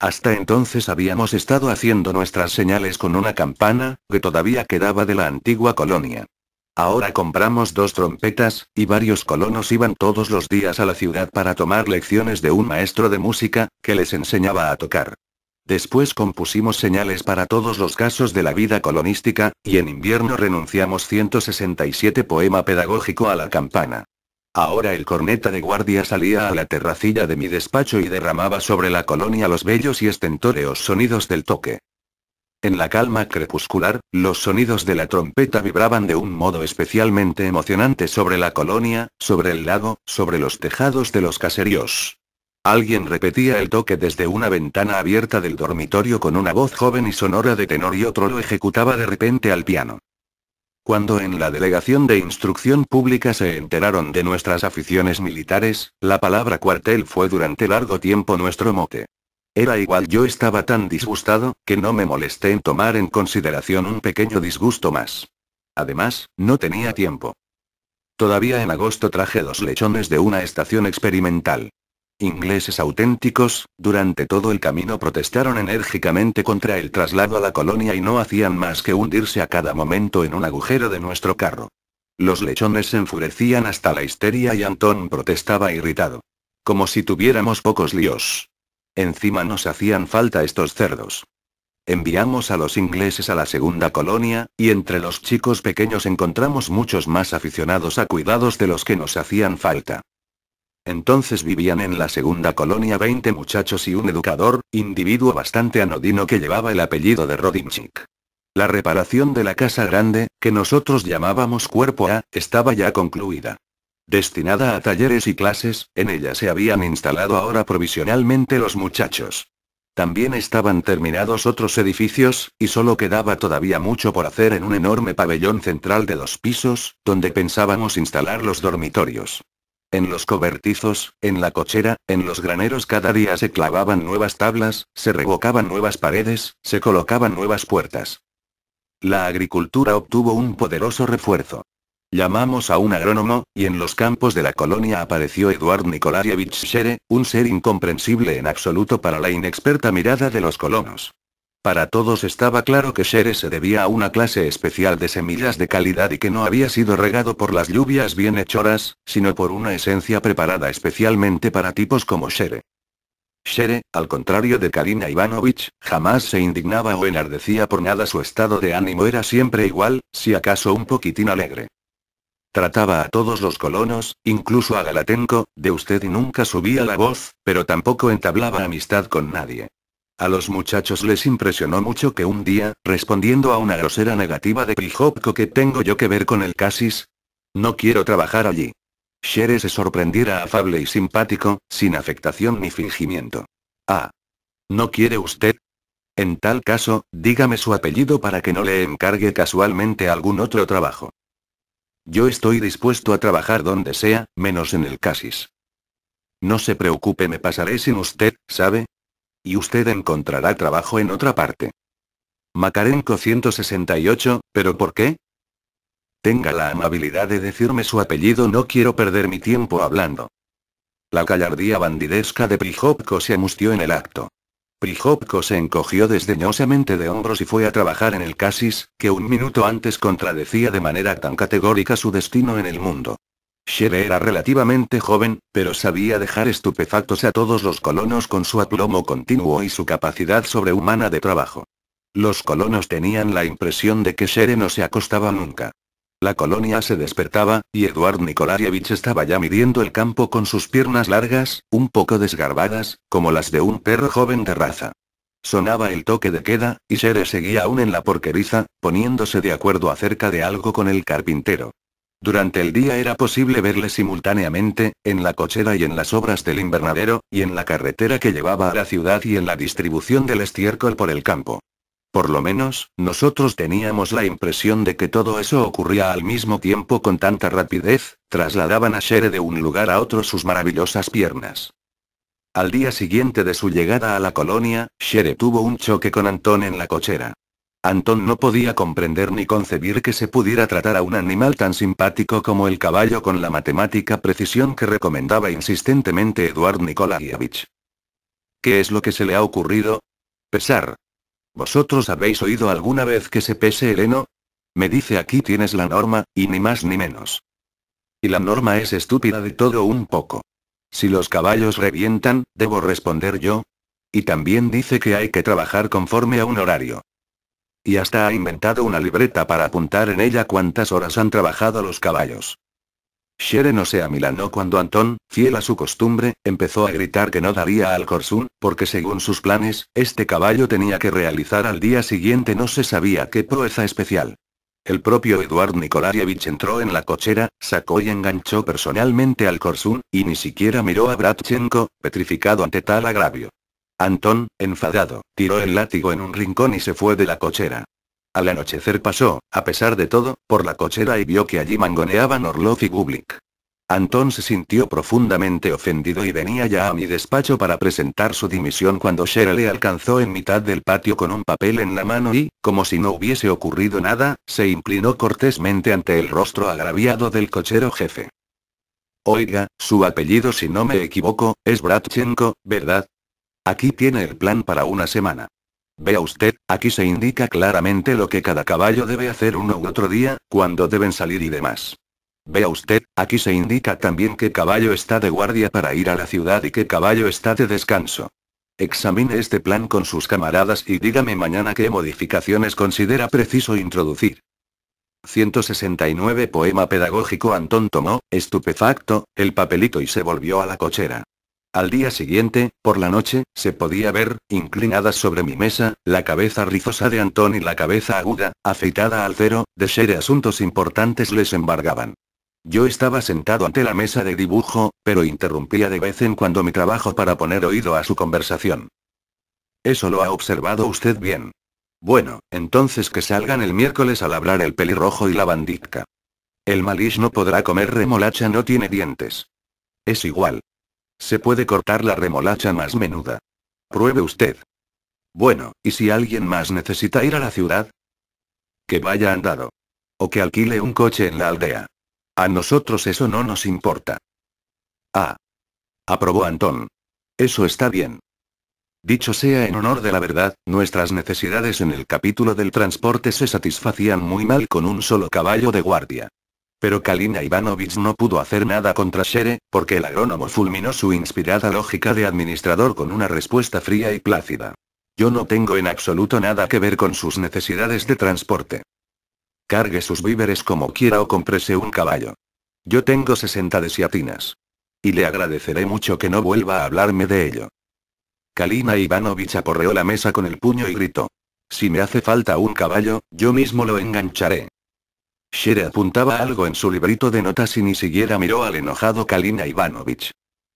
Hasta entonces habíamos estado haciendo nuestras señales con una campana, que todavía quedaba de la antigua colonia. Ahora compramos dos trompetas, y varios colonos iban todos los días a la ciudad para tomar lecciones de un maestro de música, que les enseñaba a tocar. Después compusimos señales para todos los casos de la vida colonística, y en invierno renunciamos 167 poema pedagógico a la campana. Ahora el corneta de guardia salía a la terracilla de mi despacho y derramaba sobre la colonia los bellos y estentóreos sonidos del toque. En la calma crepuscular, los sonidos de la trompeta vibraban de un modo especialmente emocionante sobre la colonia, sobre el lago, sobre los tejados de los caseríos. Alguien repetía el toque desde una ventana abierta del dormitorio con una voz joven y sonora de tenor y otro lo ejecutaba de repente al piano. Cuando en la Delegación de Instrucción Pública se enteraron de nuestras aficiones militares, la palabra cuartel fue durante largo tiempo nuestro mote. Era igual, yo estaba tan disgustado, que no me molesté en tomar en consideración un pequeño disgusto más. Además, no tenía tiempo. Todavía en agosto traje dos lechones de una estación experimental. Ingleses auténticos, durante todo el camino protestaron enérgicamente contra el traslado a la colonia y no hacían más que hundirse a cada momento en un agujero de nuestro carro. Los lechones se enfurecían hasta la histeria y Antón protestaba irritado. Como si tuviéramos pocos líos. Encima nos hacían falta estos cerdos. Enviamos a los ingleses a la segunda colonia, y entre los chicos pequeños encontramos muchos más aficionados a cuidados de los que nos hacían falta. Entonces vivían en la segunda colonia 20 muchachos y un educador, individuo bastante anodino que llevaba el apellido de Rodinchik. La reparación de la casa grande, que nosotros llamábamos cuerpo A, estaba ya concluida destinada a talleres y clases, en ella se habían instalado ahora provisionalmente los muchachos. También estaban terminados otros edificios, y solo quedaba todavía mucho por hacer en un enorme pabellón central de dos pisos, donde pensábamos instalar los dormitorios. En los cobertizos, en la cochera, en los graneros cada día se clavaban nuevas tablas, se revocaban nuevas paredes, se colocaban nuevas puertas. La agricultura obtuvo un poderoso refuerzo. Llamamos a un agrónomo, y en los campos de la colonia apareció Eduard Nikolayevich Shere, un ser incomprensible en absoluto para la inexperta mirada de los colonos. Para todos estaba claro que Shere se debía a una clase especial de semillas de calidad y que no había sido regado por las lluvias bienhechoras, sino por una esencia preparada especialmente para tipos como Shere. Shere, al contrario de Karina Ivanovich, jamás se indignaba o enardecía por nada, su estado de ánimo era siempre igual, si acaso un poquitín alegre. Trataba a todos los colonos, incluso a Galatenko, de usted y nunca subía la voz, pero tampoco entablaba amistad con nadie. A los muchachos les impresionó mucho que un día, respondiendo a una grosera negativa de Pijopco que tengo yo que ver con el Casis, no quiero trabajar allí. Shere se sorprendiera afable y simpático, sin afectación ni fingimiento. Ah. ¿No quiere usted? En tal caso, dígame su apellido para que no le encargue casualmente algún otro trabajo. Yo estoy dispuesto a trabajar donde sea, menos en el Casis. No se preocupe, me pasaré sin usted, ¿sabe? Y usted encontrará trabajo en otra parte. Macarenco 168, ¿pero por qué? Tenga la amabilidad de decirme su apellido, no quiero perder mi tiempo hablando. La gallardía bandidesca de Prijopko se amustió en el acto. Prihopko se encogió desdeñosamente de hombros y fue a trabajar en el Casis, que un minuto antes contradecía de manera tan categórica su destino en el mundo. Shere era relativamente joven, pero sabía dejar estupefactos a todos los colonos con su aplomo continuo y su capacidad sobrehumana de trabajo. Los colonos tenían la impresión de que Shere no se acostaba nunca. La colonia se despertaba, y Eduard Nikolarievich estaba ya midiendo el campo con sus piernas largas, un poco desgarbadas, como las de un perro joven de raza. Sonaba el toque de queda, y Shere seguía aún en la porqueriza, poniéndose de acuerdo acerca de algo con el carpintero. Durante el día era posible verle simultáneamente, en la cochera y en las obras del invernadero, y en la carretera que llevaba a la ciudad y en la distribución del estiércol por el campo. Por lo menos, nosotros teníamos la impresión de que todo eso ocurría al mismo tiempo con tanta rapidez, trasladaban a Shere de un lugar a otro sus maravillosas piernas. Al día siguiente de su llegada a la colonia, Shere tuvo un choque con Antón en la cochera. Antón no podía comprender ni concebir que se pudiera tratar a un animal tan simpático como el caballo con la matemática precisión que recomendaba insistentemente Eduard Nikolaevich. ¿Qué es lo que se le ha ocurrido? Pesar, ¿Vosotros habéis oído alguna vez que se pese el heno? Me dice aquí tienes la norma, y ni más ni menos. Y la norma es estúpida de todo un poco. Si los caballos revientan, debo responder yo. Y también dice que hay que trabajar conforme a un horario. Y hasta ha inventado una libreta para apuntar en ella cuántas horas han trabajado los caballos no se amilanó cuando Antón, fiel a su costumbre, empezó a gritar que no daría al Corsun, porque según sus planes, este caballo tenía que realizar al día siguiente no se sabía qué proeza especial. El propio Eduard Nikolaevich entró en la cochera, sacó y enganchó personalmente al Corsun, y ni siquiera miró a Bratchenko, petrificado ante tal agravio. Antón, enfadado, tiró el látigo en un rincón y se fue de la cochera. Al anochecer pasó, a pesar de todo, por la cochera y vio que allí mangoneaban Orlov y Gublik. Antón se sintió profundamente ofendido y venía ya a mi despacho para presentar su dimisión cuando Shera le alcanzó en mitad del patio con un papel en la mano y, como si no hubiese ocurrido nada, se inclinó cortésmente ante el rostro agraviado del cochero jefe. Oiga, su apellido si no me equivoco, es Bratchenko, ¿verdad? Aquí tiene el plan para una semana. Vea usted, aquí se indica claramente lo que cada caballo debe hacer uno u otro día, cuando deben salir y demás. Vea usted, aquí se indica también qué caballo está de guardia para ir a la ciudad y qué caballo está de descanso. Examine este plan con sus camaradas y dígame mañana qué modificaciones considera preciso introducir. 169 Poema Pedagógico Antón tomó, estupefacto, el papelito y se volvió a la cochera. Al día siguiente, por la noche, se podía ver, inclinadas sobre mi mesa, la cabeza rizosa de Antón y la cabeza aguda, afeitada al cero, de ser asuntos importantes les embargaban. Yo estaba sentado ante la mesa de dibujo, pero interrumpía de vez en cuando mi trabajo para poner oído a su conversación. Eso lo ha observado usted bien. Bueno, entonces que salgan el miércoles a labrar el pelirrojo y la banditca. El malish no podrá comer remolacha, no tiene dientes. Es igual. Se puede cortar la remolacha más menuda. Pruebe usted. Bueno, ¿y si alguien más necesita ir a la ciudad? Que vaya andado. O que alquile un coche en la aldea. A nosotros eso no nos importa. Ah. Aprobó Antón. Eso está bien. Dicho sea en honor de la verdad, nuestras necesidades en el capítulo del transporte se satisfacían muy mal con un solo caballo de guardia. Pero Kalina Ivanovich no pudo hacer nada contra Shere, porque el agrónomo fulminó su inspirada lógica de administrador con una respuesta fría y plácida. Yo no tengo en absoluto nada que ver con sus necesidades de transporte. Cargue sus víveres como quiera o cómprese un caballo. Yo tengo 60 desiatinas. Y le agradeceré mucho que no vuelva a hablarme de ello. Kalina Ivanovich aporreó la mesa con el puño y gritó. Si me hace falta un caballo, yo mismo lo engancharé. Shere apuntaba algo en su librito de notas y ni siquiera miró al enojado Kalina Ivanovich.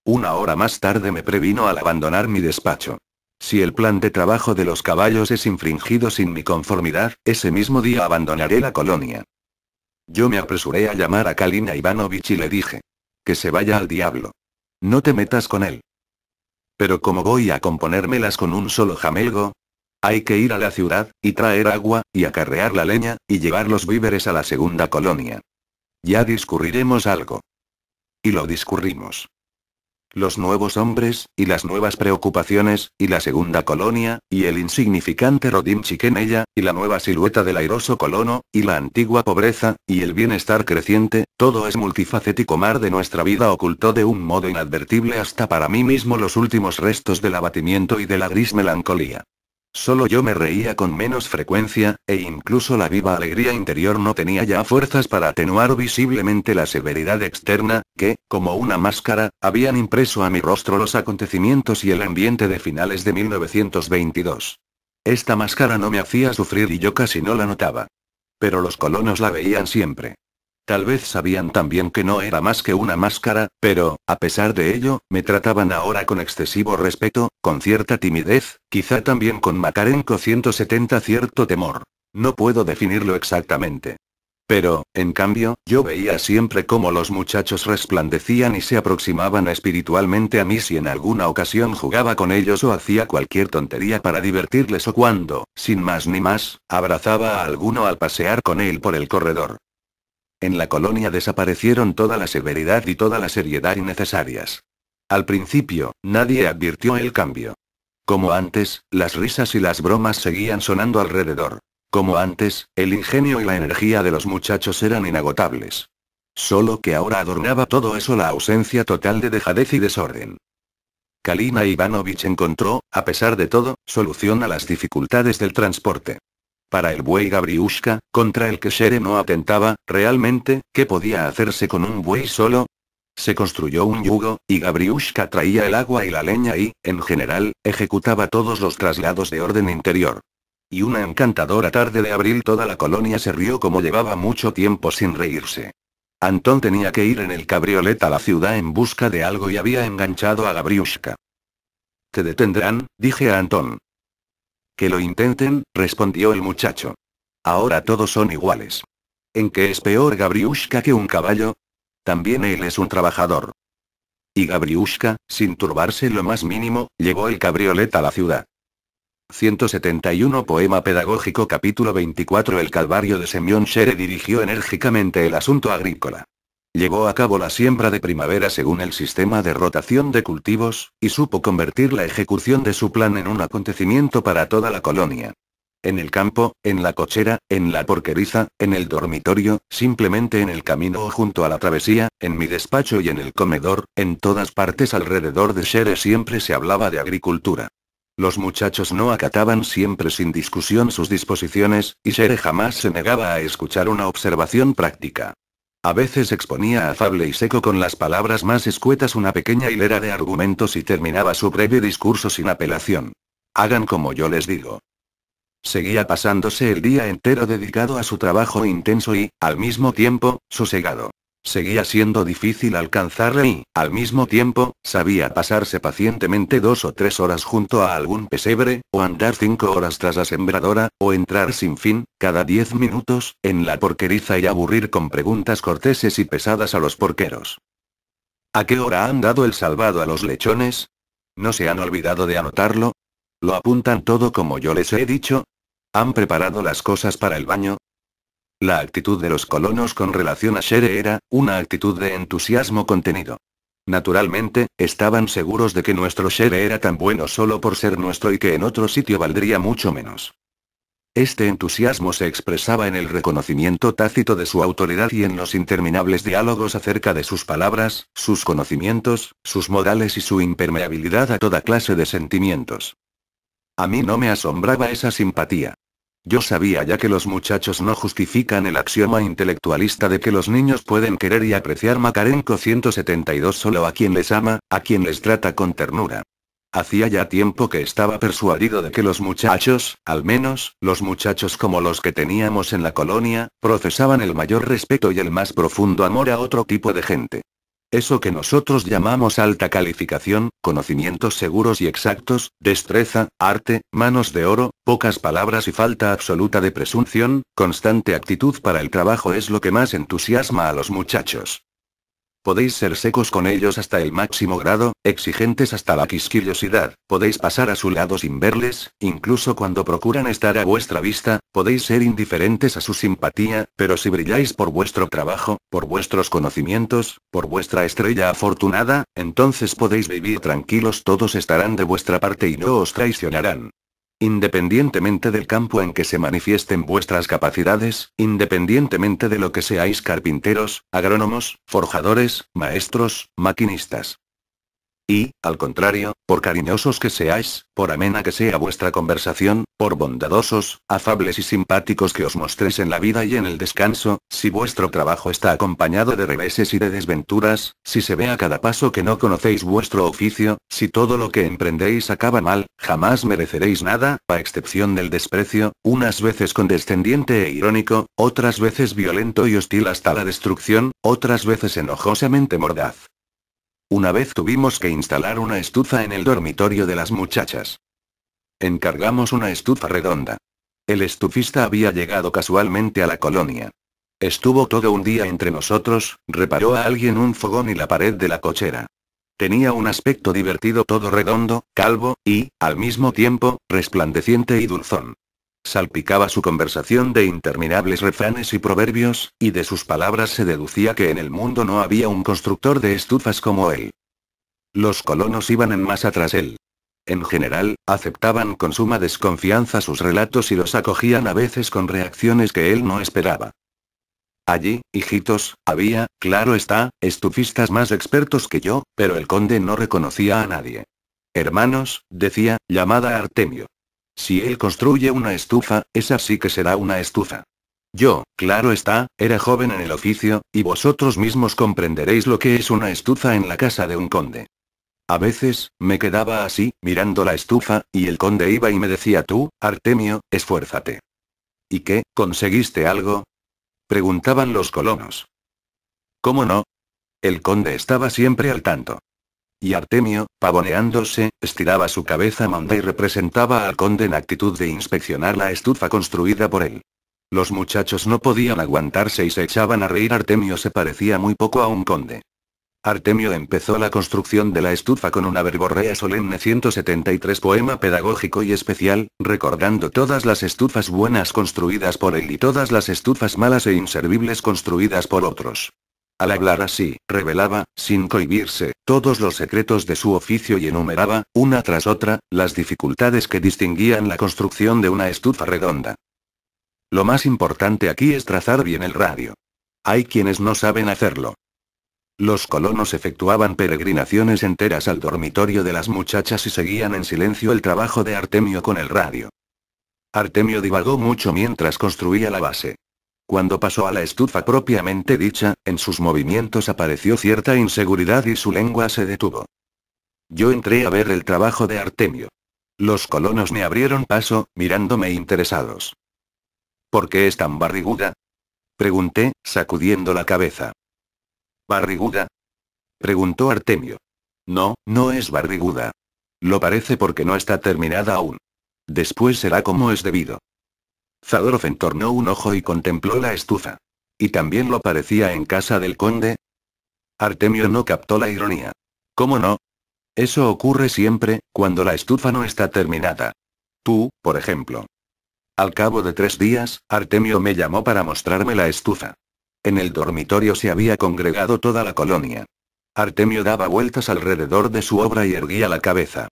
Una hora más tarde me previno al abandonar mi despacho. Si el plan de trabajo de los caballos es infringido sin mi conformidad, ese mismo día abandonaré la colonia. Yo me apresuré a llamar a Kalina Ivanovich y le dije. Que se vaya al diablo. No te metas con él. Pero como voy a componérmelas con un solo jamelgo? Hay que ir a la ciudad, y traer agua, y acarrear la leña, y llevar los víveres a la segunda colonia. Ya discurriremos algo. Y lo discurrimos. Los nuevos hombres, y las nuevas preocupaciones, y la segunda colonia, y el insignificante Rodimchik Chiquenella, y la nueva silueta del airoso colono, y la antigua pobreza, y el bienestar creciente, todo es multifacético mar de nuestra vida ocultó de un modo inadvertible hasta para mí mismo los últimos restos del abatimiento y de la gris melancolía. Solo yo me reía con menos frecuencia, e incluso la viva alegría interior no tenía ya fuerzas para atenuar visiblemente la severidad externa, que, como una máscara, habían impreso a mi rostro los acontecimientos y el ambiente de finales de 1922. Esta máscara no me hacía sufrir y yo casi no la notaba. Pero los colonos la veían siempre. Tal vez sabían también que no era más que una máscara, pero, a pesar de ello, me trataban ahora con excesivo respeto, con cierta timidez, quizá también con Makarenko 170 cierto temor. No puedo definirlo exactamente. Pero, en cambio, yo veía siempre cómo los muchachos resplandecían y se aproximaban espiritualmente a mí si en alguna ocasión jugaba con ellos o hacía cualquier tontería para divertirles o cuando, sin más ni más, abrazaba a alguno al pasear con él por el corredor. En la colonia desaparecieron toda la severidad y toda la seriedad innecesarias. Al principio, nadie advirtió el cambio. Como antes, las risas y las bromas seguían sonando alrededor. Como antes, el ingenio y la energía de los muchachos eran inagotables. Solo que ahora adornaba todo eso la ausencia total de dejadez y desorden. Kalina Ivanovich encontró, a pesar de todo, solución a las dificultades del transporte. Para el buey Gabriushka, contra el que Shere no atentaba, realmente, ¿qué podía hacerse con un buey solo? Se construyó un yugo, y Gabriushka traía el agua y la leña y, en general, ejecutaba todos los traslados de orden interior. Y una encantadora tarde de abril toda la colonia se rió como llevaba mucho tiempo sin reírse. Antón tenía que ir en el cabriolet a la ciudad en busca de algo y había enganchado a Gabriushka. Te detendrán, dije a Antón. Que lo intenten, respondió el muchacho. Ahora todos son iguales. ¿En qué es peor Gabriushka que un caballo? También él es un trabajador. Y Gabriushka, sin turbarse lo más mínimo, llevó el cabriolet a la ciudad. 171 Poema Pedagógico Capítulo 24 El Calvario de Semyon Shere dirigió enérgicamente el asunto agrícola. Llevó a cabo la siembra de primavera según el sistema de rotación de cultivos, y supo convertir la ejecución de su plan en un acontecimiento para toda la colonia. En el campo, en la cochera, en la porqueriza, en el dormitorio, simplemente en el camino o junto a la travesía, en mi despacho y en el comedor, en todas partes alrededor de Shere siempre se hablaba de agricultura. Los muchachos no acataban siempre sin discusión sus disposiciones, y Shere jamás se negaba a escuchar una observación práctica. A veces exponía afable y seco con las palabras más escuetas una pequeña hilera de argumentos y terminaba su breve discurso sin apelación. Hagan como yo les digo. Seguía pasándose el día entero dedicado a su trabajo intenso y, al mismo tiempo, sosegado. Seguía siendo difícil alcanzarle y, al mismo tiempo, sabía pasarse pacientemente dos o tres horas junto a algún pesebre, o andar cinco horas tras la sembradora, o entrar sin fin, cada diez minutos, en la porqueriza y aburrir con preguntas corteses y pesadas a los porqueros. ¿A qué hora han dado el salvado a los lechones? ¿No se han olvidado de anotarlo? ¿Lo apuntan todo como yo les he dicho? ¿Han preparado las cosas para el baño? La actitud de los colonos con relación a Shere era, una actitud de entusiasmo contenido. Naturalmente, estaban seguros de que nuestro Shere era tan bueno solo por ser nuestro y que en otro sitio valdría mucho menos. Este entusiasmo se expresaba en el reconocimiento tácito de su autoridad y en los interminables diálogos acerca de sus palabras, sus conocimientos, sus modales y su impermeabilidad a toda clase de sentimientos. A mí no me asombraba esa simpatía. Yo sabía ya que los muchachos no justifican el axioma intelectualista de que los niños pueden querer y apreciar Macarenco 172 solo a quien les ama, a quien les trata con ternura. Hacía ya tiempo que estaba persuadido de que los muchachos, al menos, los muchachos como los que teníamos en la colonia, procesaban el mayor respeto y el más profundo amor a otro tipo de gente. Eso que nosotros llamamos alta calificación, conocimientos seguros y exactos, destreza, arte, manos de oro, pocas palabras y falta absoluta de presunción, constante actitud para el trabajo es lo que más entusiasma a los muchachos. Podéis ser secos con ellos hasta el máximo grado, exigentes hasta la quisquillosidad, podéis pasar a su lado sin verles, incluso cuando procuran estar a vuestra vista, podéis ser indiferentes a su simpatía, pero si brilláis por vuestro trabajo, por vuestros conocimientos, por vuestra estrella afortunada, entonces podéis vivir tranquilos, todos estarán de vuestra parte y no os traicionarán. Independientemente del campo en que se manifiesten vuestras capacidades, independientemente de lo que seáis carpinteros, agrónomos, forjadores, maestros, maquinistas, y, al contrario, por cariñosos que seáis, por amena que sea vuestra conversación, por bondadosos, afables y simpáticos que os mostréis en la vida y en el descanso, si vuestro trabajo está acompañado de reveses y de desventuras, si se ve a cada paso que no conocéis vuestro oficio, si todo lo que emprendéis acaba mal, jamás mereceréis nada, a excepción del desprecio, unas veces condescendiente e irónico, otras veces violento y hostil hasta la destrucción, otras veces enojosamente mordaz. Una vez tuvimos que instalar una estufa en el dormitorio de las muchachas. Encargamos una estufa redonda. El estufista había llegado casualmente a la colonia. Estuvo todo un día entre nosotros, reparó a alguien un fogón y la pared de la cochera. Tenía un aspecto divertido todo redondo, calvo, y, al mismo tiempo, resplandeciente y dulzón salpicaba su conversación de interminables refranes y proverbios, y de sus palabras se deducía que en el mundo no había un constructor de estufas como él. Los colonos iban en masa tras él. En general, aceptaban con suma desconfianza sus relatos y los acogían a veces con reacciones que él no esperaba. Allí, hijitos, había, claro está, estufistas más expertos que yo, pero el conde no reconocía a nadie. Hermanos, decía, llamada Artemio. Si él construye una estufa, esa sí que será una estufa. Yo, claro está, era joven en el oficio, y vosotros mismos comprenderéis lo que es una estufa en la casa de un conde. A veces, me quedaba así, mirando la estufa, y el conde iba y me decía tú, Artemio, esfuérzate. ¿Y qué, conseguiste algo? Preguntaban los colonos. ¿Cómo no? El conde estaba siempre al tanto. Y Artemio, pavoneándose, estiraba su cabeza monda y representaba al conde en actitud de inspeccionar la estufa construida por él. Los muchachos no podían aguantarse y se echaban a reír. Artemio se parecía muy poco a un conde. Artemio empezó la construcción de la estufa con una verborrea solemne 173 poema pedagógico y especial, recordando todas las estufas buenas construidas por él y todas las estufas malas e inservibles construidas por otros. Al hablar así, revelaba, sin cohibirse, todos los secretos de su oficio y enumeraba, una tras otra, las dificultades que distinguían la construcción de una estufa redonda. Lo más importante aquí es trazar bien el radio. Hay quienes no saben hacerlo. Los colonos efectuaban peregrinaciones enteras al dormitorio de las muchachas y seguían en silencio el trabajo de Artemio con el radio. Artemio divagó mucho mientras construía la base. Cuando pasó a la estufa propiamente dicha, en sus movimientos apareció cierta inseguridad y su lengua se detuvo. Yo entré a ver el trabajo de Artemio. Los colonos me abrieron paso, mirándome interesados. ¿Por qué es tan barriguda? Pregunté, sacudiendo la cabeza. ¿Barriguda? Preguntó Artemio. No, no es barriguda. Lo parece porque no está terminada aún. Después será como es debido. Zadorov entornó un ojo y contempló la estufa. ¿Y también lo parecía en casa del conde? Artemio no captó la ironía. ¿Cómo no? Eso ocurre siempre, cuando la estufa no está terminada. Tú, por ejemplo. Al cabo de tres días, Artemio me llamó para mostrarme la estufa. En el dormitorio se había congregado toda la colonia. Artemio daba vueltas alrededor de su obra y erguía la cabeza.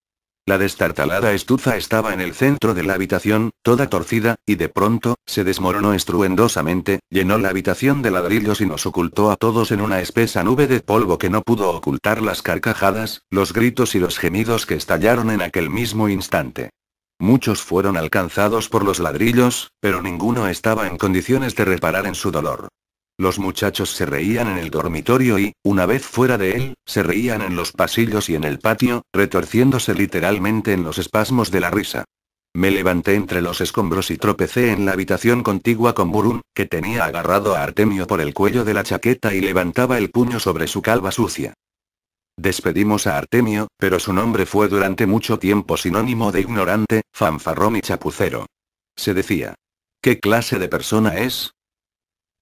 La destartalada estufa estaba en el centro de la habitación, toda torcida, y de pronto, se desmoronó estruendosamente, llenó la habitación de ladrillos y nos ocultó a todos en una espesa nube de polvo que no pudo ocultar las carcajadas, los gritos y los gemidos que estallaron en aquel mismo instante. Muchos fueron alcanzados por los ladrillos, pero ninguno estaba en condiciones de reparar en su dolor. Los muchachos se reían en el dormitorio y, una vez fuera de él, se reían en los pasillos y en el patio, retorciéndose literalmente en los espasmos de la risa. Me levanté entre los escombros y tropecé en la habitación contigua con Burun, que tenía agarrado a Artemio por el cuello de la chaqueta y levantaba el puño sobre su calva sucia. Despedimos a Artemio, pero su nombre fue durante mucho tiempo sinónimo de ignorante, fanfarrón y chapucero. Se decía, ¿qué clase de persona es?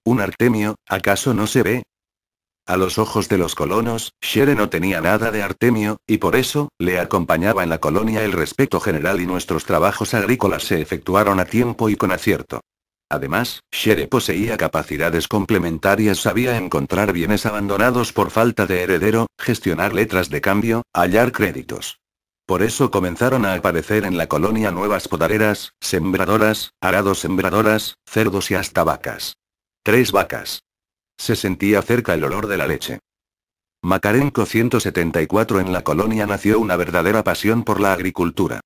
¿Un Artemio, acaso no se ve? A los ojos de los colonos, Shere no tenía nada de Artemio, y por eso, le acompañaba en la colonia el respeto general y nuestros trabajos agrícolas se efectuaron a tiempo y con acierto. Además, Shere poseía capacidades complementarias, sabía encontrar bienes abandonados por falta de heredero, gestionar letras de cambio, hallar créditos. Por eso comenzaron a aparecer en la colonia nuevas podaderas, sembradoras, arados sembradoras, cerdos y hasta vacas. Tres vacas. Se sentía cerca el olor de la leche. Macarenco 174 en la colonia nació una verdadera pasión por la agricultura.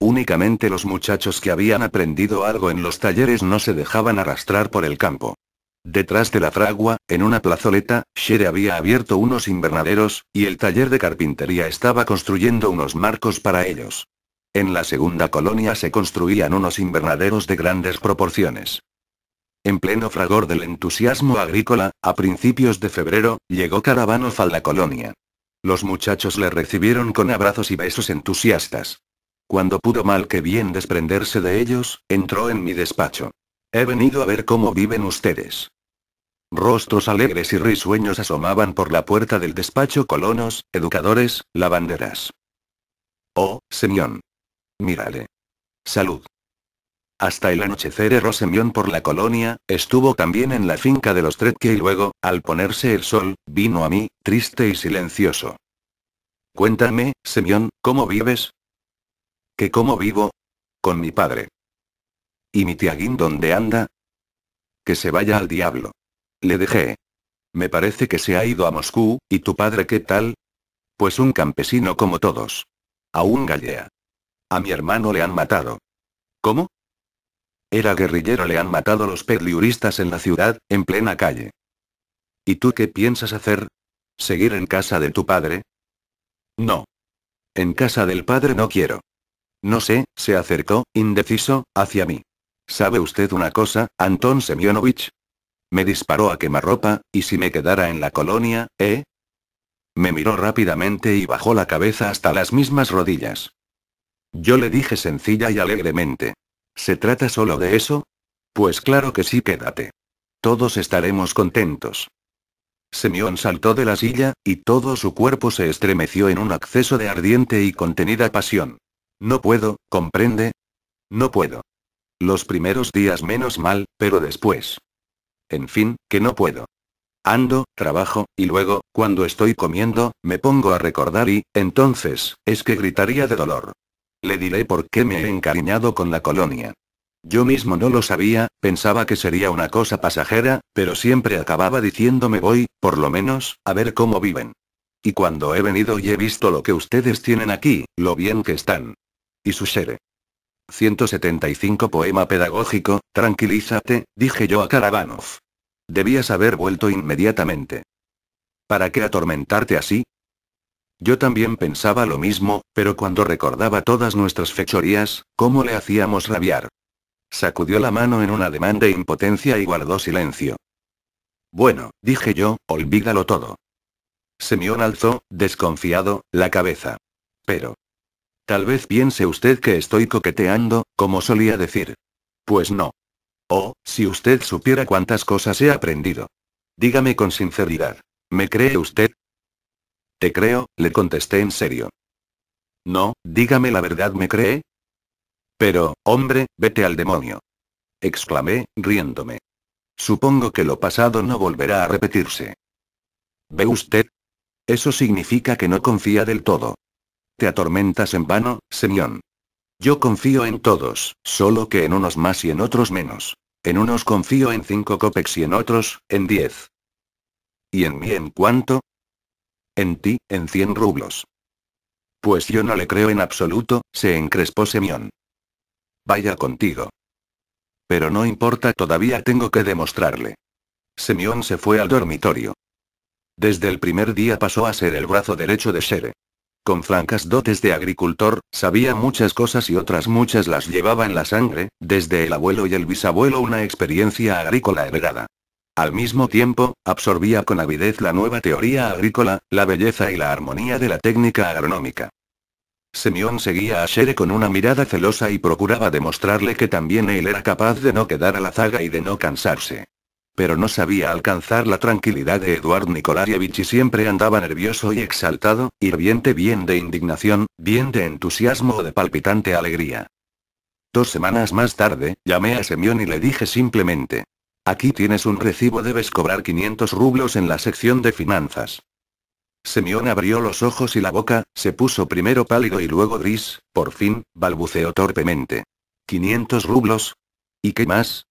Únicamente los muchachos que habían aprendido algo en los talleres no se dejaban arrastrar por el campo. Detrás de la fragua, en una plazoleta, Shere había abierto unos invernaderos, y el taller de carpintería estaba construyendo unos marcos para ellos. En la segunda colonia se construían unos invernaderos de grandes proporciones. En pleno fragor del entusiasmo agrícola, a principios de febrero, llegó caravano a la colonia. Los muchachos le recibieron con abrazos y besos entusiastas. Cuando pudo mal que bien desprenderse de ellos, entró en mi despacho. He venido a ver cómo viven ustedes. Rostros alegres y risueños asomaban por la puerta del despacho colonos, educadores, lavanderas. Oh, señor. Mírale. Salud hasta el anochecer erró Semión por la colonia, estuvo también en la finca de los Tretke y luego, al ponerse el sol, vino a mí, triste y silencioso. Cuéntame, Semión, ¿cómo vives? ¿Que cómo vivo? Con mi padre. ¿Y mi tiaguín dónde anda? Que se vaya al diablo. Le dejé. Me parece que se ha ido a Moscú, ¿y tu padre qué tal? Pues un campesino como todos. Aún gallea. A mi hermano le han matado. ¿Cómo? Era guerrillero, le han matado los perliuristas en la ciudad, en plena calle. ¿Y tú qué piensas hacer? ¿Seguir en casa de tu padre? No. En casa del padre no quiero. No sé, se acercó, indeciso, hacia mí. ¿Sabe usted una cosa, Anton Semyonovich? Me disparó a quemarropa, y si me quedara en la colonia, ¿eh? Me miró rápidamente y bajó la cabeza hasta las mismas rodillas. Yo le dije sencilla y alegremente. ¿Se trata solo de eso? Pues claro que sí, quédate. Todos estaremos contentos. Semión saltó de la silla, y todo su cuerpo se estremeció en un acceso de ardiente y contenida pasión. No puedo, comprende. No puedo. Los primeros días menos mal, pero después. En fin, que no puedo. Ando, trabajo, y luego, cuando estoy comiendo, me pongo a recordar y, entonces, es que gritaría de dolor. Le diré por qué me he encariñado con la colonia. Yo mismo no lo sabía, pensaba que sería una cosa pasajera, pero siempre acababa diciéndome voy, por lo menos, a ver cómo viven. Y cuando he venido y he visto lo que ustedes tienen aquí, lo bien que están. Y su 175 Poema pedagógico, tranquilízate, dije yo a Karabanov. Debías haber vuelto inmediatamente. ¿Para qué atormentarte así? Yo también pensaba lo mismo, pero cuando recordaba todas nuestras fechorías, ¿cómo le hacíamos rabiar? Sacudió la mano en un ademán de impotencia y guardó silencio. Bueno, dije yo, olvídalo todo. Semión alzó, desconfiado, la cabeza. Pero. Tal vez piense usted que estoy coqueteando, como solía decir. Pues no. Oh, si usted supiera cuántas cosas he aprendido. Dígame con sinceridad. ¿Me cree usted? creo, le contesté en serio. No, dígame la verdad, ¿me cree? Pero, hombre, vete al demonio. Exclamé, riéndome. Supongo que lo pasado no volverá a repetirse. ¿Ve usted? Eso significa que no confía del todo. Te atormentas en vano, Semión. Yo confío en todos, solo que en unos más y en otros menos. En unos confío en cinco copex y en otros, en diez. ¿Y en mí en cuánto? En ti, en 100 rublos. Pues yo no le creo en absoluto, se encrespó Semión. Vaya contigo. Pero no importa, todavía tengo que demostrarle. Semión se fue al dormitorio. Desde el primer día pasó a ser el brazo derecho de Shere. Con francas dotes de agricultor, sabía muchas cosas y otras muchas las llevaba en la sangre, desde el abuelo y el bisabuelo una experiencia agrícola heredada. Al mismo tiempo, absorbía con avidez la nueva teoría agrícola, la belleza y la armonía de la técnica agronómica. Semión seguía a Shere con una mirada celosa y procuraba demostrarle que también él era capaz de no quedar a la zaga y de no cansarse. Pero no sabía alcanzar la tranquilidad de Eduard Nikolayevich y siempre andaba nervioso y exaltado, hirviente bien de indignación, bien de entusiasmo o de palpitante alegría. Dos semanas más tarde, llamé a Semión y le dije simplemente, Aquí tienes un recibo, debes cobrar 500 rublos en la sección de finanzas. Semión abrió los ojos y la boca, se puso primero pálido y luego gris, por fin, balbuceó torpemente. ¿500 rublos? ¿Y qué más?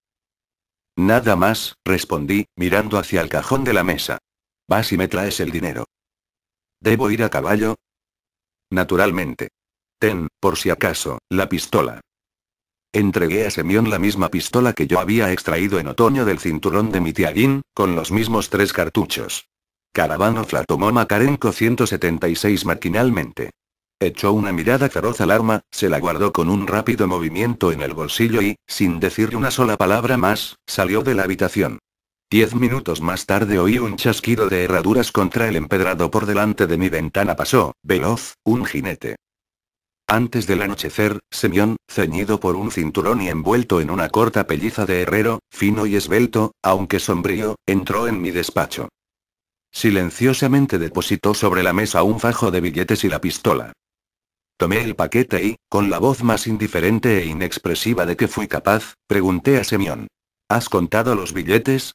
Nada más, respondí, mirando hacia el cajón de la mesa. Vas y me traes el dinero. ¿Debo ir a caballo? Naturalmente. Ten, por si acaso, la pistola. Entregué a Semión la misma pistola que yo había extraído en otoño del cinturón de mi tiallín, con los mismos tres cartuchos. Caravano la tomó Makarenko 176 maquinalmente. Echó una mirada feroz al arma, se la guardó con un rápido movimiento en el bolsillo y, sin decir una sola palabra más, salió de la habitación. Diez minutos más tarde oí un chasquido de herraduras contra el empedrado por delante de mi ventana. Pasó, veloz, un jinete. Antes del anochecer, Semión, ceñido por un cinturón y envuelto en una corta pelliza de herrero, fino y esbelto, aunque sombrío, entró en mi despacho. Silenciosamente depositó sobre la mesa un fajo de billetes y la pistola. Tomé el paquete y, con la voz más indiferente e inexpresiva de que fui capaz, pregunté a Semión. ¿Has contado los billetes?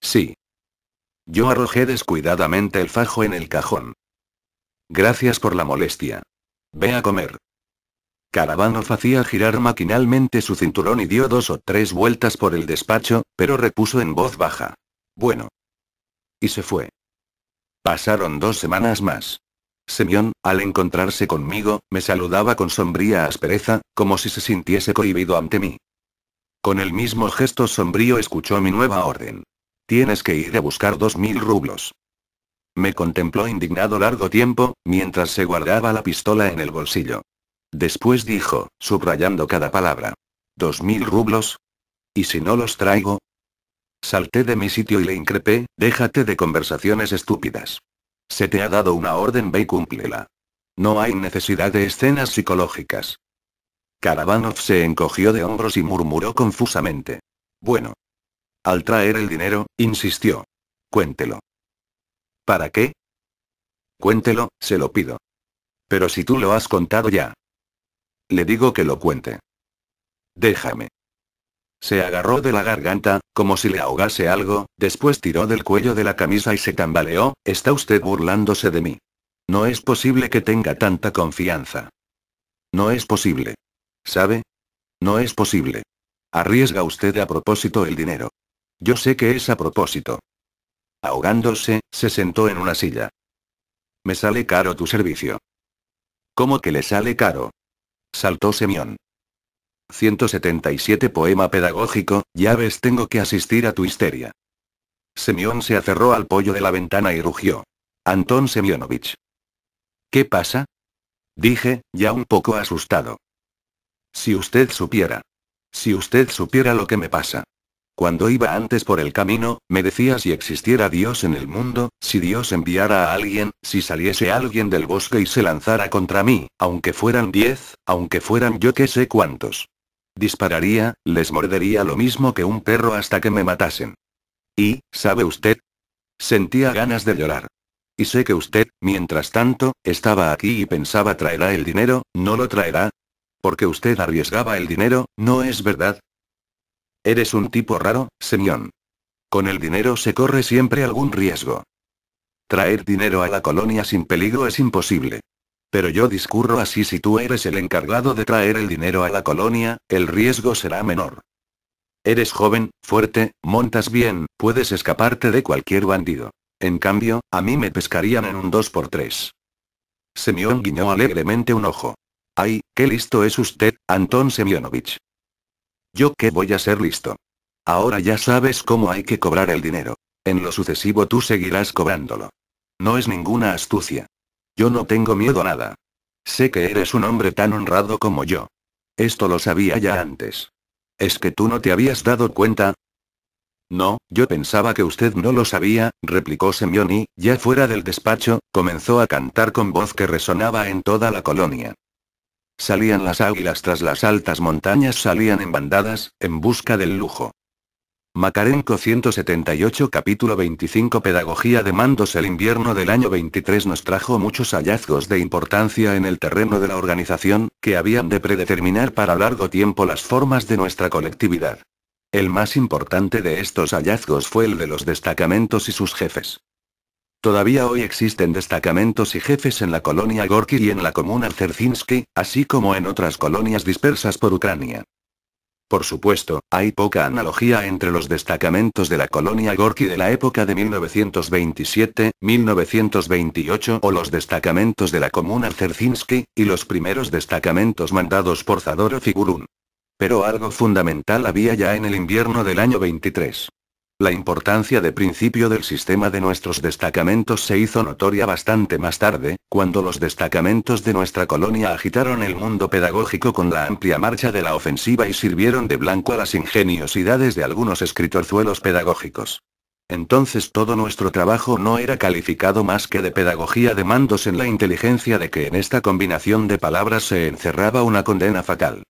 Sí. Yo arrojé descuidadamente el fajo en el cajón. Gracias por la molestia. Ve a comer. Caravano hacía girar maquinalmente su cinturón y dio dos o tres vueltas por el despacho, pero repuso en voz baja. Bueno. Y se fue. Pasaron dos semanas más. Semión, al encontrarse conmigo, me saludaba con sombría aspereza, como si se sintiese cohibido ante mí. Con el mismo gesto sombrío escuchó mi nueva orden. Tienes que ir a buscar dos mil rublos. Me contempló indignado largo tiempo, mientras se guardaba la pistola en el bolsillo. Después dijo, subrayando cada palabra. ¿Dos mil rublos? ¿Y si no los traigo? Salté de mi sitio y le increpé, déjate de conversaciones estúpidas. Se te ha dado una orden, ve y cúmplela. No hay necesidad de escenas psicológicas. Karavanov se encogió de hombros y murmuró confusamente. Bueno. Al traer el dinero, insistió. Cuéntelo. ¿Para qué? Cuéntelo, se lo pido. Pero si tú lo has contado ya. Le digo que lo cuente. Déjame. Se agarró de la garganta, como si le ahogase algo, después tiró del cuello de la camisa y se tambaleó, está usted burlándose de mí. No es posible que tenga tanta confianza. No es posible. ¿Sabe? No es posible. Arriesga usted a propósito el dinero. Yo sé que es a propósito. Ahogándose, se sentó en una silla. Me sale caro tu servicio. ¿Cómo que le sale caro? Saltó Semión. 177 Poema pedagógico, ya ves tengo que asistir a tu histeria. Semión se aferró al pollo de la ventana y rugió. Antón Semionovich. ¿Qué pasa? Dije, ya un poco asustado. Si usted supiera. Si usted supiera lo que me pasa. Cuando iba antes por el camino, me decía si existiera Dios en el mundo, si Dios enviara a alguien, si saliese alguien del bosque y se lanzara contra mí, aunque fueran diez, aunque fueran yo que sé cuántos. Dispararía, les mordería lo mismo que un perro hasta que me matasen. Y, ¿sabe usted? Sentía ganas de llorar. Y sé que usted, mientras tanto, estaba aquí y pensaba traerá el dinero, ¿no lo traerá? Porque usted arriesgaba el dinero, ¿no es verdad? Eres un tipo raro, semión Con el dinero se corre siempre algún riesgo. Traer dinero a la colonia sin peligro es imposible. Pero yo discurro así si tú eres el encargado de traer el dinero a la colonia, el riesgo será menor. Eres joven, fuerte, montas bien, puedes escaparte de cualquier bandido. En cambio, a mí me pescarían en un 2x3. Semión guiñó alegremente un ojo. ¡Ay, qué listo es usted, Anton Semyonovich! Yo que voy a ser listo. Ahora ya sabes cómo hay que cobrar el dinero. En lo sucesivo tú seguirás cobrándolo. No es ninguna astucia. Yo no tengo miedo a nada. Sé que eres un hombre tan honrado como yo. Esto lo sabía ya antes. ¿Es que tú no te habías dado cuenta? No, yo pensaba que usted no lo sabía, replicó semioni y, ya fuera del despacho, comenzó a cantar con voz que resonaba en toda la colonia. Salían las águilas tras las altas montañas, salían en bandadas, en busca del lujo. Macarenco 178 capítulo 25 Pedagogía de mandos El invierno del año 23 nos trajo muchos hallazgos de importancia en el terreno de la organización, que habían de predeterminar para largo tiempo las formas de nuestra colectividad. El más importante de estos hallazgos fue el de los destacamentos y sus jefes. Todavía hoy existen destacamentos y jefes en la colonia Gorky y en la comuna Zerzinsky, así como en otras colonias dispersas por Ucrania. Por supuesto, hay poca analogía entre los destacamentos de la colonia Gorky de la época de 1927, 1928 o los destacamentos de la comuna Zerzinsky y los primeros destacamentos mandados por Zadorov y Pero algo fundamental había ya en el invierno del año 23. La importancia de principio del sistema de nuestros destacamentos se hizo notoria bastante más tarde, cuando los destacamentos de nuestra colonia agitaron el mundo pedagógico con la amplia marcha de la ofensiva y sirvieron de blanco a las ingeniosidades de algunos escritorzuelos pedagógicos. Entonces todo nuestro trabajo no era calificado más que de pedagogía de mandos en la inteligencia de que en esta combinación de palabras se encerraba una condena fatal.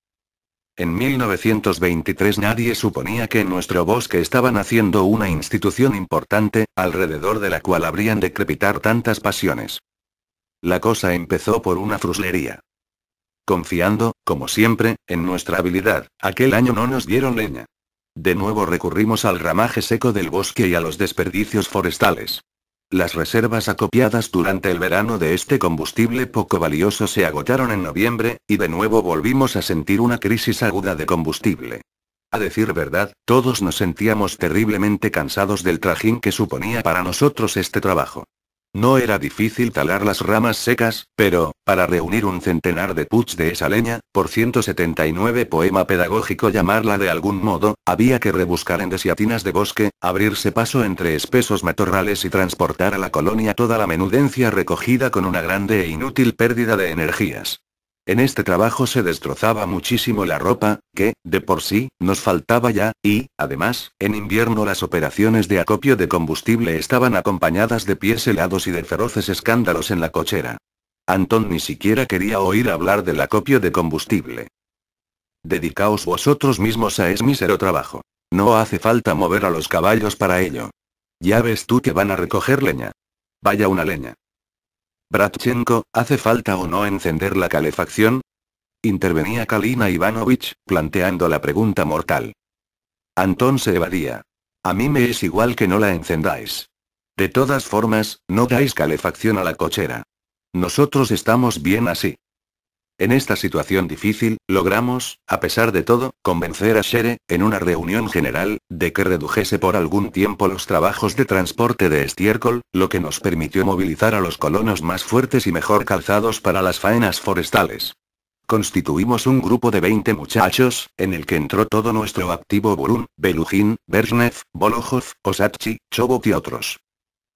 En 1923 nadie suponía que en nuestro bosque estaban haciendo una institución importante, alrededor de la cual habrían de crepitar tantas pasiones. La cosa empezó por una fruslería. Confiando, como siempre, en nuestra habilidad, aquel año no nos dieron leña. De nuevo recurrimos al ramaje seco del bosque y a los desperdicios forestales. Las reservas acopiadas durante el verano de este combustible poco valioso se agotaron en noviembre, y de nuevo volvimos a sentir una crisis aguda de combustible. A decir verdad, todos nos sentíamos terriblemente cansados del trajín que suponía para nosotros este trabajo. No era difícil talar las ramas secas, pero, para reunir un centenar de puts de esa leña, por 179 poema pedagógico llamarla de algún modo, había que rebuscar en desiatinas de bosque, abrirse paso entre espesos matorrales y transportar a la colonia toda la menudencia recogida con una grande e inútil pérdida de energías. En este trabajo se destrozaba muchísimo la ropa, que, de por sí, nos faltaba ya, y, además, en invierno las operaciones de acopio de combustible estaban acompañadas de pies helados y de feroces escándalos en la cochera. Antón ni siquiera quería oír hablar del acopio de combustible. Dedicaos vosotros mismos a ese mísero trabajo. No hace falta mover a los caballos para ello. Ya ves tú que van a recoger leña. Vaya una leña. Bratchenko, ¿hace falta o no encender la calefacción? Intervenía Kalina Ivanovich, planteando la pregunta mortal. Antón se evadía. A mí me es igual que no la encendáis. De todas formas, no dais calefacción a la cochera. Nosotros estamos bien así. En esta situación difícil, logramos, a pesar de todo, convencer a Shere, en una reunión general, de que redujese por algún tiempo los trabajos de transporte de estiércol, lo que nos permitió movilizar a los colonos más fuertes y mejor calzados para las faenas forestales. Constituimos un grupo de 20 muchachos, en el que entró todo nuestro activo Burun, Belujín, Bersnev, Bolojov, Osachi, Chobot y otros.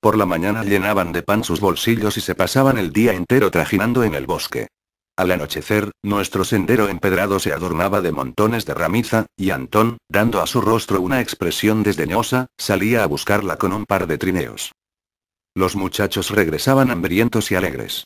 Por la mañana llenaban de pan sus bolsillos y se pasaban el día entero trajinando en el bosque. Al anochecer, nuestro sendero empedrado se adornaba de montones de ramiza, y Antón, dando a su rostro una expresión desdeñosa, salía a buscarla con un par de trineos. Los muchachos regresaban hambrientos y alegres.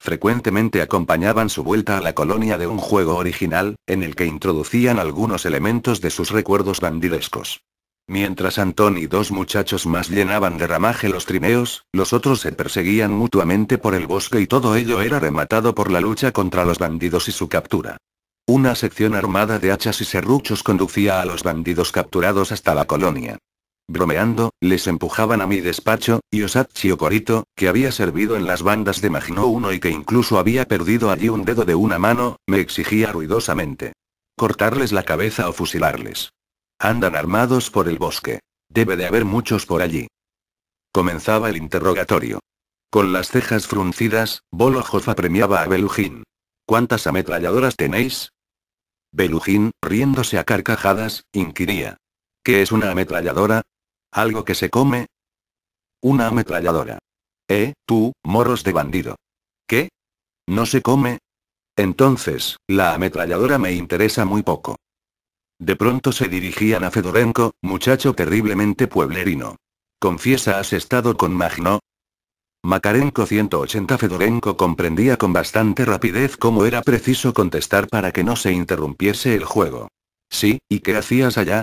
Frecuentemente acompañaban su vuelta a la colonia de un juego original, en el que introducían algunos elementos de sus recuerdos bandidescos. Mientras Antón y dos muchachos más llenaban de ramaje los trineos, los otros se perseguían mutuamente por el bosque y todo ello era rematado por la lucha contra los bandidos y su captura. Una sección armada de hachas y serruchos conducía a los bandidos capturados hasta la colonia. Bromeando, les empujaban a mi despacho, y Osachi Okorito, que había servido en las bandas de Magno 1 y que incluso había perdido allí un dedo de una mano, me exigía ruidosamente. Cortarles la cabeza o fusilarles. Andan armados por el bosque. Debe de haber muchos por allí. Comenzaba el interrogatorio. Con las cejas fruncidas, Bolojofa premiaba a Belujín. ¿Cuántas ametralladoras tenéis? Belujín, riéndose a carcajadas, inquiría. ¿Qué es una ametralladora? ¿Algo que se come? Una ametralladora. Eh, tú, morros de bandido. ¿Qué? ¿No se come? Entonces, la ametralladora me interesa muy poco. De pronto se dirigían a Fedorenko, muchacho terriblemente pueblerino. Confiesa, ¿has estado con Magno? Makarenko 180 Fedorenko comprendía con bastante rapidez cómo era preciso contestar para que no se interrumpiese el juego. Sí, ¿y qué hacías allá?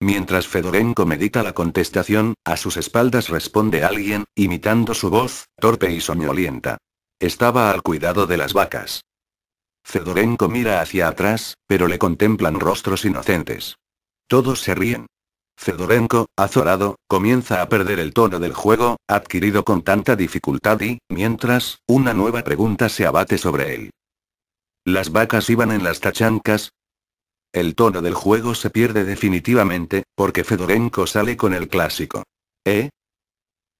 Mientras Fedorenko medita la contestación, a sus espaldas responde alguien, imitando su voz, torpe y soñolienta. Estaba al cuidado de las vacas. Fedorenko mira hacia atrás, pero le contemplan rostros inocentes. Todos se ríen. Fedorenko, azorado, comienza a perder el tono del juego, adquirido con tanta dificultad y, mientras, una nueva pregunta se abate sobre él. ¿Las vacas iban en las tachancas? El tono del juego se pierde definitivamente, porque Fedorenko sale con el clásico. ¿Eh?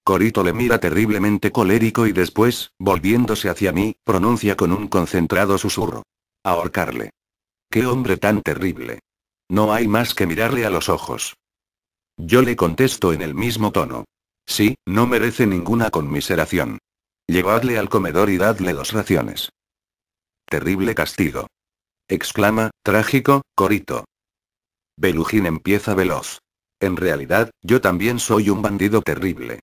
Corito le mira terriblemente colérico y después, volviéndose hacia mí, pronuncia con un concentrado susurro. Ahorcarle. Qué hombre tan terrible. No hay más que mirarle a los ojos. Yo le contesto en el mismo tono. Sí, no merece ninguna conmiseración. Llevadle al comedor y dadle dos raciones. Terrible castigo. Exclama, trágico, Corito. Belujín empieza veloz. En realidad, yo también soy un bandido terrible.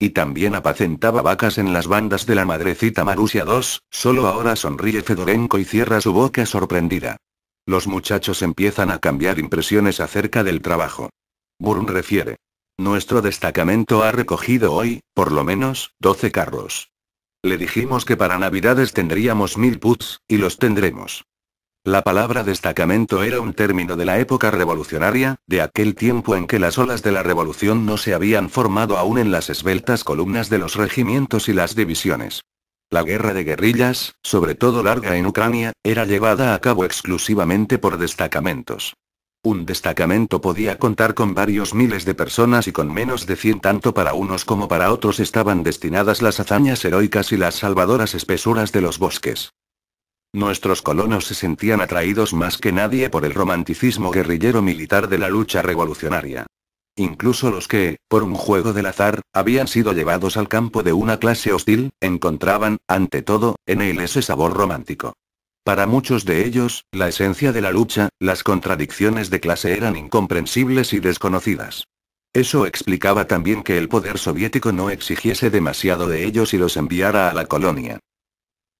Y también apacentaba vacas en las bandas de la madrecita Marusia 2, solo ahora sonríe Fedorenko y cierra su boca sorprendida. Los muchachos empiezan a cambiar impresiones acerca del trabajo. Burun refiere. Nuestro destacamento ha recogido hoy, por lo menos, 12 carros. Le dijimos que para navidades tendríamos mil puts, y los tendremos. La palabra destacamento era un término de la época revolucionaria, de aquel tiempo en que las olas de la revolución no se habían formado aún en las esbeltas columnas de los regimientos y las divisiones. La guerra de guerrillas, sobre todo larga en Ucrania, era llevada a cabo exclusivamente por destacamentos. Un destacamento podía contar con varios miles de personas y con menos de 100 tanto para unos como para otros estaban destinadas las hazañas heroicas y las salvadoras espesuras de los bosques. Nuestros colonos se sentían atraídos más que nadie por el romanticismo guerrillero militar de la lucha revolucionaria. Incluso los que, por un juego del azar, habían sido llevados al campo de una clase hostil, encontraban, ante todo, en él ese sabor romántico. Para muchos de ellos, la esencia de la lucha, las contradicciones de clase eran incomprensibles y desconocidas. Eso explicaba también que el poder soviético no exigiese demasiado de ellos y los enviara a la colonia.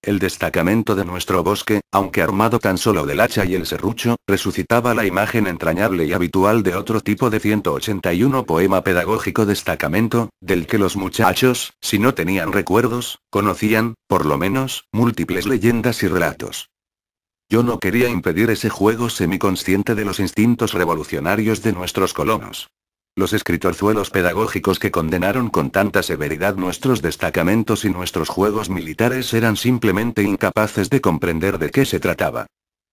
El destacamento de nuestro bosque, aunque armado tan solo del hacha y el serrucho, resucitaba la imagen entrañable y habitual de otro tipo de 181 poema pedagógico destacamento, del que los muchachos, si no tenían recuerdos, conocían, por lo menos, múltiples leyendas y relatos. Yo no quería impedir ese juego semiconsciente de los instintos revolucionarios de nuestros colonos los escritorzuelos pedagógicos que condenaron con tanta severidad nuestros destacamentos y nuestros juegos militares eran simplemente incapaces de comprender de qué se trataba.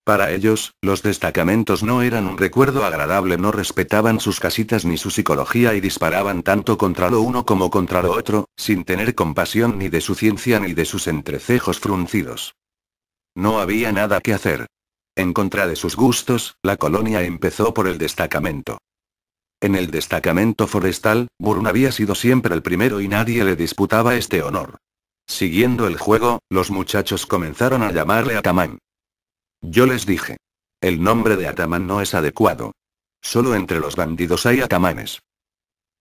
Para ellos, los destacamentos no eran un recuerdo agradable, no respetaban sus casitas ni su psicología y disparaban tanto contra lo uno como contra lo otro, sin tener compasión ni de su ciencia ni de sus entrecejos fruncidos. No había nada que hacer. En contra de sus gustos, la colonia empezó por el destacamento. En el destacamento forestal, Burun había sido siempre el primero y nadie le disputaba este honor. Siguiendo el juego, los muchachos comenzaron a llamarle Ataman. Yo les dije. El nombre de Ataman no es adecuado. Solo entre los bandidos hay atamanes.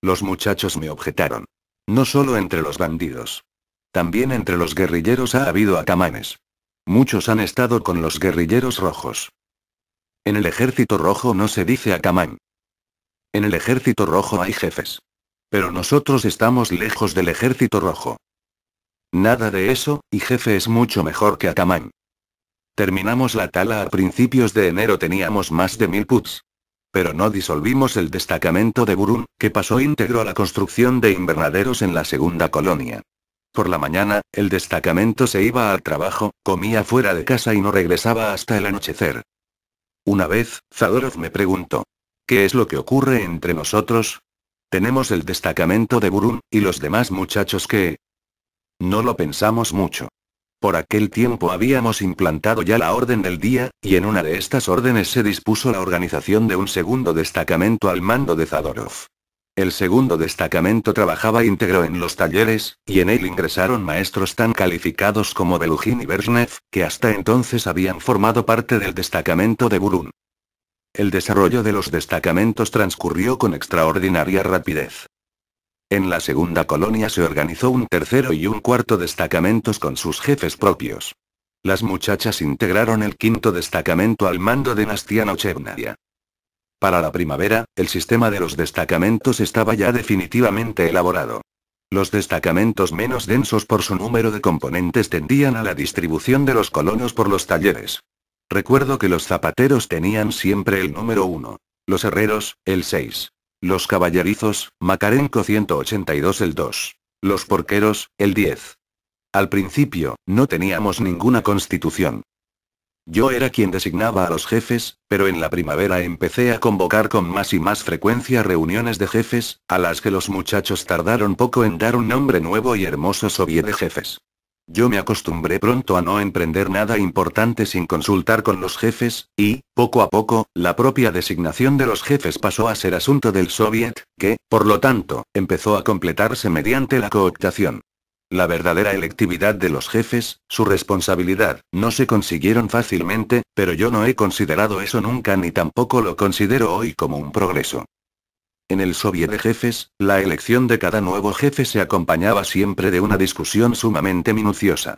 Los muchachos me objetaron. No solo entre los bandidos. También entre los guerrilleros ha habido atamanes. Muchos han estado con los guerrilleros rojos. En el ejército rojo no se dice ataman. En el ejército rojo hay jefes. Pero nosotros estamos lejos del ejército rojo. Nada de eso, y jefe es mucho mejor que Akaman. Terminamos la tala a principios de enero teníamos más de mil puts. Pero no disolvimos el destacamento de Burun, que pasó íntegro a la construcción de invernaderos en la segunda colonia. Por la mañana, el destacamento se iba al trabajo, comía fuera de casa y no regresaba hasta el anochecer. Una vez, Zadorov me preguntó. ¿Qué es lo que ocurre entre nosotros? Tenemos el destacamento de Burun, y los demás muchachos que... No lo pensamos mucho. Por aquel tiempo habíamos implantado ya la orden del día, y en una de estas órdenes se dispuso la organización de un segundo destacamento al mando de Zadorov. El segundo destacamento trabajaba íntegro en los talleres, y en él ingresaron maestros tan calificados como Belugin y Bersnev, que hasta entonces habían formado parte del destacamento de Burun. El desarrollo de los destacamentos transcurrió con extraordinaria rapidez. En la segunda colonia se organizó un tercero y un cuarto destacamentos con sus jefes propios. Las muchachas integraron el quinto destacamento al mando de Nastiano Chevnadia. Para la primavera, el sistema de los destacamentos estaba ya definitivamente elaborado. Los destacamentos menos densos por su número de componentes tendían a la distribución de los colonos por los talleres. Recuerdo que los zapateros tenían siempre el número 1. Los herreros, el 6. Los caballerizos, Macarenco 182 el 2. Los porqueros, el 10. Al principio, no teníamos ninguna constitución. Yo era quien designaba a los jefes, pero en la primavera empecé a convocar con más y más frecuencia reuniones de jefes, a las que los muchachos tardaron poco en dar un nombre nuevo y hermoso sobre de jefes. Yo me acostumbré pronto a no emprender nada importante sin consultar con los jefes, y, poco a poco, la propia designación de los jefes pasó a ser asunto del Soviet, que, por lo tanto, empezó a completarse mediante la cooptación. La verdadera electividad de los jefes, su responsabilidad, no se consiguieron fácilmente, pero yo no he considerado eso nunca ni tampoco lo considero hoy como un progreso. En el Soviet de jefes, la elección de cada nuevo jefe se acompañaba siempre de una discusión sumamente minuciosa.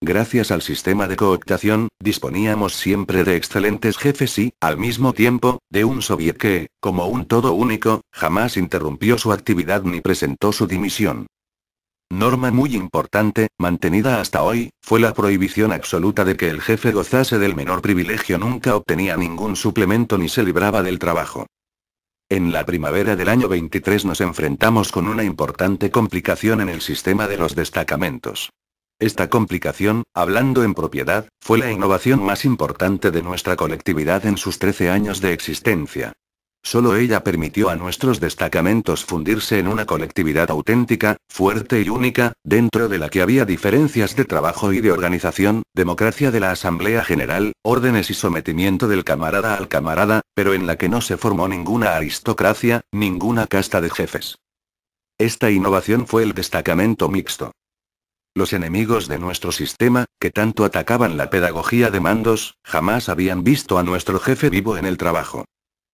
Gracias al sistema de cooptación, disponíamos siempre de excelentes jefes y, al mismo tiempo, de un soviet que, como un todo único, jamás interrumpió su actividad ni presentó su dimisión. Norma muy importante, mantenida hasta hoy, fue la prohibición absoluta de que el jefe gozase del menor privilegio, nunca obtenía ningún suplemento ni se libraba del trabajo. En la primavera del año 23 nos enfrentamos con una importante complicación en el sistema de los destacamentos. Esta complicación, hablando en propiedad, fue la innovación más importante de nuestra colectividad en sus 13 años de existencia. Solo ella permitió a nuestros destacamentos fundirse en una colectividad auténtica, fuerte y única, dentro de la que había diferencias de trabajo y de organización, democracia de la Asamblea General, órdenes y sometimiento del camarada al camarada, pero en la que no se formó ninguna aristocracia, ninguna casta de jefes. Esta innovación fue el destacamento mixto. Los enemigos de nuestro sistema, que tanto atacaban la pedagogía de mandos, jamás habían visto a nuestro jefe vivo en el trabajo.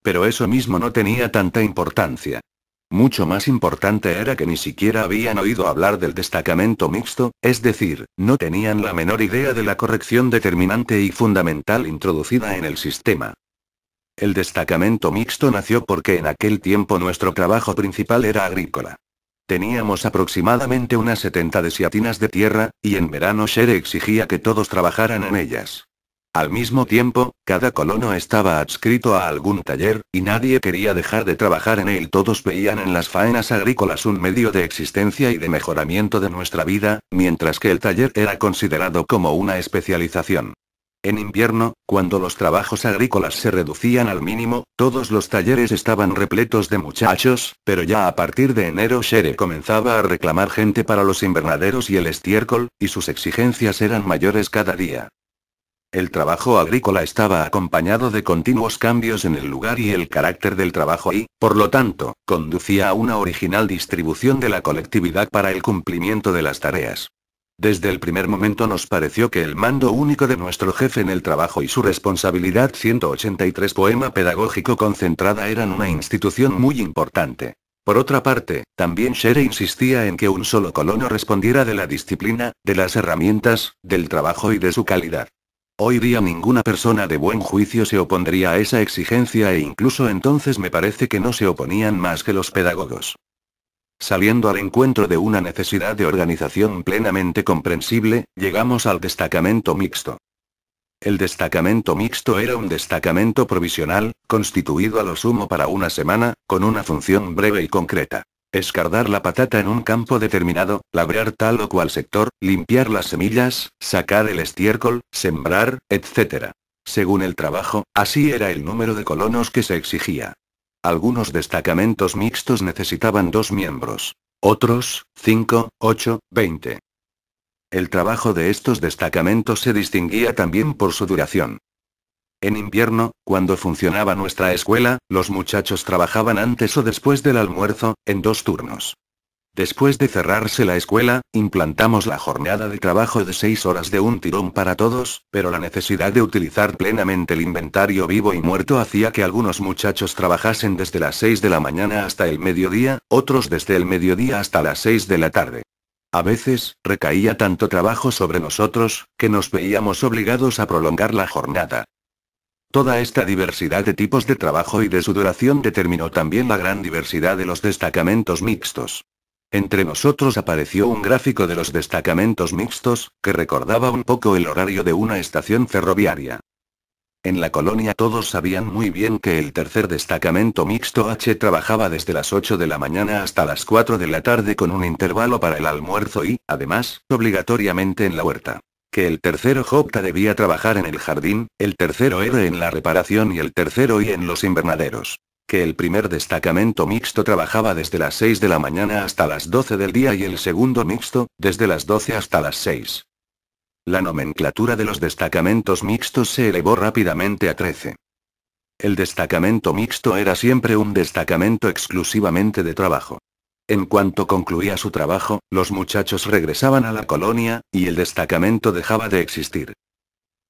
Pero eso mismo no tenía tanta importancia. Mucho más importante era que ni siquiera habían oído hablar del destacamento mixto, es decir, no tenían la menor idea de la corrección determinante y fundamental introducida en el sistema. El destacamento mixto nació porque en aquel tiempo nuestro trabajo principal era agrícola. Teníamos aproximadamente unas 70 desiatinas de tierra, y en verano Shere exigía que todos trabajaran en ellas. Al mismo tiempo, cada colono estaba adscrito a algún taller, y nadie quería dejar de trabajar en él. Todos veían en las faenas agrícolas un medio de existencia y de mejoramiento de nuestra vida, mientras que el taller era considerado como una especialización. En invierno, cuando los trabajos agrícolas se reducían al mínimo, todos los talleres estaban repletos de muchachos, pero ya a partir de enero Shere comenzaba a reclamar gente para los invernaderos y el estiércol, y sus exigencias eran mayores cada día. El trabajo agrícola estaba acompañado de continuos cambios en el lugar y el carácter del trabajo y, por lo tanto, conducía a una original distribución de la colectividad para el cumplimiento de las tareas. Desde el primer momento nos pareció que el mando único de nuestro jefe en el trabajo y su responsabilidad 183 poema pedagógico concentrada eran una institución muy importante. Por otra parte, también Shere insistía en que un solo colono respondiera de la disciplina, de las herramientas, del trabajo y de su calidad. Hoy día ninguna persona de buen juicio se opondría a esa exigencia e incluso entonces me parece que no se oponían más que los pedagogos. Saliendo al encuentro de una necesidad de organización plenamente comprensible, llegamos al destacamento mixto. El destacamento mixto era un destacamento provisional, constituido a lo sumo para una semana, con una función breve y concreta escardar la patata en un campo determinado, labrar tal o cual sector, limpiar las semillas, sacar el estiércol, sembrar, etc. Según el trabajo, así era el número de colonos que se exigía. Algunos destacamentos mixtos necesitaban dos miembros. Otros, 5, ocho, 20. El trabajo de estos destacamentos se distinguía también por su duración. En invierno, cuando funcionaba nuestra escuela, los muchachos trabajaban antes o después del almuerzo, en dos turnos. Después de cerrarse la escuela, implantamos la jornada de trabajo de seis horas de un tirón para todos, pero la necesidad de utilizar plenamente el inventario vivo y muerto hacía que algunos muchachos trabajasen desde las seis de la mañana hasta el mediodía, otros desde el mediodía hasta las seis de la tarde. A veces, recaía tanto trabajo sobre nosotros, que nos veíamos obligados a prolongar la jornada. Toda esta diversidad de tipos de trabajo y de su duración determinó también la gran diversidad de los destacamentos mixtos. Entre nosotros apareció un gráfico de los destacamentos mixtos, que recordaba un poco el horario de una estación ferroviaria. En la colonia todos sabían muy bien que el tercer destacamento mixto H trabajaba desde las 8 de la mañana hasta las 4 de la tarde con un intervalo para el almuerzo y, además, obligatoriamente en la huerta que el tercero Jopta debía trabajar en el jardín, el tercero R en la reparación y el tercero y en los invernaderos. Que el primer destacamento mixto trabajaba desde las 6 de la mañana hasta las 12 del día y el segundo mixto, desde las 12 hasta las 6. La nomenclatura de los destacamentos mixtos se elevó rápidamente a 13. El destacamento mixto era siempre un destacamento exclusivamente de trabajo. En cuanto concluía su trabajo, los muchachos regresaban a la colonia, y el destacamento dejaba de existir.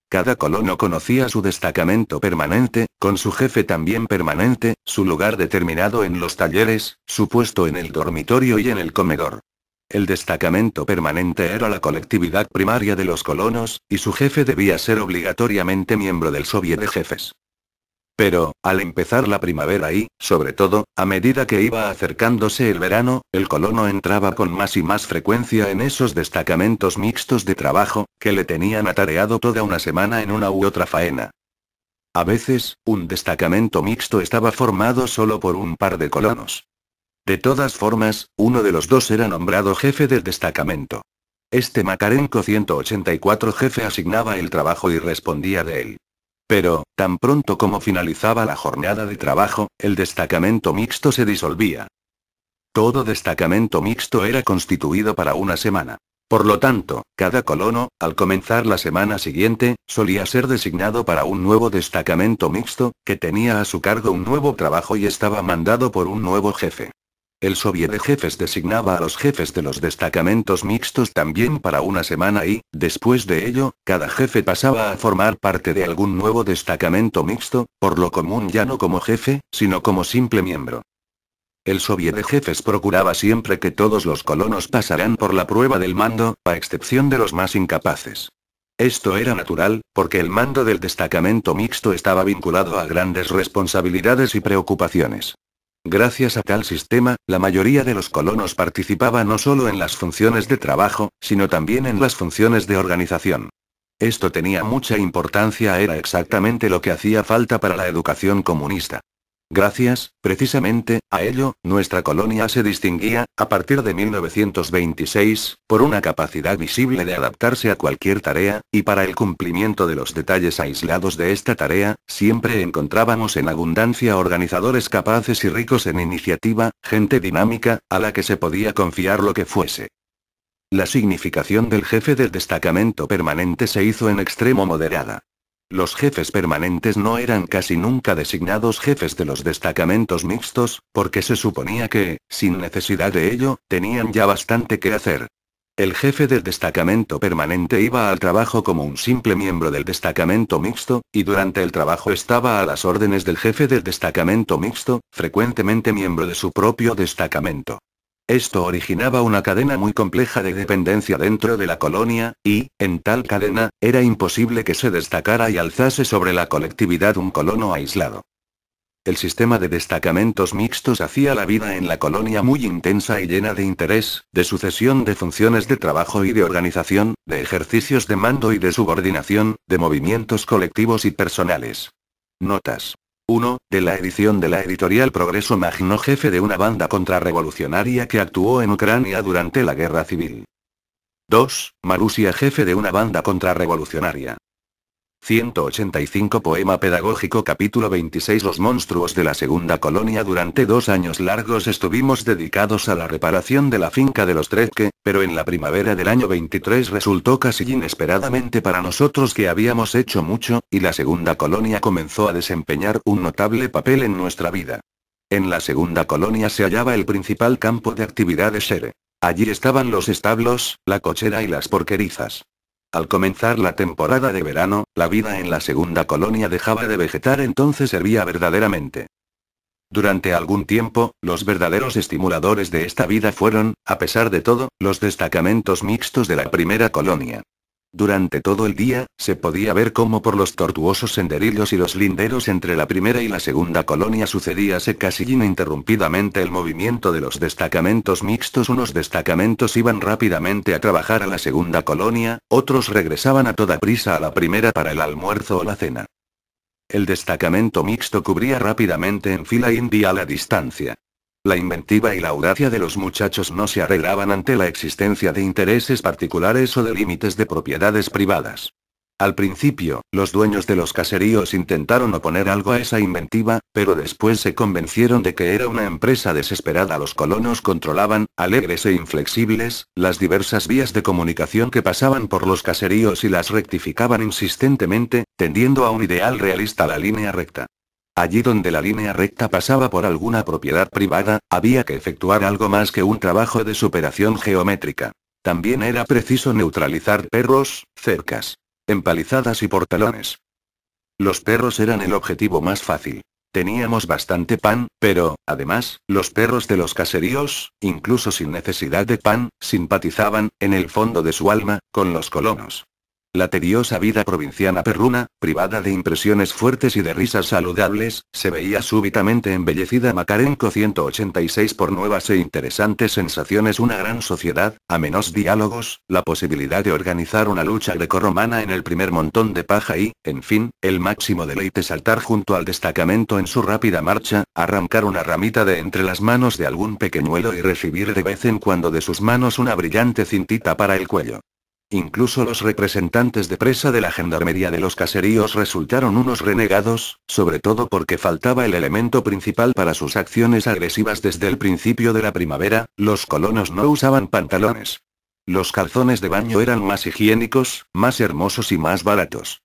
Cada colono conocía su destacamento permanente, con su jefe también permanente, su lugar determinado en los talleres, su puesto en el dormitorio y en el comedor. El destacamento permanente era la colectividad primaria de los colonos, y su jefe debía ser obligatoriamente miembro del Soviet de Jefes. Pero, al empezar la primavera y, sobre todo, a medida que iba acercándose el verano, el colono entraba con más y más frecuencia en esos destacamentos mixtos de trabajo, que le tenían atareado toda una semana en una u otra faena. A veces, un destacamento mixto estaba formado solo por un par de colonos. De todas formas, uno de los dos era nombrado jefe del destacamento. Este Macarenco 184 jefe asignaba el trabajo y respondía de él. Pero, tan pronto como finalizaba la jornada de trabajo, el destacamento mixto se disolvía. Todo destacamento mixto era constituido para una semana. Por lo tanto, cada colono, al comenzar la semana siguiente, solía ser designado para un nuevo destacamento mixto, que tenía a su cargo un nuevo trabajo y estaba mandado por un nuevo jefe. El soviet de jefes designaba a los jefes de los destacamentos mixtos también para una semana y, después de ello, cada jefe pasaba a formar parte de algún nuevo destacamento mixto, por lo común ya no como jefe, sino como simple miembro. El soviet de jefes procuraba siempre que todos los colonos pasaran por la prueba del mando, a excepción de los más incapaces. Esto era natural, porque el mando del destacamento mixto estaba vinculado a grandes responsabilidades y preocupaciones. Gracias a tal sistema, la mayoría de los colonos participaba no solo en las funciones de trabajo, sino también en las funciones de organización. Esto tenía mucha importancia, era exactamente lo que hacía falta para la educación comunista. Gracias, precisamente, a ello, nuestra colonia se distinguía, a partir de 1926, por una capacidad visible de adaptarse a cualquier tarea, y para el cumplimiento de los detalles aislados de esta tarea, siempre encontrábamos en abundancia organizadores capaces y ricos en iniciativa, gente dinámica, a la que se podía confiar lo que fuese. La significación del jefe del destacamento permanente se hizo en extremo moderada. Los jefes permanentes no eran casi nunca designados jefes de los destacamentos mixtos, porque se suponía que, sin necesidad de ello, tenían ya bastante que hacer. El jefe del destacamento permanente iba al trabajo como un simple miembro del destacamento mixto, y durante el trabajo estaba a las órdenes del jefe del destacamento mixto, frecuentemente miembro de su propio destacamento. Esto originaba una cadena muy compleja de dependencia dentro de la colonia, y, en tal cadena, era imposible que se destacara y alzase sobre la colectividad un colono aislado. El sistema de destacamentos mixtos hacía la vida en la colonia muy intensa y llena de interés, de sucesión de funciones de trabajo y de organización, de ejercicios de mando y de subordinación, de movimientos colectivos y personales. Notas. 1, de la edición de la editorial Progreso Magno jefe de una banda contrarrevolucionaria que actuó en Ucrania durante la guerra civil. 2. Marusia jefe de una banda contrarrevolucionaria. 185 Poema Pedagógico Capítulo 26 Los monstruos de la segunda colonia Durante dos años largos estuvimos dedicados a la reparación de la finca de los Trezque, pero en la primavera del año 23 resultó casi inesperadamente para nosotros que habíamos hecho mucho, y la segunda colonia comenzó a desempeñar un notable papel en nuestra vida. En la segunda colonia se hallaba el principal campo de actividad de Shere. Allí estaban los establos, la cochera y las porquerizas. Al comenzar la temporada de verano, la vida en la segunda colonia dejaba de vegetar entonces servía verdaderamente. Durante algún tiempo, los verdaderos estimuladores de esta vida fueron, a pesar de todo, los destacamentos mixtos de la primera colonia. Durante todo el día, se podía ver cómo por los tortuosos senderillos y los linderos entre la primera y la segunda colonia sucedíase casi ininterrumpidamente el movimiento de los destacamentos mixtos. Unos destacamentos iban rápidamente a trabajar a la segunda colonia, otros regresaban a toda prisa a la primera para el almuerzo o la cena. El destacamento mixto cubría rápidamente en fila india la distancia. La inventiva y la audacia de los muchachos no se arreglaban ante la existencia de intereses particulares o de límites de propiedades privadas. Al principio, los dueños de los caseríos intentaron oponer algo a esa inventiva, pero después se convencieron de que era una empresa desesperada. Los colonos controlaban, alegres e inflexibles, las diversas vías de comunicación que pasaban por los caseríos y las rectificaban insistentemente, tendiendo a un ideal realista la línea recta. Allí donde la línea recta pasaba por alguna propiedad privada, había que efectuar algo más que un trabajo de superación geométrica. También era preciso neutralizar perros, cercas, empalizadas y portalones. Los perros eran el objetivo más fácil. Teníamos bastante pan, pero, además, los perros de los caseríos, incluso sin necesidad de pan, simpatizaban, en el fondo de su alma, con los colonos. La tediosa vida provinciana perruna, privada de impresiones fuertes y de risas saludables, se veía súbitamente embellecida Macarenco 186 por nuevas e interesantes sensaciones, una gran sociedad, a menos diálogos, la posibilidad de organizar una lucha grecorromana en el primer montón de paja y, en fin, el máximo deleite saltar junto al destacamento en su rápida marcha, arrancar una ramita de entre las manos de algún pequeñuelo y recibir de vez en cuando de sus manos una brillante cintita para el cuello. Incluso los representantes de presa de la gendarmería de los caseríos resultaron unos renegados, sobre todo porque faltaba el elemento principal para sus acciones agresivas desde el principio de la primavera, los colonos no usaban pantalones. Los calzones de baño eran más higiénicos, más hermosos y más baratos.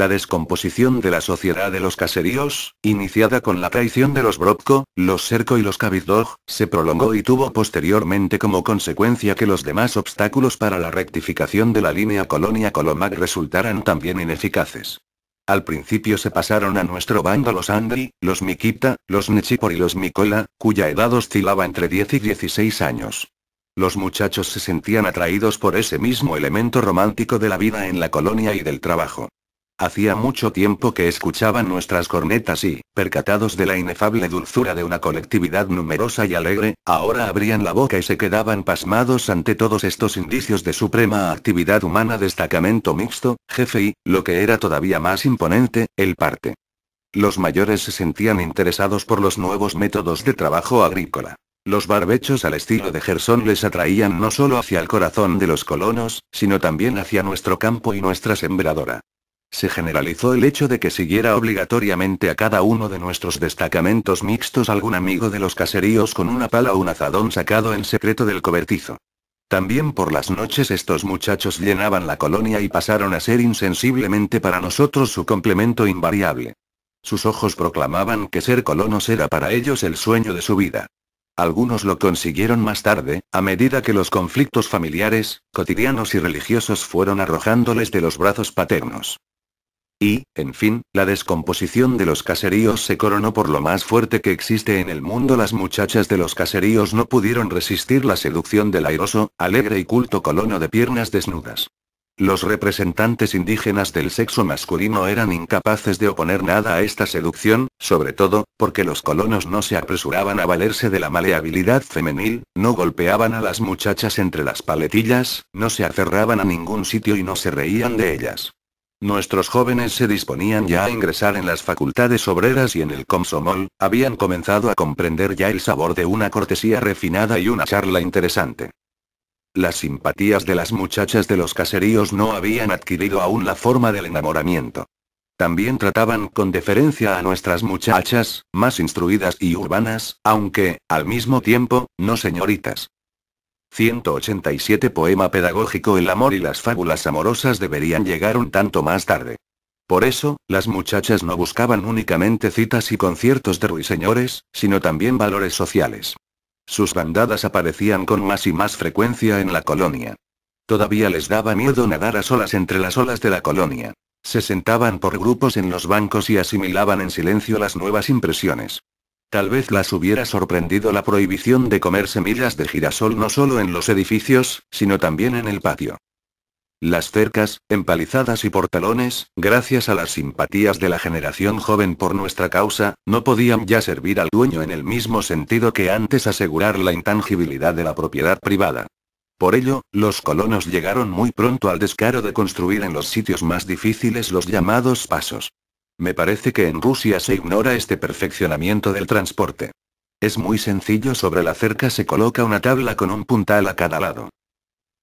La descomposición de la sociedad de los caseríos, iniciada con la traición de los Brodko, los Serco y los Kavizdog, se prolongó y tuvo posteriormente como consecuencia que los demás obstáculos para la rectificación de la línea colonia Colomag resultaran también ineficaces. Al principio se pasaron a nuestro bando los Andri, los Mikita, los Nechipor y los Mikola, cuya edad oscilaba entre 10 y 16 años. Los muchachos se sentían atraídos por ese mismo elemento romántico de la vida en la colonia y del trabajo. Hacía mucho tiempo que escuchaban nuestras cornetas y, percatados de la inefable dulzura de una colectividad numerosa y alegre, ahora abrían la boca y se quedaban pasmados ante todos estos indicios de suprema actividad humana destacamento mixto, jefe y, lo que era todavía más imponente, el parte. Los mayores se sentían interesados por los nuevos métodos de trabajo agrícola. Los barbechos al estilo de Gerson les atraían no solo hacia el corazón de los colonos, sino también hacia nuestro campo y nuestra sembradora. Se generalizó el hecho de que siguiera obligatoriamente a cada uno de nuestros destacamentos mixtos algún amigo de los caseríos con una pala o un azadón sacado en secreto del cobertizo. También por las noches estos muchachos llenaban la colonia y pasaron a ser insensiblemente para nosotros su complemento invariable. Sus ojos proclamaban que ser colonos era para ellos el sueño de su vida. Algunos lo consiguieron más tarde, a medida que los conflictos familiares, cotidianos y religiosos fueron arrojándoles de los brazos paternos. Y, en fin, la descomposición de los caseríos se coronó por lo más fuerte que existe en el mundo. Las muchachas de los caseríos no pudieron resistir la seducción del airoso, alegre y culto colono de piernas desnudas. Los representantes indígenas del sexo masculino eran incapaces de oponer nada a esta seducción, sobre todo, porque los colonos no se apresuraban a valerse de la maleabilidad femenil, no golpeaban a las muchachas entre las paletillas, no se aferraban a ningún sitio y no se reían de ellas. Nuestros jóvenes se disponían ya a ingresar en las facultades obreras y en el Comsomol, habían comenzado a comprender ya el sabor de una cortesía refinada y una charla interesante. Las simpatías de las muchachas de los caseríos no habían adquirido aún la forma del enamoramiento. También trataban con deferencia a nuestras muchachas, más instruidas y urbanas, aunque, al mismo tiempo, no señoritas. 187 Poema pedagógico El amor y las fábulas amorosas deberían llegar un tanto más tarde. Por eso, las muchachas no buscaban únicamente citas y conciertos de ruiseñores, sino también valores sociales. Sus bandadas aparecían con más y más frecuencia en la colonia. Todavía les daba miedo nadar a solas entre las olas de la colonia. Se sentaban por grupos en los bancos y asimilaban en silencio las nuevas impresiones. Tal vez las hubiera sorprendido la prohibición de comer semillas de girasol no solo en los edificios, sino también en el patio. Las cercas, empalizadas y portalones, gracias a las simpatías de la generación joven por nuestra causa, no podían ya servir al dueño en el mismo sentido que antes asegurar la intangibilidad de la propiedad privada. Por ello, los colonos llegaron muy pronto al descaro de construir en los sitios más difíciles los llamados pasos. Me parece que en Rusia se ignora este perfeccionamiento del transporte. Es muy sencillo, sobre la cerca se coloca una tabla con un puntal a cada lado.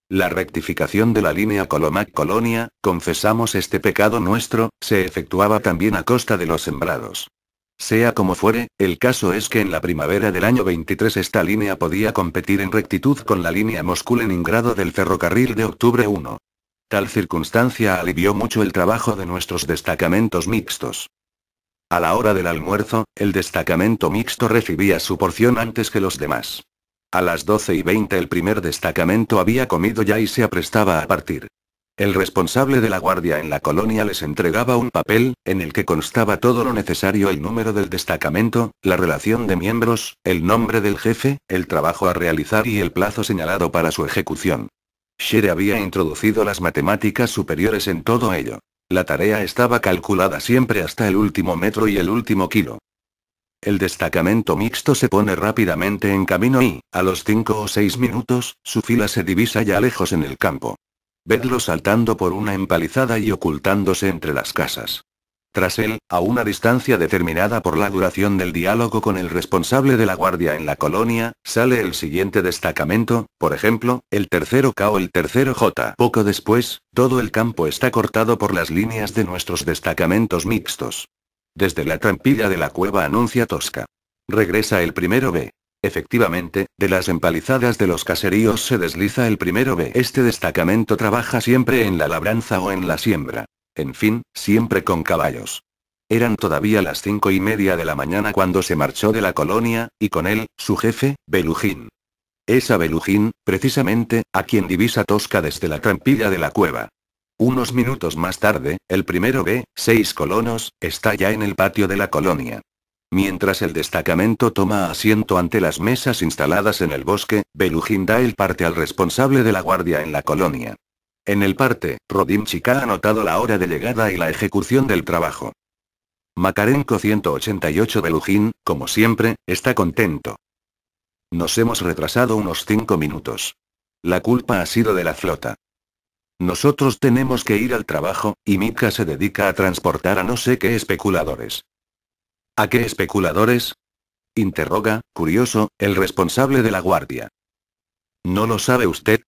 La rectificación de la línea Colomac-Colonia, confesamos este pecado nuestro, se efectuaba también a costa de los sembrados. Sea como fuere, el caso es que en la primavera del año 23 esta línea podía competir en rectitud con la línea Moscú-Leningrado del ferrocarril de octubre 1. Tal circunstancia alivió mucho el trabajo de nuestros destacamentos mixtos. A la hora del almuerzo, el destacamento mixto recibía su porción antes que los demás. A las 12 y 20 el primer destacamento había comido ya y se aprestaba a partir. El responsable de la guardia en la colonia les entregaba un papel, en el que constaba todo lo necesario el número del destacamento, la relación de miembros, el nombre del jefe, el trabajo a realizar y el plazo señalado para su ejecución. Shere había introducido las matemáticas superiores en todo ello. La tarea estaba calculada siempre hasta el último metro y el último kilo. El destacamento mixto se pone rápidamente en camino y, a los cinco o seis minutos, su fila se divisa ya lejos en el campo. Vedlo saltando por una empalizada y ocultándose entre las casas. Tras él, a una distancia determinada por la duración del diálogo con el responsable de la guardia en la colonia, sale el siguiente destacamento, por ejemplo, el tercero K o el tercero J. Poco después, todo el campo está cortado por las líneas de nuestros destacamentos mixtos. Desde la trampilla de la cueva anuncia Tosca. Regresa el primero B. Efectivamente, de las empalizadas de los caseríos se desliza el primero B. Este destacamento trabaja siempre en la labranza o en la siembra en fin, siempre con caballos. Eran todavía las cinco y media de la mañana cuando se marchó de la colonia, y con él, su jefe, Belujín. Esa Belujín, precisamente, a quien divisa Tosca desde la trampilla de la cueva. Unos minutos más tarde, el primero ve, seis colonos, está ya en el patio de la colonia. Mientras el destacamento toma asiento ante las mesas instaladas en el bosque, Belujín da el parte al responsable de la guardia en la colonia. En el parte, Chica ha anotado la hora de llegada y la ejecución del trabajo. Makarenko 188 Belujín, como siempre, está contento. Nos hemos retrasado unos cinco minutos. La culpa ha sido de la flota. Nosotros tenemos que ir al trabajo, y Mika se dedica a transportar a no sé qué especuladores. ¿A qué especuladores? Interroga, curioso, el responsable de la guardia. ¿No lo sabe usted?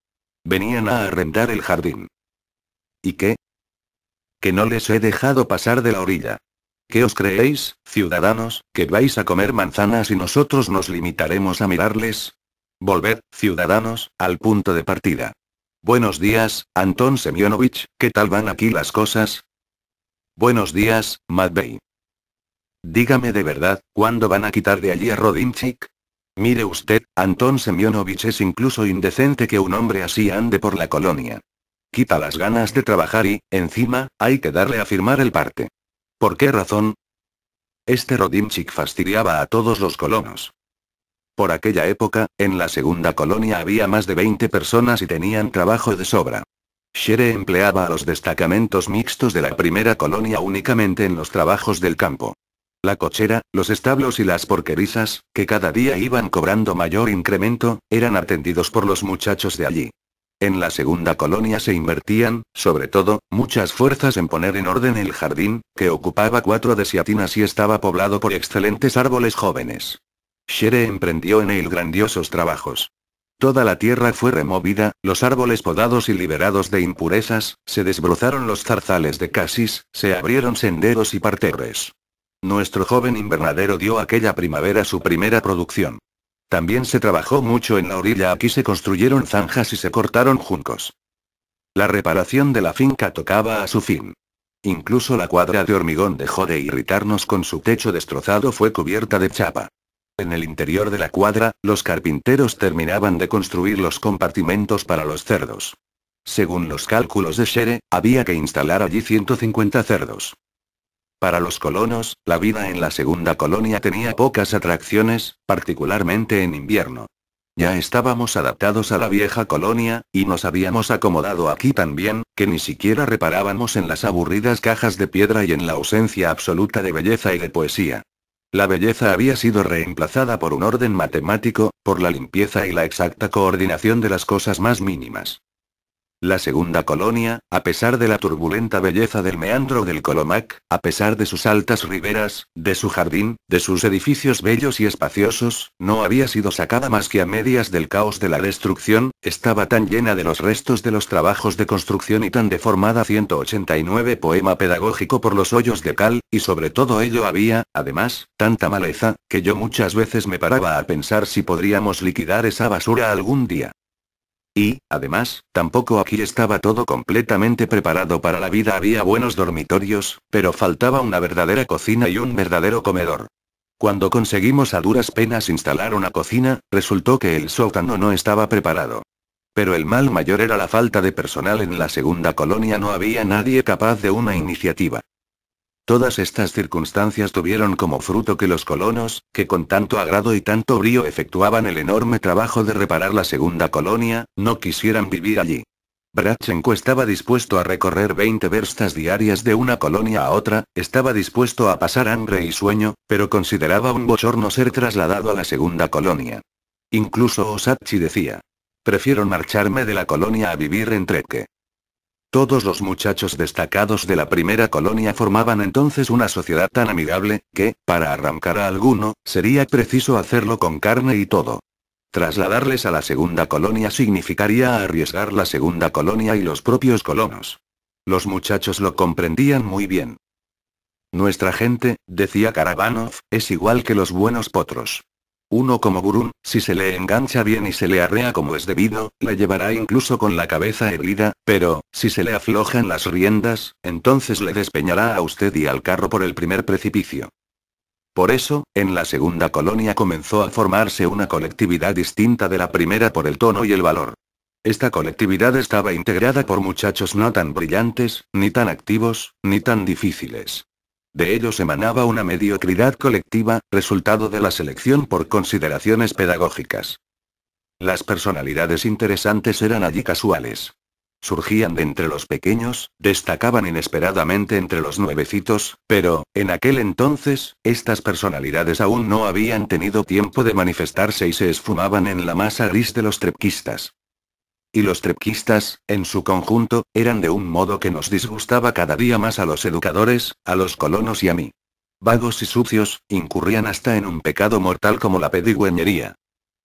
Venían a arrendar el jardín. ¿Y qué? Que no les he dejado pasar de la orilla. ¿Qué os creéis, ciudadanos, que vais a comer manzanas y nosotros nos limitaremos a mirarles? Volved, ciudadanos, al punto de partida. Buenos días, Anton Semyonovich, ¿qué tal van aquí las cosas? Buenos días, Bay. Dígame de verdad, ¿cuándo van a quitar de allí a Rodinchik? Mire usted, Anton Semyonovich es incluso indecente que un hombre así ande por la colonia. Quita las ganas de trabajar y, encima, hay que darle a firmar el parte. ¿Por qué razón? Este Rodimchik fastidiaba a todos los colonos. Por aquella época, en la segunda colonia había más de 20 personas y tenían trabajo de sobra. Shere empleaba a los destacamentos mixtos de la primera colonia únicamente en los trabajos del campo la cochera, los establos y las porquerizas, que cada día iban cobrando mayor incremento, eran atendidos por los muchachos de allí. En la segunda colonia se invertían, sobre todo, muchas fuerzas en poner en orden el jardín, que ocupaba cuatro desiatinas y estaba poblado por excelentes árboles jóvenes. Shere emprendió en él grandiosos trabajos. Toda la tierra fue removida, los árboles podados y liberados de impurezas, se desbrozaron los zarzales de casis, se abrieron senderos y parterres. Nuestro joven invernadero dio aquella primavera su primera producción. También se trabajó mucho en la orilla, aquí se construyeron zanjas y se cortaron juncos. La reparación de la finca tocaba a su fin. Incluso la cuadra de hormigón dejó de irritarnos con su techo destrozado fue cubierta de chapa. En el interior de la cuadra, los carpinteros terminaban de construir los compartimentos para los cerdos. Según los cálculos de Shere, había que instalar allí 150 cerdos. Para los colonos, la vida en la segunda colonia tenía pocas atracciones, particularmente en invierno. Ya estábamos adaptados a la vieja colonia, y nos habíamos acomodado aquí tan bien, que ni siquiera reparábamos en las aburridas cajas de piedra y en la ausencia absoluta de belleza y de poesía. La belleza había sido reemplazada por un orden matemático, por la limpieza y la exacta coordinación de las cosas más mínimas. La segunda colonia, a pesar de la turbulenta belleza del meandro del Colomac, a pesar de sus altas riberas, de su jardín, de sus edificios bellos y espaciosos, no había sido sacada más que a medias del caos de la destrucción, estaba tan llena de los restos de los trabajos de construcción y tan deformada 189 poema pedagógico por los hoyos de cal, y sobre todo ello había, además, tanta maleza, que yo muchas veces me paraba a pensar si podríamos liquidar esa basura algún día. Y, además, tampoco aquí estaba todo completamente preparado para la vida. Había buenos dormitorios, pero faltaba una verdadera cocina y un verdadero comedor. Cuando conseguimos a duras penas instalar una cocina, resultó que el sótano no estaba preparado. Pero el mal mayor era la falta de personal en la segunda colonia. No había nadie capaz de una iniciativa. Todas estas circunstancias tuvieron como fruto que los colonos, que con tanto agrado y tanto brío efectuaban el enorme trabajo de reparar la segunda colonia, no quisieran vivir allí. Brachenko estaba dispuesto a recorrer 20 verstas diarias de una colonia a otra, estaba dispuesto a pasar hambre y sueño, pero consideraba un bochorno ser trasladado a la segunda colonia. Incluso Osachi decía, prefiero marcharme de la colonia a vivir entre que. Todos los muchachos destacados de la primera colonia formaban entonces una sociedad tan amigable, que, para arrancar a alguno, sería preciso hacerlo con carne y todo. Trasladarles a la segunda colonia significaría arriesgar la segunda colonia y los propios colonos. Los muchachos lo comprendían muy bien. Nuestra gente, decía Karabanov, es igual que los buenos potros. Uno como Gurun, si se le engancha bien y se le arrea como es debido, la llevará incluso con la cabeza herida, pero, si se le aflojan las riendas, entonces le despeñará a usted y al carro por el primer precipicio. Por eso, en la segunda colonia comenzó a formarse una colectividad distinta de la primera por el tono y el valor. Esta colectividad estaba integrada por muchachos no tan brillantes, ni tan activos, ni tan difíciles. De ellos emanaba una mediocridad colectiva, resultado de la selección por consideraciones pedagógicas. Las personalidades interesantes eran allí casuales. Surgían de entre los pequeños, destacaban inesperadamente entre los nuevecitos, pero, en aquel entonces, estas personalidades aún no habían tenido tiempo de manifestarse y se esfumaban en la masa gris de los trepquistas y los trepquistas, en su conjunto, eran de un modo que nos disgustaba cada día más a los educadores, a los colonos y a mí. Vagos y sucios, incurrían hasta en un pecado mortal como la pedigüeñería.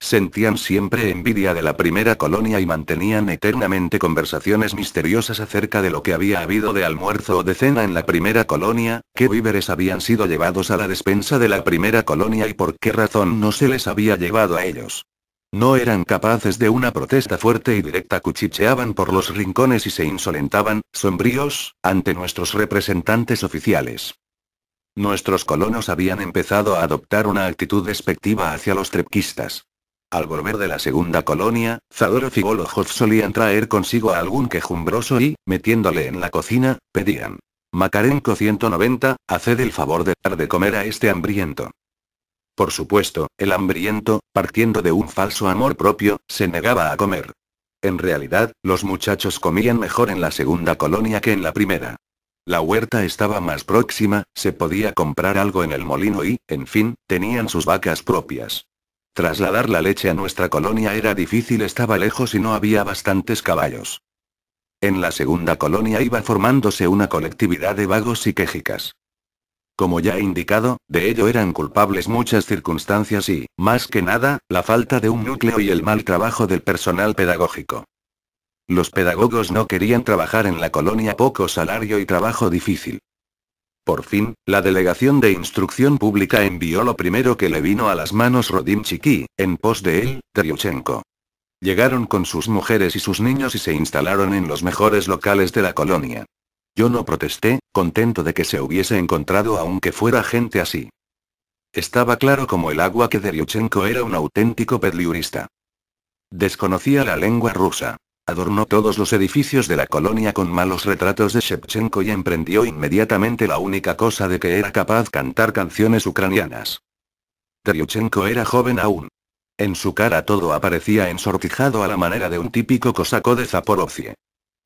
Sentían siempre envidia de la primera colonia y mantenían eternamente conversaciones misteriosas acerca de lo que había habido de almuerzo o de cena en la primera colonia, qué víveres habían sido llevados a la despensa de la primera colonia y por qué razón no se les había llevado a ellos. No eran capaces de una protesta fuerte y directa, cuchicheaban por los rincones y se insolentaban, sombríos, ante nuestros representantes oficiales. Nuestros colonos habían empezado a adoptar una actitud despectiva hacia los trepquistas. Al volver de la segunda colonia, Zadorov y solían traer consigo a algún quejumbroso y, metiéndole en la cocina, pedían. Macarenco 190, haced el favor de dar de comer a este hambriento. Por supuesto, el hambriento, partiendo de un falso amor propio, se negaba a comer. En realidad, los muchachos comían mejor en la segunda colonia que en la primera. La huerta estaba más próxima, se podía comprar algo en el molino y, en fin, tenían sus vacas propias. Trasladar la leche a nuestra colonia era difícil, estaba lejos y no había bastantes caballos. En la segunda colonia iba formándose una colectividad de vagos y quejicas. Como ya he indicado, de ello eran culpables muchas circunstancias y, más que nada, la falta de un núcleo y el mal trabajo del personal pedagógico. Los pedagogos no querían trabajar en la colonia poco salario y trabajo difícil. Por fin, la Delegación de Instrucción Pública envió lo primero que le vino a las manos Rodim Chiki, en pos de él, Triuchenko. Llegaron con sus mujeres y sus niños y se instalaron en los mejores locales de la colonia. Yo no protesté, contento de que se hubiese encontrado aunque fuera gente así. Estaba claro como el agua que Deryuchenko era un auténtico pedliurista. Desconocía la lengua rusa. Adornó todos los edificios de la colonia con malos retratos de Shevchenko y emprendió inmediatamente la única cosa de que era capaz cantar canciones ucranianas. Deryuchenko era joven aún. En su cara todo aparecía ensortijado a la manera de un típico cosaco de Zaporozhye.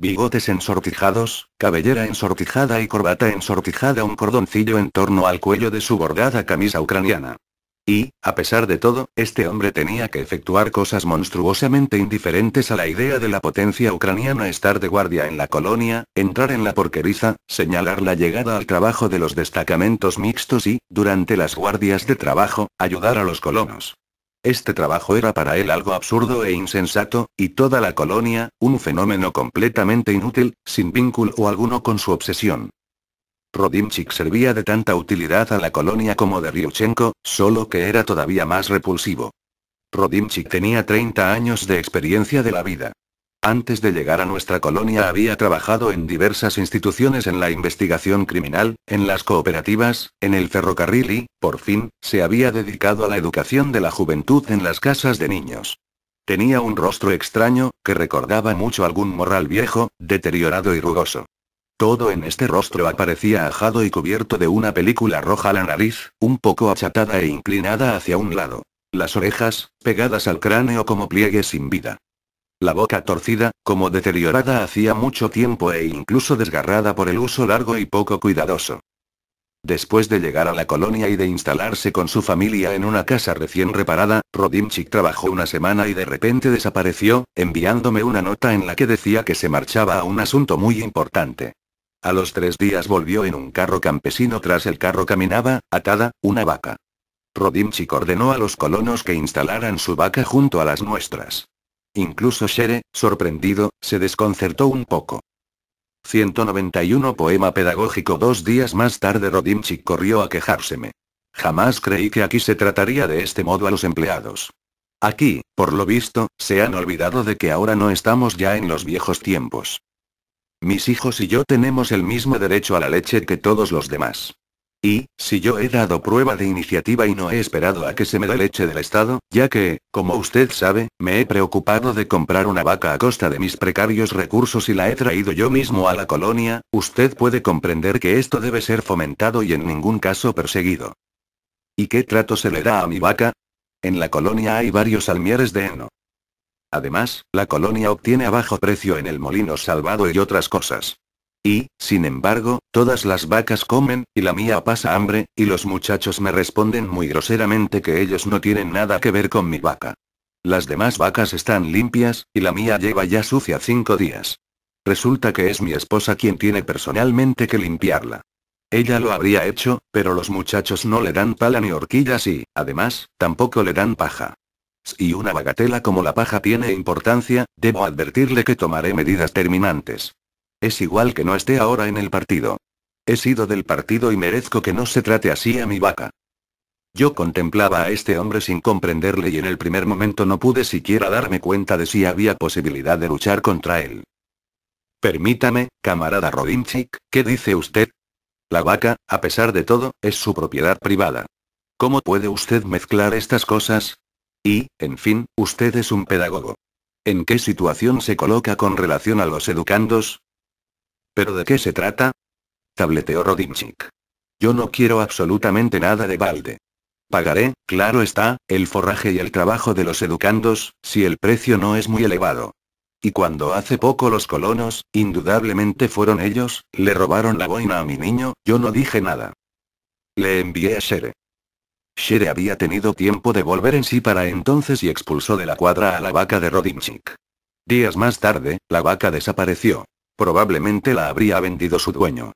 Bigotes ensortijados, cabellera ensortijada y corbata ensortijada, un cordoncillo en torno al cuello de su bordada camisa ucraniana. Y, a pesar de todo, este hombre tenía que efectuar cosas monstruosamente indiferentes a la idea de la potencia ucraniana estar de guardia en la colonia, entrar en la porqueriza, señalar la llegada al trabajo de los destacamentos mixtos y, durante las guardias de trabajo, ayudar a los colonos. Este trabajo era para él algo absurdo e insensato, y toda la colonia, un fenómeno completamente inútil, sin vínculo alguno con su obsesión. Rodimchik servía de tanta utilidad a la colonia como de Ryuchenko, solo que era todavía más repulsivo. Rodimchik tenía 30 años de experiencia de la vida. Antes de llegar a nuestra colonia había trabajado en diversas instituciones en la investigación criminal, en las cooperativas, en el ferrocarril y, por fin, se había dedicado a la educación de la juventud en las casas de niños. Tenía un rostro extraño, que recordaba mucho algún morral viejo, deteriorado y rugoso. Todo en este rostro aparecía ajado y cubierto de una película roja a la nariz, un poco achatada e inclinada hacia un lado. Las orejas, pegadas al cráneo como pliegues sin vida la boca torcida, como deteriorada hacía mucho tiempo e incluso desgarrada por el uso largo y poco cuidadoso. Después de llegar a la colonia y de instalarse con su familia en una casa recién reparada, Rodimchik trabajó una semana y de repente desapareció, enviándome una nota en la que decía que se marchaba a un asunto muy importante. A los tres días volvió en un carro campesino tras el carro caminaba, atada, una vaca. Rodimchik ordenó a los colonos que instalaran su vaca junto a las nuestras. Incluso Shere, sorprendido, se desconcertó un poco. 191 Poema pedagógico Dos días más tarde Rodimchik corrió a quejárseme. Jamás creí que aquí se trataría de este modo a los empleados. Aquí, por lo visto, se han olvidado de que ahora no estamos ya en los viejos tiempos. Mis hijos y yo tenemos el mismo derecho a la leche que todos los demás. Y, si yo he dado prueba de iniciativa y no he esperado a que se me dé leche del Estado, ya que, como usted sabe, me he preocupado de comprar una vaca a costa de mis precarios recursos y la he traído yo mismo a la colonia, usted puede comprender que esto debe ser fomentado y en ningún caso perseguido. ¿Y qué trato se le da a mi vaca? En la colonia hay varios almieres de heno. Además, la colonia obtiene a bajo precio en el molino salvado y otras cosas. Y, sin embargo, todas las vacas comen, y la mía pasa hambre, y los muchachos me responden muy groseramente que ellos no tienen nada que ver con mi vaca. Las demás vacas están limpias, y la mía lleva ya sucia cinco días. Resulta que es mi esposa quien tiene personalmente que limpiarla. Ella lo habría hecho, pero los muchachos no le dan pala ni horquillas y, además, tampoco le dan paja. Si una bagatela como la paja tiene importancia, debo advertirle que tomaré medidas terminantes. Es igual que no esté ahora en el partido. He sido del partido y merezco que no se trate así a mi vaca. Yo contemplaba a este hombre sin comprenderle y en el primer momento no pude siquiera darme cuenta de si había posibilidad de luchar contra él. Permítame, camarada Rodinchik, ¿qué dice usted? La vaca, a pesar de todo, es su propiedad privada. ¿Cómo puede usted mezclar estas cosas? Y, en fin, usted es un pedagogo. ¿En qué situación se coloca con relación a los educandos? ¿Pero de qué se trata? Tableteó Rodimchik. Yo no quiero absolutamente nada de balde. Pagaré, claro está, el forraje y el trabajo de los educandos, si el precio no es muy elevado. Y cuando hace poco los colonos, indudablemente fueron ellos, le robaron la boina a mi niño, yo no dije nada. Le envié a Shere. Shere había tenido tiempo de volver en sí para entonces y expulsó de la cuadra a la vaca de Rodimchik. Días más tarde, la vaca desapareció. Probablemente la habría vendido su dueño.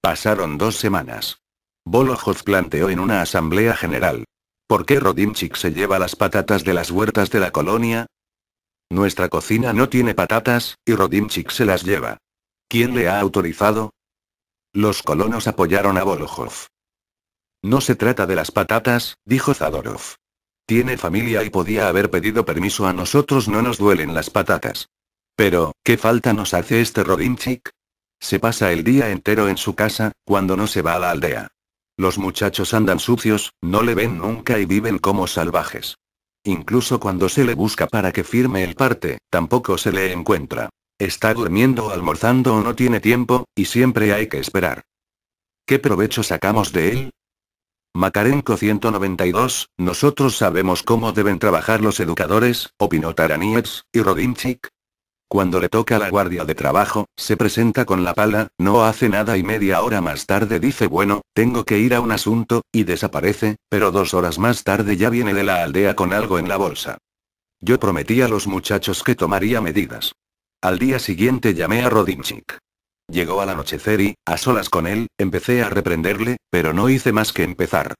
Pasaron dos semanas. Bolojov planteó en una asamblea general. ¿Por qué Rodimchik se lleva las patatas de las huertas de la colonia? Nuestra cocina no tiene patatas, y Rodimchik se las lleva. ¿Quién le ha autorizado? Los colonos apoyaron a Bolojov. No se trata de las patatas, dijo Zadorov. Tiene familia y podía haber pedido permiso a nosotros no nos duelen las patatas. Pero, ¿qué falta nos hace este Rodinchik? Se pasa el día entero en su casa, cuando no se va a la aldea. Los muchachos andan sucios, no le ven nunca y viven como salvajes. Incluso cuando se le busca para que firme el parte, tampoco se le encuentra. Está durmiendo o almorzando o no tiene tiempo, y siempre hay que esperar. ¿Qué provecho sacamos de él? Makarenko 192, nosotros sabemos cómo deben trabajar los educadores, opinó y Rodinchik, cuando le toca la guardia de trabajo, se presenta con la pala, no hace nada y media hora más tarde dice bueno, tengo que ir a un asunto, y desaparece, pero dos horas más tarde ya viene de la aldea con algo en la bolsa. Yo prometí a los muchachos que tomaría medidas. Al día siguiente llamé a Rodimchik. Llegó al anochecer y, a solas con él, empecé a reprenderle, pero no hice más que empezar.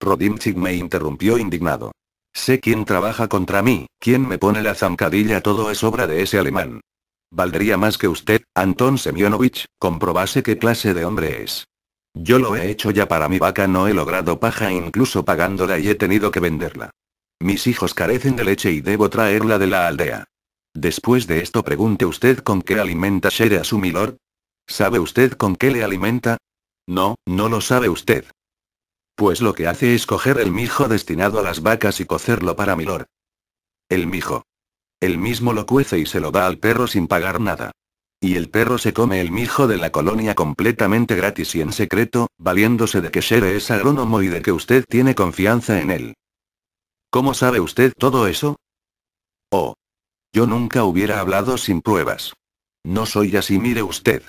Rodimchik me interrumpió indignado. Sé quién trabaja contra mí, quién me pone la zancadilla, todo es obra de ese alemán. Valdría más que usted, Anton Semyonovich, comprobase qué clase de hombre es. Yo lo he hecho ya para mi vaca, no he logrado paja incluso pagándola y he tenido que venderla. Mis hijos carecen de leche y debo traerla de la aldea. Después de esto pregunte usted con qué alimenta Shere a su milord. ¿Sabe usted con qué le alimenta? No, no lo sabe usted. Pues lo que hace es coger el mijo destinado a las vacas y cocerlo para Milord. El mijo. El mismo lo cuece y se lo da al perro sin pagar nada. Y el perro se come el mijo de la colonia completamente gratis y en secreto, valiéndose de que Shere es agrónomo y de que usted tiene confianza en él. ¿Cómo sabe usted todo eso? Oh. Yo nunca hubiera hablado sin pruebas. No soy así, mire usted.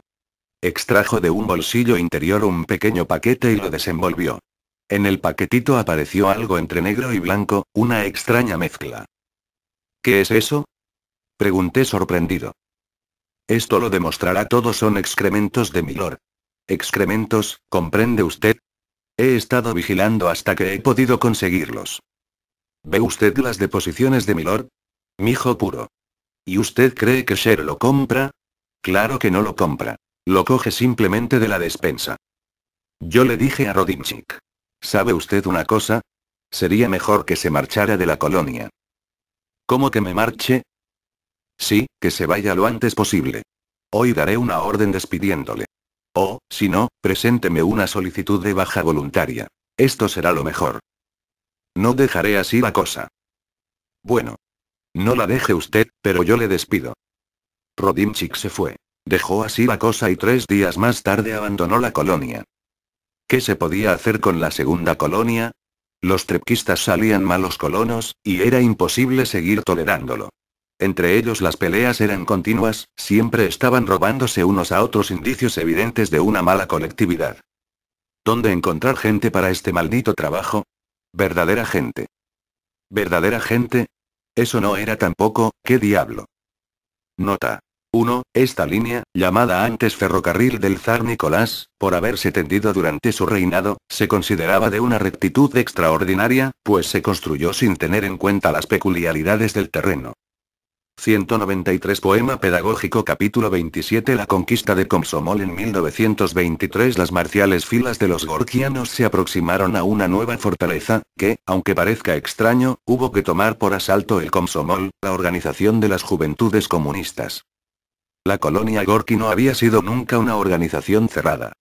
Extrajo de un bolsillo interior un pequeño paquete y lo desenvolvió. En el paquetito apareció algo entre negro y blanco, una extraña mezcla. ¿Qué es eso? Pregunté sorprendido. Esto lo demostrará todo son excrementos de Milord. Excrementos, ¿comprende usted? He estado vigilando hasta que he podido conseguirlos. ¿Ve usted las deposiciones de Milord? Mijo puro. ¿Y usted cree que Cher lo compra? Claro que no lo compra. Lo coge simplemente de la despensa. Yo le dije a Rodinchik. ¿Sabe usted una cosa? Sería mejor que se marchara de la colonia. ¿Cómo que me marche? Sí, que se vaya lo antes posible. Hoy daré una orden despidiéndole. O, oh, si no, presénteme una solicitud de baja voluntaria. Esto será lo mejor. No dejaré así la cosa. Bueno. No la deje usted, pero yo le despido. Rodimchik se fue. Dejó así la cosa y tres días más tarde abandonó la colonia. ¿Qué se podía hacer con la segunda colonia? Los trepquistas salían malos colonos, y era imposible seguir tolerándolo. Entre ellos las peleas eran continuas, siempre estaban robándose unos a otros indicios evidentes de una mala colectividad. ¿Dónde encontrar gente para este maldito trabajo? Verdadera gente. ¿Verdadera gente? Eso no era tampoco, ¿qué diablo? Nota. 1. Esta línea, llamada antes ferrocarril del zar Nicolás, por haberse tendido durante su reinado, se consideraba de una rectitud extraordinaria, pues se construyó sin tener en cuenta las peculiaridades del terreno. 193 Poema Pedagógico Capítulo 27 La conquista de Komsomol en 1923 Las marciales filas de los gorgianos se aproximaron a una nueva fortaleza, que, aunque parezca extraño, hubo que tomar por asalto el Komsomol, la organización de las juventudes comunistas. La colonia Gorky no había sido nunca una organización cerrada.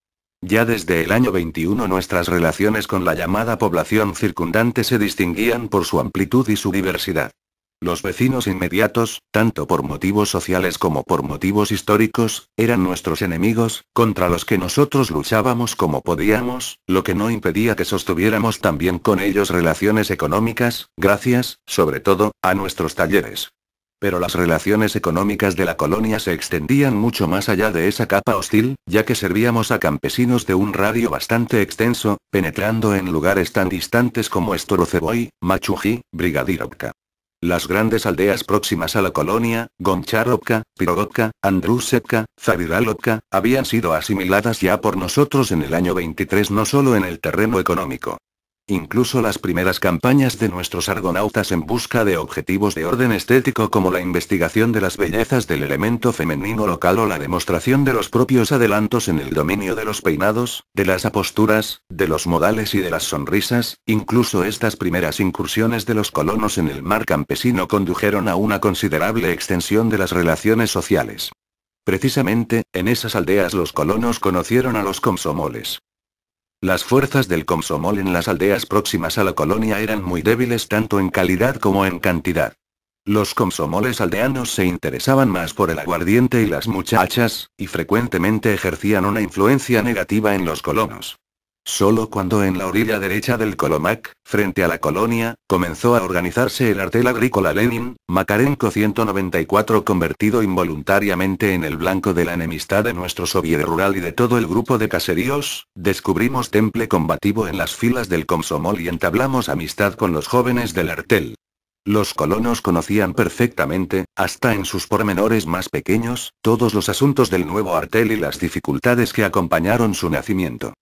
Ya desde el año 21 nuestras relaciones con la llamada población circundante se distinguían por su amplitud y su diversidad. Los vecinos inmediatos, tanto por motivos sociales como por motivos históricos, eran nuestros enemigos, contra los que nosotros luchábamos como podíamos, lo que no impedía que sostuviéramos también con ellos relaciones económicas, gracias, sobre todo, a nuestros talleres. Pero las relaciones económicas de la colonia se extendían mucho más allá de esa capa hostil, ya que servíamos a campesinos de un radio bastante extenso, penetrando en lugares tan distantes como Estoroceboy, Machuji, Brigadirovka. Las grandes aldeas próximas a la colonia, Goncharovka, Pirogovka, Andrusevka, Zaviralovka, habían sido asimiladas ya por nosotros en el año 23 no solo en el terreno económico, Incluso las primeras campañas de nuestros argonautas en busca de objetivos de orden estético como la investigación de las bellezas del elemento femenino local o la demostración de los propios adelantos en el dominio de los peinados, de las aposturas, de los modales y de las sonrisas, incluso estas primeras incursiones de los colonos en el mar campesino condujeron a una considerable extensión de las relaciones sociales. Precisamente, en esas aldeas los colonos conocieron a los comsomoles. Las fuerzas del Komsomol en las aldeas próximas a la colonia eran muy débiles tanto en calidad como en cantidad. Los Komsomoles aldeanos se interesaban más por el aguardiente y las muchachas, y frecuentemente ejercían una influencia negativa en los colonos. Solo cuando en la orilla derecha del Colomac, frente a la colonia, comenzó a organizarse el artel agrícola Lenin, Makarenko 194 convertido involuntariamente en el blanco de la enemistad de nuestro soviet rural y de todo el grupo de caseríos, descubrimos temple combativo en las filas del Komsomol y entablamos amistad con los jóvenes del artel. Los colonos conocían perfectamente, hasta en sus pormenores más pequeños, todos los asuntos del nuevo artel y las dificultades que acompañaron su nacimiento.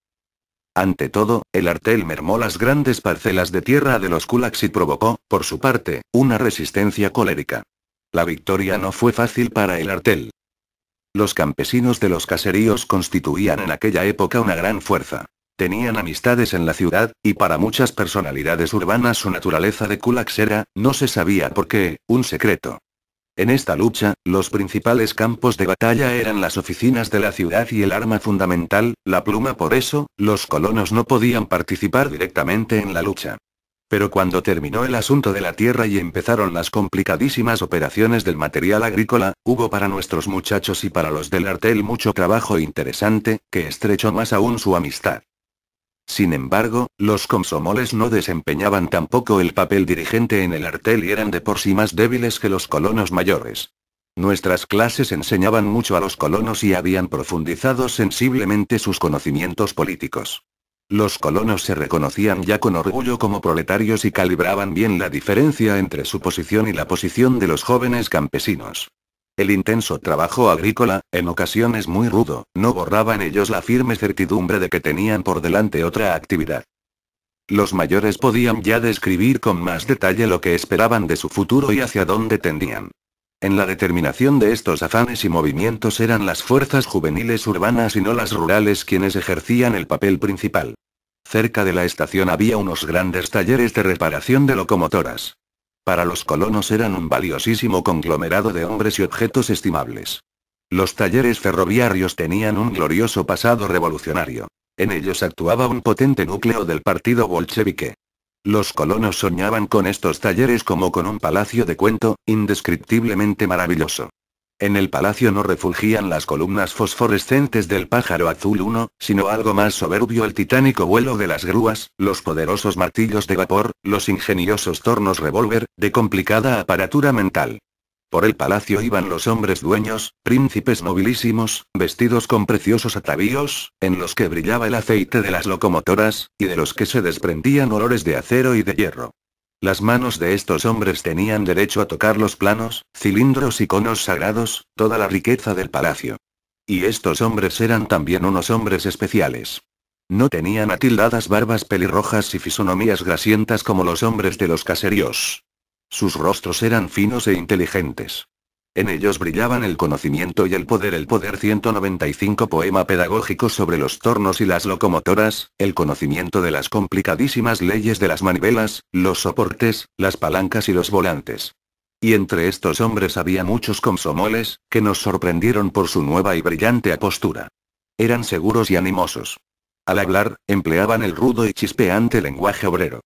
Ante todo, el artel mermó las grandes parcelas de tierra de los kulaks y provocó, por su parte, una resistencia colérica. La victoria no fue fácil para el artel. Los campesinos de los caseríos constituían en aquella época una gran fuerza. Tenían amistades en la ciudad, y para muchas personalidades urbanas su naturaleza de kulaks era, no se sabía por qué, un secreto. En esta lucha, los principales campos de batalla eran las oficinas de la ciudad y el arma fundamental, la pluma. Por eso, los colonos no podían participar directamente en la lucha. Pero cuando terminó el asunto de la tierra y empezaron las complicadísimas operaciones del material agrícola, hubo para nuestros muchachos y para los del artel mucho trabajo interesante, que estrechó más aún su amistad. Sin embargo, los comsomoles no desempeñaban tampoco el papel dirigente en el artel y eran de por sí más débiles que los colonos mayores. Nuestras clases enseñaban mucho a los colonos y habían profundizado sensiblemente sus conocimientos políticos. Los colonos se reconocían ya con orgullo como proletarios y calibraban bien la diferencia entre su posición y la posición de los jóvenes campesinos. El intenso trabajo agrícola, en ocasiones muy rudo, no borraba en ellos la firme certidumbre de que tenían por delante otra actividad. Los mayores podían ya describir con más detalle lo que esperaban de su futuro y hacia dónde tendían. En la determinación de estos afanes y movimientos eran las fuerzas juveniles urbanas y no las rurales quienes ejercían el papel principal. Cerca de la estación había unos grandes talleres de reparación de locomotoras. Para los colonos eran un valiosísimo conglomerado de hombres y objetos estimables. Los talleres ferroviarios tenían un glorioso pasado revolucionario. En ellos actuaba un potente núcleo del partido bolchevique. Los colonos soñaban con estos talleres como con un palacio de cuento, indescriptiblemente maravilloso. En el palacio no refugían las columnas fosforescentes del pájaro azul 1, sino algo más soberbio el titánico vuelo de las grúas, los poderosos martillos de vapor, los ingeniosos tornos revólver, de complicada aparatura mental. Por el palacio iban los hombres dueños, príncipes nobilísimos, vestidos con preciosos atavíos, en los que brillaba el aceite de las locomotoras, y de los que se desprendían olores de acero y de hierro. Las manos de estos hombres tenían derecho a tocar los planos, cilindros y conos sagrados, toda la riqueza del palacio. Y estos hombres eran también unos hombres especiales. No tenían atildadas barbas pelirrojas y fisonomías grasientas como los hombres de los caseríos. Sus rostros eran finos e inteligentes. En ellos brillaban el conocimiento y el poder. El poder 195 poema pedagógico sobre los tornos y las locomotoras, el conocimiento de las complicadísimas leyes de las manivelas, los soportes, las palancas y los volantes. Y entre estos hombres había muchos comsomoles, que nos sorprendieron por su nueva y brillante apostura. Eran seguros y animosos. Al hablar, empleaban el rudo y chispeante lenguaje obrero.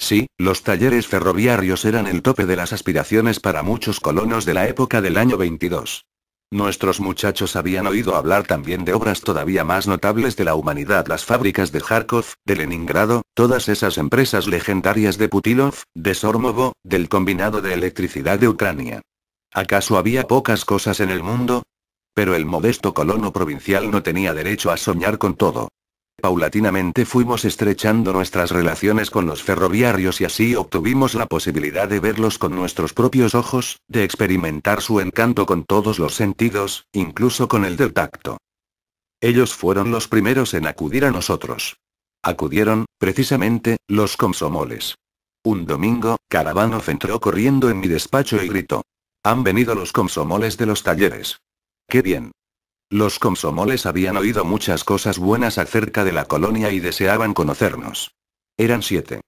Sí, los talleres ferroviarios eran el tope de las aspiraciones para muchos colonos de la época del año 22. Nuestros muchachos habían oído hablar también de obras todavía más notables de la humanidad, las fábricas de Kharkov, de Leningrado, todas esas empresas legendarias de Putilov, de Sormovo, del combinado de electricidad de Ucrania. ¿Acaso había pocas cosas en el mundo? Pero el modesto colono provincial no tenía derecho a soñar con todo. Paulatinamente fuimos estrechando nuestras relaciones con los ferroviarios y así obtuvimos la posibilidad de verlos con nuestros propios ojos, de experimentar su encanto con todos los sentidos, incluso con el del tacto. Ellos fueron los primeros en acudir a nosotros. Acudieron, precisamente, los consomoles. Un domingo, Karabanov entró corriendo en mi despacho y gritó. Han venido los consomoles de los talleres. ¡Qué bien! Los comsomoles habían oído muchas cosas buenas acerca de la colonia y deseaban conocernos. Eran siete.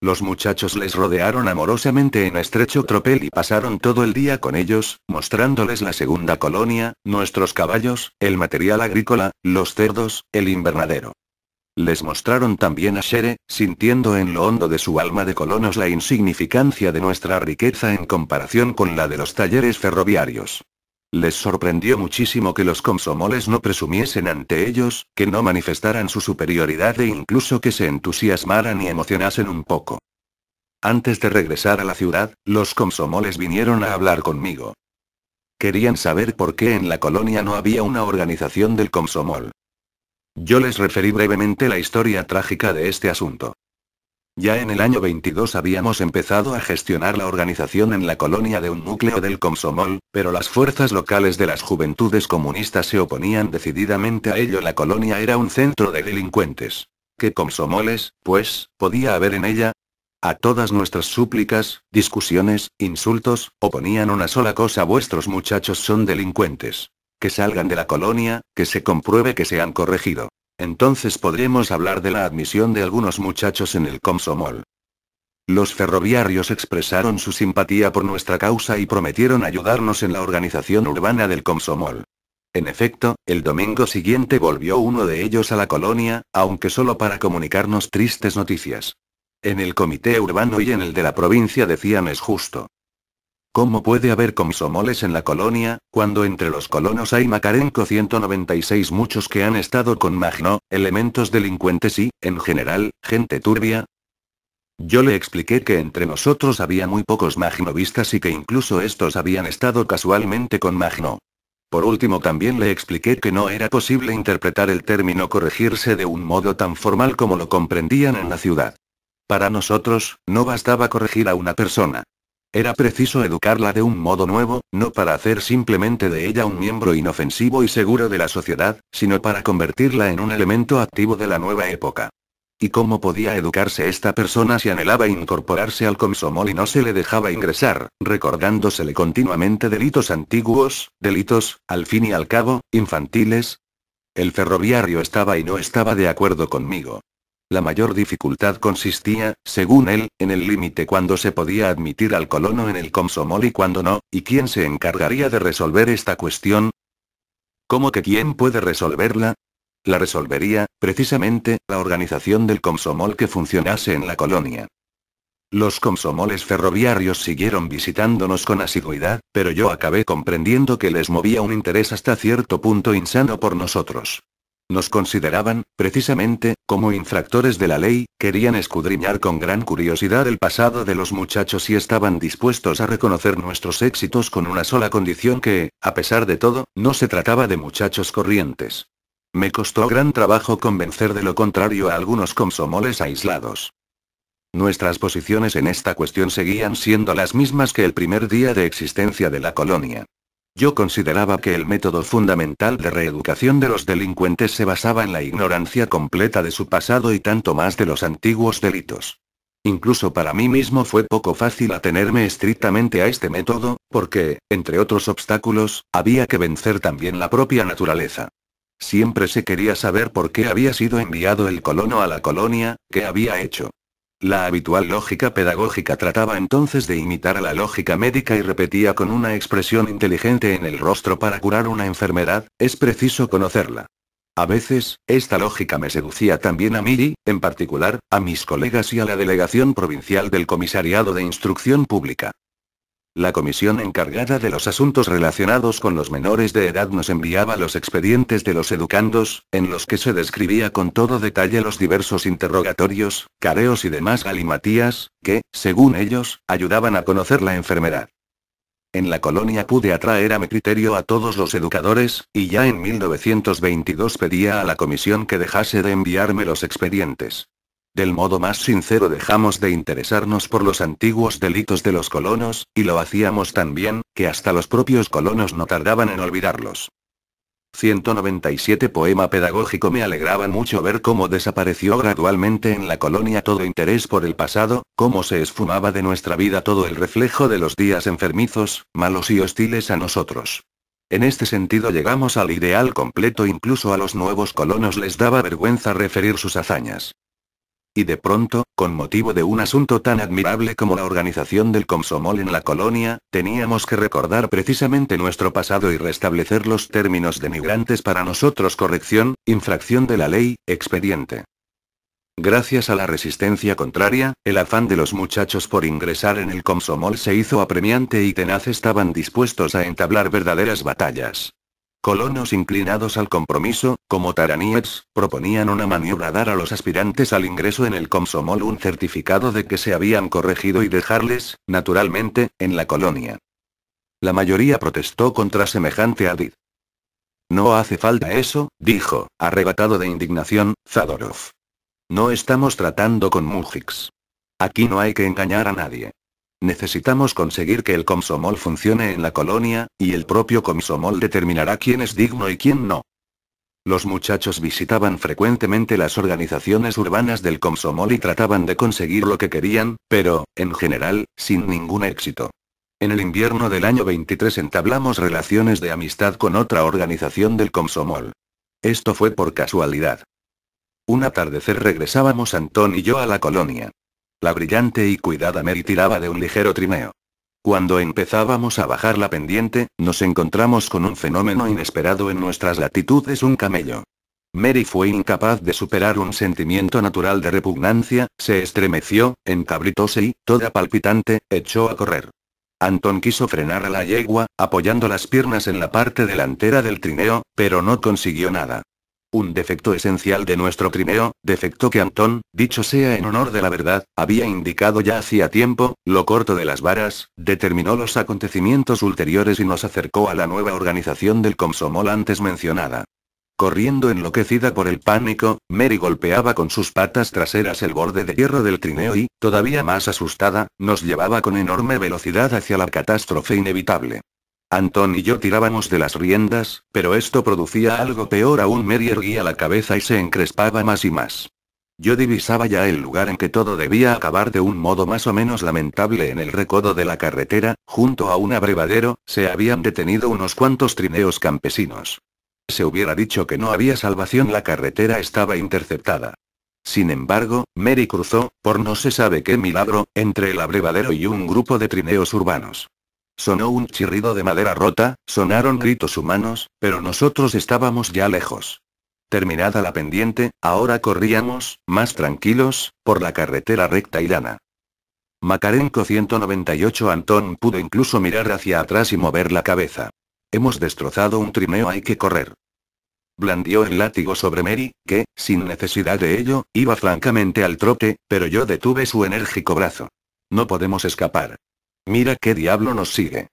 Los muchachos les rodearon amorosamente en estrecho tropel y pasaron todo el día con ellos, mostrándoles la segunda colonia, nuestros caballos, el material agrícola, los cerdos, el invernadero. Les mostraron también a Shere, sintiendo en lo hondo de su alma de colonos la insignificancia de nuestra riqueza en comparación con la de los talleres ferroviarios. Les sorprendió muchísimo que los consomoles no presumiesen ante ellos, que no manifestaran su superioridad e incluso que se entusiasmaran y emocionasen un poco. Antes de regresar a la ciudad, los consomoles vinieron a hablar conmigo. Querían saber por qué en la colonia no había una organización del consomol. Yo les referí brevemente la historia trágica de este asunto. Ya en el año 22 habíamos empezado a gestionar la organización en la colonia de un núcleo del Comsomol, pero las fuerzas locales de las juventudes comunistas se oponían decididamente a ello. La colonia era un centro de delincuentes. ¿Qué Comsomoles, pues, podía haber en ella? A todas nuestras súplicas, discusiones, insultos, oponían una sola cosa, vuestros muchachos son delincuentes. Que salgan de la colonia, que se compruebe que se han corregido. Entonces podremos hablar de la admisión de algunos muchachos en el Comsomol. Los ferroviarios expresaron su simpatía por nuestra causa y prometieron ayudarnos en la organización urbana del Comsomol. En efecto, el domingo siguiente volvió uno de ellos a la colonia, aunque solo para comunicarnos tristes noticias. En el comité urbano y en el de la provincia decían es justo. ¿Cómo puede haber comisomoles en la colonia, cuando entre los colonos hay Macarenco 196 muchos que han estado con Magno, elementos delincuentes y, en general, gente turbia? Yo le expliqué que entre nosotros había muy pocos magnovistas y que incluso estos habían estado casualmente con Magno. Por último también le expliqué que no era posible interpretar el término corregirse de un modo tan formal como lo comprendían en la ciudad. Para nosotros, no bastaba corregir a una persona. Era preciso educarla de un modo nuevo, no para hacer simplemente de ella un miembro inofensivo y seguro de la sociedad, sino para convertirla en un elemento activo de la nueva época. ¿Y cómo podía educarse esta persona si anhelaba incorporarse al Comsomol y no se le dejaba ingresar, recordándosele continuamente delitos antiguos, delitos, al fin y al cabo, infantiles? El ferroviario estaba y no estaba de acuerdo conmigo. La mayor dificultad consistía, según él, en el límite cuando se podía admitir al colono en el comsomol y cuando no, y quién se encargaría de resolver esta cuestión. ¿Cómo que quién puede resolverla? La resolvería, precisamente, la organización del comsomol que funcionase en la colonia. Los comsomoles ferroviarios siguieron visitándonos con asiduidad, pero yo acabé comprendiendo que les movía un interés hasta cierto punto insano por nosotros. Nos consideraban, precisamente, como infractores de la ley, querían escudriñar con gran curiosidad el pasado de los muchachos y estaban dispuestos a reconocer nuestros éxitos con una sola condición que, a pesar de todo, no se trataba de muchachos corrientes. Me costó gran trabajo convencer de lo contrario a algunos consomoles aislados. Nuestras posiciones en esta cuestión seguían siendo las mismas que el primer día de existencia de la colonia. Yo consideraba que el método fundamental de reeducación de los delincuentes se basaba en la ignorancia completa de su pasado y tanto más de los antiguos delitos. Incluso para mí mismo fue poco fácil atenerme estrictamente a este método, porque, entre otros obstáculos, había que vencer también la propia naturaleza. Siempre se quería saber por qué había sido enviado el colono a la colonia, qué había hecho, la habitual lógica pedagógica trataba entonces de imitar a la lógica médica y repetía con una expresión inteligente en el rostro para curar una enfermedad, es preciso conocerla. A veces, esta lógica me seducía también a mí y, en particular, a mis colegas y a la delegación provincial del Comisariado de Instrucción Pública. La comisión encargada de los asuntos relacionados con los menores de edad nos enviaba los expedientes de los educandos, en los que se describía con todo detalle los diversos interrogatorios, careos y demás galimatías, que, según ellos, ayudaban a conocer la enfermedad. En la colonia pude atraer a mi criterio a todos los educadores, y ya en 1922 pedía a la comisión que dejase de enviarme los expedientes. Del modo más sincero dejamos de interesarnos por los antiguos delitos de los colonos, y lo hacíamos tan bien, que hasta los propios colonos no tardaban en olvidarlos. 197 Poema pedagógico Me alegraba mucho ver cómo desapareció gradualmente en la colonia todo interés por el pasado, cómo se esfumaba de nuestra vida todo el reflejo de los días enfermizos, malos y hostiles a nosotros. En este sentido llegamos al ideal completo incluso a los nuevos colonos les daba vergüenza referir sus hazañas. Y de pronto, con motivo de un asunto tan admirable como la organización del Comsomol en la colonia, teníamos que recordar precisamente nuestro pasado y restablecer los términos de migrantes para nosotros corrección, infracción de la ley, expediente. Gracias a la resistencia contraria, el afán de los muchachos por ingresar en el Comsomol se hizo apremiante y tenaz estaban dispuestos a entablar verdaderas batallas. Colonos inclinados al compromiso, como Taraníets, proponían una maniobra dar a los aspirantes al ingreso en el Komsomol un certificado de que se habían corregido y dejarles, naturalmente, en la colonia. La mayoría protestó contra semejante adid. No hace falta eso, dijo, arrebatado de indignación, Zadorov. No estamos tratando con Mujiks. Aquí no hay que engañar a nadie. Necesitamos conseguir que el comsomol funcione en la colonia, y el propio comsomol determinará quién es digno y quién no. Los muchachos visitaban frecuentemente las organizaciones urbanas del Comsomol y trataban de conseguir lo que querían, pero, en general, sin ningún éxito. En el invierno del año 23 entablamos relaciones de amistad con otra organización del Comsomol. Esto fue por casualidad. Un atardecer regresábamos Antón y yo a la colonia. La brillante y cuidada Mary tiraba de un ligero trineo. Cuando empezábamos a bajar la pendiente, nos encontramos con un fenómeno inesperado en nuestras latitudes, un camello. Mary fue incapaz de superar un sentimiento natural de repugnancia, se estremeció, encabritóse y, toda palpitante, echó a correr. Anton quiso frenar a la yegua, apoyando las piernas en la parte delantera del trineo, pero no consiguió nada un defecto esencial de nuestro trineo, defecto que Antón, dicho sea en honor de la verdad, había indicado ya hacía tiempo, lo corto de las varas, determinó los acontecimientos ulteriores y nos acercó a la nueva organización del Comsomol antes mencionada. Corriendo enloquecida por el pánico, Mary golpeaba con sus patas traseras el borde de hierro del trineo y, todavía más asustada, nos llevaba con enorme velocidad hacia la catástrofe inevitable. Antón y yo tirábamos de las riendas, pero esto producía algo peor aún. Mary erguía la cabeza y se encrespaba más y más. Yo divisaba ya el lugar en que todo debía acabar de un modo más o menos lamentable en el recodo de la carretera, junto a un abrevadero, se habían detenido unos cuantos trineos campesinos. Se hubiera dicho que no había salvación, la carretera estaba interceptada. Sin embargo, Mary cruzó, por no se sabe qué milagro, entre el abrevadero y un grupo de trineos urbanos. Sonó un chirrido de madera rota, sonaron gritos humanos, pero nosotros estábamos ya lejos. Terminada la pendiente, ahora corríamos, más tranquilos, por la carretera recta y lana. Macarenco 198 Antón pudo incluso mirar hacia atrás y mover la cabeza. Hemos destrozado un trineo, hay que correr. Blandió el látigo sobre Mary, que, sin necesidad de ello, iba francamente al trote, pero yo detuve su enérgico brazo. No podemos escapar. Mira qué diablo nos sigue.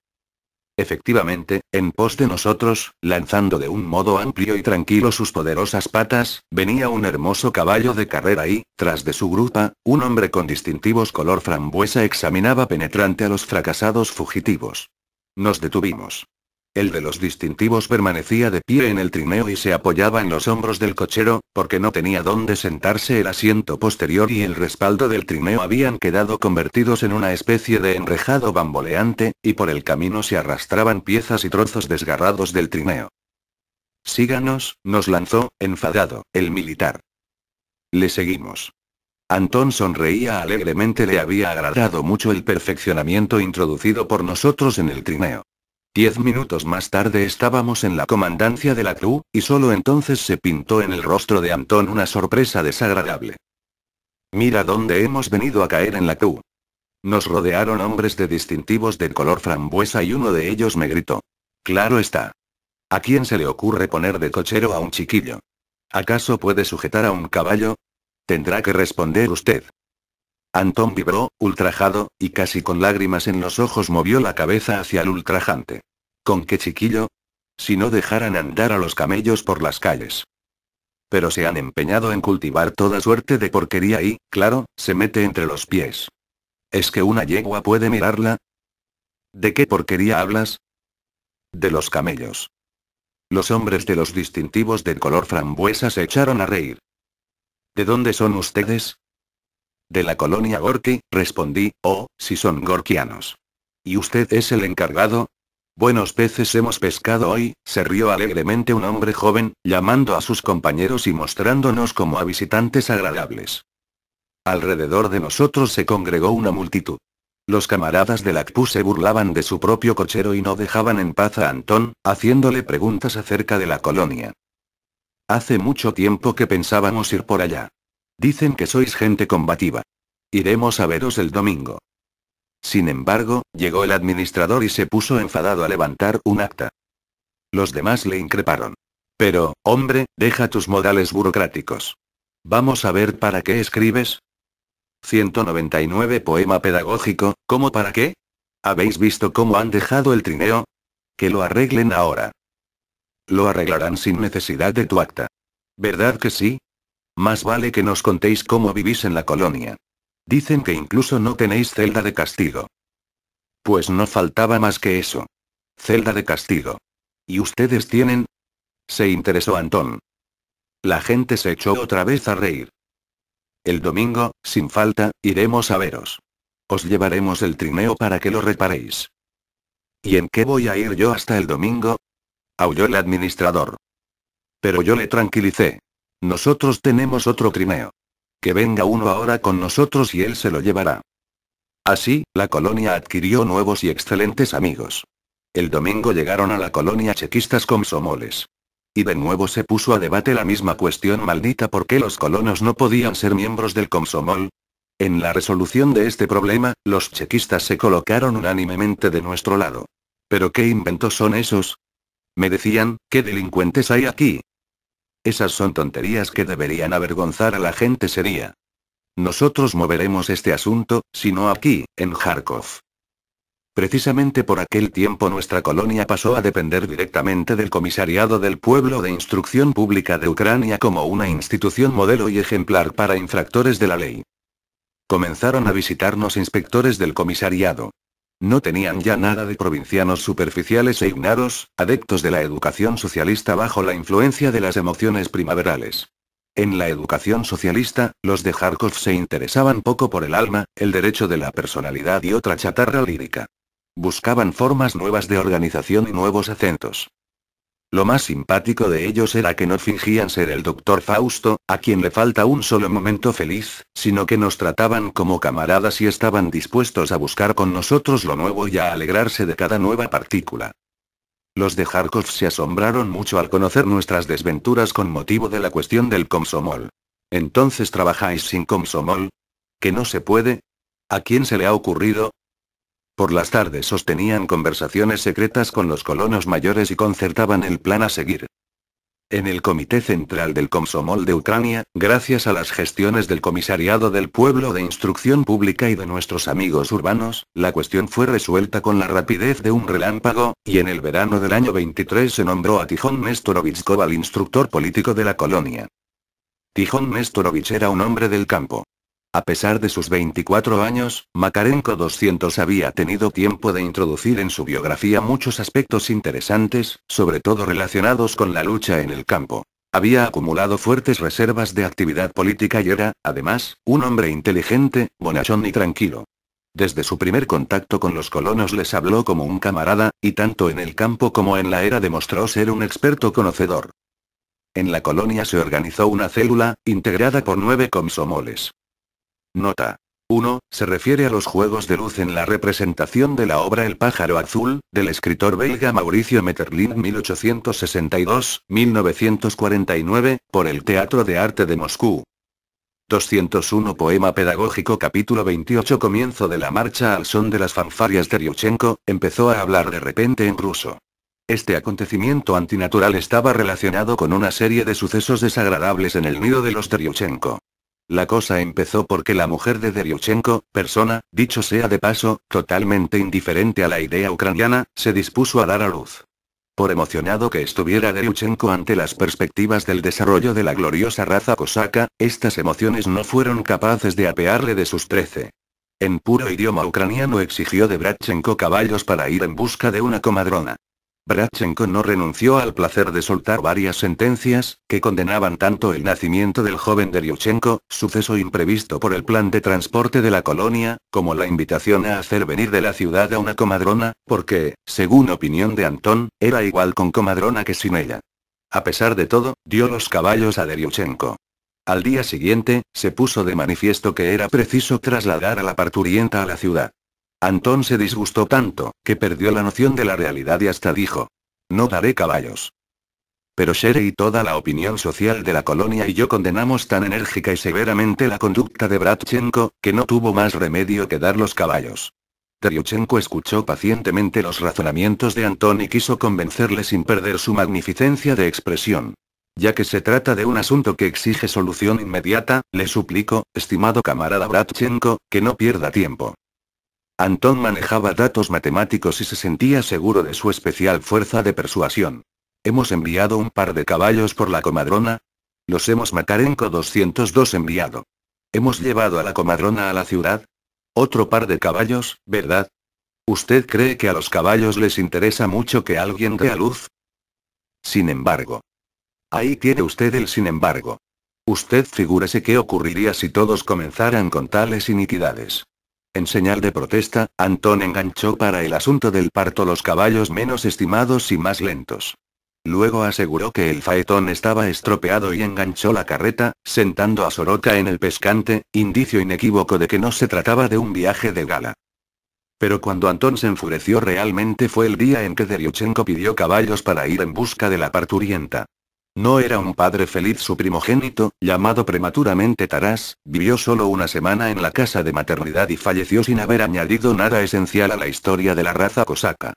Efectivamente, en pos de nosotros, lanzando de un modo amplio y tranquilo sus poderosas patas, venía un hermoso caballo de carrera y, tras de su grupa, un hombre con distintivos color frambuesa examinaba penetrante a los fracasados fugitivos. Nos detuvimos el de los distintivos permanecía de pie en el trineo y se apoyaba en los hombros del cochero, porque no tenía dónde sentarse el asiento posterior y el respaldo del trineo habían quedado convertidos en una especie de enrejado bamboleante, y por el camino se arrastraban piezas y trozos desgarrados del trineo. Síganos, nos lanzó, enfadado, el militar. Le seguimos. Antón sonreía alegremente, le había agradado mucho el perfeccionamiento introducido por nosotros en el trineo. Diez minutos más tarde estábamos en la comandancia de la CRU, y solo entonces se pintó en el rostro de Antón una sorpresa desagradable. Mira dónde hemos venido a caer en la CRU. Nos rodearon hombres de distintivos de color frambuesa y uno de ellos me gritó. Claro está. ¿A quién se le ocurre poner de cochero a un chiquillo? ¿Acaso puede sujetar a un caballo? Tendrá que responder usted. Antón vibró, ultrajado, y casi con lágrimas en los ojos movió la cabeza hacia el ultrajante. ¿Con qué chiquillo? Si no dejaran andar a los camellos por las calles. Pero se han empeñado en cultivar toda suerte de porquería y, claro, se mete entre los pies. ¿Es que una yegua puede mirarla? ¿De qué porquería hablas? De los camellos. Los hombres de los distintivos del color frambuesa se echaron a reír. ¿De dónde son ustedes? De la colonia Gorki, respondí, oh, si son gorkianos. ¿Y usted es el encargado? Buenos peces hemos pescado hoy, se rió alegremente un hombre joven, llamando a sus compañeros y mostrándonos como a visitantes agradables. Alrededor de nosotros se congregó una multitud. Los camaradas del ACPU se burlaban de su propio cochero y no dejaban en paz a Antón, haciéndole preguntas acerca de la colonia. Hace mucho tiempo que pensábamos ir por allá. Dicen que sois gente combativa. Iremos a veros el domingo. Sin embargo, llegó el administrador y se puso enfadado a levantar un acta. Los demás le increparon. Pero, hombre, deja tus modales burocráticos. Vamos a ver para qué escribes. 199 Poema pedagógico, ¿cómo para qué? ¿Habéis visto cómo han dejado el trineo? Que lo arreglen ahora. Lo arreglarán sin necesidad de tu acta. ¿Verdad que sí? Más vale que nos contéis cómo vivís en la colonia. Dicen que incluso no tenéis celda de castigo. Pues no faltaba más que eso. Celda de castigo. ¿Y ustedes tienen? Se interesó Antón. La gente se echó otra vez a reír. El domingo, sin falta, iremos a veros. Os llevaremos el trineo para que lo reparéis. ¿Y en qué voy a ir yo hasta el domingo? aulló el administrador. Pero yo le tranquilicé. Nosotros tenemos otro trineo. Que venga uno ahora con nosotros y él se lo llevará. Así, la colonia adquirió nuevos y excelentes amigos. El domingo llegaron a la colonia chequistas comsomoles. Y de nuevo se puso a debate la misma cuestión maldita por qué los colonos no podían ser miembros del Comsomol. En la resolución de este problema, los chequistas se colocaron unánimemente de nuestro lado. ¿Pero qué inventos son esos? Me decían, ¿qué delincuentes hay aquí? Esas son tonterías que deberían avergonzar a la gente seria. Nosotros moveremos este asunto, si no aquí, en Kharkov. Precisamente por aquel tiempo nuestra colonia pasó a depender directamente del Comisariado del Pueblo de Instrucción Pública de Ucrania como una institución modelo y ejemplar para infractores de la ley. Comenzaron a visitarnos inspectores del comisariado. No tenían ya nada de provincianos superficiales e ignaros, adeptos de la educación socialista bajo la influencia de las emociones primaverales. En la educación socialista, los de Kharkov se interesaban poco por el alma, el derecho de la personalidad y otra chatarra lírica. Buscaban formas nuevas de organización y nuevos acentos. Lo más simpático de ellos era que no fingían ser el doctor Fausto, a quien le falta un solo momento feliz, sino que nos trataban como camaradas y estaban dispuestos a buscar con nosotros lo nuevo y a alegrarse de cada nueva partícula. Los de Harkov se asombraron mucho al conocer nuestras desventuras con motivo de la cuestión del Komsomol. ¿Entonces trabajáis sin Komsomol? ¿Que no se puede? ¿A quién se le ha ocurrido? Por las tardes sostenían conversaciones secretas con los colonos mayores y concertaban el plan a seguir. En el Comité Central del Komsomol de Ucrania, gracias a las gestiones del Comisariado del Pueblo de Instrucción Pública y de nuestros amigos urbanos, la cuestión fue resuelta con la rapidez de un relámpago, y en el verano del año 23 se nombró a Tijón Nestorovich Koval instructor político de la colonia. Tijón Nestorovich era un hombre del campo. A pesar de sus 24 años, Makarenko 200 había tenido tiempo de introducir en su biografía muchos aspectos interesantes, sobre todo relacionados con la lucha en el campo. Había acumulado fuertes reservas de actividad política y era, además, un hombre inteligente, bonachón y tranquilo. Desde su primer contacto con los colonos les habló como un camarada, y tanto en el campo como en la era demostró ser un experto conocedor. En la colonia se organizó una célula, integrada por nueve comsomoles. Nota. 1. Se refiere a los juegos de luz en la representación de la obra El pájaro azul, del escritor belga Mauricio Metterlin 1862-1949, por el Teatro de Arte de Moscú. 201 Poema Pedagógico Capítulo 28 Comienzo de la marcha al son de las fanfarias de empezó a hablar de repente en ruso. Este acontecimiento antinatural estaba relacionado con una serie de sucesos desagradables en el nido de los Teryuchenko. La cosa empezó porque la mujer de Deryuchenko, persona, dicho sea de paso, totalmente indiferente a la idea ucraniana, se dispuso a dar a luz. Por emocionado que estuviera Deryuchenko ante las perspectivas del desarrollo de la gloriosa raza cosaca, estas emociones no fueron capaces de apearle de sus trece. En puro idioma ucraniano exigió de Bratchenko caballos para ir en busca de una comadrona. Bratchenko no renunció al placer de soltar varias sentencias, que condenaban tanto el nacimiento del joven Deryuchenko, suceso imprevisto por el plan de transporte de la colonia, como la invitación a hacer venir de la ciudad a una comadrona, porque, según opinión de Antón, era igual con comadrona que sin ella. A pesar de todo, dio los caballos a Deryuchenko. Al día siguiente, se puso de manifiesto que era preciso trasladar a la parturienta a la ciudad. Antón se disgustó tanto, que perdió la noción de la realidad y hasta dijo, no daré caballos. Pero Shere y toda la opinión social de la colonia y yo condenamos tan enérgica y severamente la conducta de Bratchenko, que no tuvo más remedio que dar los caballos. Teryuchenko escuchó pacientemente los razonamientos de Antón y quiso convencerle sin perder su magnificencia de expresión. Ya que se trata de un asunto que exige solución inmediata, le suplico, estimado camarada Bratchenko, que no pierda tiempo. Antón manejaba datos matemáticos y se sentía seguro de su especial fuerza de persuasión. Hemos enviado un par de caballos por la comadrona. Los hemos Macarenco 202 enviado. Hemos llevado a la comadrona a la ciudad. Otro par de caballos, ¿verdad? ¿Usted cree que a los caballos les interesa mucho que alguien dé a luz? Sin embargo. Ahí tiene usted el sin embargo. Usted figúrese qué ocurriría si todos comenzaran con tales iniquidades. En señal de protesta, Antón enganchó para el asunto del parto los caballos menos estimados y más lentos. Luego aseguró que el faetón estaba estropeado y enganchó la carreta, sentando a Soroka en el pescante, indicio inequívoco de que no se trataba de un viaje de gala. Pero cuando Antón se enfureció realmente fue el día en que Deryuchenko pidió caballos para ir en busca de la parturienta. No era un padre feliz su primogénito, llamado prematuramente Taras, vivió solo una semana en la casa de maternidad y falleció sin haber añadido nada esencial a la historia de la raza cosaca.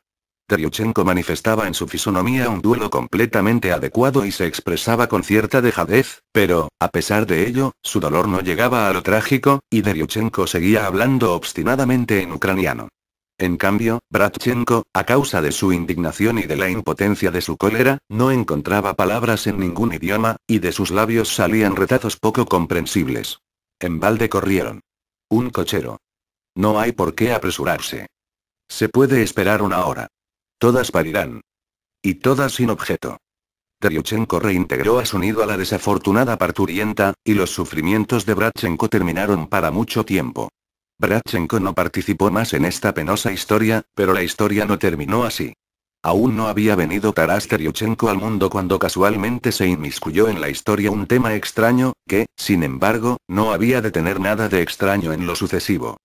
Deryuchenko manifestaba en su fisonomía un duelo completamente adecuado y se expresaba con cierta dejadez, pero, a pesar de ello, su dolor no llegaba a lo trágico, y Deryuchenko seguía hablando obstinadamente en ucraniano. En cambio, Bratchenko, a causa de su indignación y de la impotencia de su cólera, no encontraba palabras en ningún idioma, y de sus labios salían retazos poco comprensibles. En balde corrieron. Un cochero. No hay por qué apresurarse. Se puede esperar una hora. Todas parirán. Y todas sin objeto. Teryuchenko reintegró a su nido a la desafortunada parturienta, y los sufrimientos de Bratchenko terminaron para mucho tiempo. Bratchenko no participó más en esta penosa historia, pero la historia no terminó así. Aún no había venido Taras Yuchenko al mundo cuando casualmente se inmiscuyó en la historia un tema extraño, que, sin embargo, no había de tener nada de extraño en lo sucesivo.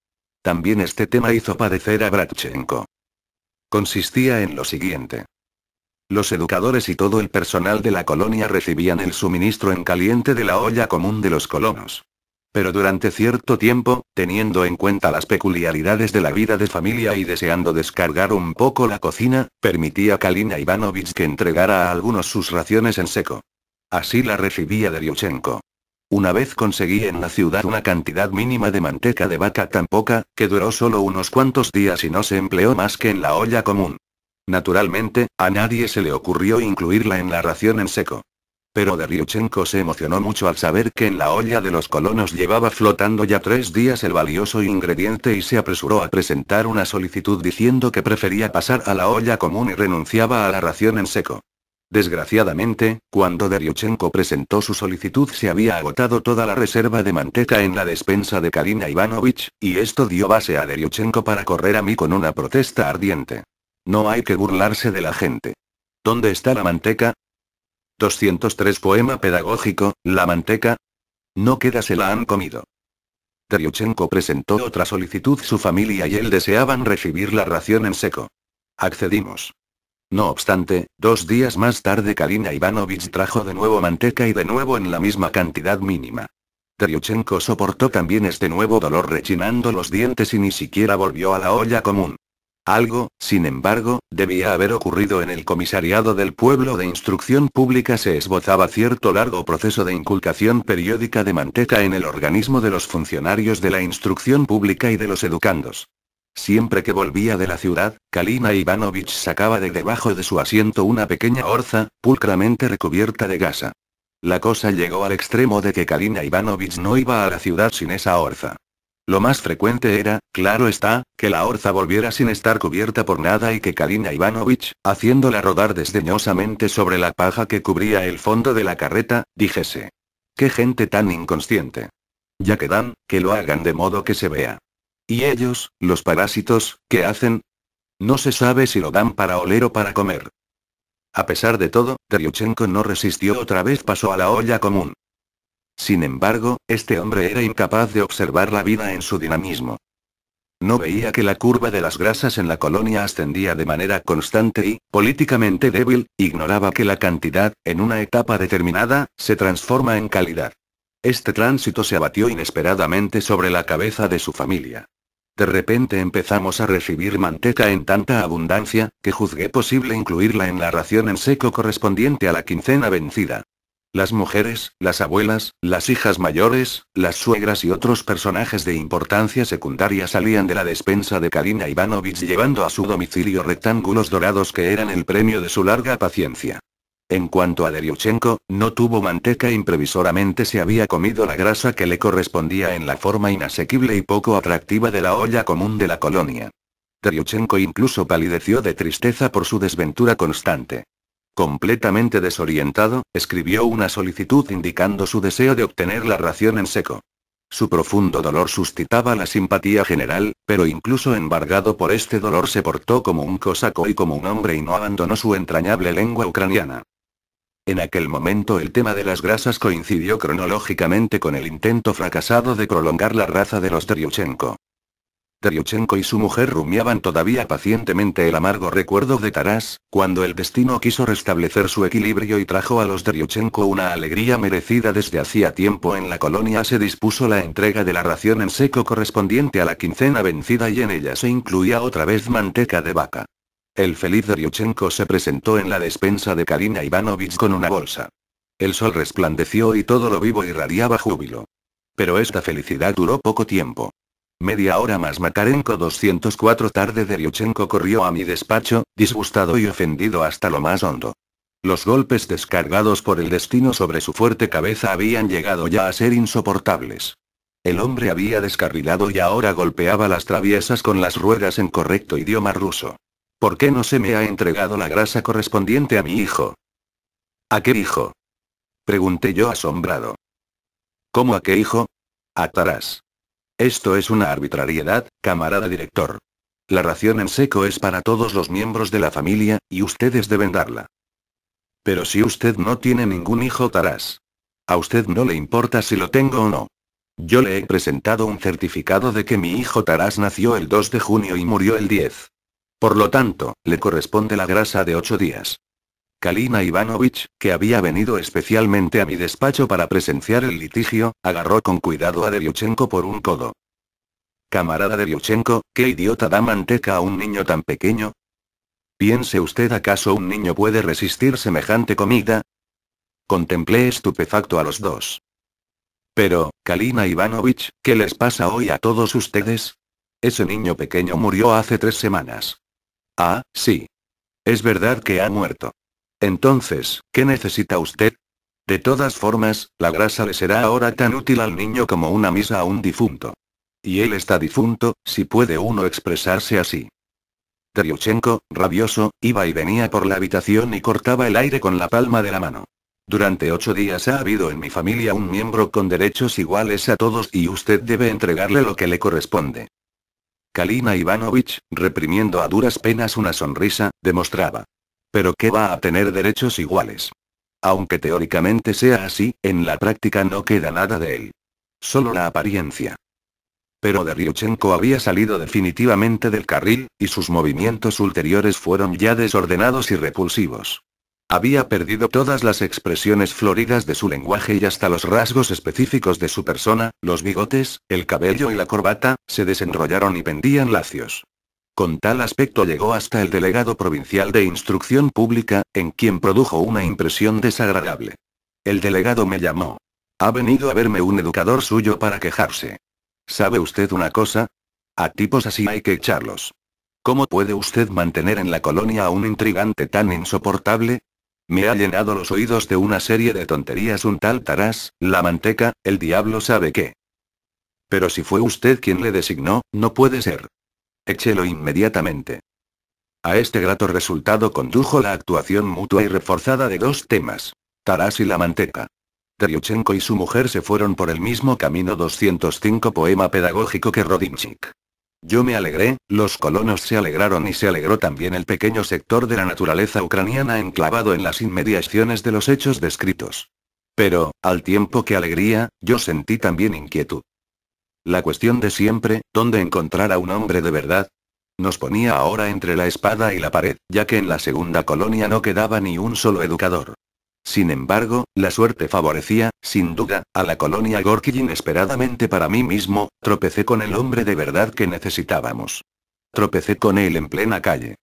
También este tema hizo padecer a Bratchenko. Consistía en lo siguiente. Los educadores y todo el personal de la colonia recibían el suministro en caliente de la olla común de los colonos. Pero durante cierto tiempo, teniendo en cuenta las peculiaridades de la vida de familia y deseando descargar un poco la cocina, permitía a Kalina Ivanovich que entregara a algunos sus raciones en seco. Así la recibía de Ryuchenko. Una vez conseguí en la ciudad una cantidad mínima de manteca de vaca tan poca, que duró solo unos cuantos días y no se empleó más que en la olla común. Naturalmente, a nadie se le ocurrió incluirla en la ración en seco pero Deryuchenko se emocionó mucho al saber que en la olla de los colonos llevaba flotando ya tres días el valioso ingrediente y se apresuró a presentar una solicitud diciendo que prefería pasar a la olla común y renunciaba a la ración en seco. Desgraciadamente, cuando Deryuchenko presentó su solicitud se había agotado toda la reserva de manteca en la despensa de Karina Ivanovich, y esto dio base a Deryuchenko para correr a mí con una protesta ardiente. No hay que burlarse de la gente. ¿Dónde está la manteca? 203 Poema pedagógico, La manteca. No queda se la han comido. Teryuchenko presentó otra solicitud. Su familia y él deseaban recibir la ración en seco. Accedimos. No obstante, dos días más tarde Karina Ivanovich trajo de nuevo manteca y de nuevo en la misma cantidad mínima. Teryuchenko soportó también este nuevo dolor rechinando los dientes y ni siquiera volvió a la olla común. Algo, sin embargo, debía haber ocurrido en el comisariado del pueblo de instrucción pública. Se esbozaba cierto largo proceso de inculcación periódica de manteca en el organismo de los funcionarios de la instrucción pública y de los educandos. Siempre que volvía de la ciudad, Kalina Ivanovich sacaba de debajo de su asiento una pequeña orza, pulcramente recubierta de gasa. La cosa llegó al extremo de que Kalina Ivanovich no iba a la ciudad sin esa orza. Lo más frecuente era, claro está, que la orza volviera sin estar cubierta por nada y que Karina Ivanovich, haciéndola rodar desdeñosamente sobre la paja que cubría el fondo de la carreta, dijese. ¡Qué gente tan inconsciente! Ya que dan, que lo hagan de modo que se vea. ¿Y ellos, los parásitos, qué hacen? No se sabe si lo dan para oler o para comer. A pesar de todo, Teryuchenko no resistió otra vez pasó a la olla común. Sin embargo, este hombre era incapaz de observar la vida en su dinamismo. No veía que la curva de las grasas en la colonia ascendía de manera constante y, políticamente débil, ignoraba que la cantidad, en una etapa determinada, se transforma en calidad. Este tránsito se abatió inesperadamente sobre la cabeza de su familia. De repente empezamos a recibir manteca en tanta abundancia, que juzgué posible incluirla en la ración en seco correspondiente a la quincena vencida. Las mujeres, las abuelas, las hijas mayores, las suegras y otros personajes de importancia secundaria salían de la despensa de Karina Ivanovich llevando a su domicilio rectángulos dorados que eran el premio de su larga paciencia. En cuanto a Deryuchenko, no tuvo manteca Improvisoramente se había comido la grasa que le correspondía en la forma inasequible y poco atractiva de la olla común de la colonia. Deryuchenko incluso palideció de tristeza por su desventura constante. Completamente desorientado, escribió una solicitud indicando su deseo de obtener la ración en seco. Su profundo dolor suscitaba la simpatía general, pero incluso embargado por este dolor se portó como un cosaco y como un hombre y no abandonó su entrañable lengua ucraniana. En aquel momento el tema de las grasas coincidió cronológicamente con el intento fracasado de prolongar la raza de los Teryuchenko. Deryochenko y su mujer rumiaban todavía pacientemente el amargo recuerdo de Taras, cuando el destino quiso restablecer su equilibrio y trajo a los de una alegría merecida desde hacía tiempo en la colonia se dispuso la entrega de la ración en seco correspondiente a la quincena vencida y en ella se incluía otra vez manteca de vaca. El feliz Deryochenko se presentó en la despensa de Karina Ivanovich con una bolsa. El sol resplandeció y todo lo vivo irradiaba júbilo. Pero esta felicidad duró poco tiempo. Media hora más Makarenko 204 tarde de Ryuchenko corrió a mi despacho, disgustado y ofendido hasta lo más hondo. Los golpes descargados por el destino sobre su fuerte cabeza habían llegado ya a ser insoportables. El hombre había descarrilado y ahora golpeaba las traviesas con las ruedas en correcto idioma ruso. ¿Por qué no se me ha entregado la grasa correspondiente a mi hijo? ¿A qué hijo? Pregunté yo asombrado. ¿Cómo a qué hijo? A esto es una arbitrariedad, camarada director. La ración en seco es para todos los miembros de la familia, y ustedes deben darla. Pero si usted no tiene ningún hijo Tarás. A usted no le importa si lo tengo o no. Yo le he presentado un certificado de que mi hijo Tarás nació el 2 de junio y murió el 10. Por lo tanto, le corresponde la grasa de 8 días. Kalina Ivanovich, que había venido especialmente a mi despacho para presenciar el litigio, agarró con cuidado a Deryuchenko por un codo. Camarada Deryuchenko, ¿qué idiota da manteca a un niño tan pequeño? ¿Piense usted acaso un niño puede resistir semejante comida? Contemplé estupefacto a los dos. Pero, Kalina Ivanovich, ¿qué les pasa hoy a todos ustedes? Ese niño pequeño murió hace tres semanas. Ah, sí. Es verdad que ha muerto. Entonces, ¿qué necesita usted? De todas formas, la grasa le será ahora tan útil al niño como una misa a un difunto. Y él está difunto, si puede uno expresarse así. Teriuchenko, rabioso, iba y venía por la habitación y cortaba el aire con la palma de la mano. Durante ocho días ha habido en mi familia un miembro con derechos iguales a todos y usted debe entregarle lo que le corresponde. Kalina Ivanovich, reprimiendo a duras penas una sonrisa, demostraba pero que va a tener derechos iguales. Aunque teóricamente sea así, en la práctica no queda nada de él. Solo la apariencia. Pero de Ryuchenko había salido definitivamente del carril, y sus movimientos ulteriores fueron ya desordenados y repulsivos. Había perdido todas las expresiones floridas de su lenguaje y hasta los rasgos específicos de su persona, los bigotes, el cabello y la corbata, se desenrollaron y pendían lacios. Con tal aspecto llegó hasta el delegado provincial de Instrucción Pública, en quien produjo una impresión desagradable. El delegado me llamó. Ha venido a verme un educador suyo para quejarse. ¿Sabe usted una cosa? A tipos así hay que echarlos. ¿Cómo puede usted mantener en la colonia a un intrigante tan insoportable? Me ha llenado los oídos de una serie de tonterías un tal Tarás, la manteca, el diablo sabe qué. Pero si fue usted quien le designó, no puede ser. Échelo inmediatamente. A este grato resultado condujo la actuación mutua y reforzada de dos temas. Taras y la manteca. Teryuchenko y su mujer se fueron por el mismo camino 205 poema pedagógico que Rodinchik. Yo me alegré, los colonos se alegraron y se alegró también el pequeño sector de la naturaleza ucraniana enclavado en las inmediaciones de los hechos descritos. Pero, al tiempo que alegría, yo sentí también inquietud. La cuestión de siempre, ¿dónde encontrar a un hombre de verdad? Nos ponía ahora entre la espada y la pared, ya que en la segunda colonia no quedaba ni un solo educador. Sin embargo, la suerte favorecía, sin duda, a la colonia Gorky inesperadamente para mí mismo, tropecé con el hombre de verdad que necesitábamos. Tropecé con él en plena calle.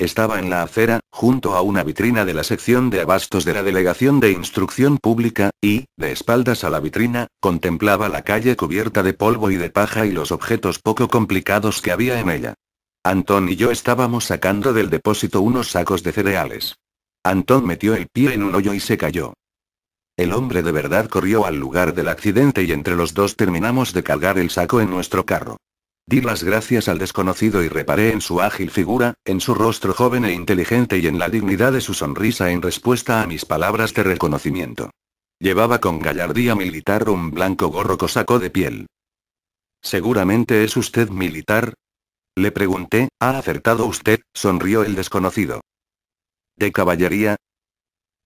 Estaba en la acera, junto a una vitrina de la sección de abastos de la Delegación de Instrucción Pública, y, de espaldas a la vitrina, contemplaba la calle cubierta de polvo y de paja y los objetos poco complicados que había en ella. Antón y yo estábamos sacando del depósito unos sacos de cereales. Antón metió el pie en un hoyo y se cayó. El hombre de verdad corrió al lugar del accidente y entre los dos terminamos de cargar el saco en nuestro carro. Di las gracias al desconocido y reparé en su ágil figura, en su rostro joven e inteligente y en la dignidad de su sonrisa en respuesta a mis palabras de reconocimiento. Llevaba con gallardía militar un blanco gorro cosaco de piel. ¿Seguramente es usted militar? Le pregunté, ¿ha acertado usted? sonrió el desconocido. ¿De caballería?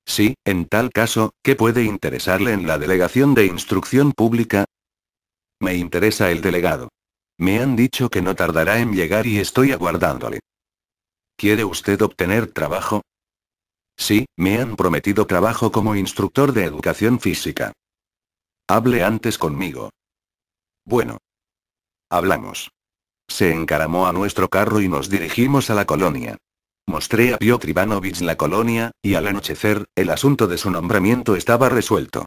Sí, en tal caso, ¿qué puede interesarle en la delegación de instrucción pública? Me interesa el delegado. Me han dicho que no tardará en llegar y estoy aguardándole. ¿Quiere usted obtener trabajo? Sí, me han prometido trabajo como instructor de educación física. Hable antes conmigo. Bueno. Hablamos. Se encaramó a nuestro carro y nos dirigimos a la colonia. Mostré a Piotr Ivanovich la colonia, y al anochecer, el asunto de su nombramiento estaba resuelto.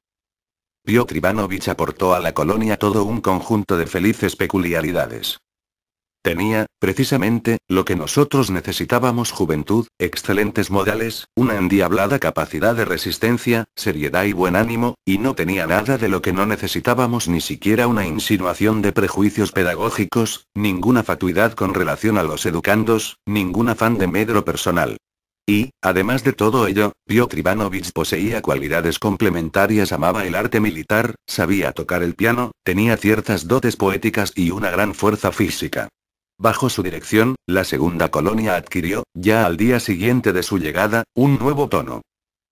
Piotr Ivanovich aportó a la colonia todo un conjunto de felices peculiaridades. Tenía, precisamente, lo que nosotros necesitábamos juventud, excelentes modales, una endiablada capacidad de resistencia, seriedad y buen ánimo, y no tenía nada de lo que no necesitábamos ni siquiera una insinuación de prejuicios pedagógicos, ninguna fatuidad con relación a los educandos, ningún afán de medro personal. Y, además de todo ello, Piotr Ivanovich poseía cualidades complementarias, amaba el arte militar, sabía tocar el piano, tenía ciertas dotes poéticas y una gran fuerza física. Bajo su dirección, la segunda colonia adquirió, ya al día siguiente de su llegada, un nuevo tono.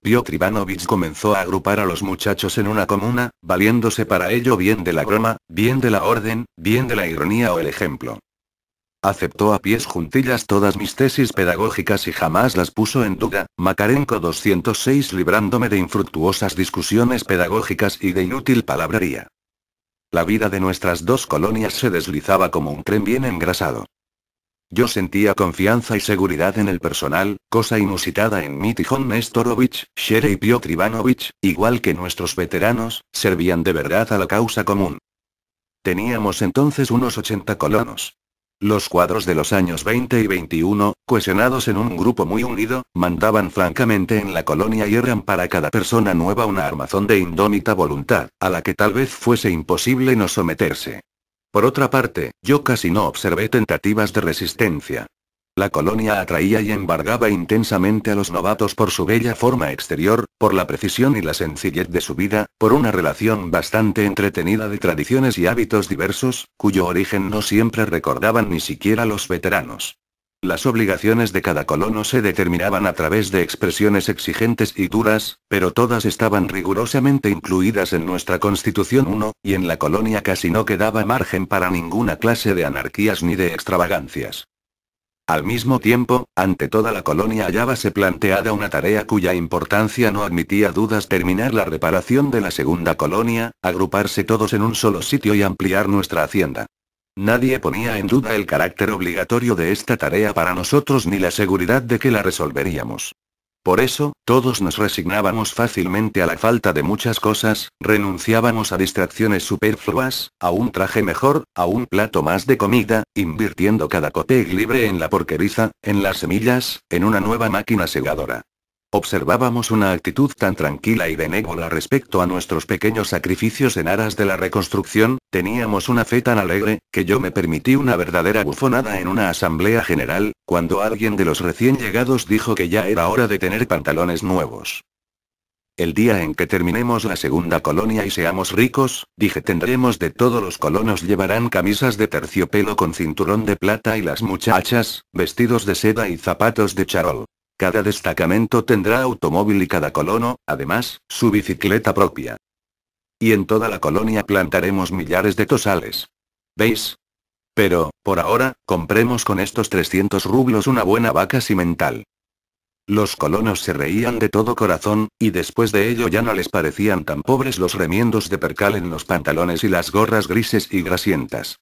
Piotr Ivanovich comenzó a agrupar a los muchachos en una comuna, valiéndose para ello bien de la broma, bien de la orden, bien de la ironía o el ejemplo. Aceptó a pies juntillas todas mis tesis pedagógicas y jamás las puso en duda. Macarenco 206 librándome de infructuosas discusiones pedagógicas y de inútil palabrería. La vida de nuestras dos colonias se deslizaba como un tren bien engrasado. Yo sentía confianza y seguridad en el personal, cosa inusitada en mí Tijón Nestorovich, Sherey Piotr Ivanovich, igual que nuestros veteranos, servían de verdad a la causa común. Teníamos entonces unos 80 colonos. Los cuadros de los años 20 y 21, cohesionados en un grupo muy unido, mandaban francamente en la colonia y eran para cada persona nueva una armazón de indómita voluntad, a la que tal vez fuese imposible no someterse. Por otra parte, yo casi no observé tentativas de resistencia. La colonia atraía y embargaba intensamente a los novatos por su bella forma exterior, por la precisión y la sencillez de su vida, por una relación bastante entretenida de tradiciones y hábitos diversos, cuyo origen no siempre recordaban ni siquiera los veteranos. Las obligaciones de cada colono se determinaban a través de expresiones exigentes y duras, pero todas estaban rigurosamente incluidas en nuestra Constitución 1, y en la colonia casi no quedaba margen para ninguna clase de anarquías ni de extravagancias. Al mismo tiempo, ante toda la colonia hallábase planteada una tarea cuya importancia no admitía dudas terminar la reparación de la segunda colonia, agruparse todos en un solo sitio y ampliar nuestra hacienda. Nadie ponía en duda el carácter obligatorio de esta tarea para nosotros ni la seguridad de que la resolveríamos. Por eso, todos nos resignábamos fácilmente a la falta de muchas cosas, renunciábamos a distracciones superfluas, a un traje mejor, a un plato más de comida, invirtiendo cada cote libre en la porqueriza, en las semillas, en una nueva máquina segadora. Observábamos una actitud tan tranquila y benévola respecto a nuestros pequeños sacrificios en aras de la reconstrucción, teníamos una fe tan alegre, que yo me permití una verdadera bufonada en una asamblea general, cuando alguien de los recién llegados dijo que ya era hora de tener pantalones nuevos. El día en que terminemos la segunda colonia y seamos ricos, dije tendremos de todos los colonos llevarán camisas de terciopelo con cinturón de plata y las muchachas, vestidos de seda y zapatos de charol. Cada destacamento tendrá automóvil y cada colono, además, su bicicleta propia. Y en toda la colonia plantaremos millares de tosales. ¿Veis? Pero, por ahora, compremos con estos 300 rublos una buena vaca cimental. Los colonos se reían de todo corazón, y después de ello ya no les parecían tan pobres los remiendos de percal en los pantalones y las gorras grises y grasientas.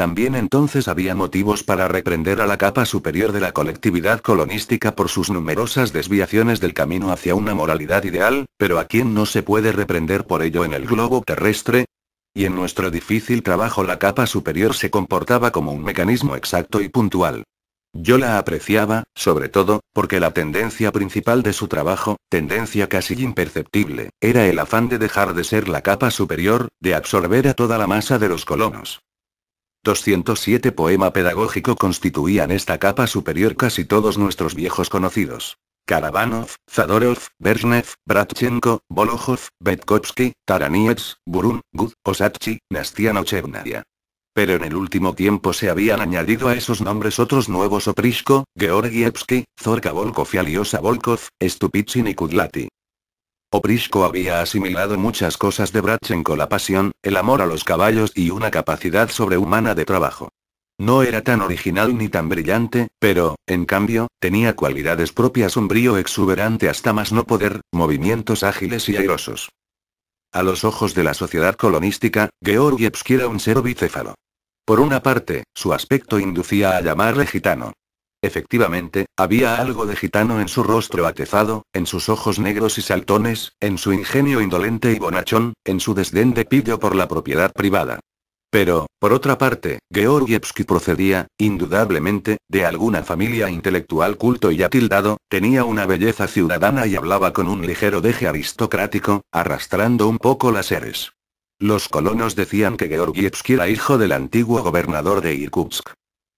También entonces había motivos para reprender a la capa superior de la colectividad colonística por sus numerosas desviaciones del camino hacia una moralidad ideal, pero a quien no se puede reprender por ello en el globo terrestre. Y en nuestro difícil trabajo la capa superior se comportaba como un mecanismo exacto y puntual. Yo la apreciaba, sobre todo, porque la tendencia principal de su trabajo, tendencia casi imperceptible, era el afán de dejar de ser la capa superior, de absorber a toda la masa de los colonos. 207 poema pedagógico constituían esta capa superior casi todos nuestros viejos conocidos. Karabanov, Zadorov, Bernev, Bratchenko, Bolojov, Betkovsky, Taraniets, Burun, Gud, Osatchi, Nastiano Pero en el último tiempo se habían añadido a esos nombres otros nuevos Oprishko, Georgievsky, Zorka Volkov y Aliosa Volkov, Stupichin y Kudlati. Oprisco había asimilado muchas cosas de Bratchenko, la pasión, el amor a los caballos y una capacidad sobrehumana de trabajo. No era tan original ni tan brillante, pero, en cambio, tenía cualidades propias, un brío exuberante hasta más no poder, movimientos ágiles y airosos. A los ojos de la sociedad colonística, Georgievsky era un ser bicéfalo. Por una parte, su aspecto inducía a llamarle gitano. Efectivamente, había algo de gitano en su rostro atezado, en sus ojos negros y saltones, en su ingenio indolente y bonachón, en su desdén de pillo por la propiedad privada. Pero, por otra parte, Georgievski procedía, indudablemente, de alguna familia intelectual culto y atildado, tenía una belleza ciudadana y hablaba con un ligero deje aristocrático, arrastrando un poco las eres. Los colonos decían que Georgievski era hijo del antiguo gobernador de Irkutsk.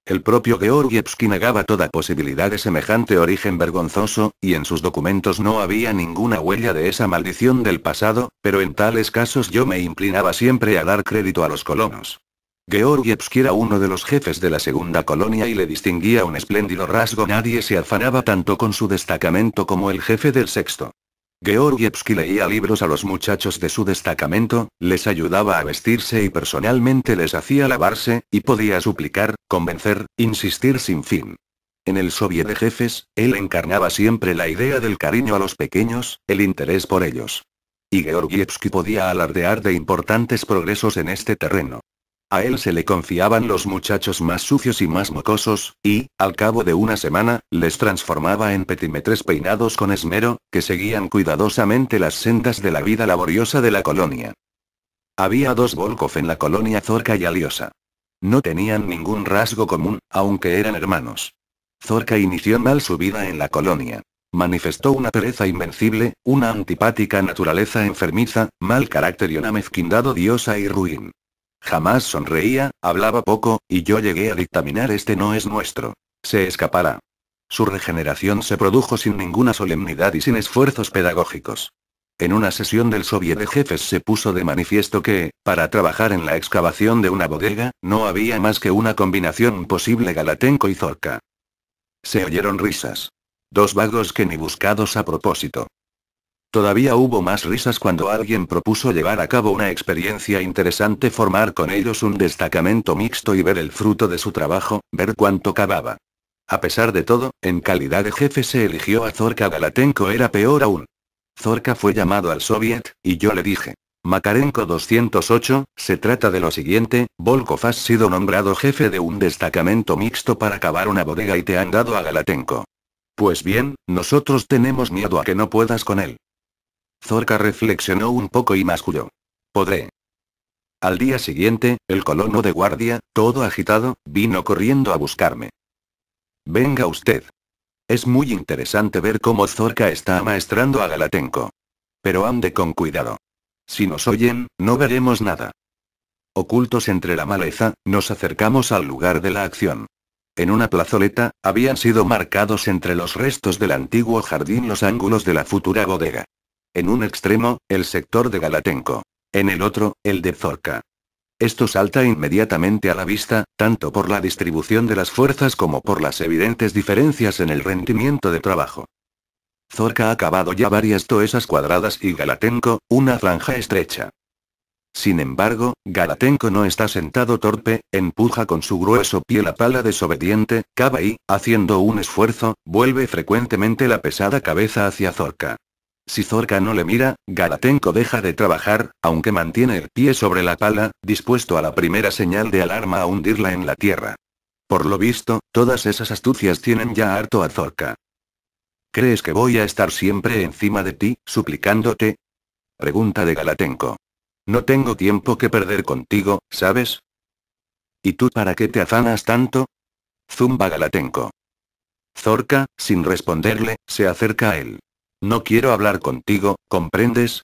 El propio Georgievski negaba toda posibilidad de semejante origen vergonzoso, y en sus documentos no había ninguna huella de esa maldición del pasado, pero en tales casos yo me inclinaba siempre a dar crédito a los colonos. Georgievski era uno de los jefes de la segunda colonia y le distinguía un espléndido rasgo. Nadie se afanaba tanto con su destacamento como el jefe del sexto. Georgievsky leía libros a los muchachos de su destacamento, les ayudaba a vestirse y personalmente les hacía lavarse, y podía suplicar, convencer, insistir sin fin. En el Soviet de Jefes, él encarnaba siempre la idea del cariño a los pequeños, el interés por ellos. Y Georgievsky podía alardear de importantes progresos en este terreno. A él se le confiaban los muchachos más sucios y más mocosos, y, al cabo de una semana, les transformaba en petimetres peinados con esmero, que seguían cuidadosamente las sendas de la vida laboriosa de la colonia. Había dos Volkov en la colonia Zorka y Aliosa. No tenían ningún rasgo común, aunque eran hermanos. Zorka inició mal su vida en la colonia. Manifestó una pereza invencible, una antipática naturaleza enfermiza, mal carácter y una mezquindad odiosa y ruin. Jamás sonreía, hablaba poco, y yo llegué a dictaminar este no es nuestro. Se escapará. Su regeneración se produjo sin ninguna solemnidad y sin esfuerzos pedagógicos. En una sesión del Soviet de Jefes se puso de manifiesto que, para trabajar en la excavación de una bodega, no había más que una combinación posible galatenco y zorca. Se oyeron risas. Dos vagos que ni buscados a propósito. Todavía hubo más risas cuando alguien propuso llevar a cabo una experiencia interesante formar con ellos un destacamento mixto y ver el fruto de su trabajo, ver cuánto cavaba. A pesar de todo, en calidad de jefe se eligió a Zorka Galatenko era peor aún. Zorka fue llamado al Soviet, y yo le dije. Makarenko 208, se trata de lo siguiente, Volkov has sido nombrado jefe de un destacamento mixto para cavar una bodega y te han dado a Galatenko. Pues bien, nosotros tenemos miedo a que no puedas con él. Zorka reflexionó un poco y masculló. Podré. Al día siguiente, el colono de guardia, todo agitado, vino corriendo a buscarme. Venga usted. Es muy interesante ver cómo Zorka está amaestrando a Galatenko. Pero ande con cuidado. Si nos oyen, no veremos nada. Ocultos entre la maleza, nos acercamos al lugar de la acción. En una plazoleta, habían sido marcados entre los restos del antiguo jardín los ángulos de la futura bodega. En un extremo, el sector de Galatenko. En el otro, el de Zorca. Esto salta inmediatamente a la vista, tanto por la distribución de las fuerzas como por las evidentes diferencias en el rendimiento de trabajo. Zorca ha acabado ya varias toesas cuadradas y Galatenko, una franja estrecha. Sin embargo, Galatenko no está sentado torpe, empuja con su grueso pie la pala desobediente, cava y, haciendo un esfuerzo, vuelve frecuentemente la pesada cabeza hacia Zorca. Si Zorka no le mira, Galatenko deja de trabajar, aunque mantiene el pie sobre la pala, dispuesto a la primera señal de alarma a hundirla en la tierra. Por lo visto, todas esas astucias tienen ya harto a Zorka. ¿Crees que voy a estar siempre encima de ti, suplicándote? Pregunta de Galatenko. No tengo tiempo que perder contigo, ¿sabes? ¿Y tú para qué te afanas tanto? Zumba Galatenko. Zorka, sin responderle, se acerca a él. No quiero hablar contigo, ¿comprendes?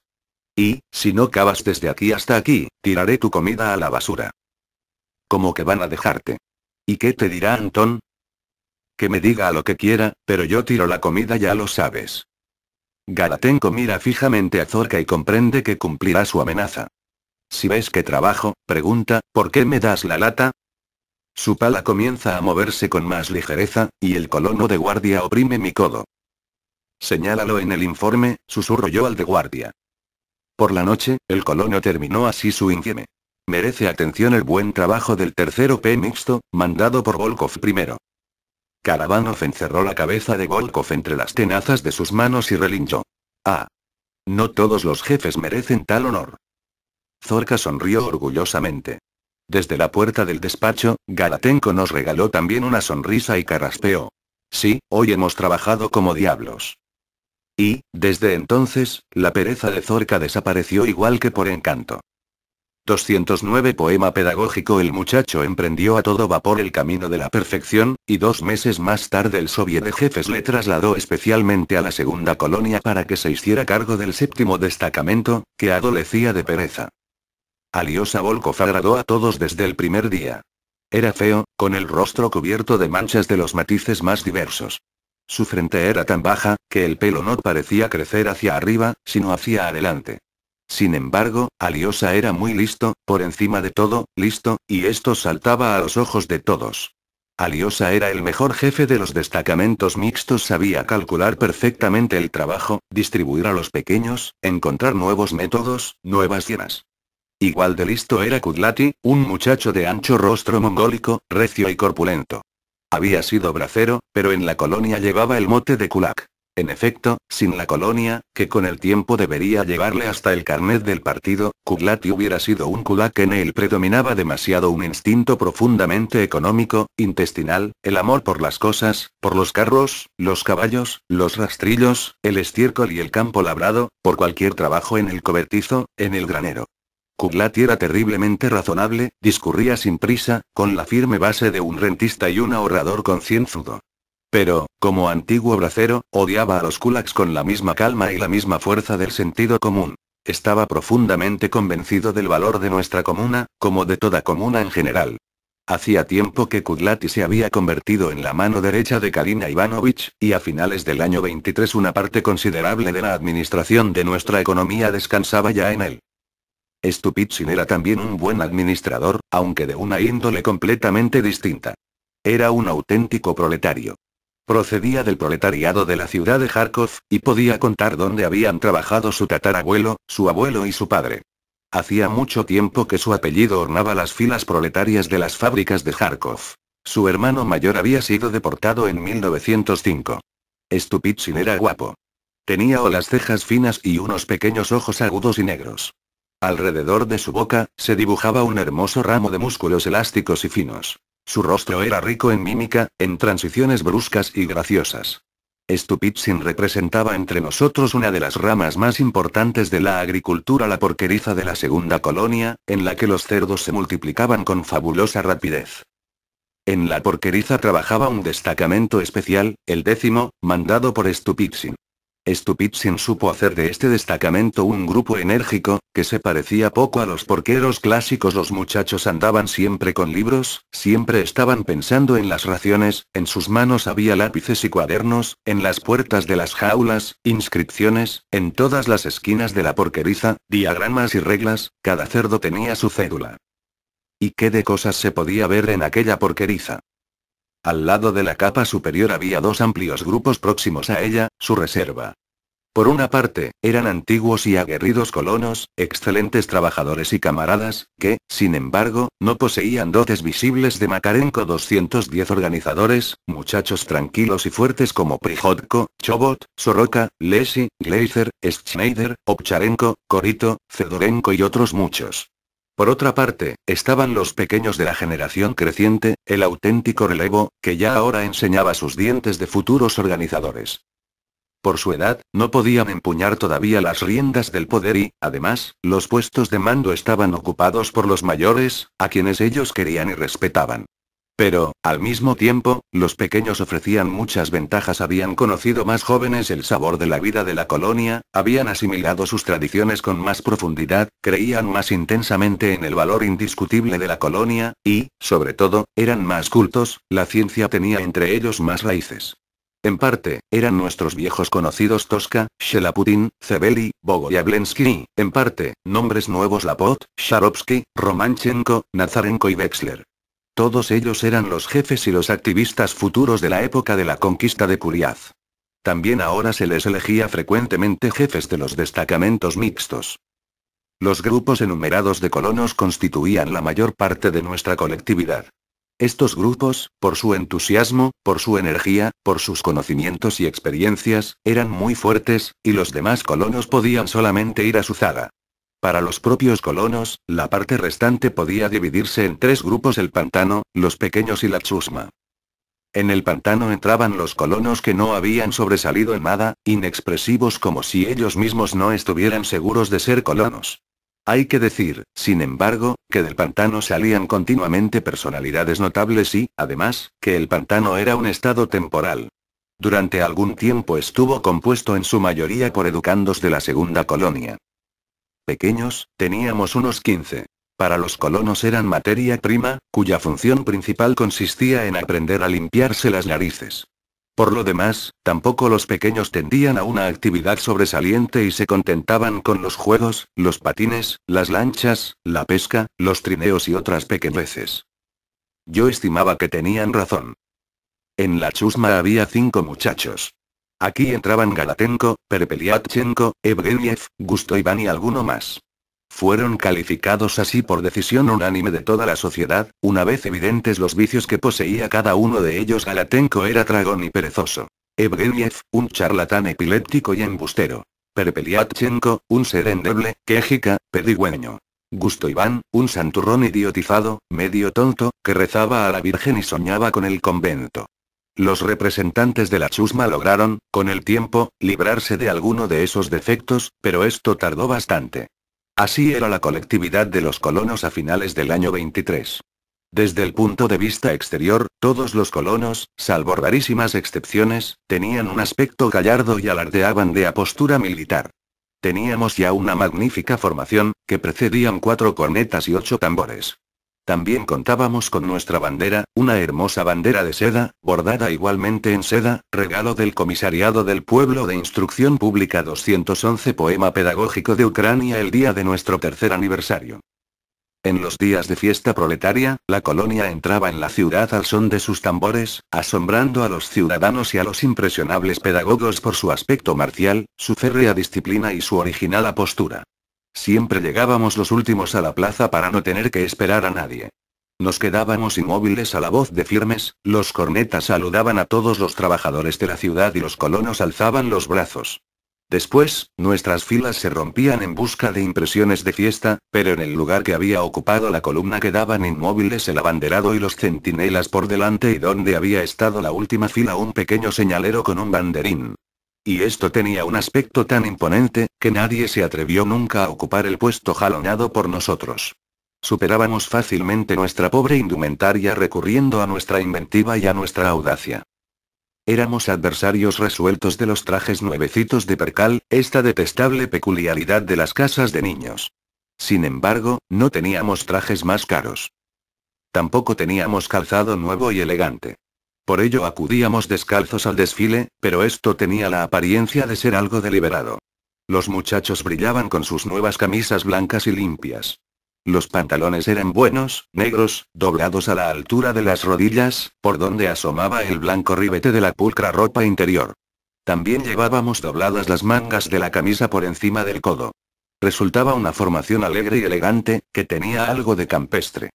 Y, si no cabas desde aquí hasta aquí, tiraré tu comida a la basura. ¿Cómo que van a dejarte? ¿Y qué te dirá Anton? Que me diga lo que quiera, pero yo tiro la comida ya lo sabes. Galatenco mira fijamente a Zorka y comprende que cumplirá su amenaza. Si ves que trabajo, pregunta, ¿por qué me das la lata? Su pala comienza a moverse con más ligereza, y el colono de guardia oprime mi codo. Señálalo en el informe, susurro yo al de guardia. Por la noche, el colonio terminó así su infieme. Merece atención el buen trabajo del tercero P mixto, mandado por Volkov primero. Karabanov encerró la cabeza de Volkov entre las tenazas de sus manos y relinchó. Ah. No todos los jefes merecen tal honor. Zorka sonrió orgullosamente. Desde la puerta del despacho, Galatenko nos regaló también una sonrisa y carraspeó. Sí, hoy hemos trabajado como diablos. Y, desde entonces, la pereza de Zorca desapareció igual que por encanto. 209 Poema pedagógico El muchacho emprendió a todo vapor el camino de la perfección, y dos meses más tarde el soviet de jefes le trasladó especialmente a la segunda colonia para que se hiciera cargo del séptimo destacamento, que adolecía de pereza. Aliosa Volkov agradó a todos desde el primer día. Era feo, con el rostro cubierto de manchas de los matices más diversos. Su frente era tan baja, que el pelo no parecía crecer hacia arriba, sino hacia adelante. Sin embargo, Aliosa era muy listo, por encima de todo, listo, y esto saltaba a los ojos de todos. Aliosa era el mejor jefe de los destacamentos mixtos, sabía calcular perfectamente el trabajo, distribuir a los pequeños, encontrar nuevos métodos, nuevas llenas. Igual de listo era Kudlati, un muchacho de ancho rostro mongólico, recio y corpulento. Había sido bracero, pero en la colonia llevaba el mote de Kulak. En efecto, sin la colonia, que con el tiempo debería llevarle hasta el carnet del partido, Kuglati hubiera sido un Kulak en él predominaba demasiado un instinto profundamente económico, intestinal, el amor por las cosas, por los carros, los caballos, los rastrillos, el estiércol y el campo labrado, por cualquier trabajo en el cobertizo, en el granero. Kudlati era terriblemente razonable, discurría sin prisa, con la firme base de un rentista y un ahorrador concienzudo. Pero, como antiguo bracero, odiaba a los kulaks con la misma calma y la misma fuerza del sentido común. Estaba profundamente convencido del valor de nuestra comuna, como de toda comuna en general. Hacía tiempo que Kudlati se había convertido en la mano derecha de Karina Ivanovich, y a finales del año 23 una parte considerable de la administración de nuestra economía descansaba ya en él. Stupitsin era también un buen administrador, aunque de una índole completamente distinta. Era un auténtico proletario. Procedía del proletariado de la ciudad de Kharkov, y podía contar dónde habían trabajado su tatarabuelo, su abuelo y su padre. Hacía mucho tiempo que su apellido ornaba las filas proletarias de las fábricas de Kharkov. Su hermano mayor había sido deportado en 1905. Estupitsin era guapo. Tenía o las cejas finas y unos pequeños ojos agudos y negros. Alrededor de su boca, se dibujaba un hermoso ramo de músculos elásticos y finos. Su rostro era rico en mímica, en transiciones bruscas y graciosas. Stupitsin representaba entre nosotros una de las ramas más importantes de la agricultura la porqueriza de la segunda colonia, en la que los cerdos se multiplicaban con fabulosa rapidez. En la porqueriza trabajaba un destacamento especial, el décimo, mandado por Stupitsin sin supo hacer de este destacamento un grupo enérgico, que se parecía poco a los porqueros clásicos. Los muchachos andaban siempre con libros, siempre estaban pensando en las raciones, en sus manos había lápices y cuadernos, en las puertas de las jaulas, inscripciones, en todas las esquinas de la porqueriza, diagramas y reglas, cada cerdo tenía su cédula. ¿Y qué de cosas se podía ver en aquella porqueriza? Al lado de la capa superior había dos amplios grupos próximos a ella, su reserva. Por una parte, eran antiguos y aguerridos colonos, excelentes trabajadores y camaradas, que, sin embargo, no poseían dotes visibles de Macarenco 210 organizadores, muchachos tranquilos y fuertes como Prihodko, Chobot, Soroka, Lesi, Gleiser, Schneider, Obcharenko, Corito, Fedorenko y otros muchos. Por otra parte, estaban los pequeños de la generación creciente, el auténtico relevo, que ya ahora enseñaba sus dientes de futuros organizadores. Por su edad, no podían empuñar todavía las riendas del poder y, además, los puestos de mando estaban ocupados por los mayores, a quienes ellos querían y respetaban. Pero, al mismo tiempo, los pequeños ofrecían muchas ventajas. Habían conocido más jóvenes el sabor de la vida de la colonia, habían asimilado sus tradiciones con más profundidad, creían más intensamente en el valor indiscutible de la colonia, y, sobre todo, eran más cultos, la ciencia tenía entre ellos más raíces. En parte, eran nuestros viejos conocidos Tosca, Shelaputin, Zebeli, Bogoyablensky, en parte, nombres nuevos Lapot, Sharovsky, Romanchenko, Nazarenko y Wexler. Todos ellos eran los jefes y los activistas futuros de la época de la conquista de Curiaz. También ahora se les elegía frecuentemente jefes de los destacamentos mixtos. Los grupos enumerados de colonos constituían la mayor parte de nuestra colectividad. Estos grupos, por su entusiasmo, por su energía, por sus conocimientos y experiencias, eran muy fuertes, y los demás colonos podían solamente ir a su zaga. Para los propios colonos, la parte restante podía dividirse en tres grupos el pantano, los pequeños y la chusma. En el pantano entraban los colonos que no habían sobresalido en nada, inexpresivos como si ellos mismos no estuvieran seguros de ser colonos. Hay que decir, sin embargo, que del pantano salían continuamente personalidades notables y, además, que el pantano era un estado temporal. Durante algún tiempo estuvo compuesto en su mayoría por educandos de la segunda colonia. Pequeños, teníamos unos 15. Para los colonos eran materia prima, cuya función principal consistía en aprender a limpiarse las narices. Por lo demás, tampoco los pequeños tendían a una actividad sobresaliente y se contentaban con los juegos, los patines, las lanchas, la pesca, los trineos y otras pequeñeces. Yo estimaba que tenían razón. En la chusma había cinco muchachos. Aquí entraban Galatenko, Perpeliatchenko, Evgeniev, Iván y alguno más. Fueron calificados así por decisión unánime de toda la sociedad, una vez evidentes los vicios que poseía cada uno de ellos Galatenko era tragón y perezoso. Evgeniev, un charlatán epiléptico y embustero. Perpeliatchenko, un ser endeble, quejica, pedigüeño. Gusto Iván, un santurrón idiotizado, medio tonto, que rezaba a la Virgen y soñaba con el convento. Los representantes de la chusma lograron, con el tiempo, librarse de alguno de esos defectos, pero esto tardó bastante. Así era la colectividad de los colonos a finales del año 23. Desde el punto de vista exterior, todos los colonos, salvo rarísimas excepciones, tenían un aspecto gallardo y alardeaban de apostura militar. Teníamos ya una magnífica formación, que precedían cuatro cornetas y ocho tambores. También contábamos con nuestra bandera, una hermosa bandera de seda, bordada igualmente en seda, regalo del Comisariado del Pueblo de Instrucción Pública 211 Poema Pedagógico de Ucrania el día de nuestro tercer aniversario. En los días de fiesta proletaria, la colonia entraba en la ciudad al son de sus tambores, asombrando a los ciudadanos y a los impresionables pedagogos por su aspecto marcial, su férrea disciplina y su original apostura. Siempre llegábamos los últimos a la plaza para no tener que esperar a nadie. Nos quedábamos inmóviles a la voz de firmes, los cornetas saludaban a todos los trabajadores de la ciudad y los colonos alzaban los brazos. Después, nuestras filas se rompían en busca de impresiones de fiesta, pero en el lugar que había ocupado la columna quedaban inmóviles el abanderado y los centinelas por delante y donde había estado la última fila un pequeño señalero con un banderín. Y esto tenía un aspecto tan imponente, que nadie se atrevió nunca a ocupar el puesto jalonado por nosotros. Superábamos fácilmente nuestra pobre indumentaria recurriendo a nuestra inventiva y a nuestra audacia. Éramos adversarios resueltos de los trajes nuevecitos de percal, esta detestable peculiaridad de las casas de niños. Sin embargo, no teníamos trajes más caros. Tampoco teníamos calzado nuevo y elegante. Por ello acudíamos descalzos al desfile, pero esto tenía la apariencia de ser algo deliberado. Los muchachos brillaban con sus nuevas camisas blancas y limpias. Los pantalones eran buenos, negros, doblados a la altura de las rodillas, por donde asomaba el blanco ribete de la pulcra ropa interior. También llevábamos dobladas las mangas de la camisa por encima del codo. Resultaba una formación alegre y elegante, que tenía algo de campestre.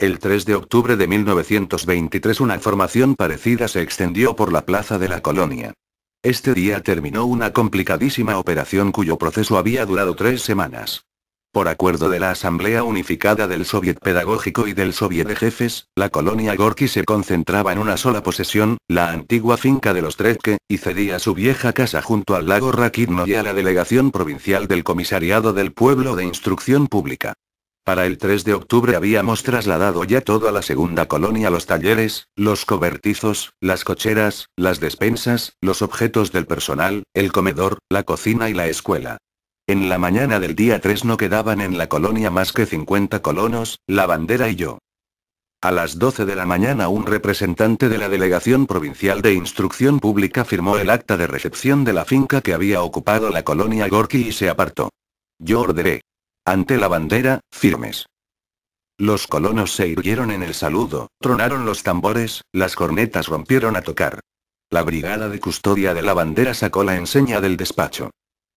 El 3 de octubre de 1923 una formación parecida se extendió por la plaza de la colonia. Este día terminó una complicadísima operación cuyo proceso había durado tres semanas. Por acuerdo de la Asamblea Unificada del Soviet Pedagógico y del Soviet de Jefes, la colonia Gorky se concentraba en una sola posesión, la antigua finca de los Tretke, y cedía su vieja casa junto al lago Rakitno y a la delegación provincial del Comisariado del Pueblo de Instrucción Pública. Para el 3 de octubre habíamos trasladado ya todo a la segunda colonia los talleres, los cobertizos, las cocheras, las despensas, los objetos del personal, el comedor, la cocina y la escuela. En la mañana del día 3 no quedaban en la colonia más que 50 colonos, la bandera y yo. A las 12 de la mañana un representante de la Delegación Provincial de Instrucción Pública firmó el acta de recepción de la finca que había ocupado la colonia Gorky y se apartó. Yo ordené, ante la bandera, firmes. Los colonos se irguieron en el saludo, tronaron los tambores, las cornetas rompieron a tocar. La brigada de custodia de la bandera sacó la enseña del despacho.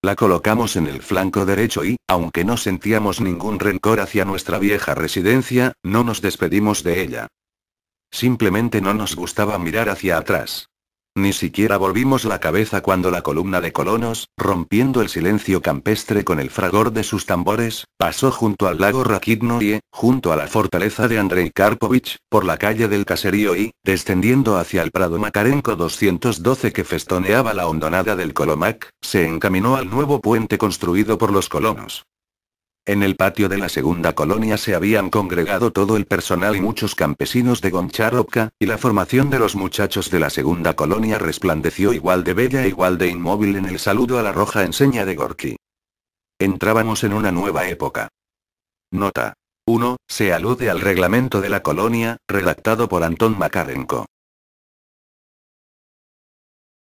La colocamos en el flanco derecho y, aunque no sentíamos ningún rencor hacia nuestra vieja residencia, no nos despedimos de ella. Simplemente no nos gustaba mirar hacia atrás. Ni siquiera volvimos la cabeza cuando la columna de colonos, rompiendo el silencio campestre con el fragor de sus tambores, pasó junto al lago Rakitnoye, junto a la fortaleza de Andrei Karpovich, por la calle del caserío y, descendiendo hacia el Prado Makarenko 212 que festoneaba la hondonada del Colomac, se encaminó al nuevo puente construido por los colonos. En el patio de la segunda colonia se habían congregado todo el personal y muchos campesinos de Goncharovka, y la formación de los muchachos de la segunda colonia resplandeció igual de bella e igual de inmóvil en el saludo a la roja enseña de Gorky. Entrábamos en una nueva época. Nota. 1. Se alude al reglamento de la colonia, redactado por Anton Makarenko.